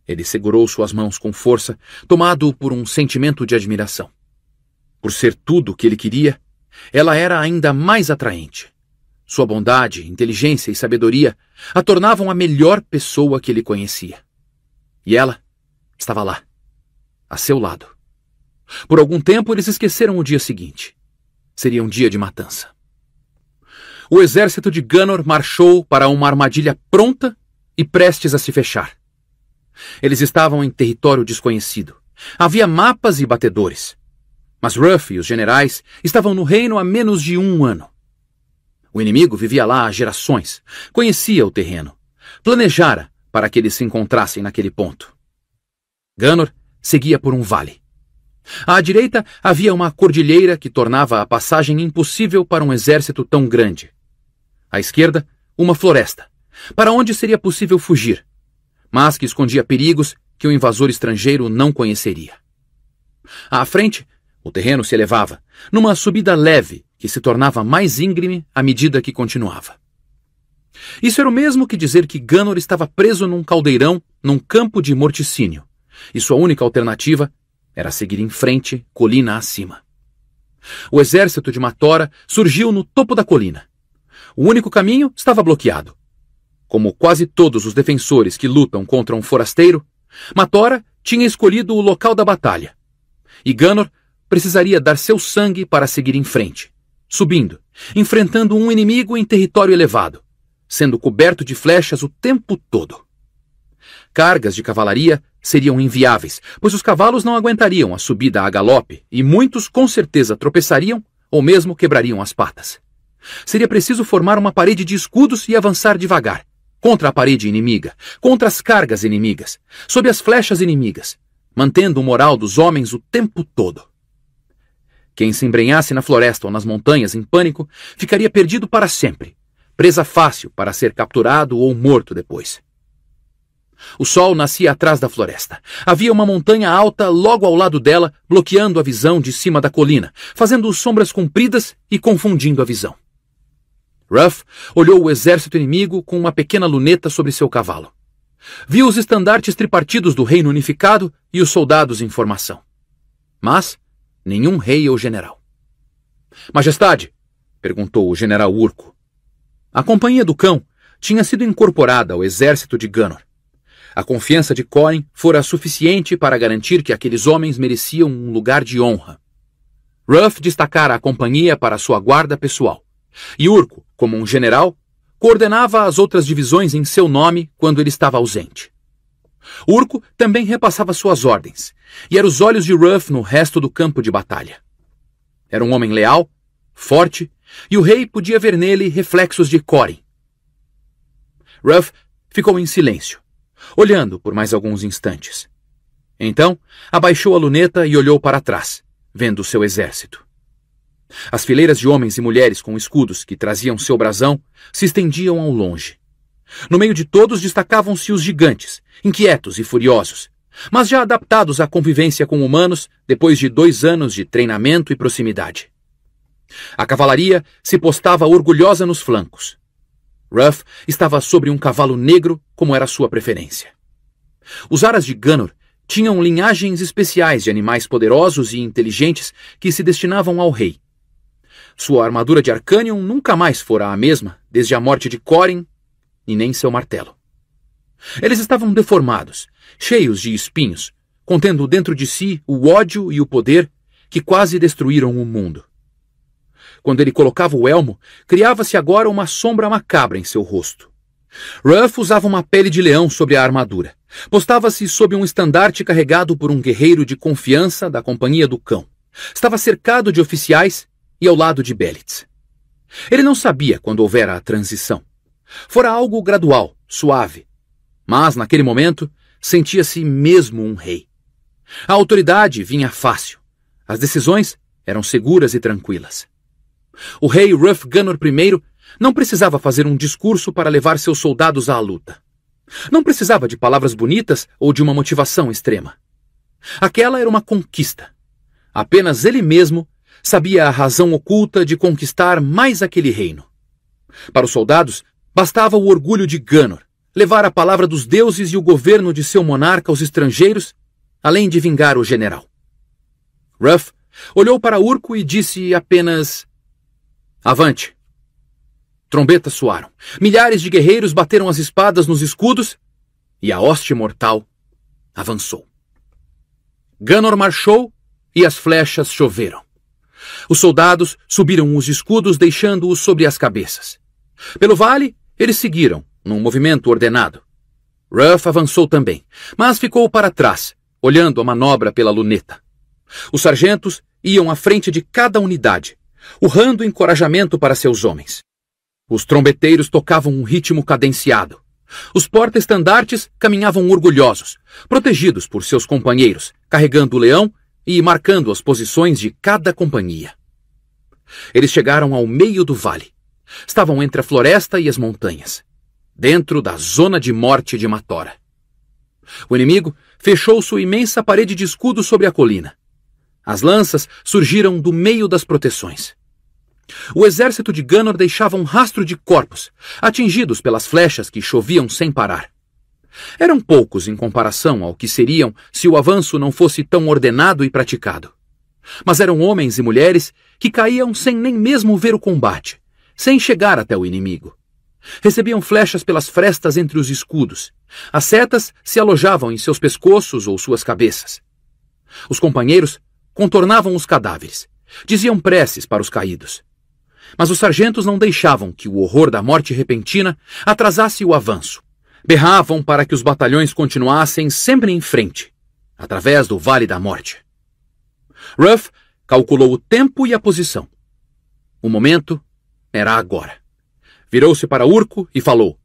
Ele segurou suas mãos com força, tomado por um sentimento de admiração. Por ser tudo o que ele queria, ela era ainda mais atraente. Sua bondade, inteligência e sabedoria a tornavam a melhor pessoa que ele conhecia. E ela estava lá, a seu lado. Por algum tempo eles esqueceram o dia seguinte. Seria um dia de matança. O exército de Ganor marchou para uma armadilha pronta e prestes a se fechar. Eles estavam em território desconhecido. Havia mapas e batedores. Mas Ruff e os generais estavam no reino há menos de um ano. O inimigo vivia lá há gerações, conhecia o terreno, planejara para que eles se encontrassem naquele ponto. Ganor seguia por um vale. À direita havia uma cordilheira que tornava a passagem impossível para um exército tão grande. À esquerda, uma floresta, para onde seria possível fugir, mas que escondia perigos que o invasor estrangeiro não conheceria. À frente, o terreno se elevava, numa subida leve que se tornava mais íngreme à medida que continuava. Isso era o mesmo que dizer que Gunnor estava preso num caldeirão, num campo de morticínio, e sua única alternativa era seguir em frente, colina acima. O exército de Matora surgiu no topo da colina. O único caminho estava bloqueado. Como quase todos os defensores que lutam contra um forasteiro, Matora tinha escolhido o local da batalha. E Gunnor precisaria dar seu sangue para seguir em frente, subindo, enfrentando um inimigo em território elevado, sendo coberto de flechas o tempo todo. Cargas de cavalaria seriam inviáveis, pois os cavalos não aguentariam a subida a galope e muitos com certeza tropeçariam ou mesmo quebrariam as patas. Seria preciso formar uma parede de escudos e avançar devagar, contra a parede inimiga, contra as cargas inimigas, sob as flechas inimigas, mantendo o moral dos homens o tempo todo. Quem se embrenhasse na floresta ou nas montanhas em pânico ficaria perdido para sempre, presa fácil para ser capturado ou morto depois. O sol nascia atrás da floresta. Havia uma montanha alta logo ao lado dela, bloqueando a visão de cima da colina, fazendo sombras compridas e confundindo a visão. Ruff olhou o exército inimigo com uma pequena luneta sobre seu cavalo. Viu os estandartes tripartidos do Reino Unificado e os soldados em formação. Mas nenhum rei ou general. Majestade, perguntou o general Urco. A companhia do cão tinha sido incorporada ao exército de Ganor. A confiança de Corin fora suficiente para garantir que aqueles homens mereciam um lugar de honra. Ruff destacara a companhia para sua guarda pessoal. E Urco, como um general, coordenava as outras divisões em seu nome quando ele estava ausente. Urco também repassava suas ordens, e era os olhos de Ruff no resto do campo de batalha. Era um homem leal, forte, e o rei podia ver nele reflexos de Corin. Ruff ficou em silêncio, olhando por mais alguns instantes. Então, abaixou a luneta e olhou para trás, vendo seu exército. As fileiras de homens e mulheres com escudos que traziam seu brasão se estendiam ao longe. No meio de todos destacavam-se os gigantes, inquietos e furiosos, mas já adaptados à convivência com humanos depois de dois anos de treinamento e proximidade. A cavalaria se postava orgulhosa nos flancos. Ruff estava sobre um cavalo negro, como era sua preferência. Os aras de Ganor tinham linhagens especiais de animais poderosos e inteligentes que se destinavam ao rei. Sua armadura de Arcânion nunca mais fora a mesma desde a morte de Corin e nem seu martelo. Eles estavam deformados, cheios de espinhos, contendo dentro de si o ódio e o poder que quase destruíram o mundo. Quando ele colocava o elmo, criava-se agora uma sombra macabra em seu rosto. Ruff usava uma pele de leão sobre a armadura. Postava-se sob um estandarte carregado por um guerreiro de confiança da Companhia do Cão. Estava cercado de oficiais e ao lado de Belitz. Ele não sabia quando houvera a transição. Fora algo gradual, suave. Mas, naquele momento, sentia-se mesmo um rei. A autoridade vinha fácil. As decisões eram seguras e tranquilas. O rei Ruff Gunnor I não precisava fazer um discurso para levar seus soldados à luta. Não precisava de palavras bonitas ou de uma motivação extrema. Aquela era uma conquista. Apenas ele mesmo sabia a razão oculta de conquistar mais aquele reino. Para os soldados, Bastava o orgulho de Ganor, levar a palavra dos deuses e o governo de seu monarca aos estrangeiros, além de vingar o general. Ruff olhou para Urco e disse apenas: Avante! Trombetas soaram, milhares de guerreiros bateram as espadas nos escudos e a hoste mortal avançou. Ganor marchou e as flechas choveram. Os soldados subiram os escudos, deixando-os sobre as cabeças. Pelo vale, eles seguiram, num movimento ordenado. Ruff avançou também, mas ficou para trás, olhando a manobra pela luneta. Os sargentos iam à frente de cada unidade, urrando encorajamento para seus homens. Os trombeteiros tocavam um ritmo cadenciado. Os porta-estandartes caminhavam orgulhosos, protegidos por seus companheiros, carregando o leão e marcando as posições de cada companhia. Eles chegaram ao meio do vale, Estavam entre a floresta e as montanhas, dentro da zona de morte de Matora. O inimigo fechou sua imensa parede de escudo sobre a colina. As lanças surgiram do meio das proteções. O exército de Ganor deixava um rastro de corpos, atingidos pelas flechas que choviam sem parar. Eram poucos em comparação ao que seriam se o avanço não fosse tão ordenado e praticado. Mas eram homens e mulheres que caíam sem nem mesmo ver o combate, sem chegar até o inimigo. Recebiam flechas pelas frestas entre os escudos. As setas se alojavam em seus pescoços ou suas cabeças. Os companheiros contornavam os cadáveres. Diziam preces para os caídos. Mas os sargentos não deixavam que o horror da morte repentina atrasasse o avanço. Berravam para que os batalhões continuassem sempre em frente, através do Vale da Morte. Ruff calculou o tempo e a posição. O momento era agora. Virou-se para Urco e falou: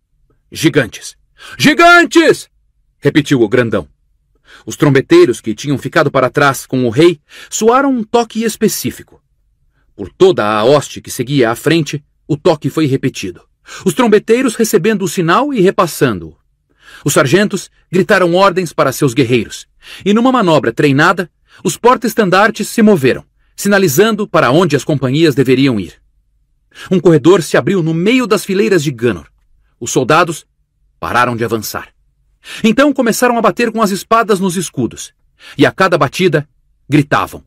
Gigantes! Gigantes! repetiu o grandão. Os trombeteiros que tinham ficado para trás com o rei soaram um toque específico. Por toda a hoste que seguia à frente, o toque foi repetido. Os trombeteiros recebendo o sinal e repassando-o. Os sargentos gritaram ordens para seus guerreiros, e numa manobra treinada, os porta-estandartes se moveram, sinalizando para onde as companhias deveriam ir. Um corredor se abriu no meio das fileiras de Ganor. Os soldados pararam de avançar. Então começaram a bater com as espadas nos escudos. E a cada batida, gritavam: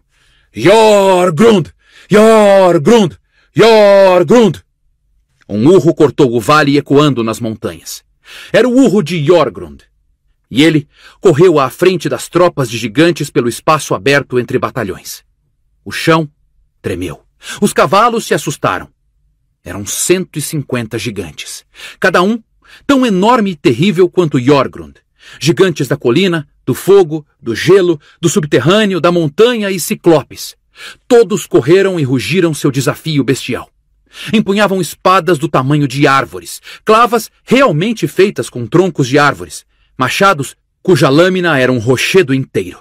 Jorgrund! Jorgrund! Jorgrund! Um urro cortou o vale ecoando nas montanhas. Era o urro de Jorgrund. E ele correu à frente das tropas de gigantes pelo espaço aberto entre batalhões. O chão tremeu. Os cavalos se assustaram. Eram 150 gigantes, cada um tão enorme e terrível quanto Jorgrund. Gigantes da colina, do fogo, do gelo, do subterrâneo, da montanha e ciclopes. Todos correram e rugiram seu desafio bestial. Empunhavam espadas do tamanho de árvores, clavas realmente feitas com troncos de árvores, machados cuja lâmina era um rochedo inteiro.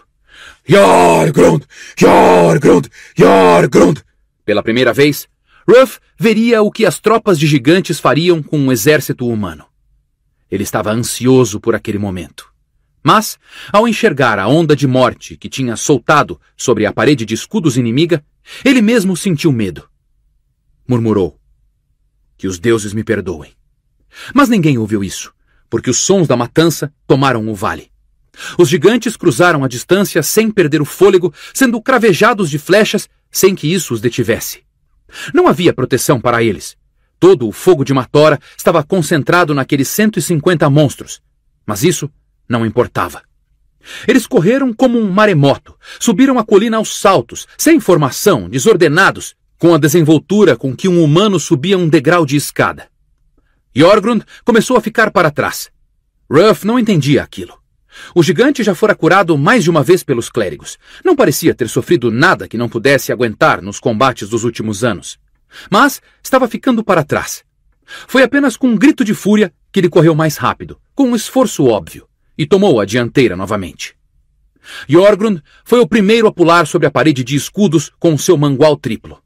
Jorgrund! Jorgrund! Jorgrund! Pela primeira vez, Ruff veria o que as tropas de gigantes fariam com um exército humano. Ele estava ansioso por aquele momento. Mas, ao enxergar a onda de morte que tinha soltado sobre a parede de escudos inimiga, ele mesmo sentiu medo. Murmurou: Que os deuses me perdoem. Mas ninguém ouviu isso, porque os sons da matança tomaram o vale. Os gigantes cruzaram a distância sem perder o fôlego, sendo cravejados de flechas sem que isso os detivesse. Não havia proteção para eles. Todo o fogo de Matora estava concentrado naqueles 150 monstros, mas isso não importava. Eles correram como um maremoto, subiram a colina aos saltos, sem formação, desordenados, com a desenvoltura com que um humano subia um degrau de escada. Jorgrund começou a ficar para trás. Ruff não entendia aquilo. O gigante já fora curado mais de uma vez pelos clérigos. Não parecia ter sofrido nada que não pudesse aguentar nos combates dos últimos anos. Mas estava ficando para trás. Foi apenas com um grito de fúria que ele correu mais rápido, com um esforço óbvio, e tomou a dianteira novamente. Jorgrund foi o primeiro a pular sobre a parede de escudos com seu mangual triplo.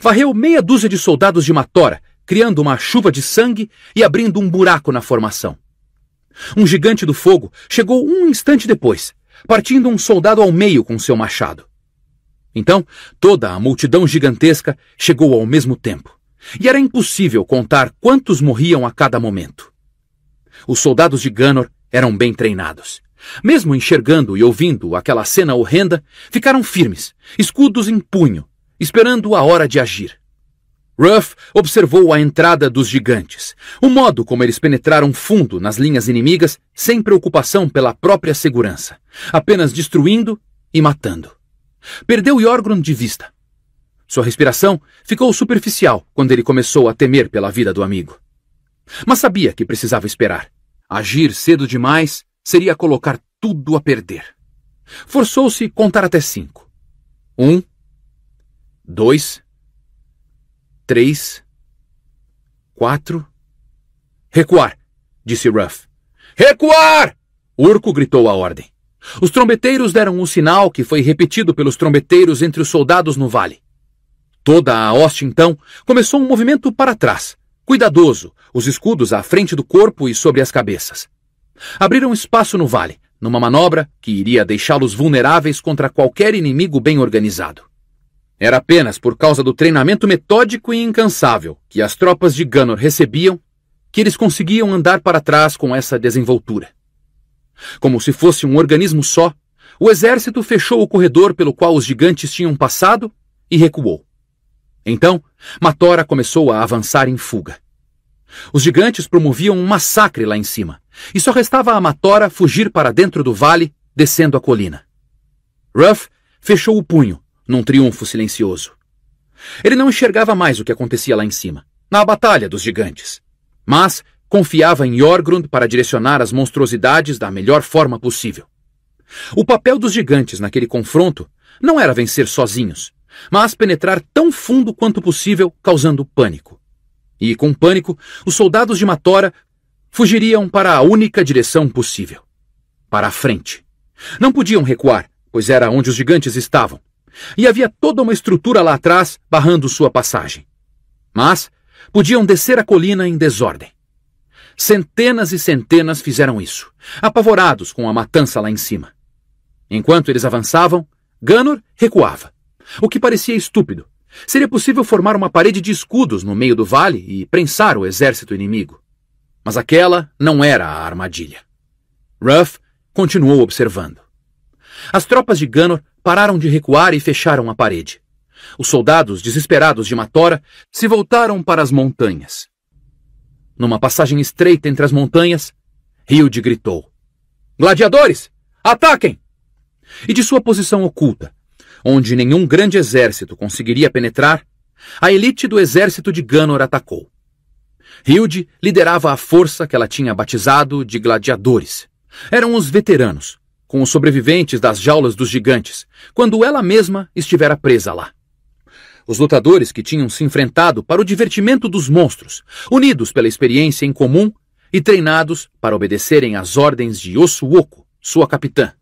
Varreu meia dúzia de soldados de Matora, criando uma chuva de sangue e abrindo um buraco na formação. Um gigante do fogo chegou um instante depois, partindo um soldado ao meio com seu machado. Então, toda a multidão gigantesca chegou ao mesmo tempo, e era impossível contar quantos morriam a cada momento. Os soldados de Ganor eram bem treinados. Mesmo enxergando e ouvindo aquela cena horrenda, ficaram firmes, escudos em punho, esperando a hora de agir. Ruff observou a entrada dos gigantes, o modo como eles penetraram fundo nas linhas inimigas sem preocupação pela própria segurança, apenas destruindo e matando. Perdeu Yorgon de vista. Sua respiração ficou superficial quando ele começou a temer pela vida do amigo. Mas sabia que precisava esperar. Agir cedo demais seria colocar tudo a perder. Forçou-se contar até cinco. Um, dois, Três. Quatro. Recuar! disse Ruff. Recuar! Urco gritou a ordem. Os trombeteiros deram um sinal que foi repetido pelos trombeteiros entre os soldados no vale. Toda a hoste, então, começou um movimento para trás, cuidadoso, os escudos à frente do corpo e sobre as cabeças. Abriram espaço no vale, numa manobra que iria deixá-los vulneráveis contra qualquer inimigo bem organizado. Era apenas por causa do treinamento metódico e incansável que as tropas de Gunnor recebiam que eles conseguiam andar para trás com essa desenvoltura. Como se fosse um organismo só, o exército fechou o corredor pelo qual os gigantes tinham passado e recuou. Então, Matora começou a avançar em fuga. Os gigantes promoviam um massacre lá em cima, e só restava a Matora fugir para dentro do vale, descendo a colina. Ruff fechou o punho num triunfo silencioso. Ele não enxergava mais o que acontecia lá em cima, na batalha dos gigantes. Mas confiava em Jorgrund para direcionar as monstruosidades da melhor forma possível. O papel dos gigantes naquele confronto não era vencer sozinhos, mas penetrar tão fundo quanto possível, causando pânico. E com pânico, os soldados de Matora fugiriam para a única direção possível: para a frente. Não podiam recuar, pois era onde os gigantes estavam. E havia toda uma estrutura lá atrás barrando sua passagem. Mas podiam descer a colina em desordem. Centenas e centenas fizeram isso, apavorados com a matança lá em cima. Enquanto eles avançavam, Ganor recuava, o que parecia estúpido. Seria possível formar uma parede de escudos no meio do vale e prensar o exército inimigo. Mas aquela não era a armadilha. Ruff continuou observando. As tropas de Ganor pararam de recuar e fecharam a parede. Os soldados, desesperados de Matora, se voltaram para as montanhas. Numa passagem estreita entre as montanhas, Hilde gritou: Gladiadores, ataquem! E de sua posição oculta, onde nenhum grande exército conseguiria penetrar, a elite do exército de Ganor atacou. Hilde liderava a força que ela tinha batizado de gladiadores. Eram os veteranos, com os sobreviventes das jaulas dos gigantes, quando ela mesma estivera presa lá. Os lutadores que tinham se enfrentado para o divertimento dos monstros, unidos pela experiência em comum e treinados para obedecerem às ordens de Osuoko, sua capitã.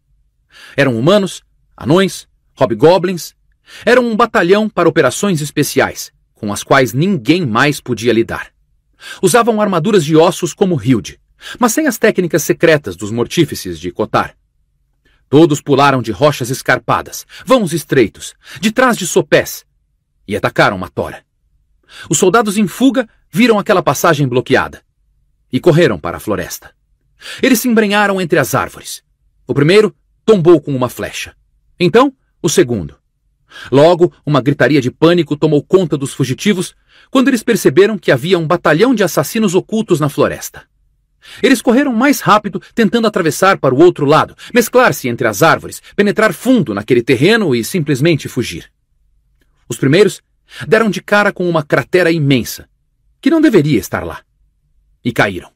Eram humanos, anões, hobgoblins. Eram um batalhão para operações especiais, com as quais ninguém mais podia lidar. Usavam armaduras de ossos como Hilde, mas sem as técnicas secretas dos mortífices de Kotar. Todos pularam de rochas escarpadas, vãos estreitos, de trás de sopés, e atacaram Matora. Os soldados em fuga viram aquela passagem bloqueada e correram para a floresta. Eles se embrenharam entre as árvores. O primeiro tombou com uma flecha. Então, o segundo. Logo, uma gritaria de pânico tomou conta dos fugitivos quando eles perceberam que havia um batalhão de assassinos ocultos na floresta. Eles correram mais rápido, tentando atravessar para o outro lado, mesclar-se entre as árvores, penetrar fundo naquele terreno e simplesmente fugir. Os primeiros deram de cara com uma cratera imensa, que não deveria estar lá, e caíram.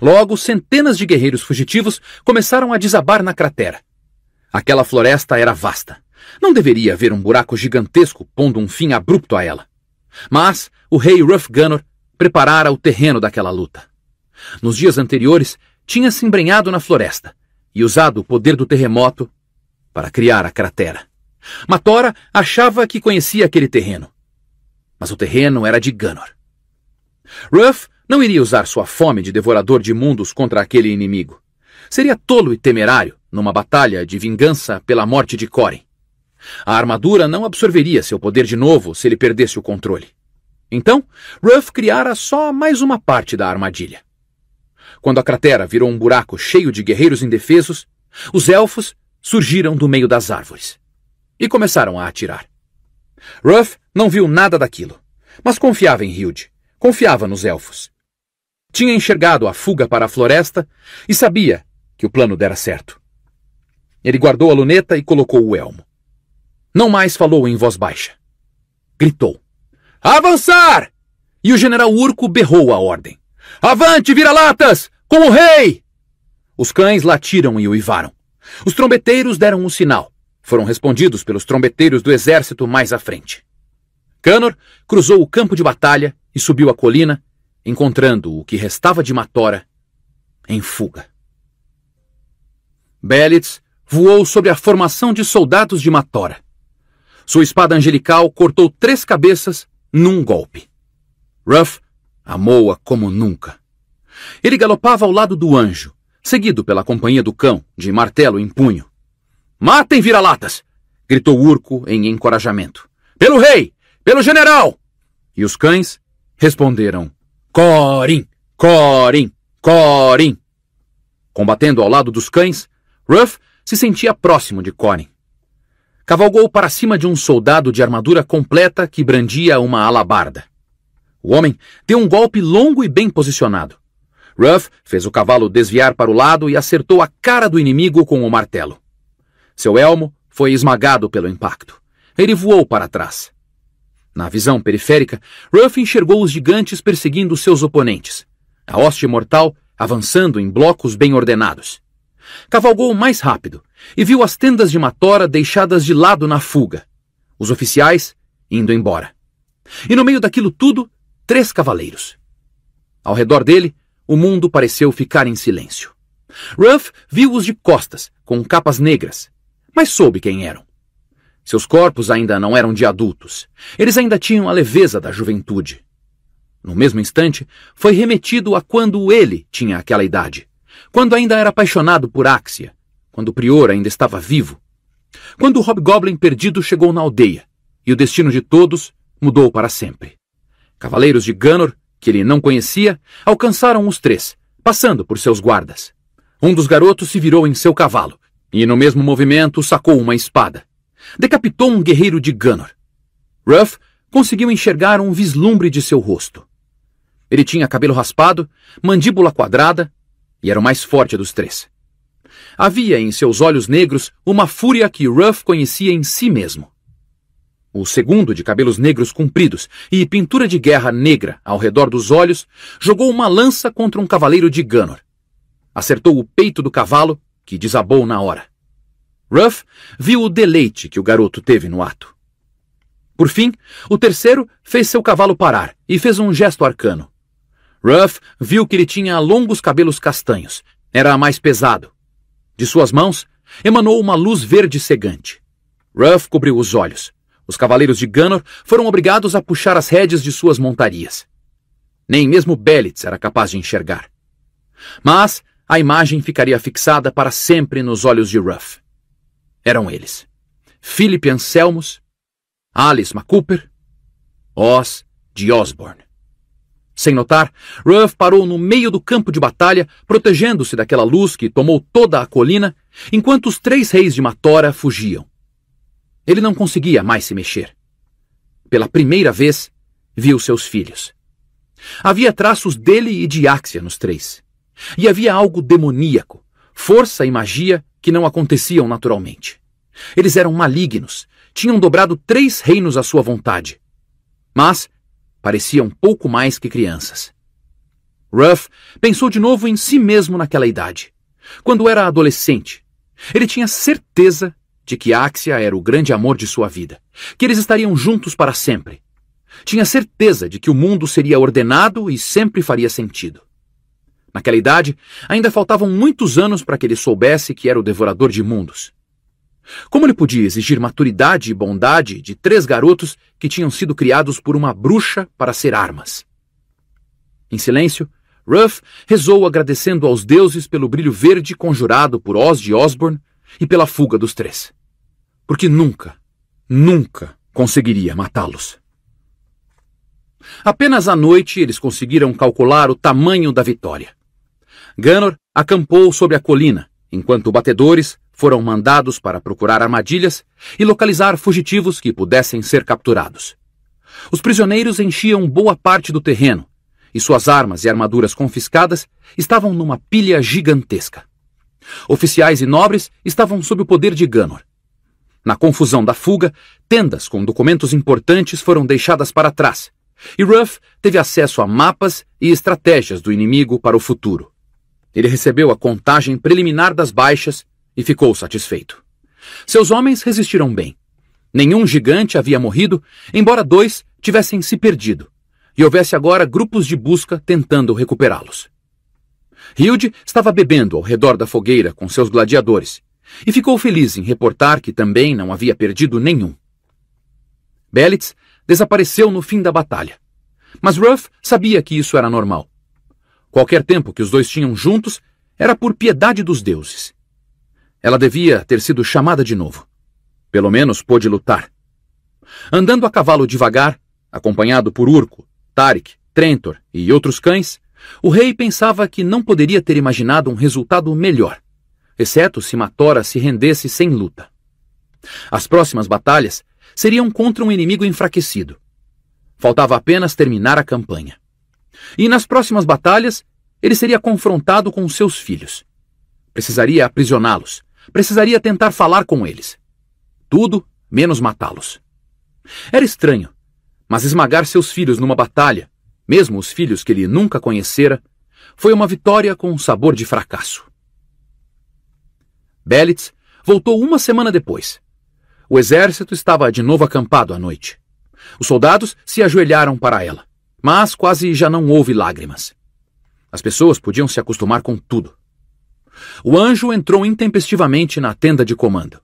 Logo, centenas de guerreiros fugitivos começaram a desabar na cratera. Aquela floresta era vasta. Não deveria haver um buraco gigantesco pondo um fim abrupto a ela. Mas o rei Ruff Gunnor preparara o terreno daquela luta. Nos dias anteriores, tinha se embrenhado na floresta e usado o poder do terremoto para criar a cratera. Matora achava que conhecia aquele terreno, mas o terreno era de Ganor. Ruff não iria usar sua fome de devorador de mundos contra aquele inimigo. Seria tolo e temerário numa batalha de vingança pela morte de Coren. A armadura não absorveria seu poder de novo se ele perdesse o controle. Então, Ruff criara só mais uma parte da armadilha. Quando a cratera virou um buraco cheio de guerreiros indefesos, os elfos surgiram do meio das árvores e começaram a atirar. Ruff não viu nada daquilo, mas confiava em Hilde, confiava nos elfos. Tinha enxergado a fuga para a floresta e sabia que o plano dera certo. Ele guardou a luneta e colocou o elmo. Não mais falou em voz baixa. Gritou: Avançar! E o general Urco berrou a ordem. Avante, vira-latas! Com o rei! Os cães latiram e uivaram. Os trombeteiros deram um sinal. Foram respondidos pelos trombeteiros do exército mais à frente. Canor cruzou o campo de batalha e subiu a colina, encontrando o que restava de Matora em fuga. Belitz voou sobre a formação de soldados de Matora. Sua espada angelical cortou três cabeças num golpe. Ruff Amou-a como nunca. Ele galopava ao lado do anjo, seguido pela companhia do cão, de martelo em punho. Matem vira-latas! gritou Urco em encorajamento. Pelo rei! Pelo general! E os cães responderam: Corim! Corim! Corim! Combatendo ao lado dos cães, Ruff se sentia próximo de Corin. Cavalgou para cima de um soldado de armadura completa que brandia uma alabarda. O homem deu um golpe longo e bem posicionado. Ruff fez o cavalo desviar para o lado e acertou a cara do inimigo com o martelo. Seu elmo foi esmagado pelo impacto. Ele voou para trás. Na visão periférica, Ruff enxergou os gigantes perseguindo seus oponentes. A hoste mortal avançando em blocos bem ordenados. Cavalgou mais rápido e viu as tendas de Matora deixadas de lado na fuga. Os oficiais indo embora. E no meio daquilo tudo, três cavaleiros. Ao redor dele, o mundo pareceu ficar em silêncio. Ruff viu-os de costas, com capas negras, mas soube quem eram. Seus corpos ainda não eram de adultos. Eles ainda tinham a leveza da juventude. No mesmo instante, foi remetido a quando ele tinha aquela idade, quando ainda era apaixonado por Axia, quando o prior ainda estava vivo, quando o Hobgoblin perdido chegou na aldeia, e o destino de todos mudou para sempre. Cavaleiros de Ganor, que ele não conhecia, alcançaram os três, passando por seus guardas. Um dos garotos se virou em seu cavalo e, no mesmo movimento, sacou uma espada. Decapitou um guerreiro de Ganor. Ruff conseguiu enxergar um vislumbre de seu rosto. Ele tinha cabelo raspado, mandíbula quadrada e era o mais forte dos três. Havia em seus olhos negros uma fúria que Ruff conhecia em si mesmo o segundo de cabelos negros compridos e pintura de guerra negra ao redor dos olhos, jogou uma lança contra um cavaleiro de Ganor. Acertou o peito do cavalo, que desabou na hora. Ruff viu o deleite que o garoto teve no ato. Por fim, o terceiro fez seu cavalo parar e fez um gesto arcano. Ruff viu que ele tinha longos cabelos castanhos. Era mais pesado. De suas mãos, emanou uma luz verde cegante. Ruff cobriu os olhos. Os cavaleiros de Ganor foram obrigados a puxar as rédeas de suas montarias. Nem mesmo Belitz era capaz de enxergar. Mas a imagem ficaria fixada para sempre nos olhos de Ruff. Eram eles. Philip Anselmos, Alice MacCooper, Oz de Osborne. Sem notar, Ruff parou no meio do campo de batalha, protegendo-se daquela luz que tomou toda a colina, enquanto os três reis de Matora fugiam. Ele não conseguia mais se mexer. Pela primeira vez, viu seus filhos. Havia traços dele e de Axia nos três. E havia algo demoníaco, força e magia que não aconteciam naturalmente. Eles eram malignos, tinham dobrado três reinos à sua vontade. Mas pareciam pouco mais que crianças. Ruff pensou de novo em si mesmo naquela idade. Quando era adolescente, ele tinha certeza de que Axia era o grande amor de sua vida, que eles estariam juntos para sempre. Tinha certeza de que o mundo seria ordenado e sempre faria sentido. Naquela idade, ainda faltavam muitos anos para que ele soubesse que era o devorador de mundos. Como ele podia exigir maturidade e bondade de três garotos que tinham sido criados por uma bruxa para ser armas? Em silêncio, Ruff rezou agradecendo aos deuses pelo brilho verde conjurado por Oz de Osborne e pela fuga dos três porque nunca, nunca conseguiria matá-los. Apenas à noite eles conseguiram calcular o tamanho da vitória. Ganor acampou sobre a colina, enquanto batedores foram mandados para procurar armadilhas e localizar fugitivos que pudessem ser capturados. Os prisioneiros enchiam boa parte do terreno, e suas armas e armaduras confiscadas estavam numa pilha gigantesca. Oficiais e nobres estavam sob o poder de Ganor, na confusão da fuga, tendas com documentos importantes foram deixadas para trás, e Ruff teve acesso a mapas e estratégias do inimigo para o futuro. Ele recebeu a contagem preliminar das baixas e ficou satisfeito. Seus homens resistiram bem. Nenhum gigante havia morrido, embora dois tivessem se perdido, e houvesse agora grupos de busca tentando recuperá-los. Hilde estava bebendo ao redor da fogueira com seus gladiadores, e ficou feliz em reportar que também não havia perdido nenhum. Belitz desapareceu no fim da batalha, mas Ruff sabia que isso era normal. Qualquer tempo que os dois tinham juntos era por piedade dos deuses. Ela devia ter sido chamada de novo. Pelo menos pôde lutar. Andando a cavalo devagar, acompanhado por Urco, Tarik, Trentor e outros cães, o rei pensava que não poderia ter imaginado um resultado melhor exceto se Matora se rendesse sem luta. As próximas batalhas seriam contra um inimigo enfraquecido. Faltava apenas terminar a campanha. E nas próximas batalhas, ele seria confrontado com seus filhos. Precisaria aprisioná-los, precisaria tentar falar com eles. Tudo menos matá-los. Era estranho, mas esmagar seus filhos numa batalha, mesmo os filhos que ele nunca conhecera, foi uma vitória com um sabor de fracasso. Belitz voltou uma semana depois. O exército estava de novo acampado à noite. Os soldados se ajoelharam para ela, mas quase já não houve lágrimas. As pessoas podiam se acostumar com tudo. O anjo entrou intempestivamente na tenda de comando.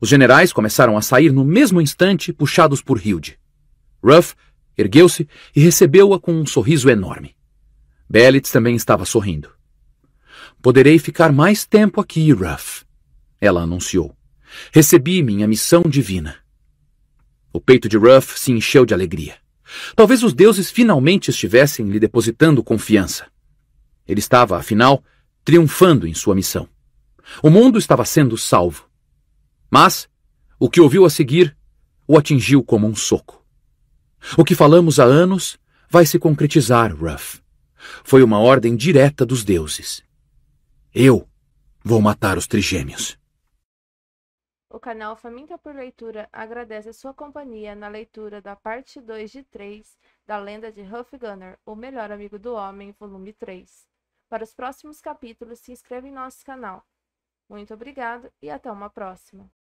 Os generais começaram a sair no mesmo instante, puxados por Hilde. Ruff ergueu-se e recebeu-a com um sorriso enorme. Bellitz também estava sorrindo. Poderei ficar mais tempo aqui, Ruff, ela anunciou. Recebi minha missão divina. O peito de Ruff se encheu de alegria. Talvez os deuses finalmente estivessem lhe depositando confiança. Ele estava, afinal, triunfando em sua missão. O mundo estava sendo salvo. Mas o que ouviu a seguir o atingiu como um soco. O que falamos há anos vai se concretizar, Ruff. Foi uma ordem direta dos deuses. Eu vou matar os trigêmeos. O canal Faminta por Leitura agradece a sua companhia na leitura da parte 2 de 3 da Lenda de Huff Gunner, o melhor amigo do homem, volume 3. Para os próximos capítulos, se inscreva em nosso canal. Muito obrigado e até uma próxima!